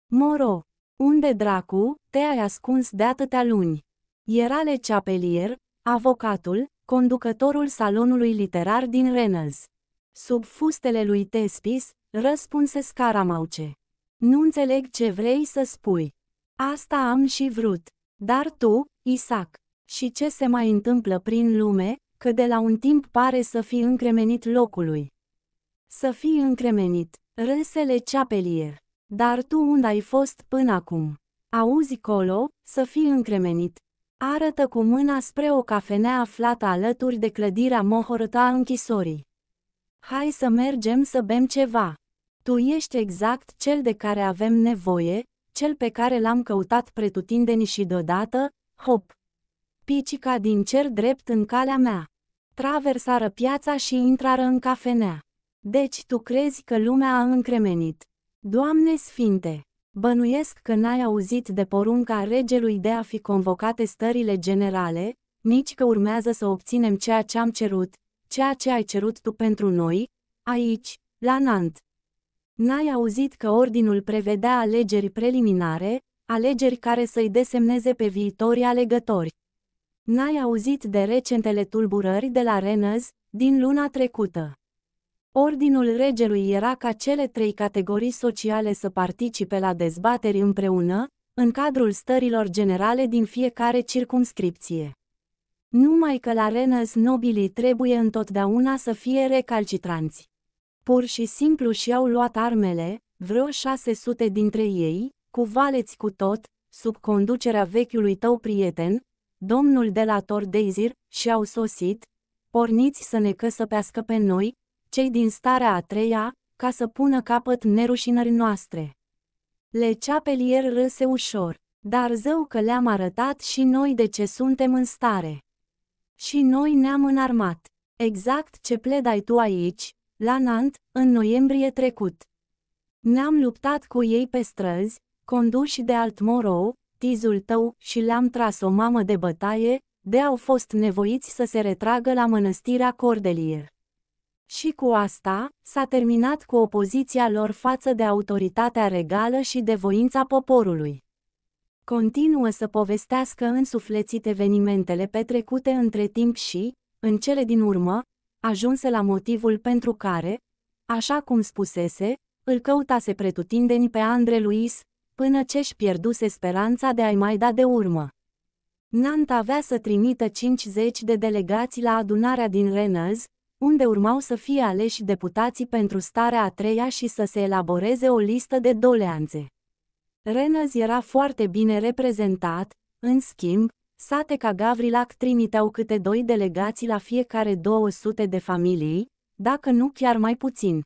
Moro, unde dracu, te-ai ascuns de atâtea luni? Era Le Chapelier, avocatul, conducătorul salonului literar din Reynolds. Sub fustele lui Tespis, răspunse Scaramauce. Nu înțeleg ce vrei să spui. Asta am și vrut. Dar tu, Isaac, și ce se mai întâmplă prin lume, că de la un timp pare să fi încremenit locului. Să fii încremenit, râsele ceapelier. Dar tu unde ai fost până acum? Auzi colo, să fii încremenit. Arătă cu mâna spre o cafenea aflată alături de clădirea mohorâta a închisorii. Hai să mergem să bem ceva. Tu ești exact cel de care avem nevoie, cel pe care l-am căutat pretutindeni și deodată, hop! Picica din cer drept în calea mea. Traversară piața și intrară în cafenea. Deci tu crezi că lumea a încremenit. Doamne Sfinte! Bănuiesc că n-ai auzit de porunca regelui de a fi convocate stările generale, nici că urmează să obținem ceea ce am cerut, ceea ce ai cerut tu pentru noi, aici, la Nant. N-ai auzit că ordinul prevedea alegeri preliminare, alegeri care să-i desemneze pe viitorii alegători. N-ai auzit de recentele tulburări de la Renăz, din luna trecută. Ordinul regelui era ca cele trei categorii sociale să participe la dezbateri împreună, în cadrul stărilor generale din fiecare circumscripție. Numai că la Rennes nobilii trebuie întotdeauna să fie recalcitranți. Pur și simplu și-au luat armele, vreo 600 dintre ei, cu valeți cu tot, sub conducerea vechiului tău prieten, domnul de la Tordezir, și-au sosit, porniți să ne căsăpească pe noi, cei din starea a treia, ca să pună capăt nerușinării noastre. Le ceapelier râse ușor, dar zău că le-am arătat și noi de ce suntem în stare. Și noi ne-am înarmat. Exact ce pledai tu aici, la Nant, în noiembrie trecut. Ne-am luptat cu ei pe străzi, conduși de alt moro, tizul tău, și le-am tras o mamă de bătaie, de au fost nevoiți să se retragă la mănăstirea Cordelier. Și cu asta, s-a terminat cu opoziția lor față de autoritatea regală și de voința poporului. Continuă să povestească însuflețit evenimentele petrecute între timp și, în cele din urmă, ajunse la motivul pentru care, așa cum spusese, îl căutase pretutindeni pe Andre Luis, până ce își pierduse speranța de a-i mai da de urmă. Nant avea să trimită 50 de delegați la adunarea din Rennes, unde urmau să fie aleși deputații pentru starea a treia și să se elaboreze o listă de doleanțe. Renăz era foarte bine reprezentat, în schimb, sate ca Gavrilac trimiteau câte doi delegații la fiecare 200 de familii, dacă nu chiar mai puțin.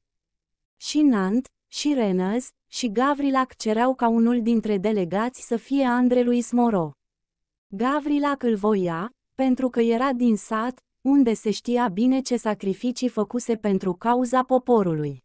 Și Nant, și Renăz, și Gavrilac cereau ca unul dintre delegați să fie Andrei Luis Moro. Gavrilac îl voia, pentru că era din sat, unde se știa bine ce sacrificii făcuse pentru cauza poporului.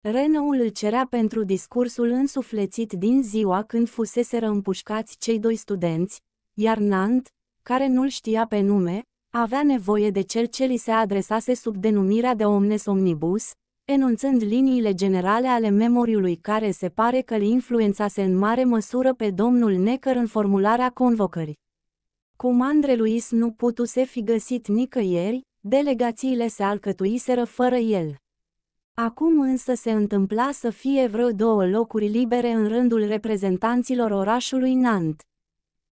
Renaul îl cerea pentru discursul însuflețit din ziua când fuseseră împușcați cei doi studenți, iar Nant, care nu-l știa pe nume, avea nevoie de cel ce li se adresase sub denumirea de omnes omnibus, enunțând liniile generale ale memoriului care se pare că îl influențase în mare măsură pe domnul Necăr în formularea convocării. Cum Andre Luis nu putuse fi găsit nicăieri, delegațiile se alcătuiseră fără el. Acum însă se întâmpla să fie vreo două locuri libere în rândul reprezentanților orașului Nant.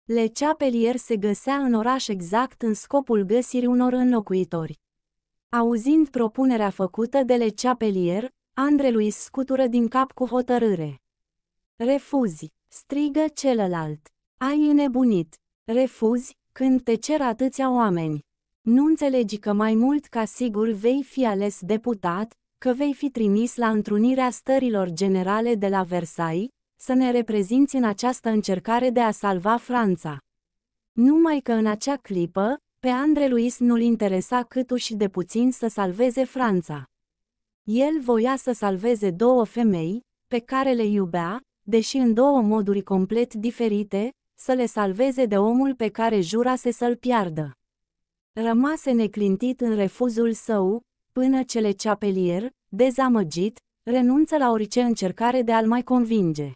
Le Chapelier se găsea în oraș exact în scopul găsirii unor înlocuitori. Auzind propunerea făcută de Le Chapelier, Andre Luis scutură din cap cu hotărâre. Refuzi, strigă celălalt. Ai înnebunit. Refuzi, când te cer atâția oameni. Nu înțelegi că mai mult ca sigur vei fi ales deputat, că vei fi trimis la întrunirea stărilor generale de la Versailles, să ne reprezinți în această încercare de a salva Franța. Numai că în acea clipă, pe Andre Luis nu-l interesa câtuși de puțin să salveze Franța. El voia să salveze două femei, pe care le iubea, deși în două moduri complet diferite, să le salveze de omul pe care jurase să-l piardă. Rămase neclintit în refuzul său, până ce le ceapelier, dezamăgit, renunță la orice încercare de a-l mai convinge.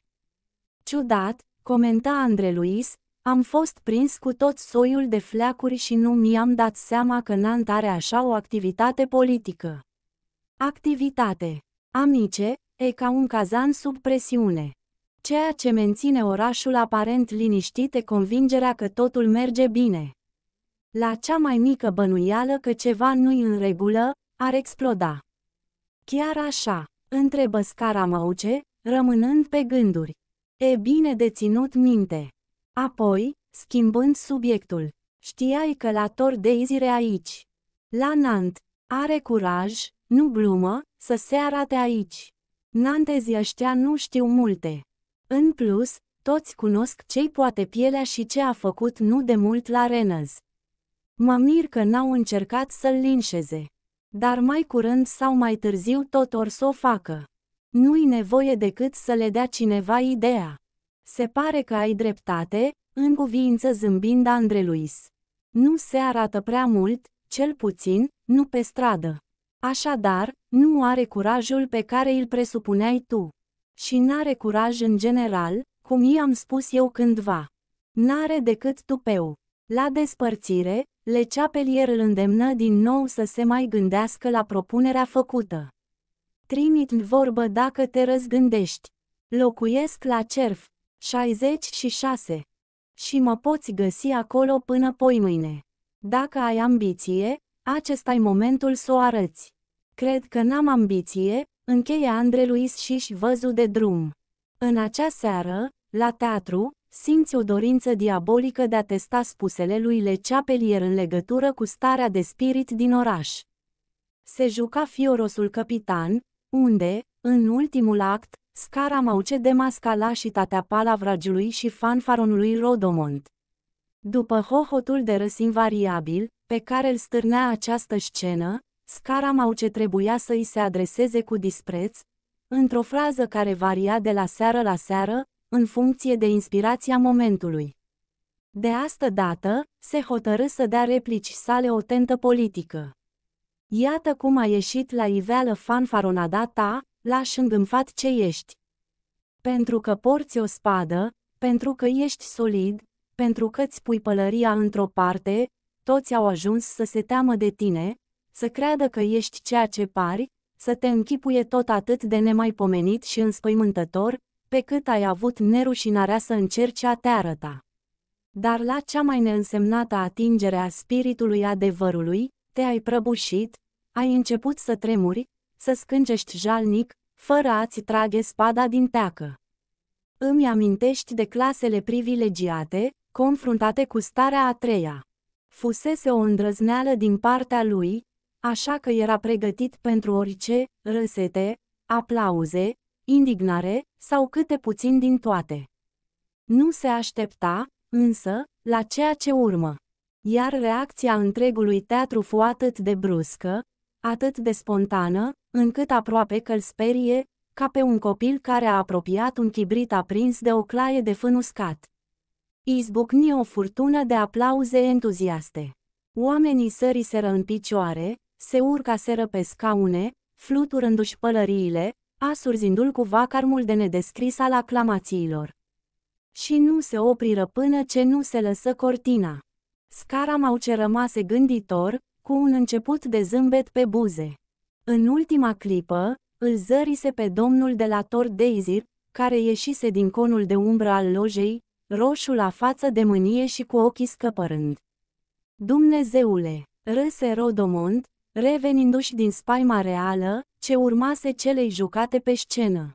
Ciudat, comenta Andre Luis, am fost prins cu tot soiul de fleacuri și nu mi-am dat seama că Nant are așa o activitate politică. Activitate. Amice, e ca un cazan sub presiune. Ceea ce menține orașul aparent liniștit e convingerea că totul merge bine. La cea mai mică bănuială că ceva nu-i în regulă, ar exploda. Chiar așa, întrebă Scaramauce, rămânând pe gânduri. E bine de ținut minte. Apoi, schimbând subiectul, știai că la Tor Deizire aici. La Nant, are curaj, nu glumă, să se arate aici. Nantezii ăștia nu știu multe. În plus, toți cunosc ce-i poate pielea și ce a făcut nu de mult la Renăz. Mă mir că n-au încercat să-l linșeze. Dar mai curând sau mai târziu tot or să o facă. Nu-i nevoie decât să le dea cineva ideea. Se pare că ai dreptate, în cuvință zâmbind Andre Luis. Nu se arată prea mult, cel puțin, nu pe stradă. Așadar, nu are curajul pe care îl presupuneai tu. Și n-are curaj în general, cum i-am spus eu cândva. N-are decât tupeu. La despărțire, Le Chapelier îl îndemnă din nou să se mai gândească la propunerea făcută. Trimit în vorbă dacă te răzgândești. Locuiesc la Cerf, 66. Și mă poți găsi acolo până poimâine. Dacă ai ambiție, acesta i momentul să o arăți. Cred că n-am ambiție, Încheie Andre Luis și își văzu de drum. În acea seară, la teatru, simți o dorință diabolică de a testa spusele lui Le Chapelier în legătură cu starea de spirit din oraș. Se juca fiorosul capitan, unde, în ultimul act, Scaramauce demascala și tatea palavragiului și fanfaronului Rodomont. După hohotul de răs invariabil, pe care îl stârnea această scenă, Scaramau ce trebuia să îi se adreseze cu dispreț, într-o frază care varia de la seară la seară, în funcție de inspirația momentului. De astă dată, se hotărâ să dea replici sale o tentă politică. Iată cum a ieșit la iveală fanfaronada ta, în îngânfat ce ești. Pentru că porți o spadă, pentru că ești solid, pentru că îți pui pălăria într-o parte, toți au ajuns să se teamă de tine, să creadă că ești ceea ce pari, să te închipuie tot atât de nemaipomenit și înspăimântător, pe cât ai avut nerușinarea să încerci a te arăta. Dar la cea mai neînsemnată atingere a spiritului adevărului, te-ai prăbușit, ai început să tremuri, să scângești jalnic, fără a-ți trage spada din teacă. Îmi amintești de clasele privilegiate, confruntate cu starea a treia. Fusese o îndrăzneală din partea lui, așa că era pregătit pentru orice, râsete, aplauze, indignare sau câte puțin din toate. Nu se aștepta, însă, la ceea ce urmă. Iar reacția întregului teatru fu atât de bruscă, atât de spontană, încât aproape că sperie, ca pe un copil care a apropiat un chibrit aprins de o claie de fân uscat. Izbucni o furtună de aplauze entuziaste. Oamenii săriseră în picioare, se urcaseră pe scaune, fluturându-și pălăriile, asurzindu-l cu vacarmul de nedescris al aclamațiilor. Și nu se opriră până ce nu se lăsă cortina. ce rămase gânditor, cu un început de zâmbet pe buze. În ultima clipă, îl zărise pe domnul de la Tor Deizir, care ieșise din conul de umbră al lojei, roșu la față de mânie și cu ochii scăpărând. Dumnezeule, râse Rodomont, revenindu-și din spaima reală, ce urmase celei jucate pe scenă.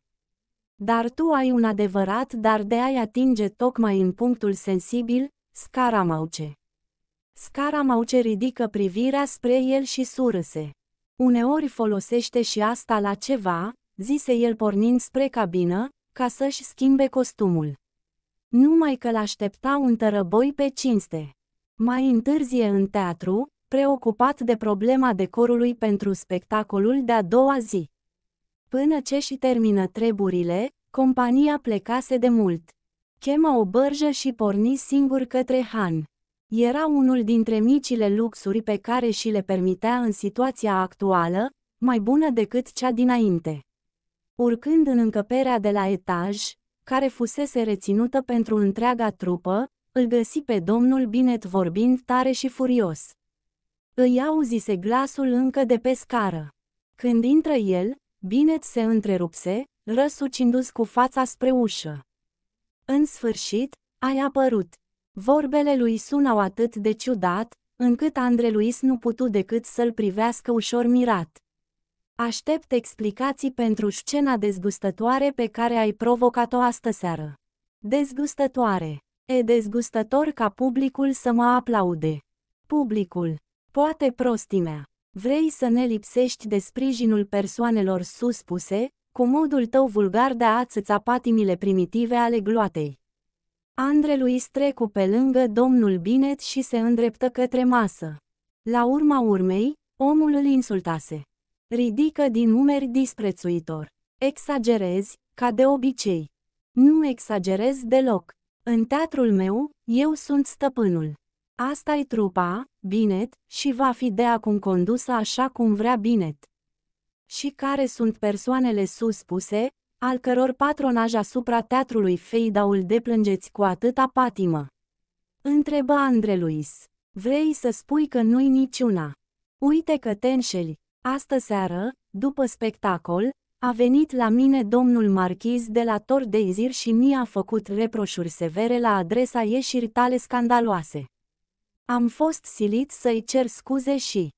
Dar tu ai un adevărat dar de a-i atinge tocmai în punctul sensibil, scaramauce. Scaramauce ridică privirea spre el și surâse. Uneori folosește și asta la ceva, zise el pornind spre cabină, ca să-și schimbe costumul. Numai că l-aștepta un tărăboi pe cinste. Mai întârzie în teatru, preocupat de problema decorului pentru spectacolul de-a doua zi. Până ce și termină treburile, compania plecase de mult. Chema o bărjă și porni singur către Han. Era unul dintre micile luxuri pe care și le permitea în situația actuală, mai bună decât cea dinainte. Urcând în încăperea de la etaj, care fusese reținută pentru întreaga trupă, îl găsi pe domnul Binet vorbind tare și furios. Îi auzise glasul încă de pe scară. Când intră el, Binet se întrerupse, răsucindu-ți cu fața spre ușă. În sfârșit, ai apărut. Vorbele lui sunau atât de ciudat, încât Andre Luis nu putu decât să-l privească ușor mirat. Aștept explicații pentru scena dezgustătoare pe care ai provocat-o astăseară. Dezgustătoare. E dezgustător ca publicul să mă aplaude. Publicul. Poate prostimea. Vrei să ne lipsești de sprijinul persoanelor suspuse, cu modul tău vulgar de a-ți patimile primitive ale gloatei. Andre lui trecu pe lângă domnul Binet și se îndreptă către masă. La urma urmei, omul îl insultase. Ridică din umeri disprețuitor. Exagerezi, ca de obicei. Nu exagerez deloc. În teatrul meu, eu sunt stăpânul. Asta-i trupa, Binet, și va fi de acum condusă așa cum vrea Binet. Și care sunt persoanele suspuse, al căror patronaj asupra teatrului Feidaul deplângeți cu atâta patimă? Întrebă Andre Luis. Vrei să spui că nu-i niciuna. Uite că te înșeli. Astă seară, după spectacol, a venit la mine domnul marchiz de la Tor și mi-a făcut reproșuri severe la adresa ieșirii tale scandaloase. Am fost silit să-i cer scuze și,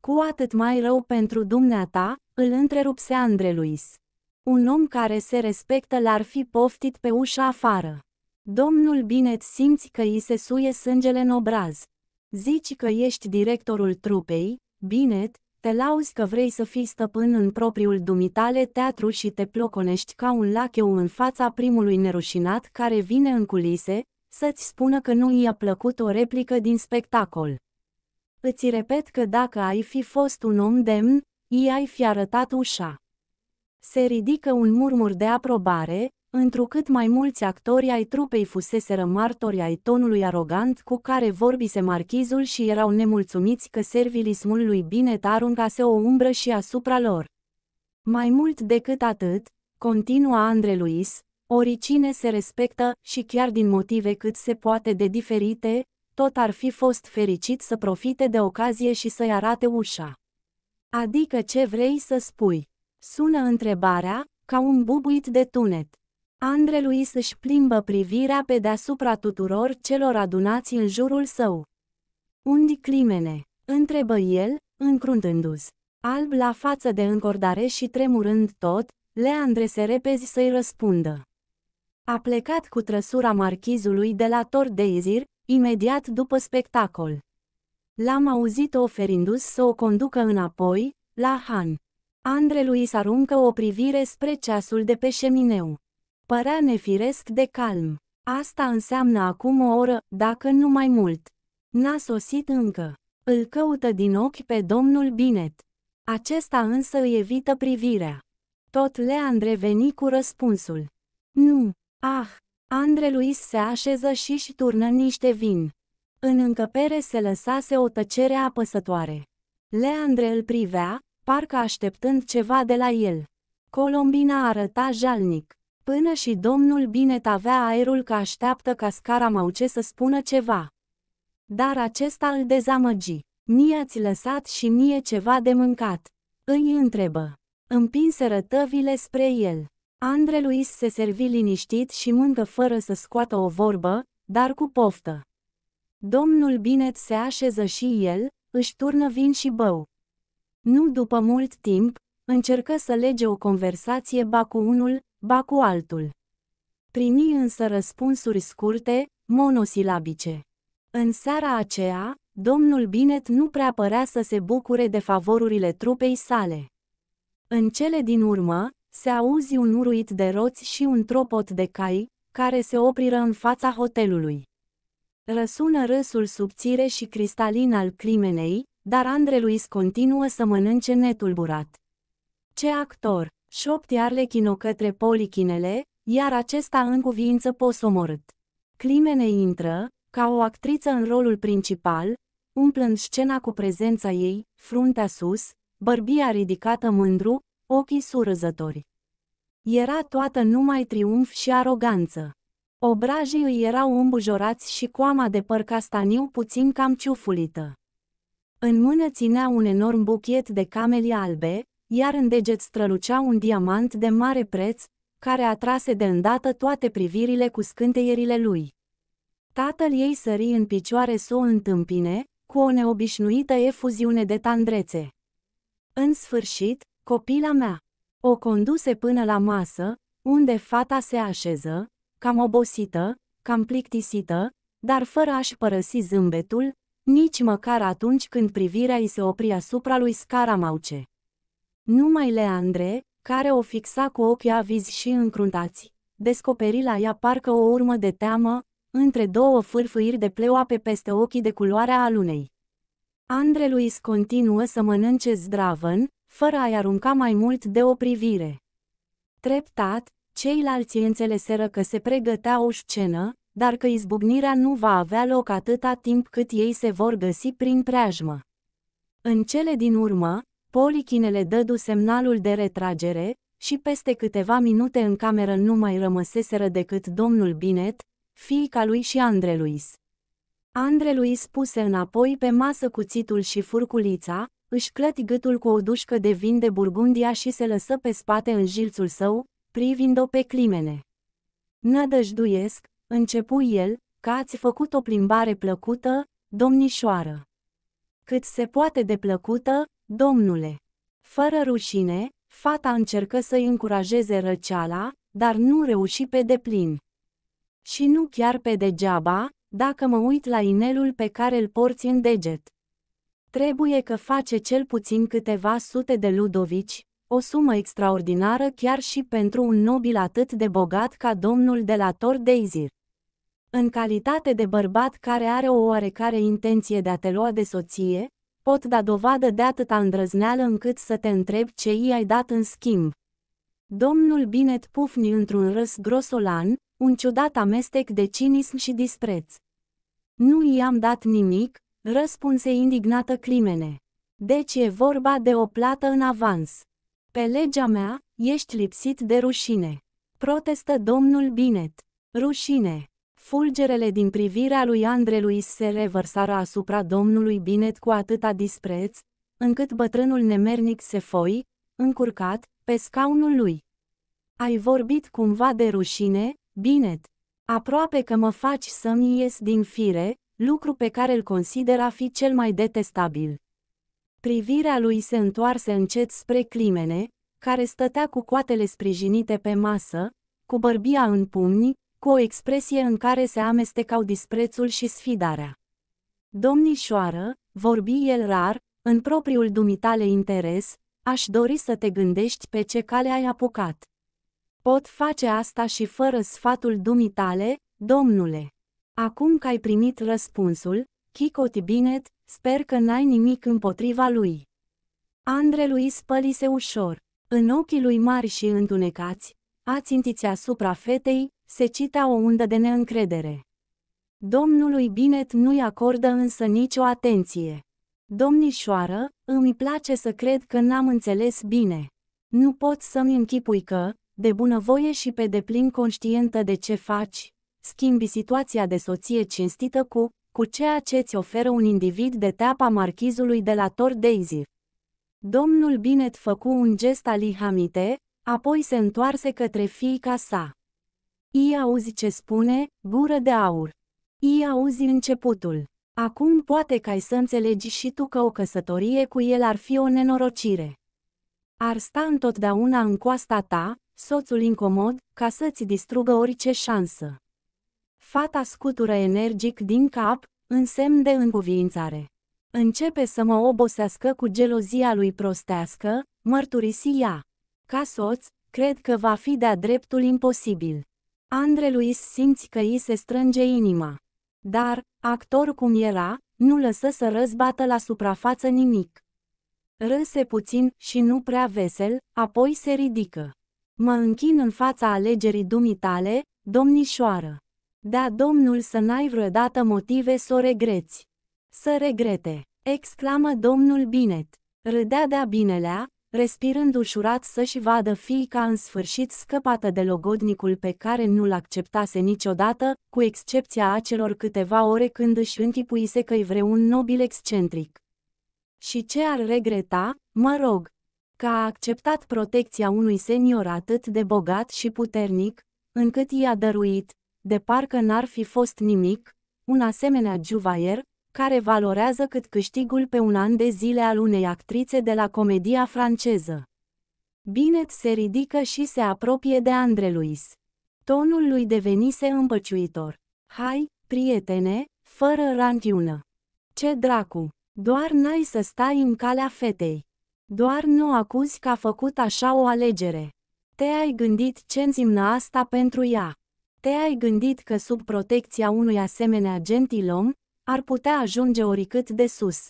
cu atât mai rău pentru dumneata, îl întrerupse Andre Luis. Un om care se respectă l-ar fi poftit pe ușa afară. Domnul Binet simți că îi se suie sângele în obraz. Zici că ești directorul trupei, Binet, te lauzi că vrei să fii stăpân în propriul dumitale teatru și te ploconești ca un lacheu în fața primului nerușinat care vine în culise, să-ți spună că nu i-a plăcut o replică din spectacol. Îți repet că dacă ai fi fost un om demn, i-ai fi arătat ușa. Se ridică un murmur de aprobare, întrucât mai mulți actori ai trupei fuseseră martori ai tonului arogant cu care vorbise marchizul și erau nemulțumiți că servilismul lui Binet aruncase o umbră și asupra lor. Mai mult decât atât, continua Andre Luis, oricine se respectă și chiar din motive cât se poate de diferite, tot ar fi fost fericit să profite de ocazie și să-i arate ușa. Adică ce vrei să spui? Sună întrebarea, ca un bubuit de tunet. Andre Luis își plimbă privirea pe deasupra tuturor celor adunați în jurul său. Undi climene? întrebă el, încruntându se Alb la față de încordare și tremurând tot, Leandre se repezi să-i răspundă. A plecat cu trăsura marchizului de la Tor Deizir, imediat după spectacol. L-am auzit oferindu-s să o conducă înapoi, la Han. Andrelui s aruncă o privire spre ceasul de pe șemineu. Părea nefiresc de calm. Asta înseamnă acum o oră, dacă nu mai mult. N-a sosit încă. Îl căută din ochi pe domnul Binet. Acesta însă îi evită privirea. Tot Leandre veni cu răspunsul. Nu, Ah, Andre Luis se așeză și își turnă niște vin. În încăpere se lăsase o tăcere apăsătoare. Leandre îl privea, parcă așteptând ceva de la el. Colombina arăta jalnic. Până și domnul Binet avea aerul că așteaptă ca scara mauce să spună ceva. Dar acesta îl dezamăgi. Mie ați lăsat și mie ceva de mâncat. Îi întrebă. Împinse rătăvile spre el. Andre Luis se servi liniștit și mâncă fără să scoată o vorbă, dar cu poftă. Domnul Binet se așeză și el, își turnă vin și bău. Nu după mult timp, încercă să lege o conversație ba cu unul, ba cu altul. Primi însă răspunsuri scurte, monosilabice. În seara aceea, domnul Binet nu prea părea să se bucure de favorurile trupei sale. În cele din urmă, se auzi un uruit de roți și un tropot de cai, care se opriră în fața hotelului. Răsună râsul subțire și cristalin al climenei, dar Andre Luis continuă să mănânce netulburat. Ce actor! Șopti arlechino către polichinele, iar acesta în cuvință posomorât. Climene intră, ca o actriță în rolul principal, umplând scena cu prezența ei, fruntea sus, bărbia ridicată mândru, ochii surâzători. Era toată numai triumf și aroganță. Obrajii îi erau îmbujorați și coama de păr castaniu puțin cam ciufulită. În mână ținea un enorm buchet de cameli albe, iar în deget strălucea un diamant de mare preț, care atrase de îndată toate privirile cu scânteierile lui. Tatăl ei sări în picioare s o întâmpine, cu o neobișnuită efuziune de tandrețe. În sfârșit, Copila mea! O conduse până la masă, unde fata se așeză, cam obosită, cam plictisită, dar fără a-și părăsi zâmbetul, nici măcar atunci când privirea îi se opri asupra lui Scaramauce. Numai Leandre, care o fixa cu ochii avizi și încruntați, descoperi la ea parcă o urmă de teamă, între două fârfâiri de pleoape peste ochii de culoarea alunei. Andreluis continuă să mănânce zdravăn, fără a-i arunca mai mult de o privire. Treptat, ceilalți înțeleseră că se pregătea o scenă, dar că izbucnirea nu va avea loc atâta timp cât ei se vor găsi prin preajmă. În cele din urmă, polichinele dădu semnalul de retragere, și peste câteva minute în cameră nu mai rămăseseră decât domnul Binet, fiica lui și Andreluis. Andreluis puse înapoi pe masă cuțitul și furculița, își clăti gâtul cu o dușcă de vin de Burgundia și se lăsă pe spate în jilțul său, privind-o pe climene. Nădăjduiesc, începu el, că ați făcut o plimbare plăcută, domnișoară. Cât se poate de plăcută, domnule. Fără rușine, fata încercă să-i încurajeze răceala, dar nu reuși pe deplin. Și nu chiar pe degeaba, dacă mă uit la inelul pe care îl porți în deget. Trebuie că face cel puțin câteva sute de ludovici, o sumă extraordinară chiar și pentru un nobil atât de bogat ca domnul de la Tor Deizir. În calitate de bărbat care are o oarecare intenție de a te lua de soție, pot da dovadă de atâta îndrăzneală încât să te întreb ce i-ai dat în schimb. Domnul Binet pufni într-un râs grosolan, un ciudat amestec de cinism și dispreț. Nu i-am dat nimic, Răspunse indignată Climene. Deci e vorba de o plată în avans. Pe legea mea, ești lipsit de rușine. Protestă domnul Binet. Rușine. Fulgerele din privirea lui Andrelui se revărsară asupra domnului Binet cu atâta dispreț, încât bătrânul nemernic se foi, încurcat, pe scaunul lui. Ai vorbit cumva de rușine, Binet. Aproape că mă faci să-mi ies din fire, lucru pe care îl consider a fi cel mai detestabil. Privirea lui se întoarse încet spre climene, care stătea cu coatele sprijinite pe masă, cu bărbia în pumni, cu o expresie în care se amestecau disprețul și sfidarea. Domnișoară, vorbi el rar, în propriul dumitale interes, aș dori să te gândești pe ce cale ai apucat. Pot face asta și fără sfatul dumitale, domnule. Acum că ai primit răspunsul, Kiko, Binet, sper că n-ai nimic împotriva lui. lui spălise ușor. În ochii lui mari și întunecați, țintiți asupra fetei, se cita o undă de neîncredere. Domnului Binet nu-i acordă însă nicio atenție. Domnișoară, îmi place să cred că n-am înțeles bine. Nu pot să-mi închipui că, de bunăvoie și pe deplin conștientă de ce faci, schimbi situația de soție cinstită cu, cu ceea ce îți oferă un individ de teapa marchizului de la Tor Daisy. Domnul Binet făcu un gest Ihamite, apoi se întoarse către fiica sa. I auzi ce spune, gură de aur. I auzi începutul. Acum poate că ai să înțelegi și tu că o căsătorie cu el ar fi o nenorocire. Ar sta întotdeauna în coasta ta, soțul incomod, ca să-ți distrugă orice șansă. Fata scutură energic din cap, în semn de încuviințare. Începe să mă obosească cu gelozia lui prostească, mărturisi ea. Ca soț, cred că va fi de-a dreptul imposibil. Andre Luis simți că îi se strânge inima. Dar, actor cum era, nu lăsă să răzbată la suprafață nimic. Râse puțin și nu prea vesel, apoi se ridică. Mă închin în fața alegerii dumitale, domnișoară. Da Domnul să n-ai vreodată motive să o regreți. Să regrete, exclamă Domnul Binet. Râdea de-a binelea, respirând ușurat să-și vadă fiica în sfârșit scăpată de logodnicul pe care nu-l acceptase niciodată, cu excepția acelor câteva ore când își închipuise că-i vreun nobil excentric. Și ce ar regreta, mă rog, că a acceptat protecția unui senior atât de bogat și puternic, încât i-a dăruit, de parcă n-ar fi fost nimic, un asemenea juvaier, care valorează cât câștigul pe un an de zile al unei actrițe de la comedia franceză. Binet se ridică și se apropie de Luis. Tonul lui devenise împăciuitor. Hai, prietene, fără rantiună. Ce dracu! Doar n-ai să stai în calea fetei. Doar nu acuzi că a făcut așa o alegere. Te-ai gândit ce înseamnă asta pentru ea. Te-ai gândit că sub protecția unui asemenea gentilom, ar putea ajunge oricât de sus.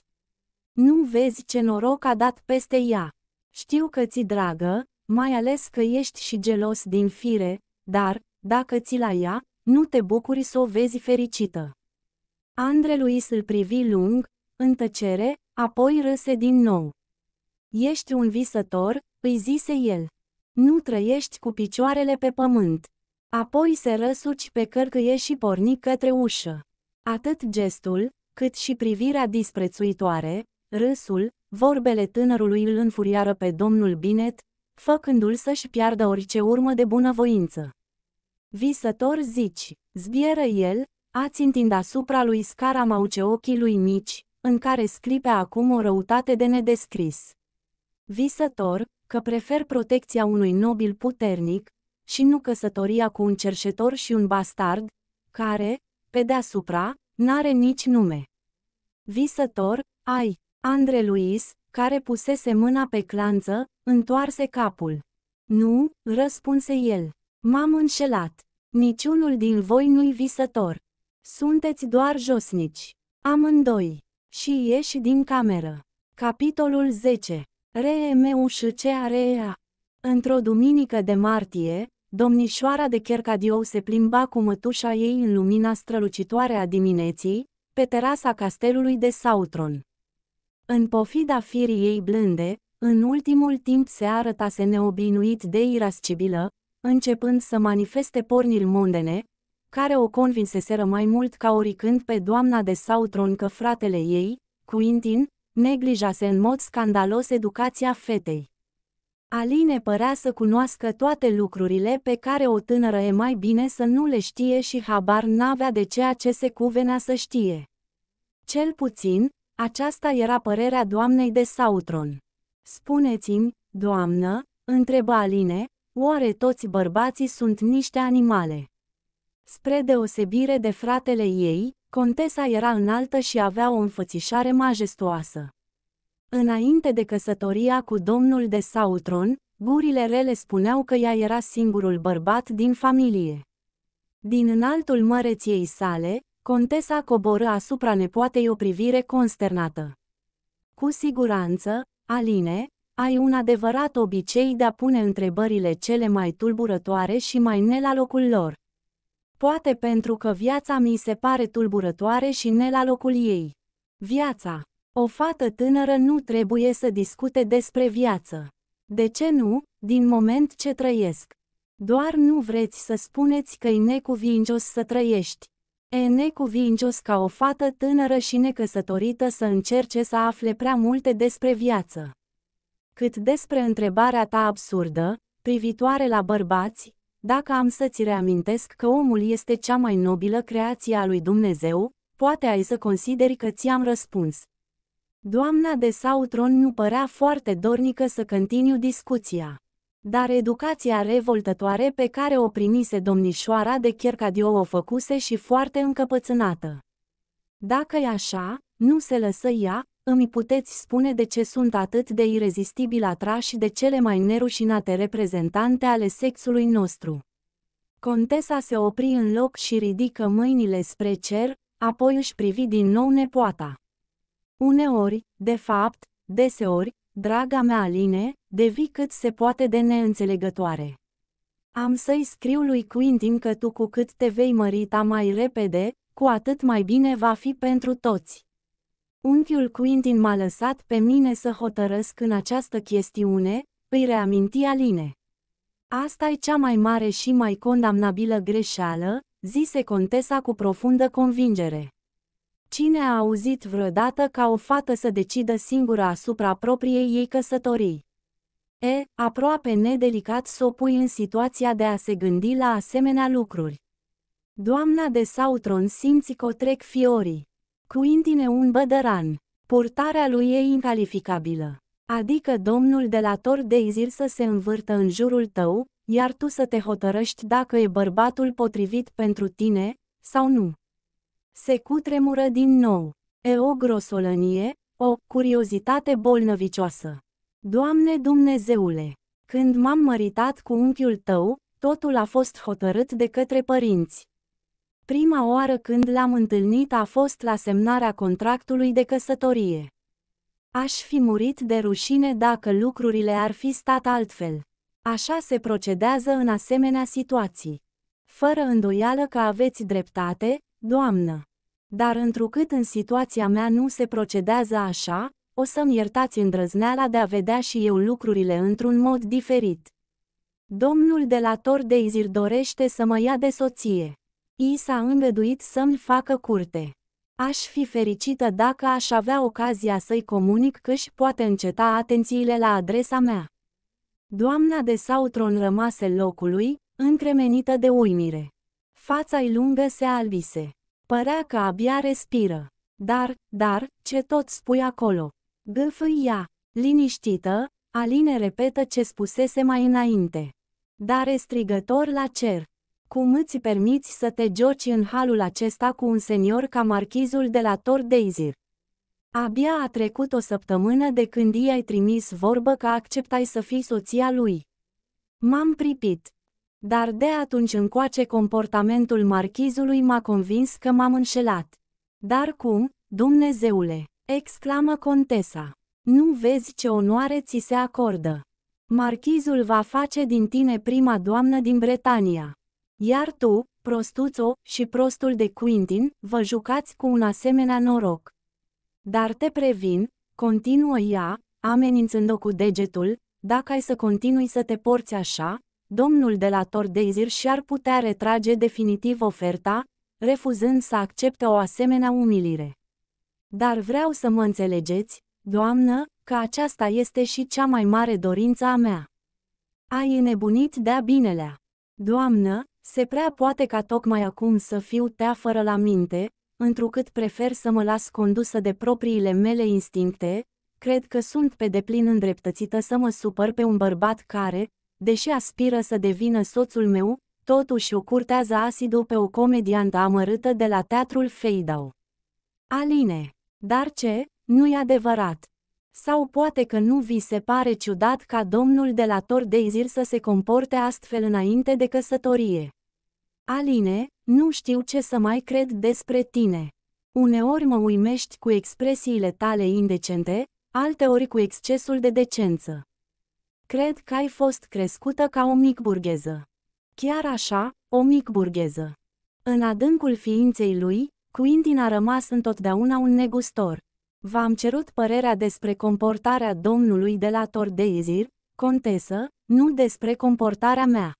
Nu vezi ce noroc a dat peste ea. Știu că ți dragă, mai ales că ești și gelos din fire, dar, dacă ți la ea, nu te bucuri să o vezi fericită. Andre Luis îl privi lung, în tăcere, apoi râse din nou. Ești un visător, îi zise el. Nu trăiești cu picioarele pe pământ. Apoi se răsuci pe cărcâie și porni către ușă. Atât gestul, cât și privirea disprețuitoare, râsul, vorbele tânărului îl înfuriară pe domnul Binet, făcându-l să-și piardă orice urmă de bunăvoință. Visător zici, zbieră el, ați întind asupra lui scara mauce ochii lui mici, în care scripe acum o răutate de nedescris. Visător, că prefer protecția unui nobil puternic, și nu căsătoria cu un cerșetor și un bastard, care, pe deasupra, n-are nici nume. Visător, ai, Andre Luis, care pusese mâna pe clanță, întoarse capul. Nu, răspunse el. M-am înșelat. Niciunul din voi nu-i visător. Sunteți doar josnici. Amândoi. Și ieși din cameră. Capitolul 10. RMUȘCAREA Într-o duminică de martie, Domnișoara de Chercadiou se plimba cu mătușa ei în lumina strălucitoare a dimineții, pe terasa castelului de Sautron. În pofida firii ei blânde, în ultimul timp se arătase neobinuit de irascibilă, începând să manifeste porniri mondene, care o convinseseră mai mult ca oricând pe doamna de Sautron că fratele ei, Quintin, neglijase în mod scandalos educația fetei. Aline părea să cunoască toate lucrurile pe care o tânără e mai bine să nu le știe și habar n-avea de ceea ce se cuvenea să știe. Cel puțin, aceasta era părerea doamnei de Sautron. Spuneți-mi, doamnă, întrebă Aline, oare toți bărbații sunt niște animale? Spre deosebire de fratele ei, contesa era înaltă și avea o înfățișare majestuoasă. Înainte de căsătoria cu domnul de Sautron, gurile rele spuneau că ea era singurul bărbat din familie. Din înaltul măreției sale, contesa coboră asupra nepoatei o privire consternată. Cu siguranță, Aline, ai un adevărat obicei de a pune întrebările cele mai tulburătoare și mai ne la locul lor. Poate pentru că viața mi se pare tulburătoare și ne la locul ei. Viața o fată tânără nu trebuie să discute despre viață. De ce nu, din moment ce trăiesc? Doar nu vreți să spuneți că e necuvincios să trăiești. E necuvincios ca o fată tânără și necăsătorită să încerce să afle prea multe despre viață. Cât despre întrebarea ta absurdă, privitoare la bărbați, dacă am să-ți reamintesc că omul este cea mai nobilă creație a lui Dumnezeu, poate ai să consideri că ți-am răspuns. Doamna de Sautron nu părea foarte dornică să continue discuția. Dar educația revoltătoare pe care o primise domnișoara de Chiercadio o făcuse și foarte încăpățânată. Dacă e așa, nu se lăsă ea, îmi puteți spune de ce sunt atât de irezistibil atrași de cele mai nerușinate reprezentante ale sexului nostru. Contesa se opri în loc și ridică mâinile spre cer, apoi își privi din nou nepoata. Uneori, de fapt, deseori, draga mea Aline, devii cât se poate de neînțelegătoare. Am să-i scriu lui Quintin că tu cu cât te vei mărita mai repede, cu atât mai bine va fi pentru toți. Unchiul Quintin m-a lăsat pe mine să hotărăsc în această chestiune, îi reaminti Aline. Asta e cea mai mare și mai condamnabilă greșeală, zise contesa cu profundă convingere. Cine a auzit vreodată ca o fată să decidă singură asupra propriei ei căsătorii? E, aproape nedelicat să o pui în situația de a se gândi la asemenea lucruri. Doamna de Sautron simți că o trec fiorii. Cuintine un bădăran. Purtarea lui e incalificabilă. Adică domnul de la Tor Deizir să se învârtă în jurul tău, iar tu să te hotărăști dacă e bărbatul potrivit pentru tine sau nu. Se cutremură din nou. E o grosolănie, o curiozitate bolnăvicioasă. Doamne Dumnezeule, când m-am măritat cu unchiul tău, totul a fost hotărât de către părinți. Prima oară când l-am întâlnit a fost la semnarea contractului de căsătorie. Aș fi murit de rușine dacă lucrurile ar fi stat altfel. Așa se procedează în asemenea situații. Fără îndoială că aveți dreptate, Doamnă! Dar întrucât în situația mea nu se procedează așa, o să-mi iertați îndrăzneala de a vedea și eu lucrurile într-un mod diferit. Domnul de la Tor de Izir dorește să mă ia de soție. I s-a îngăduit să-mi facă curte. Aș fi fericită dacă aș avea ocazia să-i comunic că și poate înceta atențiile la adresa mea. Doamna de Sautron rămase locului, încremenită de uimire fața-i lungă se albise. Părea că abia respiră. Dar, dar, ce tot spui acolo? Gâfâi ea, liniștită, Aline repetă ce spusese mai înainte. Dar e strigător la cer. Cum îți permiți să te joci în halul acesta cu un senior ca marchizul de la Tor Deizir? Abia a trecut o săptămână de când i-ai trimis vorbă că acceptai să fii soția lui. M-am pripit dar de atunci încoace comportamentul marchizului m-a convins că m-am înșelat. Dar cum, Dumnezeule, exclamă contesa, nu vezi ce onoare ți se acordă. Marchizul va face din tine prima doamnă din Bretania. Iar tu, prostuțo și prostul de Quintin, vă jucați cu un asemenea noroc. Dar te previn, continuă ea, amenințând-o cu degetul, dacă ai să continui să te porți așa, domnul de la Tordeizir și-ar putea retrage definitiv oferta, refuzând să accepte o asemenea umilire. Dar vreau să mă înțelegeți, doamnă, că aceasta este și cea mai mare dorință a mea. Ai înnebunit de-a binelea. Doamnă, se prea poate ca tocmai acum să fiu tea fără la minte, întrucât prefer să mă las condusă de propriile mele instincte, cred că sunt pe deplin îndreptățită să mă supăr pe un bărbat care, deși aspiră să devină soțul meu, totuși o curtează asidu pe o comediantă amărâtă de la teatrul Feidau. Aline, dar ce, nu-i adevărat. Sau poate că nu vi se pare ciudat ca domnul de la Tor Deizir să se comporte astfel înainte de căsătorie. Aline, nu știu ce să mai cred despre tine. Uneori mă uimești cu expresiile tale indecente, alteori cu excesul de decență. Cred că ai fost crescută ca o mic burgheză. Chiar așa, o mic burgheză. În adâncul ființei lui, Quintin a rămas întotdeauna un negustor. V-am cerut părerea despre comportarea domnului de la Tordeizir, contesă, nu despre comportarea mea.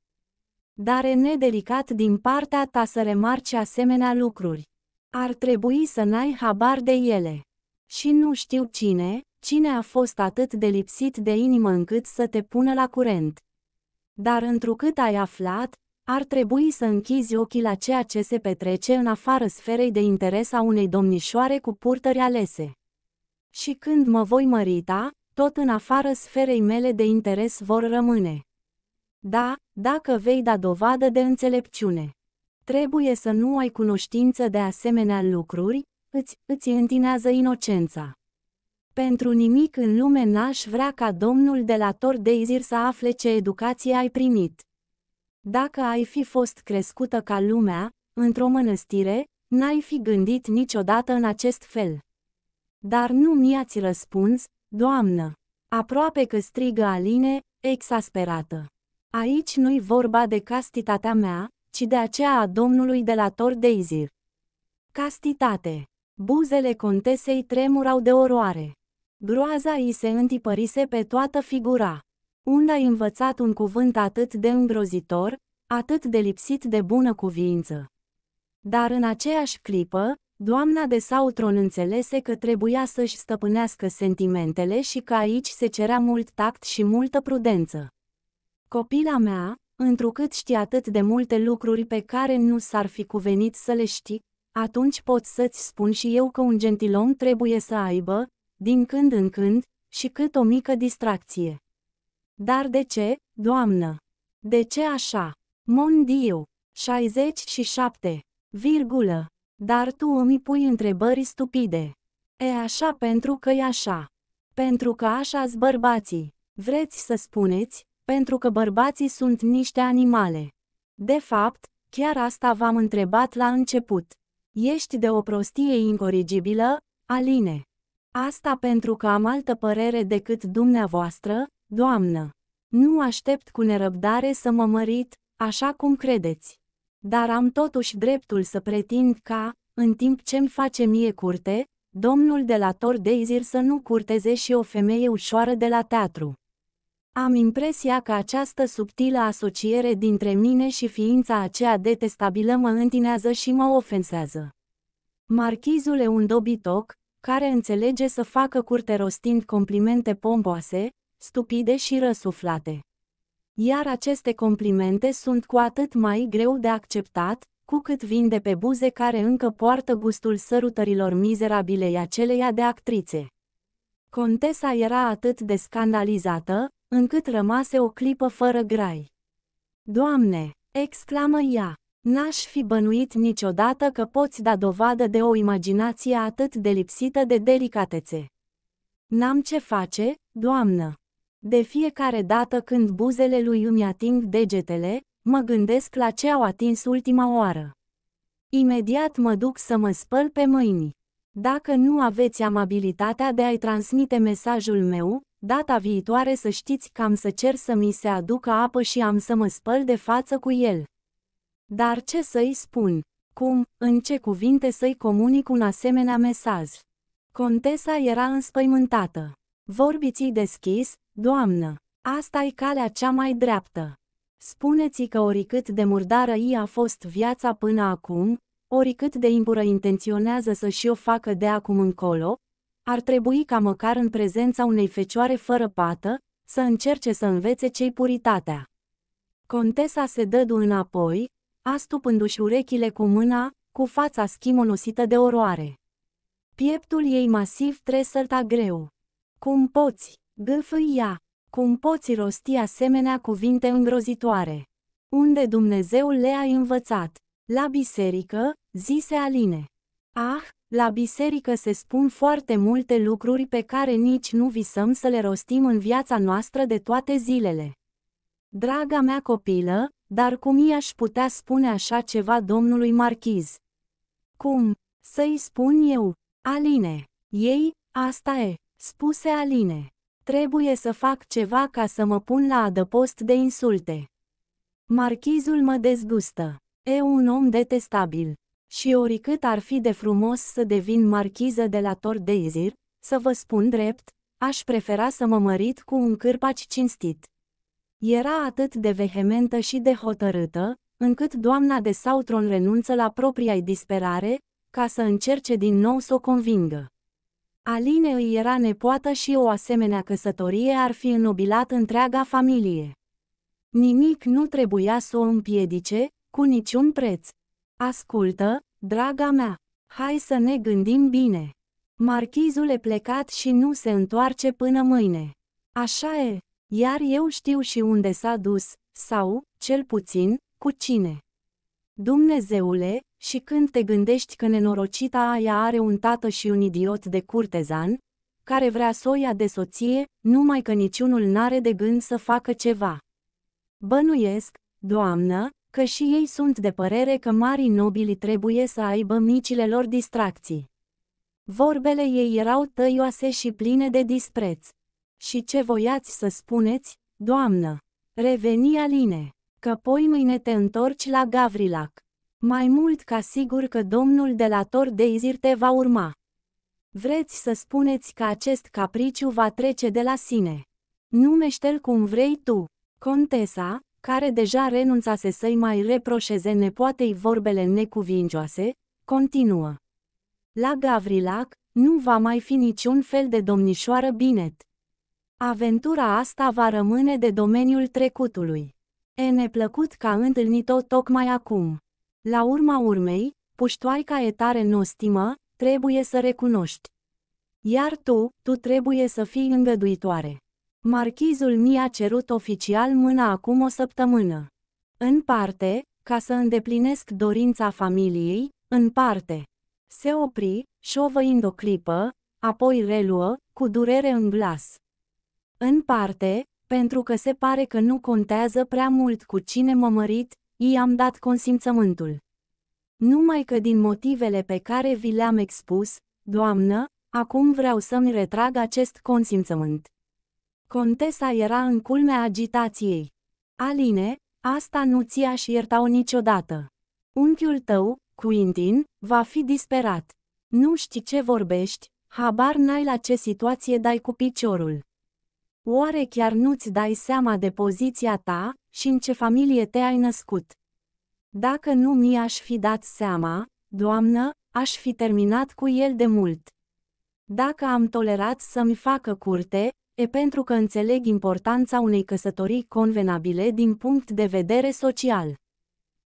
Dar e nedelicat din partea ta să remarci asemenea lucruri. Ar trebui să n-ai habar de ele. Și nu știu cine, Cine a fost atât de lipsit de inimă încât să te pună la curent? Dar întrucât ai aflat, ar trebui să închizi ochii la ceea ce se petrece în afară sferei de interes a unei domnișoare cu purtări alese. Și când mă voi mărita, tot în afară sferei mele de interes vor rămâne. Da, dacă vei da dovadă de înțelepciune. Trebuie să nu ai cunoștință de asemenea lucruri, îți, îți întinează inocența. Pentru nimic în lume n-aș vrea ca domnul de la Tor Deizir să afle ce educație ai primit. Dacă ai fi fost crescută ca lumea, într-o mănăstire, n-ai fi gândit niciodată în acest fel. Dar nu mi-ați răspuns, doamnă. Aproape că strigă Aline, exasperată. Aici nu-i vorba de castitatea mea, ci de aceea a domnului de la Tor Deizir. Castitate. Buzele contesei tremurau de oroare. Groaza îi se întipărise pe toată figura. Unde ai învățat un cuvânt atât de îngrozitor, atât de lipsit de bună cuvință. Dar în aceeași clipă, doamna de Sautron înțelese că trebuia să-și stăpânească sentimentele și că aici se cerea mult tact și multă prudență. Copila mea, întrucât știi atât de multe lucruri pe care nu s-ar fi cuvenit să le știi, atunci pot să-ți spun și eu că un gentilom trebuie să aibă, din când în când, și cât o mică distracție. Dar de ce, doamnă? De ce așa? Mon 67, virgulă. Dar tu îmi pui întrebări stupide. E așa pentru că e așa. Pentru că așa-s bărbații. Vreți să spuneți, pentru că bărbații sunt niște animale. De fapt, chiar asta v-am întrebat la început. Ești de o prostie incorrigibilă, Aline. Asta pentru că am altă părere decât dumneavoastră, doamnă. Nu aștept cu nerăbdare să mă mărit, așa cum credeți. Dar am totuși dreptul să pretind ca, în timp ce-mi face mie curte, domnul de la Tor Deizir să nu curteze și o femeie ușoară de la teatru. Am impresia că această subtilă asociere dintre mine și ființa aceea detestabilă mă întinează și mă ofensează. Marchizul e un dobitoc, care înțelege să facă curte rostind complimente pompoase, stupide și răsuflate. Iar aceste complimente sunt cu atât mai greu de acceptat, cu cât vin de pe buze care încă poartă gustul sărutărilor mizerabilei aceleia de actrițe. Contesa era atât de scandalizată, încât rămase o clipă fără grai. Doamne! exclamă ea. N-aș fi bănuit niciodată că poți da dovadă de o imaginație atât de lipsită de delicatețe. N-am ce face, doamnă. De fiecare dată când buzele lui îmi ating degetele, mă gândesc la ce au atins ultima oară. Imediat mă duc să mă spăl pe mâini. Dacă nu aveți amabilitatea de a-i transmite mesajul meu, data viitoare să știți că am să cer să mi se aducă apă și am să mă spăl de față cu el. Dar ce să-i spun? Cum, în ce cuvinte să-i comunic un asemenea mesaj? Contesa era înspăimântată. Vorbiți-i deschis, doamnă, asta e calea cea mai dreaptă. Spuneți-i că oricât de murdară i a fost viața până acum, oricât de impură intenționează să și o facă de acum încolo, ar trebui ca măcar în prezența unei fecioare fără pată, să încerce să învețe cei puritatea. Contesa se dădu înapoi, astupându și urechile cu mâna, cu fața schimonosită de oroare. Pieptul ei masiv tresălta greu. Cum poți, gâfâi ea, cum poți rosti asemenea cuvinte îngrozitoare? Unde Dumnezeu le-a învățat? La biserică, zise Aline. Ah, la biserică se spun foarte multe lucruri pe care nici nu visăm să le rostim în viața noastră de toate zilele. Draga mea copilă, dar cum i-aș putea spune așa ceva domnului marchiz? Cum? Să-i spun eu, Aline. Ei, asta e, spuse Aline. Trebuie să fac ceva ca să mă pun la adăpost de insulte. Marchizul mă dezgustă. E un om detestabil. Și oricât ar fi de frumos să devin marchiză de la Tordezir, să vă spun drept, aș prefera să mă mărit cu un cârpaci cinstit. Era atât de vehementă și de hotărâtă, încât doamna de Sautron renunță la propria disperare, ca să încerce din nou să o convingă. Aline îi era nepoată și o asemenea căsătorie ar fi înnobilat întreaga familie. Nimic nu trebuia să o împiedice, cu niciun preț. Ascultă, draga mea, hai să ne gândim bine. Marchizul e plecat și nu se întoarce până mâine. Așa e, iar eu știu și unde s-a dus, sau, cel puțin, cu cine. Dumnezeule, și când te gândești că nenorocita aia are un tată și un idiot de curtezan, care vrea să o ia de soție, numai că niciunul n-are de gând să facă ceva. Bănuiesc, doamnă, că și ei sunt de părere că marii nobili trebuie să aibă micile lor distracții. Vorbele ei erau tăioase și pline de dispreț. Și ce voiați să spuneți, doamnă? Reveni Aline, că poi mâine te întorci la Gavrilac. Mai mult ca sigur că domnul de la Tor de izir te va urma. Vreți să spuneți că acest capriciu va trece de la sine. Nu l cum vrei tu. Contesa, care deja renunțase să-i mai reproșeze nepoatei vorbele necuvingioase, continuă. La Gavrilac, nu va mai fi niciun fel de domnișoară binet. Aventura asta va rămâne de domeniul trecutului. E neplăcut că a întâlnit-o tocmai acum. La urma urmei, puștoaica e tare nostimă, trebuie să recunoști. Iar tu, tu trebuie să fii îngăduitoare. Marchizul mi-a cerut oficial mâna acum o săptămână. În parte, ca să îndeplinesc dorința familiei, în parte. Se opri, șovăind o clipă, apoi reluă, cu durere în glas. În parte, pentru că se pare că nu contează prea mult cu cine mă mărit, i-am dat consimțământul. Numai că din motivele pe care vi le-am expus, doamnă, acum vreau să-mi retrag acest consimțământ. Contesa era în culmea agitației. Aline, asta nu ți-aș ierta-o niciodată. Unchiul tău, Quintin, va fi disperat. Nu știi ce vorbești, habar n-ai la ce situație dai cu piciorul. Oare chiar nu-ți dai seama de poziția ta și în ce familie te-ai născut? Dacă nu mi-aș fi dat seama, doamnă, aș fi terminat cu el de mult. Dacă am tolerat să-mi facă curte, e pentru că înțeleg importanța unei căsătorii convenabile din punct de vedere social.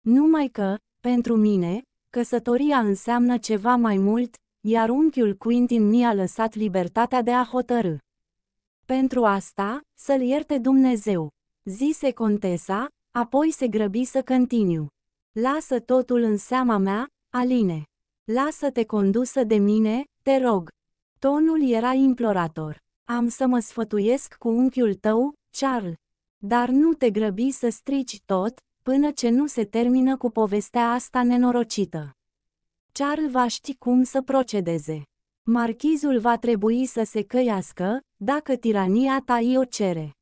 Numai că, pentru mine, căsătoria înseamnă ceva mai mult, iar unchiul Quintin mi-a lăsat libertatea de a hotărâ. Pentru asta, să-l ierte Dumnezeu, zise contesa, apoi se grăbi să continu. Lasă totul în seama mea, Aline. Lasă-te condusă de mine, te rog. Tonul era implorator. Am să mă sfătuiesc cu unchiul tău, Charles. Dar nu te grăbi să strici tot, până ce nu se termină cu povestea asta nenorocită. Charles va ști cum să procedeze. Marchizul va trebui să se căiască, dacă tirania ta i-o cere.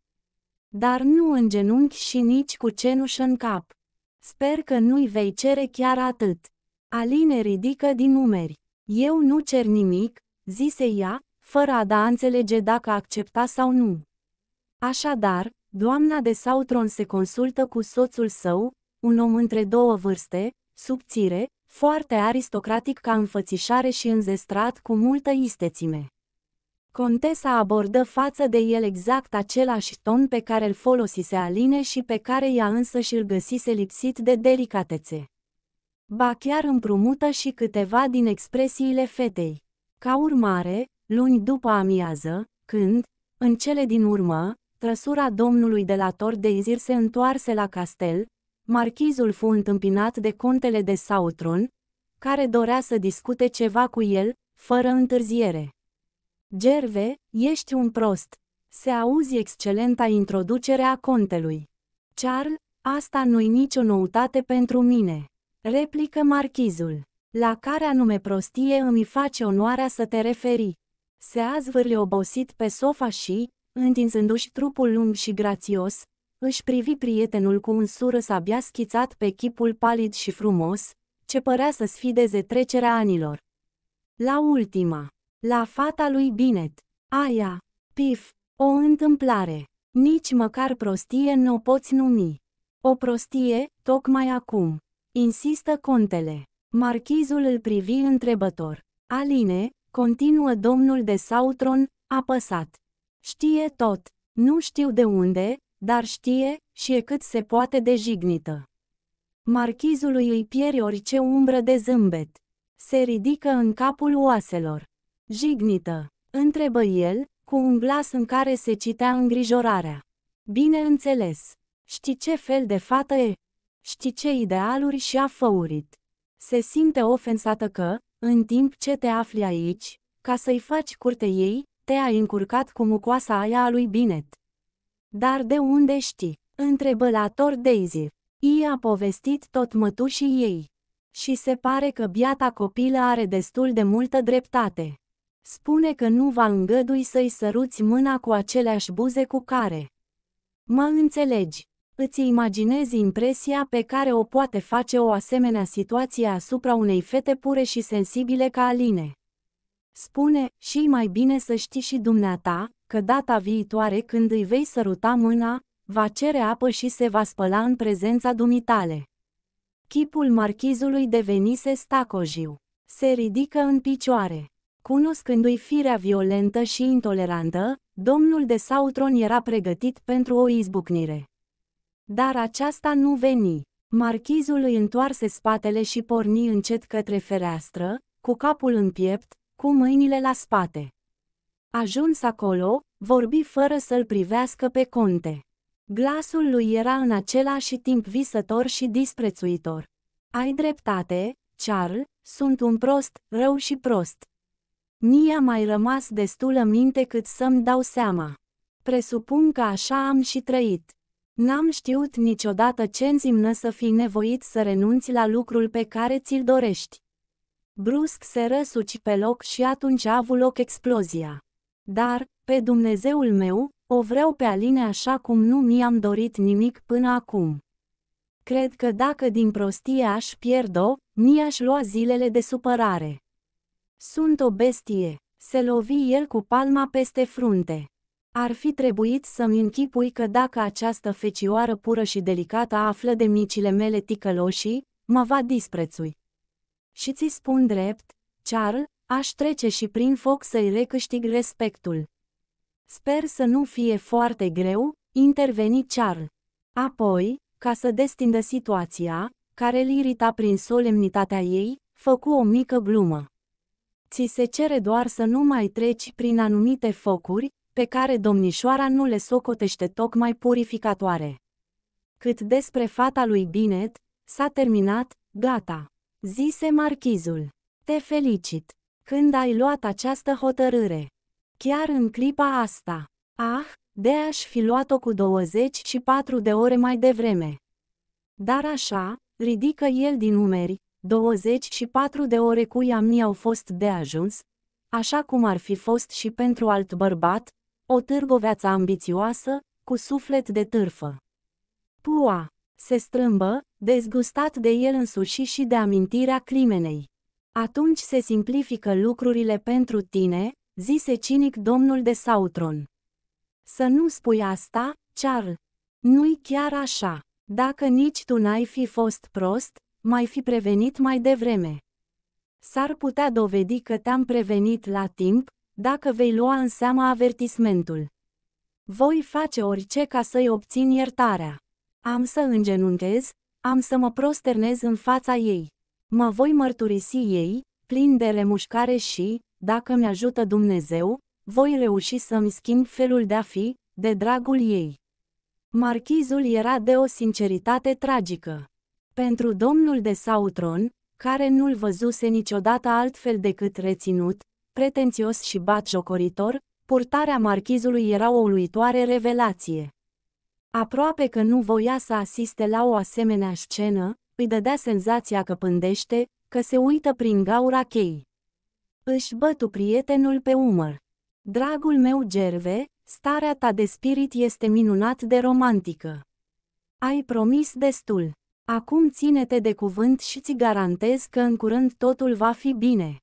Dar nu în genunchi și nici cu cenuș în cap. Sper că nu-i vei cere chiar atât. Aline ridică din numeri. Eu nu cer nimic, zise ea, fără a da înțelege dacă accepta sau nu. Așadar, doamna de Sautron se consultă cu soțul său, un om între două vârste, subțire, foarte aristocratic ca înfățișare și înzestrat cu multă istețime. Contesa abordă față de el exact același ton pe care îl folosise Aline și pe care ea însă și îl găsise lipsit de delicatețe. Ba chiar împrumută și câteva din expresiile fetei. Ca urmare, luni după amiază, când, în cele din urmă, trăsura domnului de la Tor se întoarse la castel, Marchizul fu întâmpinat de contele de Sautron, care dorea să discute ceva cu el, fără întârziere. Gerve, ești un prost. Se auzi excelenta introducere a contelui. Charles, asta nu-i nicio noutate pentru mine. Replică marchizul. La care anume prostie îmi face onoarea să te referi. Se azvârle obosit pe sofa și, întinzându-și trupul lung și grațios, își privi prietenul cu un surâs abia schițat pe chipul palid și frumos, ce părea să sfideze trecerea anilor. La ultima, la fata lui Binet, aia, pif, o întâmplare, nici măcar prostie nu o poți numi. O prostie, tocmai acum, insistă contele. Marchizul îl privi întrebător. Aline, continuă domnul de Sautron, apăsat. Știe tot, nu știu de unde, dar știe și e cât se poate de jignită. Marchizului îi pieri orice umbră de zâmbet. Se ridică în capul oaselor. Jignită, întrebă el, cu un glas în care se citea îngrijorarea. Bineînțeles, știi ce fel de fată e? Știi ce idealuri și-a făurit? Se simte ofensată că, în timp ce te afli aici, ca să-i faci curte ei, te-ai încurcat cu mucoasa aia a lui Binet. Dar de unde știi? Întrebă lator Daisy. I a povestit tot mătușii ei. Și se pare că biata copilă are destul de multă dreptate. Spune că nu va îngădui să-i săruți mâna cu aceleași buze cu care. Mă înțelegi. Îți imaginezi impresia pe care o poate face o asemenea situație asupra unei fete pure și sensibile ca Aline. Spune, și mai bine să știi și dumneata, că data viitoare când îi vei săruta mâna, va cere apă și se va spăla în prezența dumitale. Chipul marchizului devenise stacojiu. Se ridică în picioare. Cunoscându-i firea violentă și intolerantă, domnul de Sautron era pregătit pentru o izbucnire. Dar aceasta nu veni. Marchizul îi întoarse spatele și porni încet către fereastră, cu capul în piept, cu mâinile la spate. Ajuns acolo, vorbi fără să-l privească pe conte. Glasul lui era în același timp visător și disprețuitor. Ai dreptate, Charles, sunt un prost, rău și prost. Nia mai rămas destulă minte cât să-mi dau seama. Presupun că așa am și trăit. N-am știut niciodată ce înzimnă să fii nevoit să renunți la lucrul pe care ți-l dorești. Brusc se răsuci pe loc și atunci a avut loc explozia. Dar, pe Dumnezeul meu, o vreau pe Aline așa cum nu mi-am dorit nimic până acum. Cred că dacă din prostie aș pierd-o, mi-aș lua zilele de supărare. Sunt o bestie, se lovi el cu palma peste frunte. Ar fi trebuit să-mi închipui că dacă această fecioară pură și delicată află de micile mele ticăloșii, mă va disprețui. Și ți spun drept, Charles, aș trece și prin foc să-i recâștig respectul. Sper să nu fie foarte greu, interveni Char. Apoi, ca să destindă situația, care îl irita prin solemnitatea ei, făcu o mică glumă. Ți se cere doar să nu mai treci prin anumite focuri, pe care domnișoara nu le socotește tocmai purificatoare. Cât despre fata lui Binet, s-a terminat, gata, zise marchizul. Te felicit! Când ai luat această hotărâre? Chiar în clipa asta. Ah, de aș fi luat-o cu 24 de ore mai devreme. Dar așa, ridică el din umeri, 24 de ore cu ea mi au fost de ajuns, așa cum ar fi fost și pentru alt bărbat, o târgoveață ambițioasă, cu suflet de târfă. Pua! Se strâmbă, dezgustat de el însuși și de amintirea crimenei. Atunci se simplifică lucrurile pentru tine, zise cinic domnul de Sautron. Să nu spui asta, Charles. Nu-i chiar așa. Dacă nici tu n-ai fi fost prost, mai fi prevenit mai devreme. S-ar putea dovedi că te-am prevenit la timp, dacă vei lua în seamă avertismentul. Voi face orice ca să-i obțin iertarea. Am să îngenunchez, am să mă prosternez în fața ei. Mă voi mărturisi ei, plin de remușcare și, dacă mi-ajută Dumnezeu, voi reuși să-mi schimb felul de a fi, de dragul ei. Marchizul era de o sinceritate tragică. Pentru domnul de Sautron, care nu-l văzuse niciodată altfel decât reținut, pretențios și batjocoritor, purtarea marchizului era o uluitoare revelație. Aproape că nu voia să asiste la o asemenea scenă, îi dădea senzația că pândește, că se uită prin gaura chei. Își bătu prietenul pe umăr. Dragul meu Gerve, starea ta de spirit este minunat de romantică. Ai promis destul. Acum ține-te de cuvânt și ți garantez că în curând totul va fi bine.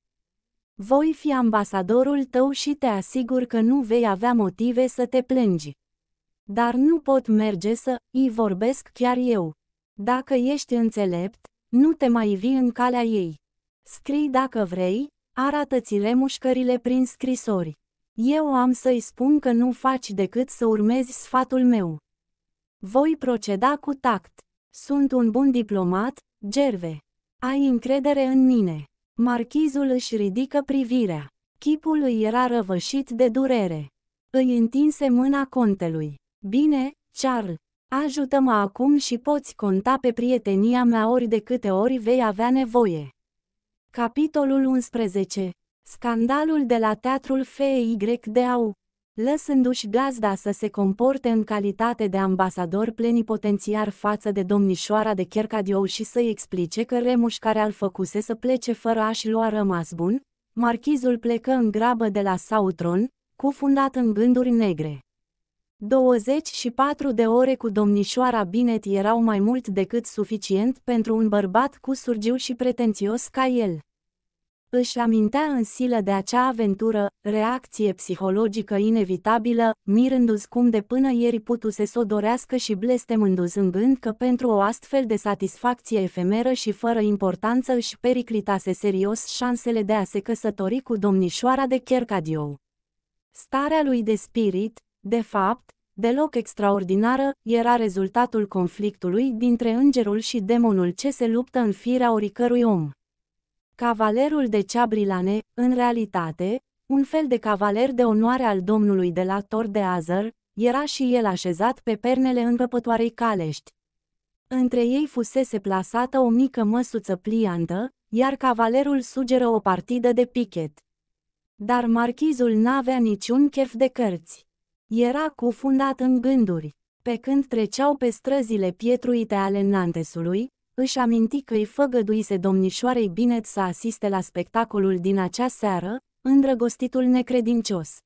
Voi fi ambasadorul tău și te asigur că nu vei avea motive să te plângi. Dar nu pot merge să îi vorbesc chiar eu. Dacă ești înțelept, nu te mai vii în calea ei. Scrii dacă vrei, arată-ți remușcările prin scrisori. Eu am să-i spun că nu faci decât să urmezi sfatul meu. Voi proceda cu tact. Sunt un bun diplomat, Gerve. Ai încredere în mine. Marchizul își ridică privirea. Chipul îi era răvășit de durere. Îi întinse mâna contelui. Bine, Charles, Ajută-mă acum și poți conta pe prietenia mea ori de câte ori vei avea nevoie. Capitolul 11. Scandalul de la Teatrul FYDAU Lăsându-și gazda să se comporte în calitate de ambasador plenipotențiar față de domnișoara de Chercadiou și să-i explice că Remuș care al făcuse să plece fără a-și lua rămas bun, marchizul plecă în grabă de la Sautron, cufundat în gânduri negre. 24 de ore cu domnișoara Binet erau mai mult decât suficient pentru un bărbat cu surgiu și pretențios ca el. Își amintea în silă de acea aventură, reacție psihologică inevitabilă, mirându-ți cum de până ieri putuse să o dorească și blestemându-ți în gând că pentru o astfel de satisfacție efemeră și fără importanță își periclitase serios șansele de a se căsători cu domnișoara de Chercadiou. Starea lui de spirit, de fapt, deloc extraordinară, era rezultatul conflictului dintre îngerul și demonul ce se luptă în firea oricărui om. Cavalerul de Ceabrilane, în realitate, un fel de cavaler de onoare al domnului de la Tor de Azăr, era și el așezat pe pernele învăpătoarei calești. Între ei fusese plasată o mică măsuță pliantă, iar cavalerul sugeră o partidă de pichet. Dar marchizul n-avea niciun chef de cărți. Era cufundat în gânduri. Pe când treceau pe străzile pietruite ale Nantesului, își aminti că îi făgăduise domnișoarei Binet să asiste la spectacolul din acea seară, îndrăgostitul necredincios.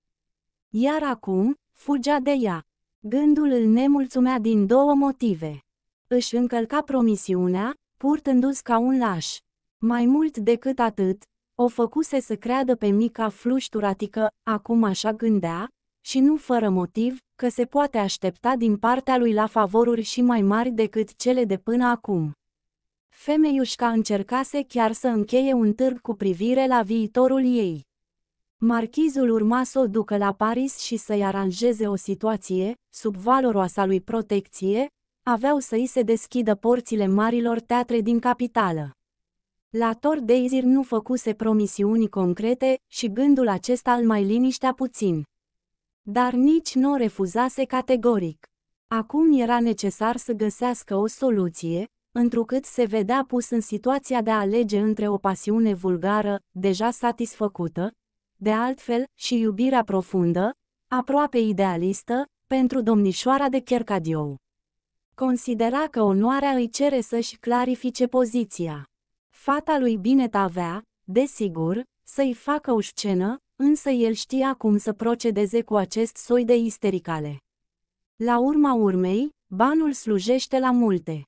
Iar acum, fugea de ea. Gândul îl nemulțumea din două motive. Își încălca promisiunea, purtându-se ca un laș. Mai mult decât atât, o făcuse să creadă pe mica flușturatică, acum așa gândea, și nu fără motiv, că se poate aștepta din partea lui la favoruri și mai mari decât cele de până acum. Femeiușca încercase chiar să încheie un târg cu privire la viitorul ei. Marchizul urma să o ducă la Paris și să-i aranjeze o situație, sub valoroasa lui protecție, aveau să-i se deschidă porțile marilor teatre din capitală. La Tor Deizir nu făcuse promisiuni concrete și gândul acesta îl mai liniștea puțin. Dar nici nu refuzase categoric. Acum era necesar să găsească o soluție, întrucât se vedea pus în situația de a alege între o pasiune vulgară, deja satisfăcută, de altfel, și iubirea profundă, aproape idealistă, pentru domnișoara de Chercadiou. Considera că onoarea îi cere să-și clarifice poziția. Fata lui Binet avea, desigur, să-i facă o scenă, însă el știa cum să procedeze cu acest soi de istericale. La urma urmei, banul slujește la multe.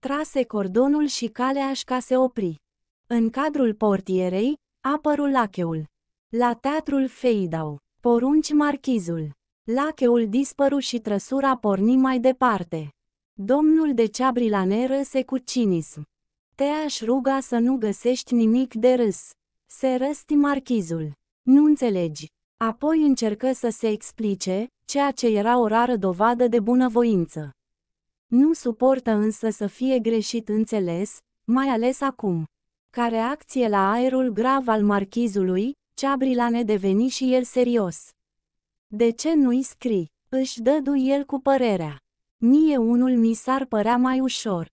Trase cordonul și calea ca se opri. În cadrul portierei, apărul lacheul. La teatrul Feidau, porunci marchizul. Lacheul dispăru și trăsura porni mai departe. Domnul de ceabrilană râse cu cinism. Te aș ruga să nu găsești nimic de râs. Se răsti marchizul. Nu înțelegi. Apoi încercă să se explice, ceea ce era o rară dovadă de bunăvoință. Nu suportă însă să fie greșit înțeles, mai ales acum. Ca reacție la aerul grav al marchizului, Ceabrila ne deveni și el serios. De ce nu-i scrii? Își dădu el cu părerea. Mie unul mi s-ar părea mai ușor.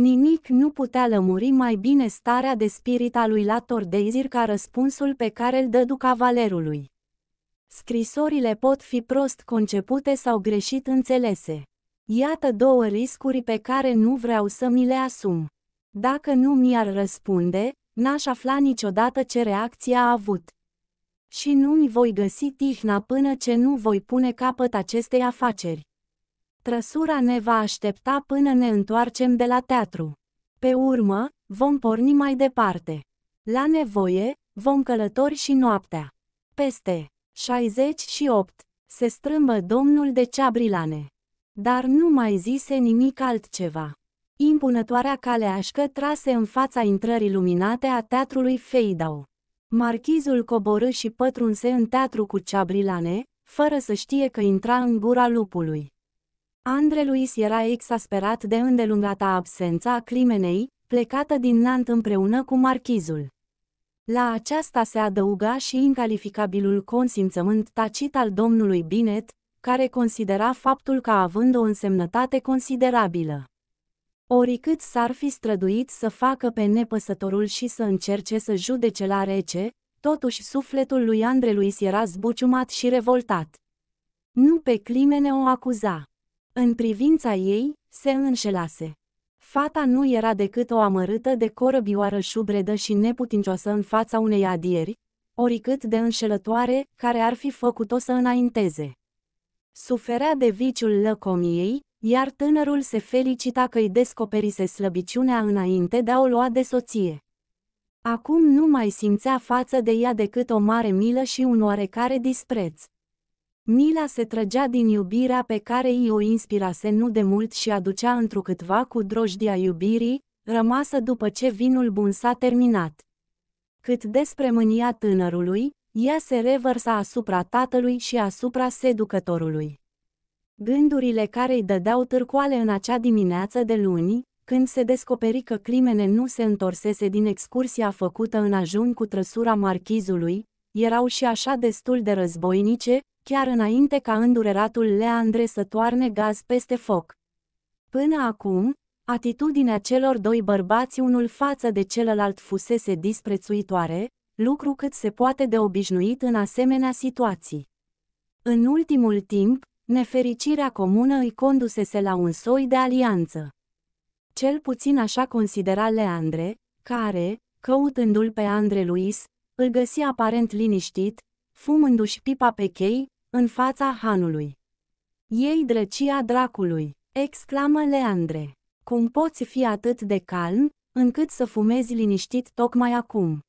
Nimic nu putea lămuri mai bine starea de spirit a lui Lator Deizir ca răspunsul pe care îl dădu cavalerului. Scrisorile pot fi prost concepute sau greșit înțelese. Iată două riscuri pe care nu vreau să mi le asum. Dacă nu mi-ar răspunde, n-aș afla niciodată ce reacție a avut. Și nu-mi voi găsi tihna până ce nu voi pune capăt acestei afaceri. Trăsura ne va aștepta până ne întoarcem de la teatru. Pe urmă, vom porni mai departe. La nevoie, vom călători și noaptea. Peste 68 se strâmbă domnul de ceabrilane. Dar nu mai zise nimic altceva. Impunătoarea caleașcă trase în fața intrării luminate a teatrului Feidau. Marchizul coborâ și pătrunse în teatru cu ceabrilane, fără să știe că intra în gura lupului. Andre Luis era exasperat de îndelungata absența a Climenei, plecată din Nant împreună cu marchizul. La aceasta se adăuga și incalificabilul consimțământ tacit al domnului Binet, care considera faptul ca având o însemnătate considerabilă. Oricât s-ar fi străduit să facă pe nepăsătorul și să încerce să judece la rece, totuși sufletul lui Andreluis era zbuciumat și revoltat. Nu pe climene o acuza. În privința ei, se înșelase. Fata nu era decât o amărâtă de corăbioară șubredă și neputincioasă în fața unei adieri, oricât de înșelătoare, care ar fi făcut-o să înainteze. Suferea de viciul lăcomiei, iar tânărul se felicita că îi descoperise slăbiciunea înainte de a o lua de soție. Acum nu mai simțea față de ea decât o mare milă și un oarecare dispreț. Mila se trăgea din iubirea pe care i o inspirase nu de mult și aducea întrucâtva cu drojdia iubirii, rămasă după ce vinul bun s-a terminat. Cât despre mânia tânărului, ea se revărsa asupra tatălui și asupra seducătorului. Gândurile care îi dădeau târcoale în acea dimineață de luni, când se descoperi că Climene nu se întorsese din excursia făcută în ajun cu trăsura marchizului, erau și așa destul de războinice, chiar înainte ca îndureratul Leandre să toarne gaz peste foc. Până acum, atitudinea celor doi bărbați unul față de celălalt fusese disprețuitoare, lucru cât se poate de obișnuit în asemenea situații. În ultimul timp, nefericirea comună îi condusese la un soi de alianță. Cel puțin așa considera Leandre, care, căutându-l pe Andre Luis, îl găsi aparent liniștit, fumându-și pipa pe chei, în fața hanului. Ei drăcia dracului, exclamă Leandre. Cum poți fi atât de calm, încât să fumezi liniștit tocmai acum?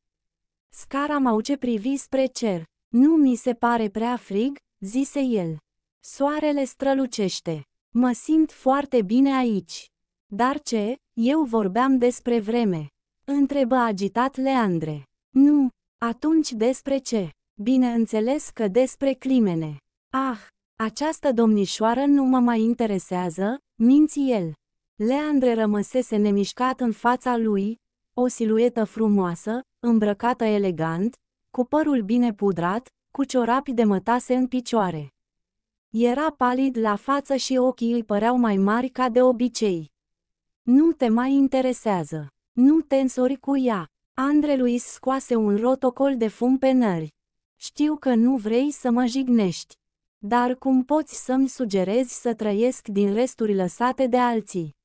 Scara mauce privi spre cer. Nu mi se pare prea frig, zise el. Soarele strălucește. Mă simt foarte bine aici. Dar ce, eu vorbeam despre vreme. Întrebă agitat Leandre. Nu, atunci despre ce? Bineînțeles că despre crimene. Ah, această domnișoară nu mă mai interesează, minți el. Leandre rămăsese nemișcat în fața lui, o siluetă frumoasă, îmbrăcată elegant, cu părul bine pudrat, cu ciorapi de mătase în picioare. Era palid la față și ochii îi păreau mai mari ca de obicei. Nu te mai interesează. Nu te însori cu ea. Andre Luis scoase un rotocol de fum pe nări. Știu că nu vrei să mă jignești. Dar cum poți să-mi sugerezi să trăiesc din resturi lăsate de alții?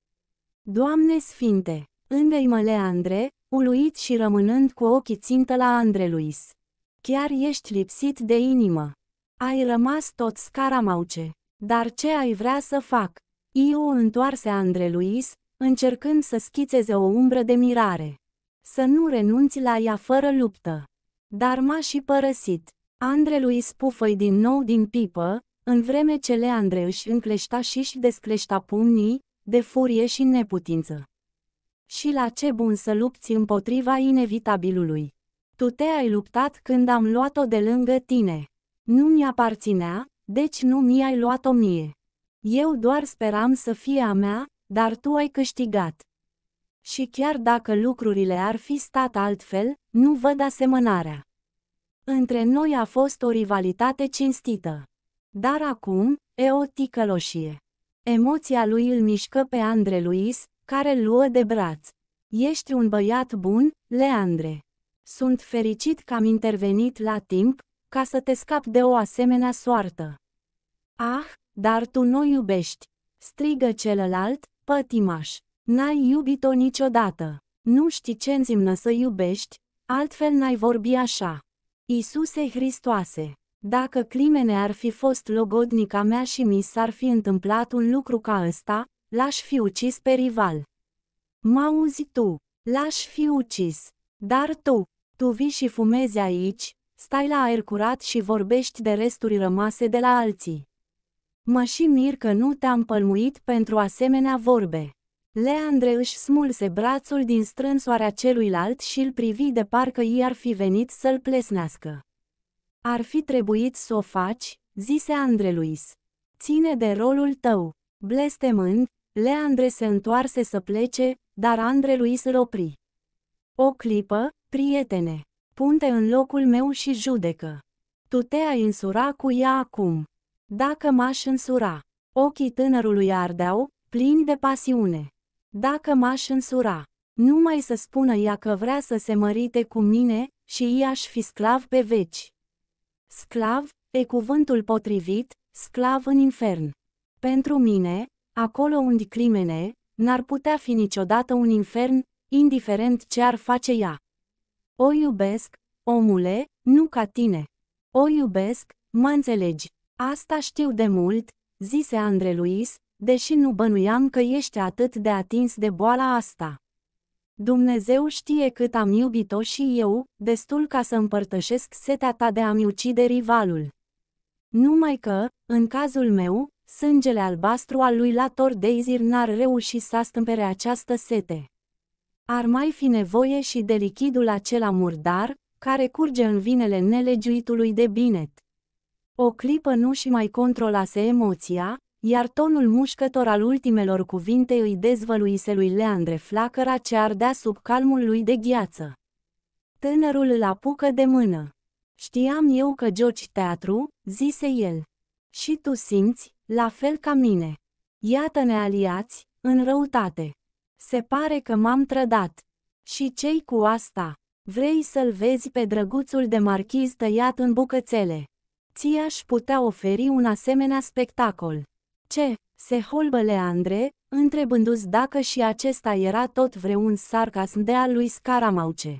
Doamne sfinte! Îndăimăle Andre, uluit și rămânând cu ochii țintă la Andre Luis. Chiar ești lipsit de inimă. Ai rămas tot scaramauce. Dar ce ai vrea să fac? Eu întoarse Andre Luis, încercând să schițeze o umbră de mirare să nu renunți la ea fără luptă. Dar m-a și părăsit. lui spufăi din nou din pipă, în vreme ce Leandre își încleșta și își descleșta pumnii, de furie și neputință. Și la ce bun să lupți împotriva inevitabilului. Tu te-ai luptat când am luat-o de lângă tine. Nu mi-aparținea, deci nu mi-ai luat-o mie. Eu doar speram să fie a mea, dar tu ai câștigat. Și chiar dacă lucrurile ar fi stat altfel, nu văd asemănarea. Între noi a fost o rivalitate cinstită. Dar acum, e o ticăloșie. Emoția lui îl mișcă pe Andre Luis, care luă de braț. Ești un băiat bun, Leandre. Sunt fericit că am intervenit la timp, ca să te scap de o asemenea soartă. Ah, dar tu nu iubești, strigă celălalt, pătimaș. N-ai iubit-o niciodată. Nu știi ce înseamnă să iubești, altfel n-ai vorbi așa. Isuse Hristoase, dacă climene ar fi fost logodnica mea și mi s-ar fi întâmplat un lucru ca ăsta, l-aș fi ucis pe rival. M-auzi tu, l-aș fi ucis. Dar tu, tu vii și fumezi aici, stai la aer curat și vorbești de resturi rămase de la alții. Mă și mir că nu te-am pălmuit pentru asemenea vorbe. Leandre își smulse brațul din strânsoarea celuilalt și îl privi de parcă i ar fi venit să-l plesnească. Ar fi trebuit să o faci, zise Andre Luis. Ține de rolul tău. Blestemând, Leandre se întoarse să plece, dar Andre Luis îl opri. O clipă, prietene, punte în locul meu și judecă. Tu te-ai însura cu ea acum. Dacă m-aș însura, ochii tânărului ardeau, plini de pasiune. Dacă m-aș însura, numai să spună ea că vrea să se mărite cu mine și i-aș fi sclav pe veci. Sclav e cuvântul potrivit, sclav în infern. Pentru mine, acolo unde crimene, n-ar putea fi niciodată un infern, indiferent ce ar face ea. O iubesc, omule, nu ca tine. O iubesc, mă înțelegi. Asta știu de mult, zise Andre Luis, deși nu bănuiam că ești atât de atins de boala asta. Dumnezeu știe cât am iubit-o și eu, destul ca să împărtășesc setea ta de a-mi ucide rivalul. Numai că, în cazul meu, sângele albastru al lui Lator Deizir n-ar reuși să stâmpere această sete. Ar mai fi nevoie și de lichidul acela murdar, care curge în vinele nelegiuitului de binet. O clipă nu și mai controlase emoția, iar tonul mușcător al ultimelor cuvinte îi dezvăluise lui Leandre flacăra ce ardea sub calmul lui de gheață. Tânărul îl apucă de mână. Știam eu că joci teatru, zise el. Și tu simți, la fel ca mine. Iată-ne aliați, în răutate. Se pare că m-am trădat. Și cei cu asta? Vrei să-l vezi pe drăguțul de marchiz tăiat în bucățele. Ți-aș putea oferi un asemenea spectacol. Ce? Se holbă Leandre, întrebându-ți dacă și acesta era tot vreun sarcasm de al lui Scaramauce.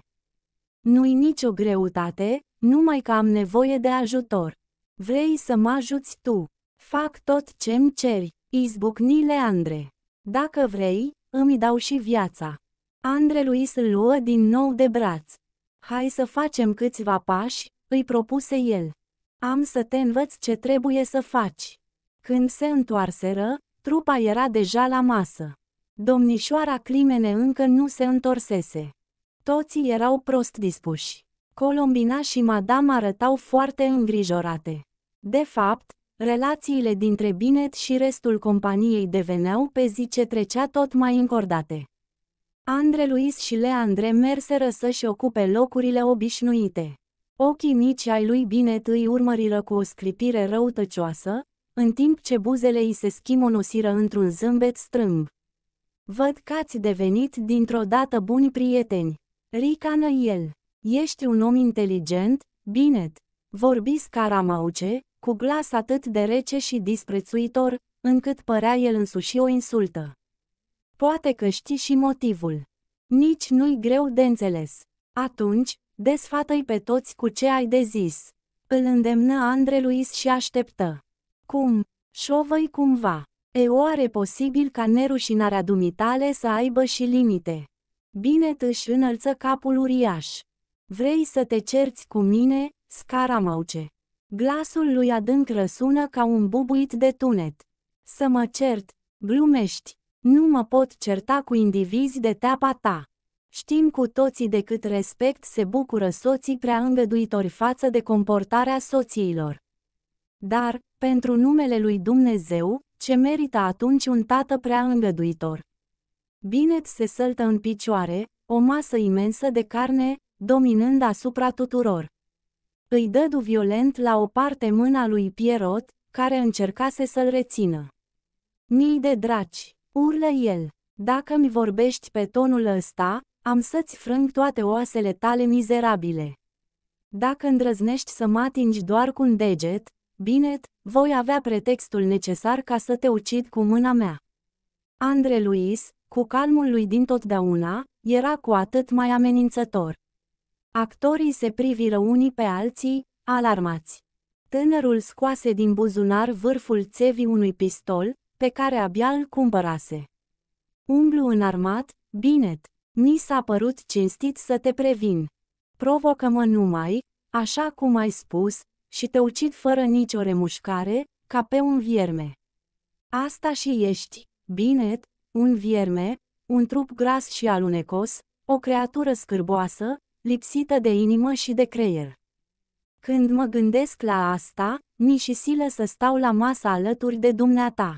Nu-i nicio greutate, numai că am nevoie de ajutor. Vrei să mă ajuți tu? Fac tot ce-mi ceri, izbucni Leandre. Dacă vrei, îmi dau și viața. Andre Luis îl luă din nou de braț. Hai să facem câțiva pași, îi propuse el. Am să te învăț ce trebuie să faci. Când se întoarseră, trupa era deja la masă. Domnișoara Climene încă nu se întorsese. Toții erau prost dispuși. Colombina și madame arătau foarte îngrijorate. De fapt, relațiile dintre Binet și restul companiei deveneau pe zi ce trecea tot mai încordate. Andre Luis și Leandre merseră să-și ocupe locurile obișnuite. Ochii mici ai lui Binet îi urmăriră cu o sclipire răutăcioasă, în timp ce buzele îi se schimonosiră într-un zâmbet strâmb. Văd că ați devenit dintr-o dată buni prieteni. Ricană el. Ești un om inteligent, bine. Vorbi scaramauce, cu glas atât de rece și disprețuitor, încât părea el însuși o insultă. Poate că știi și motivul. Nici nu-i greu de înțeles. Atunci, desfată-i pe toți cu ce ai de zis. Îl îndemnă Luis și așteptă. Cum? Șovăi cumva. E oare posibil ca nerușinarea dumitale să aibă și limite? Bine își înălță capul uriaș. Vrei să te cerți cu mine, scaramauce? Glasul lui adânc răsună ca un bubuit de tunet. Să mă cert, glumești, nu mă pot certa cu indivizi de teapa ta. Știm cu toții de cât respect se bucură soții prea îngăduitori față de comportarea soțiilor. Dar, pentru numele lui Dumnezeu, ce merită atunci un tată prea îngăduitor? Binet se săltă în picioare, o masă imensă de carne, dominând asupra tuturor. Îi dădu violent la o parte mâna lui Pierrot, care încercase să-l rețină. Mii de draci, urlă el, dacă mi vorbești pe tonul ăsta, am să-ți frâng toate oasele tale mizerabile. Dacă îndrăznești să mă atingi doar cu un deget, Bine, voi avea pretextul necesar ca să te ucid cu mâna mea. Andre Luis, cu calmul lui din totdeauna, era cu atât mai amenințător. Actorii se priviră unii pe alții, alarmați. Tânărul scoase din buzunar vârful țevii unui pistol, pe care abia îl cumpărase. Umblu înarmat, binet, mi s-a părut cinstit să te previn. Provocă-mă numai, așa cum ai spus, și te ucid fără nicio remușcare, ca pe un vierme. Asta și ești, binet, un vierme, un trup gras și alunecos, o creatură scârboasă, lipsită de inimă și de creier. Când mă gândesc la asta, mi și silă să stau la masă alături de dumneata.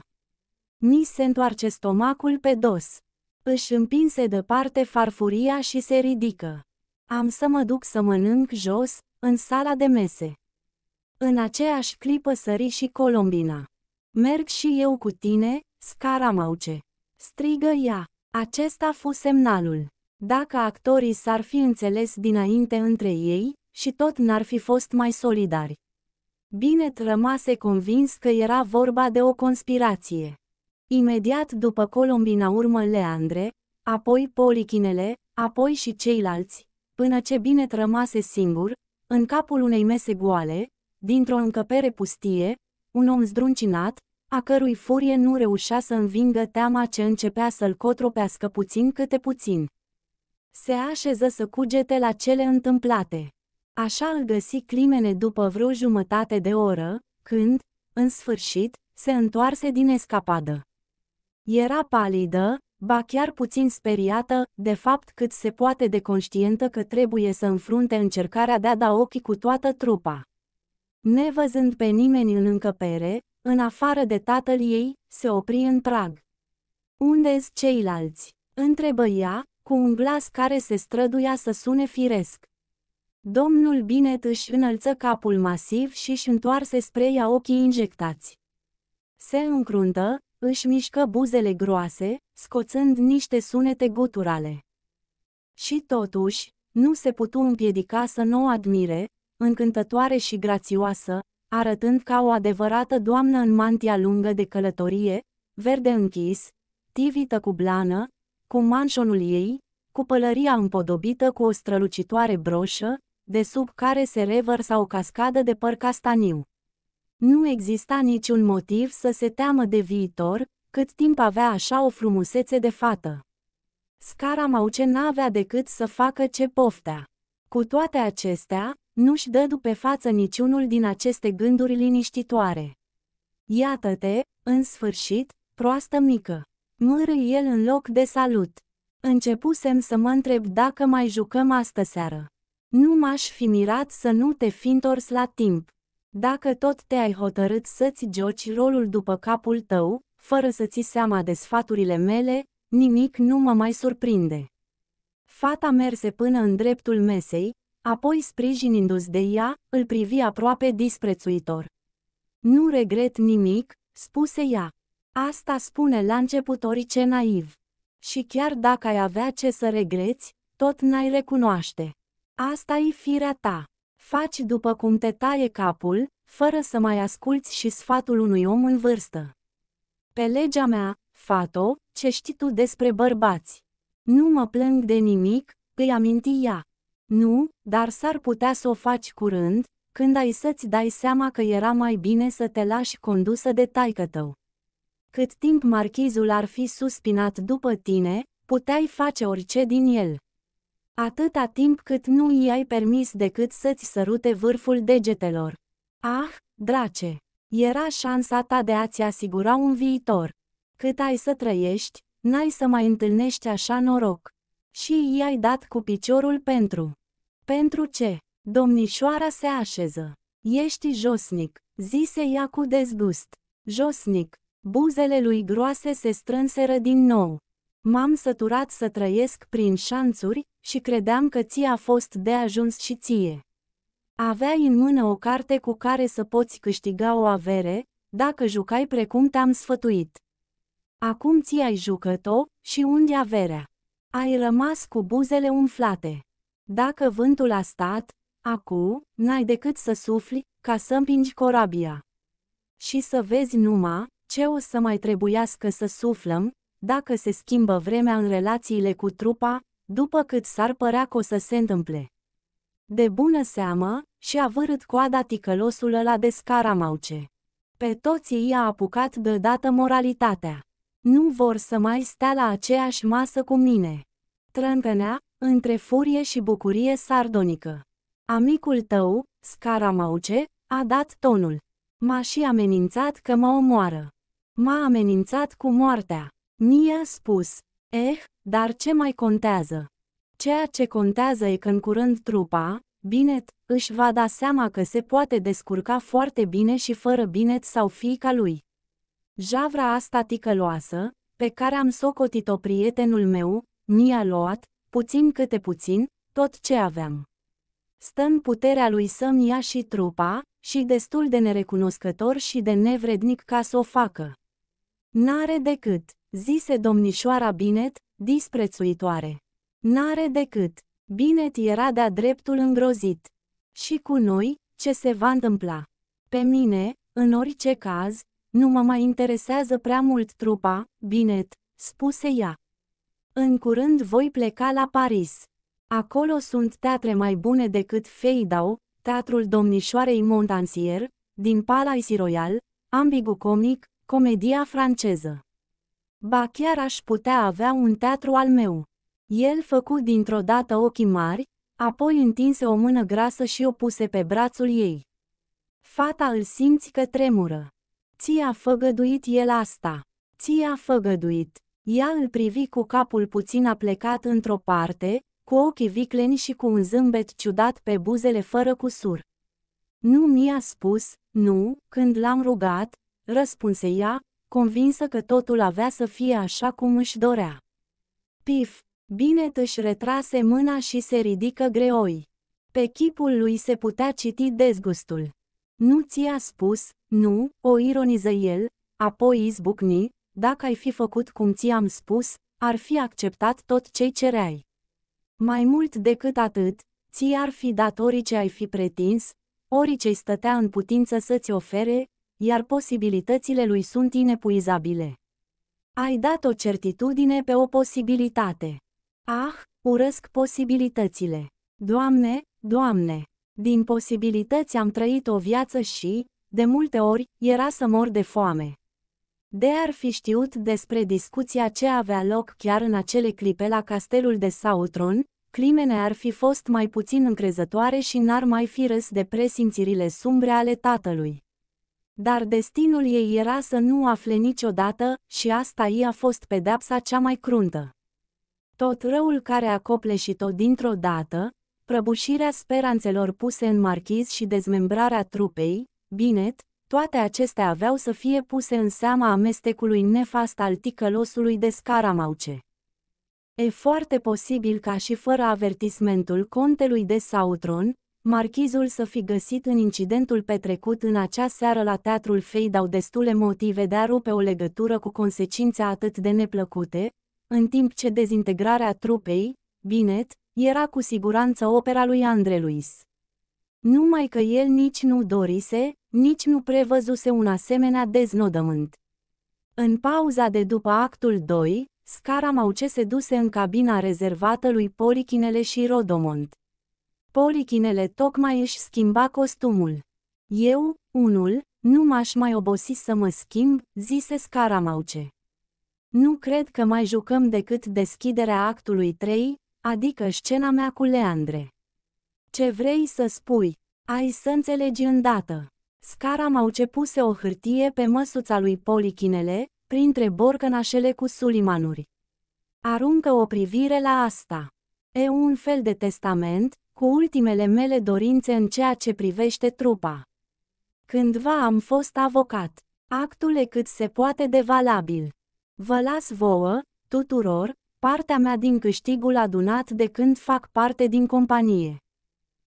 Ni se întoarce stomacul pe dos. Își împinse departe farfuria și se ridică. Am să mă duc să mănânc jos, în sala de mese. În aceeași clipă sări și Colombina. Merg și eu cu tine, scaramauce! Strigă ea. Acesta fu semnalul. Dacă actorii s-ar fi înțeles dinainte între ei, și tot n-ar fi fost mai solidari. Binet rămase convins că era vorba de o conspirație. Imediat după Colombina urmă Leandre, apoi Polichinele, apoi și ceilalți, până ce Binet rămase singur, în capul unei mese goale, dintr-o încăpere pustie, un om zdruncinat, a cărui furie nu reușea să învingă teama ce începea să-l cotropească puțin câte puțin. Se așeză să cugete la cele întâmplate. Așa îl găsi climene după vreo jumătate de oră, când, în sfârșit, se întoarse din escapadă. Era palidă, ba chiar puțin speriată, de fapt cât se poate de conștientă că trebuie să înfrunte încercarea de a da ochii cu toată trupa. Nevăzând pe nimeni în încăpere, în afară de tatăl ei, se opri în prag. Unde-s ceilalți? întrebă ea, cu un glas care se străduia să sune firesc. Domnul Binet își înălță capul masiv și își întoarse spre ea ochii injectați. Se încruntă, își mișcă buzele groase, scoțând niște sunete guturale. Și totuși, nu se putu împiedica să nu o admire, încântătoare și grațioasă, arătând ca o adevărată doamnă în mantia lungă de călătorie, verde închis, tivită cu blană, cu manșonul ei, cu pălăria împodobită cu o strălucitoare broșă, de sub care se revărsa o cascadă de păr castaniu. Nu exista niciun motiv să se teamă de viitor, cât timp avea așa o frumusețe de fată. Scara Mauce n-avea decât să facă ce poftea. Cu toate acestea, nu-și dădu pe față niciunul din aceste gânduri liniștitoare. Iată-te, în sfârșit, proastă mică. Mârâi el în loc de salut. Începusem să mă întreb dacă mai jucăm astă seară. Nu m-aș fi mirat să nu te fi întors la timp. Dacă tot te-ai hotărât să-ți joci rolul după capul tău, fără să ți seama de sfaturile mele, nimic nu mă mai surprinde. Fata merse până în dreptul mesei, apoi sprijinindu-ți de ea, îl privi aproape disprețuitor. Nu regret nimic, spuse ea. Asta spune la început orice naiv. Și chiar dacă ai avea ce să regreți, tot n-ai recunoaște. Asta e firea ta. Faci după cum te taie capul, fără să mai asculți și sfatul unui om în vârstă. Pe legea mea, fato, ce știi tu despre bărbați? Nu mă plâng de nimic, îi aminti ea. Nu, dar s-ar putea să o faci curând, când ai să-ți dai seama că era mai bine să te lași condusă de taică tău. Cât timp marchizul ar fi suspinat după tine, puteai face orice din el. Atâta timp cât nu i-ai permis decât să-ți sărute vârful degetelor. Ah, drace! Era șansa ta de a-ți asigura un viitor. Cât ai să trăiești, n-ai să mai întâlnești așa noroc. Și i-ai dat cu piciorul pentru. Pentru ce? Domnișoara se așeză. Ești josnic, zise ea cu dezgust. Josnic, buzele lui groase se strânseră din nou. M-am săturat să trăiesc prin șanțuri și credeam că ți-a fost de ajuns și ție. Aveai în mână o carte cu care să poți câștiga o avere, dacă jucai precum te-am sfătuit. Acum ți-ai jucat-o și unde averea? Ai rămas cu buzele umflate. Dacă vântul a stat, acum n-ai decât să sufli, ca să împingi corabia. Și să vezi numai, ce o să mai trebuiască să suflăm, dacă se schimbă vremea în relațiile cu trupa, după cât s-ar părea că o să se întâmple. De bună seamă, și a vărât coada ticălosul ăla de scaramauce. Pe toți i-a apucat deodată moralitatea. Nu vor să mai stea la aceeași masă cu mine. Trâncănea, între furie și bucurie sardonică. Amicul tău, Scaramauce, a dat tonul. M-a și amenințat că mă omoară. M-a amenințat cu moartea. mi a spus, eh, dar ce mai contează? Ceea ce contează e că în curând trupa, Binet, își va da seama că se poate descurca foarte bine și fără Binet sau fiica lui. Javra asta ticăloasă, pe care am socotit-o prietenul meu, a luat, puțin câte puțin, tot ce aveam. Stă în puterea lui să-mi ia și trupa, și destul de nerecunoscător și de nevrednic ca să o facă. N-are decât, zise domnișoara Binet, disprețuitoare. N-are decât, Binet era de-a dreptul îngrozit. Și cu noi, ce se va întâmpla? Pe mine, în orice caz, nu mă mai interesează prea mult trupa, Binet, spuse ea. În curând voi pleca la Paris. Acolo sunt teatre mai bune decât Feidau, Teatrul Domnișoarei Montansier, din Palais Royal, ambigu comic, comedia franceză. Ba chiar aș putea avea un teatru al meu. El făcu dintr-o dată ochii mari, apoi întinse o mână grasă și o puse pe brațul ei. Fata îl simți că tremură. Ți-a făgăduit el asta. Ți-a făgăduit. Ea îl privi cu capul puțin aplecat într-o parte, cu ochii vicleni și cu un zâmbet ciudat pe buzele fără cusur. Nu mi-a spus, nu, când l-am rugat, răspunse ea, convinsă că totul avea să fie așa cum își dorea. Pif, bine își retrase mâna și se ridică greoi. Pe chipul lui se putea citi dezgustul. Nu ți-a spus, nu, o ironiză el, apoi izbucni, dacă ai fi făcut cum ți-am spus, ar fi acceptat tot ce cereai. Mai mult decât atât, ți ar fi dat orice ce ai fi pretins, ori ce stătea în putință să-ți ofere, iar posibilitățile lui sunt inepuizabile. Ai dat o certitudine pe o posibilitate. Ah, urăsc posibilitățile. Doamne, Doamne, din posibilități am trăit o viață și, de multe ori, era să mor de foame. De ar fi știut despre discuția ce avea loc chiar în acele clipe la castelul de Sautron, Climene ar fi fost mai puțin încrezătoare și n-ar mai fi râs de presimțirile sumbre ale tatălui. Dar destinul ei era să nu afle niciodată și asta i-a fost pedepsa cea mai cruntă. Tot răul care a copleșit-o dintr-o dată, prăbușirea speranțelor puse în marchiz și dezmembrarea trupei, Binet, toate acestea aveau să fie puse în seama amestecului nefast al ticălosului de scaramauce. E foarte posibil ca și fără avertismentul contelui de Sautron, marchizul să fi găsit în incidentul petrecut în acea seară la teatrul Feidau destule motive de a rupe o legătură cu consecințe atât de neplăcute, în timp ce dezintegrarea trupei, Binet, era cu siguranță opera lui Andre Luis. Numai că el nici nu dorise, nici nu prevăzuse un asemenea deznodământ. În pauza de după actul 2, Mauce se duse în cabina rezervată lui Polichinele și Rodomont. Polichinele tocmai își schimba costumul. Eu, unul, nu m-aș mai obosi să mă schimb, zise Scara Mauce. Nu cred că mai jucăm decât deschiderea actului 3, adică scena mea cu Leandre. Ce vrei să spui? Ai să înțelegi îndată au puse o hârtie pe măsuța lui Polichinele, printre borcănașele cu sulimanuri. Aruncă o privire la asta. E un fel de testament, cu ultimele mele dorințe în ceea ce privește trupa. Cândva am fost avocat. Actul e cât se poate de valabil. Vă las vouă, tuturor, partea mea din câștigul adunat de când fac parte din companie.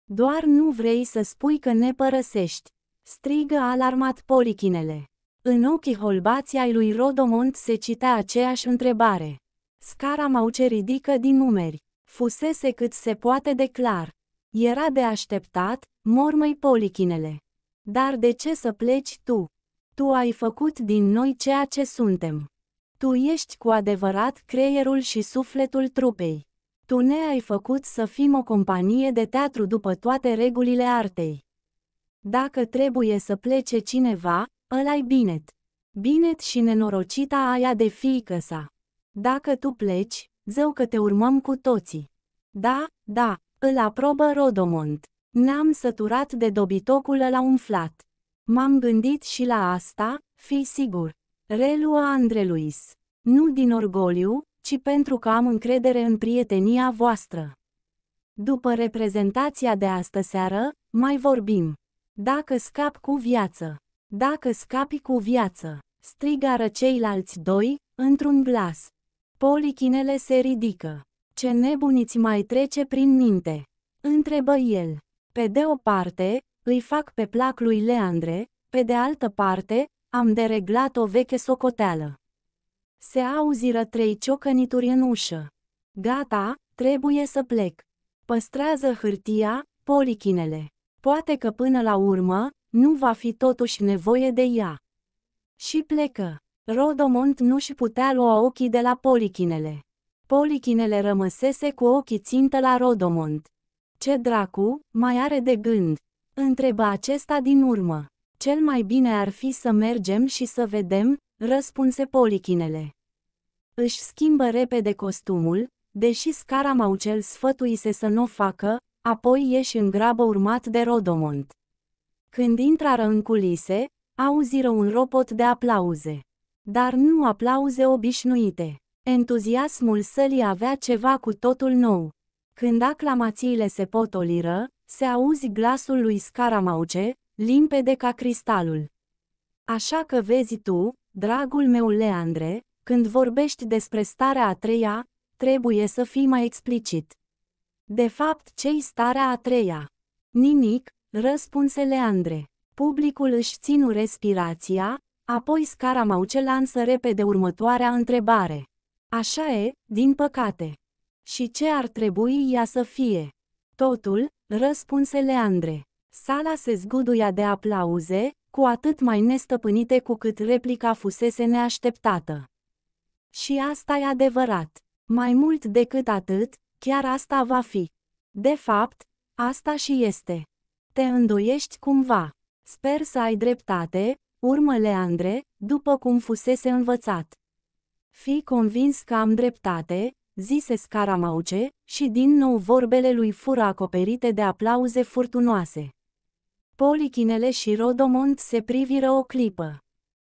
Doar nu vrei să spui că ne părăsești. Strigă alarmat polichinele. În ochii holbați ai lui Rodomont se citea aceeași întrebare. Scara mauce ridică din numeri. Fusese cât se poate de clar. Era de așteptat, mormăi polichinele. Dar de ce să pleci tu? Tu ai făcut din noi ceea ce suntem. Tu ești cu adevărat creierul și sufletul trupei. Tu ne ai făcut să fim o companie de teatru după toate regulile artei. Dacă trebuie să plece cineva, ăla-i binet. Binet și nenorocita aia de fiică sa. Dacă tu pleci, zău că te urmăm cu toții. Da, da, îl aprobă Rodomont. Ne-am săturat de dobitocul ăla umflat. M-am gândit și la asta, fi sigur. Reluă Andreluis. Nu din orgoliu, ci pentru că am încredere în prietenia voastră. După reprezentația de astă seară, mai vorbim. Dacă scap cu viață! Dacă scapi cu viață! Strigară ceilalți doi, într-un glas. Polichinele se ridică. Ce nebuniți mai trece prin minte? Întrebă el. Pe de o parte, îi fac pe plac lui Leandre, pe de altă parte, am dereglat o veche socoteală. Se auziră trei ciocănituri în ușă. Gata, trebuie să plec. Păstrează hârtia, polichinele. Poate că până la urmă, nu va fi totuși nevoie de ea. Și plecă. Rodomont nu-și putea lua ochii de la polichinele. Polichinele rămăsese cu ochii țintă la Rodomont. Ce dracu, mai are de gând? Întreba acesta din urmă. Cel mai bine ar fi să mergem și să vedem, răspunse polichinele. Își schimbă repede costumul, deși scara maucel sfătuise să nu o facă, apoi ieși în grabă urmat de Rodomont. Când intrară în culise, auziră un ropot de aplauze. Dar nu aplauze obișnuite. Entuziasmul sălii avea ceva cu totul nou. Când aclamațiile se potoliră, se auzi glasul lui Scaramauce, limpede ca cristalul. Așa că vezi tu, dragul meu Leandre, când vorbești despre starea a treia, trebuie să fii mai explicit. De fapt, ce-i starea a treia? Nimic, răspunse Leandre. Publicul își ținu respirația, apoi Scaramauce lansă repede următoarea întrebare. Așa e, din păcate. Și ce ar trebui ea să fie? Totul, răspunse Leandre. Sala se zguduia de aplauze, cu atât mai nestăpânite cu cât replica fusese neașteptată. Și asta e adevărat. Mai mult decât atât, Chiar asta va fi. De fapt, asta și este. Te îndoiești cumva. Sper să ai dreptate, urmă Leandre, după cum fusese învățat. Fii convins că am dreptate, zise Scaramauce, și din nou vorbele lui fură acoperite de aplauze furtunoase. Polichinele și Rodomont se priviră o clipă.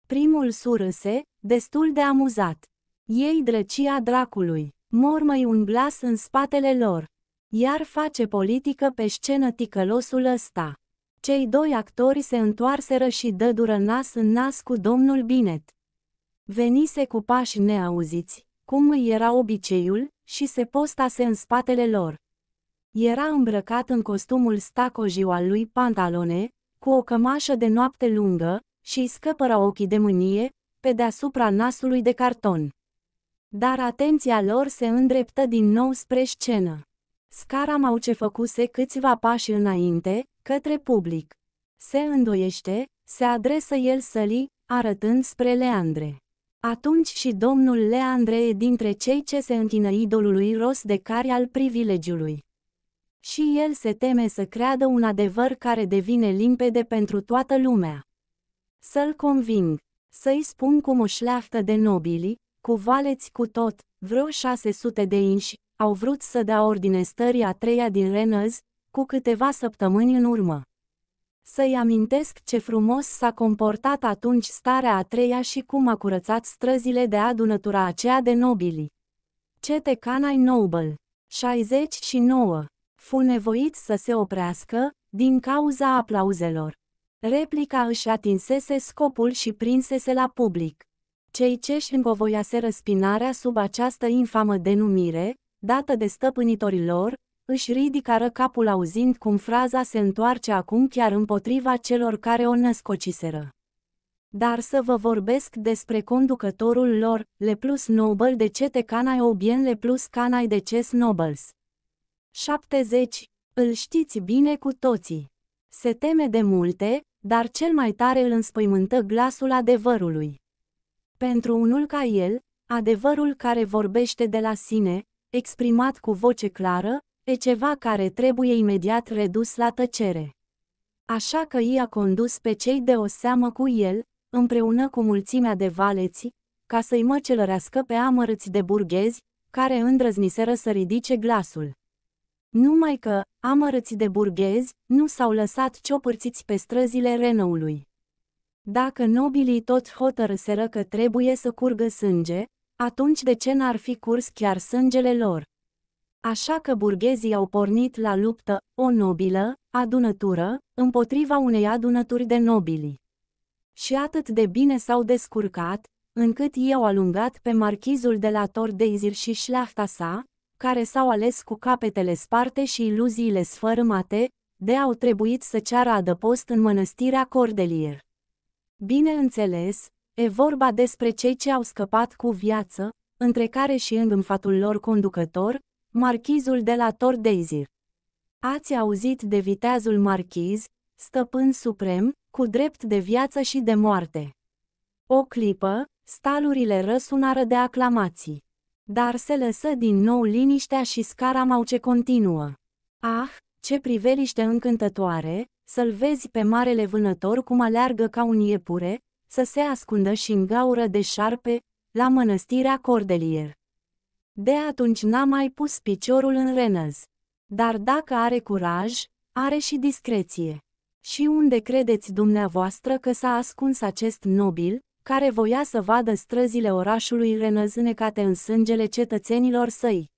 Primul surâse, destul de amuzat. Ei drăcia dracului mormăi un glas în spatele lor. Iar face politică pe scenă ticălosul ăsta. Cei doi actori se întoarseră și dădură nas în nas cu domnul Binet. Venise cu pași neauziți, cum îi era obiceiul, și se postase în spatele lor. Era îmbrăcat în costumul stacojiu al lui Pantalone, cu o cămașă de noapte lungă, și îi scăpăra ochii de mânie, pe deasupra nasului de carton. Dar atenția lor se îndreptă din nou spre scenă. Scara mau ce făcuse câțiva pași înainte, către public. Se îndoiește, se adresă el săli, arătând spre Leandre. Atunci și domnul Leandre e dintre cei ce se închină idolului ros de care al privilegiului. Și el se teme să creadă un adevăr care devine limpede pentru toată lumea. Să-l conving, să-i spun cum o șleaftă de nobili, cu valeți cu tot, vreo 600 de inși, au vrut să dea ordine stării a treia din Renăz, cu câteva săptămâni în urmă. Să-i amintesc ce frumos s-a comportat atunci starea a treia și cum a curățat străzile de adunătura aceea de nobili. Cete Canai Noble, 69, fu nevoit să se oprească, din cauza aplauzelor. Replica își atinsese scopul și prinsese la public. Cei ce își îmbovoiaseră spinarea sub această infamă denumire, dată de stăpânitorii lor, își ridicară capul auzind cum fraza se întoarce acum chiar împotriva celor care o născociseră. Dar să vă vorbesc despre conducătorul lor, le plus nobel de ce te canai obien le plus canai de ces nobles. 70. Îl știți bine cu toții. Se teme de multe, dar cel mai tare îl înspăimântă glasul adevărului. Pentru unul ca el, adevărul care vorbește de la sine, exprimat cu voce clară, e ceva care trebuie imediat redus la tăcere. Așa că i-a condus pe cei de o seamă cu el, împreună cu mulțimea de valeți, ca să-i măcelărească pe amărâți de burghezi, care îndrăzniseră să ridice glasul. Numai că, amărâți de burghezi, nu s-au lăsat ciopârțiți pe străzile Renaului. Dacă nobilii toți hotărâseră că trebuie să curgă sânge, atunci de ce n-ar fi curs chiar sângele lor? Așa că burghezii au pornit la luptă, o nobilă, adunătură, împotriva unei adunături de nobili. Și atât de bine s-au descurcat, încât ei au alungat pe marchizul de la Tordeizir și șleafta sa, care s-au ales cu capetele sparte și iluziile sfărâmate, de au trebuit să ceară adăpost în mănăstirea Cordelier. Bineînțeles, e vorba despre cei ce au scăpat cu viață, între care și în înfatul lor conducător, marchizul de la Tor Daisy. Ați auzit de viteazul marchiz, stăpân suprem, cu drept de viață și de moarte. O clipă, stalurile răsunară de aclamații. Dar se lăsă din nou liniștea și scara mau ce continuă. Ah, ce priveliște încântătoare, să-l vezi pe marele vânător cum aleargă ca un iepure, să se ascundă și în gaură de șarpe, la mănăstirea Cordelier. De atunci n-a mai pus piciorul în renăz. Dar dacă are curaj, are și discreție. Și unde credeți dumneavoastră că s-a ascuns acest nobil, care voia să vadă străzile orașului renăzânecate în sângele cetățenilor săi?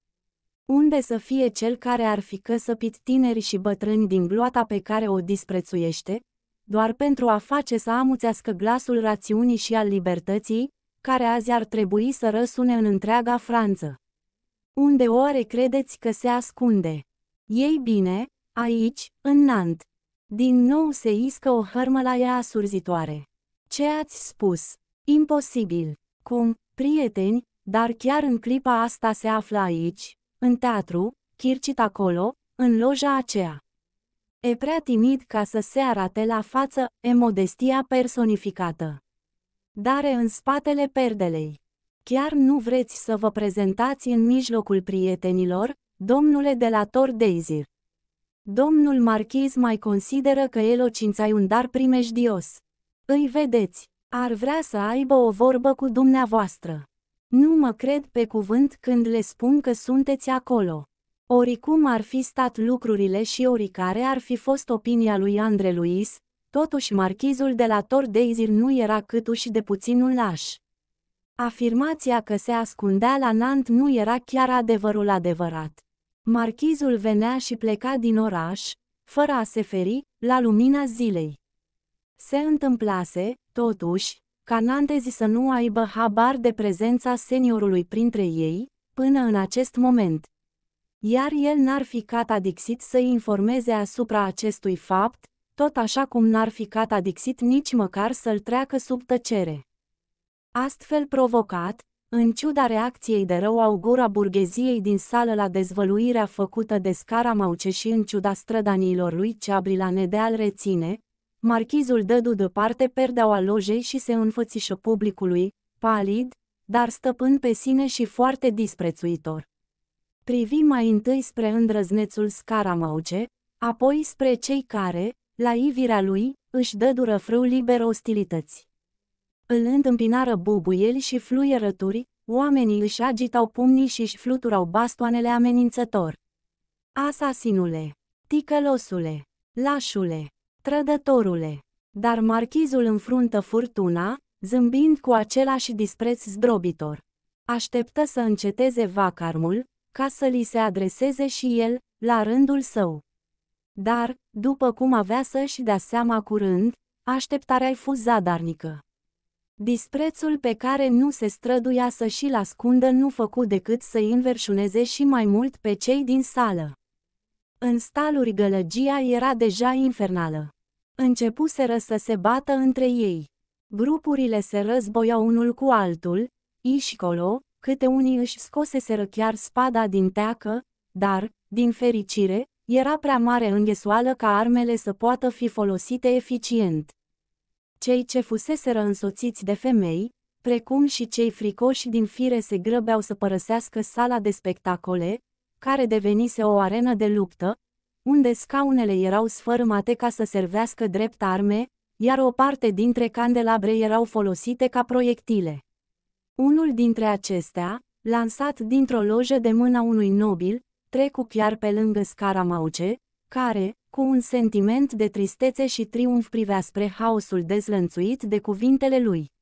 Unde să fie cel care ar fi căsăpit tineri și bătrâni din gloata pe care o disprețuiește, doar pentru a face să amuțească glasul rațiunii și al libertății, care azi ar trebui să răsune în întreaga Franță. Unde oare credeți că se ascunde? Ei bine, aici, în Nant. Din nou se iscă o ea asurzitoare. Ce ați spus? Imposibil. Cum, prieteni, dar chiar în clipa asta se află aici, în teatru, chircit acolo, în loja aceea. E prea timid ca să se arate la față, e modestia personificată. Dare în spatele perdelei. Chiar nu vreți să vă prezentați în mijlocul prietenilor, domnule de la Tor Deizir. Domnul marchiz mai consideră că elocința-i un dar primejdios. Îi vedeți, ar vrea să aibă o vorbă cu dumneavoastră. Nu mă cred pe cuvânt când le spun că sunteți acolo. Oricum ar fi stat lucrurile și oricare ar fi fost opinia lui Andre Luis, totuși marchizul de la Tor Deizir nu era câtuși de puținul laș. Afirmația că se ascundea la Nant nu era chiar adevărul adevărat. Marchizul venea și pleca din oraș, fără a se feri, la lumina zilei. Se întâmplase, totuși, canandezii să nu aibă habar de prezența seniorului printre ei, până în acest moment. Iar el n-ar fi catadixit să-i informeze asupra acestui fapt, tot așa cum n-ar fi catadixit nici măcar să-l treacă sub tăcere. Astfel provocat, în ciuda reacției de rău augura burgheziei din sală la dezvăluirea făcută de Scaramauce și în ciuda strădaniilor lui Ceabrila Nedeal reține, Marchizul dădu deoparte perdeaua lojei și se înfățișă publicului, palid, dar stăpân pe sine și foarte disprețuitor. Privi mai întâi spre îndrăznețul Scaramauce, apoi spre cei care, la ivirea lui, își dădură frâu liber ostilități. Îl întâmpinară bubuieli și fluierături, oamenii își agitau pumnii și își fluturau bastoanele amenințător. Asasinule! Ticălosule! Lașule! Trădătorule! Dar marchizul înfruntă furtuna, zâmbind cu același dispreț zdrobitor. Așteptă să înceteze vacarmul, ca să li se adreseze și el, la rândul său. Dar, după cum avea să-și dea seama curând, așteptarea i fost zadarnică. Disprețul pe care nu se străduia să și-l ascundă nu făcu decât să-i înverșuneze și mai mult pe cei din sală. În staluri gălăgia era deja infernală. Începuseră să se bată între ei. Grupurile se războiau unul cu altul, colo, câte unii își scoseseră chiar spada din teacă, dar, din fericire, era prea mare înghesoală ca armele să poată fi folosite eficient. Cei ce fuseseră însoțiți de femei, precum și cei fricoși din fire se grăbeau să părăsească sala de spectacole, care devenise o arenă de luptă, unde scaunele erau sfărâmate ca să servească drept arme, iar o parte dintre candelabre erau folosite ca proiectile. Unul dintre acestea, lansat dintr-o lojă de mâna unui nobil, trecu chiar pe lângă scara mauce, care, cu un sentiment de tristețe și triumf privea spre haosul dezlănțuit de cuvintele lui.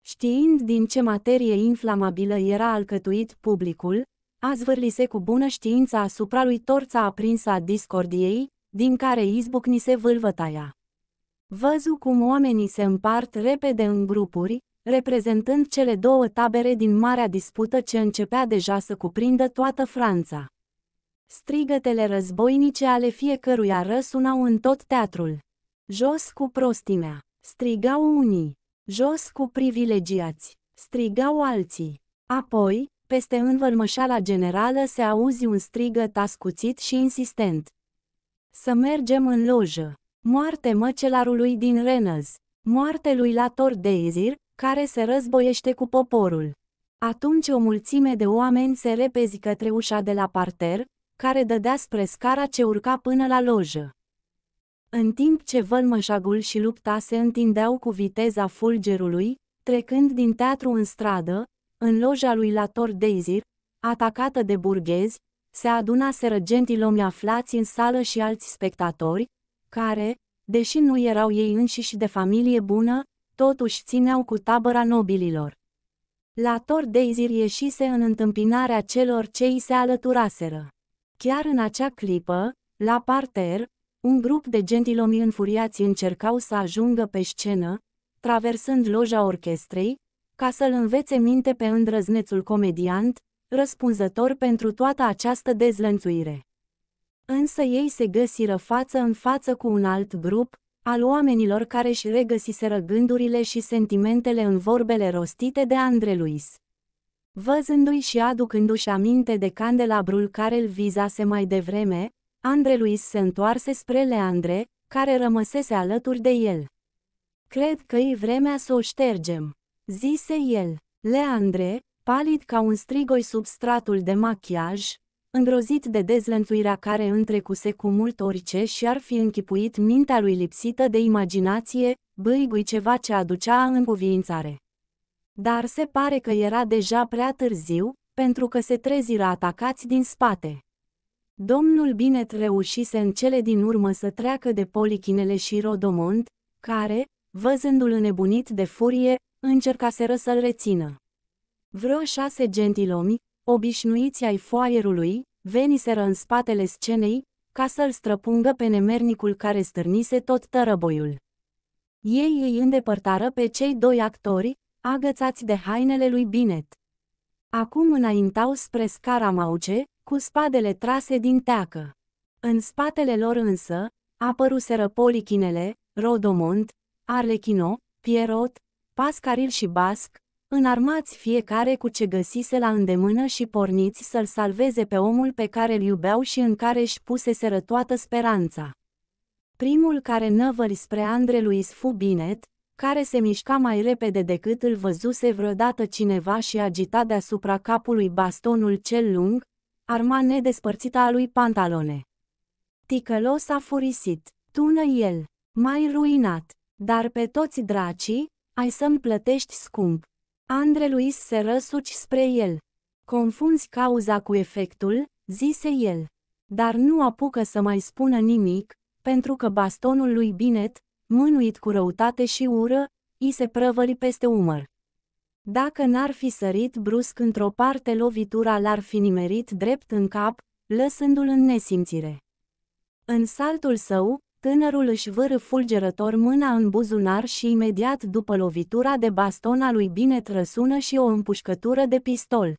Știind din ce materie inflamabilă era alcătuit publicul, a zvârlise cu bună știință asupra lui torța aprinsă a discordiei, din care izbucnise vâlvătaia. Văzu cum oamenii se împart repede în grupuri, reprezentând cele două tabere din marea dispută ce începea deja să cuprindă toată Franța. Strigătele războinice ale fiecăruia răsunau în tot teatrul. Jos cu prostimea, strigau unii, jos cu privilegiați, strigau alții. Apoi, peste învălmășala generală se auzi un strigăt ascuțit și insistent. Să mergem în lojă! Moarte măcelarului din Renăz! Moarte lui Lator Deizir, care se războiește cu poporul! Atunci o mulțime de oameni se repezi către ușa de la parter, care dădea spre scara ce urca până la lojă. În timp ce vălmășagul și lupta se întindeau cu viteza fulgerului, trecând din teatru în stradă, în loja lui Lator Deizir, atacată de burghezi, se adunaseră gentilomi lomi aflați în sală și alți spectatori, care, deși nu erau ei înșiși de familie bună, totuși țineau cu tabăra nobililor. Lator Deizir ieșise în întâmpinarea celor ce îi se alăturaseră. Chiar în acea clipă, la parter, un grup de gentilomi înfuriați încercau să ajungă pe scenă, traversând loja orchestrei, ca să-l învețe minte pe îndrăznețul comediant, răspunzător pentru toată această dezlănțuire. Însă ei se găsiră față în față cu un alt grup, al oamenilor care își regăsiseră gândurile și sentimentele în vorbele rostite de Andre Luis. Văzându-i și aducându-și aminte de candelabrul care îl vizase mai devreme, Andre Luis se întoarse spre Leandre, care rămăsese alături de el. Cred că e vremea să o ștergem zise el. Leandre, palid ca un strigoi sub stratul de machiaj, îngrozit de dezlănțuirea care întrecuse cu mult orice și ar fi închipuit mintea lui lipsită de imaginație, băigui ceva ce aducea în cuviințare. Dar se pare că era deja prea târziu, pentru că se treziră atacați din spate. Domnul Binet reușise în cele din urmă să treacă de polichinele și Rodomont, care, văzându-l înnebunit de furie, Încerca să-l rețină. Vreo șase gentilomi, obișnuiți ai foaierului, veniseră în spatele scenei, ca să-l străpungă pe nemernicul care stârnise tot tărăboiul. Ei îi îndepărtară pe cei doi actori, agățați de hainele lui Binet. Acum înaintau spre scara mauce, cu spadele trase din teacă. În spatele lor însă, apăruseră polichinele, Rodomont, Arlechino, Pierrot, Pascaril și Basc, înarmați fiecare cu ce găsise la îndemână și porniți să-l salveze pe omul pe care îl iubeau și în care își puseseră toată speranța. Primul care năvări spre Andreluis fu Binet, care se mișca mai repede decât îl văzuse vreodată cineva și agita deasupra capului bastonul cel lung, arma nedespărțită a lui Pantalone. Ticălos a furisit, tună el, mai ruinat, dar pe toți dracii, ai să-mi plătești scump. Andre Luis se răsuci spre el. Confunzi cauza cu efectul, zise el. Dar nu apucă să mai spună nimic, pentru că bastonul lui Binet, mânuit cu răutate și ură, i se prăvări peste umăr. Dacă n-ar fi sărit brusc într-o parte lovitura l-ar fi nimerit drept în cap, lăsându-l în nesimțire. În saltul său, Tânărul își vârâ fulgerător mâna în buzunar și imediat după lovitura de baston a lui Binet răsună și o împușcătură de pistol.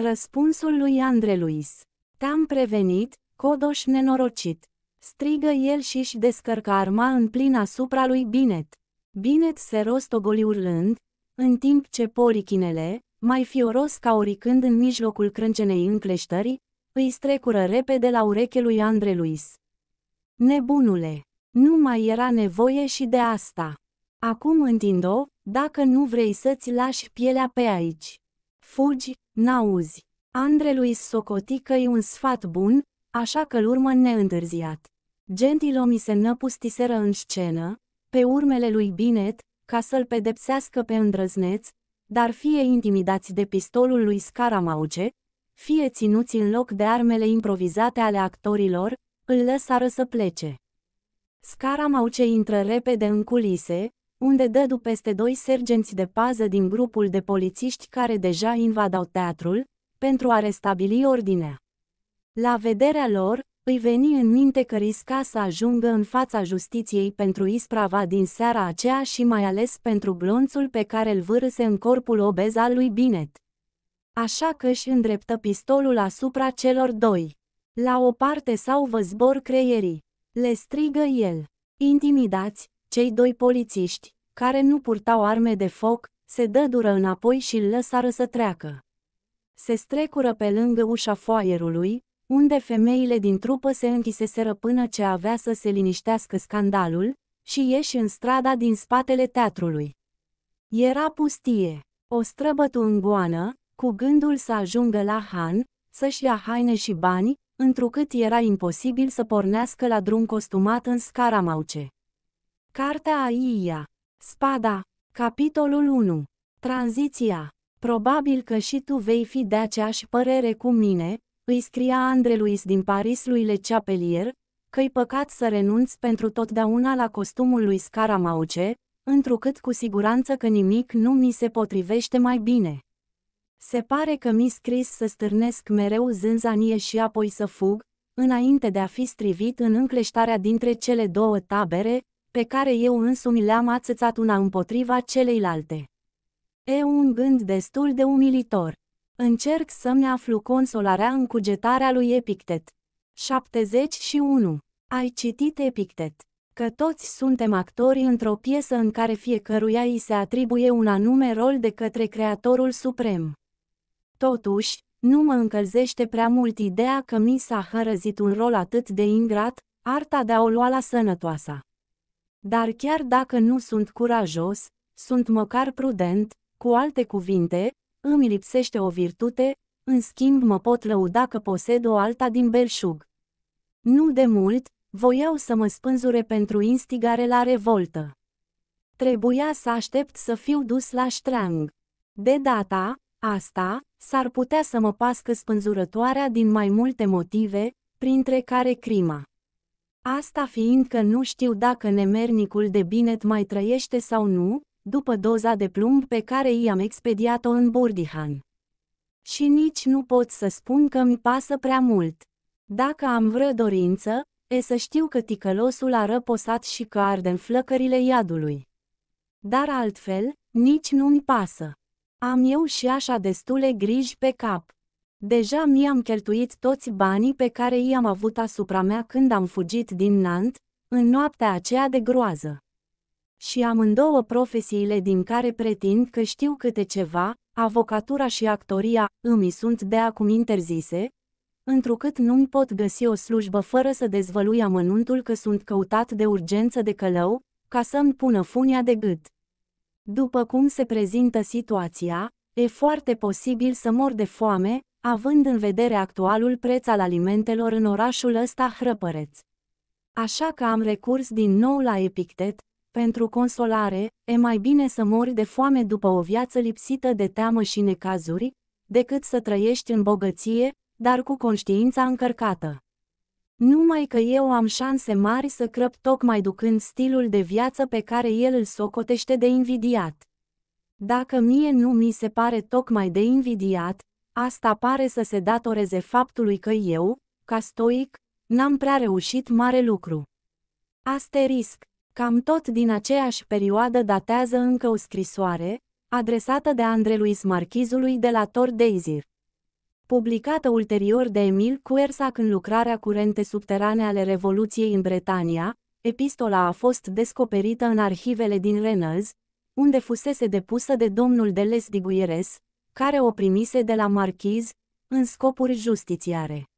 Răspunsul lui Andre Luis. Te-am prevenit, codoș nenorocit. Strigă el și își descărcă arma în plin asupra lui Binet. Binet se rostogoli urlând, în timp ce porichinele, mai fioros ca oricând în mijlocul crâncenei încleștării, îi strecură repede la ureche lui Andre Luis. Nebunule! Nu mai era nevoie și de asta. Acum întind-o, dacă nu vrei să-ți lași pielea pe aici. Fugi, n-auzi. Andrelui socoti că-i un sfat bun, așa că-l urmă neîntârziat. Gentilomii se năpustiseră în scenă, pe urmele lui Binet, ca să-l pedepsească pe îndrăzneț, dar fie intimidați de pistolul lui Scaramauce, fie ținuți în loc de armele improvizate ale actorilor, îl lăsară să plece. Scara Mauce intră repede în culise, unde dădu peste doi sergenți de pază din grupul de polițiști care deja invadau teatrul, pentru a restabili ordinea. La vederea lor, îi veni în minte că risca să ajungă în fața justiției pentru isprava din seara aceea și mai ales pentru glonțul pe care îl vârâse în corpul obez al lui Binet. Așa că își îndreptă pistolul asupra celor doi. La o parte sau vă zbor creierii. Le strigă el. Intimidați, cei doi polițiști, care nu purtau arme de foc, se dură înapoi și îl lăsară să treacă. Se strecură pe lângă ușa foaierului, unde femeile din trupă se închiseseră până ce avea să se liniștească scandalul, și ieși în strada din spatele teatrului. Era pustie. O străbătu în goană, cu gândul să ajungă la Han, să-și ia haine și bani, întrucât era imposibil să pornească la drum costumat în scaramauce. Cartea a Iia Spada Capitolul 1 Tranziția Probabil că și tu vei fi de aceeași părere cu mine, îi scria Andre Luis din Paris lui Le Chapelier, că-i păcat să renunți pentru totdeauna la costumul lui Scaramauce, întrucât cu siguranță că nimic nu mi se potrivește mai bine. Se pare că mi mi-s scris să stârnesc mereu zânzanie și apoi să fug, înainte de a fi strivit în încleștarea dintre cele două tabere, pe care eu însumi le-am ațățat una împotriva celeilalte. E un gând destul de umilitor. Încerc să-mi aflu consolarea în cugetarea lui Epictet. 71. Ai citit Epictet. Că toți suntem actori într-o piesă în care fiecăruia îi se atribuie un anume rol de către Creatorul Suprem. Totuși, nu mă încălzește prea mult ideea că mi s-a hărăzit un rol atât de ingrat, arta de a o lua la sănătoasa. Dar chiar dacă nu sunt curajos, sunt măcar prudent, cu alte cuvinte, îmi lipsește o virtute, în schimb mă pot lăuda că posed o alta din belșug. Nu de mult, voiau să mă spânzure pentru instigare la revoltă. Trebuia să aștept să fiu dus la ștreang. De data Asta s-ar putea să mă pască spânzurătoarea din mai multe motive, printre care crima. Asta fiindcă nu știu dacă nemernicul de binet mai trăiește sau nu, după doza de plumb pe care i-am expediat-o în Bordihan. Și nici nu pot să spun că mi pasă prea mult. Dacă am vreo dorință, e să știu că ticălosul a răposat și că arde în flăcările iadului. Dar altfel, nici nu-mi pasă. Am eu și așa destule griji pe cap. Deja mi-am cheltuit toți banii pe care i-am avut asupra mea când am fugit din Nant, în noaptea aceea de groază. Și amândouă profesiile din care pretind că știu câte ceva, avocatura și actoria, îmi sunt de acum interzise, întrucât nu-mi pot găsi o slujbă fără să dezvălui amănuntul că sunt căutat de urgență de călău, ca să-mi pună funia de gât. După cum se prezintă situația, e foarte posibil să mor de foame, având în vedere actualul preț al alimentelor în orașul ăsta hrăpăreț. Așa că am recurs din nou la Epictet, pentru consolare, e mai bine să mori de foame după o viață lipsită de teamă și necazuri, decât să trăiești în bogăție, dar cu conștiința încărcată. Numai că eu am șanse mari să crăp tocmai ducând stilul de viață pe care el îl socotește de invidiat. Dacă mie nu mi se pare tocmai de invidiat, asta pare să se datoreze faptului că eu, ca stoic, n-am prea reușit mare lucru. Asterisc. Cam tot din aceeași perioadă datează încă o scrisoare, adresată de Andreluis Marchizului de la Tor Deizir publicată ulterior de Emil Cuersac în lucrarea Curente subterane ale Revoluției în Bretania, epistola a fost descoperită în arhivele din Rennes, unde fusese depusă de domnul de Lesdiguieres, care o primise de la marchiz, în scopuri justițiare.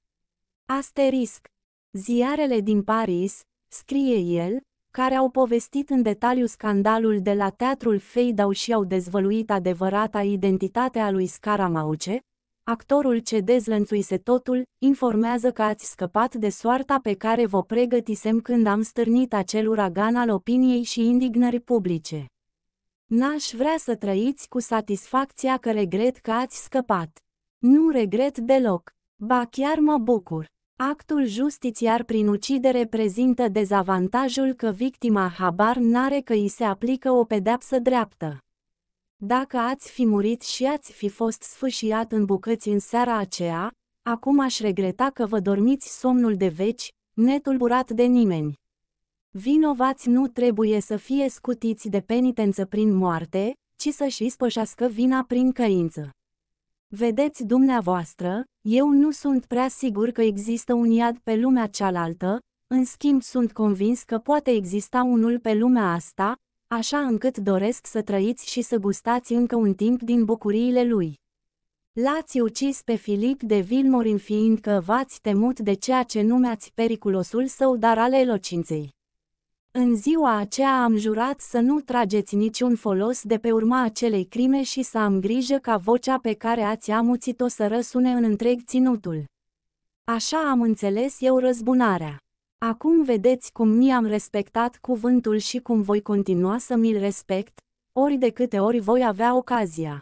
Asterisc. Ziarele din Paris, scrie el, care au povestit în detaliu scandalul de la teatrul Feidau și au dezvăluit adevărata identitatea lui Scaramauce, Actorul ce dezlănțuise totul, informează că ați scăpat de soarta pe care vă pregătisem când am stârnit acel uragan al opiniei și indignării publice. N-aș vrea să trăiți cu satisfacția că regret că ați scăpat. Nu regret deloc. Ba chiar mă bucur. Actul justițiar prin ucidere prezintă dezavantajul că victima habar n-are că îi se aplică o pedeapsă dreaptă. Dacă ați fi murit și ați fi fost sfâșiat în bucăți în seara aceea, acum aș regreta că vă dormiți somnul de veci, netulburat de nimeni. Vinovați nu trebuie să fie scutiți de penitență prin moarte, ci să-și ispășească vina prin căință. Vedeți dumneavoastră, eu nu sunt prea sigur că există un iad pe lumea cealaltă, în schimb sunt convins că poate exista unul pe lumea asta, așa încât doresc să trăiți și să gustați încă un timp din bucuriile lui. L-ați ucis pe Filip de Vilmorin fiindcă v-ați temut de ceea ce numeați periculosul său dar ale elocinței. În ziua aceea am jurat să nu trageți niciun folos de pe urma acelei crime și să am grijă ca vocea pe care ați amuțit-o să răsune în întreg ținutul. Așa am înțeles eu răzbunarea. Acum vedeți cum mi-am respectat cuvântul și cum voi continua să mi-l respect, ori de câte ori voi avea ocazia.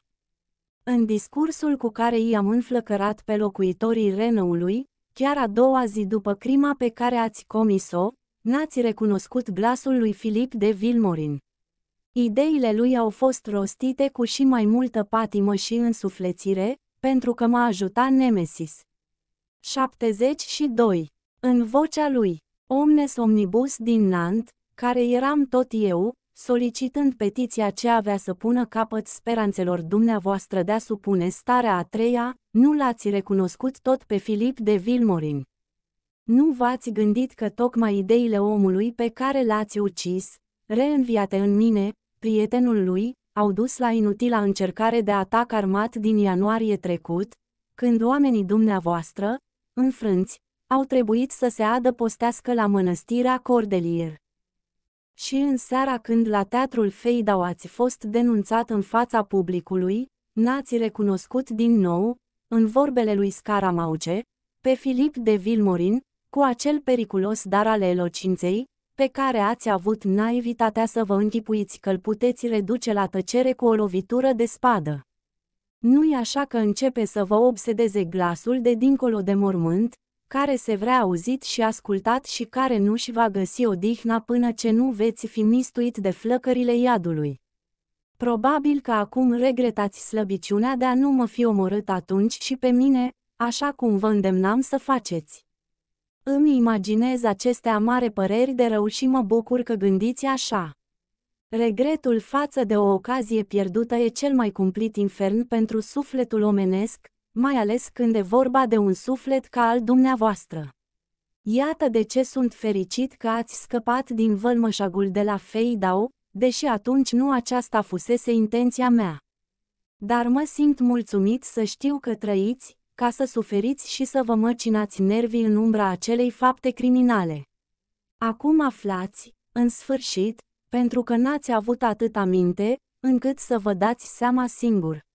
În discursul cu care i-am înflăcărat pe locuitorii Renăului, chiar a doua zi după crima pe care ați comis-o, n-ați recunoscut glasul lui Filip de Vilmorin. Ideile lui au fost rostite cu și mai multă patimă și însuflețire, pentru că m-a ajutat Nemesis. 72. În vocea lui Omnes Omnibus din Nant, care eram tot eu, solicitând petiția ce avea să pună capăt speranțelor dumneavoastră de a supune starea a treia, nu l-ați recunoscut tot pe Filip de Vilmorin. Nu v-ați gândit că tocmai ideile omului pe care l-ați ucis, reînviate în mine, prietenul lui, au dus la inutila încercare de atac armat din ianuarie trecut, când oamenii dumneavoastră, înfrânți, au trebuit să se adăpostească la mănăstirea Cordelier. Și în seara când la teatrul Feidau ați fost denunțat în fața publicului, n-ați recunoscut din nou, în vorbele lui Scaramauce, pe Filip de Vilmorin, cu acel periculos dar ale elocinței, pe care ați avut naivitatea să vă închipuiți că îl puteți reduce la tăcere cu o lovitură de spadă. Nu-i așa că începe să vă obsedeze glasul de dincolo de mormânt, care se vrea auzit și ascultat și care nu și va găsi odihna până ce nu veți fi mistuit de flăcările iadului. Probabil că acum regretați slăbiciunea de a nu mă fi omorât atunci și pe mine, așa cum vă îndemnam să faceți. Îmi imaginez aceste amare păreri de rău și mă bucur că gândiți așa. Regretul față de o ocazie pierdută e cel mai cumplit infern pentru sufletul omenesc, mai ales când e vorba de un suflet ca al dumneavoastră. Iată de ce sunt fericit că ați scăpat din vălmășagul de la Feidau, deși atunci nu aceasta fusese intenția mea. Dar mă simt mulțumit să știu că trăiți, ca să suferiți și să vă măcinați nervii în umbra acelei fapte criminale. Acum aflați, în sfârșit, pentru că n-ați avut atât minte, încât să vă dați seama singur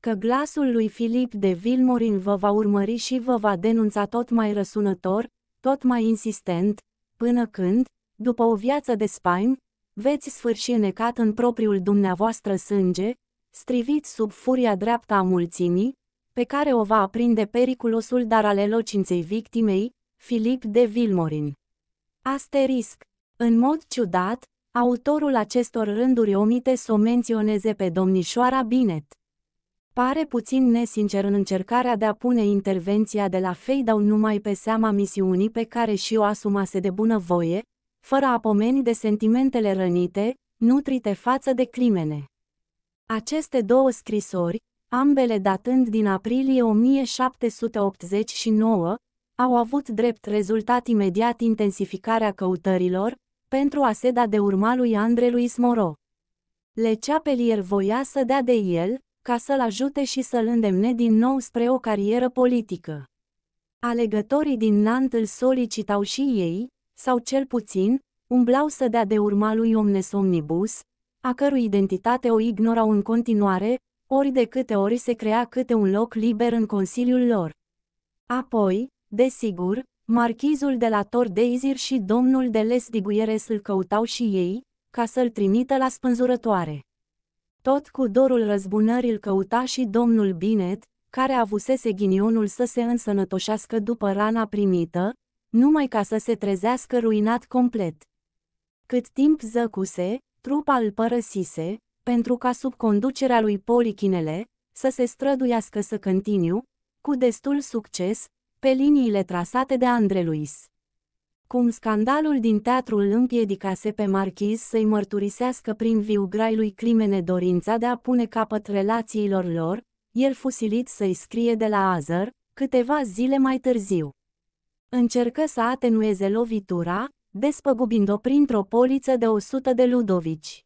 că glasul lui Filip de Vilmorin vă va urmări și vă va denunța tot mai răsunător, tot mai insistent, până când, după o viață de spaim, veți sfârși înecat în propriul dumneavoastră sânge, strivit sub furia dreaptă a mulțimii, pe care o va aprinde periculosul dar ale locinței victimei, Filip de Vilmorin. Asterisc. În mod ciudat, autorul acestor rânduri omite să o menționeze pe domnișoara Binet. Pare puțin nesincer în încercarea de a pune intervenția de la Feidau numai pe seama misiunii pe care și-o asumase de bunăvoie, fără apomeni de sentimentele rănite, nutrite față de crimene. Aceste două scrisori, ambele datând din aprilie 1789, au avut drept rezultat imediat intensificarea căutărilor pentru a se da de urma lui Andrelui Smoro. Le Chapelier voia să dea de el, ca să-l ajute și să-l îndemne din nou spre o carieră politică. Alegătorii din Nant îl solicitau și ei, sau cel puțin, umblau să dea de urma lui Omnes Omnibus, a cărui identitate o ignorau în continuare, ori de câte ori se crea câte un loc liber în consiliul lor. Apoi, desigur, marchizul de la Tor Deizir și domnul de Les Diguieres îl căutau și ei, ca să-l trimită la spânzurătoare. Tot cu dorul răzbunării îl căuta și domnul Binet, care avusese ghinionul să se însănătoșească după rana primită, numai ca să se trezească ruinat complet. Cât timp zăcuse, trupa îl părăsise, pentru ca sub conducerea lui Polichinele, să se străduiască să continu, cu destul succes, pe liniile trasate de Andre Luis cum scandalul din teatrul împiedicase pe marchiz să-i mărturisească prin viu grai lui crimene dorința de a pune capăt relațiilor lor, el fusilit să-i scrie de la Azăr, câteva zile mai târziu. Încercă să atenueze lovitura, despăgubind-o printr-o poliță de 100 de ludovici.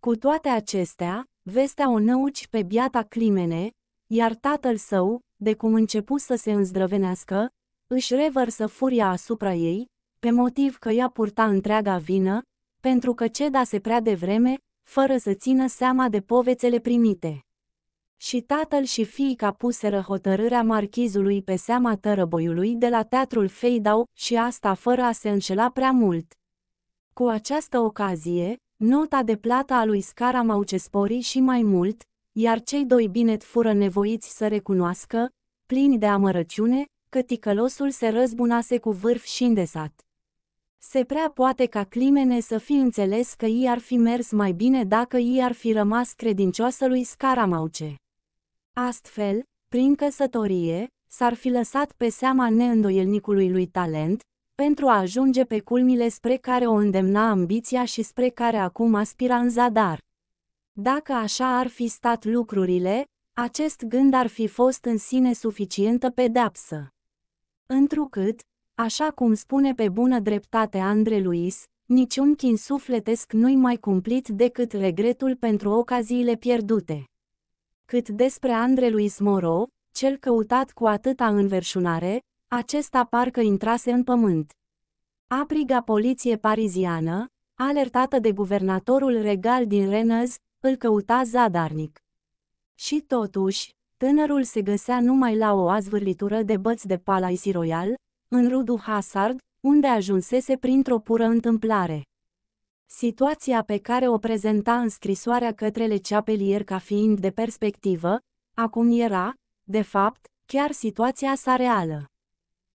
Cu toate acestea, vestea o năuci pe biata climene, iar tatăl său, de cum început să se îndrăvenească, își revărsă furia asupra ei, pe motiv că ea purta întreaga vină, pentru că se prea devreme, fără să țină seama de povețele primite. Și tatăl și fiica puseră hotărârea marchizului pe seama tărăboiului de la teatrul Feidau și asta fără a se înșela prea mult. Cu această ocazie, nota de plată a lui Scara spori și mai mult, iar cei doi binet fură nevoiți să recunoască, plini de amărăciune, că ticălosul se răzbunase cu vârf și îndesat. Se prea poate ca Climene să fi înțeles că i ar fi mers mai bine dacă i ar fi rămas credincioasă lui Scaramauce. Astfel, prin căsătorie, s-ar fi lăsat pe seama neîndoielnicului lui talent, pentru a ajunge pe culmile spre care o îndemna ambiția și spre care acum aspira în zadar. Dacă așa ar fi stat lucrurile, acest gând ar fi fost în sine suficientă pedeapsă. Întrucât, Așa cum spune pe bună dreptate Andre Luis, niciun chin sufletesc nu-i mai cumplit decât regretul pentru ocaziile pierdute. Cât despre Andre Luis Moro, cel căutat cu atâta înverșunare, acesta parcă intrase în pământ. Apriga poliție pariziană, alertată de guvernatorul regal din Rennes, îl căuta zadarnic. Și totuși, tânărul se găsea numai la o azvârlitură de băți de Palais Royal, în rudul Hazard, unde ajunsese printr-o pură întâmplare. Situația pe care o prezenta în scrisoarea către Le Chapelier ca fiind de perspectivă, acum era, de fapt, chiar situația sa reală.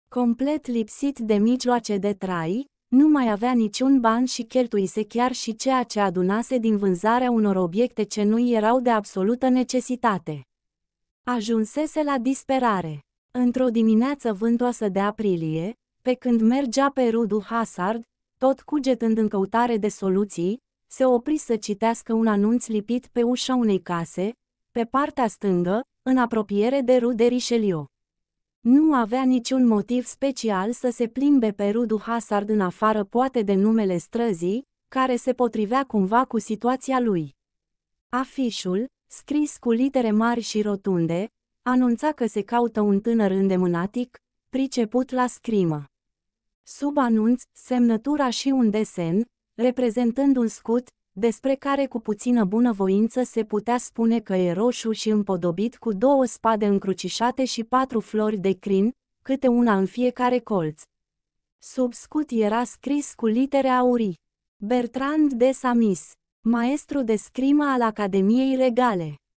Complet lipsit de mijloace de trai, nu mai avea niciun ban și cheltuise chiar și ceea ce adunase din vânzarea unor obiecte ce nu erau de absolută necesitate. Ajunsese la disperare într-o dimineață vântoasă de aprilie, pe când mergea pe rudul Hazard, tot cugetând în căutare de soluții, se opri să citească un anunț lipit pe ușa unei case, pe partea stângă, în apropiere de rude de Richelieu. Nu avea niciun motiv special să se plimbe pe rudul Hazard în afară poate de numele străzii, care se potrivea cumva cu situația lui. Afișul, scris cu litere mari și rotunde, anunța că se caută un tânăr îndemânatic, priceput la scrimă. Sub anunț, semnătura și un desen, reprezentând un scut, despre care cu puțină bunăvoință se putea spune că e roșu și împodobit cu două spade încrucișate și patru flori de crin, câte una în fiecare colț. Sub scut era scris cu litere aurii. Bertrand de Samis, maestru de scrimă al Academiei Regale.